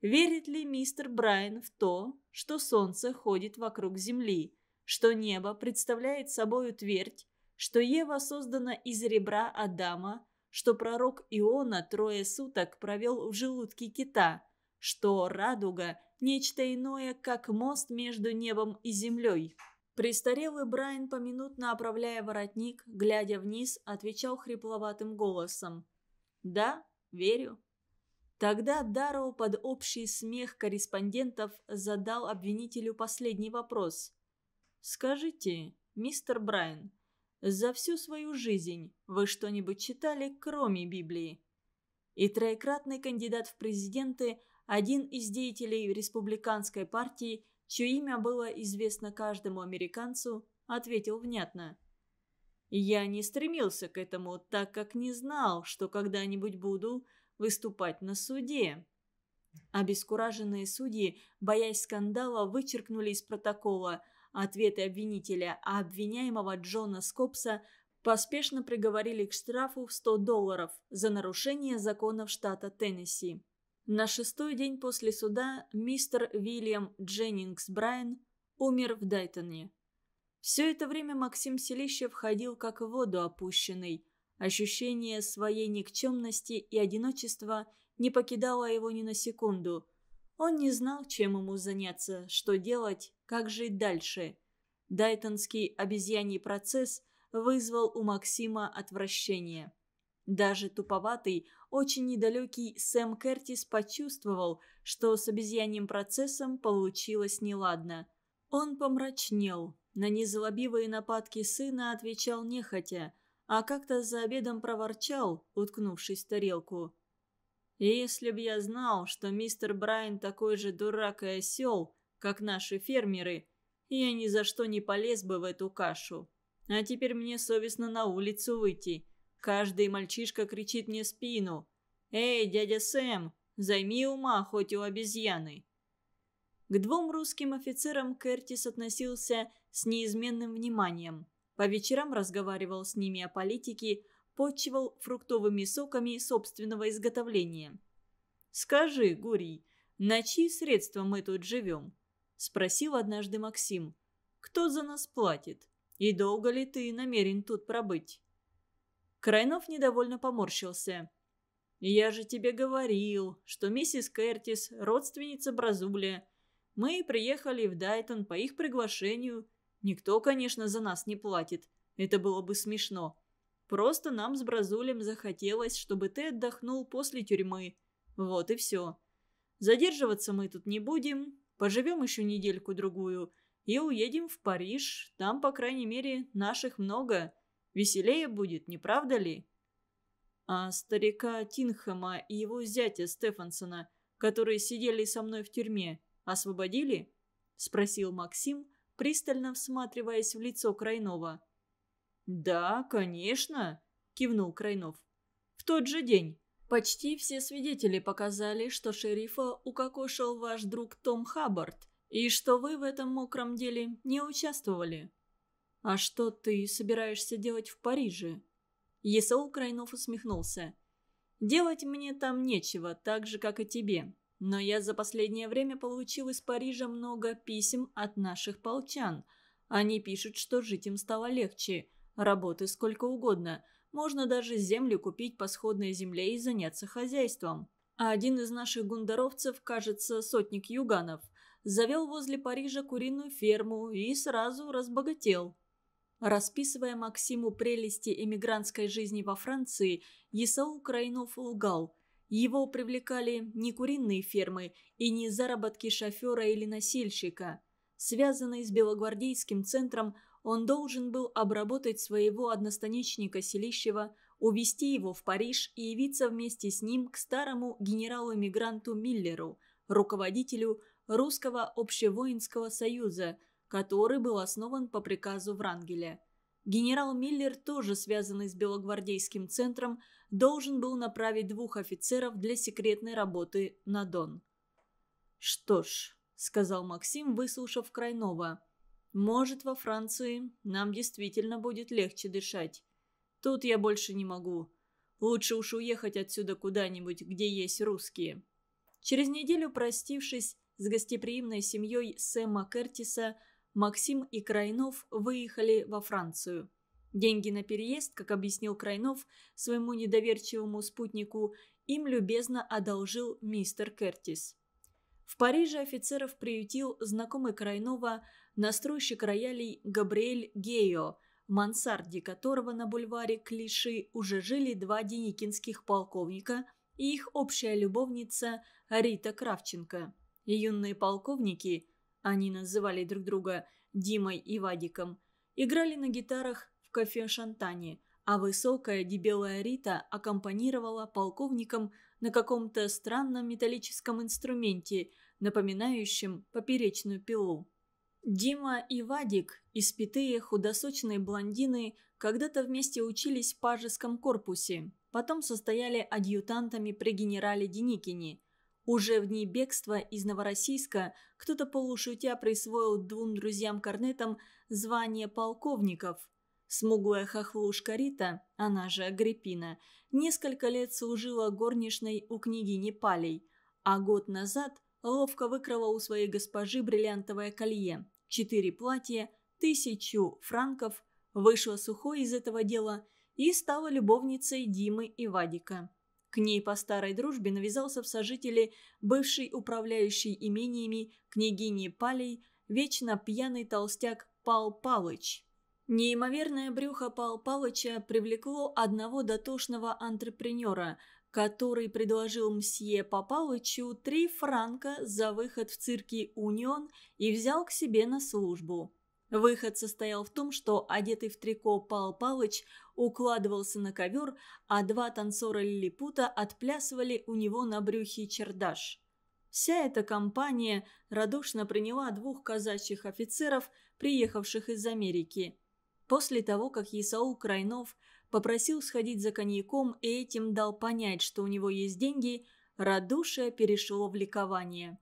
верит ли мистер Брайан в то, что солнце ходит вокруг Земли, что небо представляет собой твердь, что Ева создана из ребра Адама, что пророк Иона трое суток провел в желудке кита, что радуга Нечто иное, как мост между небом и землей. Престарелый Брайан, поминутно оправляя воротник, глядя вниз, отвечал хрипловатым голосом. «Да, верю». Тогда Дарроу под общий смех корреспондентов задал обвинителю последний вопрос. «Скажите, мистер Брайан, за всю свою жизнь вы что-нибудь читали, кроме Библии?» И троекратный кандидат в президенты – один из деятелей республиканской партии, чье имя было известно каждому американцу, ответил внятно. «Я не стремился к этому, так как не знал, что когда-нибудь буду выступать на суде». Обескураженные судьи, боясь скандала, вычеркнули из протокола ответы обвинителя, а обвиняемого Джона Скопса поспешно приговорили к штрафу в 100 долларов за нарушение законов штата Теннесси. На шестой день после суда мистер Вильям Дженнингс Брайан умер в Дайтоне. Все это время Максим Селищев ходил как в воду опущенный. Ощущение своей никчемности и одиночества не покидало его ни на секунду. Он не знал, чем ему заняться, что делать, как жить дальше. Дайтонский обезьяний процесс вызвал у Максима отвращение. Даже туповатый, очень недалекий Сэм Кертис почувствовал, что с обезьяньим процессом получилось неладно. Он помрачнел, на незлобивые нападки сына отвечал нехотя, а как-то за обедом проворчал, уткнувшись в тарелку. «Если б я знал, что мистер Брайан такой же дурак и осел, как наши фермеры, я ни за что не полез бы в эту кашу. А теперь мне совестно на улицу выйти» Каждый мальчишка кричит мне спину. «Эй, дядя Сэм, займи ума хоть у обезьяны!» К двум русским офицерам Кертис относился с неизменным вниманием. По вечерам разговаривал с ними о политике, почивал фруктовыми соками собственного изготовления. «Скажи, Гурий, на чьи средства мы тут живем?» – спросил однажды Максим. «Кто за нас платит? И долго ли ты намерен тут пробыть?» Крайнов недовольно поморщился. «Я же тебе говорил, что миссис Кертис – родственница Бразуля. Мы приехали в Дайтон по их приглашению. Никто, конечно, за нас не платит. Это было бы смешно. Просто нам с Бразулем захотелось, чтобы ты отдохнул после тюрьмы. Вот и все. Задерживаться мы тут не будем. Поживем еще недельку-другую» и уедем в Париж. Там, по крайней мере, наших много. Веселее будет, не правда ли? А старика Тинхэма и его зятя Стефансона, которые сидели со мной в тюрьме, освободили? Спросил Максим, пристально всматриваясь в лицо Крайнова. «Да, конечно», – кивнул Крайнов. «В тот же день». Почти все свидетели показали, что шерифа укокошил ваш друг Том Хаббард, и что вы в этом мокром деле не участвовали. «А что ты собираешься делать в Париже?» Есаул Крайнов усмехнулся. «Делать мне там нечего, так же, как и тебе. Но я за последнее время получил из Парижа много писем от наших полчан. Они пишут, что жить им стало легче, работы сколько угодно. Можно даже землю купить по сходной земле и заняться хозяйством. А один из наших гундаровцев, кажется, сотник Юганов, завел возле Парижа куриную ферму и сразу разбогател». Расписывая Максиму прелести эмигрантской жизни во Франции, Есаул Краинов лгал. Его привлекали не куриные фермы и не заработки шофера или носильщика. Связанный с Белогвардейским центром, он должен был обработать своего одностаничника Селищева, увезти его в Париж и явиться вместе с ним к старому генералу-эмигранту Миллеру, руководителю Русского общевоинского союза – который был основан по приказу Врангеля. Генерал Миллер, тоже связанный с Белогвардейским центром, должен был направить двух офицеров для секретной работы на Дон. «Что ж», — сказал Максим, выслушав Крайнова, — «может, во Франции нам действительно будет легче дышать. Тут я больше не могу. Лучше уж уехать отсюда куда-нибудь, где есть русские». Через неделю, простившись с гостеприимной семьей Сэма Кертиса, Максим и Крайнов выехали во Францию. Деньги на переезд, как объяснил Крайнов своему недоверчивому спутнику, им любезно одолжил мистер Кертис. В Париже офицеров приютил знакомый Крайнова настройщик роялей Габриэль Гео, в мансарде которого на бульваре Клиши уже жили два деникинских полковника и их общая любовница Рита Кравченко. И юные полковники – они называли друг друга Димой и Вадиком, играли на гитарах в кафе Шантане, а высокая дебелая Рита аккомпанировала полковником на каком-то странном металлическом инструменте, напоминающем поперечную пилу. Дима и Вадик, испитые худосочные блондины, когда-то вместе учились в пажеском корпусе, потом состояли адъютантами при генерале Деникине – уже в дни бегства из Новороссийска кто-то полушутя присвоил двум друзьям-корнетам звание полковников. Смуглая хохлушка Рита, она же Агриппина, несколько лет служила горничной у княгини Палей, а год назад ловко выкрала у своей госпожи бриллиантовое колье, четыре платья, тысячу франков, вышла сухой из этого дела и стала любовницей Димы и Вадика. К ней по старой дружбе навязался в сожители бывший управляющий имениями княгини Палей, вечно пьяный толстяк Пал Палыч. Неимоверное брюхо Пал Палыча привлекло одного дотошного антрепренера, который предложил мсье Папалычу три франка за выход в цирке «Унион» и взял к себе на службу. Выход состоял в том, что одетый в трико Пал Палыч укладывался на ковер, а два танцора лилипута отплясывали у него на брюхе чердаш. Вся эта компания радушно приняла двух казачьих офицеров, приехавших из Америки. После того, как Есаул Крайнов попросил сходить за коньяком и этим дал понять, что у него есть деньги, радушие перешло в ликование.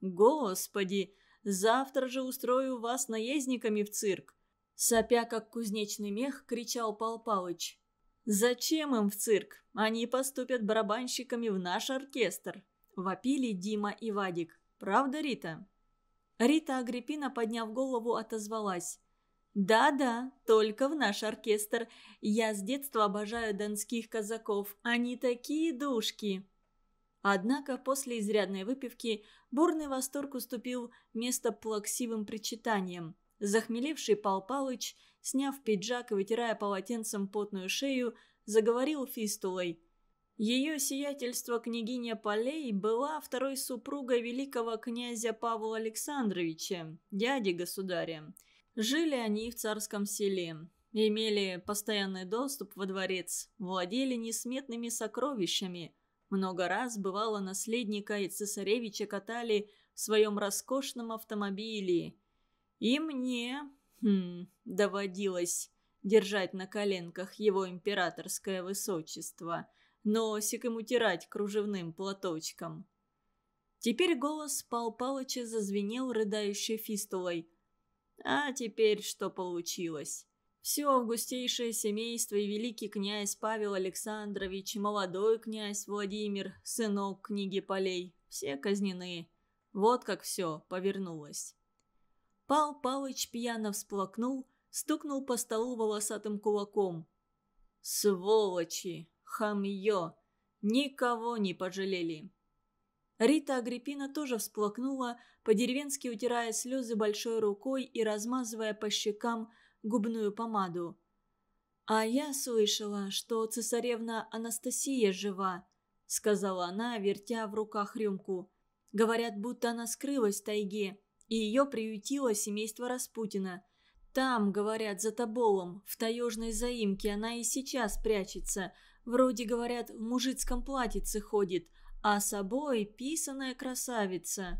«Господи, завтра же устрою вас наездниками в цирк. Сопя, как кузнечный мех, кричал Пал Палыч. «Зачем им в цирк? Они поступят барабанщиками в наш оркестр!» – вопили Дима и Вадик. «Правда, Рита?» Рита Агриппина, подняв голову, отозвалась. «Да-да, только в наш оркестр. Я с детства обожаю донских казаков. Они такие душки!» Однако после изрядной выпивки бурный восторг уступил место плаксивым причитаниям. Захмелевший Пал Палыч, сняв пиджак и вытирая полотенцем потную шею, заговорил фистулой. Ее сиятельство княгиня Полей была второй супругой великого князя Павла Александровича, дяди государя. Жили они в царском селе, имели постоянный доступ во дворец, владели несметными сокровищами. Много раз бывало наследника и цесаревича катали в своем роскошном автомобиле – и мне хм, доводилось держать на коленках его императорское высочество, носик ему утирать кружевным платочком. Теперь голос Пал Палыча зазвенел рыдающей фистулой. А теперь что получилось? Все августейшее семейство и великий князь Павел Александрович, молодой князь Владимир, сынок книги полей, все казнены. Вот как все повернулось. Пал Палыч пьяно всплакнул, стукнул по столу волосатым кулаком. «Сволочи! Хамье! Никого не пожалели!» Рита Агриппина тоже всплакнула, по-деревенски утирая слезы большой рукой и размазывая по щекам губную помаду. «А я слышала, что цесаревна Анастасия жива», — сказала она, вертя в руках рюмку. «Говорят, будто она скрылась в тайге и ее приютило семейство Распутина. Там, говорят, за Тоболом, в таежной заимке она и сейчас прячется. Вроде, говорят, в мужицком платьице ходит, а собой писаная красавица.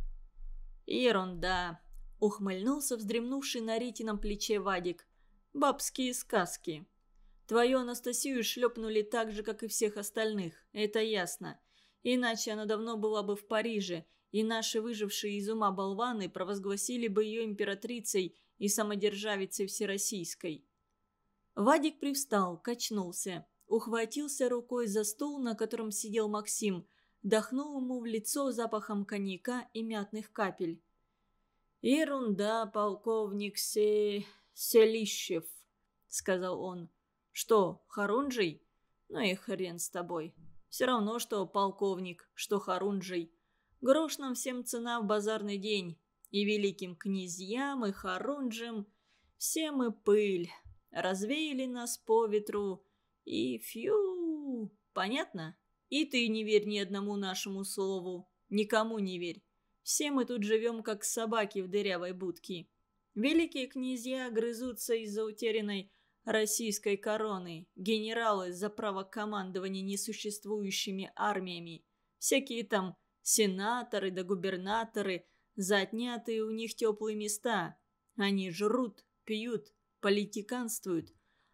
«Ерунда!» – ухмыльнулся вздремнувший на Ритином плече Вадик. «Бабские сказки!» Твою Анастасию шлепнули так же, как и всех остальных, это ясно. Иначе она давно была бы в Париже и наши выжившие из ума болваны провозгласили бы ее императрицей и самодержавицей всероссийской. Вадик привстал, качнулся, ухватился рукой за стул, на котором сидел Максим, дохнул ему в лицо запахом коньяка и мятных капель. «Ерунда, полковник Се... Селищев», — сказал он. «Что, Харунжий? Ну и хрен с тобой. Все равно, что полковник, что Харунжий». Грош нам всем цена в базарный день. И великим князьям, и хорунжим. Все мы пыль. Развеяли нас по ветру. И фью! Понятно? И ты не верь ни одному нашему слову. Никому не верь. Все мы тут живем, как собаки в дырявой будке. Великие князья грызутся из-за утерянной российской короны, генералы за право командования несуществующими армиями, всякие там Сенаторы да губернаторы за отнятые у них теплые места. Они жрут, пьют, политиканствуют.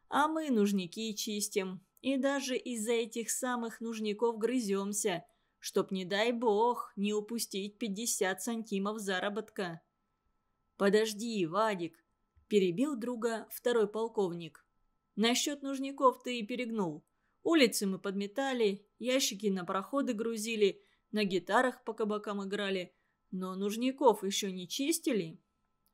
А мы нужники чистим. И даже из-за этих самых нужников грыземся, чтоб, не дай бог, не упустить 50 сантимов заработка. «Подожди, Вадик», – перебил друга второй полковник. «Насчет нужников ты и перегнул. Улицы мы подметали, ящики на проходы грузили – на гитарах по кабакам играли, но нужников еще не чистили.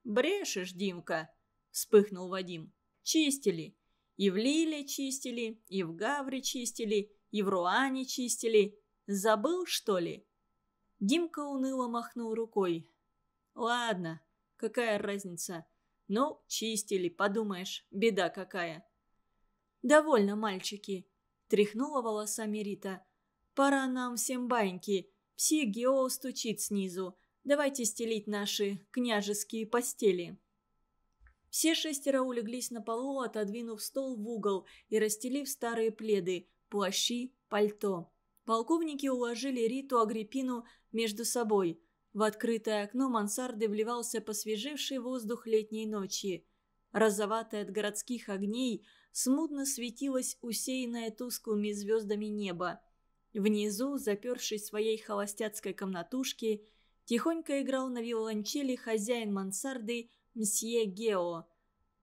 «Брешешь, Димка!» – вспыхнул Вадим. «Чистили. И в Лиле чистили, и в Гавре чистили, и в Руане чистили. Забыл, что ли?» Димка уныло махнул рукой. «Ладно, какая разница? Ну, чистили, подумаешь, беда какая». «Довольно, мальчики», – тряхнула волосами Рита. Пора нам всем баньки. Пси-гео стучит снизу. Давайте стелить наши княжеские постели». Все шестеро улеглись на полу, отодвинув стол в угол и расстелив старые пледы, плащи, пальто. Полковники уложили Риту Агриппину между собой. В открытое окно мансарды вливался посвежевший воздух летней ночи. Розоватое от городских огней смутно светилось усеянное тусклыми звездами небо. Внизу, запершись в своей холостяцкой комнатушке, тихонько играл на виолончели хозяин мансарды мсье Гео.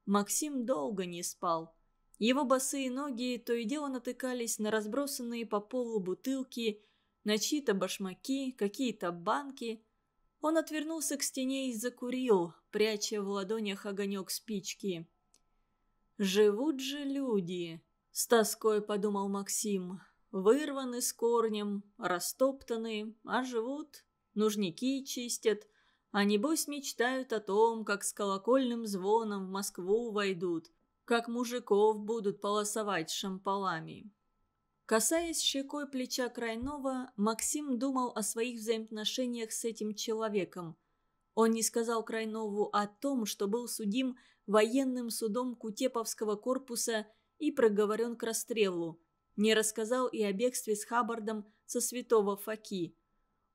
Максим долго не спал. Его босые ноги то и дело натыкались на разбросанные по полу бутылки, на чьи-то башмаки, какие-то банки. Он отвернулся к стене и закурил, пряча в ладонях огонек спички. «Живут же люди!» – с тоской подумал Максим. Вырваны с корнем, растоптаны, а живут, нужники чистят, а небось мечтают о том, как с колокольным звоном в Москву войдут, как мужиков будут полосовать шампалами. Касаясь щекой плеча Крайнова, Максим думал о своих взаимоотношениях с этим человеком. Он не сказал Крайнову о том, что был судим военным судом Кутеповского корпуса и проговорен к расстрелу не рассказал и о бегстве с Хаббардом со святого Факи.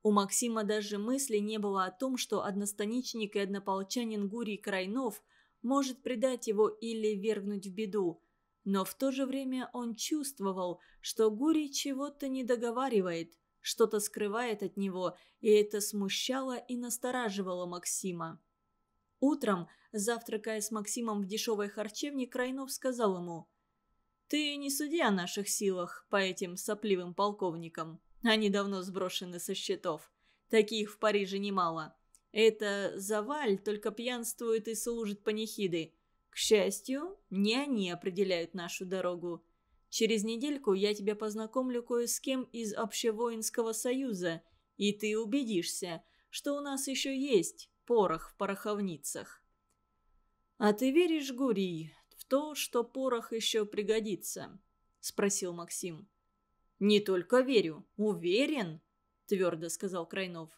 У Максима даже мысли не было о том, что одностаничник и однополчанин Гурий Крайнов может предать его или вергнуть в беду. Но в то же время он чувствовал, что Гурий чего-то не договаривает, что-то скрывает от него, и это смущало и настораживало Максима. Утром, завтракая с Максимом в дешевой харчевне, Крайнов сказал ему – ты не суди о наших силах по этим сопливым полковникам. Они давно сброшены со счетов. Таких в Париже немало. Это заваль только пьянствует и служит панихиды. К счастью, не они определяют нашу дорогу. Через недельку я тебя познакомлю кое с кем из Общевоинского союза, и ты убедишься, что у нас еще есть порох в пороховницах. А ты веришь, Гурий, то, что порох еще пригодится?» – спросил Максим. «Не только верю, уверен», – твердо сказал Крайнов.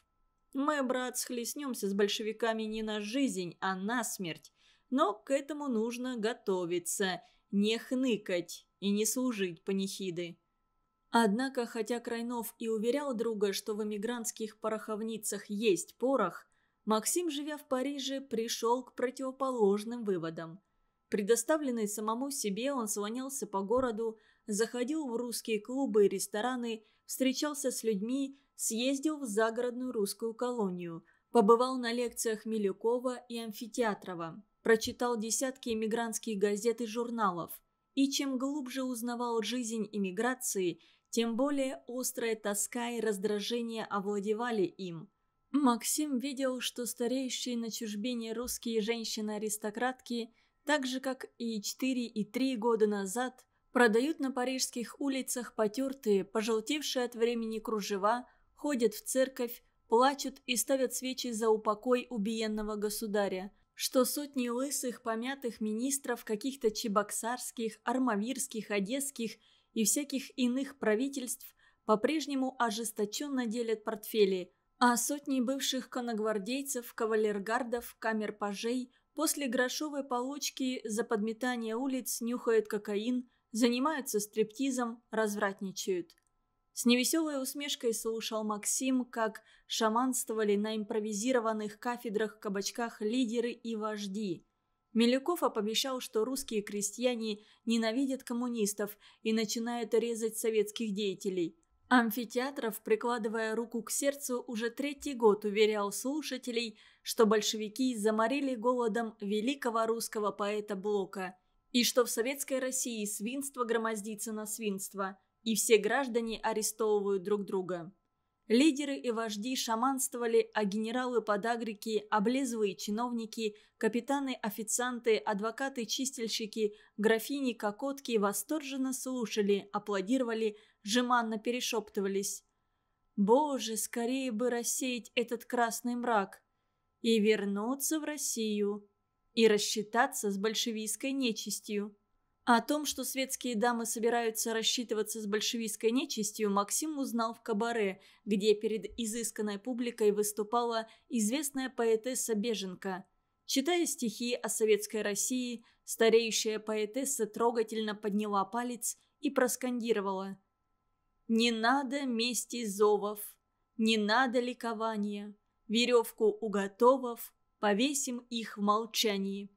«Мы, брат, схлестнемся с большевиками не на жизнь, а на смерть. Но к этому нужно готовиться, не хныкать и не служить панихиды». Однако, хотя Крайнов и уверял друга, что в эмигрантских пороховницах есть порох, Максим, живя в Париже, пришел к противоположным выводам. Предоставленный самому себе, он слонялся по городу, заходил в русские клубы и рестораны, встречался с людьми, съездил в загородную русскую колонию, побывал на лекциях Милюкова и Амфитеатрова, прочитал десятки эмигрантских газет и журналов. И чем глубже узнавал жизнь иммиграции, тем более острая тоска и раздражение овладевали им – Максим видел, что стареющие на чужбине русские женщины-аристократки – так же как и 4 и 3 года назад, продают на парижских улицах потертые, пожелтевшие от времени кружева, ходят в церковь, плачут и ставят свечи за упокой убиенного государя, что сотни лысых, помятых министров каких-то чебоксарских, армавирских, одесских и всяких иных правительств по-прежнему ожесточенно делят портфели, а сотни бывших коногвардейцев, кавалергардов, камерпажей после грошовой получки за подметание улиц нюхают кокаин, занимаются стриптизом, развратничают. С невеселой усмешкой слушал Максим, как шаманствовали на импровизированных кафедрах-кабачках лидеры и вожди. Милюков обещал, что русские крестьяне ненавидят коммунистов и начинают резать советских деятелей – Амфитеатров, прикладывая руку к сердцу, уже третий год уверял слушателей, что большевики заморили голодом великого русского поэта Блока, и что в советской России свинство громоздится на свинство, и все граждане арестовывают друг друга. Лидеры и вожди шаманствовали, а генералы-подагрики, облезлые чиновники, капитаны-официанты, адвокаты-чистильщики, графини-кокотки восторженно слушали, аплодировали, жеманно перешептывались. «Боже, скорее бы рассеять этот красный мрак и вернуться в Россию и рассчитаться с большевистской нечистью». О том, что светские дамы собираются рассчитываться с большевистской нечистью, Максим узнал в кабаре, где перед изысканной публикой выступала известная поэтесса Беженка. Читая стихи о советской России, стареющая поэтесса трогательно подняла палец и проскандировала. Не надо мести зовов, не надо ликования. Веревку уготовав, повесим их в молчании.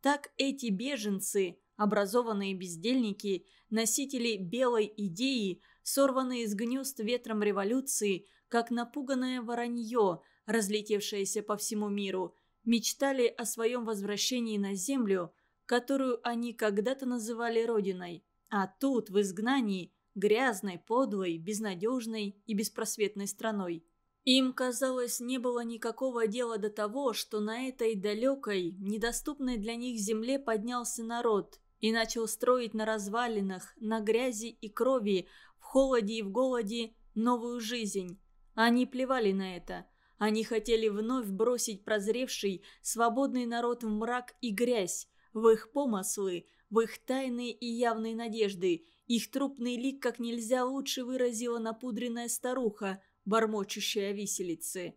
Так эти беженцы, образованные бездельники, носители белой идеи, сорванные с гнезд ветром революции, как напуганное воронье, разлетевшееся по всему миру, мечтали о своем возвращении на землю, которую они когда-то называли родиной. А тут, в изгнании, грязной, подлой, безнадежной и беспросветной страной. Им, казалось, не было никакого дела до того, что на этой далекой, недоступной для них земле поднялся народ и начал строить на развалинах, на грязи и крови, в холоде и в голоде новую жизнь. Они плевали на это. Они хотели вновь бросить прозревший, свободный народ в мрак и грязь, в их помыслы, в их тайные и явные надежды – их трупный лик как нельзя лучше выразила напудренная старуха, бормочущая виселицы.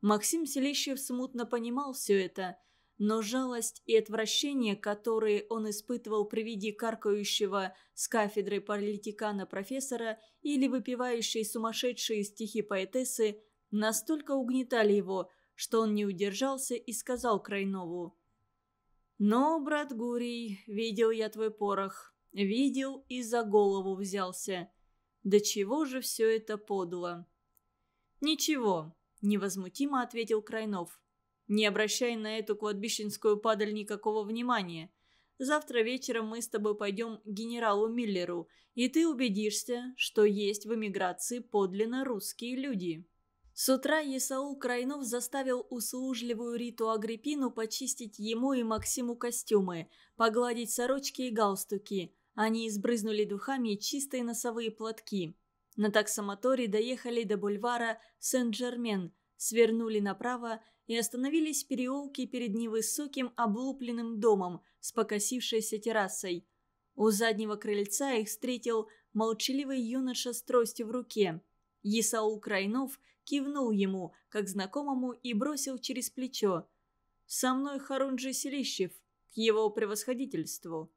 Максим Селищев смутно понимал все это, но жалость и отвращение, которые он испытывал при виде каркающего с кафедры политикана профессора или выпивающей сумасшедшие стихи поэтессы, настолько угнетали его, что он не удержался и сказал Крайнову. «Но, брат Гурий, видел я твой порох. Видел и за голову взялся. До чего же все это подло? «Ничего», — невозмутимо ответил Крайнов. «Не обращай на эту кладбищенскую падаль никакого внимания. Завтра вечером мы с тобой пойдем к генералу Миллеру, и ты убедишься, что есть в эмиграции подлинно русские люди». С утра Исаул Крайнов заставил услужливую Риту Агриппину почистить ему и Максиму костюмы, погладить сорочки и галстуки, они избрызнули духами чистые носовые платки. На таксомоторе доехали до бульвара Сен-Жермен, свернули направо и остановились в переулке перед невысоким облупленным домом с покосившейся террасой. У заднего крыльца их встретил молчаливый юноша с тростью в руке. Есаул Крайнов кивнул ему, как знакомому, и бросил через плечо. «Со мной Харунджи Селищев, к его превосходительству».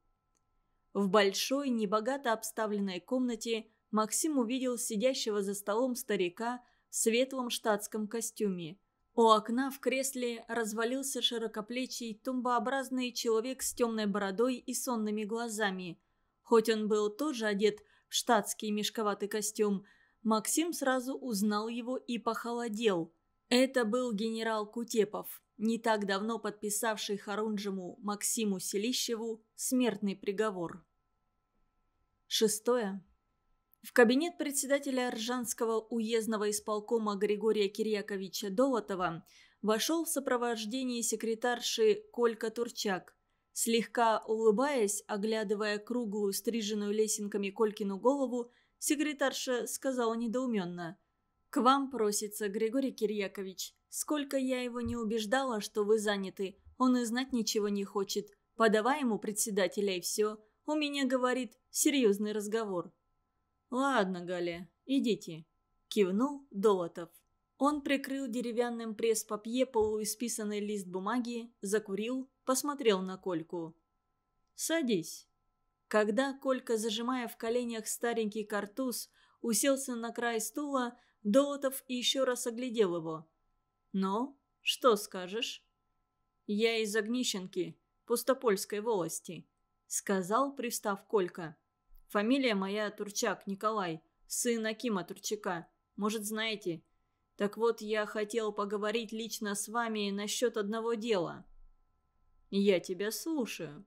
В большой, небогато обставленной комнате Максим увидел сидящего за столом старика в светлом штатском костюме. У окна в кресле развалился широкоплечий, тумбообразный человек с темной бородой и сонными глазами. Хоть он был тоже одет в штатский мешковатый костюм, Максим сразу узнал его и похолодел. Это был генерал Кутепов не так давно подписавший Харунжему Максиму Селищеву смертный приговор. Шестое. В кабинет председателя Ржанского уездного исполкома Григория Кирьяковича Долотова вошел в сопровождении секретарши Колька Турчак. Слегка улыбаясь, оглядывая круглую, стриженную лесенками Колькину голову, секретарша сказала недоуменно – «К вам просится, Григорий Кирьякович. Сколько я его не убеждала, что вы заняты, он и знать ничего не хочет. Подавай ему председателя и все. У меня, говорит, серьезный разговор». «Ладно, Галя, идите», – кивнул Долотов. Он прикрыл деревянным пресс-папье полуисписанный лист бумаги, закурил, посмотрел на Кольку. «Садись». Когда Колька, зажимая в коленях старенький картуз, уселся на край стула, Долотов еще раз оглядел его. «Ну, что скажешь?» «Я из Огнищенки, Пустопольской волости», — сказал, пристав Колька. «Фамилия моя Турчак Николай, сын Акима Турчака. Может, знаете? Так вот, я хотел поговорить лично с вами насчет одного дела». «Я тебя слушаю».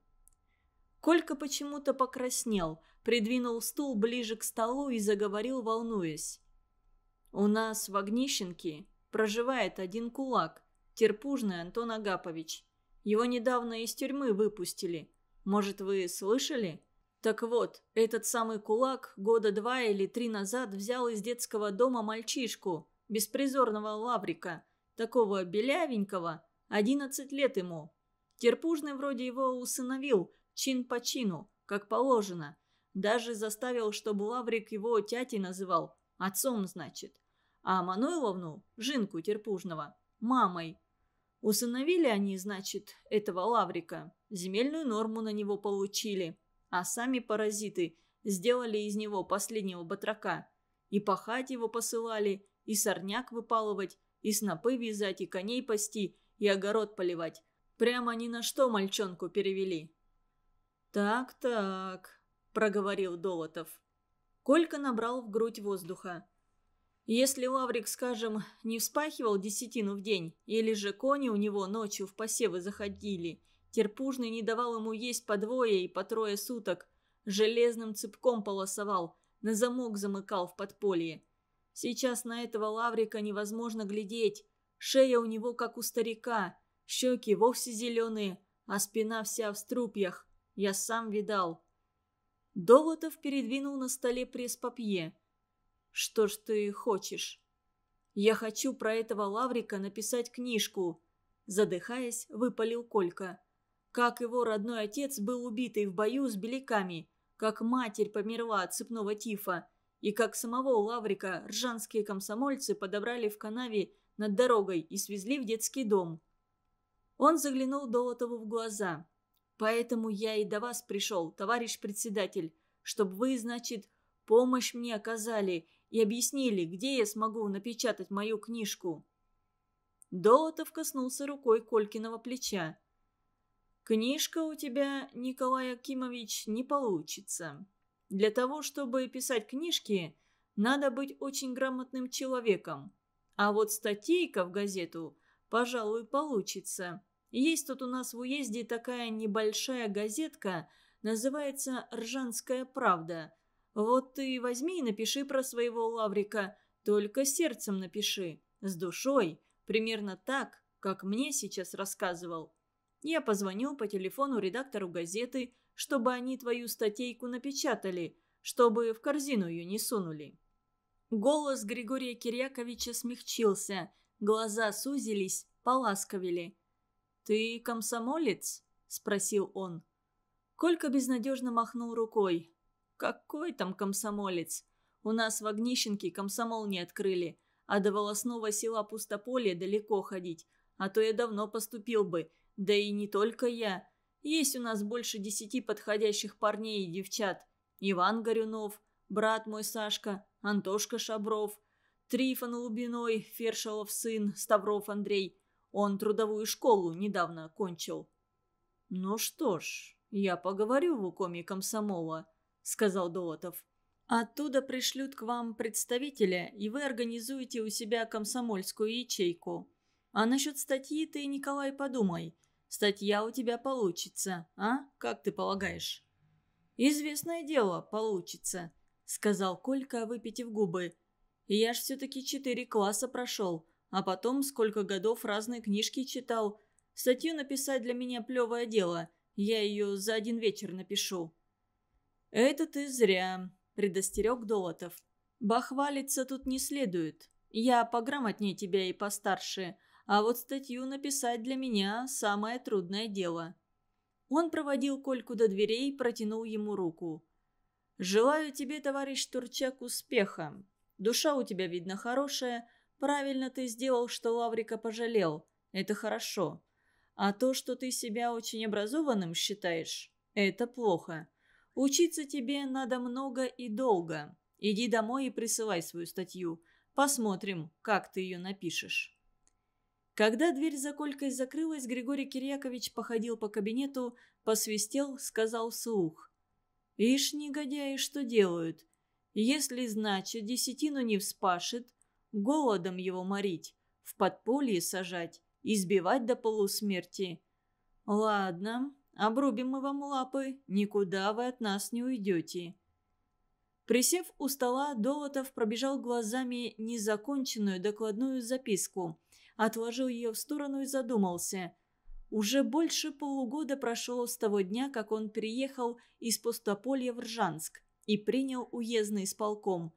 Колька почему-то покраснел, придвинул стул ближе к столу и заговорил, волнуясь. У нас в Огнищенке проживает один кулак, терпужный Антон Агапович. Его недавно из тюрьмы выпустили. Может, вы слышали? Так вот, этот самый кулак года два или три назад взял из детского дома мальчишку, беспризорного лаврика, такого белявенького, 11 лет ему. Терпужный вроде его усыновил, чин по чину, как положено. Даже заставил, чтобы лаврик его тятей называл – Отцом, значит. А Манойловну, жинку Терпужного, мамой. Усыновили они, значит, этого Лаврика. Земельную норму на него получили. А сами паразиты сделали из него последнего батрака. И пахать его посылали, и сорняк выпалывать, и снопы вязать, и коней пасти, и огород поливать. Прямо ни на что мальчонку перевели. «Так-так», — проговорил Долотов. Колька набрал в грудь воздуха. Если Лаврик, скажем, не вспахивал десятину в день, или же кони у него ночью в посевы заходили, терпужный не давал ему есть по двое и по трое суток, железным цепком полосовал, на замок замыкал в подполье. Сейчас на этого Лаврика невозможно глядеть, шея у него как у старика, щеки вовсе зеленые, а спина вся в струпьях, я сам видал. Долотов передвинул на столе пресс-папье. «Что ж ты хочешь?» «Я хочу про этого Лаврика написать книжку», – задыхаясь, выпалил Колька. «Как его родной отец был убитый в бою с беляками, как матерь померла от цепного тифа, и как самого Лаврика ржанские комсомольцы подобрали в канаве над дорогой и свезли в детский дом». Он заглянул Долотову в глаза. Поэтому я и до вас пришел, товарищ председатель, чтобы вы, значит, помощь мне оказали и объяснили, где я смогу напечатать мою книжку». Долотов коснулся рукой Колькиного плеча. «Книжка у тебя, Николай Акимович, не получится. Для того, чтобы писать книжки, надо быть очень грамотным человеком. А вот статейка в газету, пожалуй, получится. Есть тут у нас в уезде такая небольшая газетка, называется «Ржанская правда». Вот ты возьми и напиши про своего Лаврика, только сердцем напиши, с душой, примерно так, как мне сейчас рассказывал. Я позвонил по телефону редактору газеты, чтобы они твою статейку напечатали, чтобы в корзину ее не сунули». Голос Григория Кирьяковича смягчился, глаза сузились, поласковели. «Ты комсомолец?» – спросил он. Колька безнадежно махнул рукой. «Какой там комсомолец? У нас в Огнищенке комсомол не открыли, а до волосного села Пустополе далеко ходить, а то я давно поступил бы, да и не только я. Есть у нас больше десяти подходящих парней и девчат. Иван Горюнов, брат мой Сашка, Антошка Шабров, Трифон Лубиной, Фершалов сын, Ставров Андрей. Он трудовую школу недавно окончил». «Ну что ж, я поговорю в укоме комсомола», — сказал Долотов. «Оттуда пришлют к вам представителя, и вы организуете у себя комсомольскую ячейку. А насчет статьи ты, Николай, подумай. Статья у тебя получится, а? Как ты полагаешь?» «Известное дело, получится», — сказал Колька, выпитив губы. «Я ж все-таки четыре класса прошел, а потом сколько годов разные книжки читал. Статью написать для меня плевое дело. Я ее за один вечер напишу». «Это ты зря», – предостерег Долотов. «Бахвалиться тут не следует. Я пограмотнее тебя и постарше, а вот статью написать для меня – самое трудное дело». Он проводил Кольку до дверей и протянул ему руку. «Желаю тебе, товарищ Турчак, успеха. Душа у тебя, видно, хорошая, Правильно ты сделал, что Лаврика пожалел. Это хорошо. А то, что ты себя очень образованным считаешь, это плохо. Учиться тебе надо много и долго. Иди домой и присылай свою статью. Посмотрим, как ты ее напишешь». Когда дверь за колькой закрылась, Григорий Кирьякович походил по кабинету, посвистел, сказал вслух. «Ишь, негодяи, что делают? Если, значит, десятину не вспашет, голодом его морить, в подполье сажать, избивать до полусмерти. Ладно, обрубим мы вам лапы, никуда вы от нас не уйдете. Присев у стола, Долотов пробежал глазами незаконченную докладную записку, отложил ее в сторону и задумался. Уже больше полугода прошло с того дня, как он переехал из Пустополья в Ржанск и принял уездный исполком.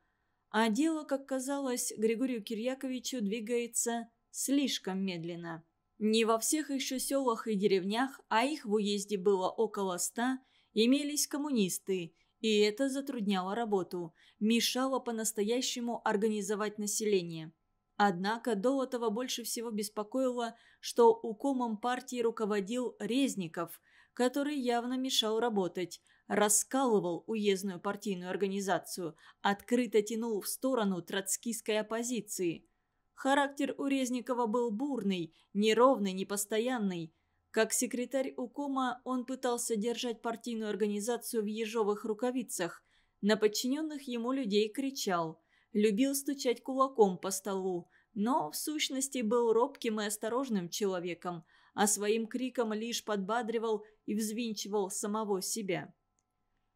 А дело, как казалось, Григорию Кирьяковичу двигается слишком медленно. Не во всех еще селах и деревнях, а их в уезде было около ста, имелись коммунисты, и это затрудняло работу, мешало по-настоящему организовать население. Однако Долотова больше всего беспокоило, что у комом партии руководил Резников, который явно мешал работать, раскалывал уездную партийную организацию, открыто тянул в сторону троцкистской оппозиции. Характер Урезникова был бурный, неровный, непостоянный. Как секретарь УКОМа он пытался держать партийную организацию в ежовых рукавицах. На подчиненных ему людей кричал. Любил стучать кулаком по столу. Но в сущности был робким и осторожным человеком, а своим криком лишь подбадривал и взвинчивал самого себя.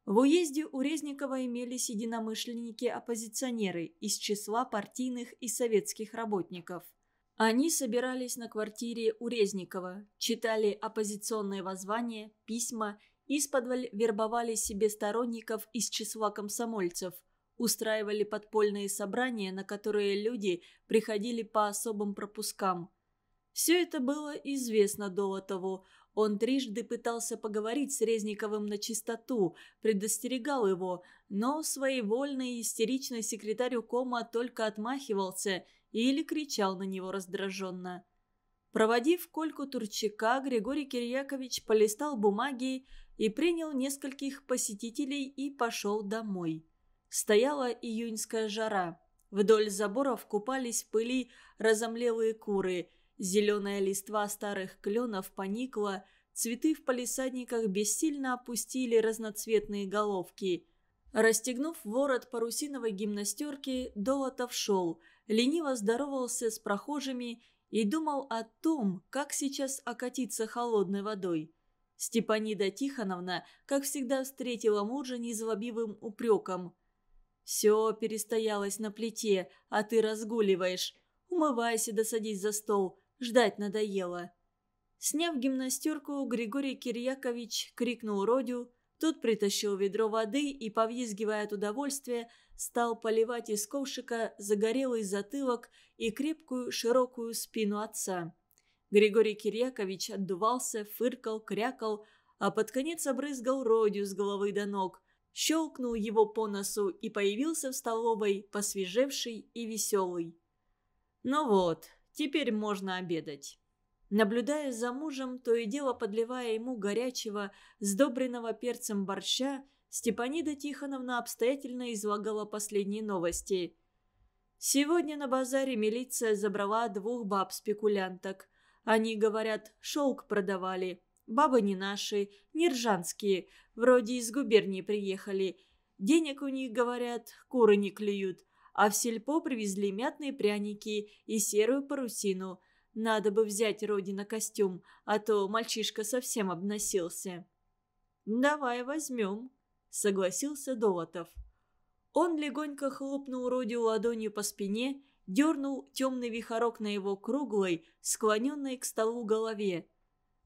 В уезде у Резникова имелись единомышленники-оппозиционеры из числа партийных и советских работников. Они собирались на квартире у Резникова, читали оппозиционные воззвания, письма, исподволь вербовали себе сторонников из числа комсомольцев, устраивали подпольные собрания, на которые люди приходили по особым пропускам. Все это было известно до того. Он трижды пытался поговорить с Резниковым на чистоту, предостерегал его, но своевольный и истеричный секретарь кома только отмахивался или кричал на него раздраженно. Проводив Кольку Турчака, Григорий Кирьякович полистал бумаги и принял нескольких посетителей и пошел домой. Стояла июньская жара. Вдоль заборов купались пыли разомлелые куры – Зеленая листва старых кленов поникла, цветы в палисадниках бессильно опустили разноцветные головки. Расстегнув ворот парусиновой гимнастерки, Долотов шел, лениво здоровался с прохожими и думал о том, как сейчас окатиться холодной водой. Степанида Тихоновна, как всегда, встретила мужа незлобивым упреком. «Все перестоялось на плите, а ты разгуливаешь. Умывайся да садись за стол. Ждать надоело. Сняв гимнастерку, Григорий Кирьякович крикнул Родю. Тот притащил ведро воды и, повизгивая от удовольствия, стал поливать из ковшика загорелый затылок и крепкую широкую спину отца. Григорий Кирьякович отдувался, фыркал, крякал, а под конец обрызгал Родю с головы до ног, щелкнул его по носу и появился в столовой, посвежевший и веселый. «Ну вот, Теперь можно обедать. Наблюдая за мужем, то и дело подливая ему горячего, сдобренного перцем борща, Степанида Тихоновна обстоятельно излагала последние новости. Сегодня на базаре милиция забрала двух баб-спекулянток. Они, говорят, шелк продавали. Бабы не наши, не вроде из губернии приехали. Денег у них, говорят, куры не клюют – а в сельпо привезли мятные пряники и серую парусину. Надо бы взять Родина костюм, а то мальчишка совсем обносился. «Давай возьмем», — согласился Долотов. Он легонько хлопнул Родию ладонью по спине, дернул темный вихорок на его круглой, склоненной к столу голове.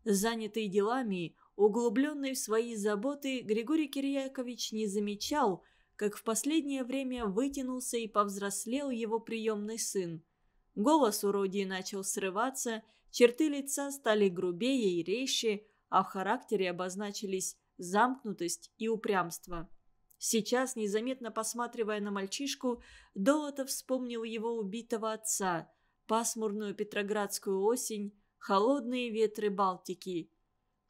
Занятый делами, углубленный в свои заботы, Григорий Кирьякович не замечал — как в последнее время вытянулся и повзрослел его приемный сын. Голос уродии начал срываться, черты лица стали грубее и резче, а в характере обозначились замкнутость и упрямство. Сейчас, незаметно посматривая на мальчишку, Долотов вспомнил его убитого отца, пасмурную петроградскую осень, холодные ветры Балтики.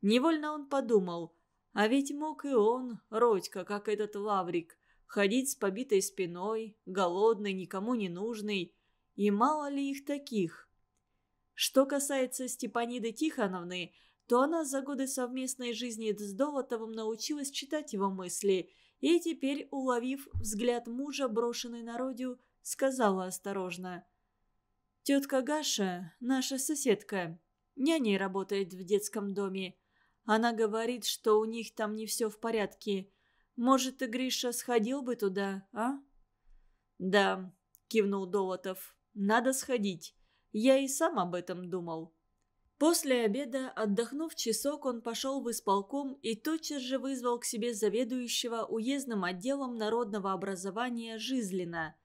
Невольно он подумал, а ведь мог и он, Родька, как этот лаврик, ходить с побитой спиной, голодный, никому не нужный. И мало ли их таких. Что касается Степаниды Тихоновны, то она за годы совместной жизни с Долотовым научилась читать его мысли и теперь, уловив взгляд мужа, брошенный народю, сказала осторожно. «Тетка Гаша, наша соседка, няней работает в детском доме. Она говорит, что у них там не все в порядке. Может, ты, Гриша, сходил бы туда, а?» «Да», — кивнул Долотов, — «надо сходить. Я и сам об этом думал». После обеда, отдохнув часок, он пошел в исполком и тотчас же вызвал к себе заведующего уездным отделом народного образования Жизлина.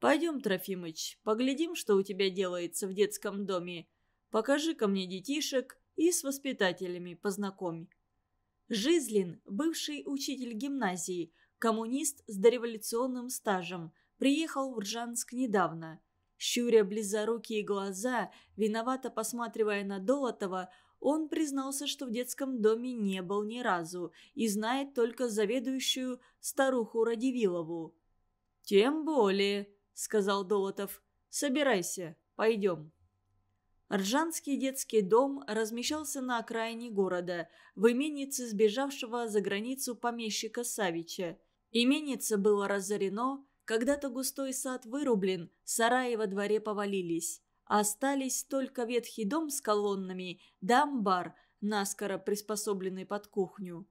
«Пойдем, Трофимыч, поглядим, что у тебя делается в детском доме. Покажи ко мне детишек и с воспитателями познакомь». Жизлин, бывший учитель гимназии, коммунист с дореволюционным стажем, приехал в Ржанск недавно. Щуря близорукие глаза, виновато посматривая на Долотова, он признался, что в детском доме не был ни разу и знает только заведующую старуху Радивилову. «Тем более», — сказал Долотов, — «собирайся, пойдем». Ржанский детский дом размещался на окраине города, в именице сбежавшего за границу помещика Савича. Именице было разорено, когда-то густой сад вырублен, сараи во дворе повалились. Остались только ветхий дом с колоннами дамбар, амбар, наскоро приспособленный под кухню.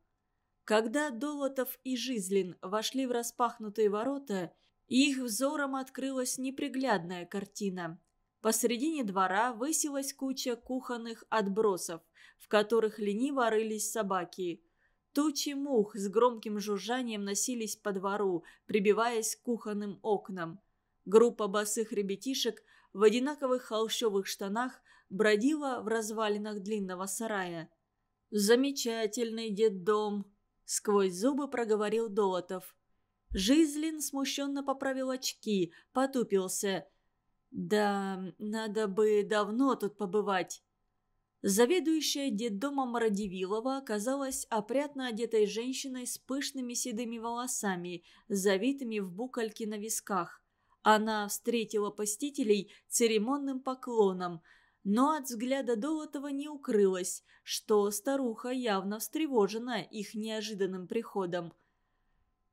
Когда Долотов и Жизлин вошли в распахнутые ворота, их взором открылась неприглядная картина – Посредине двора высилась куча кухонных отбросов, в которых лениво рылись собаки. Тучи мух с громким жужжанием носились по двору, прибиваясь к кухонным окнам. Группа босых ребятишек в одинаковых холщовых штанах бродила в развалинах длинного сарая. «Замечательный детдом!» — сквозь зубы проговорил Долотов. Жизлин смущенно поправил очки, потупился — «Да, надо бы давно тут побывать». Заведующая детдома Мародивилова оказалась опрятно одетой женщиной с пышными седыми волосами, завитыми в букальки на висках. Она встретила посетителей церемонным поклоном, но от взгляда Долотова не укрылось, что старуха явно встревожена их неожиданным приходом.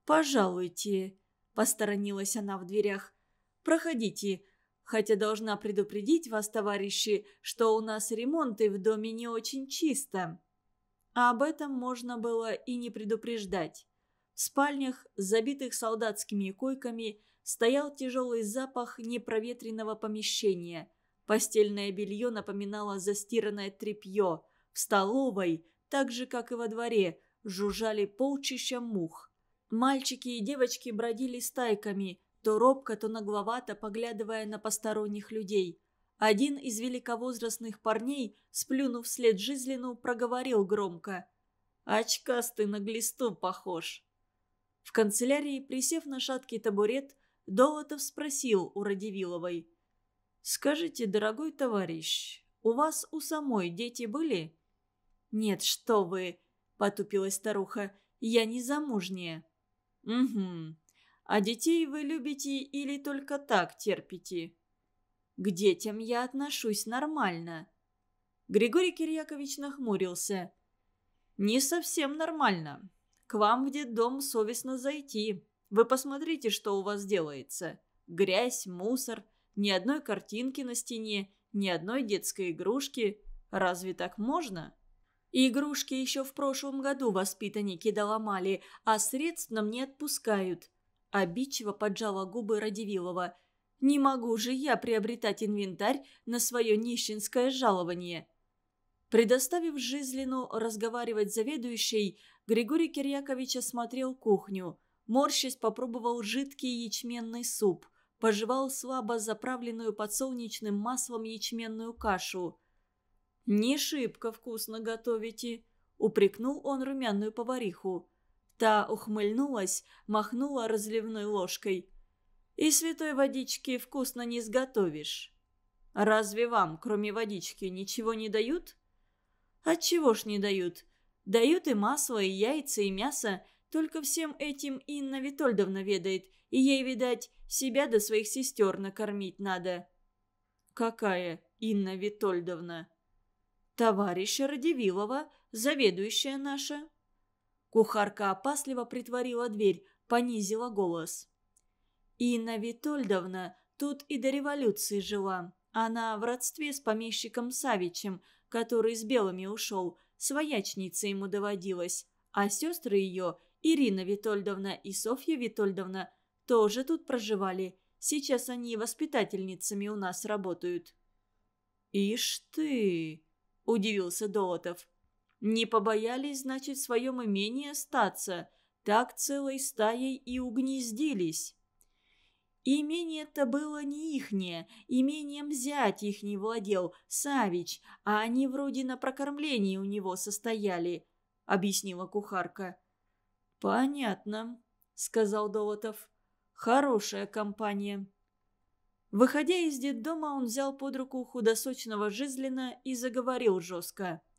«Пожалуйте», – посторонилась она в дверях, – «проходите, Хотя должна предупредить вас, товарищи, что у нас ремонт и в доме не очень чисто. А об этом можно было и не предупреждать. В спальнях, забитых солдатскими койками, стоял тяжелый запах непроветренного помещения. Постельное белье напоминало застиранное тряпье. В столовой, так же, как и во дворе, жужжали полчища мух. Мальчики и девочки бродили стайками – то робко, то нагловато, поглядывая на посторонних людей. Один из великовозрастных парней, сплюнув вслед Жизлину, проговорил громко. «Очкастый на глисту похож». В канцелярии, присев на шаткий табурет, Долотов спросил у Радивиловой. «Скажите, дорогой товарищ, у вас у самой дети были?» «Нет, что вы!» – потупилась старуха. «Я не замужняя». «Угу. А детей вы любите или только так терпите? К детям я отношусь нормально. Григорий Кирьякович нахмурился. Не совсем нормально. К вам в детдом совестно зайти. Вы посмотрите, что у вас делается. Грязь, мусор, ни одной картинки на стене, ни одной детской игрушки. Разве так можно? Игрушки еще в прошлом году воспитанники доломали, а средств нам не отпускают. Обидчиво поджала губы Радивилова. «Не могу же я приобретать инвентарь на свое нищенское жалование!» Предоставив Жизлину разговаривать с заведующей, Григорий Кирьякович осмотрел кухню. Морщись попробовал жидкий ячменный суп. Пожевал слабо заправленную подсолнечным маслом ячменную кашу. «Не шибко вкусно готовите», — упрекнул он румяную повариху. Та ухмыльнулась, махнула разливной ложкой. «И святой водички вкусно не сготовишь. Разве вам, кроме водички, ничего не дают?» «Отчего ж не дают? Дают и масло, и яйца, и мясо. Только всем этим Инна Витольдовна ведает, и ей, видать, себя до да своих сестер накормить надо». «Какая Инна Витольдовна?» «Товарища Радивилова, заведующая наша». Кухарка опасливо притворила дверь, понизила голос. Инна Витольдовна тут и до революции жила. Она в родстве с помещиком Савичем, который с белыми ушел, своячница ему доводилась. А сестры ее, Ирина Витольдовна и Софья Витольдовна, тоже тут проживали. Сейчас они воспитательницами у нас работают. «Ишь ты!» – удивился Долотов. Не побоялись, значит, в своем имении остаться. Так целой стаей и угнездились. Имение-то было не ихнее, имением взять их не владел, Савич, а они вроде на прокормлении у него состояли, — объяснила кухарка. — Понятно, — сказал Долотов. — Хорошая компания. Выходя из детдома, он взял под руку худосочного Жизлина и заговорил жестко. —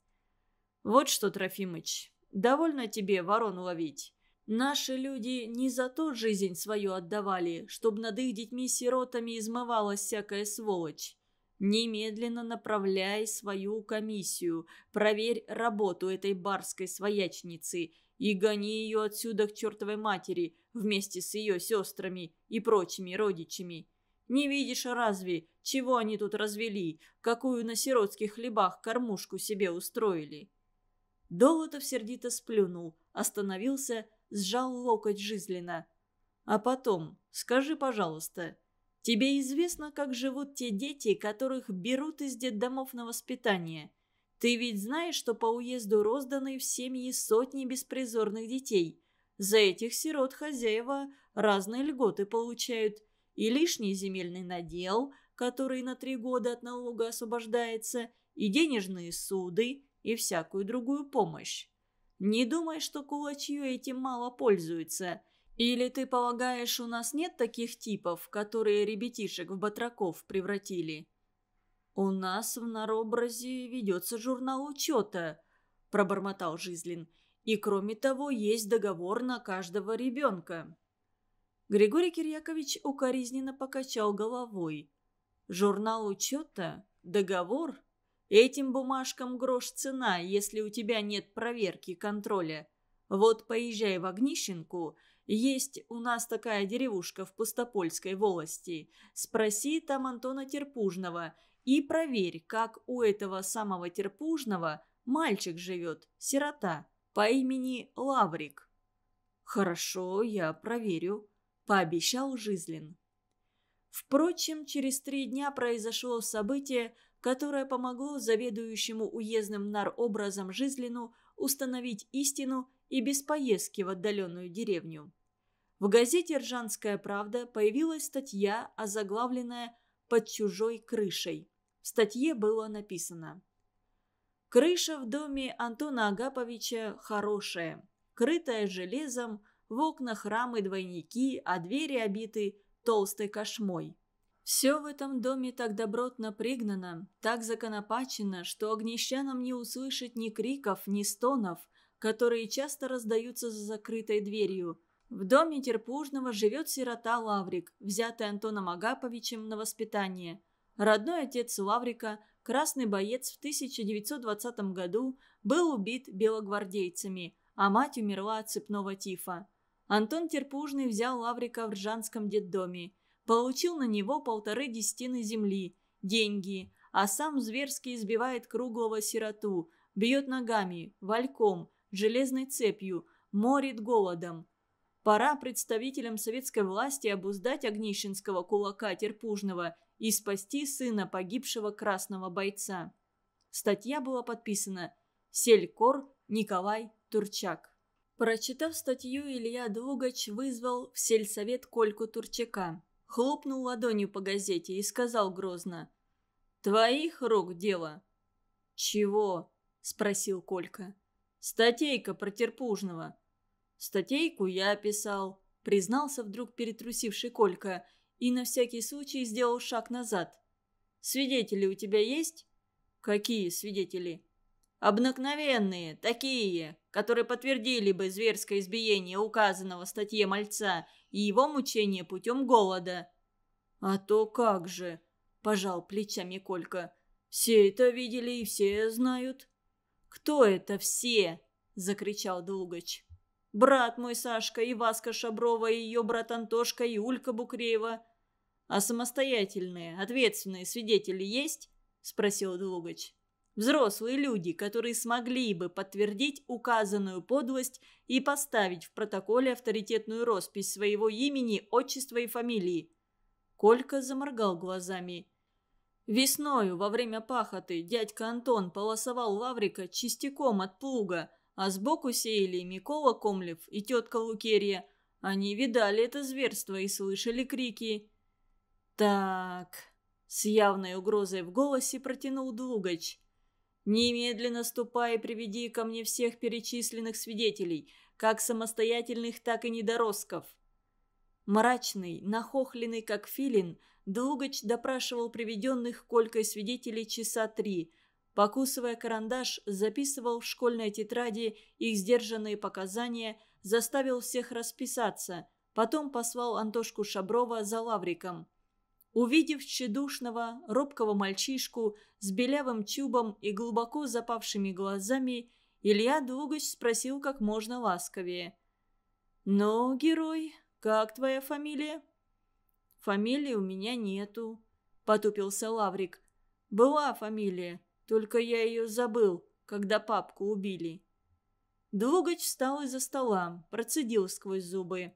«Вот что, Трофимыч, довольно тебе ворон ловить. Наши люди не за то жизнь свою отдавали, чтобы над их детьми-сиротами измывалась всякая сволочь. Немедленно направляй свою комиссию, проверь работу этой барской своячницы и гони ее отсюда к чертовой матери вместе с ее сестрами и прочими родичами. Не видишь разве, чего они тут развели, какую на сиротских хлебах кормушку себе устроили?» Долотов сердито сплюнул, остановился, сжал локоть жизленно. «А потом, скажи, пожалуйста, тебе известно, как живут те дети, которых берут из детдомов на воспитание? Ты ведь знаешь, что по уезду розданы в семьи сотни беспризорных детей. За этих сирот хозяева разные льготы получают. И лишний земельный надел, который на три года от налога освобождается, и денежные суды, и всякую другую помощь. Не думай, что кулачье этим мало пользуется. Или ты полагаешь, у нас нет таких типов, которые ребятишек в батраков превратили? У нас в наробразе ведется журнал учета, пробормотал Жизлин. И кроме того, есть договор на каждого ребенка. Григорий Кирьякович укоризненно покачал головой. Журнал учета? Договор? Этим бумажкам грош цена, если у тебя нет проверки контроля. Вот поезжай в Огнищенку, есть у нас такая деревушка в Пустопольской волости, спроси там Антона Терпужного и проверь, как у этого самого Терпужного мальчик живет, сирота, по имени Лаврик». «Хорошо, я проверю», – пообещал Жизлин. Впрочем, через три дня произошло событие, которое помогло заведующему уездным наробразом Жизлину установить истину и без поездки в отдаленную деревню. В газете «Ржанская правда» появилась статья, озаглавленная «Под чужой крышей». В статье было написано «Крыша в доме Антона Агаповича хорошая, крытая железом, в окнах рамы двойники, а двери обиты толстой кошмой. Все в этом доме так добротно пригнано, так законопачено, что огнещанам не услышать ни криков, ни стонов, которые часто раздаются за закрытой дверью. В доме Терпужного живет сирота Лаврик, взятый Антоном Агаповичем на воспитание. Родной отец Лаврика, красный боец в 1920 году, был убит белогвардейцами, а мать умерла от цепного тифа. Антон Терпужный взял Лаврика в Ржанском детдоме – Получил на него полторы десятины земли, деньги, а сам зверски избивает круглого сироту, бьет ногами, вальком, железной цепью, морит голодом. Пора представителям советской власти обуздать огнищенского кулака Терпужного и спасти сына погибшего красного бойца. Статья была подписана «Селькор Николай Турчак». Прочитав статью, Илья Двугач вызвал в сельсовет Кольку Турчака хлопнул ладонью по газете и сказал грозно. «Твоих рук дело?» «Чего?» – спросил Колька. «Статейка про Терпужного». «Статейку я писал», – признался вдруг перетрусивший Колька и на всякий случай сделал шаг назад. «Свидетели у тебя есть?» «Какие свидетели?» «Обыкновенные, такие, которые подтвердили бы зверское избиение указанного в статье мальца – и его мучения путем голода». «А то как же!» – пожал плечами Колька. «Все это видели и все знают». «Кто это все?» – закричал Долгач. «Брат мой Сашка, и Васка Шаброва, и ее брат Антошка, и Улька Букреева». «А самостоятельные, ответственные свидетели есть?» – спросил Долгач. Взрослые люди, которые смогли бы подтвердить указанную подлость и поставить в протоколе авторитетную роспись своего имени, отчества и фамилии. Колька заморгал глазами. Весною, во время пахоты, дядька Антон полосовал Лаврика частиком от плуга, а сбоку сеяли Микола Комлев и тетка Лукерья. Они видали это зверство и слышали крики. «Так...» С явной угрозой в голосе протянул Двугач. Немедленно ступай и приведи ко мне всех перечисленных свидетелей, как самостоятельных, так и недоростков». Мрачный, нахохленный, как филин, Длугач допрашивал приведенных Колькой свидетелей часа три. Покусывая карандаш, записывал в школьной тетради их сдержанные показания, заставил всех расписаться. Потом послал Антошку Шаброва за лавриком. Увидев тщедушного, робкого мальчишку с белявым тюбом и глубоко запавшими глазами, Илья Дугач спросил как можно ласковее. «Ну, герой, как твоя фамилия?» «Фамилии у меня нету», — потупился Лаврик. «Была фамилия, только я ее забыл, когда папку убили». Двугач встал из-за стола, процедил сквозь зубы.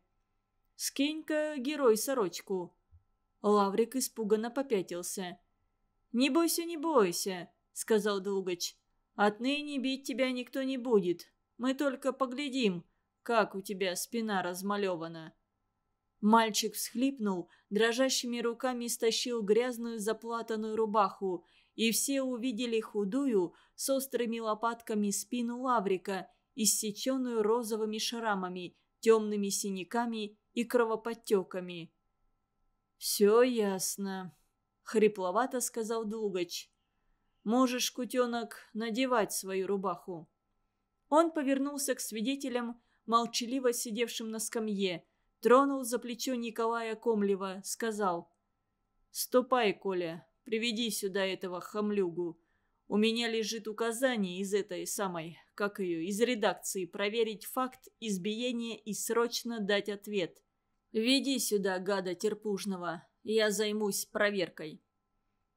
«Скинь-ка герой сорочку». Лаврик испуганно попятился. «Не бойся, не бойся», — сказал Дугач. «Отныне бить тебя никто не будет. Мы только поглядим, как у тебя спина размалевана». Мальчик всхлипнул, дрожащими руками стащил грязную заплатанную рубаху, и все увидели худую, с острыми лопатками спину лаврика, иссеченную розовыми шрамами, темными синяками и кровоподтеками. «Все ясно», — хрипловато сказал Дугач. «Можешь, кутенок, надевать свою рубаху». Он повернулся к свидетелям, молчаливо сидевшим на скамье, тронул за плечо Николая Комлева, сказал. «Ступай, Коля, приведи сюда этого хамлюгу. У меня лежит указание из этой самой, как ее, из редакции, проверить факт избиения и срочно дать ответ». «Веди сюда гада Терпужного, я займусь проверкой».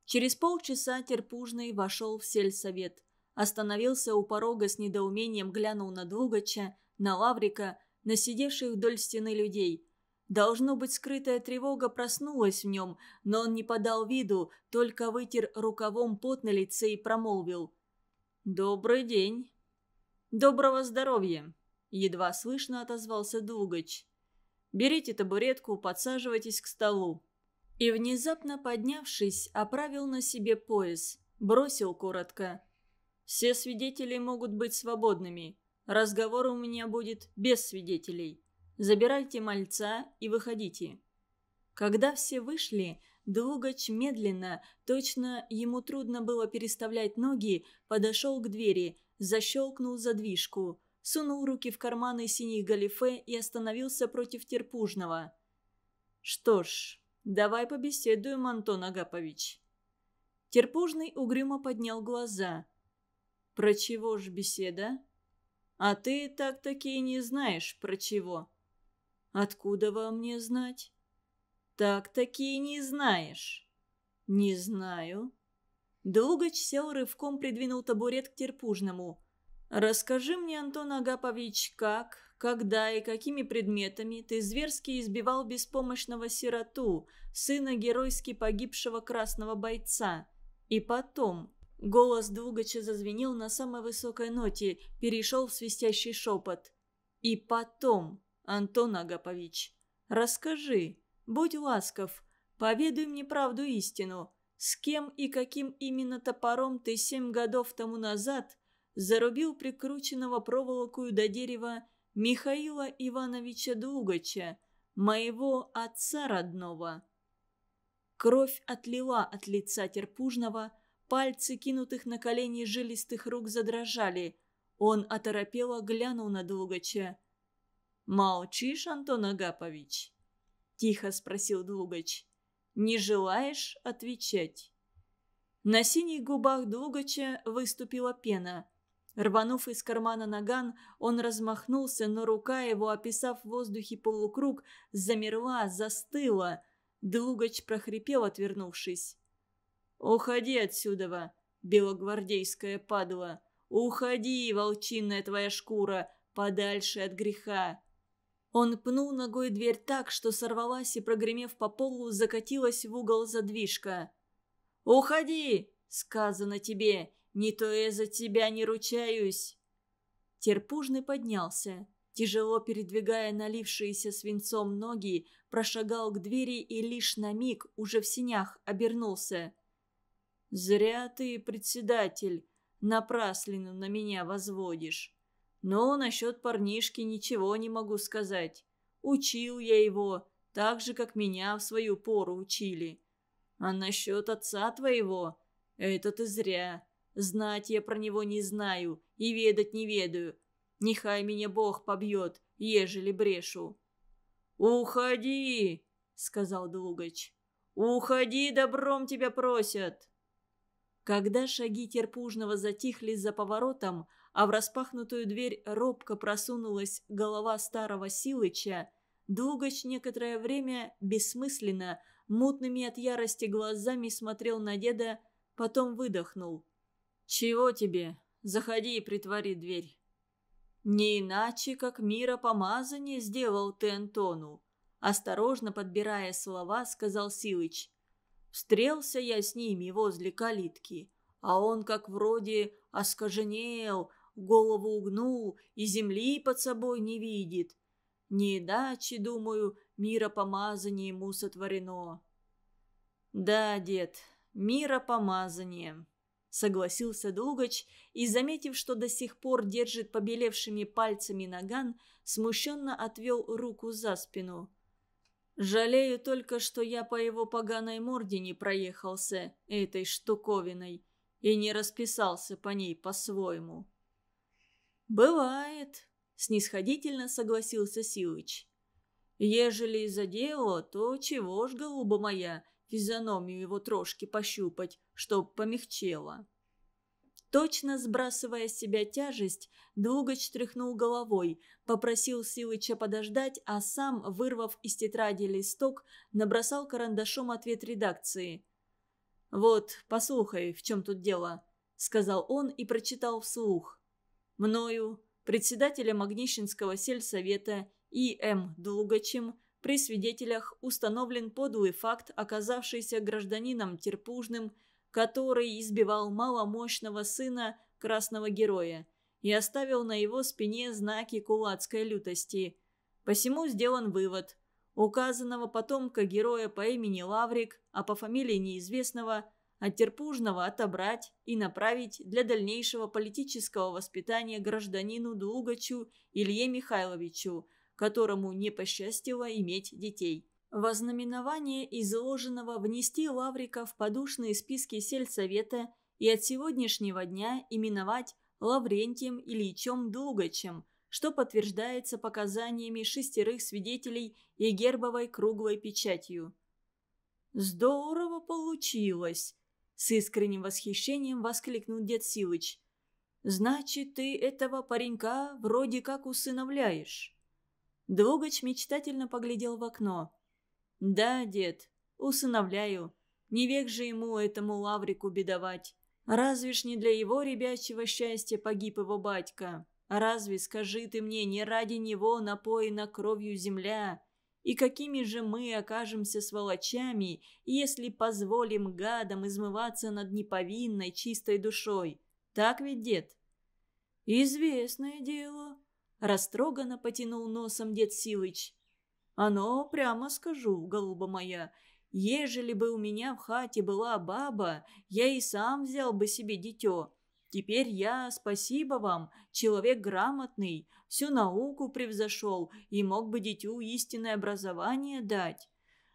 Через полчаса Терпужный вошел в сельсовет. Остановился у порога с недоумением, глянул на Двугача, на Лаврика, на сидевших вдоль стены людей. Должно быть, скрытая тревога проснулась в нем, но он не подал виду, только вытер рукавом пот на лице и промолвил. «Добрый день». «Доброго здоровья», — едва слышно отозвался Двугач. Берите табуретку, подсаживайтесь к столу». И внезапно поднявшись, оправил на себе пояс, бросил коротко. «Все свидетели могут быть свободными. Разговор у меня будет без свидетелей. Забирайте мальца и выходите». Когда все вышли, Двугач медленно, точно ему трудно было переставлять ноги, подошел к двери, защелкнул задвижку – сунул руки в карманы синих галифе и остановился против Терпужного. «Что ж, давай побеседуем, Антон Агапович». Терпужный угрюмо поднял глаза. «Про чего ж беседа?» «А ты так-таки не знаешь, про чего». «Откуда вам мне знать?» «Так-таки не знаешь». «Не знаю». Долгач сел рывком придвинул табурет к Терпужному – «Расскажи мне, Антон Агапович, как, когда и какими предметами ты зверски избивал беспомощного сироту, сына геройски погибшего красного бойца? И потом...» Голос Двугача зазвенел на самой высокой ноте, перешел в свистящий шепот. «И потом, Антон Агапович, расскажи, будь ласков, поведуй мне правду истину, с кем и каким именно топором ты семь годов тому назад зарубил прикрученного проволокою до дерева Михаила Ивановича Дугача, моего отца родного. Кровь отлила от лица терпужного, пальцы, кинутых на колени жилистых рук, задрожали. Он оторопело глянул на Дугача. «Молчишь, Антон Агапович?» – тихо спросил Дугач. «Не желаешь отвечать?» На синих губах Дугача выступила пена – Рванув из кармана наган, он размахнулся, но рука его, описав в воздухе полукруг, замерла, застыла. Длугач прохрипел, отвернувшись. «Уходи отсюда, белогвардейская падла! Уходи, волчинная твоя шкура, подальше от греха!» Он пнул ногой дверь так, что сорвалась и, прогремев по полу, закатилась в угол задвижка. «Уходи!» — сказано тебе. Не то я за тебя не ручаюсь!» Терпужный поднялся. Тяжело передвигая налившиеся свинцом ноги, прошагал к двери и лишь на миг, уже в синях, обернулся. «Зря ты, председатель, напраслину на меня возводишь. Но насчет парнишки ничего не могу сказать. Учил я его, так же, как меня в свою пору учили. А насчет отца твоего, это ты зря. Знать я про него не знаю и ведать не ведаю. Нехай меня Бог побьет, ежели брешу». «Уходи!» — сказал Дугач. «Уходи, добром тебя просят!» Когда шаги терпужного затихли за поворотом, а в распахнутую дверь робко просунулась голова старого Силыча, Дугач некоторое время бессмысленно, мутными от ярости глазами смотрел на деда, потом выдохнул. «Чего тебе? Заходи и притвори дверь». Не иначе, как мира помазание сделал ты Антону. Осторожно подбирая слова, сказал Силыч. Встрелся я с ними возле калитки, а он как вроде оскоженел, голову угнул и земли под собой не видит. Не иначе, думаю, мира помазание ему сотворено. Да, дед, мира помазание согласился Дугач и, заметив, что до сих пор держит побелевшими пальцами наган, смущенно отвел руку за спину. «Жалею только, что я по его поганой морде не проехался этой штуковиной и не расписался по ней по-своему». «Бывает», — снисходительно согласился Силыч. «Ежели за дело, то чего ж, голуба моя, — физиономию его трошки пощупать, чтоб помягчело. Точно сбрасывая с себя тяжесть, Двугач тряхнул головой, попросил Силыча подождать, а сам, вырвав из тетради листок, набросал карандашом ответ редакции. «Вот, послухай, в чем тут дело», — сказал он и прочитал вслух. «Мною, председателем Огнищенского сельсовета и М Двугачем, при свидетелях установлен подлый факт, оказавшийся гражданином Терпужным, который избивал маломощного сына красного героя и оставил на его спине знаки кулацкой лютости. Посему сделан вывод. Указанного потомка героя по имени Лаврик, а по фамилии неизвестного – от терпужного отобрать и направить для дальнейшего политического воспитания гражданину Дугачу Илье Михайловичу, которому не посчастило иметь детей. Вознаменование изложенного внести Лаврика в подушные списки сельсовета и от сегодняшнего дня именовать Лаврентием Ильичем Дугачем, что подтверждается показаниями шестерых свидетелей и гербовой круглой печатью. «Здорово получилось!» – с искренним восхищением воскликнул дед Силыч. «Значит, ты этого паренька вроде как усыновляешь». Двугач мечтательно поглядел в окно. «Да, дед, усыновляю. Не век же ему, этому лаврику, бедовать. Разве ж не для его ребячего счастья погиб его батька? Разве, скажи ты мне, не ради него напоена кровью земля? И какими же мы окажемся сволочами, если позволим гадам измываться над неповинной чистой душой? Так ведь, дед?» «Известное дело», – растроганно потянул носом дед Силыч. «Оно, прямо скажу, голуба моя, ежели бы у меня в хате была баба, я и сам взял бы себе дитё. Теперь я, спасибо вам, человек грамотный, всю науку превзошел и мог бы дитю истинное образование дать.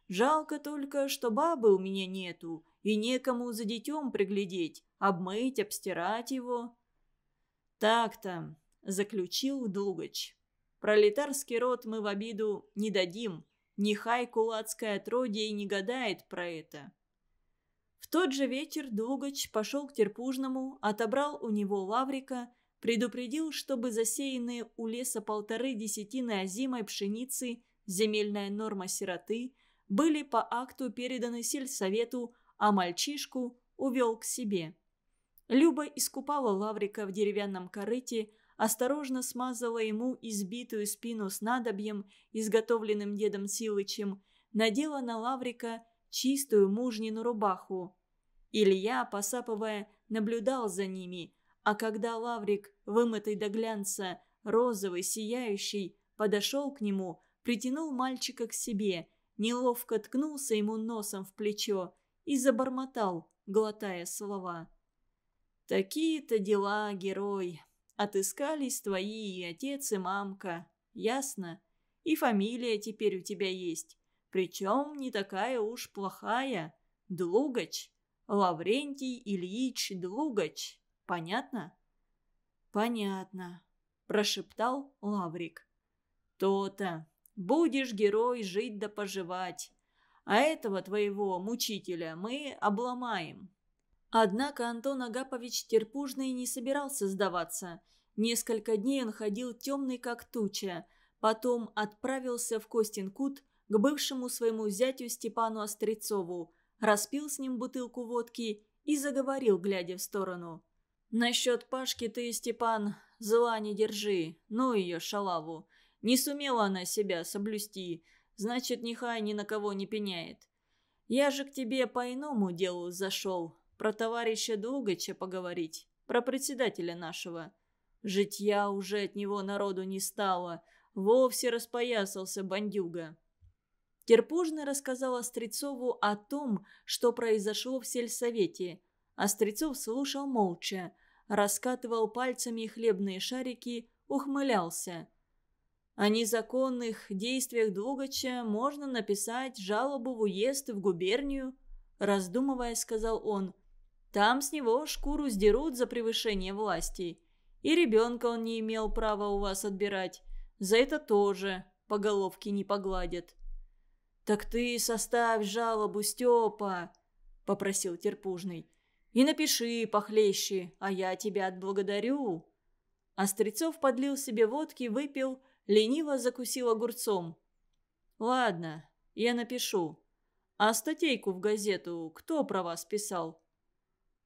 Жалко только, что бабы у меня нету, и некому за детем приглядеть, обмыть, обстирать его». «Так-то, заключил Длугач. «Пролетарский род мы в обиду не дадим. Нехай кулацкое отродье и не гадает про это». В тот же вечер Длугач пошел к Терпужному, отобрал у него лаврика, предупредил, чтобы засеянные у леса полторы десятины озимой пшеницы, земельная норма сироты, были по акту переданы сельсовету, а мальчишку увел к себе. Люба искупала лаврика в деревянном корыте, осторожно смазала ему избитую спину снадобьем, изготовленным дедом Силычем, надела на Лаврика чистую мужнину рубаху. Илья, посапывая, наблюдал за ними, а когда Лаврик, вымытый до глянца, розовый, сияющий, подошел к нему, притянул мальчика к себе, неловко ткнулся ему носом в плечо и забормотал, глотая слова. «Такие-то дела, герой!» Отыскались твои и отец, и мамка. Ясно? И фамилия теперь у тебя есть. Причем не такая уж плохая. Длугач. Лаврентий Ильич Длугач. Понятно? Понятно, прошептал Лаврик. То-то. Будешь герой жить да поживать. А этого твоего мучителя мы обломаем. Однако Антон Агапович Терпужный не собирался сдаваться. Несколько дней он ходил темный, как туча. Потом отправился в Костинкут к бывшему своему зятю Степану Острецову, распил с ним бутылку водки и заговорил, глядя в сторону. «Насчет Пашки ты, Степан, зла не держи, ну ее, шалаву. Не сумела она себя соблюсти, значит, нехай ни на кого не пеняет. Я же к тебе по иному делу зашел, про товарища Дугача поговорить, про председателя нашего. Житья уже от него народу не стало, вовсе распоясался бандюга. Терпужный рассказал Острецову о том, что произошло в сельсовете. Острецов слушал молча, раскатывал пальцами хлебные шарики, ухмылялся. О незаконных действиях Дугача можно написать жалобу в уезд в губернию, раздумывая, сказал он – там с него шкуру сдерут за превышение власти. И ребенка он не имел права у вас отбирать. За это тоже по головке не погладят». «Так ты составь жалобу, Степа», — попросил Терпужный. «И напиши похлеще, а я тебя отблагодарю». Острецов а подлил себе водки, выпил, лениво закусил огурцом. «Ладно, я напишу. А статейку в газету кто про вас писал?»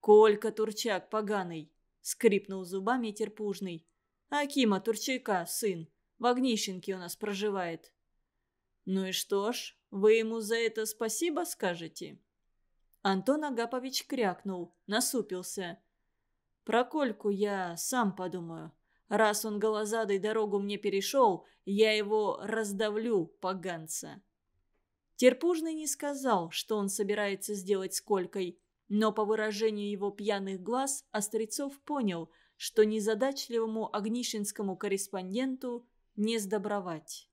«Колька Турчак поганый!» — скрипнул зубами терпужный. «Акима Турчака, сын. В Огнищенке у нас проживает». «Ну и что ж, вы ему за это спасибо скажете?» Антон Агапович крякнул, насупился. «Про Кольку я сам подумаю. Раз он голозадой дорогу мне перешел, я его раздавлю, поганца». Терпужный не сказал, что он собирается сделать с Колькой – но по выражению его пьяных глаз Острецов понял, что незадачливому огнишинскому корреспонденту не сдобровать.